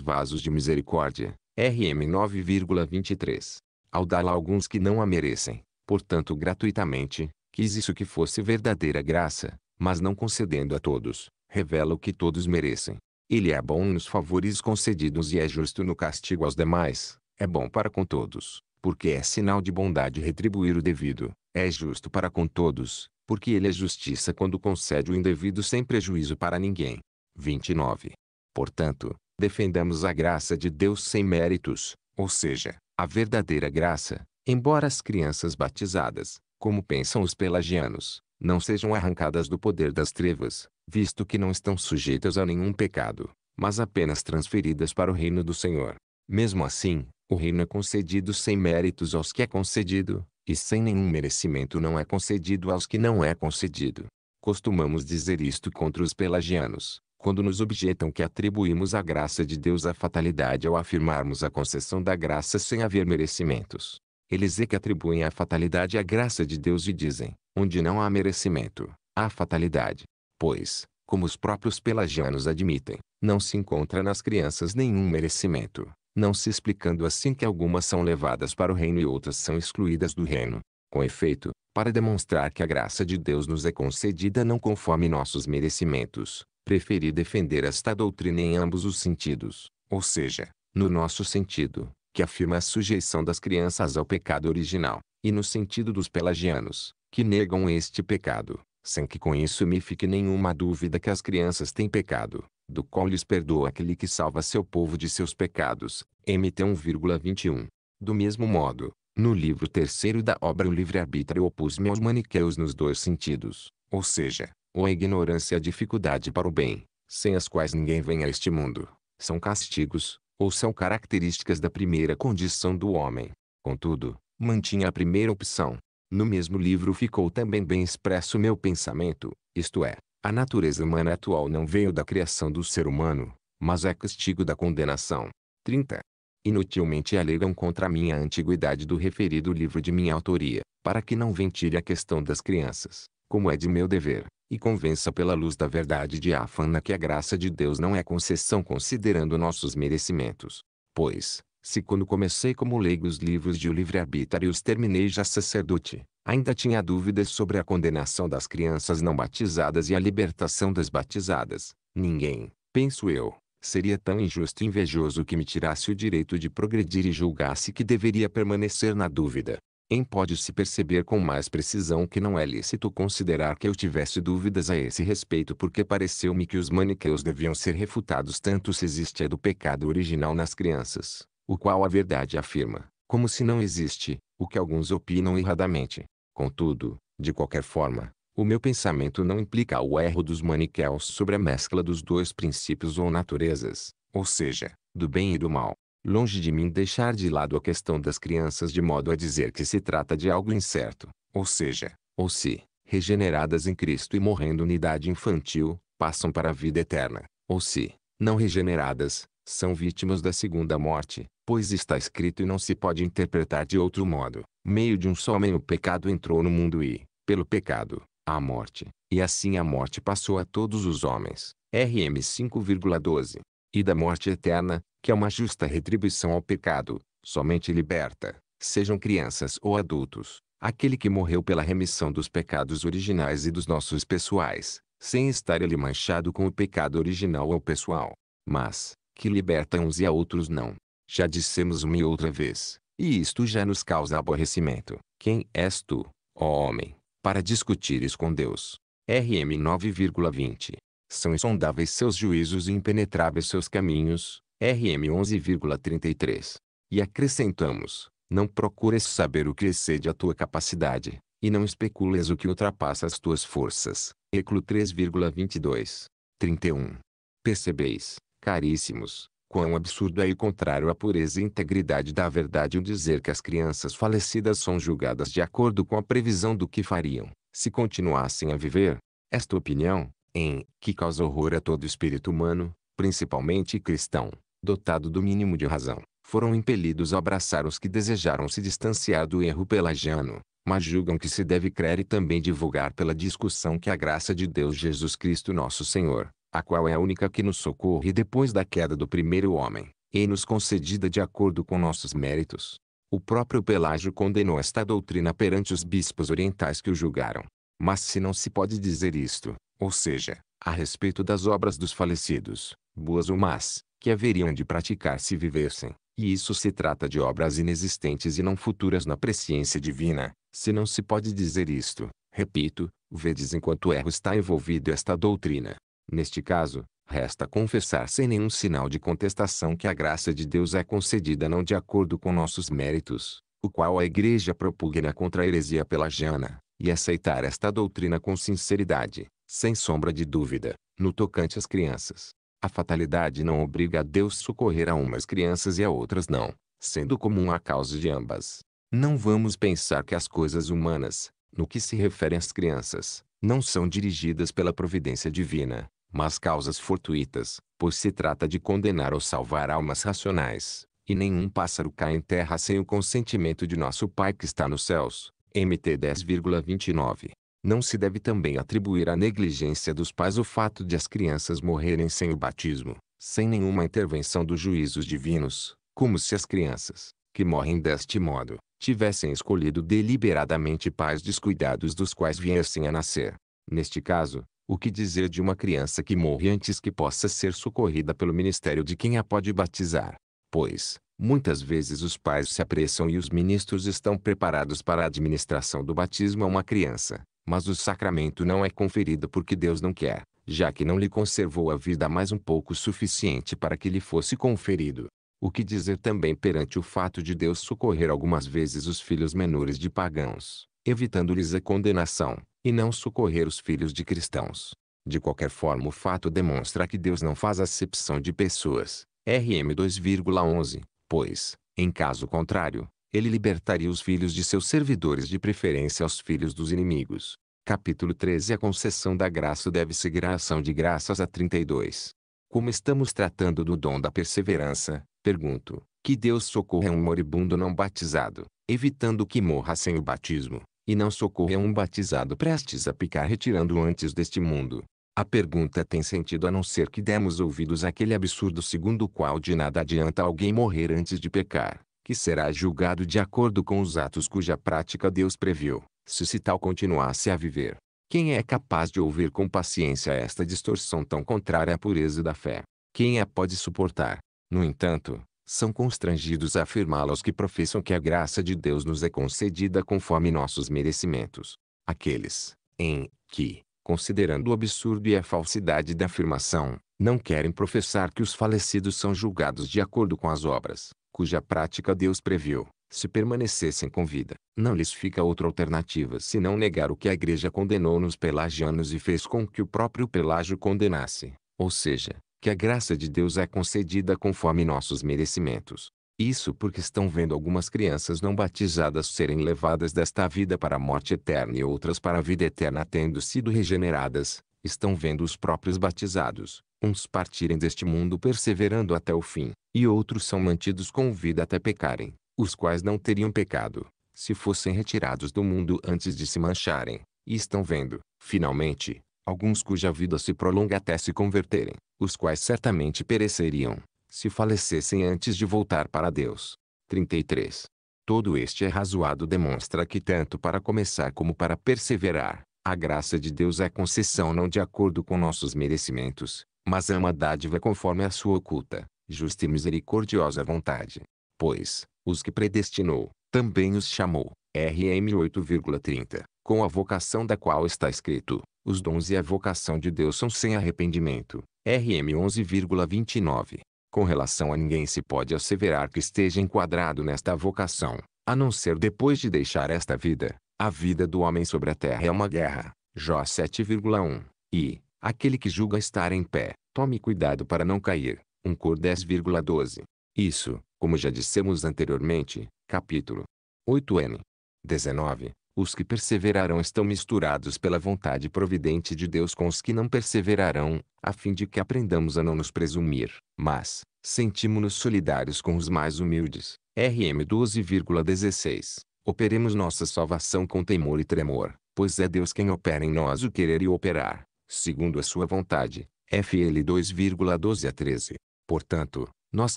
vasos de misericórdia. RM 9,23. Ao dá-la a alguns que não a merecem, portanto gratuitamente, quis isso que fosse verdadeira graça, mas não concedendo a todos, revela o que todos merecem, ele é bom nos favores concedidos e é justo no castigo aos demais. É bom para com todos, porque é sinal de bondade retribuir o devido. É justo para com todos, porque ele é justiça quando concede o indevido sem prejuízo para ninguém. 29. Portanto, defendamos a graça de Deus sem méritos, ou seja, a verdadeira graça, embora as crianças batizadas, como pensam os pelagianos, não sejam arrancadas do poder das trevas, visto que não estão sujeitas a nenhum pecado, mas apenas transferidas para o reino do Senhor. Mesmo assim, o reino é concedido sem méritos aos que é concedido, e sem nenhum merecimento não é concedido aos que não é concedido. Costumamos dizer isto contra os pelagianos, quando nos objetam que atribuímos a graça de Deus à fatalidade ao afirmarmos a concessão da graça sem haver merecimentos. Eles é que atribuem a fatalidade à graça de Deus e dizem, onde não há merecimento, há fatalidade. Pois, como os próprios pelagianos admitem, não se encontra nas crianças nenhum merecimento, não se explicando assim que algumas são levadas para o reino e outras são excluídas do reino. Com efeito, para demonstrar que a graça de Deus nos é concedida não conforme nossos merecimentos, preferi defender esta doutrina em ambos os sentidos, ou seja, no nosso sentido, que afirma a sujeição das crianças ao pecado original, e no sentido dos pelagianos, que negam este pecado, sem que com isso me fique nenhuma dúvida que as crianças têm pecado, do qual lhes perdoa aquele que salva seu povo de seus pecados. MT 1,21. Do mesmo modo, no livro terceiro da obra O Livre-Arbítrio opus-me aos maniqueus nos dois sentidos, ou seja, ou a ignorância e a dificuldade para o bem, sem as quais ninguém vem a este mundo, são castigos, ou são características da primeira condição do homem. Contudo, mantinha a primeira opção. No mesmo livro ficou também bem expresso meu pensamento, isto é, a natureza humana atual não veio da criação do ser humano, mas é castigo da condenação. 30. Inutilmente alegam contra mim a antiguidade do referido livro de minha autoria, para que não ventile a questão das crianças, como é de meu dever, e convença pela luz da verdade diáfana que a graça de Deus não é concessão considerando nossos merecimentos. Pois, se quando comecei como leigo os livros de O Livre-Arbítrio e os terminei já sacerdote, ainda tinha dúvidas sobre a condenação das crianças não batizadas e a libertação das batizadas, ninguém, penso eu, seria tão injusto e invejoso que me tirasse o direito de progredir e julgasse que deveria permanecer na dúvida em pode-se perceber com mais precisão que não é lícito considerar que eu tivesse dúvidas a esse respeito porque pareceu-me que os maniqueus deviam ser refutados tanto se existe a do pecado original nas crianças, o qual a verdade afirma, como se não existe, o que alguns opinam erradamente. Contudo, de qualquer forma, o meu pensamento não implica o erro dos maniqueus sobre a mescla dos dois princípios ou naturezas, ou seja, do bem e do mal. Longe de mim deixar de lado a questão das crianças de modo a dizer que se trata de algo incerto, ou seja, ou se, regeneradas em Cristo e morrendo idade infantil, passam para a vida eterna, ou se, não regeneradas, são vítimas da segunda morte, pois está escrito e não se pode interpretar de outro modo. Meio de um só homem o pecado entrou no mundo e, pelo pecado, a morte, e assim a morte passou a todos os homens. RM 5,12 e da morte eterna, que é uma justa retribuição ao pecado, somente liberta, sejam crianças ou adultos, aquele que morreu pela remissão dos pecados originais e dos nossos pessoais, sem estar ele manchado com o pecado original ou pessoal, mas, que liberta uns e a outros não. Já dissemos uma e outra vez, e isto já nos causa aborrecimento. Quem és tu, ó homem, para discutires com Deus? RM 9,20 são insondáveis seus juízos e impenetráveis seus caminhos. RM 11,33. E acrescentamos: Não procures saber o que excede a tua capacidade, e não especules o que ultrapassa as tuas forças. Eclo 3,22. 31. Percebeis, caríssimos, quão absurdo é e contrário à pureza e integridade da verdade o dizer que as crianças falecidas são julgadas de acordo com a previsão do que fariam, se continuassem a viver. Esta opinião, em que causa horror a todo espírito humano, principalmente cristão, dotado do mínimo de razão, foram impelidos a abraçar os que desejaram se distanciar do erro pelagiano, mas julgam que se deve crer e também divulgar pela discussão que a graça de Deus Jesus Cristo nosso Senhor, a qual é a única que nos socorre depois da queda do primeiro homem, e nos concedida de acordo com nossos méritos. O próprio Pelágio condenou esta doutrina perante os bispos orientais que o julgaram. Mas se não se pode dizer isto, ou seja, a respeito das obras dos falecidos, boas ou más, que haveriam de praticar se vivessem, e isso se trata de obras inexistentes e não futuras na presciência divina, se não se pode dizer isto, repito, vedes enquanto erro está envolvido esta doutrina. Neste caso, resta confessar sem nenhum sinal de contestação que a graça de Deus é concedida não de acordo com nossos méritos, o qual a Igreja propugna contra a heresia pela Jana, e aceitar esta doutrina com sinceridade, sem sombra de dúvida, no tocante às crianças. A fatalidade não obriga a Deus socorrer a umas crianças e a outras não, sendo comum a causa de ambas. Não vamos pensar que as coisas humanas, no que se refere às crianças, não são dirigidas pela providência divina, mas causas fortuitas, pois se trata de condenar ou salvar almas racionais, e nenhum pássaro cai em terra sem o consentimento de nosso Pai que está nos céus. MT 10,29 não se deve também atribuir à negligência dos pais o fato de as crianças morrerem sem o batismo, sem nenhuma intervenção dos juízos divinos, como se as crianças, que morrem deste modo, tivessem escolhido deliberadamente pais descuidados dos quais viessem a nascer. Neste caso, o que dizer de uma criança que morre antes que possa ser socorrida pelo ministério de quem a pode batizar? Pois, muitas vezes os pais se apressam e os ministros estão preparados para a administração do batismo a uma criança, mas o sacramento não é conferido porque Deus não quer, já que não lhe conservou a vida mais um pouco suficiente para que lhe fosse conferido. O que dizer também perante o fato de Deus socorrer algumas vezes os filhos menores de pagãos, evitando-lhes a condenação, e não socorrer os filhos de cristãos. De qualquer forma, o fato demonstra que Deus não faz acepção de pessoas. RM 2,11. Pois, em caso contrário, ele libertaria os filhos de seus servidores de preferência aos filhos dos inimigos. Capítulo 13 A concessão da graça deve seguir a ação de graças a 32. Como estamos tratando do dom da perseverança, pergunto, que Deus socorra um moribundo não batizado, evitando que morra sem o batismo, e não socorra um batizado prestes a picar retirando antes deste mundo. A pergunta tem sentido a não ser que demos ouvidos àquele absurdo segundo o qual de nada adianta alguém morrer antes de pecar, que será julgado de acordo com os atos cuja prática Deus previu, se se tal continuasse a viver. Quem é capaz de ouvir com paciência esta distorção tão contrária à pureza da fé? Quem a pode suportar? No entanto, são constrangidos a afirmá-la os que professam que a graça de Deus nos é concedida conforme nossos merecimentos. Aqueles, em que, considerando o absurdo e a falsidade da afirmação, não querem professar que os falecidos são julgados de acordo com as obras, cuja prática Deus previu, se permanecessem com vida. Não lhes fica outra alternativa senão negar o que a igreja condenou nos pelagianos e fez com que o próprio Pelágio condenasse, ou seja, que a graça de Deus é concedida conforme nossos merecimentos. Isso porque estão vendo algumas crianças não batizadas serem levadas desta vida para a morte eterna e outras para a vida eterna tendo sido regeneradas, estão vendo os próprios batizados, Uns partirem deste mundo perseverando até o fim, e outros são mantidos com vida até pecarem, os quais não teriam pecado, se fossem retirados do mundo antes de se mancharem. E estão vendo, finalmente, alguns cuja vida se prolonga até se converterem, os quais certamente pereceriam, se falecessem antes de voltar para Deus. 33. Todo este arrazoado é demonstra que tanto para começar como para perseverar, a graça de Deus é concessão não de acordo com nossos merecimentos, mas ama é a dádiva conforme a sua oculta, justa e misericordiosa vontade. Pois, os que predestinou, também os chamou. RM 8,30 com a vocação da qual está escrito: os dons e a vocação de Deus são sem arrependimento. RM 11,29. Com relação a ninguém se pode asseverar que esteja enquadrado nesta vocação, a não ser depois de deixar esta vida. A vida do homem sobre a terra é uma guerra. Jó 7,1. E, Aquele que julga estar em pé, tome cuidado para não cair. 1 Cor 10,12. Isso, como já dissemos anteriormente, capítulo 8n. 19. Os que perseverarão estão misturados pela vontade providente de Deus com os que não perseverarão, a fim de que aprendamos a não nos presumir, mas, sentimo-nos solidários com os mais humildes. RM 12,16. Operemos nossa salvação com temor e tremor, pois é Deus quem opera em nós o querer e operar, segundo a sua vontade, FL 2,12 a 13. Portanto, nós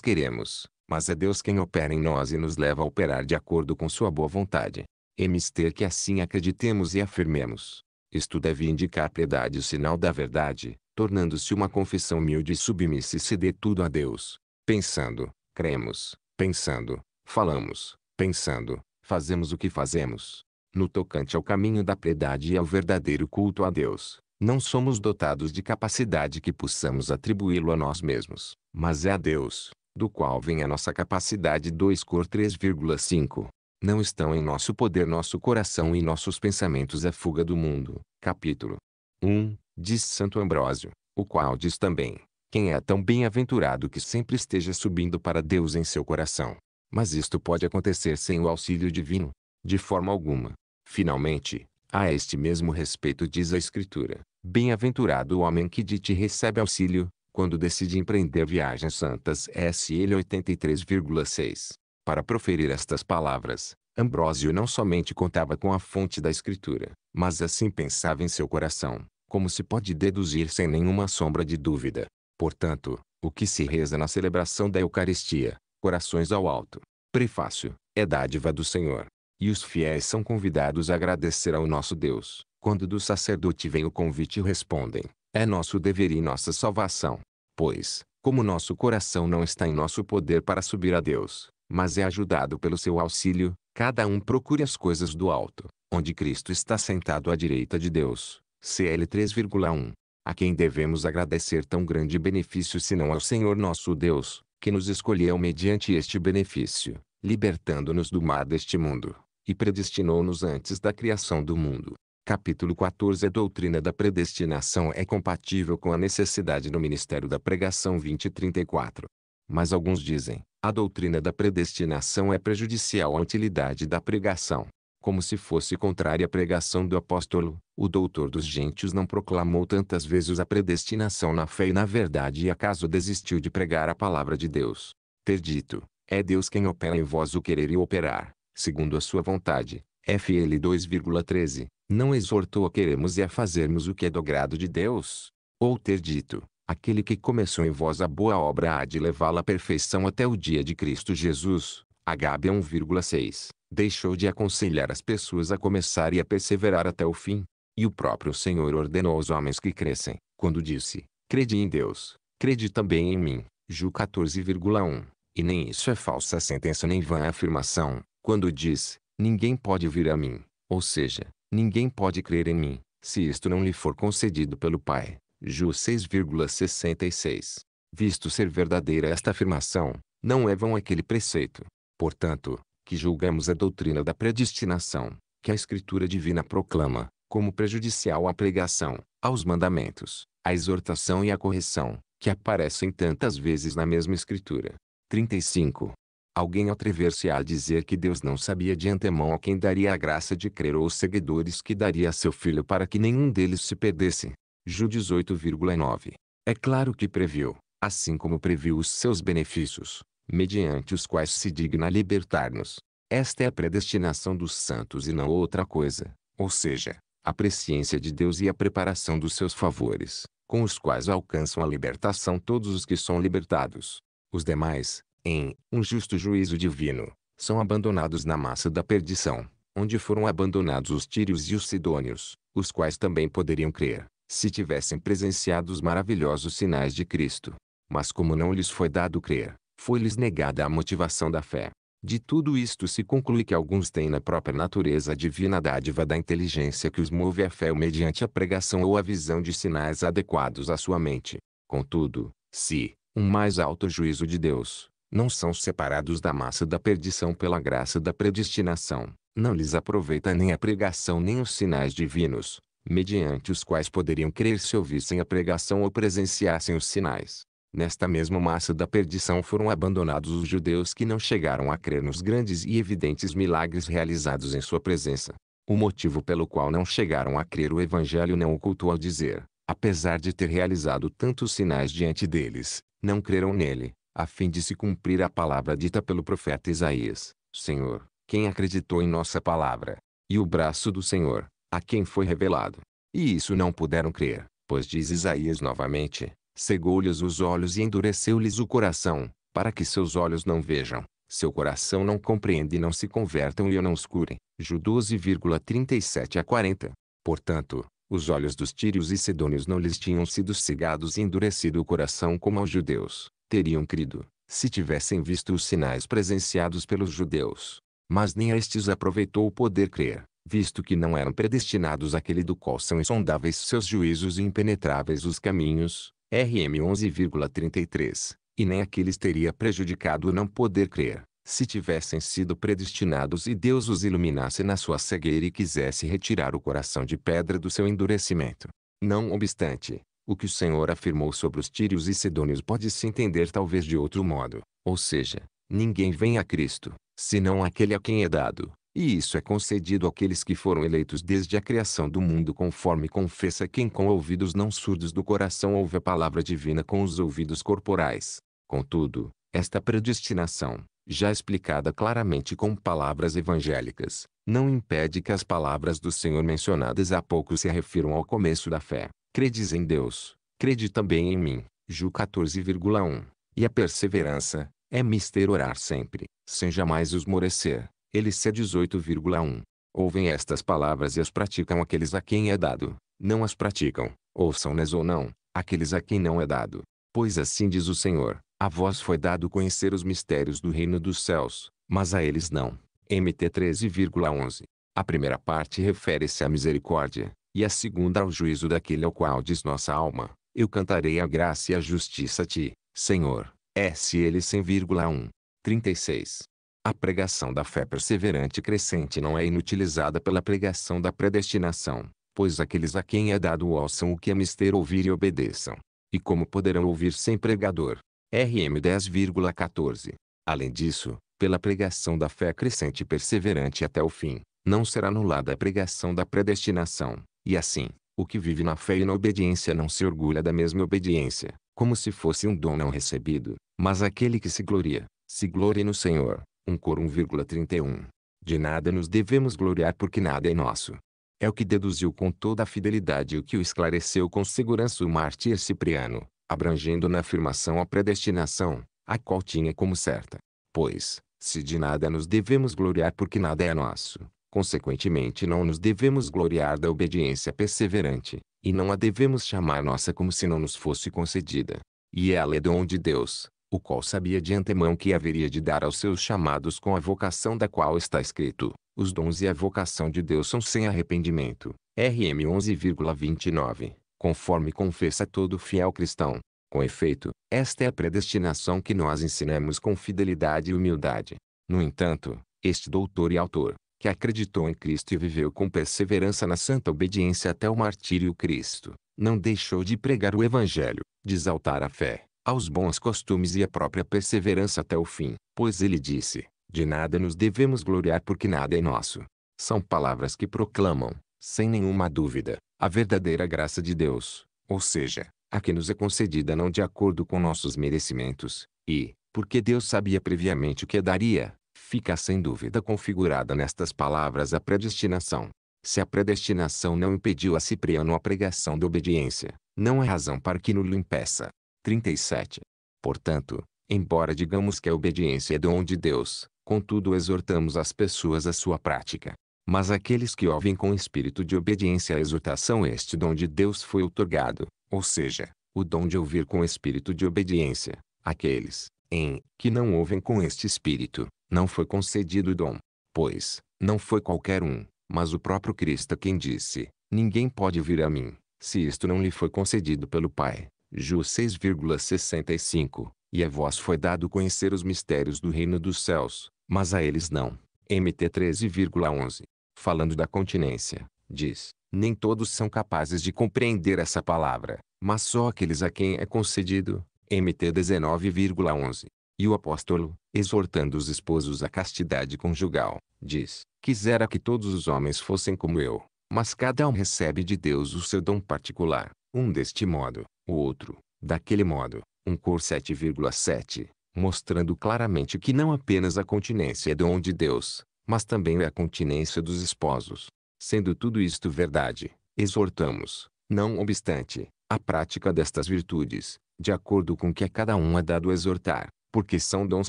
queremos, mas é Deus quem opera em nós e nos leva a operar de acordo com sua boa vontade. Mister que assim acreditemos e afirmemos. Isto deve indicar piedade o sinal da verdade, tornando-se uma confissão humilde e submissa e ceder tudo a Deus. Pensando, cremos, pensando, falamos, pensando, fazemos o que fazemos. No tocante ao caminho da piedade e ao verdadeiro culto a Deus, não somos dotados de capacidade que possamos atribuí-lo a nós mesmos, mas é a Deus, do qual vem a nossa capacidade 2 cor 3,5. Não estão em nosso poder nosso coração e nossos pensamentos a é fuga do mundo. Capítulo 1, diz Santo Ambrósio, o qual diz também, quem é tão bem-aventurado que sempre esteja subindo para Deus em seu coração. Mas isto pode acontecer sem o auxílio divino, de forma alguma. Finalmente, a este mesmo respeito diz a Escritura, Bem-aventurado o homem que de ti recebe auxílio, quando decide empreender viagens santas. SL 83,6. Para proferir estas palavras, Ambrósio não somente contava com a fonte da Escritura, mas assim pensava em seu coração, como se pode deduzir sem nenhuma sombra de dúvida. Portanto, o que se reza na celebração da Eucaristia, corações ao alto. Prefácio, é dádiva do Senhor. E os fiéis são convidados a agradecer ao nosso Deus, quando do sacerdote vem o convite respondem, é nosso dever e nossa salvação. Pois, como nosso coração não está em nosso poder para subir a Deus, mas é ajudado pelo seu auxílio, cada um procure as coisas do alto, onde Cristo está sentado à direita de Deus. CL 3,1 a quem devemos agradecer tão grande benefício senão ao Senhor nosso Deus, que nos escolheu mediante este benefício, libertando-nos do mar deste mundo, e predestinou-nos antes da criação do mundo, Capítulo 14 A doutrina da predestinação é compatível com a necessidade do ministério da pregação 2034. Mas alguns dizem, a doutrina da predestinação é prejudicial à utilidade da pregação. Como se fosse contrária à pregação do apóstolo, o doutor dos gentios não proclamou tantas vezes a predestinação na fé e na verdade e acaso desistiu de pregar a palavra de Deus. Ter dito, é Deus quem opera em vós o querer e operar, segundo a sua vontade, FL 2,13, não exortou a queremos e a fazermos o que é do grado de Deus? Ou ter dito, aquele que começou em vós a boa obra há de levá-la à perfeição até o dia de Cristo Jesus. HB 1,6, deixou de aconselhar as pessoas a começar e a perseverar até o fim. E o próprio Senhor ordenou aos homens que crescem, quando disse, crede em Deus, crede também em mim. Ju 14,1. E nem isso é falsa sentença nem vã afirmação, quando diz, Ninguém pode vir a mim, ou seja, ninguém pode crer em mim, se isto não lhe for concedido pelo Pai. Ju 6,66. Visto ser verdadeira esta afirmação, não é vão aquele preceito, portanto, que julgamos a doutrina da predestinação, que a Escritura divina proclama, como prejudicial à pregação, aos mandamentos, à exortação e à correção, que aparecem tantas vezes na mesma Escritura. 35 alguém atrever-se a dizer que Deus não sabia de antemão a quem daria a graça de crer ou os seguidores que daria a seu filho para que nenhum deles se perdesse. Ju 18,9. É claro que previu, assim como previu os seus benefícios, mediante os quais se digna libertar-nos. Esta é a predestinação dos santos e não outra coisa, ou seja, a presciência de Deus e a preparação dos seus favores, com os quais alcançam a libertação todos os que são libertados. Os demais, em um justo juízo divino, são abandonados na massa da perdição, onde foram abandonados os tírios e os sidônios, os quais também poderiam crer, se tivessem presenciado os maravilhosos sinais de Cristo. Mas como não lhes foi dado crer, foi-lhes negada a motivação da fé. De tudo isto se conclui que alguns têm na própria natureza a divina dádiva da inteligência que os move à fé ou mediante a pregação ou a visão de sinais adequados à sua mente. Contudo, se, um mais alto juízo de Deus, não são separados da massa da perdição pela graça da predestinação, não lhes aproveita nem a pregação nem os sinais divinos, mediante os quais poderiam crer se ouvissem a pregação ou presenciassem os sinais. Nesta mesma massa da perdição foram abandonados os judeus que não chegaram a crer nos grandes e evidentes milagres realizados em sua presença. O motivo pelo qual não chegaram a crer o evangelho não ocultou ao dizer, apesar de ter realizado tantos sinais diante deles, não creram nele a fim de se cumprir a palavra dita pelo profeta Isaías: Senhor, quem acreditou em nossa palavra? E o braço do Senhor, a quem foi revelado. E isso não puderam crer, pois diz Isaías novamente: cegou-lhes os olhos e endureceu-lhes o coração, para que seus olhos não vejam, seu coração não compreenda e não se convertam e eu não os cure. Ju 12,37 a 40. Portanto, os olhos dos tírios e sedônios não lhes tinham sido cegados e endurecido o coração como aos judeus, teriam crido, se tivessem visto os sinais presenciados pelos judeus. Mas nem a estes aproveitou o poder crer, visto que não eram predestinados àquele do qual são insondáveis seus juízos e impenetráveis os caminhos, RM 11,33, e nem aqueles teria prejudicado o não poder crer, se tivessem sido predestinados e Deus os iluminasse na sua cegueira e quisesse retirar o coração de pedra do seu endurecimento. Não obstante, o que o Senhor afirmou sobre os tírios e sidônios pode se entender talvez de outro modo, ou seja, ninguém vem a Cristo, senão aquele a quem é dado, e isso é concedido àqueles que foram eleitos desde a criação do mundo conforme confessa quem com ouvidos não surdos do coração ouve a palavra divina com os ouvidos corporais. Contudo, esta predestinação, já explicada claramente com palavras evangélicas, não impede que as palavras do Senhor mencionadas há pouco se refiram ao começo da fé. Credes em Deus, crede também em mim. Ju 14,1. E a perseverança, é mister orar sempre, sem jamais esmorecer. Ele se 18,1. Ouvem estas palavras e as praticam aqueles a quem é dado. Não as praticam, ouçam-nas ou não, aqueles a quem não é dado. Pois assim diz o Senhor, a vós foi dado conhecer os mistérios do reino dos céus, mas a eles não. MT 13,11. A primeira parte refere-se à misericórdia, e a segunda ao juízo daquele ao qual diz nossa alma, eu cantarei a graça e a justiça a ti, Senhor. S.L. 100,1. 36. A pregação da fé perseverante e crescente não é inutilizada pela pregação da predestinação, pois aqueles a quem é dado ouçam o que é mister ouvir e obedeçam. E como poderão ouvir sem pregador? RM 10,14. Além disso, pela pregação da fé crescente e perseverante até o fim, não será anulada a pregação da predestinação, e assim, o que vive na fé e na obediência não se orgulha da mesma obediência, como se fosse um dom não recebido, mas aquele que se gloria, se glorie no Senhor. 1 Cor 1,31. De nada nos devemos gloriar porque nada é nosso. É o que deduziu com toda a fidelidade e o que o esclareceu com segurança o mártir Cipriano, abrangendo na afirmação a predestinação, a qual tinha como certa. Pois, se de nada nos devemos gloriar porque nada é nosso, Consequentemente, não nos devemos gloriar da obediência perseverante, e não a devemos chamar nossa como se não nos fosse concedida. E ela é dom de Deus, o qual sabia de antemão que haveria de dar aos seus chamados com a vocação da qual está escrito: Os dons e a vocação de Deus são sem arrependimento. RM 11,29, conforme confessa todo fiel cristão. Com efeito, esta é a predestinação que nós ensinamos com fidelidade e humildade. No entanto, este doutor e autor, que acreditou em Cristo e viveu com perseverança na santa obediência até o martírio Cristo, não deixou de pregar o Evangelho, de exaltar a fé, aos bons costumes e a própria perseverança até o fim, pois ele disse: De nada nos devemos gloriar porque nada é nosso. São palavras que proclamam, sem nenhuma dúvida, a verdadeira graça de Deus, ou seja, a que nos é concedida não de acordo com nossos merecimentos, e, porque Deus sabia previamente o que daria, Fica sem dúvida configurada nestas palavras a predestinação. Se a predestinação não impediu a Cipriano a pregação da obediência, não há razão para que lhe impeça. 37. Portanto, embora digamos que a obediência é dom de Deus, contudo exortamos as pessoas à sua prática. Mas aqueles que ouvem com espírito de obediência à exortação este dom de Deus foi outorgado, ou seja, o dom de ouvir com espírito de obediência, aqueles, em que não ouvem com este espírito, não foi concedido o dom. Pois, não foi qualquer um, mas o próprio Cristo quem disse, ninguém pode vir a mim, se isto não lhe foi concedido pelo Pai. Ju 6,65 E a vós foi dado conhecer os mistérios do reino dos céus, mas a eles não. MT 13,11 Falando da continência, diz, nem todos são capazes de compreender essa palavra, mas só aqueles a quem é concedido, MT 19,11. E o apóstolo, exortando os esposos à castidade conjugal, diz: Quisera que todos os homens fossem como eu, mas cada um recebe de Deus o seu dom particular, um deste modo, o outro, daquele modo. Um cor 7,7, mostrando claramente que não apenas a continência é dom de Deus, mas também é a continência dos esposos. Sendo tudo isto verdade, exortamos, não obstante, a prática destas virtudes, de acordo com que a cada um é dado exortar, porque são dons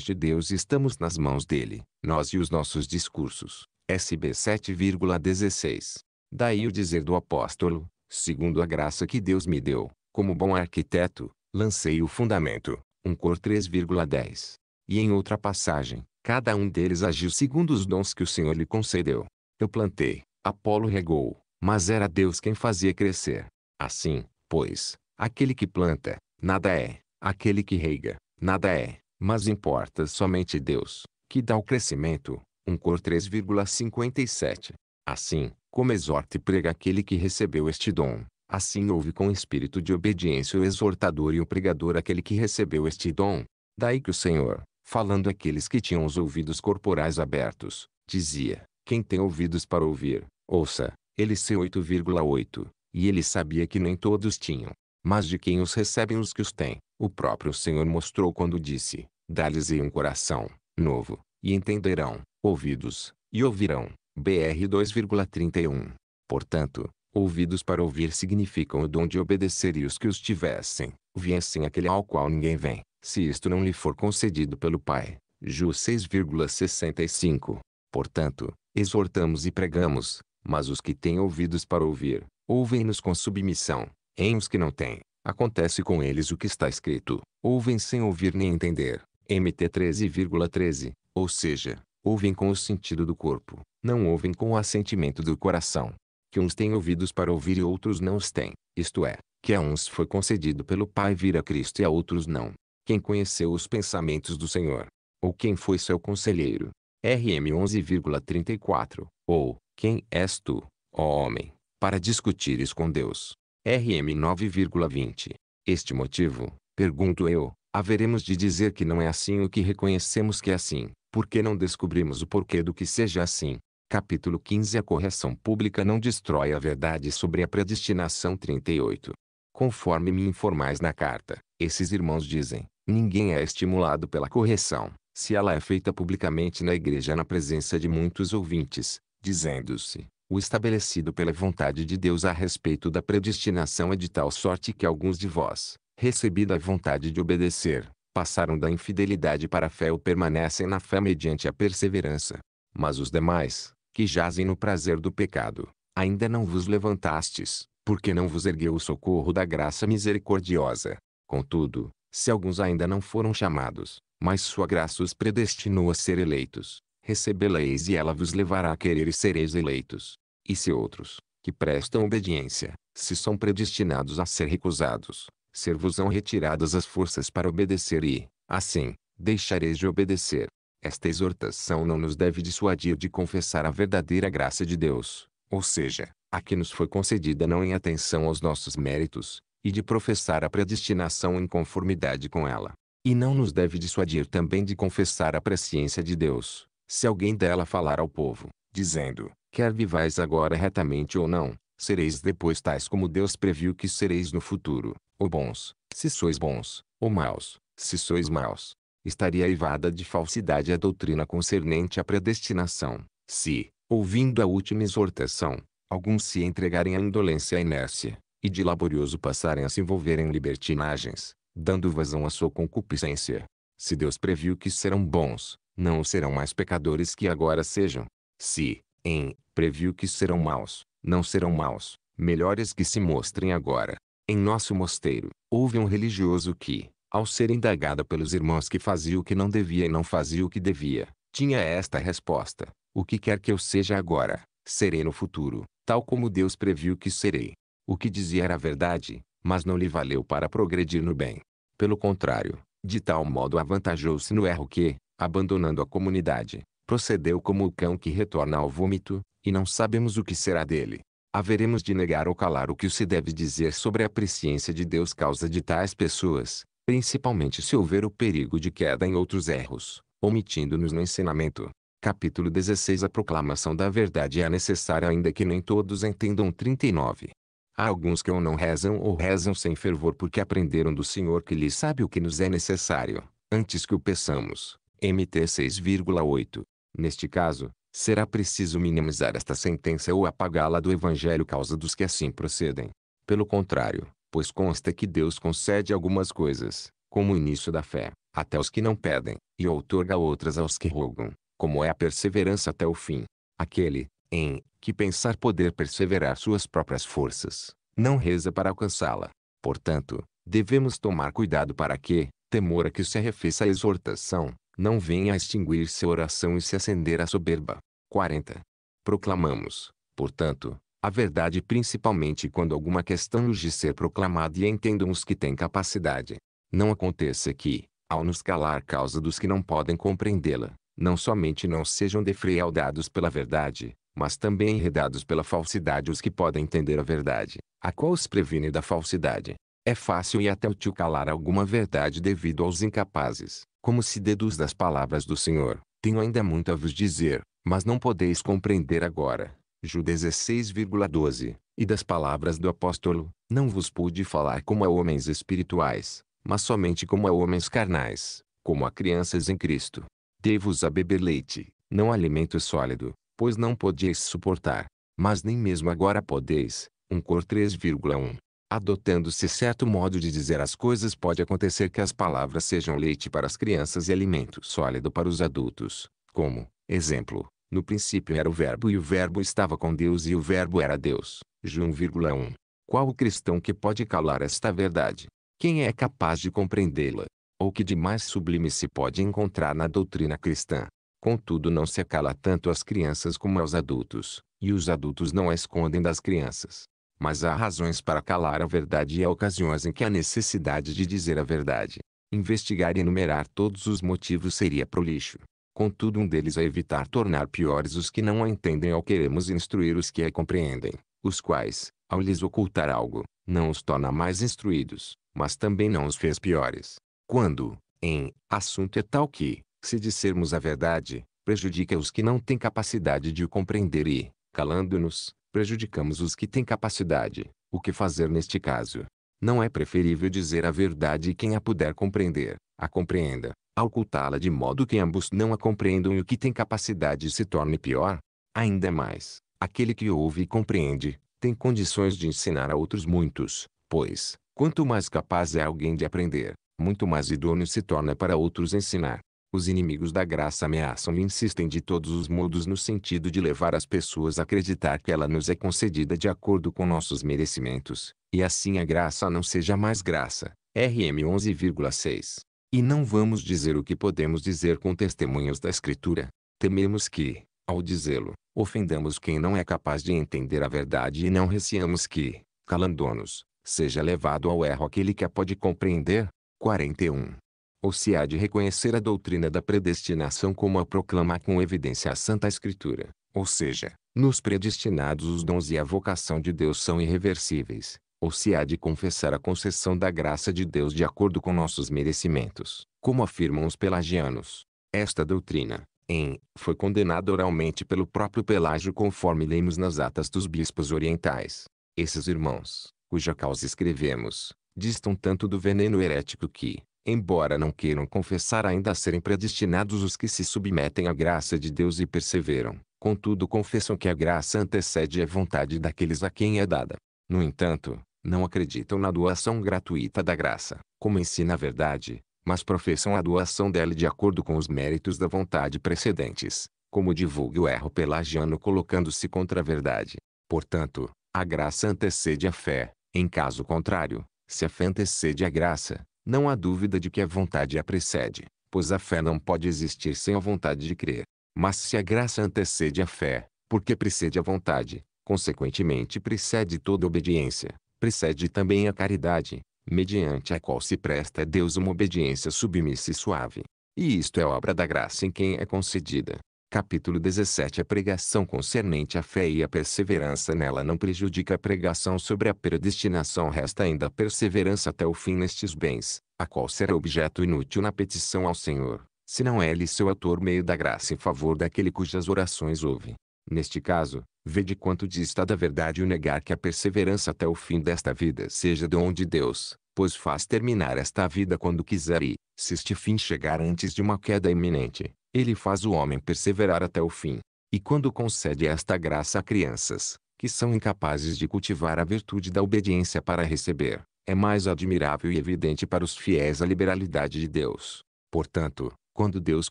de Deus e estamos nas mãos dele, nós e os nossos discursos. SB 7,16. Daí o dizer do apóstolo, segundo a graça que Deus me deu, como bom arquiteto, lancei o fundamento, 1 Cor 3,10. E em outra passagem, cada um deles agiu segundo os dons que o Senhor lhe concedeu. Eu plantei, Apolo regou, mas era Deus quem fazia crescer. Assim, pois, aquele que planta, Nada é, aquele que reiga, nada é, mas importa somente Deus, que dá o crescimento. 1 Cor 3,57. Assim, como exorta e prega aquele que recebeu este dom, assim ouve com espírito de obediência o exortador e o pregador aquele que recebeu este dom. Daí que o Senhor, falando àqueles que tinham os ouvidos corporais abertos, dizia: Quem tem ouvidos para ouvir, ouça. Ele 8,8. E ele sabia que nem todos tinham, mas de quem os recebem os que os têm. O próprio Senhor mostrou quando disse, Dá-lhes-ei um coração, novo, e entenderão, ouvidos, e ouvirão. BR 2,31. Portanto, ouvidos para ouvir significam o dom de obedecer e os que os tivessem, viessem aquele ao qual ninguém vem, se isto não lhe for concedido pelo Pai. Ju 6,65. Portanto, exortamos e pregamos, mas os que têm ouvidos para ouvir, ouvem-nos com submissão. Em os que não têm Acontece com eles o que está escrito. Ouvem sem ouvir nem entender. MT 13,13. 13, ou seja, ouvem com o sentido do corpo. Não ouvem com o assentimento do coração. Que uns têm ouvidos para ouvir e outros não os têm. Isto é, que a uns foi concedido pelo Pai vir a Cristo e a outros não. Quem conheceu os pensamentos do Senhor? Ou quem foi seu conselheiro? RM 11,34. Ou, quem és tu, ó homem, para discutires com Deus? RM 9,20. Este motivo, pergunto eu, haveremos de dizer que não é assim o que reconhecemos que é assim, porque não descobrimos o porquê do que seja assim. Capítulo 15 A correção pública não destrói a verdade sobre a predestinação 38. Conforme me informais na carta, esses irmãos dizem, ninguém é estimulado pela correção, se ela é feita publicamente na igreja na presença de muitos ouvintes, dizendo-se, o estabelecido pela vontade de Deus a respeito da predestinação é de tal sorte que alguns de vós, recebida a vontade de obedecer, passaram da infidelidade para a fé ou permanecem na fé mediante a perseverança. Mas os demais, que jazem no prazer do pecado, ainda não vos levantastes, porque não vos ergueu o socorro da graça misericordiosa. Contudo, se alguns ainda não foram chamados, mas sua graça os predestinou a ser eleitos, recebê-la-eis e ela vos levará a querer e sereis eleitos. E se outros, que prestam obediência, se são predestinados a ser recusados, ser-vos-ão retiradas as forças para obedecer e, assim, deixareis de obedecer. Esta exortação não nos deve dissuadir de confessar a verdadeira graça de Deus, ou seja, a que nos foi concedida não em atenção aos nossos méritos, e de professar a predestinação em conformidade com ela. E não nos deve dissuadir também de confessar a presciência de Deus, se alguém dela falar ao povo, dizendo, quer vivais agora retamente ou não, sereis depois tais como Deus previu que sereis no futuro, ou bons, se sois bons, ou maus, se sois maus. Estaria eivada de falsidade a doutrina concernente à predestinação, se, ouvindo a última exortação, alguns se entregarem à indolência e à inércia, e de laborioso passarem a se envolver em libertinagens, dando vazão à sua concupiscência. Se Deus previu que serão bons, não serão mais pecadores que agora sejam. Se, em previu que serão maus, não serão maus, melhores que se mostrem agora. Em nosso mosteiro, houve um religioso que, ao ser indagado pelos irmãos que fazia o que não devia e não fazia o que devia, tinha esta resposta: O que quer que eu seja agora, serei no futuro, tal como Deus previu que serei. O que dizia era verdade, mas não lhe valeu para progredir no bem. Pelo contrário, de tal modo avantajou-se no erro que, abandonando a comunidade, procedeu como o cão que retorna ao vômito, e não sabemos o que será dele. Haveremos de negar ou calar o que se deve dizer sobre a presciência de Deus causa de tais pessoas, principalmente se houver o perigo de queda em outros erros, omitindo-nos no ensinamento. Capítulo 16 A proclamação da verdade é necessária ainda que nem todos entendam 39. Há alguns que ou não rezam ou rezam sem fervor porque aprenderam do Senhor que lhe sabe o que nos é necessário, antes que o peçamos. MT 6,8 Neste caso, será preciso minimizar esta sentença ou apagá-la do Evangelho causa dos que assim procedem. Pelo contrário, pois consta que Deus concede algumas coisas, como o início da fé, até os que não pedem, e outorga outras aos que rogam, como é a perseverança até o fim. Aquele, em, que pensar poder perseverar suas próprias forças, não reza para alcançá-la. Portanto, devemos tomar cuidado para que, temor a que se arrefeça a exortação, não venha a extinguir-se a oração e se acender a soberba. 40. Proclamamos, portanto, a verdade principalmente quando alguma questão urge ser proclamada e entendam os que têm capacidade. Não aconteça que, ao nos calar causa dos que não podem compreendê-la, não somente não sejam defraudados pela verdade, mas também enredados pela falsidade os que podem entender a verdade, a qual os previne da falsidade. É fácil e até útil calar alguma verdade devido aos incapazes, como se deduz das palavras do Senhor, tenho ainda muito a vos dizer, mas não podeis compreender agora. Ju 16,12 E das palavras do apóstolo, não vos pude falar como a homens espirituais, mas somente como a homens carnais, como a crianças em Cristo. Dei-vos a beber leite, não alimento sólido, pois não podieis suportar, mas nem mesmo agora podeis. 1 Cor 3,1 Adotando-se certo modo de dizer as coisas pode acontecer que as palavras sejam leite para as crianças e alimento sólido para os adultos, como, exemplo, no princípio era o verbo e o verbo estava com Deus e o verbo era Deus. João 1,1. Qual o cristão que pode calar esta verdade? Quem é capaz de compreendê-la? Ou que de mais sublime se pode encontrar na doutrina cristã? Contudo não se acala tanto as crianças como aos adultos, e os adultos não a escondem das crianças mas há razões para calar a verdade e há ocasiões em que a necessidade de dizer a verdade. Investigar e enumerar todos os motivos seria prolixo. Contudo um deles é evitar tornar piores os que não a entendem ao queremos instruir os que a compreendem, os quais, ao lhes ocultar algo, não os torna mais instruídos, mas também não os fez piores. Quando, em, assunto é tal que, se dissermos a verdade, prejudica os que não têm capacidade de o compreender e, calando-nos, prejudicamos os que têm capacidade. O que fazer neste caso? Não é preferível dizer a verdade e quem a puder compreender, a compreenda, a ocultá-la de modo que ambos não a compreendam e o que tem capacidade se torne pior? Ainda mais, aquele que ouve e compreende, tem condições de ensinar a outros muitos, pois, quanto mais capaz é alguém de aprender, muito mais idôneo se torna para outros ensinar. Os inimigos da graça ameaçam e insistem de todos os modos no sentido de levar as pessoas a acreditar que ela nos é concedida de acordo com nossos merecimentos, e assim a graça não seja mais graça. RM 11,6. E não vamos dizer o que podemos dizer com testemunhos da Escritura. Tememos que, ao dizê-lo, ofendamos quem não é capaz de entender a verdade e não receamos que, calando-nos, seja levado ao erro aquele que a pode compreender. 41 ou se há de reconhecer a doutrina da predestinação como a proclama com evidência a Santa Escritura, ou seja, nos predestinados os dons e a vocação de Deus são irreversíveis, ou se há de confessar a concessão da graça de Deus de acordo com nossos merecimentos, como afirmam os pelagianos. Esta doutrina, em, foi condenada oralmente pelo próprio Pelágio conforme lemos nas atas dos bispos orientais. Esses irmãos, cuja causa escrevemos, distam tanto do veneno herético que, embora não queiram confessar ainda serem predestinados os que se submetem à graça de Deus e perseveram, contudo confessam que a graça antecede a vontade daqueles a quem é dada. No entanto, não acreditam na doação gratuita da graça, como ensina a verdade, mas professam a doação dela de acordo com os méritos da vontade precedentes, como divulga o erro pelagiano colocando-se contra a verdade. Portanto, a graça antecede a fé, em caso contrário, se a fé antecede a graça, não há dúvida de que a vontade a precede, pois a fé não pode existir sem a vontade de crer. Mas se a graça antecede a fé, porque precede a vontade, consequentemente precede toda obediência, precede também a caridade, mediante a qual se presta a Deus uma obediência submissa e suave. E isto é obra da graça em quem é concedida. Capítulo 17 A pregação concernente à fé e a perseverança nela não prejudica a pregação sobre a predestinação resta ainda a perseverança até o fim nestes bens, a qual será objeto inútil na petição ao Senhor, se não é ele seu autor meio da graça em favor daquele cujas orações ouve. Neste caso, vede quanto dista da verdade o negar que a perseverança até o fim desta vida seja dom de Deus, pois faz terminar esta vida quando quiser e, se este fim chegar antes de uma queda iminente, ele faz o homem perseverar até o fim. E quando concede esta graça a crianças, que são incapazes de cultivar a virtude da obediência para receber, é mais admirável e evidente para os fiéis a liberalidade de Deus. Portanto, quando Deus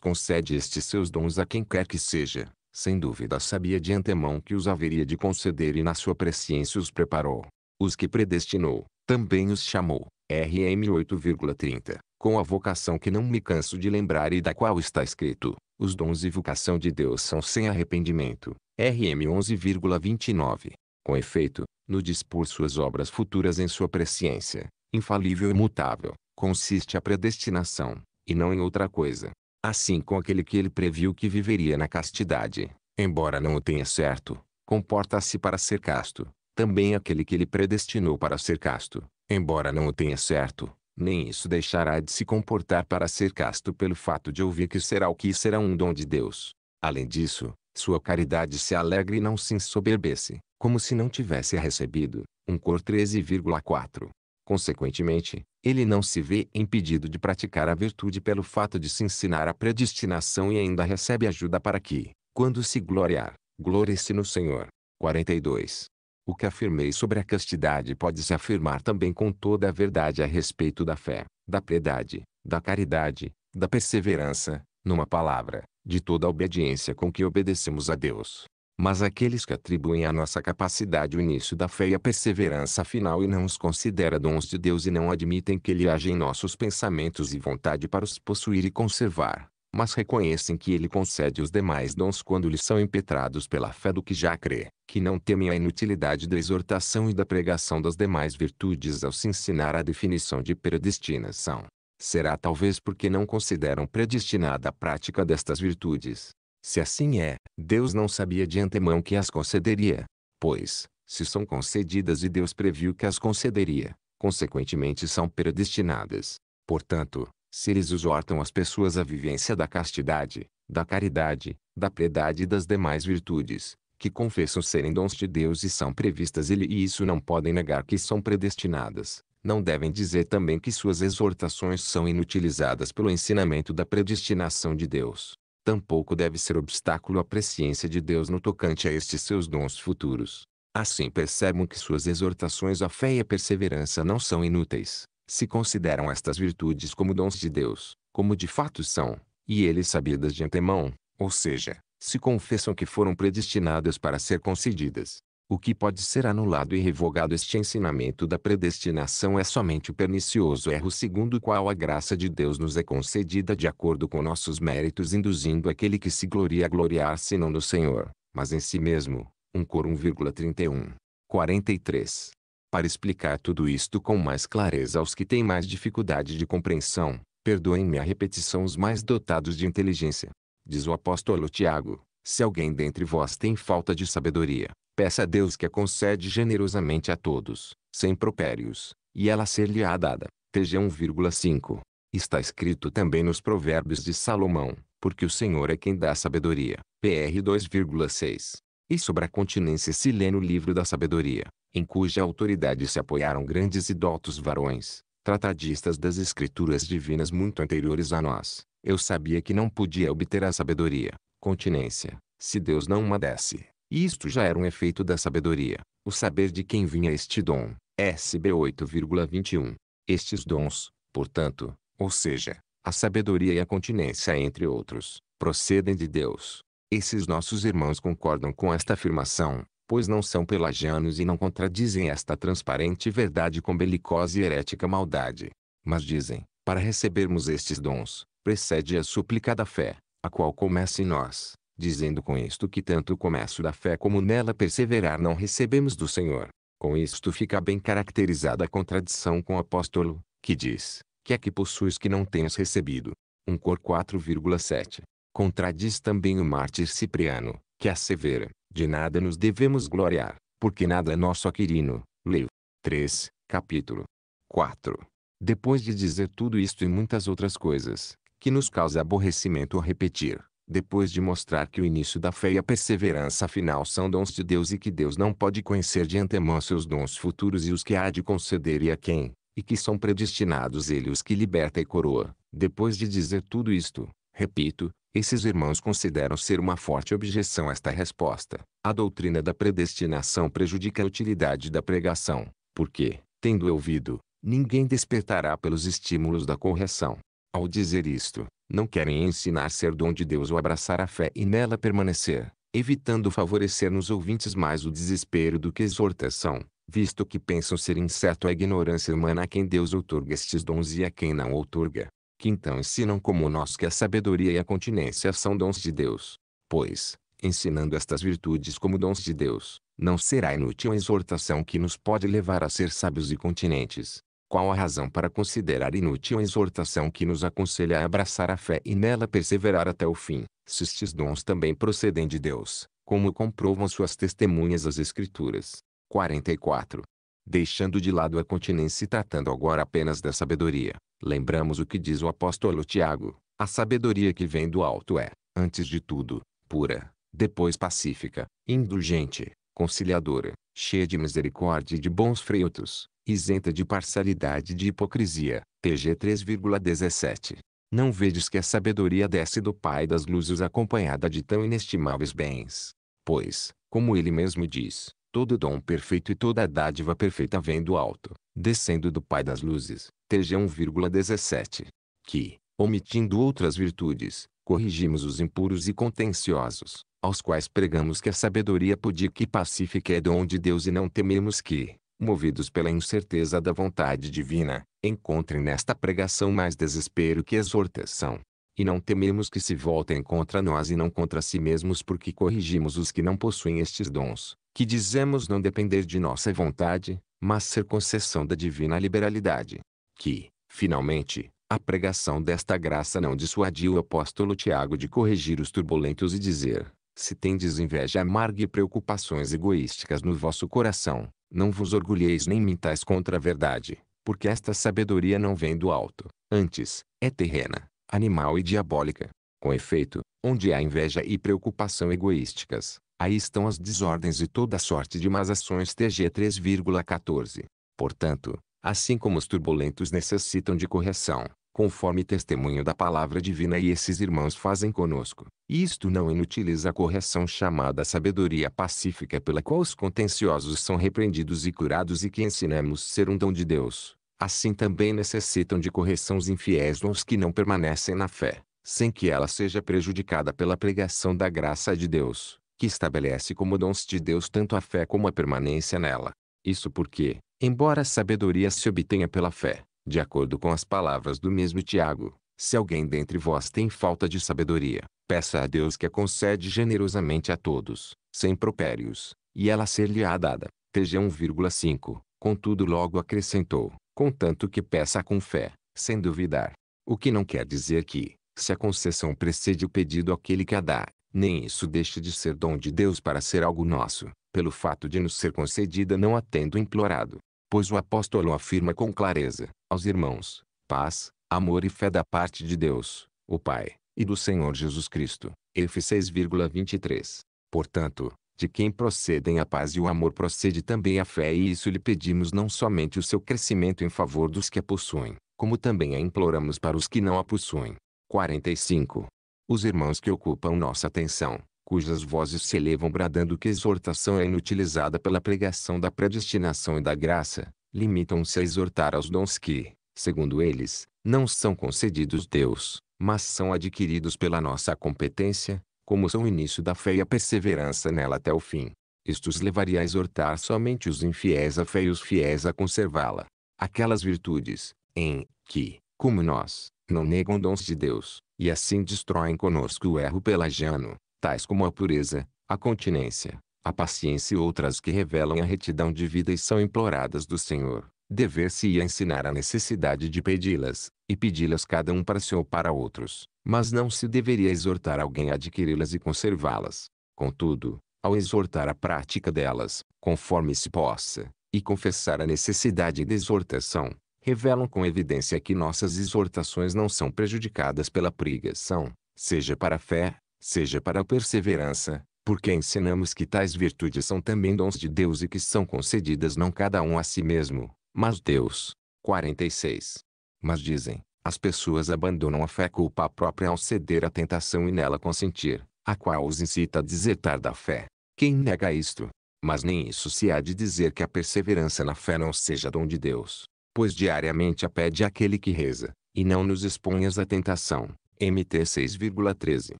concede estes seus dons a quem quer que seja, sem dúvida sabia de antemão que os haveria de conceder e na sua presciência os preparou. Os que predestinou, também os chamou. RM 8,30 com a vocação que não me canso de lembrar e da qual está escrito: Os dons e vocação de Deus são sem arrependimento. RM 11,29. Com efeito, no dispor suas obras futuras em sua presciência, infalível e imutável, consiste a predestinação, e não em outra coisa. Assim com aquele que ele previu que viveria na castidade, embora não o tenha certo, comporta-se para ser casto, também aquele que ele predestinou para ser casto, embora não o tenha certo, nem isso deixará de se comportar para ser casto pelo fato de ouvir que será o que será um dom de Deus. Além disso, sua caridade se alegre e não se ensoberbece, como se não tivesse recebido, um cor 13,4. Consequentemente, ele não se vê impedido de praticar a virtude pelo fato de se ensinar a predestinação e ainda recebe ajuda para que, quando se gloriar, glorie-se no Senhor. 42. O que afirmei sobre a castidade pode se afirmar também com toda a verdade a respeito da fé, da piedade, da caridade, da perseverança, numa palavra, de toda a obediência com que obedecemos a Deus. Mas aqueles que atribuem à nossa capacidade o início da fé e a perseverança final e não os considera dons de Deus e não admitem que ele age em nossos pensamentos e vontade para os possuir e conservar, mas reconhecem que ele concede os demais dons quando lhes são impetrados pela fé do que já crê, que não temem a inutilidade da exortação e da pregação das demais virtudes ao se ensinar a definição de predestinação. Será talvez porque não consideram predestinada a prática destas virtudes. Se assim é, Deus não sabia de antemão que as concederia. Pois, se são concedidas e Deus previu que as concederia, consequentemente são predestinadas. Portanto, se eles exortam as pessoas à vivência da castidade, da caridade, da piedade e das demais virtudes, que confessam serem dons de Deus e são previstas ele e isso não podem negar que são predestinadas, não devem dizer também que suas exortações são inutilizadas pelo ensinamento da predestinação de Deus. Tampouco deve ser obstáculo a presciência de Deus no tocante a estes seus dons futuros. Assim percebam que suas exortações à fé e à perseverança não são inúteis se consideram estas virtudes como dons de Deus, como de fato são, e eles sabidas de antemão, ou seja, se confessam que foram predestinadas para ser concedidas. O que pode ser anulado e revogado este ensinamento da predestinação é somente o pernicioso erro segundo o qual a graça de Deus nos é concedida de acordo com nossos méritos, induzindo aquele que se gloria a gloriar-se não no Senhor, mas em si mesmo. 1 Cor 1,31. 43. Para explicar tudo isto com mais clareza aos que têm mais dificuldade de compreensão, perdoem-me a repetição os mais dotados de inteligência. Diz o apóstolo Tiago, se alguém dentre vós tem falta de sabedoria, peça a Deus que a concede generosamente a todos, sem propérios, e ela ser-lhe-á dada. TG 1,5. Está escrito também nos provérbios de Salomão, porque o Senhor é quem dá a sabedoria. PR 2,6 e sobre a continência se lê no livro da sabedoria, em cuja autoridade se apoiaram grandes e dotos varões, tratadistas das escrituras divinas muito anteriores a nós. Eu sabia que não podia obter a sabedoria, continência, se Deus não uma desse. E isto já era um efeito da sabedoria, o saber de quem vinha este dom. SB 8,21. Estes dons, portanto, ou seja, a sabedoria e a continência entre outros, procedem de Deus, esses nossos irmãos concordam com esta afirmação, pois não são pelagianos e não contradizem esta transparente verdade com belicosa e herética maldade. Mas dizem, para recebermos estes dons, precede a súplica da fé, a qual começa em nós, dizendo com isto que tanto o começo da fé como nela perseverar não recebemos do Senhor. Com isto fica bem caracterizada a contradição com o apóstolo, que diz, que é que possuis que não tens recebido. 1 Cor 4,7 Contradiz também o mártir Cipriano, que assevera, de nada nos devemos gloriar, porque nada é nosso aquirino. Leu 3, capítulo 4. Depois de dizer tudo isto e muitas outras coisas, que nos causa aborrecimento repetir, depois de mostrar que o início da fé e a perseverança final são dons de Deus e que Deus não pode conhecer de antemão seus dons futuros e os que há de conceder e a quem, e que são predestinados ele os que liberta e coroa, depois de dizer tudo isto, repito, esses irmãos consideram ser uma forte objeção esta resposta. A doutrina da predestinação prejudica a utilidade da pregação, porque, tendo ouvido, ninguém despertará pelos estímulos da correção. Ao dizer isto, não querem ensinar ser dom de Deus ou abraçar a fé e nela permanecer, evitando favorecer nos ouvintes mais o desespero do que exortação, visto que pensam ser incerto a ignorância humana a quem Deus outorga estes dons e a quem não outorga que então ensinam como nós que a sabedoria e a continência são dons de Deus. Pois, ensinando estas virtudes como dons de Deus, não será inútil a exortação que nos pode levar a ser sábios e continentes. Qual a razão para considerar inútil a exortação que nos aconselha a abraçar a fé e nela perseverar até o fim, se estes dons também procedem de Deus, como comprovam suas testemunhas as Escrituras? 44. Deixando de lado a continência e tratando agora apenas da sabedoria, lembramos o que diz o apóstolo Tiago: a sabedoria que vem do alto é, antes de tudo, pura, depois pacífica, indulgente, conciliadora, cheia de misericórdia e de bons frutos, isenta de parcialidade e de hipocrisia. Tg 3,17. Não vedes que a sabedoria desce do Pai das luzes acompanhada de tão inestimáveis bens. Pois, como ele mesmo diz, Todo dom perfeito e toda dádiva perfeita vem do alto, descendo do Pai das luzes. TG 1,17. Que, omitindo outras virtudes, corrigimos os impuros e contenciosos, aos quais pregamos que a sabedoria pudica e pacífica é dom de Deus e não tememos que, movidos pela incerteza da vontade divina, encontrem nesta pregação mais desespero que exortação. E não tememos que se voltem contra nós e não contra si mesmos porque corrigimos os que não possuem estes dons, que dizemos não depender de nossa vontade, mas ser concessão da divina liberalidade. Que, finalmente, a pregação desta graça não dissuadiu o apóstolo Tiago de corrigir os turbulentos e dizer: Se tendes inveja amarga e preocupações egoísticas no vosso coração, não vos orgulheis nem mintais contra a verdade, porque esta sabedoria não vem do alto, antes, é terrena, animal e diabólica. Com efeito, onde há inveja e preocupação egoísticas, Aí estão as desordens e toda sorte de más ações TG 3,14. Portanto, assim como os turbulentos necessitam de correção, conforme testemunho da palavra divina e esses irmãos fazem conosco. Isto não inutiliza a correção chamada sabedoria pacífica pela qual os contenciosos são repreendidos e curados e que ensinamos ser um dom de Deus. Assim também necessitam de correções infiéis ou que não permanecem na fé, sem que ela seja prejudicada pela pregação da graça de Deus que estabelece como dons de Deus tanto a fé como a permanência nela. Isso porque, embora a sabedoria se obtenha pela fé, de acordo com as palavras do mesmo Tiago, se alguém dentre vós tem falta de sabedoria, peça a Deus que a concede generosamente a todos, sem propérios, e ela ser-lhe-á dada. TG 1,5. Contudo logo acrescentou, contanto que peça com fé, sem duvidar. O que não quer dizer que, se a concessão precede o pedido àquele que a dá, nem isso deixa de ser dom de Deus para ser algo nosso, pelo fato de nos ser concedida não a tendo implorado. Pois o apóstolo afirma com clareza, aos irmãos, paz, amor e fé da parte de Deus, o Pai, e do Senhor Jesus Cristo. F 6,23. Portanto, de quem procedem a paz e o amor procede também a fé e isso lhe pedimos não somente o seu crescimento em favor dos que a possuem, como também a imploramos para os que não a possuem. 45 os irmãos que ocupam nossa atenção, cujas vozes se elevam bradando que a exortação é inutilizada pela pregação da predestinação e da graça, limitam-se a exortar aos dons que, segundo eles, não são concedidos Deus, mas são adquiridos pela nossa competência, como são o início da fé e a perseverança nela até o fim. Isto os levaria a exortar somente os infiéis à fé e os fiéis a conservá-la. Aquelas virtudes, em que, como nós, não negam dons de Deus, e assim destroem conosco o erro pelagiano, tais como a pureza, a continência, a paciência e outras que revelam a retidão de vida e são imploradas do Senhor. Dever-se-ia ensinar a necessidade de pedi-las, e pedi-las cada um para si ou para outros, mas não se deveria exortar alguém a adquiri-las e conservá-las. Contudo, ao exortar a prática delas, conforme se possa, e confessar a necessidade de exortação, revelam com evidência que nossas exortações não são prejudicadas pela pregação, seja para a fé, seja para a perseverança, porque ensinamos que tais virtudes são também dons de Deus e que são concedidas não cada um a si mesmo, mas Deus. 46. Mas dizem, as pessoas abandonam a fé culpa própria ao ceder à tentação e nela consentir, a qual os incita a desertar da fé. Quem nega isto? Mas nem isso se há de dizer que a perseverança na fé não seja dom de Deus pois diariamente a pede aquele que reza, e não nos exponhas à tentação. MT 6,13.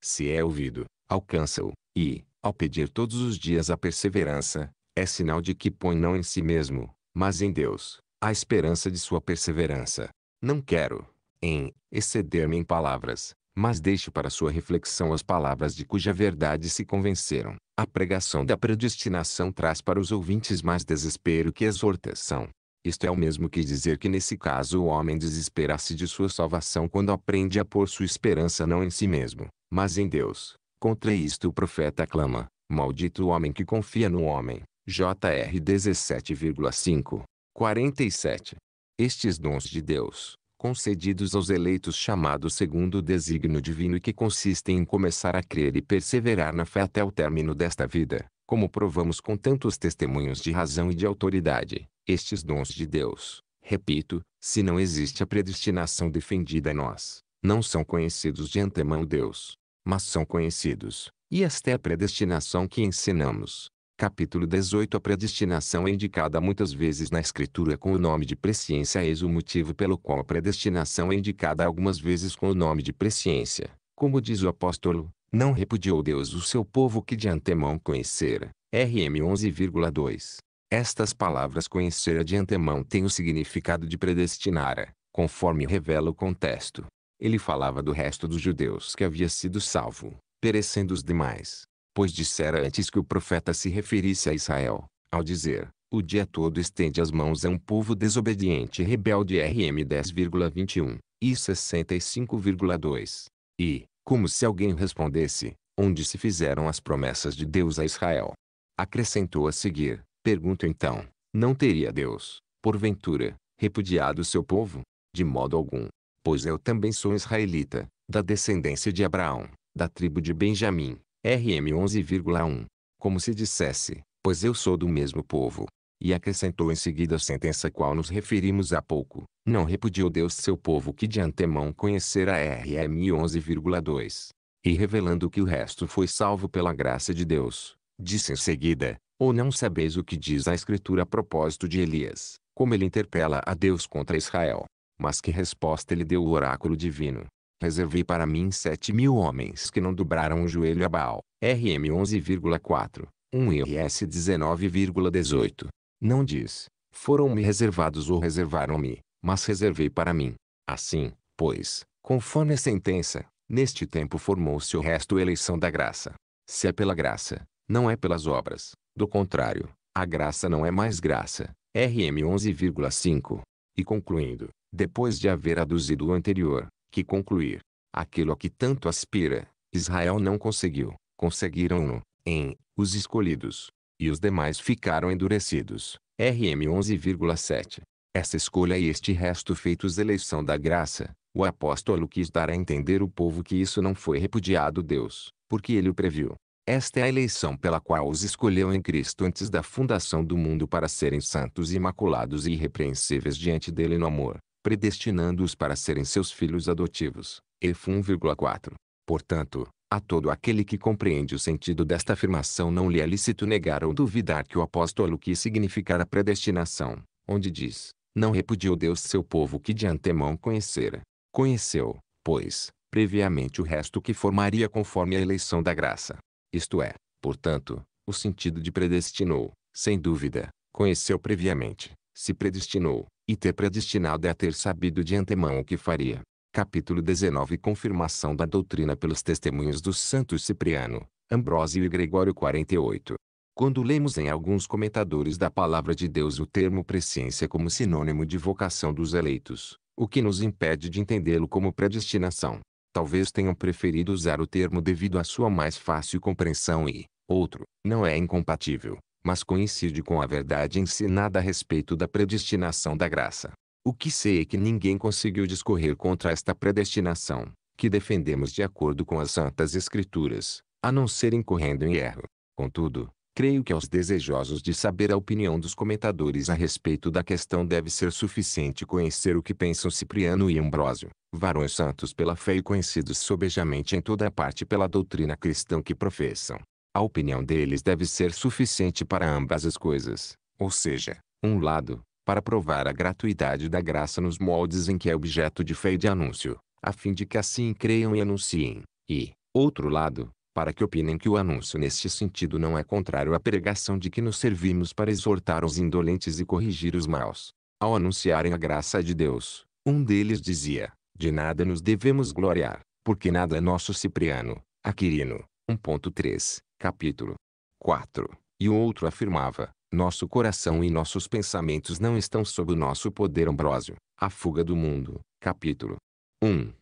Se é ouvido, alcança-o, e, ao pedir todos os dias a perseverança, é sinal de que põe não em si mesmo, mas em Deus, a esperança de sua perseverança. Não quero, em, exceder-me em palavras, mas deixo para sua reflexão as palavras de cuja verdade se convenceram. A pregação da predestinação traz para os ouvintes mais desespero que exortação. Isto é o mesmo que dizer que nesse caso o homem desespera-se de sua salvação quando aprende a pôr sua esperança não em si mesmo, mas em Deus. Contra isto o profeta clama, maldito o homem que confia no homem. JR 17,5. 47. Estes dons de Deus, concedidos aos eleitos chamados segundo o designo divino e que consistem em começar a crer e perseverar na fé até o término desta vida, como provamos com tantos testemunhos de razão e de autoridade, estes dons de Deus, repito, se não existe a predestinação defendida a nós, não são conhecidos de antemão Deus, mas são conhecidos, e esta é a predestinação que ensinamos. Capítulo 18 A predestinação é indicada muitas vezes na Escritura com o nome de presciência eis o motivo pelo qual a predestinação é indicada algumas vezes com o nome de presciência. Como diz o apóstolo, não repudiou Deus o seu povo que de antemão conhecera. RM 11,2. Estas palavras conhecera de antemão têm o significado de predestinara, conforme revela o contexto. Ele falava do resto dos judeus que havia sido salvo, perecendo os demais, pois dissera antes que o profeta se referisse a Israel, ao dizer, o dia todo estende as mãos a um povo desobediente e rebelde RM 10,21 e 65,2. E, como se alguém respondesse, onde se fizeram as promessas de Deus a Israel. Acrescentou a seguir, pergunto então, não teria Deus, porventura, repudiado seu povo? De modo algum, pois eu também sou israelita, da descendência de Abraão, da tribo de Benjamim, RM 11,1. Como se dissesse, pois eu sou do mesmo povo, e acrescentou em seguida a sentença qual nos referimos há pouco. Não repudiou Deus seu povo que de antemão conhecera RM 11,2. E revelando que o resto foi salvo pela graça de Deus, disse em seguida, ou não sabeis o que diz a Escritura a propósito de Elias, como ele interpela a Deus contra Israel. Mas que resposta ele deu o oráculo divino? Reservei para mim sete mil homens que não dobraram o joelho a Baal. RM 11,4, 1 RS 19,18. Não diz, foram-me reservados ou reservaram-me, mas reservei para mim. Assim, pois, conforme a sentença, neste tempo formou-se o resto eleição da graça. Se é pela graça, não é pelas obras. Do contrário, a graça não é mais graça. RM 11,5. E concluindo, depois de haver aduzido o anterior, que concluir, aquilo a que tanto aspira, Israel não conseguiu, conseguiram-no, em, os escolhidos, e os demais ficaram endurecidos. RM 11,7. Essa escolha e este resto feitos eleição da graça, o apóstolo quis dar a entender o povo que isso não foi repudiado Deus, porque ele o previu. Esta é a eleição pela qual os escolheu em Cristo antes da fundação do mundo para serem santos imaculados e irrepreensíveis diante dele no amor, predestinando-os para serem seus filhos adotivos. Efo 1,4. Portanto, a todo aquele que compreende o sentido desta afirmação não lhe é lícito negar ou duvidar que o apóstolo quis significar a predestinação, onde diz, não repudiou Deus seu povo que de antemão conhecera. Conheceu, pois, previamente o resto que formaria conforme a eleição da graça. Isto é, portanto, o sentido de predestinou, sem dúvida, conheceu previamente, se predestinou, e ter predestinado é ter sabido de antemão o que faria. Capítulo 19 Confirmação da doutrina pelos testemunhos dos santos Cipriano, Ambrósio e Gregório 48. Quando lemos em alguns comentadores da palavra de Deus o termo presciência como sinônimo de vocação dos eleitos, o que nos impede de entendê-lo como predestinação. Talvez tenham preferido usar o termo devido à sua mais fácil compreensão e, outro, não é incompatível, mas coincide com a verdade ensinada a respeito da predestinação da graça. O que sei é que ninguém conseguiu discorrer contra esta predestinação, que defendemos de acordo com as Santas Escrituras, a não ser incorrendo em erro. Contudo, creio que aos desejosos de saber a opinião dos comentadores a respeito da questão deve ser suficiente conhecer o que pensam Cipriano e Ambrósio, varões santos pela fé e conhecidos sobejamente em toda a parte pela doutrina cristã que professam. A opinião deles deve ser suficiente para ambas as coisas, ou seja, um lado, para provar a gratuidade da graça nos moldes em que é objeto de fé e de anúncio, a fim de que assim creiam e anunciem, e, outro lado, para que opinem que o anúncio neste sentido não é contrário à pregação de que nos servimos para exortar os indolentes e corrigir os maus. Ao anunciarem a graça de Deus, um deles dizia, de nada nos devemos gloriar, porque nada é nosso Cipriano, Aquirino, 1.3, capítulo 4, e o outro afirmava, nosso coração e nossos pensamentos não estão sob o nosso poder ambrósio. A fuga do mundo. Capítulo 1.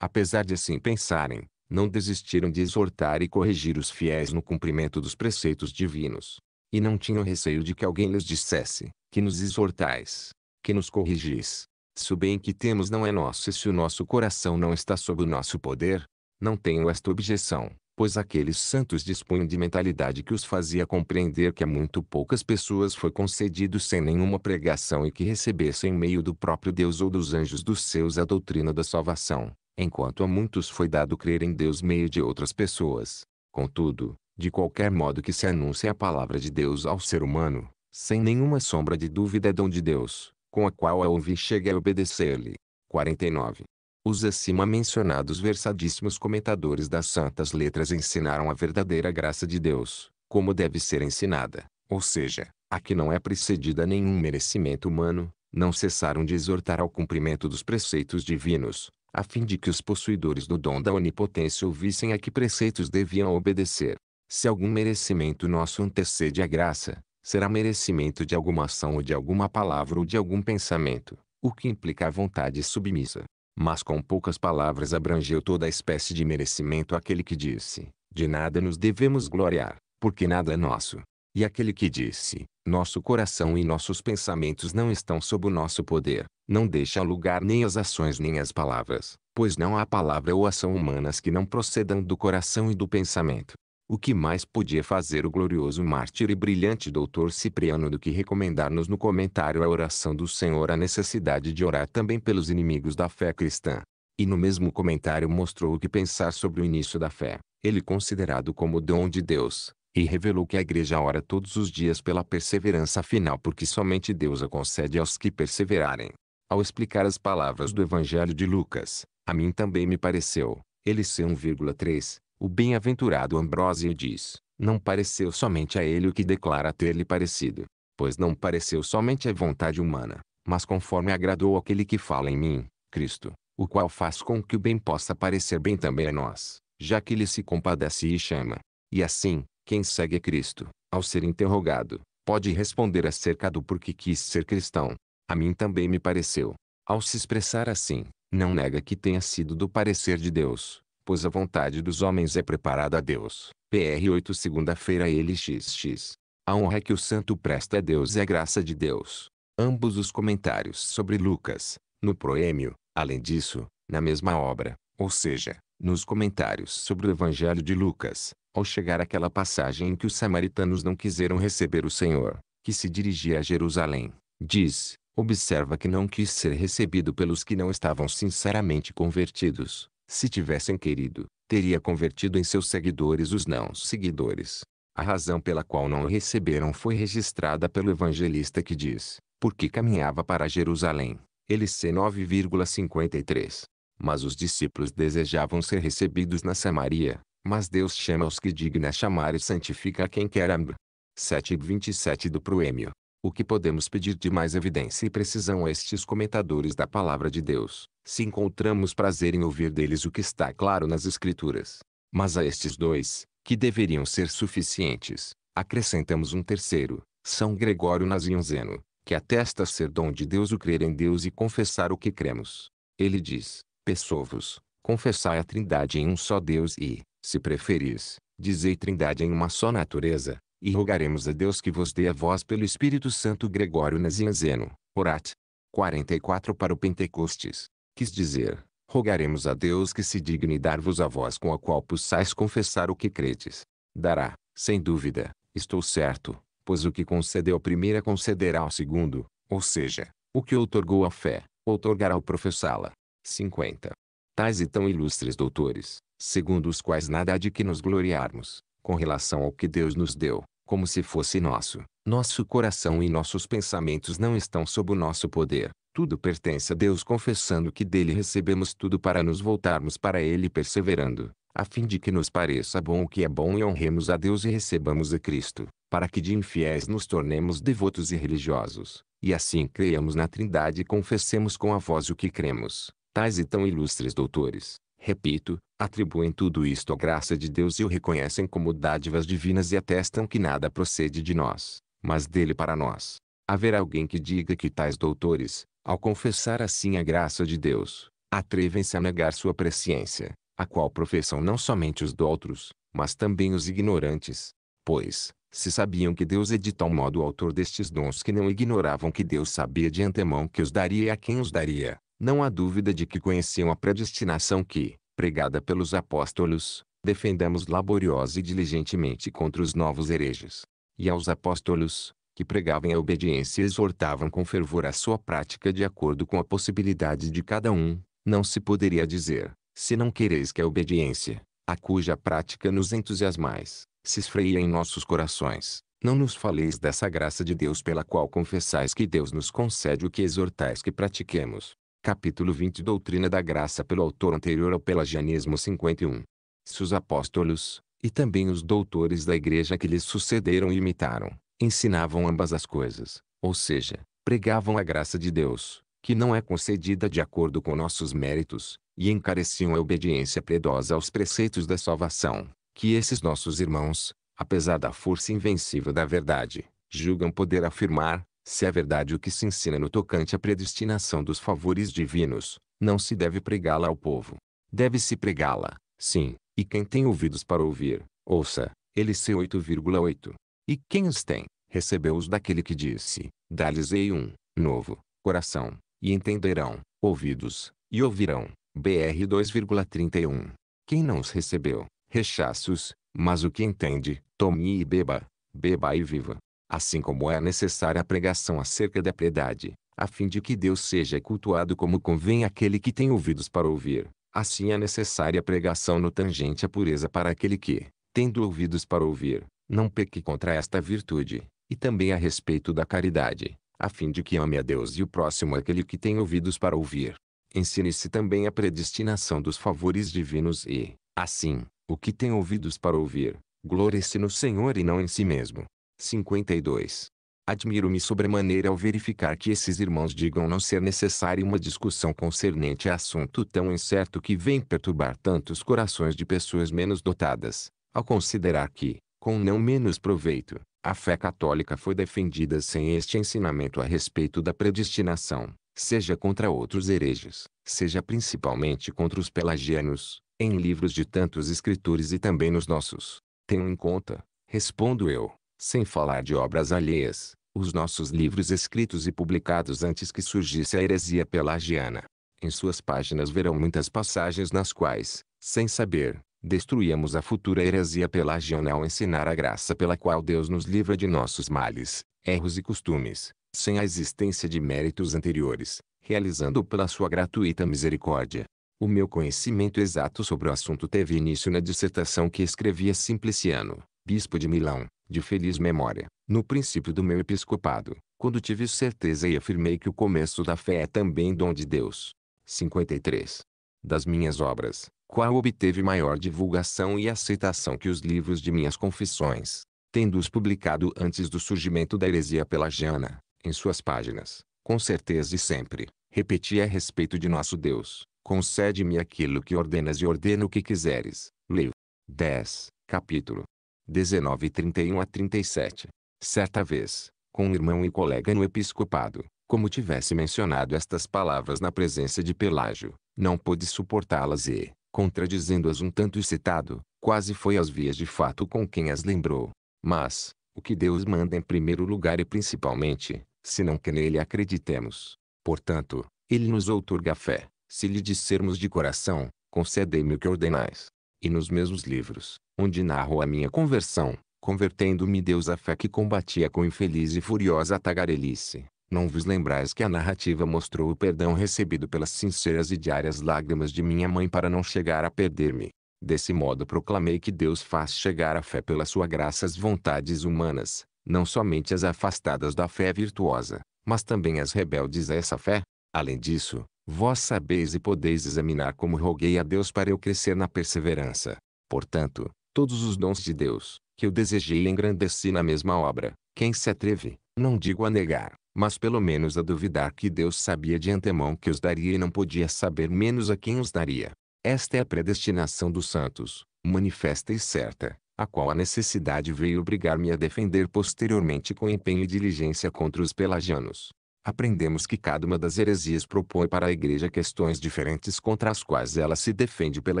Apesar de assim pensarem, não desistiram de exortar e corrigir os fiéis no cumprimento dos preceitos divinos. E não tinham receio de que alguém lhes dissesse, que nos exortais, que nos corrigis. Se o bem que temos não é nosso e se o nosso coração não está sob o nosso poder, não tenho esta objeção pois aqueles santos dispunham de mentalidade que os fazia compreender que a muito poucas pessoas foi concedido sem nenhuma pregação e que recebessem em meio do próprio Deus ou dos anjos dos seus a doutrina da salvação, enquanto a muitos foi dado crer em Deus meio de outras pessoas. Contudo, de qualquer modo que se anuncie a palavra de Deus ao ser humano, sem nenhuma sombra de dúvida é dom de Deus, com a qual a ouvir chega a obedecer-lhe. 49. Os acima mencionados versadíssimos comentadores das santas letras ensinaram a verdadeira graça de Deus, como deve ser ensinada, ou seja, a que não é precedida nenhum merecimento humano, não cessaram de exortar ao cumprimento dos preceitos divinos, a fim de que os possuidores do dom da onipotência ouvissem a que preceitos deviam obedecer. Se algum merecimento nosso antecede a graça, será merecimento de alguma ação ou de alguma palavra ou de algum pensamento, o que implica a vontade submissa mas com poucas palavras abrangeu toda espécie de merecimento aquele que disse, de nada nos devemos gloriar, porque nada é nosso. E aquele que disse, nosso coração e nossos pensamentos não estão sob o nosso poder, não deixa lugar nem as ações nem as palavras, pois não há palavra ou ação humanas que não procedam do coração e do pensamento. O que mais podia fazer o glorioso mártir e brilhante doutor Cipriano do que recomendar-nos no comentário a oração do Senhor a necessidade de orar também pelos inimigos da fé cristã? E no mesmo comentário mostrou o que pensar sobre o início da fé, ele considerado como dom de Deus, e revelou que a igreja ora todos os dias pela perseverança final porque somente Deus a concede aos que perseverarem. Ao explicar as palavras do Evangelho de Lucas, a mim também me pareceu, ele ser 1,3, o bem-aventurado Ambrósio diz, não pareceu somente a ele o que declara ter-lhe parecido, pois não pareceu somente a vontade humana, mas conforme agradou aquele que fala em mim, Cristo, o qual faz com que o bem possa parecer bem também a nós, já que ele se compadece e chama. E assim, quem segue a Cristo, ao ser interrogado, pode responder acerca do porquê quis ser cristão. A mim também me pareceu. Ao se expressar assim, não nega que tenha sido do parecer de Deus, pois a vontade dos homens é preparada a Deus. PR 8 Segunda-feira LXX. A honra que o santo presta a Deus é graça de Deus. Ambos os comentários sobre Lucas, no proêmio, além disso, na mesma obra, ou seja, nos comentários sobre o Evangelho de Lucas, ao chegar àquela passagem em que os samaritanos não quiseram receber o Senhor, que se dirigia a Jerusalém, diz, observa que não quis ser recebido pelos que não estavam sinceramente convertidos, se tivessem querido, teria convertido em seus seguidores os não seguidores. A razão pela qual não o receberam foi registrada pelo evangelista que diz, porque caminhava para Jerusalém. Ele c 9,53. Mas os discípulos desejavam ser recebidos na Samaria, mas Deus chama os que digna chamar e santifica a quem quer ambro. 7,27 do Proêmio. O que podemos pedir de mais evidência e precisão a estes comentadores da palavra de Deus? se encontramos prazer em ouvir deles o que está claro nas Escrituras. Mas a estes dois, que deveriam ser suficientes, acrescentamos um terceiro, São Gregório Nazianzeno, que atesta ser dom de Deus o crer em Deus e confessar o que cremos. Ele diz, Pessoas, confessai a trindade em um só Deus e, se preferis, dizei trindade em uma só natureza, e rogaremos a Deus que vos dê a voz pelo Espírito Santo Gregório Nazianzeno, orat. 44 para o Pentecostes quis dizer, rogaremos a Deus que se digne dar-vos a voz com a qual possais confessar o que credes. Dará, sem dúvida, estou certo, pois o que concedeu a primeira concederá ao segundo, ou seja, o que outorgou a fé, outorgará ao professá-la. 50. Tais e tão ilustres doutores, segundo os quais nada há de que nos gloriarmos, com relação ao que Deus nos deu, como se fosse nosso, nosso coração e nossos pensamentos não estão sob o nosso poder, tudo pertence a Deus confessando que dele recebemos tudo para nos voltarmos para ele perseverando, a fim de que nos pareça bom o que é bom e honremos a Deus e recebamos a Cristo, para que de infiéis nos tornemos devotos e religiosos, e assim creiamos na Trindade e confessemos com a voz o que cremos. Tais e tão ilustres doutores, repito, atribuem tudo isto à graça de Deus e o reconhecem como dádivas divinas e atestam que nada procede de nós, mas dele para nós. Haverá alguém que diga que tais doutores, ao confessar assim a graça de Deus, atrevem-se a negar sua presciência, a qual professam não somente os doutros, mas também os ignorantes. Pois, se sabiam que Deus é de tal modo o autor destes dons que não ignoravam que Deus sabia de antemão que os daria e a quem os daria, não há dúvida de que conheciam a predestinação que, pregada pelos apóstolos, defendemos laboriosa e diligentemente contra os novos hereges. E aos apóstolos, que pregavam a obediência e exortavam com fervor a sua prática de acordo com a possibilidade de cada um, não se poderia dizer, se não quereis que a obediência, a cuja prática nos entusiasmais, se esfreia em nossos corações, não nos faleis dessa graça de Deus pela qual confessais que Deus nos concede o que exortais que pratiquemos. Capítulo 20 Doutrina da Graça pelo autor anterior ao pelagianismo 51. Se os apóstolos, e também os doutores da igreja que lhes sucederam imitaram, Ensinavam ambas as coisas, ou seja, pregavam a graça de Deus, que não é concedida de acordo com nossos méritos, e encareciam a obediência piedosa aos preceitos da salvação, que esses nossos irmãos, apesar da força invencível da verdade, julgam poder afirmar, se é verdade o que se ensina no tocante à predestinação dos favores divinos, não se deve pregá-la ao povo. Deve-se pregá-la, sim, e quem tem ouvidos para ouvir, ouça, Ele 8,8. E quem os tem, recebeu-os daquele que disse, Dá-lhes-ei um, novo, coração, e entenderão, ouvidos, e ouvirão. BR 2,31. Quem não os recebeu, rechaços, mas o que entende, tome e beba, beba e viva. Assim como é necessária a pregação acerca da piedade, a fim de que Deus seja cultuado como convém aquele que tem ouvidos para ouvir, assim é necessária a pregação no tangente à pureza para aquele que, tendo ouvidos para ouvir, não peque contra esta virtude, e também a respeito da caridade, a fim de que ame a Deus e o próximo aquele que tem ouvidos para ouvir. Ensine-se também a predestinação dos favores divinos e, assim, o que tem ouvidos para ouvir, glorie-se no Senhor e não em si mesmo. 52. Admiro-me sobremaneira ao verificar que esses irmãos digam não ser necessária uma discussão concernente a assunto tão incerto que vem perturbar tantos corações de pessoas menos dotadas, ao considerar que, com não menos proveito. A fé católica foi defendida sem este ensinamento a respeito da predestinação, seja contra outros hereges, seja principalmente contra os pelagianos, em livros de tantos escritores e também nos nossos. Tenham em conta, respondo eu, sem falar de obras alheias, os nossos livros escritos e publicados antes que surgisse a heresia pelagiana. Em suas páginas verão muitas passagens nas quais, sem saber, destruíamos a futura heresia pelagiana ensinar a graça pela qual Deus nos livra de nossos males, erros e costumes, sem a existência de méritos anteriores, realizando pela sua gratuita misericórdia. O meu conhecimento exato sobre o assunto teve início na dissertação que escrevia Simpliciano, bispo de Milão, de feliz memória, no princípio do meu episcopado, quando tive certeza e afirmei que o começo da fé é também dom de Deus. 53. Das minhas obras, qual obteve maior divulgação e aceitação que os livros de minhas confissões, tendo-os publicado antes do surgimento da heresia pelagiana? em suas páginas, com certeza e sempre, repeti a respeito de nosso Deus, concede-me aquilo que ordenas e ordeno o que quiseres. Leu. 10, capítulo 19 31 a 37. Certa vez, com um irmão e colega no episcopado, como tivesse mencionado estas palavras na presença de Pelágio, não pôde suportá-las e, contradizendo-as um tanto excitado, quase foi às vias de fato com quem as lembrou. Mas, o que Deus manda em primeiro lugar e principalmente, se não que nele acreditemos. Portanto, ele nos outorga fé, se lhe dissermos de coração, concedei-me o que ordenais. E nos mesmos livros, onde narro a minha conversão, convertendo-me Deus à fé que combatia com infeliz e furiosa tagarelice, não vos lembrais que a narrativa mostrou o perdão recebido pelas sinceras e diárias lágrimas de minha mãe para não chegar a perder-me. Desse modo proclamei que Deus faz chegar a fé pela sua graça às vontades humanas, não somente as afastadas da fé virtuosa, mas também as rebeldes a essa fé. Além disso, vós sabeis e podeis examinar como roguei a Deus para eu crescer na perseverança. Portanto, todos os dons de Deus, que eu desejei engrandeci na mesma obra, quem se atreve, não digo a negar, mas pelo menos a duvidar que Deus sabia de antemão que os daria e não podia saber menos a quem os daria. Esta é a predestinação dos santos, manifesta e certa, a qual a necessidade veio obrigar-me a defender posteriormente com empenho e diligência contra os pelagianos. Aprendemos que cada uma das heresias propõe para a Igreja questões diferentes contra as quais ela se defende pela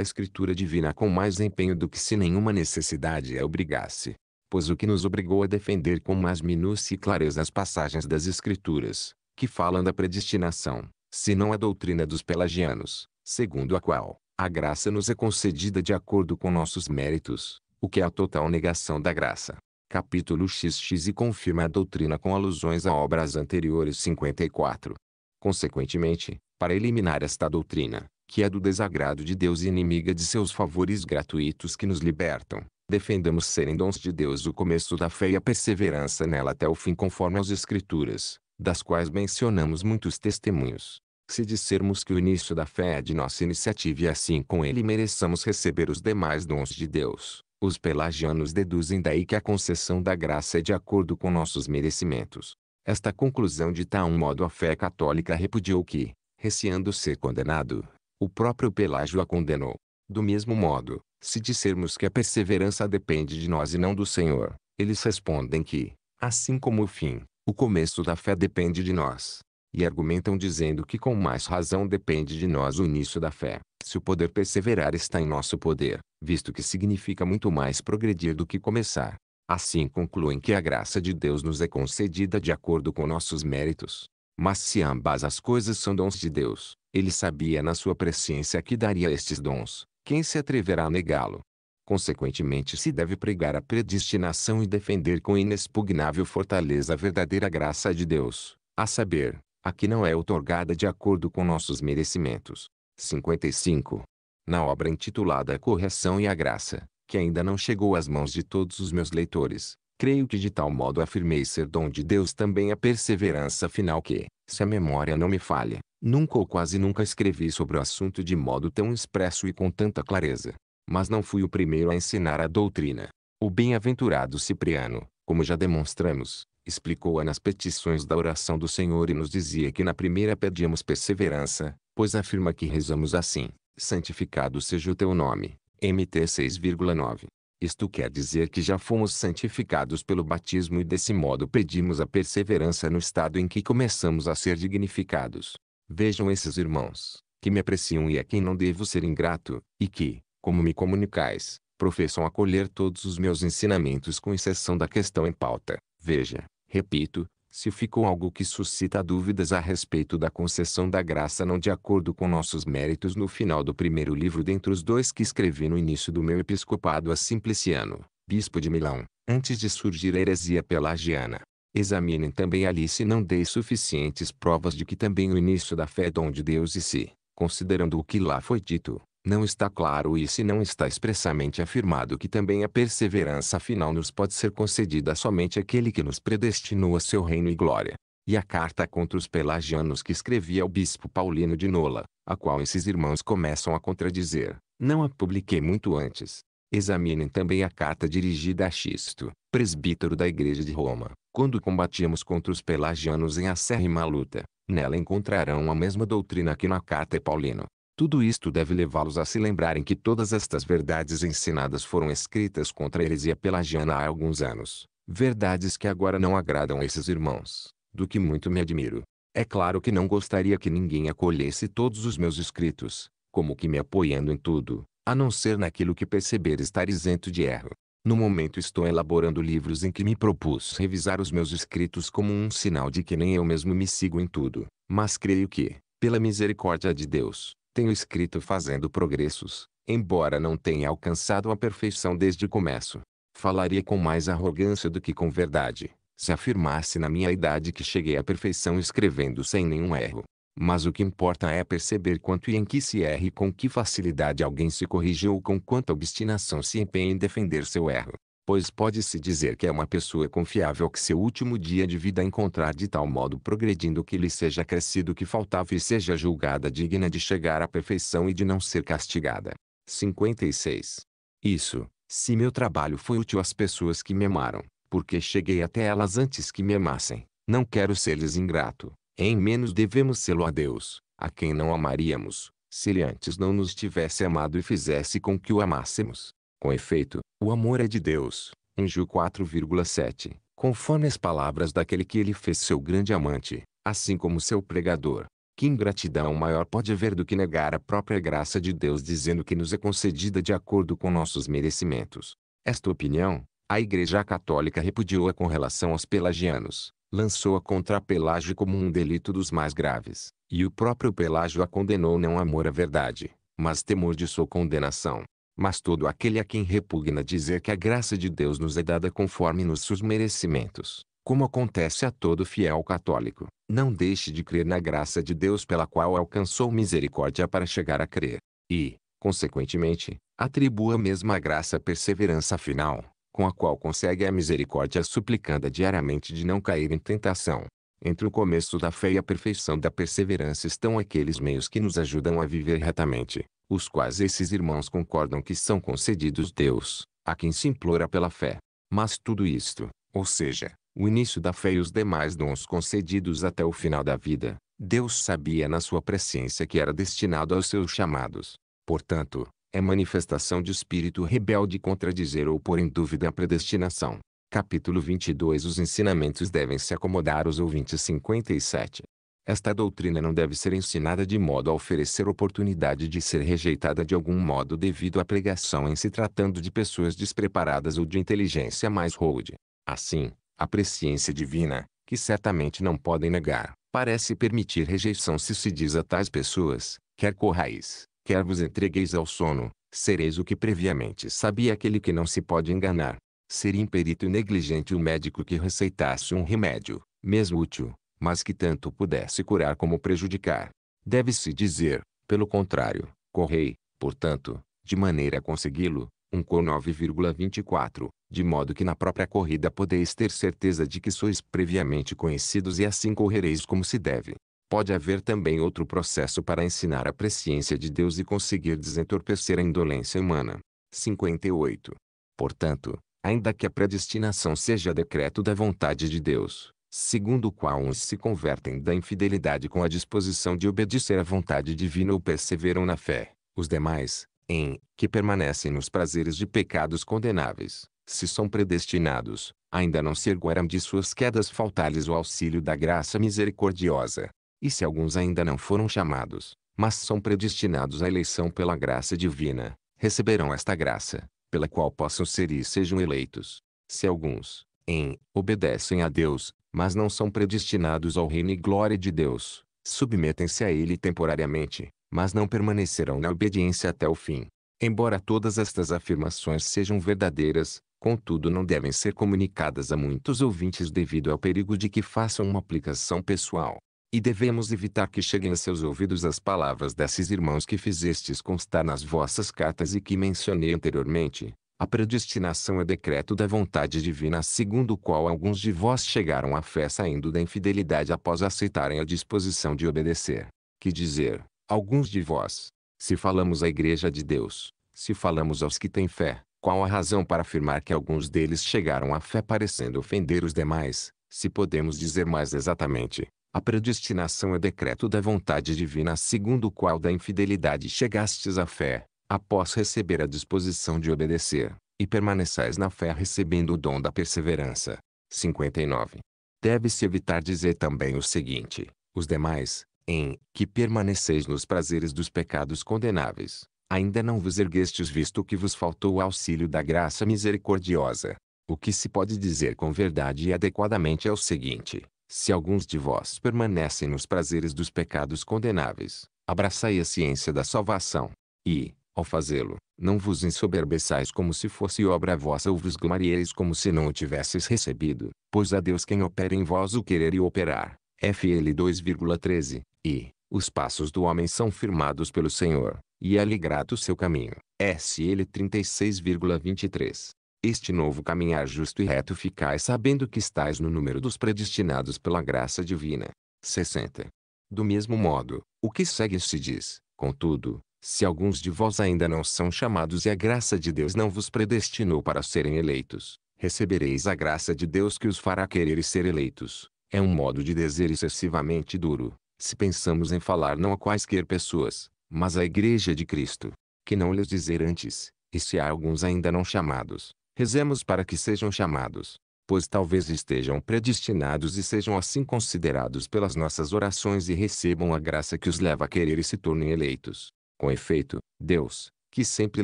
Escritura Divina com mais empenho do que se nenhuma necessidade a é obrigasse pois o que nos obrigou a defender com mais minúcia e clareza as passagens das Escrituras, que falam da predestinação, se não a doutrina dos pelagianos, segundo a qual, a graça nos é concedida de acordo com nossos méritos, o que é a total negação da graça. Capítulo XX e confirma a doutrina com alusões a obras anteriores 54. Consequentemente, para eliminar esta doutrina, que é do desagrado de Deus e inimiga de seus favores gratuitos que nos libertam, defendemos serem dons de Deus o começo da fé e a perseverança nela até o fim conforme as Escrituras, das quais mencionamos muitos testemunhos. Se dissermos que o início da fé é de nossa iniciativa e assim com ele mereçamos receber os demais dons de Deus, os pelagianos deduzem daí que a concessão da graça é de acordo com nossos merecimentos. Esta conclusão de tal modo a fé católica repudiou que, receando ser condenado, o próprio Pelágio a condenou. Do mesmo modo, se dissermos que a perseverança depende de nós e não do Senhor, eles respondem que, assim como o fim, o começo da fé depende de nós. E argumentam dizendo que com mais razão depende de nós o início da fé, se o poder perseverar está em nosso poder, visto que significa muito mais progredir do que começar. Assim concluem que a graça de Deus nos é concedida de acordo com nossos méritos. Mas se ambas as coisas são dons de Deus, ele sabia na sua presciência que daria estes dons, quem se atreverá a negá-lo? Consequentemente, se deve pregar a predestinação e defender com inexpugnável fortaleza a verdadeira graça de Deus, a saber, a que não é otorgada de acordo com nossos merecimentos. 55. Na obra intitulada A Correção e a Graça, que ainda não chegou às mãos de todos os meus leitores, creio que de tal modo afirmei ser dom de Deus também a perseverança final que, se a memória não me falha, Nunca ou quase nunca escrevi sobre o assunto de modo tão expresso e com tanta clareza. Mas não fui o primeiro a ensinar a doutrina. O bem-aventurado Cipriano, como já demonstramos, explicou-a nas petições da oração do Senhor e nos dizia que na primeira pedíamos perseverança, pois afirma que rezamos assim: Santificado seja o teu nome. MT 6,9. Isto quer dizer que já fomos santificados pelo batismo e desse modo pedimos a perseverança no estado em que começamos a ser dignificados. Vejam esses irmãos, que me apreciam e a quem não devo ser ingrato, e que, como me comunicais, professam acolher todos os meus ensinamentos com exceção da questão em pauta. Veja, repito, se ficou algo que suscita dúvidas a respeito da concessão da graça não de acordo com nossos méritos no final do primeiro livro dentre os dois que escrevi no início do meu episcopado a Simpliciano, bispo de Milão, antes de surgir a heresia pelagiana, Examinem também ali se não dei suficientes provas de que também o início da fé é dom de Deus e se, considerando o que lá foi dito, não está claro e se não está expressamente afirmado que também a perseverança final nos pode ser concedida somente àquele que nos predestinou a seu reino e glória. E a carta contra os pelagianos que escrevi ao bispo Paulino de Nola, a qual esses irmãos começam a contradizer, não a publiquei muito antes, Examinem também a carta dirigida a Xisto, presbítero da Igreja de Roma, quando combatíamos contra os pelagianos em acérrima luta. Nela encontrarão a mesma doutrina que na carta Paulino. Tudo isto deve levá-los a se lembrarem que todas estas verdades ensinadas foram escritas contra a heresia pelagiana há alguns anos. Verdades que agora não agradam a esses irmãos, do que muito me admiro. É claro que não gostaria que ninguém acolhesse todos os meus escritos, como que me apoiando em tudo, a não ser naquilo que perceber estar isento de erro. No momento estou elaborando livros em que me propus revisar os meus escritos como um sinal de que nem eu mesmo me sigo em tudo, mas creio que, pela misericórdia de Deus, tenho escrito fazendo progressos, embora não tenha alcançado a perfeição desde o começo. Falaria com mais arrogância do que com verdade, se afirmasse na minha idade que cheguei à perfeição escrevendo sem nenhum erro. Mas o que importa é perceber quanto e em que se erra e com que facilidade alguém se corrige ou com quanta obstinação se empenha em defender seu erro. Pois pode-se dizer que é uma pessoa confiável que seu último dia de vida encontrar de tal modo progredindo que lhe seja crescido o que faltava e seja julgada digna de chegar à perfeição e de não ser castigada. 56. Isso, se meu trabalho foi útil às pessoas que me amaram, porque cheguei até elas antes que me amassem, não quero ser-lhes ingrato, em menos devemos sê-lo a Deus, a quem não amaríamos, se ele antes não nos tivesse amado e fizesse com que o amássemos. Com efeito, o amor é de Deus. 1 Ju 4,7 Conforme as palavras daquele que ele fez seu grande amante, assim como seu pregador. Que ingratidão maior pode haver do que negar a própria graça de Deus dizendo que nos é concedida de acordo com nossos merecimentos. Esta opinião, a Igreja Católica repudiou-a com relação aos pelagianos, lançou-a contra Pelágio como um delito dos mais graves, e o próprio Pelágio a condenou não amor à verdade, mas temor de sua condenação. Mas todo aquele a quem repugna dizer que a graça de Deus nos é dada conforme nos seus merecimentos, como acontece a todo fiel católico, não deixe de crer na graça de Deus pela qual alcançou misericórdia para chegar a crer. E, consequentemente, atribua a mesma graça à perseverança final, com a qual consegue a misericórdia suplicando diariamente de não cair em tentação. Entre o começo da fé e a perfeição da perseverança estão aqueles meios que nos ajudam a viver retamente, os quais esses irmãos concordam que são concedidos Deus, a quem se implora pela fé. Mas tudo isto, ou seja, o início da fé e os demais dons concedidos até o final da vida, Deus sabia na sua presciência que era destinado aos seus chamados. Portanto, é manifestação de espírito rebelde contradizer ou pôr em dúvida a predestinação. Capítulo 22 Os ensinamentos devem se acomodar aos ouvintes 57. Esta doutrina não deve ser ensinada de modo a oferecer oportunidade de ser rejeitada de algum modo devido à pregação em se tratando de pessoas despreparadas ou de inteligência mais rude. Assim, a presciência divina, que certamente não podem negar, parece permitir rejeição se se diz a tais pessoas, quer corrais, quer vos entregueis ao sono, sereis o que previamente sabia aquele que não se pode enganar. Seria imperito e negligente o médico que receitasse um remédio, mesmo útil, mas que tanto pudesse curar como prejudicar. Deve-se dizer, pelo contrário, correi, portanto, de maneira a consegui-lo, um cor 9,24, de modo que na própria corrida podeis ter certeza de que sois previamente conhecidos e assim correreis como se deve pode haver também outro processo para ensinar a presciência de Deus e conseguir desentorpecer a indolência humana. 58. Portanto, ainda que a predestinação seja decreto da vontade de Deus, segundo o qual uns se convertem da infidelidade com a disposição de obedecer à vontade divina ou perseveram na fé, os demais, em que permanecem nos prazeres de pecados condenáveis, se são predestinados, ainda não se ergueram de suas quedas faltar-lhes o auxílio da graça misericordiosa, e se alguns ainda não foram chamados, mas são predestinados à eleição pela graça divina, receberão esta graça, pela qual possam ser e sejam eleitos. Se alguns, em, obedecem a Deus, mas não são predestinados ao reino e glória de Deus, submetem-se a Ele temporariamente, mas não permanecerão na obediência até o fim. Embora todas estas afirmações sejam verdadeiras, contudo não devem ser comunicadas a muitos ouvintes devido ao perigo de que façam uma aplicação pessoal. E devemos evitar que cheguem a seus ouvidos as palavras desses irmãos que fizestes constar nas vossas cartas e que mencionei anteriormente. A predestinação é decreto da vontade divina, segundo o qual alguns de vós chegaram à fé saindo da infidelidade após aceitarem a disposição de obedecer. Que dizer, alguns de vós, se falamos à Igreja de Deus, se falamos aos que têm fé, qual a razão para afirmar que alguns deles chegaram à fé parecendo ofender os demais, se podemos dizer mais exatamente, a predestinação é decreto da vontade divina segundo o qual da infidelidade chegastes à fé, após receber a disposição de obedecer, e permaneçais na fé recebendo o dom da perseverança. 59. Deve-se evitar dizer também o seguinte, os demais, em que permaneceis nos prazeres dos pecados condenáveis, ainda não vos erguestes visto que vos faltou o auxílio da graça misericordiosa. O que se pode dizer com verdade e adequadamente é o seguinte: se alguns de vós permanecem nos prazeres dos pecados condenáveis, abraçai a ciência da salvação. E, ao fazê-lo, não vos ensoberbeçais como se fosse obra vossa ou vos glamarieis como se não o tivesses recebido, pois a Deus quem opera em vós o querer e operar. FL 2,13. E, os passos do homem são firmados pelo Senhor, e é-lhe grato o seu caminho. SL 36,23 este novo caminhar justo e reto ficais sabendo que estáis no número dos predestinados pela graça divina. 60. Do mesmo modo, o que segue se diz, contudo, se alguns de vós ainda não são chamados e a graça de Deus não vos predestinou para serem eleitos, recebereis a graça de Deus que os fará querer e ser eleitos. É um modo de dizer excessivamente duro, se pensamos em falar não a quaisquer pessoas, mas à Igreja de Cristo. Que não lhes dizer antes, e se há alguns ainda não chamados, Rezemos para que sejam chamados, pois talvez estejam predestinados e sejam assim considerados pelas nossas orações e recebam a graça que os leva a querer e se tornem eleitos. Com efeito, Deus, que sempre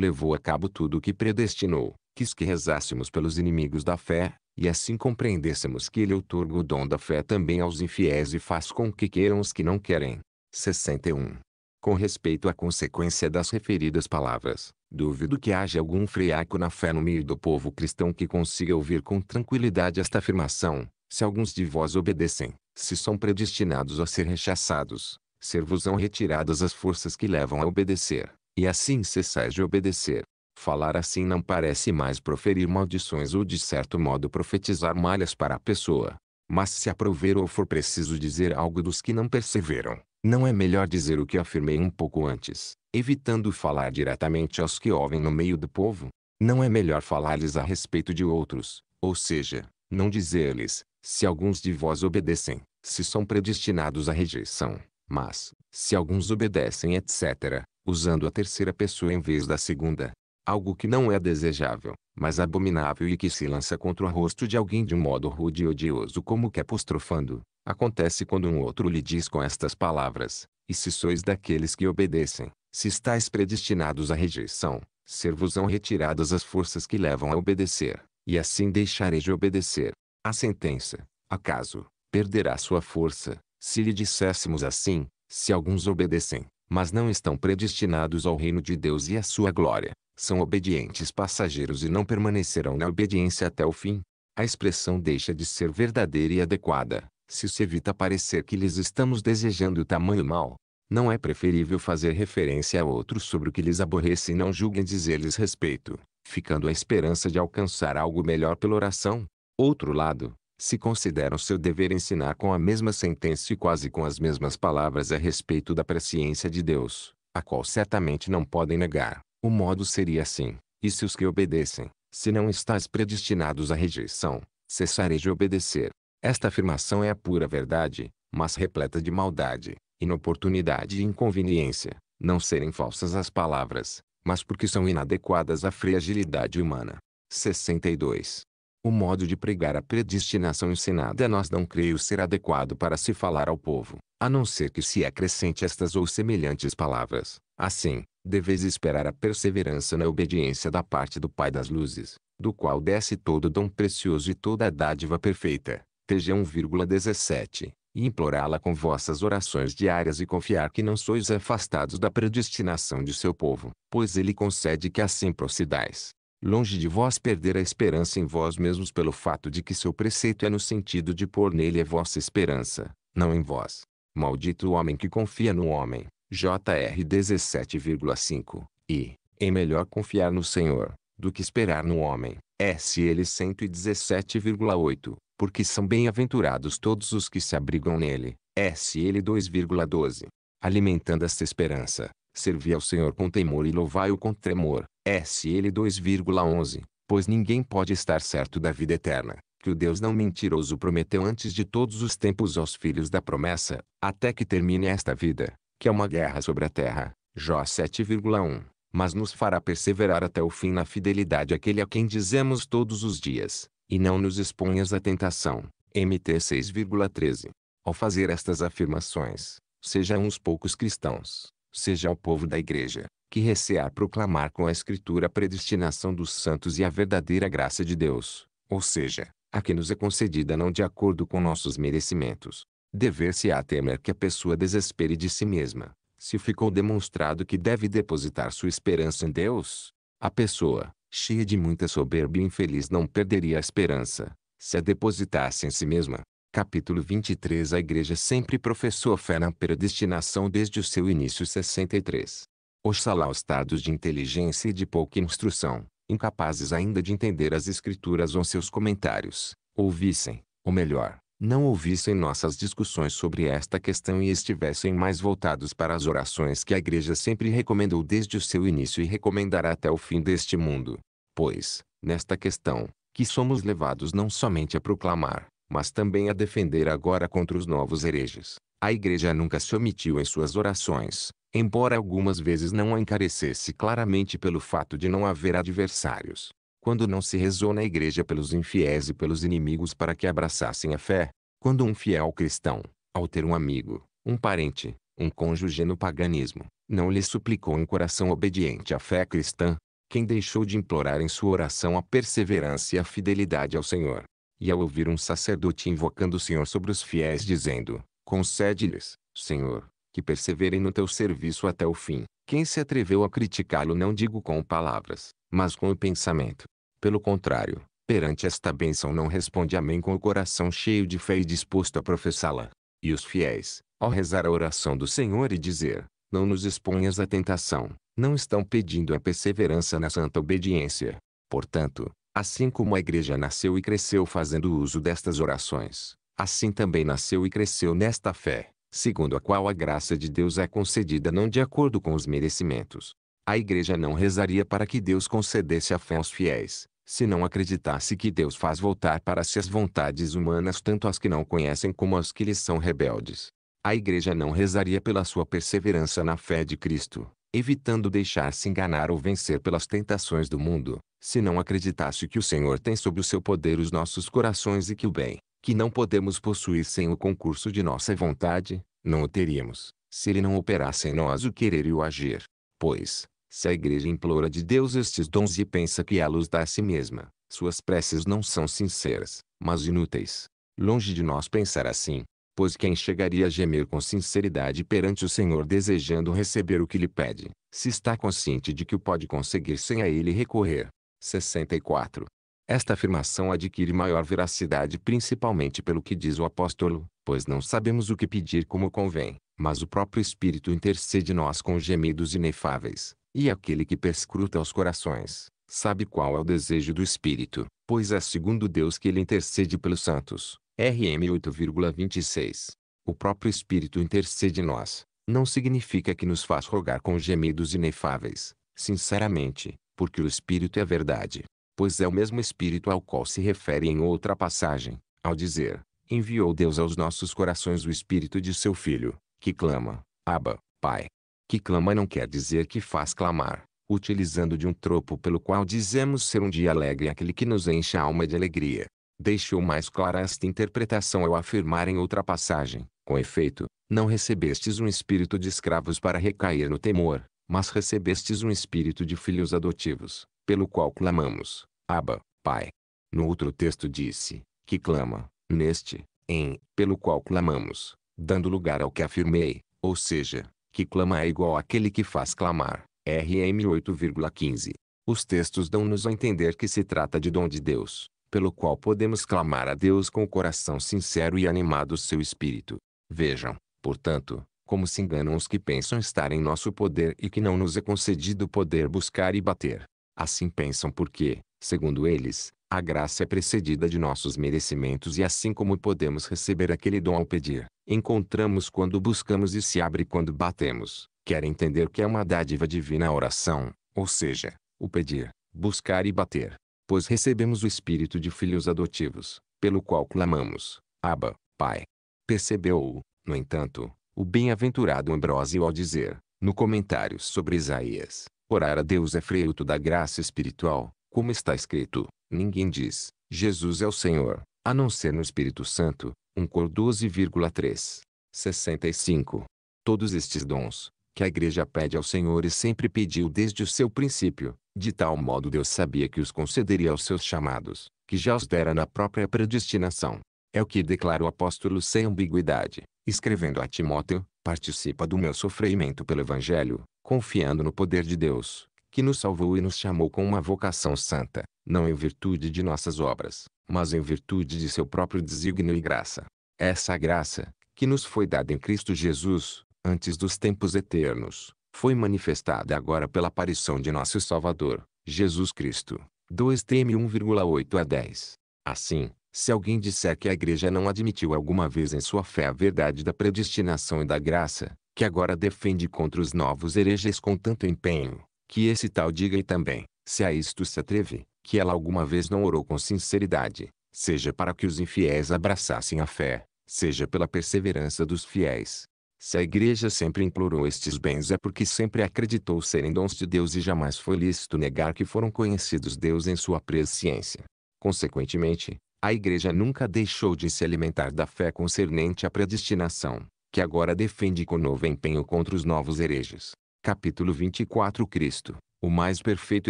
levou a cabo tudo o que predestinou, quis que rezássemos pelos inimigos da fé, e assim compreendêssemos que ele outorga o dom da fé também aos infiéis e faz com que queiram os que não querem. 61. Com respeito à consequência das referidas palavras, Duvido que haja algum friaco na fé no meio do povo cristão que consiga ouvir com tranquilidade esta afirmação. Se alguns de vós obedecem, se são predestinados a ser rechaçados, ser-vos-ão retiradas as forças que levam a obedecer, e assim cessais de obedecer. Falar assim não parece mais proferir maldições ou de certo modo profetizar malhas para a pessoa. Mas se aprover ou for preciso dizer algo dos que não perceberam, não é melhor dizer o que afirmei um pouco antes, evitando falar diretamente aos que ouvem no meio do povo? Não é melhor falar-lhes a respeito de outros, ou seja, não dizer-lhes, se alguns de vós obedecem, se são predestinados à rejeição, mas, se alguns obedecem etc., usando a terceira pessoa em vez da segunda, algo que não é desejável, mas abominável e que se lança contra o rosto de alguém de um modo rude e odioso como que apostrofando, Acontece quando um outro lhe diz com estas palavras: E se sois daqueles que obedecem, se estáis predestinados à rejeição, ser-vos-ão retiradas as forças que levam a obedecer, e assim deixareis de obedecer. A sentença, acaso, perderá sua força, se lhe disséssemos assim: Se alguns obedecem, mas não estão predestinados ao reino de Deus e à sua glória, são obedientes passageiros e não permanecerão na obediência até o fim, a expressão deixa de ser verdadeira e adequada, se se evita parecer que lhes estamos desejando o tamanho mal, não é preferível fazer referência a outros sobre o que lhes aborrece e não julguem dizer-lhes respeito, ficando a esperança de alcançar algo melhor pela oração. Outro lado, se consideram seu dever ensinar com a mesma sentença e quase com as mesmas palavras a respeito da presciência de Deus, a qual certamente não podem negar. O modo seria assim, e se os que obedecem, se não estás predestinados à rejeição, cessarei de obedecer, esta afirmação é a pura verdade, mas repleta de maldade, inoportunidade e inconveniência, não serem falsas as palavras, mas porque são inadequadas à fragilidade humana. 62. O modo de pregar a predestinação ensinada a nós não creio ser adequado para se falar ao povo, a não ser que se acrescente estas ou semelhantes palavras. Assim, deveis esperar a perseverança na obediência da parte do Pai das luzes, do qual desce todo dom precioso e toda a dádiva perfeita, PG 1,17, e implorá-la com vossas orações diárias e confiar que não sois afastados da predestinação de seu povo, pois ele concede que assim procedais. Longe de vós perder a esperança em vós mesmos pelo fato de que seu preceito é no sentido de pôr nele a vossa esperança, não em vós. Maldito o homem que confia no homem. JR 17,5. E, em melhor confiar no Senhor, do que esperar no homem. S.L. 117,8 porque são bem-aventurados todos os que se abrigam nele. SL 2,12. Alimentando esta esperança, servi ao Senhor com temor e louvai-o com tremor. SL 2,11. Pois ninguém pode estar certo da vida eterna, que o Deus não mentiroso prometeu antes de todos os tempos aos filhos da promessa, até que termine esta vida, que é uma guerra sobre a terra. Jó 7,1 mas nos fará perseverar até o fim na fidelidade àquele a quem dizemos todos os dias, e não nos exponhas à tentação. MT 6,13. Ao fazer estas afirmações, seja uns poucos cristãos, seja o povo da igreja, que recear proclamar com a Escritura a predestinação dos santos e a verdadeira graça de Deus, ou seja, a que nos é concedida não de acordo com nossos merecimentos. Dever-se-á temer que a pessoa desespere de si mesma, se ficou demonstrado que deve depositar sua esperança em Deus. A pessoa, cheia de muita soberba e infeliz não perderia a esperança, se a depositasse em si mesma. Capítulo 23 A igreja sempre professou fé na predestinação desde o seu início 63. Oxalá os estados de inteligência e de pouca instrução, incapazes ainda de entender as escrituras ou seus comentários, ouvissem, ou melhor, não ouvissem nossas discussões sobre esta questão e estivessem mais voltados para as orações que a Igreja sempre recomendou desde o seu início e recomendará até o fim deste mundo. Pois, nesta questão, que somos levados não somente a proclamar, mas também a defender agora contra os novos hereges. A Igreja nunca se omitiu em suas orações, embora algumas vezes não a encarecesse claramente pelo fato de não haver adversários quando não se rezou na igreja pelos infiéis e pelos inimigos para que abraçassem a fé, quando um fiel cristão, ao ter um amigo, um parente, um cônjuge no paganismo, não lhe suplicou em coração obediente à fé cristã, quem deixou de implorar em sua oração a perseverança e a fidelidade ao Senhor. E ao ouvir um sacerdote invocando o Senhor sobre os fiéis dizendo, concede-lhes, Senhor, que perseverem no teu serviço até o fim, quem se atreveu a criticá-lo não digo com palavras, mas com o pensamento. Pelo contrário, perante esta bênção não responde amém com o coração cheio de fé e disposto a professá-la. E os fiéis, ao rezar a oração do Senhor e dizer, não nos exponhas à tentação, não estão pedindo a perseverança na santa obediência. Portanto, assim como a igreja nasceu e cresceu fazendo uso destas orações, assim também nasceu e cresceu nesta fé, segundo a qual a graça de Deus é concedida não de acordo com os merecimentos, a igreja não rezaria para que Deus concedesse a fé aos fiéis, se não acreditasse que Deus faz voltar para si as vontades humanas tanto as que não conhecem como as que lhes são rebeldes. A igreja não rezaria pela sua perseverança na fé de Cristo, evitando deixar-se enganar ou vencer pelas tentações do mundo, se não acreditasse que o Senhor tem sob o seu poder os nossos corações e que o bem, que não podemos possuir sem o concurso de nossa vontade, não o teríamos, se ele não operasse em nós o querer e o agir. Pois, se a igreja implora de Deus estes dons e pensa que ela os dá a si mesma, suas preces não são sinceras, mas inúteis. Longe de nós pensar assim, pois quem chegaria a gemer com sinceridade perante o Senhor desejando receber o que lhe pede, se está consciente de que o pode conseguir sem a ele recorrer. 64. Esta afirmação adquire maior veracidade principalmente pelo que diz o apóstolo, pois não sabemos o que pedir como convém, mas o próprio Espírito intercede nós com gemidos inefáveis. E aquele que perscruta os corações, sabe qual é o desejo do Espírito, pois é segundo Deus que ele intercede pelos santos. RM 8,26. O próprio Espírito intercede nós, não significa que nos faz rogar com gemidos inefáveis, sinceramente, porque o Espírito é verdade, pois é o mesmo Espírito ao qual se refere em outra passagem, ao dizer, enviou Deus aos nossos corações o Espírito de seu Filho, que clama, Aba, Pai. Que clama não quer dizer que faz clamar, utilizando de um tropo pelo qual dizemos ser um dia alegre aquele que nos enche a alma de alegria. Deixou mais clara esta interpretação ao afirmar em outra passagem, com efeito, não recebestes um espírito de escravos para recair no temor, mas recebestes um espírito de filhos adotivos, pelo qual clamamos, Aba, Pai. No outro texto disse, que clama, neste, em, pelo qual clamamos, dando lugar ao que afirmei, ou seja, que clama é igual àquele que faz clamar. RM 8,15. Os textos dão-nos a entender que se trata de dom de Deus, pelo qual podemos clamar a Deus com o coração sincero e animado seu espírito. Vejam, portanto, como se enganam os que pensam estar em nosso poder e que não nos é concedido poder buscar e bater. Assim pensam porque, segundo eles, a graça é precedida de nossos merecimentos e assim como podemos receber aquele dom ao pedir, encontramos quando buscamos e se abre quando batemos, quer entender que é uma dádiva divina a oração, ou seja, o pedir, buscar e bater. Pois recebemos o espírito de filhos adotivos, pelo qual clamamos, Abba, Pai. Percebeu-o, no entanto, o bem-aventurado Ambrósio ao dizer, no comentário sobre Isaías, orar a Deus é fruto da graça espiritual, como está escrito, ninguém diz, Jesus é o Senhor, a não ser no Espírito Santo, 1 Cor 12,3. 65. Todos estes dons, que a igreja pede ao Senhor e sempre pediu desde o seu princípio, de tal modo Deus sabia que os concederia aos seus chamados, que já os dera na própria predestinação. É o que declara o apóstolo sem ambiguidade, escrevendo a Timóteo, participa do meu sofrimento pelo Evangelho, confiando no poder de Deus, que nos salvou e nos chamou com uma vocação santa, não em virtude de nossas obras, mas em virtude de seu próprio desígnio e graça. Essa graça, que nos foi dada em Cristo Jesus, antes dos tempos eternos, foi manifestada agora pela aparição de nosso Salvador, Jesus Cristo. 2 Tm 1,8 a 10. Assim, se alguém disser que a igreja não admitiu alguma vez em sua fé a verdade da predestinação e da graça, que agora defende contra os novos hereges com tanto empenho, que esse tal diga e também, se a isto se atreve, que ela alguma vez não orou com sinceridade, seja para que os infiéis abraçassem a fé, seja pela perseverança dos fiéis. Se a igreja sempre implorou estes bens é porque sempre acreditou serem dons de Deus e jamais foi lícito negar que foram conhecidos Deus em sua presciência. Consequentemente, a igreja nunca deixou de se alimentar da fé concernente à predestinação, que agora defende com novo empenho contra os novos hereges. Capítulo 24 Cristo o mais perfeito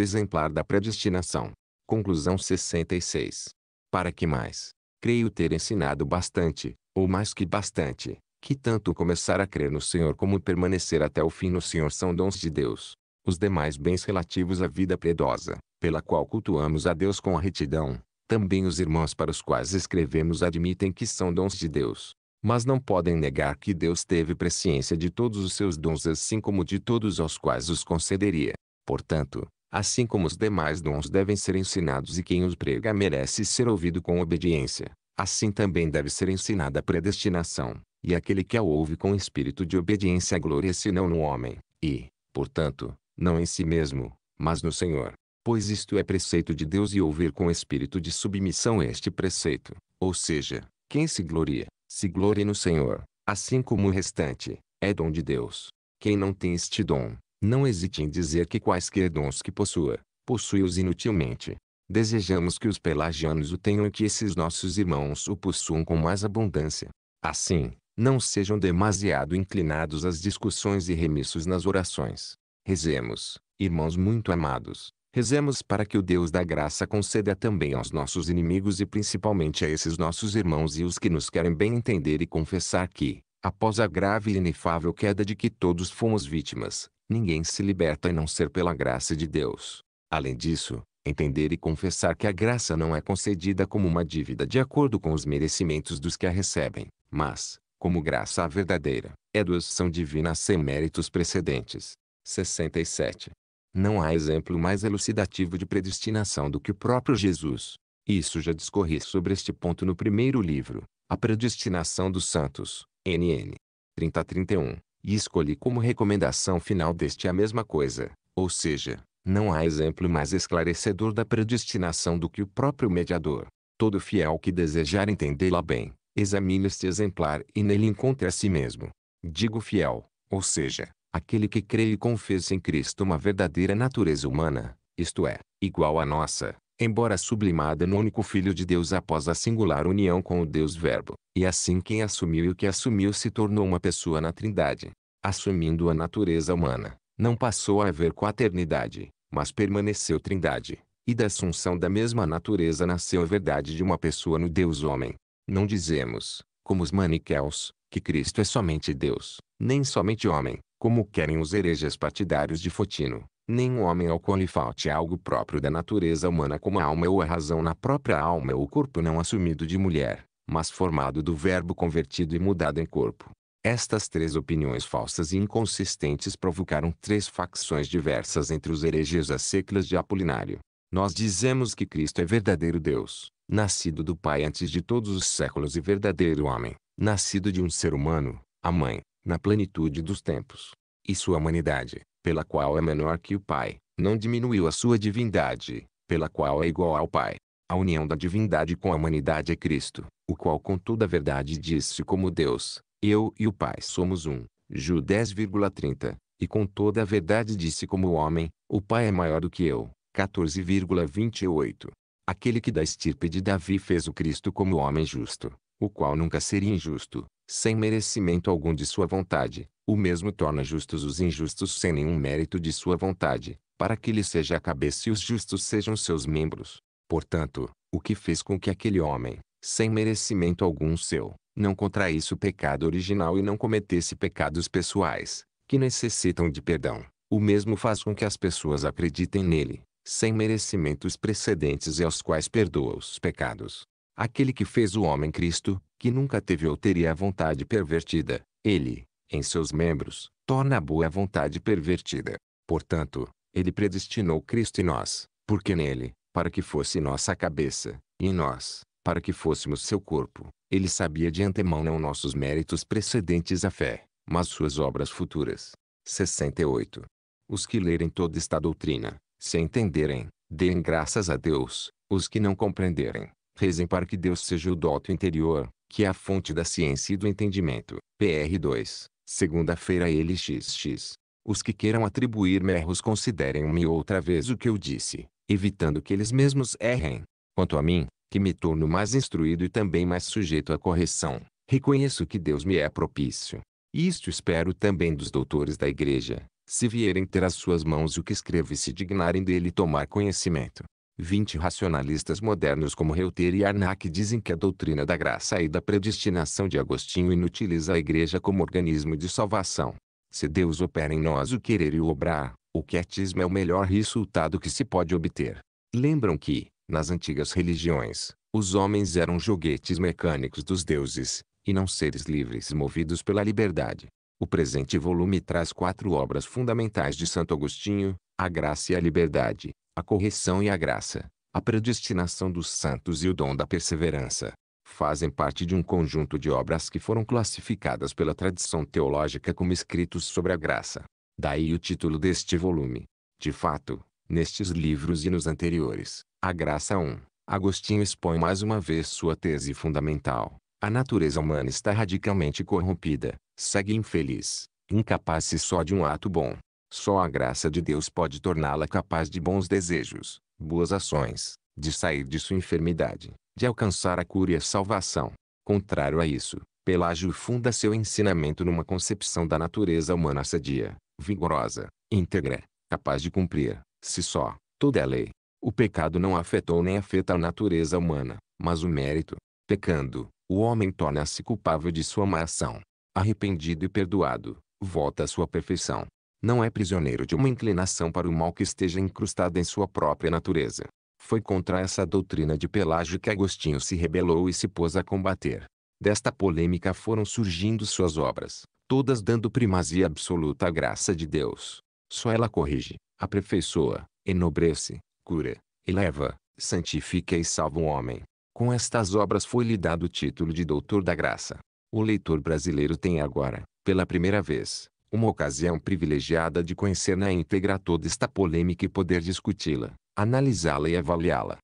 exemplar da predestinação. Conclusão 66. Para que mais? Creio ter ensinado bastante, ou mais que bastante, que tanto começar a crer no Senhor como permanecer até o fim no Senhor são dons de Deus. Os demais bens relativos à vida piedosa, pela qual cultuamos a Deus com a retidão, também os irmãos para os quais escrevemos admitem que são dons de Deus. Mas não podem negar que Deus teve presciência de todos os seus dons assim como de todos aos quais os concederia. Portanto, assim como os demais dons devem ser ensinados e quem os prega merece ser ouvido com obediência, assim também deve ser ensinada a predestinação, e aquele que a ouve com espírito de obediência glória, se não no homem, e, portanto, não em si mesmo, mas no Senhor. Pois isto é preceito de Deus e ouvir com espírito de submissão este preceito, ou seja, quem se gloria, se glorie no Senhor, assim como o restante, é dom de Deus. Quem não tem este dom, não hesite em dizer que quaisquer dons que possua, possui-os inutilmente. Desejamos que os pelagianos o tenham e que esses nossos irmãos o possuam com mais abundância. Assim, não sejam demasiado inclinados às discussões e remissos nas orações. Rezemos, irmãos muito amados, rezemos para que o Deus da graça conceda também aos nossos inimigos e principalmente a esses nossos irmãos e os que nos querem bem entender e confessar que, após a grave e inefável queda de que todos fomos vítimas, Ninguém se liberta a não ser pela graça de Deus. Além disso, entender e confessar que a graça não é concedida como uma dívida de acordo com os merecimentos dos que a recebem, mas, como graça verdadeira, é doação divina sem méritos precedentes. 67. Não há exemplo mais elucidativo de predestinação do que o próprio Jesus. Isso já discorri sobre este ponto no primeiro livro, A Predestinação dos Santos, NN. 30 a 31. E escolhi como recomendação final deste a mesma coisa, ou seja, não há exemplo mais esclarecedor da predestinação do que o próprio mediador. Todo fiel que desejar entendê-la bem, examine este exemplar e nele encontre a si mesmo. Digo fiel, ou seja, aquele que crê e confessa em Cristo uma verdadeira natureza humana, isto é, igual à nossa, embora sublimada no único Filho de Deus após a singular união com o Deus Verbo, e assim quem assumiu e o que assumiu se tornou uma pessoa na Trindade. Assumindo a natureza humana, não passou a haver quaternidade, mas permaneceu Trindade, e da assunção da mesma natureza nasceu a verdade de uma pessoa no Deus-Homem. Não dizemos, como os maniqueus, que Cristo é somente Deus, nem somente homem, como querem os hereges partidários de Fotino, nenhum homem lhe falte algo próprio da natureza humana como a alma ou a razão na própria alma ou corpo não assumido de mulher, mas formado do verbo convertido e mudado em corpo. Estas três opiniões falsas e inconsistentes provocaram três facções diversas entre os hereges às seclas de Apolinário. Nós dizemos que Cristo é verdadeiro Deus, nascido do Pai antes de todos os séculos e verdadeiro homem, nascido de um ser humano, a mãe, na plenitude dos tempos. E sua humanidade, pela qual é menor que o Pai, não diminuiu a sua divindade, pela qual é igual ao Pai. A união da divindade com a humanidade é Cristo, o qual com toda a verdade disse como Deus, eu e o Pai somos um. Ju 10,30 E com toda a verdade disse como homem, o Pai é maior do que eu. 14,28 Aquele que da estirpe de Davi fez o Cristo como homem justo, o qual nunca seria injusto, sem merecimento algum de sua vontade, o mesmo torna justos os injustos sem nenhum mérito de sua vontade, para que lhe seja a cabeça e os justos sejam seus membros. Portanto, o que fez com que aquele homem, sem merecimento algum seu, não contraísse o pecado original e não cometesse pecados pessoais, que necessitam de perdão, o mesmo faz com que as pessoas acreditem nele, sem merecimentos precedentes e aos quais perdoa os pecados. Aquele que fez o homem Cristo, que nunca teve ou teria a vontade pervertida, ele, em seus membros, torna a boa vontade pervertida. Portanto, ele predestinou Cristo em nós, porque nele, para que fosse nossa cabeça, e em nós, para que fôssemos seu corpo, ele sabia de antemão não nossos méritos precedentes à fé, mas suas obras futuras. 68. Os que lerem toda esta doutrina, se entenderem, deem graças a Deus, os que não compreenderem, rezem para que Deus seja o doto interior, que é a fonte da ciência e do entendimento. PR 2. Segunda-feira ele xx. Os que queiram atribuir-me erros considerem-me outra vez o que eu disse, evitando que eles mesmos errem. Quanto a mim, que me torno mais instruído e também mais sujeito à correção, reconheço que Deus me é propício. Isto espero também dos doutores da igreja, se vierem ter as suas mãos o que escrevo e se dignarem dele tomar conhecimento. 20 racionalistas modernos como Reuter e Harnack dizem que a doutrina da graça e da predestinação de Agostinho inutiliza a igreja como organismo de salvação. Se Deus opera em nós o querer e o obrar, o quietismo é o melhor resultado que se pode obter. Lembram que, nas antigas religiões, os homens eram joguetes mecânicos dos deuses, e não seres livres movidos pela liberdade. O presente volume traz quatro obras fundamentais de Santo Agostinho, a graça e a liberdade, a correção e a graça, a predestinação dos santos e o dom da perseverança, fazem parte de um conjunto de obras que foram classificadas pela tradição teológica como escritos sobre a graça. Daí o título deste volume. De fato, nestes livros e nos anteriores, a graça 1, Agostinho expõe mais uma vez sua tese fundamental. A natureza humana está radicalmente corrompida, segue infeliz, incapaz só de um ato bom, só a graça de Deus pode torná-la capaz de bons desejos, boas ações, de sair de sua enfermidade, de alcançar a cura e a salvação. Contrário a isso, Pelágio funda seu ensinamento numa concepção da natureza humana sadia, vigorosa, íntegra, capaz de cumprir, se só, toda a lei. O pecado não afetou nem afeta a natureza humana, mas o mérito. Pecando, o homem torna-se culpável de sua má ação. Arrependido e perdoado, volta à sua perfeição não é prisioneiro de uma inclinação para o mal que esteja incrustada em sua própria natureza. Foi contra essa doutrina de Pelágio que Agostinho se rebelou e se pôs a combater. Desta polêmica foram surgindo suas obras, todas dando primazia absoluta à graça de Deus. Só ela corrige, aperfeiçoa, enobrece, cura, eleva, santifica e salva o homem. Com estas obras foi-lhe dado o título de Doutor da Graça. O leitor brasileiro tem agora, pela primeira vez, uma ocasião privilegiada de conhecer na íntegra toda esta polêmica e poder discuti-la, analisá-la e avaliá-la,